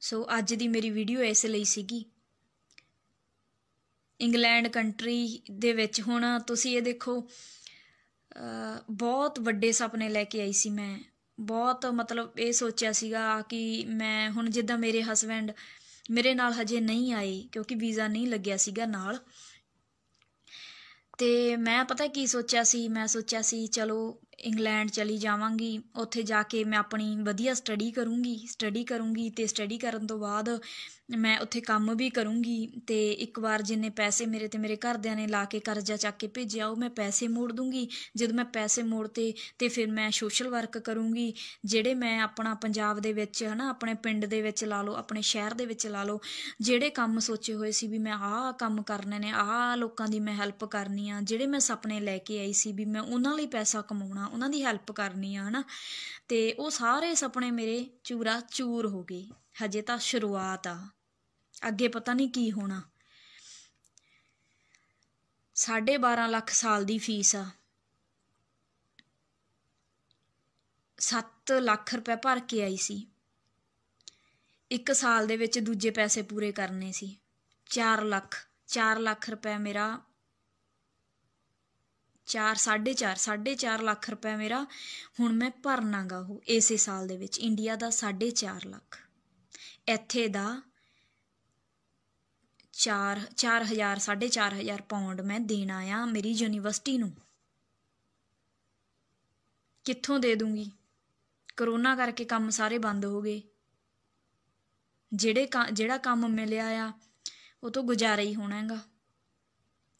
ਸੋ ਅੱਜ ਦੀ ਮੇਰੀ ਵੀਡੀਓ ਇਸ ਲਈ ਸੀਗੀ ਇੰਗਲੈਂਡ ਕੰਟਰੀ ਦੇ ਵਿੱਚ ਹੁਣ ਤੁਸੀਂ ਇਹ ਦੇਖੋ ਬਹੁਤ ਵੱਡੇ ਸੁਪਨੇ ਲੈ ਕੇ ਆਈ ਸੀ ਮੈਂ ਬਹੁਤ ਮਤਲਬ ਇਹ ਸੋਚਿਆ ਸੀਗਾ ਕਿ ਮੈਂ ਹੁਣ ਜਿੱਦਾਂ ਮੇਰੇ ਹਸਬੰਡ ਮੇਰੇ ਨਾਲ ਹਜੇ ਨਹੀਂ ਆਏ ਕਿਉਂਕਿ ਵੀਜ਼ਾ ਨਹੀਂ ਲੱਗਿਆ ਸੀਗਾ ਨਾਲ ਤੇ ਮੈਂ ਪਤਾ ਕੀ ਸੋਚਿਆ ਸੀ ਮੈਂ ਸੋਚਿਆ ਸੀ ਚਲੋ ਇੰਗਲੈਂਡ ਚਲੀ ਜਾਵਾਂਗੀ ਉੱਥੇ ਜਾ ਕੇ ਮੈਂ ਆਪਣੀ ਵਧੀਆ ਸਟੱਡੀ ਕਰੂੰਗੀ ਸਟੱਡੀ ਕਰੂੰਗੀ ਤੇ ਸਟੱਡੀ ਕਰਨ ਤੋਂ ਬਾਅਦ ਮੈਂ ਉੱਥੇ ਕੰਮ ਵੀ ਕਰੂੰਗੀ ਤੇ ਇੱਕ ਵਾਰ ਜਿੰਨੇ ਪੈਸੇ ਮੇਰੇ ਤੇ ਮੇਰੇ ਘਰਦਿਆਂ ਨੇ ਲਾ ਕੇ ਕਰਜ਼ਾ ਚੱਕ ਕੇ ਭੇਜਿਆ ਉਹ ਮੈਂ ਪੈਸੇ ਮੋੜ ਦੂੰਗੀ ਜਦੋਂ ਮੈਂ ਪੈਸੇ ਮੋੜਤੇ ਤੇ ਫਿਰ ਮੈਂ ਸੋਸ਼ਲ ਵਰਕ ਕਰੂੰਗੀ ਜਿਹੜੇ ਮੈਂ ਆਪਣਾ ਪੰਜਾਬ ਦੇ ਵਿੱਚ ਹਨਾ ਆਪਣੇ ਪਿੰਡ ਦੇ ਵਿੱਚ ਲਾ ਲਓ ਆਪਣੇ ਸ਼ਹਿਰ ਦੇ ਵਿੱਚ ਲਾ ਲਓ ਜਿਹੜੇ ਕੰਮ ਸੋਚੇ ਹੋਏ ਸੀ ਵੀ ਮੈਂ ਆਹ ਕੰਮ ਕਰਨੇ ਨੇ ਆਹ ਲੋਕਾਂ ਦੀ ਮੈਂ ਹੈਲਪ ਕਰਨੀ ਆ ਜਿਹੜੇ ਮੈਂ ਸੁਪਨੇ ਲੈ ਕੇ ਆਈ ਸੀ ਵੀ ਮੈਂ ਉਹਨਾਂ ਲਈ ਪੈਸਾ ਕਮਾਉਣਾ ਉਹਨਾਂ ਦੀ ਹੈਲਪ ਕਰਨੀ ਆ ਹਨਾ ਤੇ ਉਹ ਸਾਰੇ ਸੁਪਨੇ ਮੇਰੇ ਚੂਰਾ ਚੂਰ ਹੋ ਗਏ ਹਜੇ ਤਾਂ ਸ਼ੁਰੂਆਤ ਆ ਅੱਗੇ ਪਤਾ ਨਹੀਂ ਕੀ ਹੋਣਾ 12.5 ਲੱਖ ਸਾਲ ਦੀ ਫੀਸ ਆ 7 ਲੱਖ ਰੁਪਏ ਭਰ ਕੇ ਆਈ ਸੀ ਇੱਕ ਸਾਲ ਦੇ ਵਿੱਚ ਦੂਜੇ ਪੈਸੇ ਪੂਰੇ ਕਰਨੇ ਸੀ 4 ਲੱਖ 4 ਲੱਖ ਰੁਪਏ ਮੇਰਾ 4 4.5 4.5 ਲੱਖ ਰੁਪਏ ਮੇਰਾ ਹੁਣ ਮੈਂ ਭਰਨਾਗਾ ਉਹ ਇਸੇ ਸਾਲ ਦੇ ਵਿੱਚ ਇੰਡੀਆ ਦਾ 4.5 ਲੱਖ ਇੱਥੇ ਦਾ 4 4000 4.5000 ਪਾਉਂਡ ਮੈਂ ਦੇਣਾ ਆ ਮੇਰੀ ਯੂਨੀਵਰਸਿਟੀ ਨੂੰ ਕਿੱਥੋਂ ਦੇ ਦੂੰਗੀ ਕਰੋਨਾ ਕਰਕੇ ਕੰਮ ਸਾਰੇ ਬੰਦ ਹੋ ਗਏ ਜਿਹੜੇ ਜਿਹੜਾ ਕੰਮ ਮਿਲਿਆ ਆ ਉਹ ਤੋਂ ਗੁਜ਼ਾਰਾ ਹੀ ਹੋਣਾ ਹੈਗਾ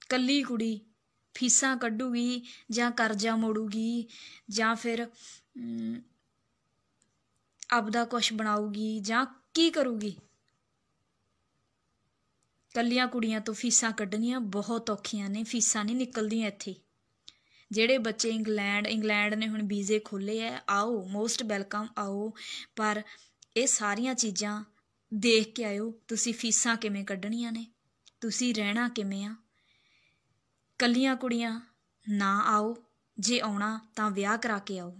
ਕੱਲੀ ਕੁੜੀ ਫੀਸਾਂ ਕੱਢੂਗੀ ਜਾਂ ਕਰਜ਼ਾ ਮੋੜੂਗੀ ਜਾਂ ਫਿਰ ਆਪਦਾ ਕੁਝ ਬਣਾਉਗੀ ਜਾਂ ਕੀ ਕਰੂਗੀ ਕੱਲੀਆਂ ਕੁੜੀਆਂ ਤੋਂ ਫੀਸਾਂ ਕੱਢਣੀਆਂ ਬਹੁਤ ਔਖੀਆਂ ਨੇ ਫੀਸਾਂ ਨਹੀਂ ਨਿਕਲਦੀਆਂ ਇੱਥੇ ਜਿਹੜੇ ਬੱਚੇ ਇੰਗਲੈਂਡ ਇੰਗਲੈਂਡ ਨੇ ਹੁਣ ਵੀਜ਼ੇ ਖੋਲੇ ਐ ਆਓ ਮੋਸਟ ਵੈਲਕਮ ਆਓ ਪਰ ਇਹ ਸਾਰੀਆਂ ਚੀਜ਼ਾਂ ਦੇਖ ਕੇ ਆਇਓ ਤੁਸੀਂ ਫੀਸਾਂ ਕਿਵੇਂ ਕੱਢਣੀਆਂ ਨੇ ਤੁਸੀਂ ਰਹਿਣਾ ਕਿਵੇਂ ਆ ਕੱਲੀਆਂ ਕੁੜੀਆਂ ਨਾ ਆਓ ਜੇ ਆਉਣਾ ਤਾਂ ਵਿਆਹ ਕਰਾ ਕੇ ਆਓ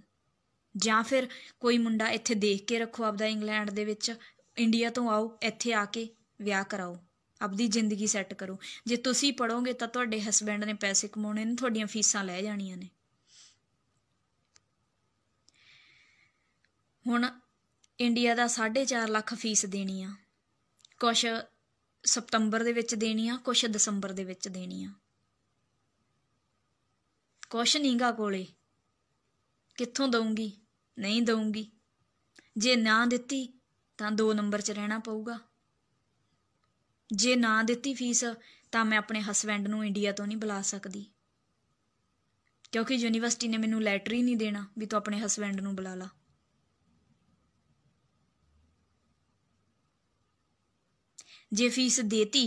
ਜਾਂ ਫਿਰ ਕੋਈ ਮੁੰਡਾ ਇੱਥੇ ਦੇਖ ਕੇ ਰੱਖੋ ਆਪਦਾ ਇੰਗਲੈਂਡ ਦੇ ਵਿੱਚ ਇੰਡੀਆ ਤੋਂ ਆਓ ਇੱਥੇ ਆ ਕੇ ਵਿਆਹ ਕਰਾਓ ਆਪਦੀ ਜ਼ਿੰਦਗੀ ਸੈੱਟ ਕਰੋ ਜੇ ਤੁਸੀਂ ਪੜੋਗੇ ਤਾਂ ਤੁਹਾਡੇ ਹਸਬੰਡ ਨੇ ਪੈਸੇ ਕਮਾਉਣੇ ਨੇ ਤੁਹਾਡੀਆਂ ਫੀਸਾਂ ਲੈ ਜਾਣੀਆਂ ਨੇ ਹੁਣ ਇੰਡੀਆ ਦਾ 4.5 ਲੱਖ ਫੀਸ ਦੇਣੀ ਆ ਕੁਝ ਸਪਟੰਬਰ ਦੇ ਵਿੱਚ ਦੇਣੀ ਆ ਕੁਝ ਦਸੰਬਰ ਦੇ ਵਿੱਚ ਦੇਣੀ ਆ ਕੁਛ ਨੀਂਗਾ ਕੋਲੇ ਕਿੱਥੋਂ ਦਊਂਗੀ ਨਹੀਂ ਦਊਂਗੀ ਜੇ ਨਾ ਦਿੱਤੀ ਤਾਂ 2 ਨੰਬਰ 'ਚ ਰਹਿਣਾ ਪਊਗਾ ਜੇ ਨਾ ਦਿੱਤੀ ਫੀਸ ਤਾਂ ਮੈਂ ਆਪਣੇ ਹਸਬੰਡ ਨੂੰ ਇੰਡੀਆ ਤੋਂ ਨਹੀਂ ਬੁਲਾ ਸਕਦੀ ਕਿਉਂਕਿ ਯੂਨੀਵਰਸਿਟੀ ਨੇ ਮੈਨੂੰ ਲੈਟਰ ਹੀ ਨਹੀਂ ਦੇਣਾ ਵੀ ਤੂੰ ਆਪਣੇ ਹਸਬੰਡ ਨੂੰ ਬੁਲਾ ਲਾ ਜੇ ਫੀਸ ਦੇਤੀ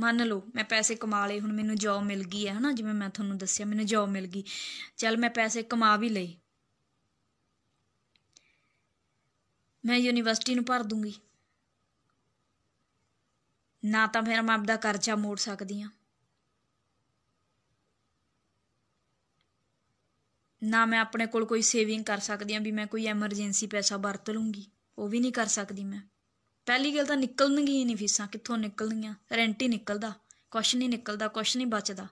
ਮੰਨ ਲਓ ਮੈਂ ਪੈਸੇ ਕਮਾ ਲਏ ਹੁਣ ਮੈਨੂੰ ਜੌਬ ਮਿਲ ਗਈ ਹੈ ਹਨਾ ਜਿਵੇਂ ਮੈਂ ਤੁਹਾਨੂੰ ਦੱਸਿਆ ਮੈਨੂੰ ਜੌਬ ਮਿਲ ਗਈ ਚੱਲ ਮੈਂ ਪੈਸੇ ਕਮਾ ਵੀ ਲਏ ਮੈਂ ਯੂਨੀਵਰਸਿਟੀ ਨੂੰ ਭਰ ਦੂੰਗੀ ਨਾ ਤਾਂ ਫਿਰ ਮੈਂ ਆਪਦਾ ਕਰਜ਼ਾ ਮੋੜ ਸਕਦੀ ਆ ਨਾ ਮੈਂ ਆਪਣੇ ਕੋਲ ਕੋਈ ਸੇਵਿੰਗ ਕਰ ਸਕਦੀ ਆ ਵੀ ਮੈਂ ਕੋਈ ਐਮਰਜੈਂਸੀ ਪੈਸਾ ਵਰਤ ਲੂੰਗੀ ਉਹ ਵੀ ਨਹੀਂ ਕਰ ਸਕਦੀ ਮੈਂ ਪਹਿਲੀ ਗੱਲ ਤਾਂ ਨਿਕਲਣਗੀ ਹੀ ਨਹੀਂ ਫੀਸਾਂ ਕਿੱਥੋਂ ਨਿਕਲਣੀਆਂ ਰੈਂਟ ਹੀ ਨਿਕਲਦਾ ਕੁਛ ਨਹੀਂ ਨਿਕਲਦਾ ਕੁਛ ਨਹੀਂ ਬਚਦਾ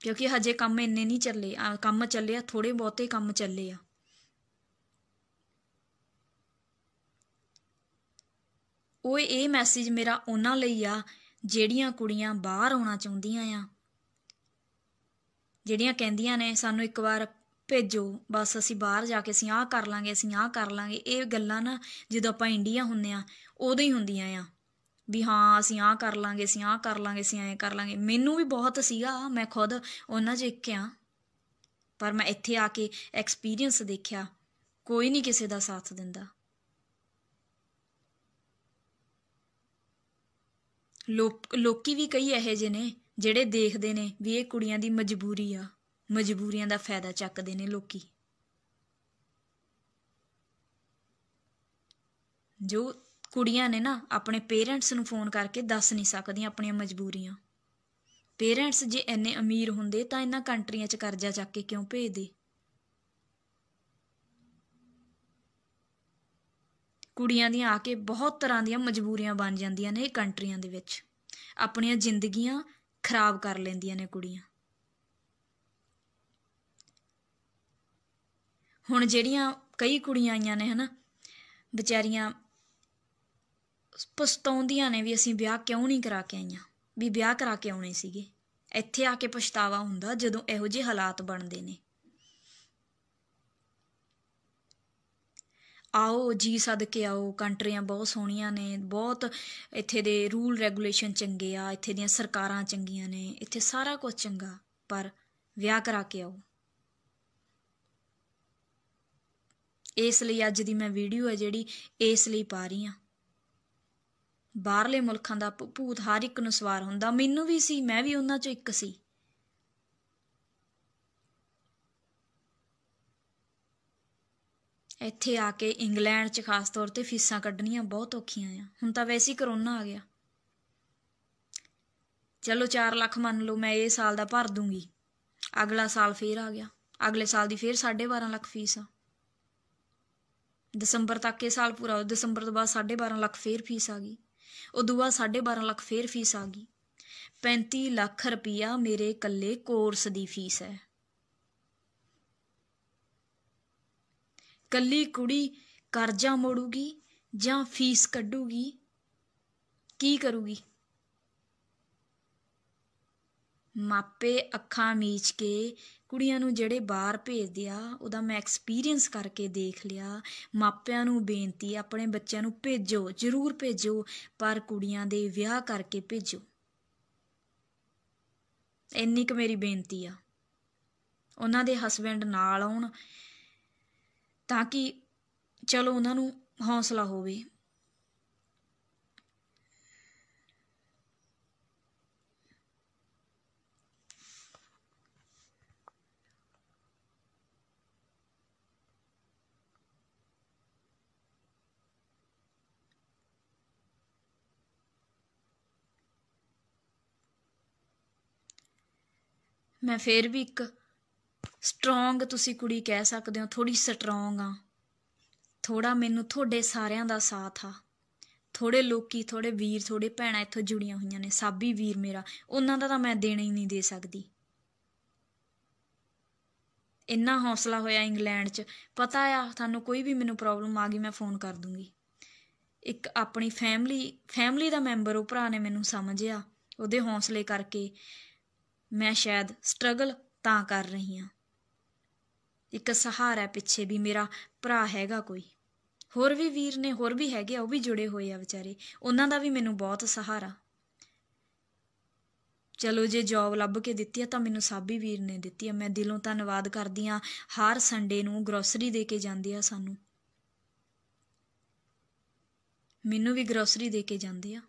ਕਿਉਂਕਿ ਹਜੇ ਕੰਮ ਇੰਨੇ ਨਹੀਂ ਚੱਲੇ ਕੰਮ ਚੱਲੇ ਆ ਥੋੜੇ ਬਹੁਤੇ ਕੰਮ ਚੱਲੇ ਆ ਓਏ ਇਹ ਮੈਸੇਜ ਮੇਰਾ ਉਹਨਾਂ ਲਈ ਆ ਜਿਹੜੀਆਂ ਕੁੜੀਆਂ ਬਾਹਰ ਆਉਣਾ ਚਾਹੁੰਦੀਆਂ ਆ ਜਿਹੜੀਆਂ ਕਹਿੰਦੀਆਂ ਨੇ ਸਾਨੂੰ ਇੱਕ ਵਾਰ ਭੇਜੋ ਬਸ ਅਸੀਂ ਬਾਹਰ ਜਾ ਕੇ ਅਸੀਂ ਆਹ ਕਰ ਲਾਂਗੇ ਅਸੀਂ ਆਹ ਕਰ ਲਾਂਗੇ ਇਹ ਗੱਲਾਂ ਨਾ ਜਦੋਂ ਆਪਾਂ ਇੰਡੀਆ ਹੁੰਨੇ ਆ ਉਦੋਂ ਹੀ ਹੁੰਦੀਆਂ ਆ ਵੀ ਹਾਂ ਅਸੀਂ ਆਹ ਕਰ ਲਾਂਗੇ ਅਸੀਂ ਆਹ ਕਰ ਲਾਂਗੇ ਅਸੀਂ ਐਂ ਕਰ ਲਾਂਗੇ ਮੈਨੂੰ ਵੀ ਬਹੁਤ ਸੀਗਾ ਮੈਂ ਖੁਦ ਉਹਨਾਂ 'ਚ ਇੱਕ ਆ ਪਰ ਮੈਂ ਇੱਥੇ ਆ ਕੇ ਐਕਸਪੀਰੀਅੰਸ ਦੇਖਿਆ ਕੋਈ ਨਹੀਂ ਕਿਸੇ ਦਾ ਸਾਥ ਦਿੰਦਾ ਲੋਕ ਲੋਕੀ ਵੀ ਕਈ ਇਹੋ ਜਿਹੇ ਨੇ ਜਿਹੜੇ ਦੇਖਦੇ ਨੇ ਵੀ ਇਹ ਕੁੜੀਆਂ ਦੀ ਮਜਬੂਰੀ ਆ ਮਜਬੂਰੀਆਂ ਦਾ ਫਾਇਦਾ ਚੱਕਦੇ ਨੇ ਲੋਕੀ ਜੋ ਕੁੜੀਆਂ ਨੇ ਨਾ ਆਪਣੇ ਪੇਰੈਂਟਸ ਨੂੰ ਫੋਨ ਕਰਕੇ ਦੱਸ ਨਹੀਂ ਸਕਦੀਆਂ ਆਪਣੀਆਂ ਮਜਬੂਰੀਆਂ ਪੇਰੈਂਟਸ ਜੇ ਇੰਨੇ ਅਮੀਰ ਹੁੰਦੇ ਤਾਂ ਇਹਨਾਂ ਕੰਟਰੀਆਂ 'ਚ ਕਰਜ਼ਾ ਚੱਕ ਕੇ ਕਿਉਂ ਭੇਜਦੇ ਕੁੜੀਆਂ ਦੀਆਂ ਆ ਕੇ ਬਹੁਤ ਤਰ੍ਹਾਂ ਦੀਆਂ ਮਜਬੂਰੀਆਂ ਬਣ ਜਾਂਦੀਆਂ ਨੇ ਇਹ ਕੰਟਰੀਆਂ ਦੇ ਵਿੱਚ ਆਪਣੀਆਂ ਜ਼ਿੰਦਗੀਆਂ ਖਰਾਬ ਕਰ ਲੈਂਦੀਆਂ ਨੇ ਕੁੜੀਆਂ ਹੁਣ ਜਿਹੜੀਆਂ ਕਈ ਕੁੜੀਆਂ ਆਈਆਂ ਨੇ ਹਨਾ ਵਿਚਾਰੀਆਂ ਪਛਤਾਉਂਦੀਆਂ ਨੇ ਵੀ ਅਸੀਂ ਵਿਆਹ ਕਿਉਂ ਨਹੀਂ ਕਰਾ ਕੇ ਆਈਆਂ ਵੀ ਵਿਆਹ ਕਰਾ ਕੇ ਆਉਣੇ ਸੀਗੇ ਇੱਥੇ ਆ ਕੇ ਪਛਤਾਵਾ ਹੁੰਦਾ ਜਦੋਂ ਇਹੋ ਜਿਹੇ ਹਾਲਾਤ ਬਣਦੇ ਨੇ ਆਓ ਜੀ ਸਦਕੇ ਆਓ ਕੰਟਰੀਆਂ ਬਹੁਤ ਸੋਹਣੀਆਂ ਨੇ ਬਹੁਤ ਇੱਥੇ ਦੇ ਰੂਲ ਰੈਗੂਲੇਸ਼ਨ ਚੰਗੇ ਆ ਇੱਥੇ ਦੀਆਂ ਸਰਕਾਰਾਂ ਚੰਗੀਆਂ ਨੇ ਇੱਥੇ ਸਾਰਾ ਕੁਝ ਚੰਗਾ ਪਰ ਵਿਆਹ ਕਰਾ ਕੇ ਆਓ ਇਸ ਲਈ ਅੱਜ ਦੀ ਮੈਂ ਵੀਡੀਓ ਹੈ ਜਿਹੜੀ ਇਸ ਲਈ ਪਾ ਰਹੀ ਆ ਬਾਹਰਲੇ ਮੁਲਕਾਂ ਦਾ ਭੂਤ ਹਰ ਇੱਕ ਨੂੰ ਸਵਾਰ ਹੁੰਦਾ ਮੈਨੂੰ ਵੀ ਸੀ ਮੈਂ ਵੀ ਉਹਨਾਂ ਚੋਂ ਇੱਕ ਸੀ ਇੱਥੇ ਆ ਕੇ ਇੰਗਲੈਂਡ 'ਚ ਖਾਸ ਤੌਰ ਤੇ ਫੀਸਾਂ ਕੱਢਣੀਆਂ ਬਹੁਤ ਔਖੀਆਂ ਆ ਹੁਣ ਤਾਂ ਵੈਸੇ ਹੀ ਕਰੋਨਾ ਆ ਗਿਆ ਚਲੋ 4 ਲੱਖ ਮੰਨ ਲਓ ਮੈਂ ਇਹ ਸਾਲ ਦਾ ਭਰ ਦੂੰਗੀ ਅਗਲਾ ਸਾਲ ਫੇਰ ਆ ਗਿਆ ਅਗਲੇ ਸਾਲ ਦੀ ਫੇਰ 12.5 ਲੱਖ ਫੀਸ ਆ ਦਸੰਬਰ ਤੱਕ ਇਹ ਸਾਲ ਪੂਰਾ ਹੋ ਦਸੰਬਰ ਤੋਂ ਬਾਅਦ 12.5 ਲੱਖ ਫੇਰ ਫੀਸ ਆ ਗਈ ਉਦੋਂ ਬਾਅਦ 12.5 ਲੱਖ ਫੇਰ ਫੀਸ ਆ ਗਈ 35 ਲੱਖ ਰੁਪਇਆ ਮੇਰੇ ਇਕੱਲੇ ਕੋਰਸ ਦੀ ਫੀਸ ਹੈ ਕੱਲੀ ਕੁੜੀ ਕਰਜ਼ਾ ਮੋੜੂਗੀ ਜਾਂ ਫੀਸ ਕੱਢੂਗੀ ਕੀ ਕਰੂਗੀ ਮਾਪੇ ਅੱਖਾਂ ਮੀਚ ਕੇ ਕੁੜੀਆਂ ਨੂੰ ਜਿਹੜੇ ਬਾਹਰ ਭੇਜਦੇ ਆ ਉਹਦਾ ਮੈਂ ਐਕਸਪੀਰੀਅੰਸ ਕਰਕੇ ਦੇਖ ਲਿਆ ਮਾਪਿਆਂ ਨੂੰ ਬੇਨਤੀ ਆਪਣੇ ਬੱਚਿਆਂ ਨੂੰ ਭੇਜੋ ਜ਼ਰੂਰ ਭੇਜੋ ਪਰ ਕੁੜੀਆਂ ਦੇ ਵਿਆਹ ਕਰਕੇ ਭੇਜੋ ਇੰਨੀ ਕੁ ਮੇਰੀ ਬੇਨਤੀ ਆ ਉਹਨਾਂ ਦੇ ਹਸਬੰਡ ਨਾਲ ਆਉਣ ਤਾਂ ਕਿ ਚਲੋ ਉਹਨਾਂ ਨੂੰ ਹੌਸਲਾ ਹੋਵੇ ਮੈਂ ਫੇਰ ਵੀ ਇੱਕ ਸਟਰੋਂਗ ਤੁਸੀਂ ਕੁੜੀ ਕਹਿ ਸਕਦੇ ਹੋ ਥੋੜੀ ਸਟਰੋਂਗ ਆ ਥੋੜਾ ਮੈਨੂੰ ਤੁਹਾਡੇ ਸਾਰਿਆਂ ਦਾ ਸਾਥ ਆ ਥੋੜੇ ਲੋਕੀ ਥੋੜੇ ਵੀਰ ਥੋੜੇ ਭੈਣਾਂ ਇੱਥੋਂ ਜੁੜੀਆਂ ਹੋਈਆਂ ਨੇ ਸਾਬੀ ਵੀਰ ਮੇਰਾ ਉਹਨਾਂ ਦਾ ਤਾਂ ਮੈਂ ਦੇਣਾ ਹੀ ਨਹੀਂ ਦੇ ਸਕਦੀ ਇੰਨਾ ਹੌਸਲਾ ਹੋਇਆ ਇੰਗਲੈਂਡ 'ਚ ਪਤਾ ਆ ਤੁਹਾਨੂੰ ਕੋਈ ਵੀ ਮੈਨੂੰ ਪ੍ਰੋਬਲਮ ਆ ਗਈ ਮੈਂ ਫੋਨ ਕਰ ਦੂੰਗੀ ਇੱਕ ਆਪਣੀ ਫੈਮਿਲੀ ਫੈਮਿਲੀ ਦਾ ਮੈਂਬਰ ਉਹ ਭਰਾ ਨੇ ਮੈਨੂੰ ਸਮਝਿਆ ਉਹਦੇ ਹੌਸਲੇ ਕਰਕੇ ਮੈਂ ਸ਼ਾਇਦ ਸਟਰਗਲ ਤਾਂ ਕਰ ਰਹੀ ਹਾਂ ਇੱਕ ਸਹਾਰਾ ਪਿੱਛੇ ਵੀ ਮੇਰਾ ਭਰਾ ਹੈਗਾ ਕੋਈ ਹੋਰ ਵੀ ਵੀਰ ਨੇ ਹੋਰ ਵੀ ਹੈਗੇ ਆ ਉਹ ਵੀ ਜੁੜੇ ਹੋਏ ਆ ਵਿਚਾਰੇ ਉਹਨਾਂ ਦਾ ਵੀ ਮੈਨੂੰ ਬਹੁਤ ਸਹਾਰਾ ਚਲੋ ਜੇ ਜੌਬ ਲੱਭ ਕੇ ਦਿੱਤੀ ਆ ਤਾਂ ਮੈਨੂੰ ਸਾਬੀ ਵੀਰ ਨੇ ਦਿੱਤੀ ਆ ਮੈਂ ਦਿਲੋਂ ਧੰਨਵਾਦ ਕਰਦੀ ਆ ਹਰ ਸੰਡੇ ਨੂੰ ਗਰੋਸਰੀ ਦੇ ਕੇ ਜਾਂਦੇ ਆ ਸਾਨੂੰ ਮੈਨੂੰ ਵੀ ਗਰੋਸਰੀ ਦੇ ਕੇ ਜਾਂਦੇ ਆ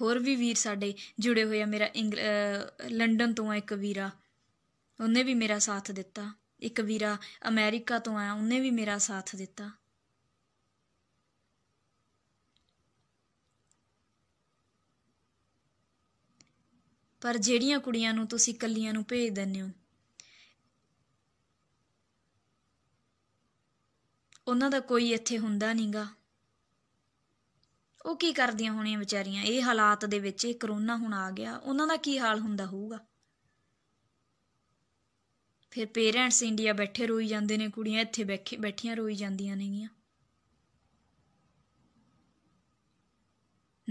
ਹੋਰ ਵੀ ਵੀਰ ਸਾਡੇ ਜੁੜੇ ਹੋਏ ਆ ਮੇਰਾ ਲੰਡਨ ਤੋਂ ਆ ਇੱਕ ਵੀਰਾ ਉਹਨੇ ਵੀ ਮੇਰਾ ਸਾਥ ਦਿੱਤਾ ਇੱਕ ਵੀਰਾ ਅਮਰੀਕਾ ਤੋਂ ਆਇਆ ਉਹਨੇ ਵੀ ਮੇਰਾ ਸਾਥ ਦਿੱਤਾ ਪਰ ਜਿਹੜੀਆਂ ਕੁੜੀਆਂ ਨੂੰ ਤੁਸੀਂ ਕੱਲੀਆਂ ਨੂੰ ਭੇਜ ਦਿੰਦੇ ਹੋ ਉਹਨਾਂ ਦਾ ਕੋਈ ਇੱਥੇ ਹੁੰਦਾ ਨਹੀਂਗਾ ਉਹ ਕੀ ਕਰਦੀਆਂ ਹੋਣੀਆਂ ਵਿਚਾਰੀਆਂ ਇਹ ਹਾਲਾਤ ਦੇ ਵਿੱਚ ਇਹ ਕਰੋਨਾ ਹੁਣ ਆ ਗਿਆ ਉਹਨਾਂ ਦਾ ਕੀ ਹਾਲ ਹੁੰਦਾ ਹੋਊਗਾ ਫਿਰ ਪੇਰੈਂਟਸ ਇੰਡੀਆ ਬੈਠੇ ਰੋਈ ਜਾਂਦੇ ਨੇ ਕੁੜੀਆਂ ਇੱਥੇ ਬੈਠੀਆਂ ਰੋਈ ਜਾਂਦੀਆਂ ਨੇਗੀਆਂ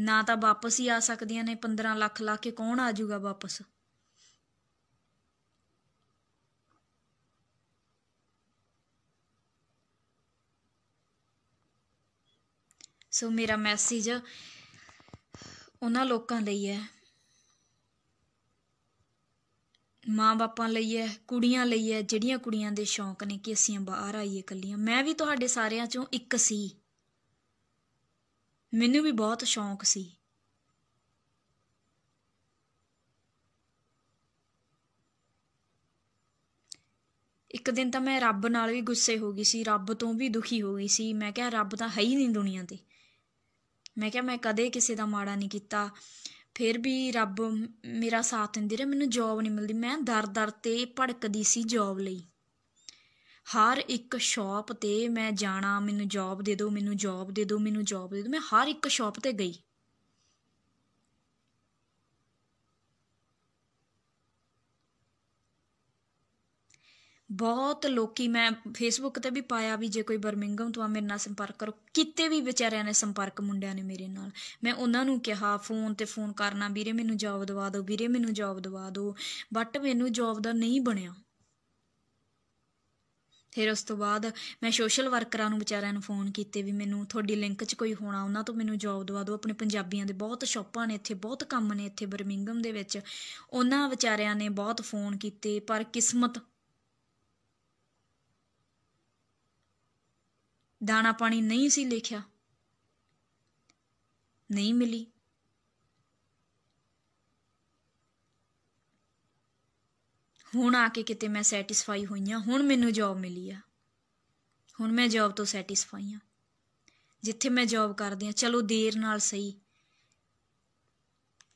ਨਾ ਤਾਂ ਵਾਪਸ ਹੀ ਆ ਸਕਦੀਆਂ ਨੇ 15 ਲੱਖ ਲਾ ਕੇ ਕੌਣ ਆ ਜਾਊਗਾ ਵਾਪਸ ਸੋ ਮੇਰਾ ਮੈਸੇਜ ਉਹਨਾਂ ਲੋਕਾਂ ਲਈ ਹੈ ਮਾਂ-ਬਾਪਾਂ ਲਈ ਹੈ ਕੁੜੀਆਂ ਲਈ ਹੈ ਜਿਹੜੀਆਂ ਕੁੜੀਆਂ ਦੇ ਸ਼ੌਂਕ ਨੇ ਕਿ ਅਸੀਂ ਬਾਹਰ ਆਈਏ ਕੱਲੀਆਂ ਮੈਂ ਵੀ ਤੁਹਾਡੇ ਸਾਰਿਆਂ ਚੋਂ ਇੱਕ ਸੀ ਮੈਨੂੰ ਵੀ ਬਹੁਤ ਸ਼ੌਂਕ ਸੀ ਇੱਕ ਦਿਨ ਤਾਂ ਮੈਂ ਰੱਬ ਨਾਲ ਵੀ ਗੁੱਸੇ ਹੋ ਗਈ ਸੀ ਰੱਬ ਤੋਂ ਵੀ ਦੁਖੀ ਹੋ ਗਈ ਸੀ ਮੈਂ ਕਿਹਾ ਰੱਬ ਤਾਂ ਹੈ ਹੀ ਨਹੀਂ ਦੁਨੀਆ ਤੇ ਮੈਂ ਕਿਹਾ ਮੈਂ ਕਦੇ ਕਿਸੇ ਦਾ ਮਾੜਾ ਨਹੀਂ ਕੀਤਾ ਫਿਰ ਵੀ ਰੱਬ ਮੇਰਾ ਸਾਥ ਦਿੰਦੇ ਰਿਹਾ ਮੈਨੂੰ ਜੌਬ ਨਹੀਂ ਮਿਲਦੀ ਮੈਂ ਦਰ-ਦਰ ਤੇ ਭੜਕਦੀ ਸੀ ਜੌਬ ਲਈ ਹਰ ਇੱਕ ਸ਼ਾਪ ਤੇ ਮੈਂ ਜਾਣਾ ਮੈਨੂੰ ਜੌਬ ਦੇ ਦਿਓ ਮੈਨੂੰ ਜੌਬ ਦੇ ਦਿਓ ਮੈਨੂੰ ਜੌਬ ਦੇ ਦਿਓ ਮੈਂ ਹਰ ਇੱਕ ਸ਼ਾਪ ਤੇ ਗਈ ਬਹੁਤ ਲੋਕੀ ਮੈਂ ਫੇਸਬੁੱਕ ਤੇ ਵੀ ਪਾਇਆ ਵੀ ਜੇ ਕੋਈ ਬਰਮਿੰਗਮ ਤੋਂ ਆ ਮੇਰੇ ਨਾਲ ਸੰਪਰਕ ਕਰੋ ਕਿਤੇ ਵੀ ਵਿਚਾਰਿਆਂ ਨੇ ਸੰਪਰਕ ਮੁੰਡਿਆਂ ਨੇ ਮੇਰੇ ਨਾਲ ਮੈਂ ਉਹਨਾਂ ਨੂੰ ਕਿਹਾ ਫੋਨ ਤੇ ਫੋਨ ਕਰਨਾ ਵੀਰੇ ਮੈਨੂੰ ਜੌਬ ਦਵਾ ਦਿਓ ਵੀਰੇ ਮੈਨੂੰ ਜੌਬ ਦਵਾ ਦਿਓ ਬਟ ਮੈਨੂੰ ਜੌਬ ਦਾ ਨਹੀਂ ਬਣਿਆ ਫਿਰ ਉਸ ਤੋਂ ਬਾਅਦ ਮੈਂ ਸੋਸ਼ਲ ਵਰਕਰਾਂ ਨੂੰ ਵਿਚਾਰਿਆਂ ਨੂੰ ਫੋਨ ਕੀਤੇ ਵੀ ਮੈਨੂੰ ਤੁਹਾਡੀ ਲਿੰਕ 'ਚ ਕੋਈ ਹੋਣਾ ਉਹਨਾਂ ਤੋਂ ਮੈਨੂੰ ਜੌਬ ਦਵਾ ਦਿਓ ਆਪਣੇ ਪੰਜਾਬੀਆਂ ਦੇ ਬਹੁਤ ਸ਼ਾਪਾਂ ਨੇ ਇੱਥੇ ਬਹੁਤ ਕੰਮ ਨੇ ਇੱਥੇ ਬਰਮਿੰਗਮ ਦੇ ਵਿੱਚ ਉਹਨਾਂ ਵਿਚਾਰਿਆਂ ਨੇ ਬਹੁਤ ਫੋਨ ਕੀਤੇ ਪਰ ਕਿਸਮਤ ਦਾਣਾ ਪਾਣੀ ਨਹੀਂ ਸੀ ਲਿਖਿਆ ਨਹੀਂ ਮਿਲੀ ਹੁਣ ਆ ਕੇ ਕਿਤੇ ਮੈਂ ਸੈਟੀਸਫਾਈ ਹੋਈ ਆ ਹੁਣ ਮੈਨੂੰ ਜੌਬ ਮਿਲੀ ਆ ਹੁਣ ਮੈਂ ਜੌਬ ਤੋਂ ਸੈਟੀਸਫਾਈ ਆ ਜਿੱਥੇ ਮੈਂ ਜੌਬ ਕਰਦੀ ਆ ਚਲੋ ਦੇਰ ਨਾਲ ਸਹੀ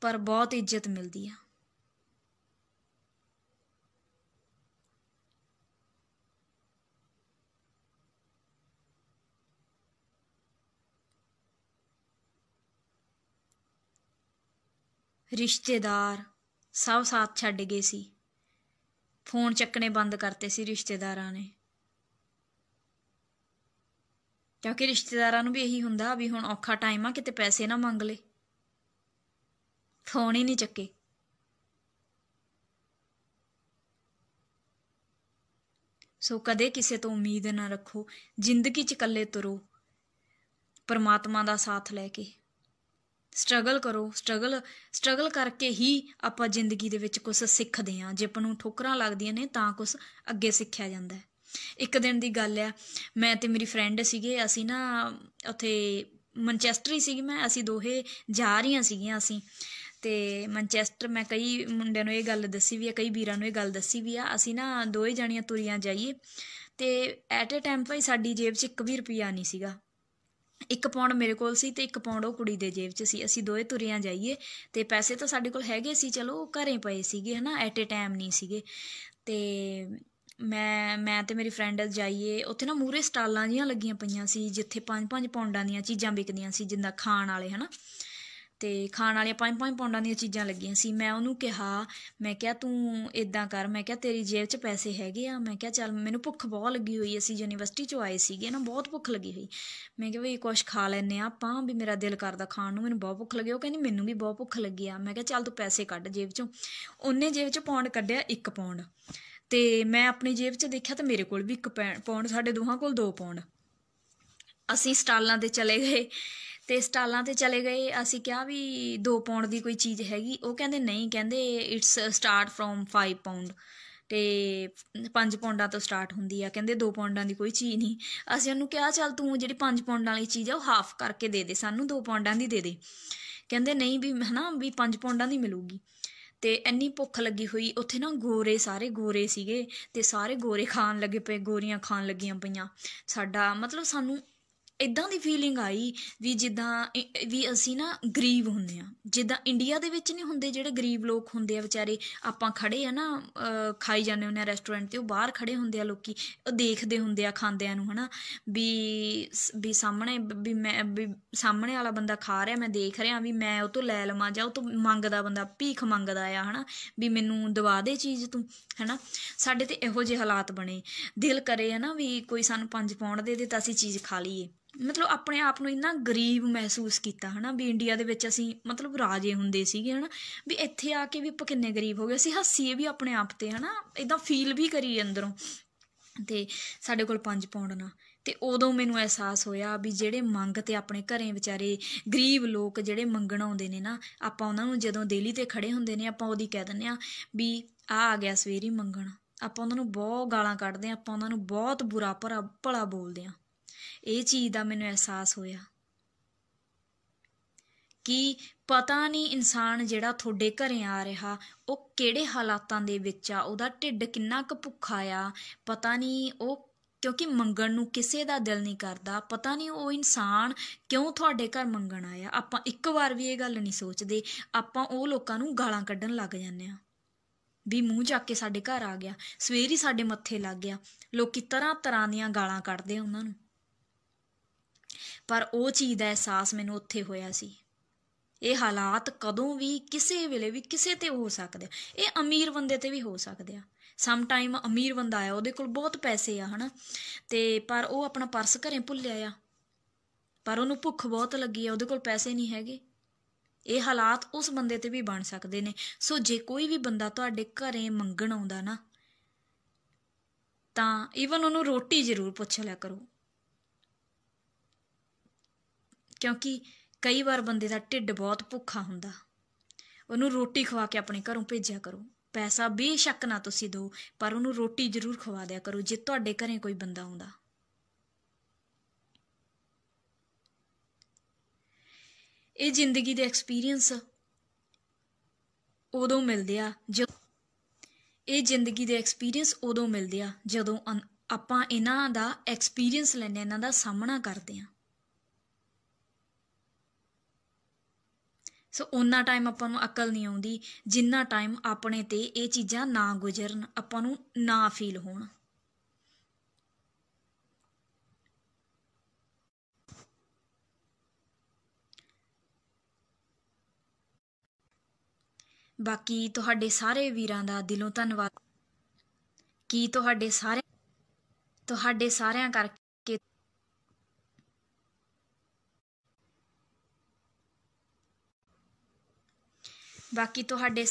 ਪਰ ਬਹੁਤ ਇੱਜ਼ਤ ਮਿਲਦੀ ਆ ਰਿਸ਼ਤੇਦਾਰ ਸਭ ਸਾਥ ਛੱਡ ਗਏ ਸੀ ਫੋਨ ਚੱਕਣੇ ਬੰਦ ਕਰਤੇ ਸੀ ਰਿਸ਼ਤੇਦਾਰਾਂ ਨੇ ਕਿਉਂਕਿ ਰਿਸ਼ਤੇਦਾਰਾਂ ਨੂੰ ਵੀ ਇਹੀ ਹੁੰਦਾ ਵੀ ਹੁਣ ਔਖਾ ਟਾਈਮ ਆ ਕਿਤੇ ਪੈਸੇ ਨਾ ਮੰਗ ਲੇ ਫੋਨ ਹੀ ਨਹੀਂ ਚੱਕੇ ਸੋ ਕਦੇ ਕਿਸੇ ਤੋਂ ਉਮੀਦ ਨਾ ਰੱਖੋ ਜ਼ਿੰਦਗੀ 'ਚ ਇਕੱਲੇ ਤੁਰੋ ਪਰਮਾਤਮਾ ਦਾ ਸਾਥ ਲੈ ਕੇ ਸਟਰਗਲ ਕਰੋ ਸਟਰਗਲ ਸਟਰਗਲ ਕਰਕੇ ਹੀ ਆਪਾਂ ਜ਼ਿੰਦਗੀ ਦੇ ਵਿੱਚ ਕੁਝ ਸਿੱਖਦੇ ਆਂ ਜੇ ਆਪਾਂ ਨੂੰ ਠੋਕਰਾਂ ਲੱਗਦੀਆਂ ਨੇ ਤਾਂ ਕੁਝ ਅੱਗੇ ਸਿੱਖਿਆ ਜਾਂਦਾ ਹੈ ਇੱਕ ਦਿਨ ਦੀ ਗੱਲ ਆ ਮੈਂ ਤੇ ਮੇਰੀ ਫਰੈਂਡ ਸੀਗੇ ਅਸੀਂ ਨਾ ਉੱਥੇ ਮੈਂਚੈਸਟਰ ਹੀ ਸੀਗੇ ਮੈਂ ਅਸੀਂ ਦੋਹੇ ਜਾ ਰਹੀਆਂ ਸੀਗੀਆਂ ਅਸੀਂ ਤੇ ਮੈਂਚੈਸਟਰ ਮੈਂ ਕਈ ਮੁੰਡਿਆਂ ਨੂੰ ਇਹ ਗੱਲ ਦੱਸੀ ਵੀ ਆ ਕਈ ਵੀਰਾਂ ਨੂੰ ਇਹ ਗੱਲ ਦੱਸੀ ਵੀ ਆ ਅਸੀਂ ਨਾ ਦੋਹੇ ਜਾਣੀਆਂ ਤੁਰੀਆਂ ਜਾਈਏ ਤੇ ਐਟ ਅ ਟਾਈਮ ਭਾਈ ਸਾਡੀ ਜੇਬ 'ਚ 1 ਵੀ ਰੁਪਿਆ ਨਹੀਂ ਸੀਗਾ ਇੱਕ ਪੌਂਡ ਮੇਰੇ ਕੋਲ ਸੀ ਤੇ ਇੱਕ ਪੌਂਡ ਉਹ ਕੁੜੀ ਦੇ ਜੇਬ 'ਚ ਸੀ ਅਸੀਂ ਦੋਏ ਤੁਰਿਆਂ ਜਾਈਏ ਤੇ ਪੈਸੇ ਤਾਂ ਸਾਡੇ ਕੋਲ ਹੈਗੇ ਸੀ ਚਲੋ ਘਰੇ ਪਏ ਸੀਗੇ ਹਨਾ ਐਟ ਏ ਟਾਈਮ ਨਹੀਂ ਸੀਗੇ ਤੇ ਮੈਂ ਮੈਂ ਤੇ ਮੇਰੀ ਫਰੈਂਡ ਜਾਈਏ ਉੱਥੇ ਨਾ ਮੂਰੇ ਸਟਾਲਾਂ ਜੀਆਂ ਲੱਗੀਆਂ ਪਈਆਂ ਸੀ ਜਿੱਥੇ 5-5 ਪੌਂਡਾਂ ਦੀਆਂ ਚੀਜ਼ਾਂ ਵਿਕਦੀਆਂ ਸੀ ਜਿੰਦਾ ਖਾਣ ਵਾਲੇ ਹਨਾ ਤੇ ਖਾਣ ਵਾਲੀਆਂ ਪੰਜ ਪੰਜ ਪੌਂਡਾਂ ਦੀਆਂ ਚੀਜ਼ਾਂ ਲੱਗੀਆਂ ਸੀ ਮੈਂ ਉਹਨੂੰ ਕਿਹਾ ਮੈਂ ਕਿਹਾ ਤੂੰ ਇਦਾਂ ਕਰ ਮੈਂ ਕਿਹਾ ਤੇਰੀ ਜੇਬ 'ਚ ਪੈਸੇ ਹੈਗੇ ਆ ਮੈਂ ਕਿਹਾ ਚੱਲ ਮੈਨੂੰ ਭੁੱਖ ਬਹੁਤ ਲੱਗੀ ਹੋਈ ਅਸੀਂ ਯੂਨੀਵਰਸਿਟੀ 'ਚੋਂ ਆਏ ਸੀਗੇ ਨਾ ਬਹੁਤ ਭੁੱਖ ਲੱਗੀ ਹੋਈ ਮੈਂ ਕਿਹਾ ਵੀ ਕੁਝ ਖਾ ਲੈਨੇ ਆ ਆਪਾਂ ਵੀ ਮੇਰਾ ਦਿਲ ਕਰਦਾ ਖਾਣ ਨੂੰ ਮੈਨੂੰ ਬਹੁਤ ਭੁੱਖ ਲੱਗੀ ਉਹ ਕਹਿੰਦੀ ਮੈਨੂੰ ਵੀ ਬਹੁਤ ਭੁੱਖ ਲੱਗੀ ਆ ਮੈਂ ਕਿਹਾ ਚੱਲ ਤੂੰ ਪੈਸੇ ਕੱਢ ਜੇਬ 'ਚੋਂ ਉਹਨੇ ਜੇਬ 'ਚ ਪੌਂਡ ਕੱਢਿਆ 1 ਪੌਂਡ ਤੇ ਮੈਂ ਆਪਣੀ ਜੇਬ 'ਚ ਦੇਖਿਆ ਤਾਂ ਮੇਰੇ ਕੋਲ ਵੀ 1 ਪੌਂਡ ਸਾਡੇ ਦੋਹਾਂ ਕੋਲ 2 ਪੌਂਡ ਅਸੀਂ ਸਟਾਲਾਂ ਤੇ ਚਲੇ ਗਏ ਤੇ ਸਟਾਲਾਂ 'ਤੇ ਚਲੇ ਗਏ ਅਸੀਂ ਕਿਹਾ ਵੀ 2 ਪਾਉਂਡ ਦੀ ਕੋਈ ਚੀਜ਼ ਹੈਗੀ ਉਹ ਕਹਿੰਦੇ ਨਹੀਂ ਕਹਿੰਦੇ ਇਟਸ ਸਟਾਰਟ ਫਰੋਮ 5 ਪਾਉਂਡ ਤੇ 5 ਪੌਂਡਾਂ ਤੋਂ ਸਟਾਰਟ ਹੁੰਦੀ ਆ ਕਹਿੰਦੇ 2 ਪੌਂਡਾਂ ਦੀ ਕੋਈ ਚੀਜ਼ ਨਹੀਂ ਅਸੀਂ ਉਹਨੂੰ ਕਿਹਾ ਚੱਲ ਤੂੰ ਜਿਹੜੀ 5 ਪਾਉਂਡਾਂ ਵਾਲੀ ਚੀਜ਼ ਆ ਉਹ ਹਾਫ ਕਰਕੇ ਦੇ ਦੇ ਸਾਨੂੰ 2 ਪੌਂਡਾਂ ਦੀ ਦੇ ਦੇ ਕਹਿੰਦੇ ਨਹੀਂ ਵੀ ਹਨਾ ਵੀ 5 ਪੌਂਡਾਂ ਦੀ ਮਿਲੂਗੀ ਤੇ ਇੰਨੀ ਭੁੱਖ ਲੱਗੀ ਹੋਈ ਉੱਥੇ ਨਾ ਗੋਰੇ ਸਾਰੇ ਗੋਰੇ ਸੀਗੇ ਤੇ ਸਾਰੇ ਗੋਰੇ ਖਾਣ ਲੱਗੇ ਪਏ ਗੋਰੀਆਂ ਖਾਣ ਲੱਗੀਆਂ ਪਈਆਂ ਸਾਡਾ ਮਤਲਬ ਸਾਨੂੰ ਇਦਾਂ ਦੀ ਫੀਲਿੰਗ ਆਈ ਵੀ ਜਿੱਦਾਂ ਵੀ ਅਸੀਂ ਨਾ ਗਰੀਬ ਹੁੰਦੇ ਆ ਜਿੱਦਾਂ ਇੰਡੀਆ ਦੇ ਵਿੱਚ ਨਹੀਂ ਹੁੰਦੇ ਜਿਹੜੇ ਗਰੀਬ ਲੋਕ ਹੁੰਦੇ ਆ ਵਿਚਾਰੇ ਆਪਾਂ ਖੜੇ ਆ ਨਾ ਖਾਈ ਜਾਂਦੇ ਹੁੰਦੇ ਆ ਰੈਸਟੋਰੈਂਟ ਤੇ ਉਹ ਬਾਹਰ ਖੜੇ ਹੁੰਦੇ ਆ ਲੋਕੀ ਉਹ ਦੇਖਦੇ ਹੁੰਦੇ ਆ ਖਾਂਦਿਆਂ ਨੂੰ ਹਨਾ ਵੀ ਵੀ ਸਾਹਮਣੇ ਵੀ ਮੈਂ ਵੀ ਸਾਹਮਣੇ ਵਾਲਾ ਬੰਦਾ ਖਾ ਰਿਹਾ ਮੈਂ ਦੇਖ ਰਿਹਾ ਵੀ ਮੈਂ ਉਹ ਤੋਂ ਲੈ ਲਵਾਂ ਜਾਂ ਉਹ ਤੋਂ ਮੰਗਦਾ ਬੰਦਾ ਭੀਖ ਮੰਗਦਾ ਆ ਹਨਾ ਵੀ ਮੈਨੂੰ ਦਵਾ ਦੇ ਚੀਜ਼ ਤੂੰ ਹਨਾ ਸਾਡੇ ਤੇ ਇਹੋ ਜਿਹੇ ਹਾਲਾਤ ਬਣੇ ਦਿਲ ਕਰੇ ਹਨਾ ਵੀ ਕੋਈ ਸਾਨੂੰ 5 ਪੌਂਡ ਦੇ ਦੇ ਤਾਂ ਅਸੀਂ ਚੀਜ਼ ਖਾ ਲਈਏ ਮਤਲਬ ਆਪਣੇ ਆਪ ਨੂੰ ਇੰਨਾ ਗਰੀਬ ਮਹਿਸੂਸ ਕੀਤਾ ਹਨਾ ਵੀ ਇੰਡੀਆ ਦੇ ਵਿੱਚ ਅਸੀਂ ਮਤਲਬ ਰਾਜੇ ਹੁੰਦੇ ਸੀਗੇ ਹਨਾ ਵੀ ਇੱਥੇ ਆ ਕੇ ਵੀ ਆਪਾਂ ਕਿੰਨੇ ਗਰੀਬ ਹੋ ਗਏ ਅਸੀਂ ਹੱਸੀਏ ਵੀ ਆਪਣੇ ਆਪ ਤੇ ਹਨਾ ਇਦਾਂ ਫੀਲ ਵੀ ਕਰੀ ਅੰਦਰੋਂ ਤੇ ਸਾਡੇ ਕੋਲ 5 ਪਾਉਂਡ ਨਾ ਤੇ ਉਦੋਂ ਮੈਨੂੰ ਅਹਿਸਾਸ ਹੋਇਆ ਵੀ ਜਿਹੜੇ ਮੰਗ ਤੇ ਆਪਣੇ ਘਰੇ ਵਿਚਾਰੇ ਗਰੀਬ ਲੋਕ ਜਿਹੜੇ ਮੰਗਣ ਆਉਂਦੇ ਨੇ ਨਾ ਆਪਾਂ ਉਹਨਾਂ ਨੂੰ ਜਦੋਂ ਦੇਲੀ ਤੇ ਖੜੇ ਹੁੰਦੇ ਨੇ ਆਪਾਂ ਉਹਦੀ ਕਹਿ ਦਿੰਨੇ ਆ ਵੀ ਆ ਆ ਗਿਆ ਸਵੇਰੀ ਮੰਗਣ ਆਪਾਂ ਉਹਨਾਂ ਨੂੰ ਬਹੁਤ ਗਾਲਾਂ ਕੱਢਦੇ ਆ ਆਪਾਂ ਉਹਨਾਂ ਨੂੰ ਬਹੁਤ ਬੁਰਾ ਭਰਾ ਭਲਾ ਬੋਲਦੇ ਆ ਇਹ ਚੀਜ਼ ਦਾ ਮੈਨੂੰ ਅਹਿਸਾਸ ਹੋਇਆ ਕਿ ਪਤਾ ਨਹੀਂ ਇਨਸਾਨ ਜਿਹੜਾ ਤੁਹਾਡੇ ਘਰੇ ਆ ਰਿਹਾ ਉਹ ਕਿਹੜੇ ਹਾਲਾਤਾਂ ਦੇ ਵਿੱਚ ਆ ਉਹਦਾ ਢਿੱਡ ਕਿੰਨਾ ਕੁ ਭੁੱਖਾ ਆ ਪਤਾ ਨਹੀਂ ਉਹ ਕਿਉਂਕਿ ਮੰਗਣ ਨੂੰ ਕਿਸੇ ਦਾ ਦਿਲ ਨਹੀਂ ਕਰਦਾ ਪਤਾ ਨਹੀਂ ਉਹ ਇਨਸਾਨ ਕਿਉਂ ਤੁਹਾਡੇ ਘਰ ਮੰਗਣ ਆਇਆ ਆਪਾਂ ਇੱਕ ਵਾਰ ਵੀ ਇਹ ਗੱਲ ਨਹੀਂ ਸੋਚਦੇ ਆਪਾਂ ਉਹ ਲੋਕਾਂ ਨੂੰ ਗਾਲਾਂ ਕੱਢਣ ਲੱਗ ਜਾਂਦੇ ਆ ਵੀ ਮੂੰਹ ਚੱਕ ਕੇ ਸਾਡੇ ਘਰ ਆ ਗਿਆ ਸਵੇਰ ਹੀ ਸਾਡੇ ਮੱਥੇ ਲੱਗ ਗਿਆ ਲੋਕੀ ਤਰ੍ਹਾਂ ਤਰ੍ਹਾਂ ਦੀਆਂ ਗਾਲਾਂ ਕੱਢਦੇ ਉਹਨਾਂ ਨੂੰ ਪਰ ਉਹ ਚੀਜ਼ ਦਾ ਅਹਿਸਾਸ ਮੈਨੂੰ ਉੱਥੇ ਹੋਇਆ ਸੀ ਇਹ ਹਾਲਾਤ ਕਦੋਂ ਵੀ ਕਿਸੇ ਵੇਲੇ ਵੀ ਕਿਸੇ ਤੇ ਹੋ ਸਕਦੇ ਇਹ ਅਮੀਰ ਬੰਦੇ ਤੇ ਵੀ ਹੋ ਸਕਦੇ ਆ ਸਮ ਟਾਈਮ ਅਮੀਰ ਬੰਦਾ ਆ ਉਹਦੇ ਕੋਲ ਬਹੁਤ ਪੈਸੇ ਆ ਹਨਾ ਤੇ ਪਰ ਉਹ ਆਪਣਾ ਪਰਸ ਘਰੇ ਭੁੱਲਿਆ ਆ ਪਰ ਉਹਨੂੰ ਭੁੱਖ ਬਹੁਤ ਲੱਗੀ ਆ ਉਹਦੇ ਕੋਲ ਪੈਸੇ ਨਹੀਂ ਹੈਗੇ ਇਹ ਹਾਲਾਤ ਉਸ ਬੰਦੇ ਤੇ ਵੀ ਬਣ ਸਕਦੇ ਨੇ ਸੋ ਜੇ ਕੋਈ ਵੀ ਬੰਦਾ ਤੁਹਾਡੇ ਘਰੇ ਮੰਗਣ ਆਉਂਦਾ ਨਾ ਤਾਂ ਈਵਨ ਉਹਨੂੰ ਰੋਟੀ ਜ਼ਰੂਰ ਪੁੱਛ ਲਿਆ ਕਰੋ ਕਿਉਂਕਿ ਕਈ ਵਾਰ ਬੰਦੇ ਦਾ ਢਿੱਡ ਬਹੁਤ ਭੁੱਖਾ ਹੁੰਦਾ ਉਹਨੂੰ ਰੋਟੀ ਖਵਾ ਕੇ ਆਪਣੇ ਘਰੋਂ ਭੇਜਿਆ ਕਰੋ ਪੈਸਾ ਬੇਸ਼ੱਕ ਨਾ ਤੁਸੀਂ ਦਿਓ ਪਰ ਉਹਨੂੰ ਰੋਟੀ ਜ਼ਰੂਰ ਖਵਾ ਦਿਆ ਕਰੋ ਜੇ ਤੁਹਾਡੇ ਘਰੇ ਕੋਈ ਬੰਦਾ ਆਉਂਦਾ ਇਹ ਜ਼ਿੰਦਗੀ ਦੇ ਐਕਸਪੀਰੀਅੰਸ ਉਦੋਂ ਮਿਲਦੇ ਆ ਜਦੋਂ ਇਹ ਜ਼ਿੰਦਗੀ ਦੇ ਐਕਸਪੀਰੀਅੰਸ ਉਦੋਂ ਮਿਲਦੇ ਆ ਜਦੋਂ ਆਪਾਂ ਇਹਨਾਂ ਦਾ ਐਕਸਪੀਰੀਅੰਸ ਲੈਂਦੇ ਇਹਨਾਂ ਦਾ ਸਾਹਮਣਾ ਕਰਦੇ ਆ ਸੋ ਉਹਨਾ ਟਾਈਮ ਆਪਾਂ ਨੂੰ ਅਕਲ ਨਹੀਂ ਆਉਂਦੀ ਜਿੰਨਾ ਟਾਈਮ ਆਪਣੇ ਤੇ ਇਹ ਚੀਜ਼ਾਂ ਨਾ ਗੁਜ਼ਰਨ ਆਪਾਂ ਨੂੰ ਨਾ ਫੀਲ ਹੋਣ ਬਾਕੀ ਤੁਹਾਡੇ ਸਾਰੇ ਵੀਰਾਂ ਦਾ ਦਿਲੋਂ ਧੰਨਵਾਦ ਕੀ ਤੁਹਾਡੇ ਸਾਰੇ ਤੁਹਾਡੇ ਸਾਰਿਆਂ ਕਰਕੇ ਬਾਕੀ ਤੁਹਾਡੇ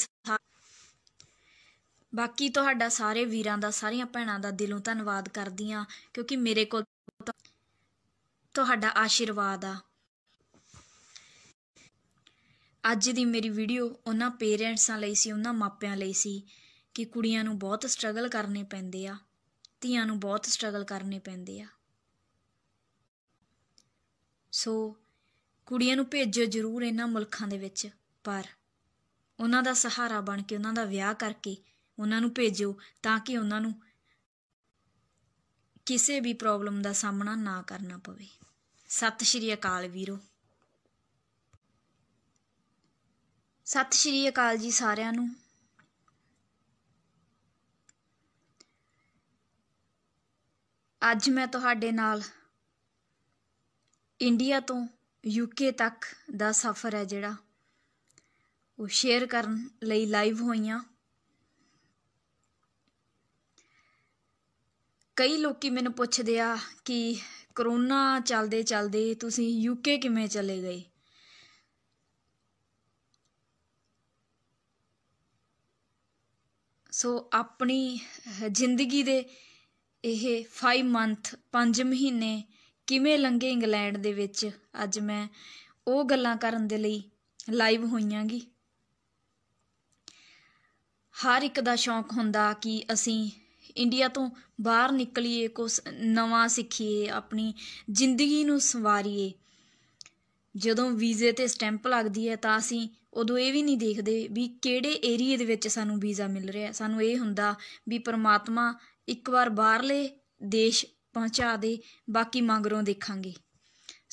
ਬਾਕੀ ਤੁਹਾਡਾ ਸਾਰੇ ਵੀਰਾਂ ਦਾ ਸਾਰੀਆਂ ਭੈਣਾਂ ਦਾ ਦਿਲੋਂ ਧੰਨਵਾਦ ਕਰਦੀ ਆ ਕਿਉਂਕਿ ਮੇਰੇ ਕੋਲ ਤੁਹਾਡਾ ਆਸ਼ੀਰਵਾਦ ਆ ਅੱਜ ਦੀ ਮੇਰੀ ਵੀਡੀਓ ਉਹਨਾਂ ਪੇਰੈਂਟਸਾਂ ਲਈ ਸੀ ਉਹਨਾਂ ਮਾਪਿਆਂ ਲਈ ਸੀ ਕਿ ਕੁੜੀਆਂ ਨੂੰ ਬਹੁਤ ਸਟਰਗਲ ਕਰਨੇ ਪੈਂਦੇ ਆ ਧੀਆਂ ਨੂੰ ਬਹੁਤ ਸਟਰਗਲ ਕਰਨੇ ਪੈਂਦੇ ਆ ਸੋ ਕੁੜੀਆਂ ਨੂੰ ਭੇਜੋ ਜ਼ਰੂਰ ਇਹਨਾਂ ਮੁਲਕਾਂ ਦੇ ਵਿੱਚ ਪਰ ਉਹਨਾਂ ਦਾ ਸਹਾਰਾ ਬਣ ਕੇ ਉਹਨਾਂ ਦਾ ਵਿਆਹ ਕਰਕੇ ਉਹਨਾਂ ਨੂੰ ਭੇਜੋ ਤਾਂ ਕਿ ਉਹਨਾਂ ਨੂੰ ਕਿਸੇ ਵੀ ਪ੍ਰੋਬਲਮ ਦਾ ਸਾਹਮਣਾ ਨਾ ਕਰਨਾ ਪਵੇ ਸਤਿ ਸ਼੍ਰੀ ਅਕਾਲ ਵੀਰੋ ਸਤਿ ਸ਼੍ਰੀ ਅਕਾਲ ਜੀ ਸਾਰਿਆਂ ਨੂੰ ਅੱਜ ਮੈਂ ਤੁਹਾਡੇ ਨਾਲ ਇੰਡੀਆ ਤੋਂ ਯੂਕੇ ਤੱਕ ਦਾ ਸਫ਼ਰ ਹੈ ਜਿਹੜਾ ਉਹ ਸ਼ੇਅਰ ਕਰਨ ਲਈ ਲਾਈਵ ਹੋਈਆਂ ਕਈ ਲੋਕੀ ਮੈਨੂੰ ਪੁੱਛਦੇ ਆ ਕਿ ਕਰੋਨਾ ਚੱਲਦੇ ਚੱਲਦੇ ਤੁਸੀਂ ਯੂਕੇ ਕਿਵੇਂ ਚਲੇ ਗਏ ਸੋ ਆਪਣੀ ਜ਼ਿੰਦਗੀ ਦੇ ਇਹ 5 ਮੰਥ 5 ਮਹੀਨੇ ਕਿਵੇਂ ਲੰਘੇ ਇੰਗਲੈਂਡ ਦੇ ਵਿੱਚ ਅੱਜ ਮੈਂ ਉਹ ਗੱਲਾਂ ਕਰਨ ਦੇ ਲਈ ਲਾਈਵ ਹੋਈਆਂਗੀ ਹਰ ਇੱਕ ਦਾ ਸ਼ੌਂਕ ਹੁੰਦਾ ਕਿ ਅਸੀਂ ਇੰਡੀਆ ਤੋਂ ਬਾਹਰ ਨਿਕਲੀਏ ਕੁਝ ਨਵਾਂ ਸਿੱਖੀਏ ਆਪਣੀ ਜ਼ਿੰਦਗੀ ਨੂੰ ਸੰਵਾਰੀਏ ਜਦੋਂ ਵੀਜ਼ੇ ਤੇ ਸਟੈਂਪ ਲੱਗਦੀ ਹੈ ਤਾਂ ਅਸੀਂ ਉਦੋਂ ਇਹ ਵੀ ਨਹੀਂ ਦੇਖਦੇ ਵੀ ਕਿਹੜੇ ਏਰੀਆ ਦੇ ਵਿੱਚ ਸਾਨੂੰ ਵੀਜ਼ਾ ਮਿਲ ਰਿਹਾ ਸਾਨੂੰ ਇਹ ਹੁੰਦਾ ਵੀ ਪਰਮਾਤਮਾ ਇੱਕ ਵਾਰ ਬਾਹਰਲੇ ਦੇਸ਼ ਪਹੁੰਚਾ ਦੇ ਬਾਕੀ ਮੰਗਰੋਂ ਦੇਖਾਂਗੇ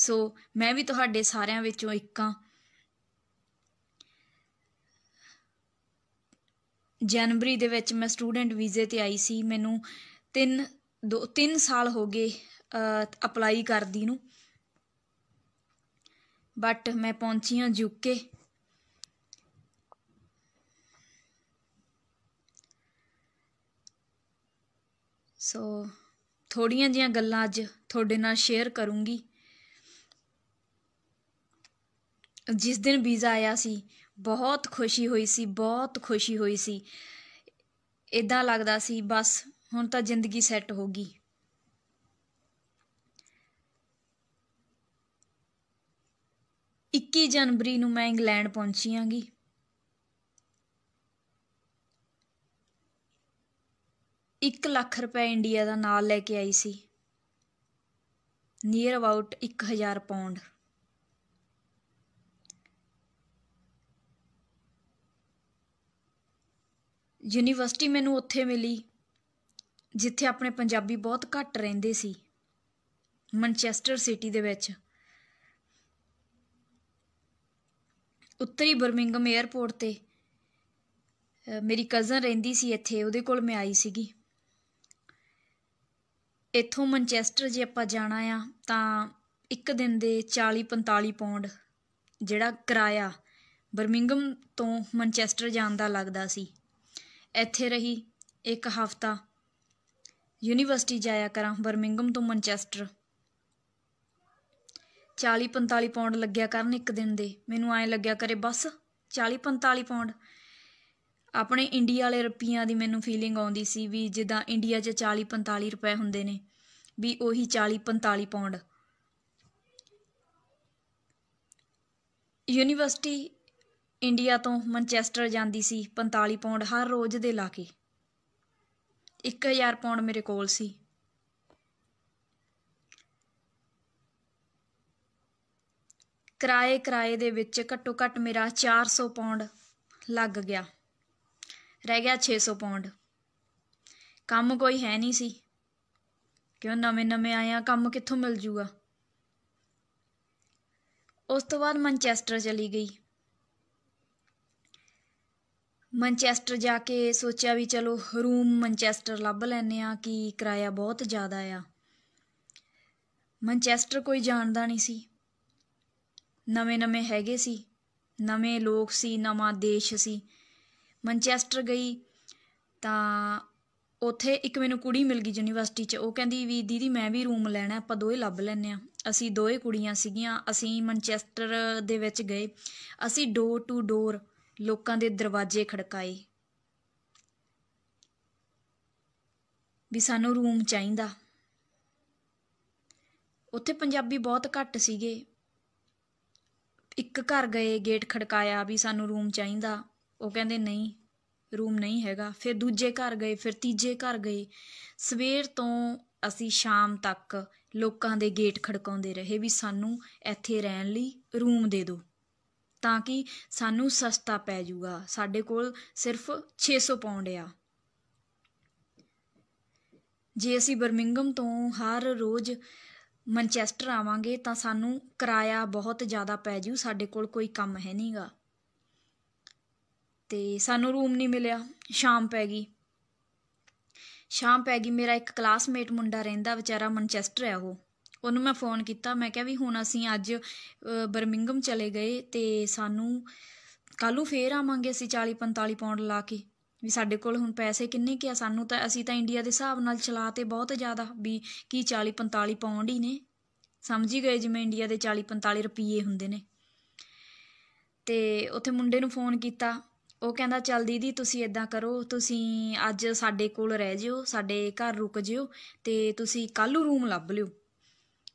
ਸੋ ਮੈਂ ਵੀ ਤੁਹਾਡੇ ਸਾਰਿਆਂ ਵਿੱਚੋਂ ਇੱਕਾਂ ਜਨਵਰੀ ਦੇ ਵਿੱਚ ਮੈਂ ਸਟੂਡੈਂਟ ਵੀਜ਼ੇ ਤੇ ਆਈ ਸੀ ਮੈਨੂੰ 3 ਦੋ 3 ਸਾਲ ਹੋ ਗਏ ਅਪਲਾਈ ਕਰਦੀ ਨੂੰ ਬਟ ਮੈਂ ਪਹੁੰਚੀ ਹਾਂ ਯੂਕੇ ਸੋ ਥੋੜੀਆਂ ਜੀਆਂ ਗੱਲਾਂ ਅੱਜ ਤੁਹਾਡੇ ਨਾਲ ਸ਼ੇਅਰ ਕਰੂੰਗੀ ਜਿਸ ਦਿਨ ਵੀਜ਼ਾ ਆਇਆ ਸੀ ਬਹੁਤ ਖੁਸ਼ੀ ਹੋਈ ਸੀ ਬਹੁਤ ਖੁਸ਼ੀ ਹੋਈ ਸੀ ਇਦਾਂ ਲੱਗਦਾ ਸੀ ਬਸ ਹੁਣ ਤਾਂ ਜ਼ਿੰਦਗੀ ਸੈੱਟ ਹੋ ਗਈ ਇੱਕੀ ਜਨਵਰੀ ਨੂੰ ਮੈਂ ਇੰਗਲੈਂਡ ਪਹੁੰਚੀਆਂਗੀ ਇੱਕ ਲੱਖ ਰੁਪਏ ਇੰਡੀਆ ਦਾ ਨਾਲ ਲੈ ਕੇ ਆਈ ਸੀ ਨੀਅਰ ਅਬਾਊਟ 1000 ਪਾਉਂਡ ਯੂਨੀਵਰਸਿਟੀ ਮੈਨੂੰ ਉੱਥੇ ਮਿਲੀ ਜਿੱਥੇ ਆਪਣੇ ਪੰਜਾਬੀ ਬਹੁਤ ਘੱਟ ਰਹਿੰਦੇ ਸੀ ਮੈਨਚੈਸਟਰ ਸਿਟੀ ਦੇ ਵਿੱਚ ਉੱਤਰੀ ਬਰਮਿੰਗਮ 에ਅਰਪੋਰਟ ਤੇ ਮੇਰੀ ਕਜ਼ਨ ਰਹਿੰਦੀ ਸੀ ਇੱਥੇ ਉਹਦੇ ਕੋਲ ਮੈਂ ਆਈ ਸੀਗੀ ਇੱਥੋਂ ਮੈਨਚੈਸਟਰ ਜੇ ਆਪਾਂ ਜਾਣਾ ਆ ਤਾਂ ਇੱਕ ਦਿਨ ਦੇ 40 45 ਪੌਂਡ ਜਿਹੜਾ ਕਿਰਾਇਆ ਬਰਮਿੰਗਮ ਤੋਂ ਮੈਨਚੈਸਟਰ ਜਾਣ ਦਾ ਲੱਗਦਾ ਸੀ ਇੱਥੇ ਰਹੀ ਇੱਕ ਹਫ਼ਤਾ ਯੂਨੀਵਰਸਿਟੀ ਜਾਇਆ ਕਰਾਂ ਬਰਮਿੰਗਮ ਤੋਂ ਮੈਂਚੈਸਟਰ 40-45 ਪਾਉਂਡ ਲੱਗਿਆ ਕਰਨ ਇੱਕ ਦਿਨ ਦੇ ਮੈਨੂੰ ਐਂ ਲੱਗਿਆ ਕਰੇ ਬਸ 40-45 ਪਾਉਂਡ ਆਪਣੇ ਇੰਡੀਆ ਵਾਲੇ ਰੁਪਈਆਂ ਦੀ ਮੈਨੂੰ ਫੀਲਿੰਗ ਆਉਂਦੀ ਸੀ ਵੀ ਜਿੱਦਾਂ ਇੰਡੀਆ 'ਚ 40-45 ਰੁਪਏ ਹੁੰਦੇ ਨੇ ਵੀ ਉਹੀ 40-45 ਪਾਉਂਡ ਯੂਨੀਵਰਸਿਟੀ ਇੰਡੀਆ ਤੋਂ ਮਨਚੈਸਟਰ ਜਾਂਦੀ ਸੀ 45 ਪੌਂਡ ਹਰ ਰੋਜ਼ ਦੇ ਲਾ ਕੇ 1000 ਪੌਂਡ ਮੇਰੇ ਕੋਲ ਸੀ ਕਿਰਾਏ ਕਿਰਾਏ ਦੇ ਵਿੱਚ ਘੱਟੋ ਘੱਟ ਮੇਰਾ 400 ਪੌਂਡ ਲੱਗ ਗਿਆ ਰਹਿ ਗਿਆ 600 ਪੌਂਡ ਕੰਮ ਕੋਈ ਹੈ ਨਹੀਂ ਸੀ ਕਿਉਂ ਨਵੇਂ ਨਵੇਂ ਆਇਆ ਕੰਮ ਕਿੱਥੋਂ ਮਿਲ ਜੂਗਾ ਉਸ ਤੋਂ ਬਾਅਦ ਮਨਚੈਸਟਰ ਚਲੀ ਗਈ ਮਾਂਚੈਸਟਰ ਜਾ ਕੇ ਸੋਚਿਆ ਵੀ ਚਲੋ ਰੂਮ ਮਾਂਚੈਸਟਰ ਲੱਭ ਲੈਨੇ ਆ ਕਿ ਕਿਰਾਇਆ ਬਹੁਤ ਜ਼ਿਆਦਾ ਆ ਮਾਂਚੈਸਟਰ ਕੋਈ ਜਾਣਦਾ ਨਹੀਂ ਸੀ ਨਵੇਂ-ਨਵੇਂ ਹੈਗੇ ਸੀ ਨਵੇਂ ਲੋਕ ਸੀ ਨਵਾਂ ਦੇਸ਼ ਸੀ ਮਾਂਚੈਸਟਰ ਗਈ ਤਾਂ ਉੱਥੇ ਇੱਕ ਮੈਨੂੰ ਕੁੜੀ ਮਿਲ ਗਈ ਯੂਨੀਵਰਸਿਟੀ 'ਚ ਉਹ ਕਹਿੰਦੀ ਵੀ ਦੀਦੀ ਮੈਂ ਵੀ ਰੂਮ ਲੈਣਾ ਆਪਾਂ ਦੋਏ ਲੱਭ ਲੈਨੇ ਆ ਅਸੀਂ ਦੋਏ ਕੁੜੀਆਂ ਸੀਗੀਆਂ ਅਸੀਂ ਮਾਂਚੈਸਟਰ ਦੇ ਵਿੱਚ ਗਏ ਅਸੀਂ ਡੋਰ ਟੂ ਡੋਰ ਲੋਕਾਂ ਦੇ ਦਰਵਾਜ਼ੇ ਖੜਕਾਏ ਵੀ ਸਾਨੂੰ ਰੂਮ ਚਾਹੀਦਾ ਉੱਥੇ ਪੰਜਾਬੀ ਬਹੁਤ ਘੱਟ ਸੀਗੇ ਇੱਕ ਘਰ ਗਏ ਗੇਟ ਖੜਕਾਇਆ ਵੀ ਸਾਨੂੰ ਰੂਮ ਚਾਹੀਦਾ ਉਹ ਕਹਿੰਦੇ ਨਹੀਂ ਰੂਮ ਨਹੀਂ ਹੈਗਾ ਫਿਰ ਦੂਜੇ ਘਰ ਗਏ ਫਿਰ ਤੀਜੇ ਘਰ ਗਏ ਸਵੇਰ ਤੋਂ ਅਸੀਂ ਸ਼ਾਮ ਤੱਕ ਲੋਕਾਂ ਦੇ ਗੇਟ ਖੜਕਾਉਂਦੇ ਰਹੇ ਵੀ ਸਾਨੂੰ ਇੱਥੇ ਰਹਿਣ ਲਈ ਰੂਮ ਦੇ ਦਿਓ ਤਾਂ ਕਿ ਸਾਨੂੰ ਸਸਤਾ ਪੈ ਜਾਊਗਾ ਸਾਡੇ ਕੋਲ ਸਿਰਫ 600 ਪਾਉਂਡ ਆ ਜੇ ਅਸੀਂ ਬਰਮਿੰਗਮ ਤੋਂ ਹਰ ਰੋਜ਼ ਮਨਚੈਸਟਰ ਆਵਾਂਗੇ ਤਾਂ ਸਾਨੂੰ ਕਿਰਾਇਆ ਬਹੁਤ ਜ਼ਿਆਦਾ ਪੈ ਜੂ ਸਾਡੇ ਕੋਲ ਕੋਈ ਕੰਮ ਹੈ ਨਹੀਂਗਾ ਤੇ ਸਾਨੂੰ ਰੂਮ ਨਹੀਂ ਮਿਲਿਆ ਸ਼ਾਮ ਪੈ ਗਈ ਸ਼ਾਮ ਪੈ ਗਈ ਮੇਰਾ ਇੱਕ ਕਲਾਸਮੇਟ ਮੁੰਡਾ ਰਹਿੰਦਾ ਵਿਚਾਰਾ ਮਨਚੈਸਟਰ ਹੈ ਉਹ ਉਹਨੂੰ ਮੈਂ ਫੋਨ ਕੀਤਾ ਮੈਂ ਕਿਹਾ ਵੀ ਹੁਣ ਅਸੀਂ ਅੱਜ ਬਰਮਿੰਗਮ ਚਲੇ ਗਏ ਤੇ ਸਾਨੂੰ ਕੱਲੂ ਫੇਰ ਆਵਾਂਗੇ ਅਸੀਂ 40 45 ਪਾਉਂਡ ਲਾ ਕੇ ਵੀ ਸਾਡੇ ਕੋਲ ਹੁਣ ਪੈਸੇ ਕਿੰਨੇ ਕਿ ਆ ਸਾਨੂੰ ਤਾਂ ਅਸੀਂ ਤਾਂ ਇੰਡੀਆ ਦੇ ਹਿਸਾਬ ਨਾਲ ਚਲਾ ਤੇ ਬਹੁਤ ਜ਼ਿਆਦਾ ਵੀ ਕੀ 40 45 ਪਾਉਂਡ ਹੀ ਨੇ ਸਮਝ ਹੀ ਗਏ ਜਿਵੇਂ ਇੰਡੀਆ ਦੇ 40 45 ਰੁਪਏ ਹੁੰਦੇ ਨੇ ਤੇ ਉੱਥੇ ਮੁੰਡੇ ਨੂੰ ਫੋਨ ਕੀਤਾ ਉਹ ਕਹਿੰਦਾ ਚੱਲ ਦੀਦੀ ਤੁਸੀਂ ਇਦਾਂ ਕਰੋ ਤੁਸੀਂ ਅੱਜ ਸਾਡੇ ਕੋਲ ਰਹਿ ਜਿਓ ਸਾਡੇ ਘਰ ਰੁਕ ਜਿਓ ਤੇ ਤੁਸੀਂ ਕੱਲ ਨੂੰ ਰੂਮ ਲੱਭ ਲਿਓ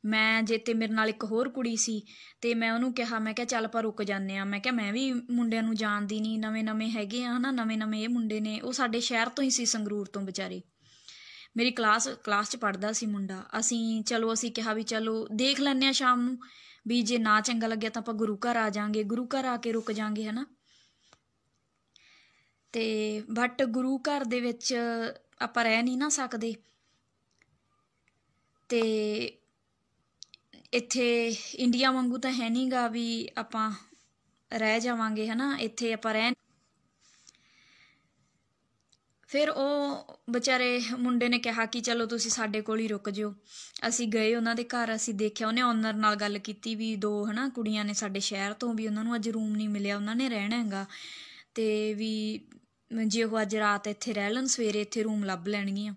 ਮੈਂ ਜੇ ਤੇ ਮੇਰੇ ਨਾਲ ਇੱਕ ਹੋਰ ਕੁੜੀ ਸੀ ਤੇ ਮੈਂ ਉਹਨੂੰ ਕਿਹਾ ਮੈਂ ਕਿਹਾ ਚੱਲ ਆਪਾਂ ਰੁਕ ਜਾਂਦੇ ਆ ਮੈਂ ਕਿਹਾ ਮੈਂ ਵੀ ਮੁੰਡਿਆਂ ਨੂੰ ਜਾਣਦੀ ਨਹੀਂ ਨਵੇਂ-ਨਵੇਂ ਹੈਗੇ ਆ ਹਨਾ ਨਵੇਂ-ਨਵੇਂ ਇਹ ਮੁੰਡੇ ਨੇ ਉਹ ਸਾਡੇ ਸ਼ਹਿਰ ਤੋਂ ਹੀ ਸੀ ਸੰਗਰੂਰ ਤੋਂ ਵਿਚਾਰੇ ਮੇਰੀ ਕਲਾਸ ਕਲਾਸ 'ਚ ਪੜਦਾ ਸੀ ਮੁੰਡਾ ਅਸੀਂ ਚਲੋ ਅਸੀਂ ਕਿਹਾ ਵੀ ਚਲੋ ਦੇਖ ਲੈਂਦੇ ਆ ਸ਼ਾਮ ਨੂੰ ਵੀ ਜੇ ਨਾ ਚੰਗਾ ਲੱਗਿਆ ਤਾਂ ਆਪਾਂ ਗੁਰੂ ਘਰ ਆ ਜਾਾਂਗੇ ਗੁਰੂ ਘਰ ਆ ਕੇ ਰੁਕ ਜਾਾਂਗੇ ਹਨਾ ਤੇ ਬਟ ਗੁਰੂ ਘਰ ਦੇ ਵਿੱਚ ਆਪਾਂ ਰਹਿ ਨਹੀਂ ਨਾ ਸਕਦੇ ਤੇ ਇੱਥੇ ਇੰਡੀਆ ਵਾਂਗੂ ਤਾਂ ਹੈ ਨਹੀਂਗਾ ਵੀ ਆਪਾਂ ਰਹਿ ਜਾਵਾਂਗੇ ਹਨਾ ਇੱਥੇ ਆਪਾਂ ਰਹਿ ਫਿਰ ਉਹ ਵਿਚਾਰੇ ਮੁੰਡੇ ਨੇ ਕਿਹਾ ਕਿ ਚਲੋ ਤੁਸੀਂ ਸਾਡੇ ਕੋਲ ਹੀ ਰੁਕ ਜਿਓ ਅਸੀਂ ਗਏ ਉਹਨਾਂ ਦੇ ਘਰ ਅਸੀਂ ਦੇਖਿਆ ਉਹਨੇ ਓਨਰ ਨਾਲ ਗੱਲ ਕੀਤੀ ਵੀ ਦੋ ਹਨਾ ਕੁੜੀਆਂ ਨੇ ਸਾਡੇ ਸ਼ਹਿਰ ਤੋਂ ਵੀ ਉਹਨਾਂ ਨੂੰ ਅੱਜ ਰੂਮ ਨਹੀਂ ਮਿਲਿਆ ਉਹਨਾਂ ਨੇ ਰਹਿਣਾ ਹੈਗਾ ਤੇ ਵੀ ਜੇ ਉਹ ਅੱਜ ਰਾਤ ਇੱਥੇ ਰਹਿ ਲੈਣ ਸਵੇਰੇ ਇੱਥੇ ਰੂਮ ਲੱਭ ਲੈਣਗੀਆਂ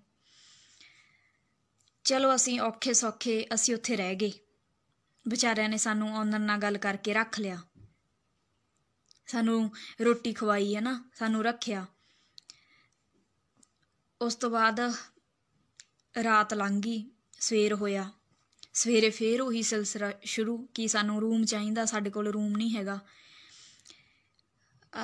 ਚਲੋ ਅਸੀਂ ਔਖੇ ਸੌਖੇ ਅਸੀਂ ਉੱਥੇ ਰਹਿ ਗਏ ਵਿਚਾਰਿਆਂ ਨੇ ਸਾਨੂੰ ਆਨਰ ਨਾਲ ਗੱਲ ਕਰਕੇ ਰੱਖ ਲਿਆ ਸਾਨੂੰ ਰੋਟੀ ਖਵਾਈ ਹੈ ਨਾ ਸਾਨੂੰ ਰੱਖਿਆ ਉਸ ਤੋਂ ਬਾਅਦ ਰਾਤ ਲੰਘ ਗਈ ਸਵੇਰ ਹੋਇਆ ਸਵੇਰੇ ਫੇਰ ਉਹੀ ਸਿਲਸਿਲਾ ਸ਼ੁਰੂ ਕਿ ਸਾਨੂੰ ਰੂਮ ਚਾਹੀਦਾ ਸਾਡੇ ਕੋਲ ਰੂਮ ਨਹੀਂ ਹੈਗਾ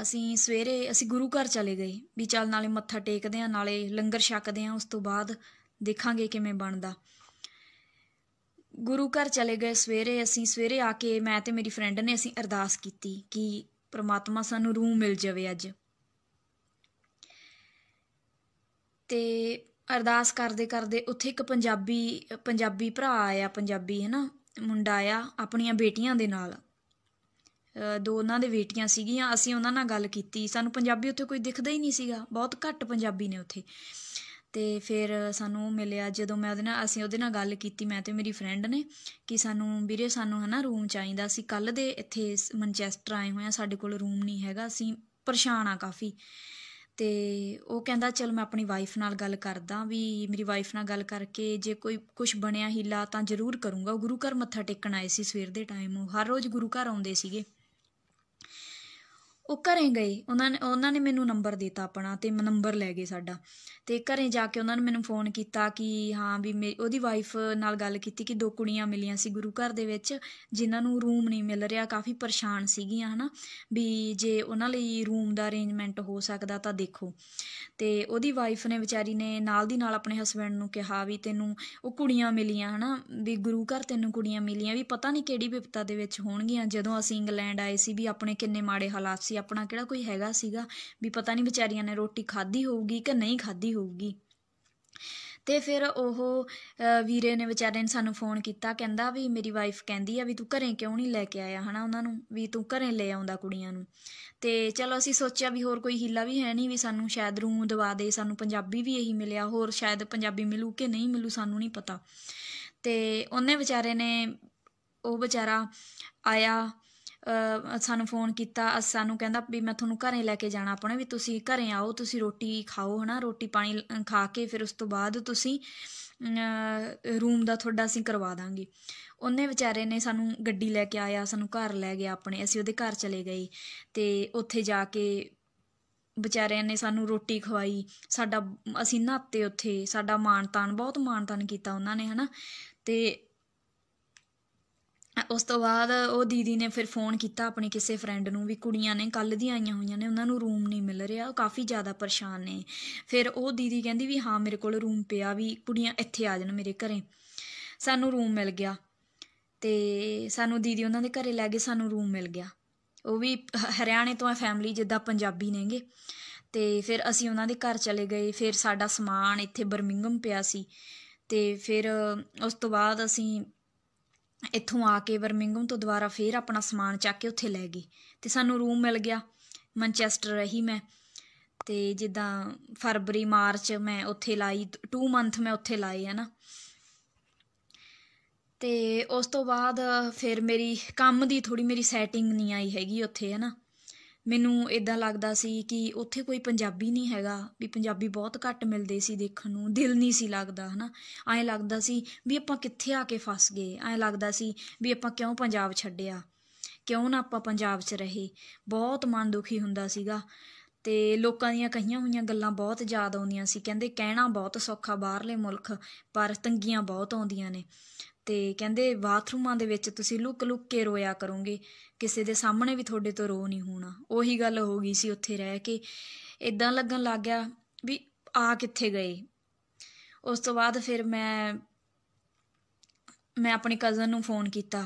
ਅਸੀਂ ਸਵੇਰੇ ਅਸੀਂ ਗੁਰੂ ਘਰ ਚਲੇ ਗਏ ਵੀ ਚੱਲ ਨਾਲੇ ਮੱਥਾ ਟੇਕਦੇ ਆ ਨਾਲੇ ਲੰਗਰ ਛਕਦੇ ਆ ਉਸ ਤੋਂ ਬਾਅਦ ਦੇਖਾਂਗੇ ਕਿਵੇਂ ਬਣਦਾ ਗੁਰੂ ਘਰ ਚਲੇ ਗਏ ਸਵੇਰੇ ਅਸੀਂ ਸਵੇਰੇ ਆ ਕੇ ਮੈਂ ਤੇ ਮੇਰੀ ਫਰੈਂਡ ਨੇ ਅਸੀਂ ਅਰਦਾਸ ਕੀਤੀ ਕਿ ਪ੍ਰਮਾਤਮਾ ਸਾਨੂੰ ਰੂਹ ਮਿਲ ਜਾਵੇ ਅੱਜ ਤੇ ਅਰਦਾਸ ਕਰਦੇ ਕਰਦੇ ਉੱਥੇ ਇੱਕ ਪੰਜਾਬੀ ਪੰਜਾਬੀ ਭਰਾ ਆਇਆ ਪੰਜਾਬੀ ਹੈ ਨਾ ਮੁੰਡਾ ਆ ਆਪਣੀਆਂ ਬੇਟੀਆਂ ਦੇ ਨਾਲ ਦੋ ਉਹਨਾਂ ਦੇ ਬੇਟੀਆਂ ਸੀਗੀਆਂ ਅਸੀਂ ਉਹਨਾਂ ਨਾਲ ਗੱਲ ਕੀਤੀ ਸਾਨੂੰ ਪੰਜਾਬੀ ਉੱਥੇ ਕੋਈ ਦਿਖਦਾ ਹੀ ਨਹੀਂ ਸੀਗਾ ਬਹੁਤ ਘੱਟ ਪੰਜਾਬੀ ਨੇ ਉੱਥੇ ਤੇ ਫਿਰ ਸਾਨੂੰ ਮਿਲਿਆ ਜਦੋਂ ਮੈਂ ਉਹਦੇ ਨਾਲ ਅਸੀਂ ਉਹਦੇ ਨਾਲ ਗੱਲ ਕੀਤੀ ਮੈਂ ਤੇ ਮੇਰੀ ਫਰੈਂਡ ਨੇ ਕਿ ਸਾਨੂੰ ਵੀਰੇ ਸਾਨੂੰ ਹਨਾ ਰੂਮ ਚਾਹੀਦਾ ਅਸੀਂ ਕੱਲ ਦੇ ਇੱਥੇ ਮੈਂਚੈਸਟਰ ਆਏ ਹੋਏ ਆ ਸਾਡੇ ਕੋਲ ਰੂਮ ਨਹੀਂ ਹੈਗਾ ਅਸੀਂ ਪਰੇਸ਼ਾਨ ਆ ਕਾਫੀ ਤੇ ਉਹ ਕਹਿੰਦਾ ਚਲ ਮੈਂ ਆਪਣੀ ਵਾਈਫ ਨਾਲ ਗੱਲ ਕਰਦਾ ਵੀ ਮੇਰੀ ਵਾਈਫ ਨਾਲ ਗੱਲ ਕਰਕੇ ਜੇ ਕੋਈ ਕੁਝ ਬਣਿਆ ਹੀਲਾ ਤਾਂ ਜ਼ਰੂਰ ਕਰੂੰਗਾ ਉਹ ਗੁਰੂ ਘਰ ਮੱਥਾ ਟੇਕਣ ਆਏ ਸੀ ਸਵੇਰ ਦੇ ਟਾਈਮ ਉਹ ਹਰ ਰੋਜ਼ ਗੁਰੂ ਘਰ ਆਉਂਦੇ ਸੀਗੇ ਉਹ ਘਰੇ ਗਏ ਉਹਨਾਂ ਨੇ ਉਹਨਾਂ ਨੇ ਮੈਨੂੰ ਨੰਬਰ ਦਿੱਤਾ ਆਪਣਾ ਤੇ ਮੈਂ ਨੰਬਰ ਲੈ ਗਏ ਸਾਡਾ ਤੇ ਘਰੇ ਜਾ ਕੇ ਉਹਨਾਂ ਨੇ ਮੈਨੂੰ ਫੋਨ ਕੀਤਾ ਕਿ ਹਾਂ ਵੀ ਮੇਰੀ ਉਹਦੀ ਵਾਈਫ ਨਾਲ ਗੱਲ ਕੀਤੀ ਕਿ ਦੋ ਕੁੜੀਆਂ ਮਿਲੀਆਂ ਸੀ ਗੁਰੂ ਘਰ ਦੇ ਵਿੱਚ ਜਿਨ੍ਹਾਂ ਨੂੰ ਰੂਮ ਨਹੀਂ ਮਿਲ ਰਿਹਾ ਕਾਫੀ ਪਰੇਸ਼ਾਨ ਸੀਗੀਆਂ ਹਨਾ ਵੀ ਜੇ ਉਹਨਾਂ ਲਈ ਰੂਮ ਦਾ ਅਰੇਂਜਮੈਂਟ ਹੋ ਸਕਦਾ ਤਾਂ ਦੇਖੋ ਤੇ ਉਹਦੀ ਵਾਈਫ ਨੇ ਵਿਚਾਰੀ ਨੇ ਨਾਲ ਦੀ ਨਾਲ ਆਪਣੇ ਹਸਬੰਡ ਨੂੰ ਕਿਹਾ ਵੀ ਤੈਨੂੰ ਉਹ ਕੁੜੀਆਂ ਮਿਲੀਆਂ ਹਨਾ ਵੀ ਗੁਰੂ ਘਰ ਤੈਨੂੰ ਕੁੜੀਆਂ ਮਿਲੀਆਂ ਵੀ ਪਤਾ ਨਹੀਂ ਕਿਹੜੀ ਵਿਪਤਾ ਦੇ ਵਿੱਚ ਹੋਣਗੀਆਂ ਜਦੋਂ ਅਸੀਂ ਇੰਗਲੈਂਡ ਆਏ ਸੀ ਵੀ ਆਪਣੇ ਕਿੰਨੇ ਮਾੜੇ ਹਾਲਾਤ ਸੀ ਸੀ ਆਪਣਾ ਕਿਹੜਾ ਕੋਈ ਹੈਗਾ ਸੀਗਾ ਵੀ ਪਤਾ ਨਹੀਂ ਵਿਚਾਰੀਆਂ ਨੇ ਰੋਟੀ ਖਾਧੀ ਹੋਊਗੀ ਕਿ ਨਹੀਂ ਖਾਧੀ ਹੋਊਗੀ ਤੇ ਫਿਰ ਉਹ ਵੀਰੇ ਨੇ ਵਿਚਾਰੇ ਨੇ ਸਾਨੂੰ ਫੋਨ ਕੀਤਾ ਕਹਿੰਦਾ ਵੀ ਮੇਰੀ ਵਾਈਫ ਕਹਿੰਦੀ ਆ ਵੀ ਤੂੰ ਘਰੇ ਕਿਉਂ ਨਹੀਂ ਲੈ ਕੇ ਆਇਆ ਹਨਾ ਉਹਨਾਂ ਨੂੰ ਵੀ ਤੂੰ ਘਰੇ ਲੈ ਆਉਂਦਾ ਕੁੜੀਆਂ ਨੂੰ ਤੇ ਚਲੋ ਅਸੀਂ ਸੋਚਿਆ ਵੀ ਹੋਰ ਕੋਈ ਹਿੱਲਾ ਵੀ ਹੈ ਨਹੀਂ ਵੀ ਸਾਨੂੰ ਸ਼ਾਇਦ ਰੂਮ ਦਵਾ ਦੇ ਸਾਨੂੰ ਪੰਜਾਬੀ ਵੀ ਇਹੀ ਮਿਲਿਆ ਹੋਰ ਸ਼ਾਇਦ ਪੰਜਾਬੀ ਮਿਲੂ ਕਿ ਨਹੀਂ ਮਿਲੂ ਸਾਨੂੰ ਨਹੀਂ ਪਤਾ ਤੇ ਉਹਨੇ ਵਿਚਾਰੇ ਨੇ ਉਹ ਵਿਚਾਰਾ ਆਇਆ ਸਾਨੂੰ ਫੋਨ ਕੀਤਾ ਸਾਨੂੰ ਕਹਿੰਦਾ ਵੀ ਮੈਂ ਤੁਹਾਨੂੰ ਘਰੇ ਲੈ ਕੇ ਜਾਣਾ ਆਪਣੇ ਵੀ ਤੁਸੀਂ ਘਰੇ ਆਓ ਤੁਸੀਂ ਰੋਟੀ ਖਾਓ ਹਨਾ ਰੋਟੀ ਪਾਣੀ ਖਾ ਕੇ ਫਿਰ ਉਸ ਤੋਂ ਬਾਅਦ ਤੁਸੀਂ ਰੂਮ ਦਾ ਤੁਹਾਡਾ ਅਸੀਂ ਕਰਵਾ ਦਾਂਗੇ ਉਹਨੇ ਵਿਚਾਰੇ ਨੇ ਸਾਨੂੰ ਗੱਡੀ ਲੈ ਕੇ ਆਇਆ ਸਾਨੂੰ ਘਰ ਲੈ ਗਿਆ ਆਪਣੇ ਅਸੀਂ ਉਹਦੇ ਘਰ ਚਲੇ ਗਏ ਤੇ ਉੱਥੇ ਜਾ ਕੇ ਵਿਚਾਰਿਆਂ ਨੇ ਸਾਨੂੰ ਰੋਟੀ ਖਵਾਈ ਸਾਡਾ ਅਸੀਂ ਨਾਤੇ ਉੱਥੇ ਸਾਡਾ ਮਾਣ ਤਾਨ ਬਹੁਤ ਮਾਣ ਤਾਨ ਕੀਤਾ ਉਹਨਾਂ ਨੇ ਹਨਾ ਤੇ ਉਸ ਤੋਂ ਬਾਅਦ ਉਹ ਦੀਦੀ ਨੇ ਫਿਰ ਫੋਨ ਕੀਤਾ ਆਪਣੇ ਕਿਸੇ ਫਰੈਂਡ ਨੂੰ ਵੀ ਕੁੜੀਆਂ ਨੇ ਕੱਲ ਦੀ ਆਈਆਂ ਹੋਈਆਂ ਨੇ ਉਹਨਾਂ ਨੂੰ ਰੂਮ ਨਹੀਂ ਮਿਲ ਰਿਹਾ ਉਹ ਕਾਫੀ ਜ਼ਿਆਦਾ ਪਰੇਸ਼ਾਨ ਨੇ ਫਿਰ ਉਹ ਦੀਦੀ ਕਹਿੰਦੀ ਵੀ ਹਾਂ ਮੇਰੇ ਕੋਲ ਰੂਮ ਪਿਆ ਵੀ ਕੁੜੀਆਂ ਇੱਥੇ ਆ ਜਾਣ ਮੇਰੇ ਘਰੇ ਸਾਨੂੰ ਰੂਮ ਮਿਲ ਗਿਆ ਤੇ ਸਾਨੂੰ ਦੀਦੀ ਉਹਨਾਂ ਦੇ ਘਰੇ ਲੈ ਗਏ ਸਾਨੂੰ ਰੂਮ ਮਿਲ ਗਿਆ ਉਹ ਵੀ ਹਰਿਆਣੇ ਤੋਂ ਹੈ ਫੈਮਿਲੀ ਜਿੱਦਾਂ ਪੰਜਾਬੀ ਨੇਗੇ ਤੇ ਫਿਰ ਅਸੀਂ ਉਹਨਾਂ ਦੇ ਘਰ ਚਲੇ ਗਏ ਫਿਰ ਸਾਡਾ ਸਮਾਨ ਇੱਥੇ ਬਰਮਿੰਗਮ ਪਿਆ ਸੀ ਤੇ ਫਿਰ ਉਸ ਤੋਂ ਬਾਅਦ ਅਸੀਂ ਇੱਥੋਂ ਆ ਕੇ ਬਰਮਿੰਗਮ ਤੋਂ ਦੁਬਾਰਾ ਫੇਰ ਆਪਣਾ ਸਮਾਨ ਚੱਕ ਕੇ ਉੱਥੇ ਲੈ ਗਈ ਤੇ ਸਾਨੂੰ ਰੂਮ ਮਿਲ ਗਿਆ ਮੈਂਚੈਸਟਰ ਰਹੀ ਮੈਂ ਤੇ ਜਿੱਦਾਂ ਫਰਵਰੀ ਮਾਰਚ ਮੈਂ ਉੱਥੇ ਲਾਈ 2 ਮੰਥ ਮੈਂ ਉੱਥੇ ਲਾਏ ਹਨਾ ਤੇ ਉਸ ਤੋਂ ਬਾਅਦ ਫਿਰ ਮੇਰੀ ਕੰਮ ਦੀ ਥੋੜੀ ਮੇਰੀ ਸੈਟਿੰਗ ਨਹੀਂ ਆਈ ਹੈਗੀ ਉੱਥੇ ਹਨਾ ਮੈਨੂੰ ਇਦਾਂ ਲੱਗਦਾ ਸੀ ਕਿ ਉੱਥੇ ਕੋਈ ਪੰਜਾਬੀ ਨਹੀਂ ਹੈਗਾ ਵੀ ਪੰਜਾਬੀ ਬਹੁਤ ਘੱਟ ਮਿਲਦੇ ਸੀ ਦੇਖਣ ਨੂੰ ਦਿਲ ਨਹੀਂ ਸੀ ਲੱਗਦਾ ਹਨਾ ਐਂ ਲੱਗਦਾ ਸੀ ਵੀ ਆਪਾਂ ਕਿੱਥੇ ਆ ਕੇ ਫਸ ਗਏ ਐਂ ਲੱਗਦਾ ਸੀ ਵੀ ਆਪਾਂ ਕਿਉਂ ਪੰਜਾਬ ਛੱਡਿਆ ਕਿਉਂ ਨਾ ਆਪਾਂ ਪੰਜਾਬ 'ਚ ਰਹੇ ਬਹੁਤ ਮਨ ਦੁਖੀ ਹੁੰਦਾ ਸੀਗਾ ਤੇ ਲੋਕਾਂ ਦੀਆਂ ਕਹੀਆਂ ਹੋਈਆਂ ਗੱਲਾਂ ਬਹੁਤ ਯਾਦ ਆਉਂਦੀਆਂ ਸੀ ਕਹਿੰਦੇ ਕਹਿਣਾ ਬਹੁਤ ਸੌਖਾ ਬਾਹਰਲੇ ਮੁਲਕ ਪਰ ਤੰਗੀਆਂ ਬਹੁਤ ਆਉਂਦੀਆਂ ਨੇ ਤੇ ਕਹਿੰਦੇ ਬਾਥਰੂਮਾਂ ਦੇ ਵਿੱਚ ਤੁਸੀਂ ਲੁੱਕ ਲੁੱਕ ਕੇ ਰੋਇਆ ਕਰੋਗੇ ਕਿਸੇ ਦੇ ਸਾਹਮਣੇ ਵੀ ਤੁਹਾਡੇ ਤੋਂ ਰੋ ਨਹੀਂ ਹੋਣਾ ਉਹੀ ਗੱਲ ਹੋ ਗਈ ਸੀ ਉੱਥੇ ਰਹਿ ਕੇ ਇਦਾਂ ਲੱਗਣ ਲੱਗ ਗਿਆ ਵੀ ਆ ਕਿੱਥੇ ਗਏ ਉਸ ਤੋਂ ਬਾਅਦ ਫਿਰ ਮੈਂ ਮੈਂ ਆਪਣੀ ਕਜ਼ਨ ਨੂੰ ਫੋਨ ਕੀਤਾ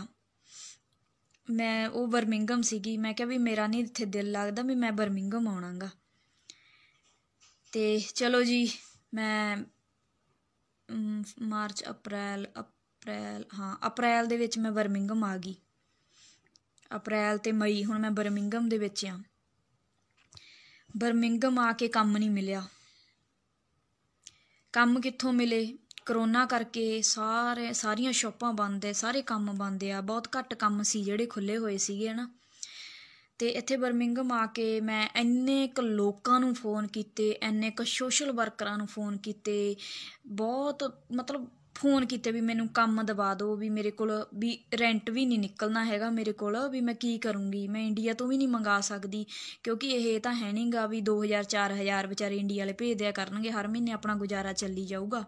ਮੈਂ ਉਹ ਬਰਮਿੰਗਮ ਸੀਗੀ ਮੈਂ ਕਿਹਾ ਵੀ ਮੇਰਾ ਨਹੀਂ ਇੱਥੇ ਦਿਲ ਲੱਗਦਾ ਵੀ ਮੈਂ ਬਰਮਿੰਗਮ ਆਉਣਾਗਾ ਤੇ ਚਲੋ ਜੀ ਮੈਂ ਮਾਰਚ ਅਪ੍ਰੈਲ ਅਪ੍ਰੈਲ ਹਾਂ ਅਪ੍ਰੈਲ ਦੇ ਵਿੱਚ ਮੈਂ ਬਰਮਿੰਗਮ ਆ ਗਈ ਅਪ੍ਰੈਲ ਤੇ ਮਈ ਹੁਣ ਮੈਂ ਬਰਮਿੰਗਮ ਦੇ ਵਿੱਚ ਆ ਬਰਮਿੰਗਮ ਆ ਕੇ ਕੰਮ ਨਹੀਂ ਮਿਲਿਆ ਕੰਮ ਕਿੱਥੋਂ ਮਿਲੇ ਕਰੋਨਾ ਕਰਕੇ ਸਾਰੇ ਸਾਰੀਆਂ ਸ਼ਾਪਾਂ ਬੰਦ ਐ ਸਾਰੇ ਕੰਮ ਬੰਦ ਐ ਬਹੁਤ ਘੱਟ ਕੰਮ ਸੀ ਜਿਹੜੇ ਖੁੱਲੇ ਹੋਏ ਸੀਗੇ ਹਨਾ ਤੇ ਇੱਥੇ ਬਰਮਿੰਗਮ ਆ ਕੇ ਮੈਂ ਇੰਨੇ ਕ ਲੋਕਾਂ ਨੂੰ ਫੋਨ ਕੀਤੇ ਇੰਨੇ ਕ ਸੋਸ਼ਲ ਵਰਕਰਾਂ ਨੂੰ ਫੋਨ ਕੀਤੇ ਬਹੁਤ ਮਤਲਬ ਫੋਨ ਕੀਤੇ ਵੀ ਮੈਨੂੰ ਕੰਮ ਦਵਾ ਦਿਓ ਵੀ ਮੇਰੇ ਕੋਲ ਵੀ ਰੈਂਟ ਵੀ ਨਹੀਂ ਨਿਕਲਣਾ ਹੈਗਾ ਮੇਰੇ ਕੋਲ ਵੀ ਮੈਂ ਕੀ ਕਰੂੰਗੀ ਮੈਂ ਇੰਡੀਆ ਤੋਂ ਵੀ ਨਹੀਂ ਮੰਗਾ ਸਕਦੀ ਕਿਉਂਕਿ ਇਹ ਤਾਂ ਹੈ ਨਹੀਂਗਾ ਵੀ 2000 4000 ਵਿਚਾਰੇ ਇੰਡੀਆ ਵਾਲੇ ਦਿਆ ਕਰਨਗੇ ਹਰ ਮਹੀਨੇ ਆਪਣਾ ਗੁਜ਼ਾਰਾ ਚੱਲੀ ਜਾਊਗਾ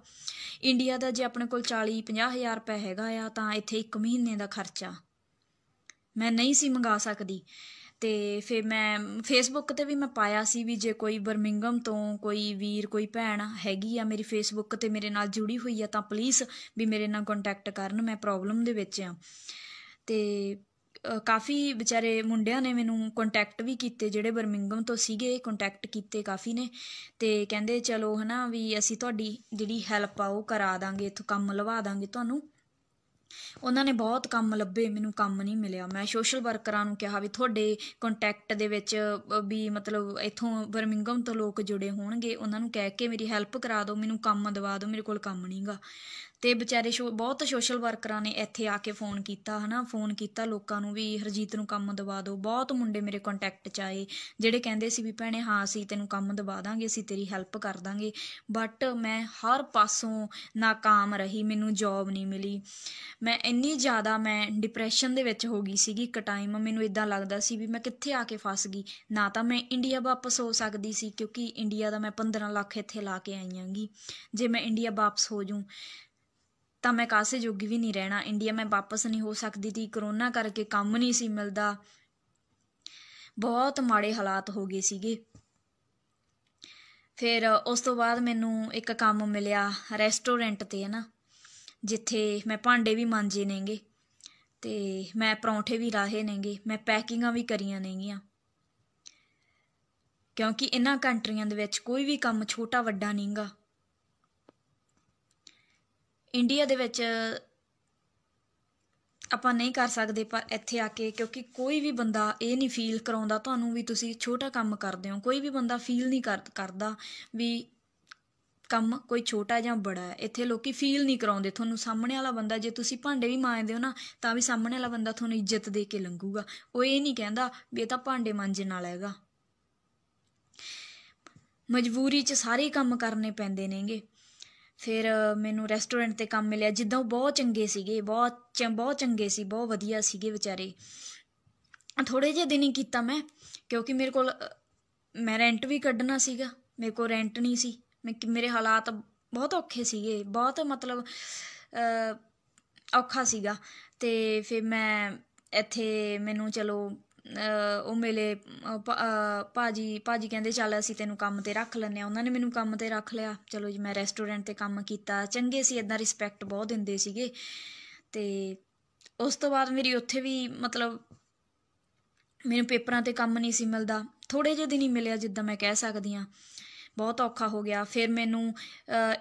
ਇੰਡੀਆ ਦਾ ਜੇ ਆਪਣੇ ਕੋਲ 40 50000 ਰੁਪਏ ਹੈਗਾ ਆ ਤਾਂ ਇੱਥੇ 1 ਮਹੀਨੇ ਦਾ ਖਰਚਾ ਮੈਂ ਨਹੀਂ ਸੀ ਮੰਗਾ ਸਕਦੀ ਤੇ ਫੇ ਮੈਂ ਫੇਸਬੁੱਕ 'ਤੇ ਵੀ ਮੈਂ ਪਾਇਆ ਸੀ ਵੀ ਜੇ ਕੋਈ ਬਰਮਿੰਗਮ ਤੋਂ ਕੋਈ ਵੀਰ ਕੋਈ ਭੈਣ ਹੈਗੀ ਆ ਮੇਰੀ ਫੇਸਬੁੱਕ 'ਤੇ ਮੇਰੇ ਨਾਲ ਜੁੜੀ ਹੋਈ ਆ ਤਾਂ ਪਲੀਜ਼ ਵੀ ਮੇਰੇ ਨਾਲ ਕੰਟੈਕਟ ਕਰਨ ਮੈਂ ਪ੍ਰੋਬਲਮ ਦੇ ਵਿੱਚ ਆ ਤੇ ਕਾਫੀ ਵਿਚਾਰੇ ਮੁੰਡਿਆਂ ਨੇ ਮੈਨੂੰ ਕੰਟੈਕਟ ਵੀ ਕੀਤੇ ਜਿਹੜੇ ਬਰਮਿੰਗਮ ਤੋਂ ਸੀਗੇ ਕੰਟੈਕਟ ਕੀਤੇ ਕਾਫੀ ਨੇ ਤੇ ਕਹਿੰਦੇ ਚਲੋ ਹਨਾ ਵੀ ਅਸੀਂ ਤੁਹਾਡੀ ਜਿਹੜੀ ਹੈਲਪ ਆ ਉਹ ਕਰਾ ਦਾਂਗੇ ਇਥੋਂ ਕੰਮ ਲਵਾ ਦਾਂਗੇ ਤੁਹਾਨੂੰ ਉਹਨਾਂ ਨੇ ਬਹੁਤ ਕੰਮ ਲੱਭੇ ਮੈਨੂੰ ਕੰਮ ਨਹੀਂ ਮਿਲਿਆ ਮੈਂ ਸੋਸ਼ਲ ਵਰਕਰਾਂ ਨੂੰ ਕਿਹਾ ਵੀ ਤੁਹਾਡੇ ਕੰਟੈਕਟ ਦੇ ਵਿੱਚ ਵੀ ਮਤਲਬ ਇੱਥੋਂ ਬਰਮਿੰਗਮ ਤੋਂ ਲੋਕ ਜੁੜੇ ਹੋਣਗੇ ਉਹਨਾਂ ਨੂੰ ਕਹਿ ਕੇ ਮੇਰੀ ਹੈਲਪ ਕਰਾ ਦਿਓ ਮੈਨੂੰ ਕੰਮ ਦਵਾ ਦਿਓ ਮੇਰੇ ਕੋਲ ਕੰਮ ਨਹੀਂਗਾ ਤੇ ਵਿਚਾਰੇ ਬਹੁਤ ਸੋਸ਼ਲ ਵਰਕਰਾਂ ਨੇ ਇੱਥੇ ਆ ਕੇ ਫੋਨ ਕੀਤਾ ਹਨਾ ਫੋਨ ਕੀਤਾ ਲੋਕਾਂ ਨੂੰ ਵੀ ਹਰਜੀਤ ਨੂੰ ਕੰਮ ਦਵਾ ਦਿਓ ਬਹੁਤ ਮੁੰਡੇ ਮੇਰੇ ਕੰਟੈਕਟ ਚ ਆਏ ਜਿਹੜੇ ਕਹਿੰਦੇ ਸੀ ਵੀ ਭੈਣੇ ਹਾਂ ਅਸੀਂ ਤੈਨੂੰ ਕੰਮ ਦਵਾ ਦਾਂਗੇ ਅਸੀਂ ਤੇਰੀ ਹੈਲਪ ਕਰ ਦਾਂਗੇ ਬਟ ਮੈਂ ਹਰ ਪਾਸੋਂ ناکਾਮ ਰਹੀ ਮੈਨੂੰ ਜੌਬ ਨਹੀਂ ਮਿਲੀ ਮੈਂ ਇੰਨੀ ਜ਼ਿਆਦਾ ਮੈਂ ਡਿਪਰੈਸ਼ਨ ਦੇ ਵਿੱਚ ਹੋ ਗਈ ਸੀਗੀ ਇੱਕ ਟਾਈਮ ਮੈਨੂੰ ਇਦਾਂ ਲੱਗਦਾ ਸੀ ਵੀ ਮੈਂ ਕਿੱਥੇ ਆ ਕੇ ਫਸ ਗਈ ਨਾ ਤਾਂ ਮੈਂ ਇੰਡੀਆ ਵਾਪਸ ਹੋ ਸਕਦੀ ਸੀ ਕਿਉਂਕਿ ਇੰਡੀਆ ਦਾ ਮੈਂ 15 ਲੱਖ ਇੱਥੇ ਲਾ ਕੇ ਆਈ ਆਂਗੀ ਜੇ ਮੈਂ ਇੰਡੀਆ ਵਾਪਸ ਹੋ ਜੂ ਤਾਂ ਮੈਂ ਕਾਸੇ ਜੋਗੀ ਵੀ ਨਹੀਂ ਰਹਿਣਾ ਇੰਡੀਆ ਮੈਂ ਵਾਪਸ ਨਹੀਂ ਹੋ ਸਕਦੀ ਦੀ ਕਰੋਨਾ ਕਰਕੇ ਕੰਮ ਨਹੀਂ ਸੀ ਮਿਲਦਾ ਬਹੁਤ ਮਾੜੇ ਹਾਲਾਤ ਹੋ ਗਏ ਸੀਗੇ ਫਿਰ ਉਸ ਤੋਂ ਬਾਅਦ ਮੈਨੂੰ ਇੱਕ ਕੰਮ ਮਿਲਿਆ ਰੈਸਟੋਰੈਂਟ ਤੇ ਹੈ ਨਾ ਜਿੱਥੇ ਮੈਂ ਭਾਂਡੇ ਵੀ ਮਾਂਜੇ ਨੇਗੇ ਤੇ ਮੈਂ ਪਰੌਂਠੇ ਵੀ ਰਾਹੇ ਨੇਗੇ ਮੈਂ ਪੈਕਿੰਗਾਂ ਵੀ ਕਰੀਆਂ ਨੇਗੀਆਂ ਕਿਉਂਕਿ ਇਹਨਾਂ ਕੰਟਰੀਆਂ ਦੇ ਵਿੱਚ ਕੋਈ ਵੀ ਕੰਮ ਛੋਟਾ ਵੱਡਾ ਨਹੀਂਗਾ ਇੰਡੀਆ ਦੇ ਵਿੱਚ ਆਪਾਂ ਨਹੀਂ ਕਰ ਸਕਦੇ ਪਰ ਇੱਥੇ ਆ ਕੇ ਕਿਉਂਕਿ ਕੋਈ ਵੀ ਬੰਦਾ ਇਹ ਨਹੀਂ ਫੀਲ ਕਰਾਉਂਦਾ ਤੁਹਾਨੂੰ ਵੀ ਤੁਸੀਂ ਛੋਟਾ ਕੰਮ ਕਰਦੇ ਹੋ ਕੋਈ ਵੀ ਬੰਦਾ ਫੀਲ ਨਹੀਂ ਕਰਦਾ ਵੀ ਕੰਮ ਕੋਈ ਛੋਟਾ ਜਾਂ ਬੜਾ ਹੈ ਇੱਥੇ ਲੋਕੀ ਫੀਲ ਨਹੀਂ ਕਰਾਉਂਦੇ ਤੁਹਾਨੂੰ ਸਾਹਮਣੇ ਵਾਲਾ ਬੰਦਾ ਜੇ ਤੁਸੀਂ ਭਾਂਡੇ ਵੀ ਮਾਂਜਦੇ ਹੋ ਨਾ ਤਾਂ ਵੀ ਸਾਹਮਣੇ ਵਾਲਾ ਬੰਦਾ ਤੁਹਾਨੂੰ ਇੱਜ਼ਤ ਦੇ ਕੇ ਲੰਘੂਗਾ ਉਹ ਇਹ ਨਹੀਂ ਕਹਿੰਦਾ ਵੀ ਇਹ ਤਾਂ ਭਾਂਡੇ ਮਾਂਜਣ ਨਾਲ ਹੈਗਾ ਮਜਬੂਰੀ 'ਚ ਸਾਰੇ ਕੰਮ ਕਰਨੇ ਪੈਂਦੇ ਨੇਗੇ ਫਿਰ ਮੈਨੂੰ ਰੈਸਟੋਰੈਂਟ ਤੇ ਕੰਮ ਮਿਲਿਆ ਜਿੱਦਾਂ ਉਹ ਬਹੁਤ ਚੰਗੇ ਸੀਗੇ ਬਹੁਤ ਬਹੁਤ ਚੰਗੇ ਸੀ ਬਹੁਤ ਵਧੀਆ ਸੀਗੇ ਵਿਚਾਰੇ ਥੋੜੇ ਜਿਹੇ ਦਿਨ ਹੀ ਕੀਤਾ ਮੈਂ ਕਿਉਂਕਿ ਮੇਰੇ ਕੋਲ ਮੈਂ ਰੈਂਟ ਵੀ ਕੱਢਣਾ ਸੀਗਾ ਮੇਰੇ ਕੋਲ ਰੈਂਟ ਨਹੀਂ ਸੀ ਮੈਂ ਮੇਰੇ ਹਾਲਾਤ ਬਹੁਤ ਔਖੇ ਸੀਗੇ ਬਹੁਤ ਮਤਲਬ ਔਖਾ ਸੀਗਾ ਤੇ ਫਿਰ ਮੈਂ ਇੱਥੇ ਮੈਨੂੰ ਚਲੋ ਉਹ ਮੇਲੇ ਭਾਜੀ ਭਾਜੀ ਕਹਿੰਦੇ ਚੱਲ ਅਸੀਂ ਤੈਨੂੰ ਕੰਮ ਤੇ ਰੱਖ ਲੈਨੇ ਆ ਉਹਨਾਂ ਨੇ ਮੈਨੂੰ ਕੰਮ ਤੇ ਰੱਖ ਲਿਆ ਚਲੋ ਜੀ ਮੈਂ ਰੈਸਟੋਰੈਂਟ ਤੇ ਕੰਮ ਕੀਤਾ ਚੰਗੇ ਸੀ ਇਦਾਂ ਰਿਸਪੈਕਟ ਬਹੁਤ ਦਿੰਦੇ ਸੀਗੇ ਤੇ ਉਸ ਤੋਂ ਬਾਅਦ ਮੇਰੀ ਉੱਥੇ ਵੀ ਮਤਲਬ ਮੈਨੂੰ ਪੇਪਰਾਂ ਤੇ ਕੰਮ ਨਹੀਂ ਸੀ ਮਿਲਦਾ ਥੋੜੇ ਜਿਹੇ ਦਿਨ ਹੀ ਮਿਲਿਆ ਜਿੱਦਾਂ ਮੈਂ ਕਹਿ ਸਕਦੀ ਆ ਬਹੁਤ ਔਖਾ ਹੋ ਗਿਆ ਫਿਰ ਮੈਨੂੰ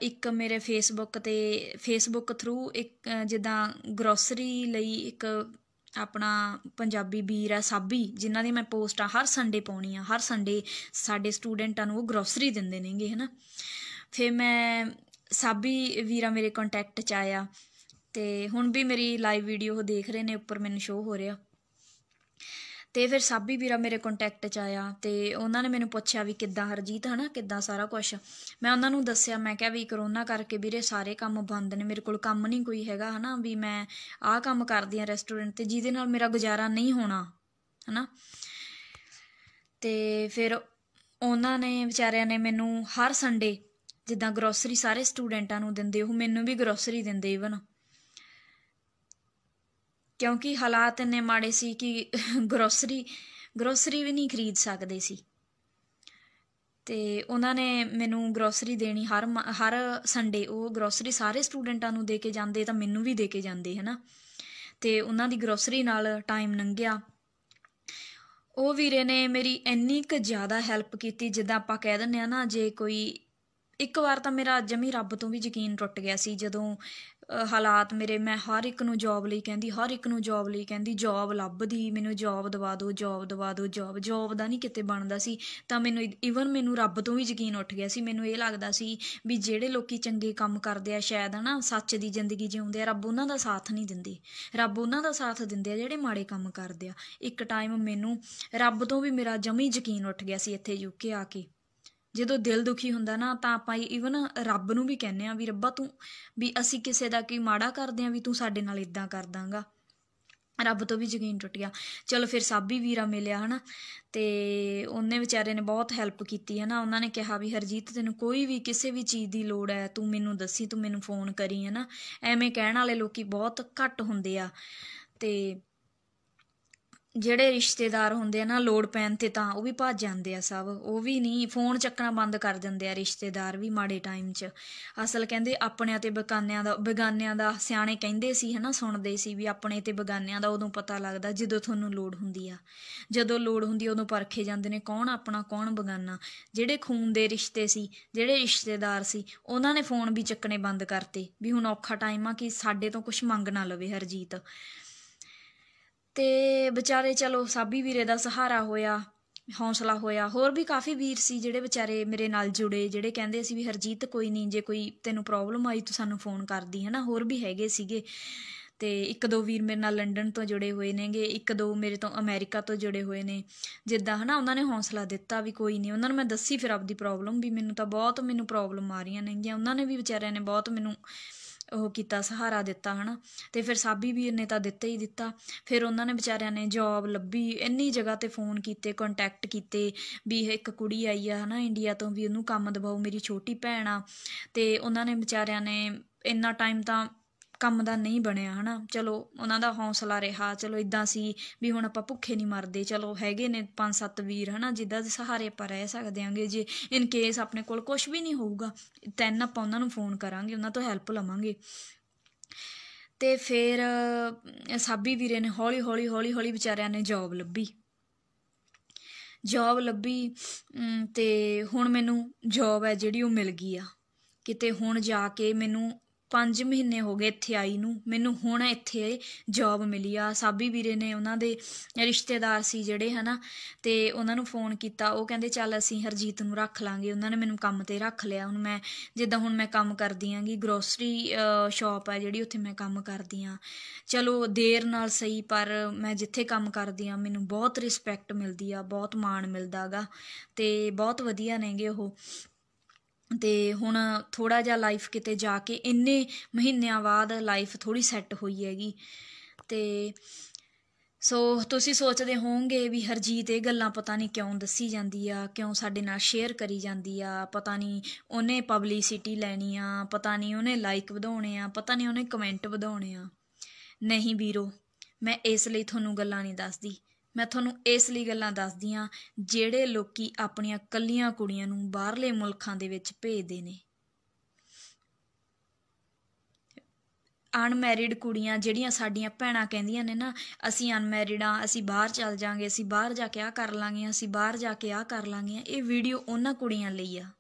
ਇੱਕ ਮੇਰੇ ਫੇਸਬੁੱਕ ਤੇ ਫੇਸਬੁੱਕ ਥਰੂ ਇੱਕ ਜਿੱਦਾਂ ਗਰੋਸਰੀ ਲਈ ਇੱਕ ਆਪਣਾ ਪੰਜਾਬੀ ਵੀਰ ਆ ਸਾਬੀ ਜਿਨ੍ਹਾਂ ਦੀ ਮੈਂ ਪੋਸਟਾਂ ਹਰ ਸੰਡੇ ਪਾਉਣੀ ਆ ਹਰ ਸੰਡੇ ਸਾਡੇ ਸਟੂਡੈਂਟਾਂ ਨੂੰ ਉਹ ਗਰੋਸਰੀ ਦਿੰਦੇ ਨੇਗੇ ਹਨਾ ਫਿਰ ਮੈਂ ਸਾਬੀ ਵੀਰਾ ਮੇਰੇ ਕੰਟੈਕਟ ਚ ਆਇਆ ਤੇ ਹੁਣ ਵੀ ਮੇਰੀ ਲਾਈਵ ਵੀਡੀਓ ਉਹ ਦੇਖ ਰਹੇ ਨੇ ਉੱਪਰ ਮੈਨੂੰ ਸ਼ੋ ਹੋ ਰਿਹਾ ਤੇ ਫਿਰ ਸਾਬੀ ਵੀਰਾ ਮੇਰੇ ਕੰਟੈਕਟ 'ਚ ਆਇਆ ਤੇ ਉਹਨਾਂ ਨੇ ਮੈਨੂੰ ਪੁੱਛਿਆ ਵੀ ਕਿੱਦਾਂ ਹਰਜੀਤ ਹਨਾ ਕਿੱਦਾਂ ਸਾਰਾ ਕੁਝ ਮੈਂ ਉਹਨਾਂ ਨੂੰ ਦੱਸਿਆ ਮੈਂ ਕਿਹਾ ਵੀ ਕਰੋਨਾ ਕਰਕੇ ਵੀਰੇ ਸਾਰੇ ਕੰਮ ਬੰਦ ਨੇ ਮੇਰੇ ਕੋਲ ਕੰਮ ਨਹੀਂ ਕੋਈ ਹੈਗਾ ਹਨਾ ਵੀ ਮੈਂ ਆਹ ਕੰਮ ਕਰਦੀ ਆ ਰੈਸਟੋਰੈਂਟ ਤੇ ਜਿਹਦੇ ਨਾਲ ਮੇਰਾ ਗੁਜ਼ਾਰਾ ਨਹੀਂ ਹੋਣਾ ਹਨਾ ਤੇ ਫਿਰ ਉਹਨਾਂ ਨੇ ਵਿਚਾਰਿਆਂ ਨੇ ਮੈਨੂੰ ਹਰ ਸੰਡੇ ਜਿੱਦਾਂ ਗਰੋਸਰੀ ਸਾਰੇ ਸਟੂਡੈਂਟਾਂ ਨੂੰ ਦਿੰਦੇ ਉਹ ਮੈਨੂੰ ਵੀ ਗਰੋਸਰੀ ਦਿੰਦੇ ਇਵਨ ਕਿਉਂਕਿ ਹਾਲਾਤ ਇੰਨੇ ਮਾੜੇ ਸੀ ਕਿ ਗਰੋਸਰੀ ਗਰੋਸਰੀ ਵੀ ਨਹੀਂ ਖਰੀਦ ਸਕਦੇ ਸੀ ਤੇ ਉਹਨਾਂ ਨੇ ਮੈਨੂੰ ਗਰੋਸਰੀ ਦੇਣੀ ਹਰ ਹਰ ਸੰਡੇ ਉਹ ਗਰੋਸਰੀ ਸਾਰੇ ਸਟੂਡੈਂਟਾਂ ਨੂੰ ਦੇ ਕੇ ਜਾਂਦੇ ਤਾਂ ਮੈਨੂੰ ਵੀ ਦੇ ਕੇ ਜਾਂਦੇ ਹਨਾ ਤੇ ਉਹਨਾਂ ਦੀ ਗਰੋਸਰੀ ਨਾਲ ਟਾਈਮ ਲੰਘਿਆ ਉਹ ਵੀਰੇ ਨੇ ਮੇਰੀ ਇੰਨੀ ਕੁ ਜ਼ਿਆਦਾ ਹੈਲਪ ਕੀਤੀ ਜਿੱਦਾਂ ਆਪਾਂ ਕਹਿ ਦਿੰਨੇ ਆ ਨਾ ਜੇ ਕੋਈ ਇੱਕ ਵਾਰ ਤਾਂ ਮੇਰਾ ਜਮੀ ਰੱਬ ਤੋਂ ਵੀ ਯਕੀਨ ਟੁੱਟ ਗਿਆ ਸੀ ਜਦੋਂ ਹਾਲਾਤ ਮੇਰੇ ਮੈਂ ਹਰ ਇੱਕ ਨੂੰ ਜੌਬ ਲਈ ਕਹਿੰਦੀ ਹਰ ਇੱਕ ਨੂੰ ਜੌਬ ਲਈ ਕਹਿੰਦੀ ਜੌਬ ਲੱਭਦੀ ਮੈਨੂੰ ਜੌਬ ਦਵਾ ਦਿਓ ਜੌਬ ਦਵਾ ਦਿਓ ਜੌਬ ਜੌਬ ਦਾ ਨਹੀਂ ਕਿਤੇ ਬਣਦਾ ਸੀ ਤਾਂ ਮੈਨੂੰ ਈਵਨ ਮੈਨੂੰ ਰੱਬ ਤੋਂ ਵੀ ਯਕੀਨ ਉੱਠ ਗਿਆ ਸੀ ਮੈਨੂੰ ਇਹ ਲੱਗਦਾ ਸੀ ਵੀ ਜਿਹੜੇ ਲੋਕੀ ਚੰਗੇ ਕੰਮ ਕਰਦੇ ਆ ਸ਼ਾਇਦ ਹਨਾ ਸੱਚ ਦੀ ਜ਼ਿੰਦਗੀ ਜਿਉਂਦੇ ਆ ਰੱਬ ਉਹਨਾਂ ਦਾ ਸਾਥ ਨਹੀਂ ਦਿੰਦੀ ਰੱਬ ਉਹਨਾਂ ਦਾ ਸਾਥ ਦਿੰਦੇ ਆ ਜਿਹੜੇ ਮਾੜੇ ਕੰਮ ਕਰਦੇ ਆ ਇੱਕ ਟਾਈਮ ਮੈਨੂੰ ਰੱਬ ਤੋਂ ਵੀ ਮੇਰਾ ਜਮੀ ਯਕੀਨ ਉੱਠ ਗਿਆ ਸੀ ਇੱਥੇ ਯੂਕੇ ਆ ਕੇ ਜਦੋਂ ਦਿਲ ਦੁਖੀ ਹੁੰਦਾ ਨਾ ਤਾਂ ਆਪਾਂ ਇਵਨ ਰੱਬ ਨੂੰ ਵੀ ਕਹਿੰਨੇ ਆ ਵੀ ਰੱਬਾ ਤੂੰ ਵੀ ਅਸੀਂ ਕਿਸੇ ਦਾ ਕੀ ਮਾੜਾ ਕਰਦੇ ਆ ਵੀ ਤੂੰ ਸਾਡੇ ਨਾਲ ਇਦਾਂ ਕਰਦਾਂਗਾ ਰੱਬ ਤੋਂ ਵੀ ਯਕੀਨ ਟੁੱਟ ਗਿਆ ਚਲੋ ਫਿਰ ਸਾਬੀ ਵੀਰਾ ਮਿਲਿਆ ਹਨਾ ਤੇ ਉਹਨੇ ਵਿਚਾਰੇ ਨੇ ਬਹੁਤ ਹੈਲਪ ਕੀਤੀ ਹਨਾ ਉਹਨਾਂ ਨੇ ਕਿਹਾ ਵੀ ਹਰਜੀਤ ਤੈਨੂੰ ਕੋਈ ਵੀ ਕਿਸੇ ਵੀ ਚੀਜ਼ ਦੀ ਲੋੜ ਹੈ ਤੂੰ ਮੈਨੂੰ ਦੱਸੀ ਤੂੰ ਮੈਨੂੰ ਫੋਨ ਕਰੀ ਹਨਾ ਐਵੇਂ ਕਹਿਣ ਵਾਲੇ ਲੋਕੀ ਬਹੁਤ ਘੱਟ ਹੁੰਦੇ ਆ ਤੇ ਜਿਹੜੇ ਰਿਸ਼ਤੇਦਾਰ ਹੁੰਦੇ ਆ ਨਾ ਲੋੜ ਪੈਣ ਤੇ ਤਾਂ ਉਹ ਵੀ ਭੱਜ ਜਾਂਦੇ ਆ ਸਭ ਉਹ ਵੀ ਨਹੀਂ ਫੋਨ ਚੱਕਣਾ ਬੰਦ ਕਰ ਦਿੰਦੇ ਆ ਰਿਸ਼ਤੇਦਾਰ ਵੀ ਮਾੜੇ ਟਾਈਮ 'ਚ ਅਸਲ ਕਹਿੰਦੇ ਆਪਣਿਆਂ ਤੇ ਬਗਾਨਿਆਂ ਦਾ ਬਗਾਨਿਆਂ ਦਾ ਸਿਆਣੇ ਕਹਿੰਦੇ ਸੀ ਹਨਾ ਸੁਣਦੇ ਸੀ ਵੀ ਆਪਣੇ ਤੇ ਬਗਾਨਿਆਂ ਦਾ ਉਦੋਂ ਪਤਾ ਲੱਗਦਾ ਜਦੋਂ ਤੁਹਾਨੂੰ ਲੋੜ ਹੁੰਦੀ ਆ ਜਦੋਂ ਲੋੜ ਹੁੰਦੀ ਉਦੋਂ ਪਰਖੇ ਜਾਂਦੇ ਨੇ ਕੌਣ ਆਪਣਾ ਕੌਣ ਬਗਾਨਾ ਜਿਹੜੇ ਖੂਨ ਦੇ ਰਿਸ਼ਤੇ ਸੀ ਜਿਹੜੇ ਰਿਸ਼ਤੇਦਾਰ ਸੀ ਉਹਨਾਂ ਨੇ ਫੋਨ ਵੀ ਚੱਕਣੇ ਬੰਦ ਕਰਤੇ ਵੀ ਹੁਣ ਔਖਾ ਟਾਈਮ ਆ ਕਿ ਸਾਡੇ ਤੋਂ ਕੁਝ ਮੰਗ ਨਾ ਲਵੇ ਹਰਜੀਤ ਤੇ ਵਿਚਾਰੇ ਚਲੋ ਸਾਬੀ ਵੀਰੇ ਦਾ ਸਹਾਰਾ ਹੋਇਆ ਹੌਸਲਾ ਹੋਇਆ ਹੋਰ ਵੀ ਕਾਫੀ ਵੀਰ ਸੀ ਜਿਹੜੇ ਵਿਚਾਰੇ ਮੇਰੇ ਨਾਲ ਜੁੜੇ ਜਿਹੜੇ ਕਹਿੰਦੇ ਸੀ ਵੀ ਹਰਜੀਤ ਕੋਈ ਨਹੀਂ ਜੇ ਕੋਈ ਤੈਨੂੰ ਪ੍ਰੋਬਲਮ ਆਈ ਤੂੰ ਸਾਨੂੰ ਫੋਨ ਕਰਦੀ ਹੈ ਨਾ ਹੋਰ ਵੀ ਹੈਗੇ ਸੀਗੇ ਤੇ ਇੱਕ ਦੋ ਵੀਰ ਮੇਰੇ ਨਾਲ ਲੰਡਨ ਤੋਂ ਜੁੜੇ ਹੋਏ ਨੇਗੇ ਇੱਕ ਦੋ ਮੇਰੇ ਤੋਂ ਅਮਰੀਕਾ ਤੋਂ ਜੁੜੇ ਹੋਏ ਨੇ ਜਿੱਦਾਂ ਹਨਾ ਉਹਨਾਂ ਨੇ ਹੌਸਲਾ ਦਿੱਤਾ ਵੀ ਕੋਈ ਨਹੀਂ ਉਹਨਾਂ ਨੂੰ ਮੈਂ ਦੱਸੀ ਫਿਰ ਆਪਦੀ ਪ੍ਰੋਬਲਮ ਵੀ ਮੈਨੂੰ ਤਾਂ ਬਹੁਤ ਮੈਨੂੰ ਪ੍ਰੋਬਲਮ ਆ ਰਹੀਆਂ ਨੇਗੀਆਂ ਉਹਨਾਂ ਨੇ ਵੀ ਵਿਚਾਰਿਆਂ ਨੇ ਬਹੁਤ ਮੈਨੂੰ ਉਹ ਕੀਤਾ ਸਹਾਰਾ ਦਿੱਤਾ ਹਨ ਤੇ ਫਿਰ ਸਾਬੀ ਵੀਰ ਨੇ ਤਾਂ ਦਿੱਤਾ ਹੀ ਦਿੱਤਾ ਫਿਰ ਉਹਨਾਂ ਨੇ ਵਿਚਾਰਿਆਂ ਨੇ ਜੌਬ ਲੱਭੀ ਇੰਨੀ ਜਗ੍ਹਾ ਤੇ ਫੋਨ ਕੀਤੇ ਕੰਟੈਕਟ ਕੀਤੇ ਵੀ ਇੱਕ ਕੁੜੀ ਆਈ ਆ ਹਨਾ ਇੰਡੀਆ ਤੋਂ ਵੀ ਉਹਨੂੰ ਕੰਮ ਦਿਵਾਓ ਮੇਰੀ ਛੋਟੀ ਭੈਣ ਆ ਤੇ ਉਹਨਾਂ ਨੇ ਵਿਚਾਰਿਆਂ ਨੇ ਇੰਨਾ ਟਾਈਮ ਤਾਂ ਕੰਮ ਦਾ ਨਹੀਂ ਬਣਿਆ ਹਨਾ ਚਲੋ ਉਹਨਾਂ ਦਾ ਹੌਸਲਾ ਰਿਹਾ ਚਲੋ ਇਦਾਂ ਸੀ ਵੀ ਹੁਣ ਆਪਾਂ ਭੁੱਖੇ ਨਹੀਂ ਮਰਦੇ ਚਲੋ ਹੈਗੇ ਨੇ ਪੰਜ ਸੱਤ ਵੀਰ ਹਨਾ ਜਿੱਦਾਂ ਦੇ ਸਹਾਰੇ ਆਪਾਂ ਰਹਿ ਸਕਦੇ ਆਂਗੇ ਜੇ ਇਨ ਕੇਸ ਆਪਣੇ ਕੋਲ ਕੁਝ ਵੀ ਨਹੀਂ ਹੋਊਗਾ ਤੈਨ ਆਪਾਂ ਉਹਨਾਂ ਨੂੰ ਫੋਨ ਕਰਾਂਗੇ ਉਹਨਾਂ ਤੋਂ ਹੈਲਪ ਲਵਾਂਗੇ ਤੇ ਫਿਰ ਸਾਬੀ ਵੀਰੇ ਨੇ ਹੌਲੀ ਹੌਲੀ ਹੌਲੀ ਹੌਲੀ ਵਿਚਾਰਿਆਂ ਨੇ ਜੌਬ ਲੱਭੀ ਜੌਬ ਲੱਭੀ ਤੇ ਹੁਣ ਮੈਨੂੰ ਜੌਬ ਹੈ ਜਿਹੜੀ ਉਹ ਮਿਲ ਗਈ ਆ ਕਿਤੇ ਹੁਣ ਜਾ ਕੇ ਮੈਨੂੰ ਪੰਜ ਮਹੀਨੇ ਹੋ ਗਏ ਇੱਥੇ ਆਈ ਨੂੰ ਮੈਨੂੰ ਹੁਣ ਇੱਥੇ ਜੌਬ ਮਿਲੀ ਆ ਸਾਬੀ ਵੀਰੇ ਨੇ ਉਹਨਾਂ ਦੇ ਰਿਸ਼ਤੇਦਾਰ ਸੀ ਜਿਹੜੇ ਹਨਾ ਤੇ ਉਹਨਾਂ ਨੂੰ ਫੋਨ ਕੀਤਾ ਉਹ ਕਹਿੰਦੇ ਚੱਲ ਅਸੀਂ ਹਰਜੀਤ ਨੂੰ ਰੱਖ ਲਾਂਗੇ ਉਹਨਾਂ ਨੇ ਮੈਨੂੰ ਕੰਮ ਤੇ ਰੱਖ ਲਿਆ ਹੁਣ ਮੈਂ ਜਿੱਦਾਂ ਹੁਣ ਮੈਂ ਕੰਮ ਕਰਦੀ ਆਂਗੀ ਗਰੋਸਰੀ ਸ਼ਾਪ ਆ ਜਿਹੜੀ ਉੱਥੇ ਮੈਂ ਕੰਮ ਕਰਦੀ ਆਂ ਚਲੋ ਦੇਰ ਨਾਲ ਸਹੀ ਪਰ ਮੈਂ ਜਿੱਥੇ ਕੰਮ ਕਰਦੀ ਆਂ ਮੈਨੂੰ ਬਹੁਤ ਰਿਸਪੈਕਟ ਮਿਲਦੀ ਆ ਬਹੁਤ ਮਾਣ ਮਿਲਦਾਗਾ ਤੇ ਬਹੁਤ ਵਧੀਆ ਨੇਗੇ ਉਹ ਤੇ ਹੁਣ ਥੋੜਾ ਜਿਹਾ ਲਾਈਫ ਕਿਤੇ ਜਾ ਕੇ ਇੰਨੇ ਮਹੀਨਿਆਂ ਬਾਅਦ ਲਾਈਫ ਥੋੜੀ ਸੈੱਟ ਹੋਈ ਹੈਗੀ ਤੇ ਸੋ ਤੁਸੀਂ ਸੋਚਦੇ ਹੋਵੋਗੇ ਵੀ ਹਰਜੀਤ ਇਹ ਗੱਲਾਂ ਪਤਾ ਨਹੀਂ ਕਿਉਂ ਦੱਸੀ ਜਾਂਦੀ ਆ ਕਿਉਂ ਸਾਡੇ ਨਾਲ ਸ਼ੇਅਰ ਕਰੀ ਜਾਂਦੀ ਆ ਪਤਾ ਨਹੀਂ ਉਹਨੇ ਪਬਲਿਸਿਟੀ ਲੈਣੀ ਆ ਪਤਾ ਨਹੀਂ ਉਹਨੇ ਲਾਈਕ ਵਧਾਉਣੇ ਆ ਪਤਾ ਨਹੀਂ ਉਹਨੇ ਕਮੈਂਟ ਵਧਾਉਣੇ ਆ ਨਹੀਂ ਵੀਰੋ ਮੈਂ ਇਸ ਲਈ ਤੁਹਾਨੂੰ ਗੱਲਾਂ ਨਹੀਂ ਦੱਸਦੀ ਮੈਂ ਤੁਹਾਨੂੰ ਇਸ ਲਈ ਗੱਲਾਂ ਦੱਸਦੀ ਆ ਜਿਹੜੇ ਲੋਕੀ ਆਪਣੀਆਂ ਕੱਲੀਆਂ ਕੁੜੀਆਂ ਨੂੰ ਬਾਹਰਲੇ ਮੁਲਕਾਂ ਦੇ ਵਿੱਚ ਭੇਜਦੇ ਨੇ ਅਨਮੈਰਿਡ ਕੁੜੀਆਂ ਜਿਹੜੀਆਂ ਸਾਡੀਆਂ ਭੈਣਾਂ ਕਹਿੰਦੀਆਂ ਨੇ ਨਾ ਅਸੀਂ ਅਨਮੈਰਿਡ ਆ ਅਸੀਂ ਬਾਹਰ ਚੱਲ ਜਾਾਂਗੇ ਅਸੀਂ ਬਾਹਰ ਜਾ ਕੇ ਆ ਕਰ ਲਾਂਗੇ ਅਸੀਂ ਬਾਹਰ ਜਾ ਕੇ ਆ ਕਰ ਲਾਂਗੇ ਇਹ ਵੀਡੀਓ ਉਹਨਾਂ ਕੁੜੀਆਂ ਲਈ ਆ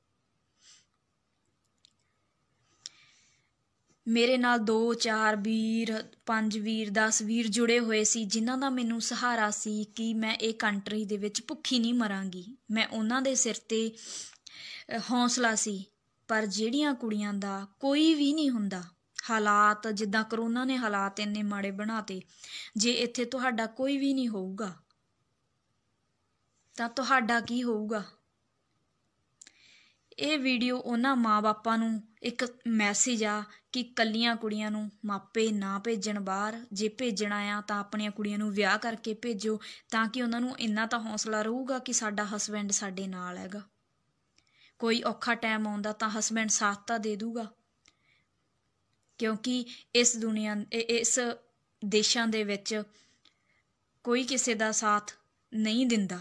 ਮੇਰੇ ਨਾਲ 2 4 ਵੀਰ 5 ਵੀਰ 10 ਵੀਰ ਜੁੜੇ ਹੋਏ ਸੀ ਜਿਨ੍ਹਾਂ ਦਾ ਮੈਨੂੰ ਸਹਾਰਾ ਸੀ ਕਿ ਮੈਂ ਇਹ ਕੰਟਰੀ ਦੇ ਵਿੱਚ ਭੁੱਖੀ ਨਹੀਂ ਮਰਾਂਗੀ ਮੈਂ ਉਹਨਾਂ ਦੇ ਸਿਰ ਤੇ ਹੌਸਲਾ ਸੀ ਪਰ ਜਿਹੜੀਆਂ ਕੁੜੀਆਂ ਦਾ ਕੋਈ ਵੀ ਨਹੀਂ ਹੁੰਦਾ ਹਾਲਾਤ ਜਿੱਦਾਂ ਕਰੋਨਾ ਨੇ ਹਾਲਾਤ ਇੰਨੇ ਮਾੜੇ ਬਣਾਤੇ ਜੇ ਇੱਥੇ ਤੁਹਾਡਾ ਕੋਈ ਵੀ ਨਹੀਂ ਹੋਊਗਾ ਤਾਂ ਤੁਹਾਡਾ ਕੀ ਹੋਊਗਾ ਇਹ ਵੀਡੀਓ ਉਹਨਾਂ ਮਾਪਿਆਂ ਨੂੰ ਇੱਕ ਮੈਸੇਜ ਆ ਕਿ ਕੱਲੀਆਂ ਕੁੜੀਆਂ ਨੂੰ ਮਾਪੇ ਨਾ ਭੇਜਣ ਬਾਹਰ ਜੇ ਭੇਜਣਾ ਆ ਤਾਂ ਆਪਣੀਆਂ ਕੁੜੀਆਂ ਨੂੰ ਵਿਆਹ ਕਰਕੇ ਭੇਜੋ ਤਾਂ ਕਿ ਉਹਨਾਂ ਨੂੰ ਇੰਨਾ ਤਾਂ ਹੌਸਲਾ ਰਹੂਗਾ ਕਿ ਸਾਡਾ ਹਸਬੰਡ ਸਾਡੇ ਨਾਲ ਹੈਗਾ ਕੋਈ ਔਖਾ ਟਾਈਮ ਆਉਂਦਾ ਤਾਂ ਹਸਬੰਡ ਸਾਥ ਤਾਂ ਦੇ ਦੂਗਾ ਕਿਉਂਕਿ ਇਸ ਦੁਨੀਆ ਇਸ ਦੇਸ਼ਾਂ ਦੇ ਵਿੱਚ ਕੋਈ ਕਿਸੇ ਦਾ ਸਾਥ ਨਹੀਂ ਦਿੰਦਾ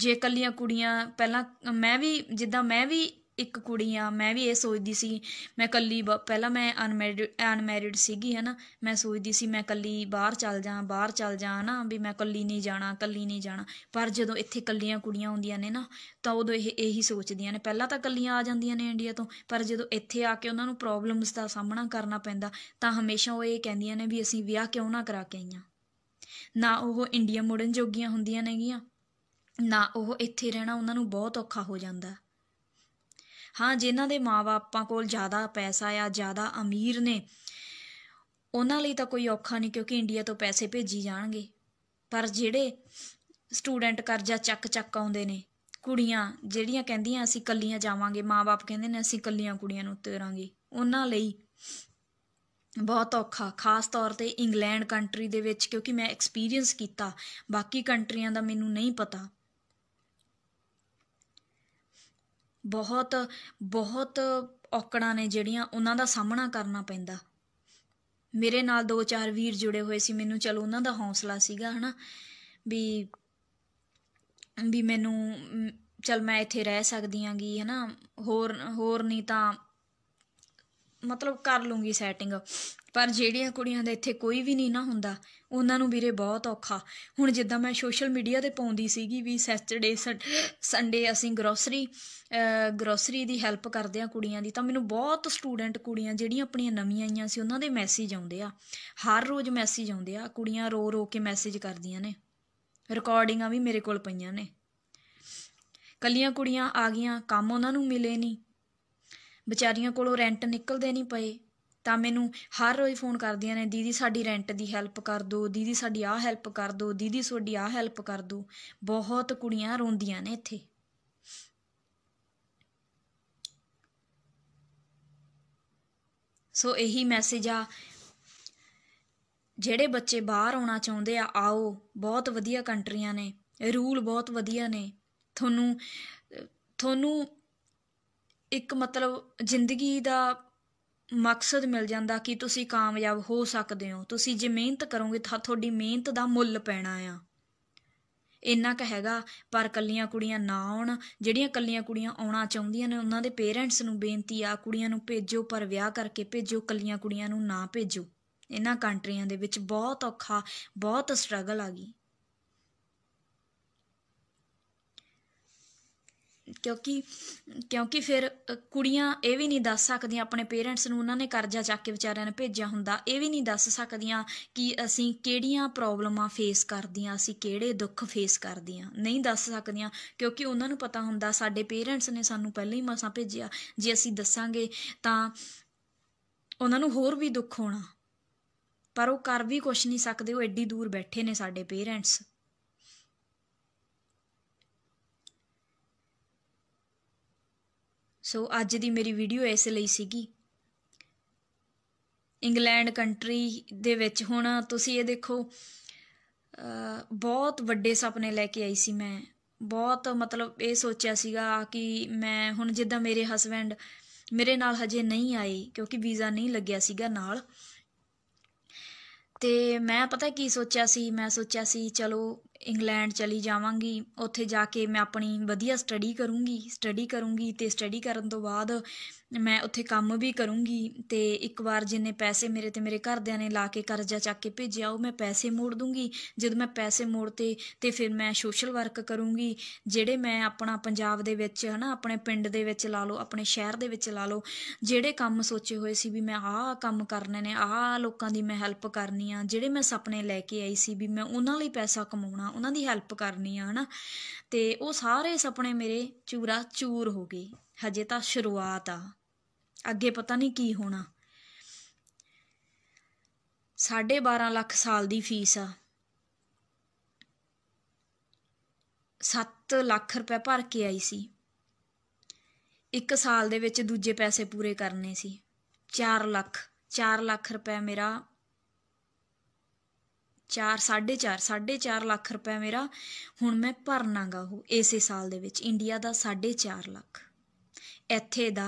ਜੇ ਕੱਲੀਆਂ ਕੁੜੀਆਂ ਪਹਿਲਾਂ ਮੈਂ ਵੀ ਜਿੱਦਾਂ ਮੈਂ ਵੀ ਇੱਕ ਕੁੜੀ ਆ ਮੈਂ ਵੀ ਇਹ ਸੋਚਦੀ ਸੀ ਮੈਂ ਕੱਲੀ ਪਹਿਲਾਂ ਮੈਂ ਅਨਮੈਰਿਡ ਅਨਮੈਰਿਡ ਸੀਗੀ ਹਨਾ ਮੈਂ ਸੋਚਦੀ ਸੀ ਮੈਂ ਕੱਲੀ ਬਾਹਰ ਚੱਲ ਜਾ ਬਾਹਰ ਚੱਲ ਜਾ ਹਨਾ ਵੀ ਮੈਂ ਕੱਲੀ ਨਹੀਂ ਜਾਣਾ ਕੱਲੀ ਨਹੀਂ ਜਾਣਾ ਪਰ ਜਦੋਂ ਇੱਥੇ ਕੱਲੀਆਂ ਕੁੜੀਆਂ ਆਉਂਦੀਆਂ ਨੇ ਨਾ ਤਾਂ ਉਦੋਂ ਇਹ ਇਹੀ ਸੋਚਦੀਆਂ ਨੇ ਪਹਿਲਾਂ ਤਾਂ ਕੱਲੀਆਂ ਆ ਜਾਂਦੀਆਂ ਨੇ ਇੰਡੀਆ ਤੋਂ ਪਰ ਜਦੋਂ ਇੱਥੇ ਆ ਕੇ ਉਹਨਾਂ ਨੂੰ ਪ੍ਰੋਬਲਮਸ ਦਾ ਸਾਹਮਣਾ ਕਰਨਾ ਪੈਂਦਾ ਤਾਂ ਹਮੇਸ਼ਾ ਉਹ ਇਹ ਕਹਿੰਦੀਆਂ ਨੇ ਵੀ ਅਸੀਂ ਵਿਆਹ ਕਿਉਂ ਨਾ ਕਰਾ ਕੇ ਆਈਆਂ ਨਾ ਉਹ ਇੰਡੀਆ ਮੁੜਨ ਜੋਗੀਆਂ ਹੁੰਦੀਆਂ ਨੇਗੀਆਂ ਨਾ ਉਹ ਇੱਥੇ ਰਹਿਣਾ ਉਹਨਾਂ ਨੂੰ ਬਹੁਤ ਔਖਾ ਹੋ ਜਾਂਦਾ ਹਾਂ ਜਿਨ੍ਹਾਂ ਦੇ ਮਾਪੇ ਕੋਲ ਜ਼ਿਆਦਾ ਪੈਸਾ ਆ ਜ਼ਿਆਦਾ ਅਮੀਰ ਨੇ ਉਹਨਾਂ ਲਈ ਤਾਂ ਕੋਈ ਔਖਾ ਨਹੀਂ ਕਿਉਂਕਿ ਇੰਡੀਆ ਤੋਂ ਪੈਸੇ ਭੇਜੀ ਜਾਣਗੇ ਪਰ ਜਿਹੜੇ ਸਟੂਡੈਂਟ ਕਰਜ਼ਾ ਚੱਕ ਚੱਕ ਆਉਂਦੇ ਨੇ ਕੁੜੀਆਂ ਜਿਹੜੀਆਂ ਕਹਿੰਦੀਆਂ ਅਸੀਂ ਕੱਲੀਆਂ ਜਾਵਾਂਗੇ ਮਾਪੇ ਕਹਿੰਦੇ ਨੇ ਅਸੀਂ ਕੱਲੀਆਂ ਕੁੜੀਆਂ ਨੂੰ ਤੇਰਾਂਗੇ ਉਹਨਾਂ ਲਈ ਬਹੁਤ ਔਖਾ ਖਾਸ ਤੌਰ ਤੇ ਇੰਗਲੈਂਡ ਕੰਟਰੀ ਦੇ ਵਿੱਚ ਕਿਉਂਕਿ ਮੈਂ ਐਕਸਪੀਰੀਅੰਸ ਕੀਤਾ ਬਾਕੀ ਕੰਟਰੀਆਂ ਦਾ ਮੈਨੂੰ ਨਹੀਂ ਪਤਾ ਬਹੁਤ ਬਹੁਤ ਔਕੜਾਂ ਨੇ ਜਿਹੜੀਆਂ ਉਹਨਾਂ ਦਾ ਸਾਹਮਣਾ ਕਰਨਾ ਪੈਂਦਾ ਮੇਰੇ ਨਾਲ ਦੋ ਚਾਰ ਵੀਰ ਜੁੜੇ ਹੋਏ ਸੀ ਮੈਨੂੰ ਚਲੋ ਉਹਨਾਂ ਦਾ ਹੌਸਲਾ ਸੀਗਾ ਹਨਾ ਵੀ ਵੀ ਮੈਨੂੰ ਚਲ ਮੈਂ ਇੱਥੇ ਰਹਿ ਸਕਦੀ ਆਂਗੀ ਹਨਾ ਹੋਰ ਹੋਰ ਨਹੀਂ ਤਾਂ ਮਤਲਬ ਕਰ ਲੂੰਗੀ ਸੈਟਿੰਗ ਪਰ ਜਿਹੜੀਆਂ ਕੁੜੀਆਂ ਦਾ ਇੱਥੇ ਕੋਈ ਵੀ ਨਹੀਂ ਨਾ ਹੁੰਦਾ ਉਹਨਾਂ ਨੂੰ ਵੀਰੇ ਬਹੁਤ ਔਖਾ ਹੁਣ ਜਿੱਦਾਂ ਮੈਂ ਸੋਸ਼ਲ ਮੀਡੀਆ ਤੇ ਪਾਉਂਦੀ ਸੀਗੀ ਵੀ ਸੈਚਰਡੇ ਸੰਡੇ ਅਸੀਂ ਗਰੋਸਰੀ ਗਰੋਸਰੀ ਦੀ ਹੈਲਪ ਕਰਦੇ ਆ ਕੁੜੀਆਂ ਦੀ ਤਾਂ ਮੈਨੂੰ ਬਹੁਤ ਸਟੂਡੈਂਟ ਕੁੜੀਆਂ ਜਿਹੜੀਆਂ ਆਪਣੀਆਂ ਨਵੀਆਂ ਆਈਆਂ ਸੀ ਉਹਨਾਂ ਦੇ ਮੈਸੇਜ ਆਉਂਦੇ ਆ ਹਰ ਰੋਜ਼ ਮੈਸੇਜ ਆਉਂਦੇ ਆ ਕੁੜੀਆਂ ਰੋ ਰੋ ਕੇ ਮੈਸੇਜ ਕਰਦੀਆਂ ਨੇ ਰਿਕਾਰਡਿੰਗਾਂ ਵੀ ਮੇਰੇ ਕੋਲ ਪਈਆਂ ਨੇ ਕੱਲੀਆਂ ਕੁੜੀਆਂ ਆ ਗਈਆਂ ਕੰਮ ਉਹਨਾਂ ਨੂੰ ਮਿਲੇ ਨਹੀਂ ਵਿਚਾਰੀਆਂ ਕੋਲੋਂ ਰੈਂਟ ਨਿਕਲਦੇ ਨਹੀਂ ਪਏ ਤਾਂ ਮੈਨੂੰ ਹਰ ਰੋਜ਼ ਫੋਨ ਕਰਦੀਆਂ ਨੇ ਦੀਦੀ ਸਾਡੀ ਰੈਂਟ ਦੀ ਹੈਲਪ ਕਰ ਦਿਓ ਦੀਦੀ ਸਾਡੀ ਆਹ ਹੈਲਪ ਕਰ ਦਿਓ ਦੀਦੀ ਤੁਹਾਡੀ ਆਹ ਹੈਲਪ ਕਰ ਦਿਓ ਬਹੁਤ ਕੁੜੀਆਂ ਰੋਂਦੀਆਂ ਨੇ ਇੱਥੇ ਸੋ ਇਹੀ ਮੈਸੇਜ ਆ ਜਿਹੜੇ ਬੱਚੇ ਬਾਹਰ ਆਉਣਾ ਚਾਹੁੰਦੇ ਆ ਆਓ ਬਹੁਤ ਵਧੀਆ ਕੰਟਰੀਆਂ ਨੇ ਰੂਲ ਬਹੁਤ ਵਧੀਆ ਨੇ ਤੁਹਾਨੂੰ ਤੁਹਾਨੂੰ ਇੱਕ ਮਤਲਬ ਜ਼ਿੰਦਗੀ ਦਾ ਮਕਸਦ ਮਿਲ ਜਾਂਦਾ ਕਿ ਤੁਸੀਂ ਕਾਮਯਾਬ ਹੋ ਸਕਦੇ ਹੋ ਤੁਸੀਂ ਜੇ ਮਿਹਨਤ ਕਰੋਗੇ ਤਾਂ ਤੁਹਾਡੀ ਮਿਹਨਤ ਦਾ ਮੁੱਲ ਪੈਣਾ ਆ ਇੰਨਾ ਕਹੇਗਾ ਹੈਗਾ ਪਰ ਕੱਲੀਆਂ ਕੁੜੀਆਂ ਨਾ ਆਉਣ ਜਿਹੜੀਆਂ ਕੱਲੀਆਂ ਕੁੜੀਆਂ ਆਉਣਾ ਚਾਹੁੰਦੀਆਂ ਨੇ ਉਹਨਾਂ ਦੇ ਪੇਰੈਂਟਸ ਨੂੰ ਬੇਨਤੀ ਆ ਕੁੜੀਆਂ ਨੂੰ ਭੇਜੋ ਪਰ ਵਿਆਹ ਕਰਕੇ ਭੇਜੋ ਕੱਲੀਆਂ ਕੁੜੀਆਂ ਨੂੰ ਨਾ ਭੇਜੋ ਇਹਨਾਂ ਕੰਟਰੀਆਂ ਦੇ ਵਿੱਚ ਬਹੁਤ ਔਖਾ ਬਹੁਤ ਸਟਰਗਲ ਆ ਗਈ ਕਿਉਂਕਿ ਕਿਉਂਕਿ ਫਿਰ ਕੁੜੀਆਂ ਇਹ ਵੀ ਨਹੀਂ ਦੱਸ ਸਕਦੀਆਂ ਆਪਣੇ ਪੇਰੈਂਟਸ ਨੂੰ ਉਹਨਾਂ ਨੇ ਕਰਜ਼ਾ ਚੱਕ ਕੇ ਵਿਚਾਰਿਆਂ ਨੇ ਭੇਜਿਆ ਹੁੰਦਾ ਇਹ ਵੀ ਨਹੀਂ ਦੱਸ ਸਕਦੀਆਂ ਕਿ ਅਸੀਂ ਕਿਹੜੀਆਂ ਪ੍ਰੋਬਲਮਾਂ ਫੇਸ ਕਰਦੀਆਂ ਅਸੀਂ ਕਿਹੜੇ ਦੁੱਖ ਫੇਸ ਕਰਦੀਆਂ ਨਹੀਂ ਦੱਸ ਸਕਦੀਆਂ ਕਿਉਂਕਿ ਉਹਨਾਂ ਨੂੰ ਪਤਾ ਹੁੰਦਾ ਸਾਡੇ ਪੇਰੈਂਟਸ ਨੇ ਸਾਨੂੰ ਪਹਿਲਾਂ ਹੀ ਮਸਾਂ ਭੇਜਿਆ ਜੇ ਅਸੀਂ ਦੱਸਾਂਗੇ ਤਾਂ ਉਹਨਾਂ ਨੂੰ ਹੋਰ ਵੀ ਦੁੱਖ ਹੋਣਾ ਪਰ ਉਹ ਕਰ ਵੀ ਕੁਝ ਨਹੀਂ ਸਕਦੇ ਉਹ ਐਡੀ ਦੂਰ ਬੈਠੇ ਨੇ ਸਾਡੇ ਪੇਰੈਂਟਸ ਸੋ ਅੱਜ ਦੀ ਮੇਰੀ ਵੀਡੀਓ ਇਸ ਲਈ ਸੀਗੀ ਇੰਗਲੈਂਡ ਕੰਟਰੀ ਦੇ ਵਿੱਚ ਹੁਣ ਤੁਸੀਂ ਇਹ ਦੇਖੋ ਬਹੁਤ ਵੱਡੇ ਸੁਪਨੇ ਲੈ ਕੇ ਆਈ ਸੀ ਮੈਂ ਬਹੁਤ ਮਤਲਬ ਇਹ ਸੋਚਿਆ ਸੀਗਾ ਕਿ ਮੈਂ ਹੁਣ ਜਿੱਦਾਂ ਮੇਰੇ ਹਸਬੰਡ ਮੇਰੇ ਨਾਲ ਹਜੇ ਨਹੀਂ ਆਏ ਕਿਉਂਕਿ ਵੀਜ਼ਾ ਨਹੀਂ ਲੱਗਿਆ ਸੀਗਾ ਨਾਲ ਤੇ ਮੈਂ ਪਤਾ ਕੀ ਸੋਚਿਆ ਸੀ ਮੈਂ ਸੋਚਿਆ ਸੀ ਚਲੋ ਇੰਗਲੈਂਡ ਚਲੀ ਜਾਵਾਂਗੀ ਉੱਥੇ ਜਾ ਕੇ ਮੈਂ ਆਪਣੀ ਵਧੀਆ ਸਟੱਡੀ ਕਰੂੰਗੀ ਸਟੱਡੀ ਕਰੂੰਗੀ ਤੇ ਸਟੱਡੀ ਕਰਨ ਤੋਂ ਬਾਅਦ ਮੈਂ ਉੱਥੇ ਕੰਮ ਵੀ ਕਰੂੰਗੀ ਤੇ ਇੱਕ ਵਾਰ ਜਿੰਨੇ ਪੈਸੇ ਮੇਰੇ ਤੇ ਮੇਰੇ ਘਰਦਿਆਂ ਨੇ ਲਾ ਕੇ ਕਰਜ਼ਾ ਚੱਕ ਕੇ ਭੇਜਿਆ ਉਹ ਮੈਂ ਪੈਸੇ ਮੋੜ ਦੂੰਗੀ ਜਦ ਮੈਂ ਪੈਸੇ ਤੇ ਤੇ ਫਿਰ ਮੈਂ ਸੋਸ਼ਲ ਵਰਕ ਕਰੂੰਗੀ ਜਿਹੜੇ ਮੈਂ ਆਪਣਾ ਪੰਜਾਬ ਦੇ ਵਿੱਚ ਹਨਾ ਆਪਣੇ ਪਿੰਡ ਦੇ ਵਿੱਚ ਲਾ ਲਓ ਆਪਣੇ ਸ਼ਹਿਰ ਦੇ ਵਿੱਚ ਲਾ ਲਓ ਜਿਹੜੇ ਕੰਮ ਸੋਚੇ ਹੋਏ ਸੀ ਵੀ ਮੈਂ ਆਹ ਕੰਮ ਕਰਨੇ ਨੇ ਆਹ ਲੋਕਾਂ ਦੀ ਮੈਂ ਹੈਲਪ ਕਰਨੀ ਆ ਜਿਹੜੇ ਮੈਂ ਸੁਪਨੇ ਲੈ ਕੇ ਆਈ ਸੀ ਵੀ ਮੈਂ ਉਹਨਾਂ ਲਈ ਪੈਸਾ ਕਮਾਉਣਾ ਉਹਨਾਂ ਦੀ ਹੈਲਪ ਕਰਨੀ ਆ ਹਨਾ ਤੇ ਉਹ ਸਾਰੇ ਸੁਪਨੇ ਮੇਰੇ ਚੂਰਾ ਚੂਰ ਹੋ ਗਏ ਹਜੇ ਤਾਂ ਸ਼ੁਰੂਆਤ ਆ ਅੱਗੇ ਪਤਾ ਨਹੀਂ ਕੀ ਹੋਣਾ 12.5 ਲੱਖ ਸਾਲ ਦੀ ਫੀਸ ਆ 7 ਲੱਖ ਰੁਪਏ ਭਰ ਕੇ ਆਈ ਸੀ ਇੱਕ ਸਾਲ ਦੇ ਵਿੱਚ ਦੂਜੇ ਪੈਸੇ ਪੂਰੇ ਕਰਨੇ ਸੀ 4 ਲੱਖ 4 ਲੱਖ ਰੁਪਏ ਮੇਰਾ 4 4.5 4.5 ਲੱਖ ਰੁਪਏ ਮੇਰਾ ਹੁਣ ਮੈਂ ਭਰਨਾਗਾ ਉਹ ਇਸੇ ਸਾਲ ਦੇ ਵਿੱਚ ਇੰਡੀਆ ਦਾ 4.5 ਲੱਖ ਇੱਥੇ ਦਾ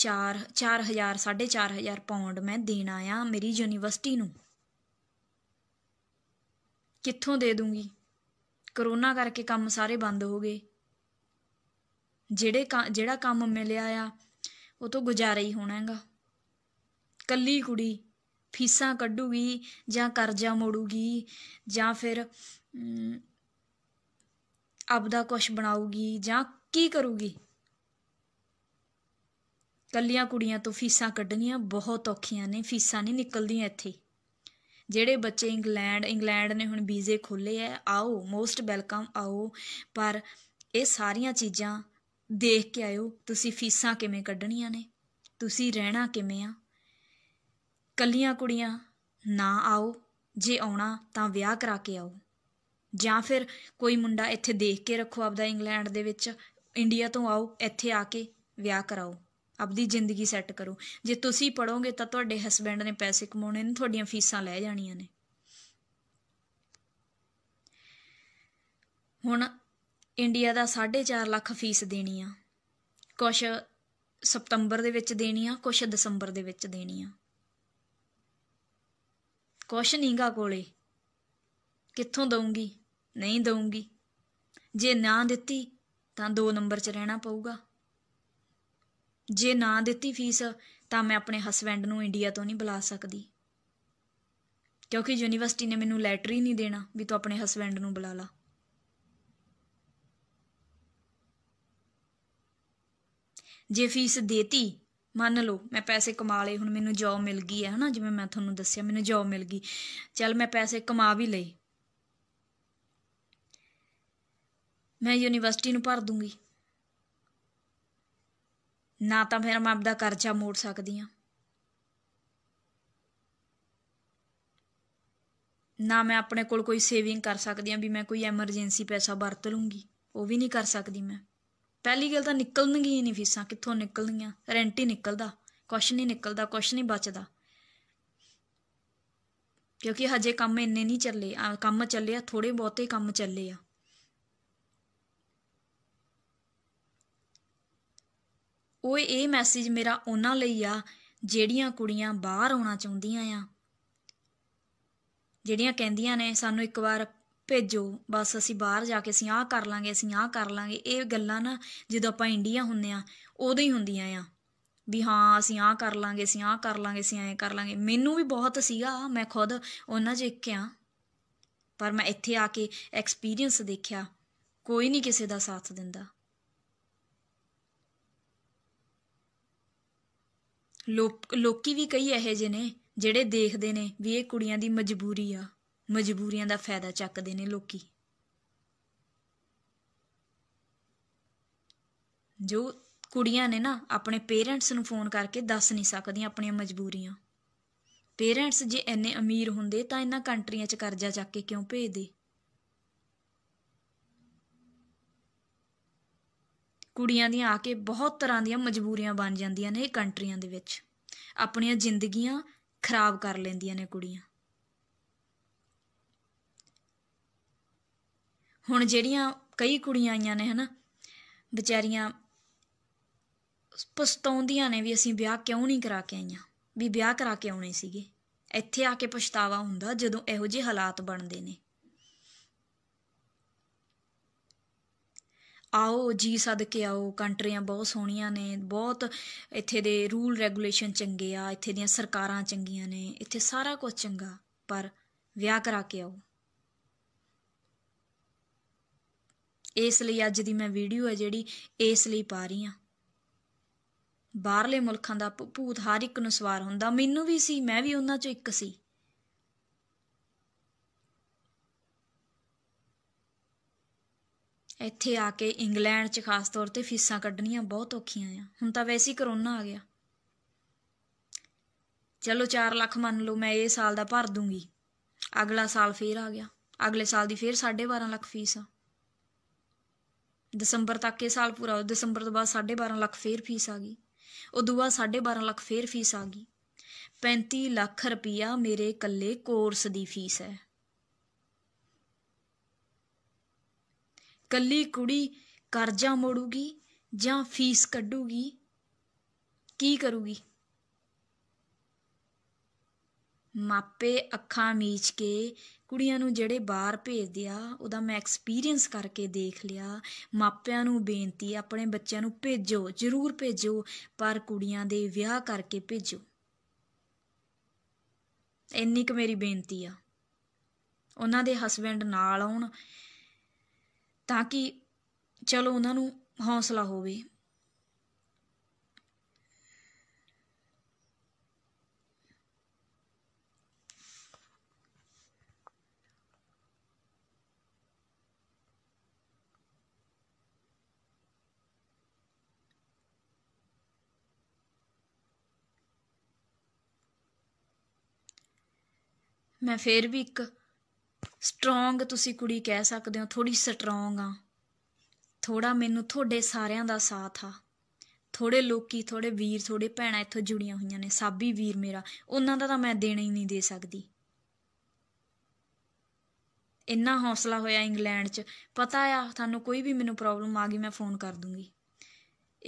4 4000 4.5000 ਪਾਉਂਡ ਮੈਂ ਦੇਣਾ ਆ ਮੇਰੀ ਯੂਨੀਵਰਸਿਟੀ ਨੂੰ ਕਿੱਥੋਂ ਦੇ ਦੂੰਗੀ ਕਰੋਨਾ ਕਰਕੇ ਕੰਮ ਸਾਰੇ ਬੰਦ ਹੋ ਗਏ ਜਿਹੜੇ ਜਿਹੜਾ ਕੰਮ ਮਿਲਿਆ ਆ ਉਹ ਤੋਂ ਗੁਜ਼ਾਰਾ ਹੀ ਹੋਣਾ ਹੈਗਾ ਕੱਲੀ ਕੁੜੀ ਫੀਸਾਂ ਕੱਢੂਗੀ ਜਾਂ ਕਰਜ਼ਾ ਮੋੜੂਗੀ ਜਾਂ ਫਿਰ ਆਪਦਾ ਕੁਝ ਬਣਾਉਗੀ ਜਾਂ ਕੀ ਕਰੂਗੀ ਕੱਲੀਆਂ ਕੁੜੀਆਂ ਤੋਂ ਫੀਸਾਂ ਕੱਢਣੀਆਂ ਬਹੁਤ ਔਖੀਆਂ ਨੇ ਫੀਸਾਂ ਨਹੀਂ ਨਿਕਲਦੀਆਂ ਇੱਥੇ ਜਿਹੜੇ ਬੱਚੇ ਇੰਗਲੈਂਡ ਇੰਗਲੈਂਡ ਨੇ ਹੁਣ ਵੀਜ਼ੇ ਖੋਲੇ ਐ ਆਓ ਮੋਸਟ ਵੈਲਕਮ ਆਓ ਪਰ ਇਹ ਸਾਰੀਆਂ ਚੀਜ਼ਾਂ ਦੇਖ ਕੇ ਆਇਓ ਤੁਸੀਂ ਫੀਸਾਂ ਕਿਵੇਂ ਕੱਢਣੀਆਂ ਨੇ ਤੁਸੀਂ ਰਹਿਣਾ ਕਿਵੇਂ ਆ ਕੱਲੀਆਂ ਕੁੜੀਆਂ ਨਾ ਆਓ ਜੇ ਆਉਣਾ ਤਾਂ ਵਿਆਹ ਕਰਾ ਕੇ ਆਓ ਜਾਂ ਫਿਰ ਕੋਈ ਮੁੰਡਾ ਇੱਥੇ ਦੇਖ ਕੇ ਰੱਖੋ ਆਪਦਾ ਇੰਗਲੈਂਡ ਦੇ ਵਿੱਚ ਇੰਡੀਆ ਤੋਂ ਆਓ ਇੱਥੇ ਆ ਕੇ ਵਿਆਹ ਕਰਾਓ ਆਪਦੀ ਜ਼ਿੰਦਗੀ ਸੈੱਟ ਕਰੋ ਜੇ ਤੁਸੀਂ ਪੜੋਗੇ ਤਾਂ ਤੁਹਾਡੇ ਹਸਬੰਡ ਨੇ ਪੈਸੇ ਕਮਾਉਣੇ ਨੇ ਤੁਹਾਡੀਆਂ ਫੀਸਾਂ ਲੈ ਜਾਣੀਆਂ ਨੇ ਹੁਣ ਇੰਡੀਆ ਦਾ 4.5 ਲੱਖ ਫੀਸ ਦੇਣੀ ਆ ਕੁਝ ਸਤੰਬਰ ਦੇ ਵਿੱਚ ਦੇਣੀ ਆ ਕੁਝ ਦਸੰਬਰ ਦੇ ਵਿੱਚ ਦੇਣੀ ਆ ਕੁਛ ਨਹੀਂਗਾ ਕੋਲੇ ਕਿੱਥੋਂ ਦਊਂਗੀ ਨਹੀਂ ਦਊਂਗੀ ਜੇ ਨਾ ਦਿੱਤੀ ਤਾਂ 2 ਨੰਬਰ 'ਚ ਰਹਿਣਾ ਪਊਗਾ ਜੇ ਨਾ ਦਿੱਤੀ ਫੀਸ ਤਾਂ ਮੈਂ ਆਪਣੇ ਹਸਬੰਡ ਨੂੰ ਇੰਡੀਆ ਤੋਂ ਨਹੀਂ ਬੁਲਾ ਸਕਦੀ ਕਿਉਂਕਿ ਯੂਨੀਵਰਸਿਟੀ ਨੇ ਮੈਨੂੰ ਲੈਟਰ ਹੀ ਨਹੀਂ ਦੇਣਾ ਵੀ ਤੂੰ ਆਪਣੇ ਹਸਬੰਡ ਨੂੰ ਬੁਲਾ ਲਾ ਜੇ ਫੀਸ ਦੇਤੀ ਮੰਨ ਲਓ ਮੈਂ ਪੈਸੇ ਕਮਾ ਲਏ ਹੁਣ ਮੈਨੂੰ ਜੌਬ ਮਿਲ ਗਈ ਹੈ ਹਨਾ ਜਿਵੇਂ ਮੈਂ ਤੁਹਾਨੂੰ ਦੱਸਿਆ ਮੈਨੂੰ ਜੌਬ ਮਿਲ ਗਈ ਚਲ ਮੈਂ ਪੈਸੇ ਕਮਾ ਵੀ ਲਏ ਮੈਂ ਯੂਨੀਵਰਸਿਟੀ ਨੂੰ ਭਰ ਦੂੰਗੀ ਨਾ ਤਾਂ ਫਿਰ ਮੈਂ ਆਪਦਾ ਕਰਜ਼ਾ ਮੋੜ ਸਕਦੀ ਆ ਨਾ ਮੈਂ ਆਪਣੇ ਕੋਲ ਕੋਈ ਸੇਵਿੰਗ ਕਰ ਸਕਦੀ ਆ ਵੀ ਮੈਂ ਕੋਈ ਐਮਰਜੈਂਸੀ ਪੈਸਾ ਵਰਤ ਲੂੰਗੀ ਉਹ ਵੀ ਨਹੀਂ ਕਰ ਸਕਦੀ ਮੈਂ ਪਹਿਲੀ ਗੱਲ ਤਾਂ ਨਿਕਲਣਗੀਆਂ ਗਈ ਨਹੀਂ ਫੀਸਾਂ ਕਿੱਥੋਂ ਨਿਕਲਣੀਆਂ ਰੈਂਟ ਹੀ ਨਿਕਲਦਾ ਕੁਛ ਨਹੀਂ ਨਿਕਲਦਾ ਕੁਛ ਨਹੀਂ ਬਚਦਾ ਕਿਉਂਕਿ ਹਜੇ ਕੰਮ ਇੰਨੇ ਨਹੀਂ ਚੱਲੇ ਕੰਮ ਚੱਲੇ ਆ ਥੋੜੇ ਬਹੁਤੇ ਕੰਮ ਚੱਲੇ ਆ ਉਹ ਇਹ ਮੈਸੇਜ ਮੇਰਾ ਉਹਨਾਂ ਲਈ ਆ ਜਿਹੜੀਆਂ ਕੁੜੀਆਂ ਬਾਹਰ ਆਉਣਾ ਚਾਹੁੰਦੀਆਂ ਆ ਜਿਹੜੀਆਂ ਕਹਿੰਦੀਆਂ ਨੇ ਸਾਨੂੰ ਇੱਕ ਵਾਰ ਭੇਜੋ ਬਸ ਅਸੀਂ ਬਾਹਰ ਜਾ ਕੇ ਅਸੀਂ ਆਹ ਕਰ ਲਾਂਗੇ ਅਸੀਂ ਆਹ ਕਰ ਲਾਂਗੇ ਇਹ ਗੱਲਾਂ ਨਾ ਜਦੋਂ ਆਪਾਂ ਇੰਡੀਆ ਹੁੰਨੇ ਆ ਉਦੋਂ ਹੀ ਹੁੰਦੀਆਂ ਆ ਵੀ ਹਾਂ ਅਸੀਂ ਆਹ ਕਰ ਲਾਂਗੇ ਅਸੀਂ ਆਹ ਕਰ ਲਾਂਗੇ ਅਸੀਂ ਐਂ ਕਰ ਲਾਂਗੇ ਮੈਨੂੰ ਵੀ ਬਹੁਤ ਸੀਗਾ ਮੈਂ ਖੁਦ ਉਹਨਾਂ 'ਚ ਇੱਕ ਆ ਪਰ ਮੈਂ ਇੱਥੇ ਆ ਕੇ ਐਕਸਪੀਰੀਅੰਸ ਦੇਖਿਆ ਕੋਈ ਨਹੀਂ ਕਿਸੇ ਦਾ ਸਾਥ ਦਿੰਦਾ ਲੋਕੀ ਵੀ ਕਈ ਇਹੋ ਜਿਹੇ ਨੇ ਜਿਹੜੇ ਦੇਖਦੇ ਨੇ ਵੀ ਇਹ ਕੁੜੀਆਂ ਦੀ ਮਜਬੂਰੀ ਆ ਮਜਬੂਰੀਆਂ ਦਾ ਫਾਇਦਾ ਚੱਕਦੇ ਨੇ ਲੋਕੀ ਜੋ ਕੁੜੀਆਂ ਨੇ ਨਾ ਆਪਣੇ ਪੇਰੈਂਟਸ ਨੂੰ ਫੋਨ ਕਰਕੇ ਦੱਸ ਨਹੀਂ ਸਕਦੀਆਂ ਆਪਣੀਆਂ ਮਜਬੂਰੀਆਂ ਪੇਰੈਂਟਸ ਜੇ ਇੰਨੇ ਅਮੀਰ ਹੁੰਦੇ ਤਾਂ ਇਹਨਾਂ ਕੰਟਰੀਆਂ 'ਚ ਕਰਜ਼ਾ ਚੱਕ ਕੇ ਕਿਉਂ ਭੇਜਦੇ ਕੁੜੀਆਂ ਦੀਆਂ ਆ ਕੇ ਬਹੁਤ ਤਰ੍ਹਾਂ ਦੀਆਂ ਮਜਬੂਰੀਆਂ ਬਣ ਜਾਂਦੀਆਂ ਨੇ ਇਹ ਕੰਟਰੀਆਂ ਦੇ ਵਿੱਚ ਆਪਣੀਆਂ ਜ਼ਿੰਦਗੀਆਂ ਖਰਾਬ ਕਰ ਲੈਂਦੀਆਂ ਨੇ ਕੁੜੀਆਂ ਹੁਣ ਜਿਹੜੀਆਂ ਕਈ ਕੁੜੀਆਂ ਆਈਆਂ ਨੇ ਹਨਾ ਵਿਚਾਰੀਆਂ ਪਛਤਾਉਂਦੀਆਂ ਨੇ ਵੀ ਅਸੀਂ ਵਿਆਹ ਕਿਉਂ ਨਹੀਂ ਕਰਾ ਕੇ ਆਈਆਂ ਵੀ ਵਿਆਹ ਕਰਾ ਕੇ ਆਉਣੇ ਸੀਗੇ ਇੱਥੇ ਆ ਕੇ ਪਛਤਾਵਾ ਹੁੰਦਾ ਜਦੋਂ ਇਹੋ ਜਿਹੇ ਹਾਲਾਤ ਬਣਦੇ ਨੇ ਆਓ ਜੀ ਸਦਕੇ ਆਓ ਕੰਟਰੀਆਂ ਬਹੁਤ ਸੋਹਣੀਆਂ ਨੇ ਬਹੁਤ ਇੱਥੇ ਦੇ ਰੂਲ ਰੈਗੂਲੇਸ਼ਨ ਚੰਗੇ ਆ ਇੱਥੇ ਦੀਆਂ ਸਰਕਾਰਾਂ ਚੰਗੀਆਂ ਨੇ ਇੱਥੇ ਸਾਰਾ ਕੁਝ ਚੰਗਾ ਪਰ ਵਿਆਹ ਕਰਾ ਕੇ ਆਓ ਇਸ ਲਈ ਅੱਜ ਦੀ ਮੈਂ ਵੀਡੀਓ ਹੈ ਜਿਹੜੀ ਇਸ ਲਈ ਪਾ ਰਹੀ ਆ ਬਾਹਰਲੇ ਮੁਲਕਾਂ ਦਾ ਭੂਤ ਹਰ ਇੱਕ ਨੂੰ ਸਵਾਰ ਹੁੰਦਾ ਮੈਨੂੰ ਵੀ ਸੀ ਮੈਂ ਵੀ ਉਹਨਾਂ ਚੋਂ ਇੱਕ ਸੀ ਇੱਥੇ ਆ ਕੇ ਇੰਗਲੈਂਡ 'ਚ ਖਾਸ ਤੌਰ ਤੇ ਫੀਸਾਂ ਕੱਢਣੀਆਂ ਬਹੁਤ ਔਖੀਆਂ ਆ ਹੁਣ ਤਾਂ ਵੈਸੇ ਹੀ ਕਰੋਨਾ ਆ ਗਿਆ ਚਲੋ 4 ਲੱਖ ਮੰਨ ਲਓ ਮੈਂ ਇਹ ਸਾਲ ਦਾ ਭਰ ਦੂੰਗੀ ਅਗਲਾ ਸਾਲ ਫੇਰ ਆ ਗਿਆ ਅਗਲੇ ਸਾਲ ਦੀ ਫੇਰ 12.5 ਲੱਖ ਫੀਸ ਆ ਦਸੰਬਰ ਤੱਕ ਇਹ ਸਾਲ ਪੂਰਾ ਹੋ ਦਸੰਬਰ ਤੋਂ ਬਾਅਦ 12.5 ਲੱਖ ਫੇਰ ਫੀਸ ਆ ਗਈ ਉਦੋਂ ਬਾਅਦ 12.5 ਲੱਖ ਫੇਰ ਫੀਸ ਆ ਗਈ 35 ਲੱਖ ਰੁਪਇਆ ਮੇਰੇ ਇਕੱਲੇ ਕੋਰਸ ਦੀ ਫੀਸ ਹੈ ਕੱਲੀ ਕੁੜੀ ਕਰਜ਼ਾ ਮੋੜੂਗੀ ਜਾਂ ਫੀਸ ਕੱਢੂਗੀ ਕੀ ਕਰੂਗੀ ਮਾਪੇ ਅੱਖਾਂ ਮੀਚ ਕੇ ਕੁੜੀਆਂ ਨੂੰ ਜਿਹੜੇ ਬਾਹਰ ਭੇਜਦੇ ਆ ਉਹਦਾ ਮੈਂ ਐਕਸਪੀਰੀਅੰਸ ਕਰਕੇ ਦੇਖ ਲਿਆ ਮਾਪਿਆਂ ਨੂੰ ਬੇਨਤੀ ਆਪਣੇ ਬੱਚਿਆਂ ਨੂੰ ਭੇਜੋ ਜ਼ਰੂਰ ਭੇਜੋ ਪਰ ਕੁੜੀਆਂ ਦੇ ਵਿਆਹ ਕਰਕੇ ਭੇਜੋ ਇੰਨੀ ਕੁ ਮੇਰੀ ਬੇਨਤੀ ਆ ਉਹਨਾਂ ਦੇ ਹਸਬੰਡ ਨਾਲ ਆਉਣ ਤਾਂ ਕਿ ਚਲੋ ਉਹਨਾਂ ਨੂੰ ਹੌਸਲਾ ਹੋਵੇ ਮੈਂ ਫੇਰ ਵੀ ਇੱਕ ਸਟਰੋਂਗ ਤੁਸੀਂ ਕੁੜੀ ਕਹਿ ਸਕਦੇ ਹੋ ਥੋੜੀ ਸਟਰੋਂਗ ਆ ਥੋੜਾ ਮੈਨੂੰ ਤੁਹਾਡੇ ਸਾਰਿਆਂ ਦਾ ਸਾਥ ਆ ਥੋੜੇ ਲੋਕੀ ਥੋੜੇ ਵੀਰ ਥੋੜੇ ਭੈਣਾਂ ਇੱਥੋਂ ਜੁੜੀਆਂ ਹੋਈਆਂ ਨੇ ਸਾਬੀ ਵੀਰ ਮੇਰਾ ਉਹਨਾਂ ਦਾ ਤਾਂ ਮੈਂ ਦੇਣਾ ਹੀ ਨਹੀਂ ਦੇ ਸਕਦੀ ਇੰਨਾ ਹੌਸਲਾ ਹੋਇਆ ਇੰਗਲੈਂਡ 'ਚ ਪਤਾ ਆ ਤੁਹਾਨੂੰ ਕੋਈ ਵੀ ਮੈਨੂੰ ਪ੍ਰੋਬਲਮ ਆ ਗਈ ਮੈਂ ਫੋਨ ਕਰ ਦੂੰਗੀ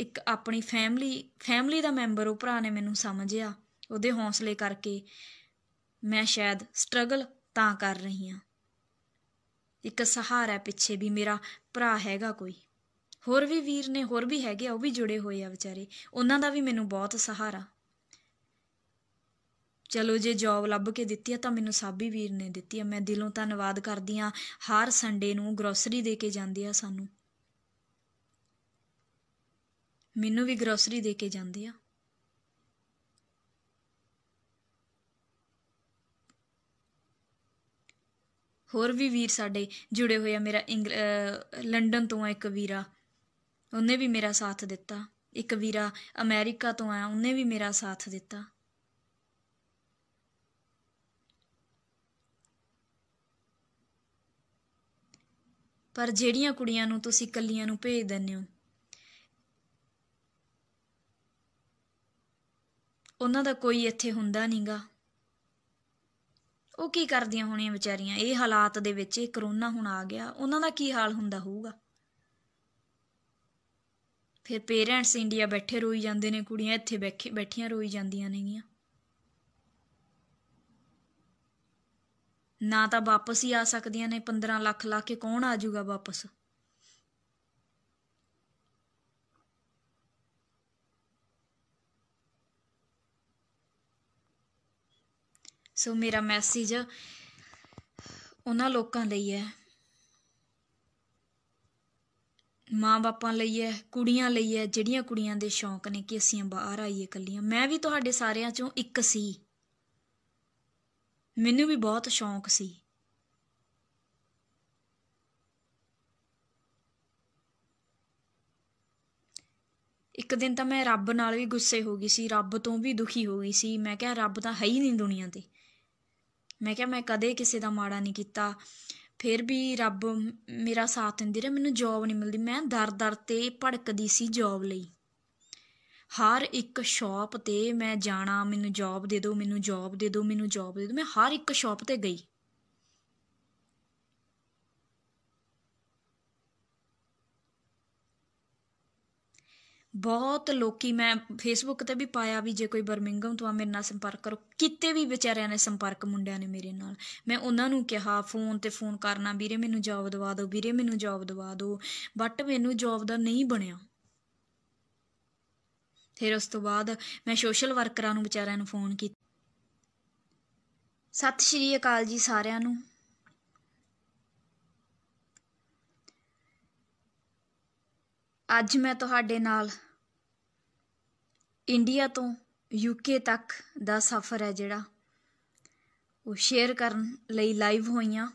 ਇੱਕ ਆਪਣੀ ਫੈਮਿਲੀ ਫੈਮਿਲੀ ਦਾ ਮੈਂਬਰ ਉਹ ਭਰਾ ਨੇ ਮੈਨੂੰ ਸਮਝਿਆ ਉਹਦੇ ਹੌਸਲੇ ਕਰਕੇ ਮੈਂ ਸ਼ਾਇਦ ਸਟਰਗਲ ਤਾਂ ਕਰ ਰਹੀ ਹਾਂ ਇੱਕ ਸਹਾਰਾ ਪਿੱਛੇ ਵੀ ਮੇਰਾ ਭਰਾ ਹੈਗਾ ਕੋਈ ਹੋਰ ਵੀ ਵੀਰ ਨੇ ਹੋਰ ਵੀ ਹੈਗੇ ਆ ਉਹ ਵੀ ਜੁੜੇ ਹੋਏ ਆ ਵਿਚਾਰੇ ਉਹਨਾਂ ਦਾ ਵੀ ਮੈਨੂੰ ਬਹੁਤ ਸਹਾਰਾ ਚਲੋ ਜੇ ਜੌਬ ਲੱਭ ਕੇ ਦਿੱਤੀ ਆ ਤਾਂ ਮੈਨੂੰ ਸਾਬੀ ਵੀਰ ਨੇ ਦਿੱਤੀ ਆ ਮੈਂ ਦਿਲੋਂ ਧੰਨਵਾਦ ਕਰਦੀ ਆ ਹਰ ਸੰਡੇ ਨੂੰ ਗਰੋਸਰੀ ਦੇ ਕੇ ਜਾਂਦੇ ਆ ਸਾਨੂੰ ਮੈਨੂੰ ਵੀ ਗਰੋਸਰੀ ਦੇ ਕੇ ਜਾਂਦੇ ਆ ਹੋਰ ਵੀ ਵੀਰ ਸਾਡੇ ਜੁੜੇ ਹੋਏ ਆ ਮੇਰਾ ਲੰਡਨ ਤੋਂ ਆ ਇੱਕ ਵੀਰਾ ਉਹਨੇ ਵੀ ਮੇਰਾ ਸਾਥ ਦਿੱਤਾ ਇੱਕ ਵੀਰਾ ਅਮਰੀਕਾ ਤੋਂ ਆ ਉਹਨੇ ਵੀ ਮੇਰਾ ਸਾਥ ਦਿੱਤਾ ਪਰ ਜਿਹੜੀਆਂ ਕੁੜੀਆਂ ਨੂੰ ਤੁਸੀਂ ਕੱਲੀਆਂ ਨੂੰ ਭੇਜ ਦਿੰਦੇ ਹੋ ਉਹਨਾਂ ਦਾ ਕੋਈ ਇੱਥੇ ਹੁੰਦਾ ਨਹੀਂਗਾ ਉਹ ਕੀ ਕਰਦੀਆਂ ਹੋਣੀਆਂ ਵਿਚਾਰੀਆਂ ਇਹ ਹਾਲਾਤ ਦੇ ਵਿੱਚ ਇਹ ਕਰੋਨਾ ਹੁਣ ਆ ਗਿਆ ਉਹਨਾਂ ਦਾ ਕੀ ਹਾਲ ਹੁੰਦਾ ਹੋਊਗਾ ਫਿਰ ਪੇਰੈਂਟਸ ਇੰਡੀਆ ਬੈਠੇ ਰੋਈ ਜਾਂਦੇ ਨੇ ਕੁੜੀਆਂ ਇੱਥੇ ਬੈਠੀਆਂ ਰੋਈ ਜਾਂਦੀਆਂ ਨੇਗੀਆਂ ਨਾ ਤਾਂ ਵਾਪਸ ਹੀ ਆ ਸਕਦੀਆਂ ਨੇ 15 ਲੱਖ ਲਾ ਕੇ ਕੌਣ ਆ ਜਾਊਗਾ ਵਾਪਸ ਸੋ ਮੇਰਾ ਮੈਸੇਜ ਉਹਨਾਂ ਲੋਕਾਂ ਲਈ ਹੈ ਮਾਂ-ਬਾਪਾਂ ਲਈ ਹੈ ਕੁੜੀਆਂ ਲਈ ਹੈ ਜਿਹੜੀਆਂ ਕੁੜੀਆਂ ਦੇ ਸ਼ੌਂਕ ਨੇ ਕਿ ਅਸੀਂ ਬਾਹਰ ਆਈਏ ਇਕੱਲੀਆਂ ਮੈਂ ਵੀ ਤੁਹਾਡੇ ਸਾਰਿਆਂ ਚੋਂ ਇੱਕ ਸੀ ਮੈਨੂੰ ਵੀ ਬਹੁਤ ਸ਼ੌਂਕ ਸੀ ਇੱਕ ਦਿਨ ਤਾਂ ਮੈਂ ਰੱਬ ਨਾਲ ਵੀ ਗੁੱਸੇ ਹੋ ਗਈ ਸੀ ਰੱਬ ਤੋਂ ਵੀ ਦੁਖੀ ਹੋ ਗਈ ਸੀ ਮੈਂ ਕਿਹਾ ਰੱਬ ਤਾਂ ਹੈ ਹੀ ਨਹੀਂ ਦੁਨੀਆ ਤੇ ਮੈਂ ਕਿਹਾ ਮੈਂ ਕਦੇ ਕਿਸੇ ਦਾ ਮਾੜਾ ਨਹੀਂ ਕੀਤਾ ਫਿਰ ਵੀ ਰੱਬ ਮੇਰਾ ਸਾਥ ਦਿੰਦੀ ਰਿਹਾ ਮੈਨੂੰ ਜੌਬ ਨਹੀਂ ਮਿਲਦੀ ਮੈਂ ਦਰ-ਦਰ ਤੇ ਭੜਕਦੀ ਸੀ ਜੌਬ ਲਈ ਹਰ ਇੱਕ ਸ਼ਾਪ ਤੇ ਮੈਂ ਜਾਣਾ ਮੈਨੂੰ ਜੌਬ ਦੇ ਦਿਓ ਮੈਨੂੰ ਜੌਬ ਦੇ ਦਿਓ ਮੈਨੂੰ ਜੌਬ ਦੇ ਦਿਓ ਮੈਂ ਹਰ ਇੱਕ ਸ਼ਾਪ ਤੇ ਗਈ ਬਹੁਤ ਲੋਕੀ ਮੈਂ ਫੇਸਬੁੱਕ ਤੇ ਵੀ ਪਾਇਆ ਵੀ ਜੇ ਕੋਈ ਬਰਮਿੰਗਮ ਤੋਂ ਆ ਮੇਰੇ ਨਾਲ ਸੰਪਰਕ ਕਰੋ ਕਿਤੇ ਵੀ ਵਿਚਾਰਿਆਂ ਨੇ ਸੰਪਰਕ ਮੁੰਡਿਆਂ ਨੇ ਮੇਰੇ ਨਾਲ ਮੈਂ ਉਹਨਾਂ ਨੂੰ ਕਿਹਾ ਫੋਨ ਤੇ ਫੋਨ ਕਰਨਾ ਵੀਰੇ ਮੈਨੂੰ ਜੌਬ ਦਵਾ ਦਿਓ ਵੀਰੇ ਮੈਨੂੰ ਜੌਬ ਦਵਾ ਦਿਓ ਬਟ ਮੈਨੂੰ ਜੌਬ ਦਾ ਨਹੀਂ ਬਣਿਆ ਫਿਰ ਉਸ ਤੋਂ ਬਾਅਦ ਮੈਂ ਸੋਸ਼ਲ ਵਰਕਰਾਂ ਨੂੰ ਵਿਚਾਰਿਆਂ ਨੂੰ ਫੋਨ ਕੀਤਾ ਸਤਿ ਸ਼੍ਰੀ ਅਕਾਲ ਜੀ ਸਾਰਿਆਂ ਨੂੰ ਅੱਜ ਮੈਂ ਤੁਹਾਡੇ ਨਾਲ ਇੰਡੀਆ ਤੋਂ ਯੂਕੇ ਤੱਕ ਦਾ ਸਫ਼ਰ ਹੈ ਜਿਹੜਾ ਉਹ ਸ਼ੇਅਰ ਕਰਨ ਲਈ ਲਾਈਵ ਹੋਈਆਂ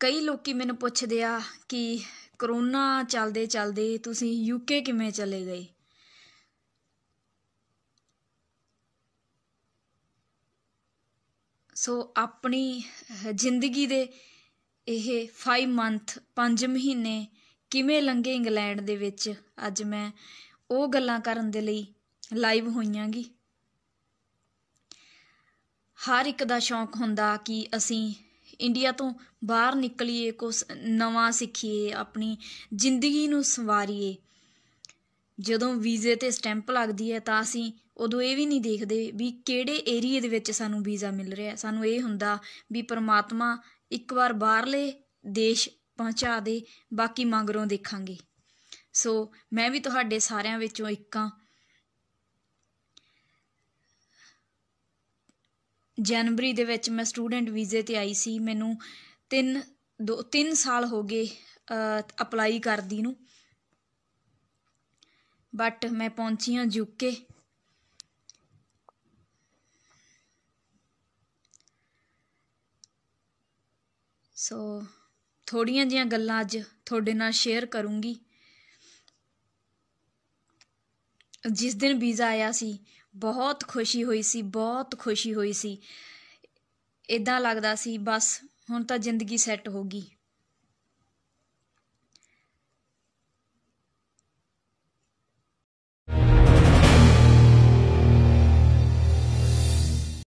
ਕਈ ਲੋਕੀ ਮੈਨੂੰ ਪੁੱਛਦੇ ਆ ਕਿ ਕਰੋਨਾ ਚੱਲਦੇ ਚੱਲਦੇ ਤੁਸੀਂ ਯੂਕੇ ਕਿਵੇਂ ਚਲੇ ਗਏ ਸੋ ਆਪਣੀ ਜ਼ਿੰਦਗੀ ਦੇ ਇਹ 5 ਮੰਥ ਪੰਜ ਮਹੀਨੇ ਕਿਵੇਂ ਲੰਘੇ ਇੰਗਲੈਂਡ ਦੇ ਵਿੱਚ ਅੱਜ ਮੈਂ ਉਹ ਗੱਲਾਂ ਕਰਨ ਦੇ ਲਈ ਲਾਈਵ ਹੋਈਆਂਗੀ ਹਰ ਇੱਕ ਦਾ ਸ਼ੌਂਕ ਹੁੰਦਾ ਕਿ ਅਸੀਂ ਇੰਡੀਆ ਤੋਂ ਬਾਹਰ ਨਿਕਲੀਏ ਕੁਝ ਨਵਾਂ ਸਿੱਖੀਏ ਆਪਣੀ ਜ਼ਿੰਦਗੀ ਨੂੰ ਸੰਵਾਰੀਏ ਜਦੋਂ ਵੀਜ਼ੇ ਤੇ ਸਟੈਂਪ ਲੱਗਦੀ ਹੈ ਤਾਂ ਅਸੀਂ ਉਦੋਂ ਇਹ ਵੀ ਨਹੀਂ ਦੇਖਦੇ ਵੀ ਕਿਹੜੇ ਏਰੀਆ ਦੇ ਵਿੱਚ ਸਾਨੂੰ ਵੀਜ਼ਾ ਮਿਲ ਰਿਹਾ ਸਾਨੂੰ ਇਹ ਹੁੰਦਾ ਵੀ ਪਰਮਾਤਮਾ ਇੱਕ ਵਾਰ ਬਾਹਰਲੇ ਦੇਸ਼ ਪਹੁੰਚਾ ਦੇ ਬਾਕੀ ਮੰਗਰੋਂ ਦੇਖਾਂਗੇ ਸੋ ਮੈਂ ਵੀ ਤੁਹਾਡੇ ਸਾਰਿਆਂ ਵਿੱਚੋਂ ਇੱਕਾਂ ਜਨਵਰੀ ਦੇ ਵਿੱਚ ਮੈਂ ਸਟੂਡੈਂਟ ਵੀਜ਼ੇ ਤੇ ਆਈ ਸੀ ਮੈਨੂੰ 3 2 3 ਸਾਲ ਹੋ ਗਏ ਅਪਲਾਈ ਕਰਦੀ ਨੂੰ ਬਟ ਮੈਂ ਪਹੁੰਚੀ ਹਾਂ ਯੂਕੇ ਸੋ ਥੋੜੀਆਂ ਜੀਆਂ ਗੱਲਾਂ ਅੱਜ ਤੁਹਾਡੇ ਨਾਲ ਸ਼ੇਅਰ ਕਰੂੰਗੀ ਜਿਸ ਦਿਨ ਵੀਜ਼ਾ ਆਇਆ ਸੀ ਬਹੁਤ ਖੁਸ਼ੀ ਹੋਈ ਸੀ ਬਹੁਤ ਖੁਸ਼ੀ ਹੋਈ ਸੀ ਇਦਾਂ ਲੱਗਦਾ ਸੀ ਬਸ ਹੁਣ ਤਾਂ ਜ਼ਿੰਦਗੀ ਸੈੱਟ ਹੋ ਗਈ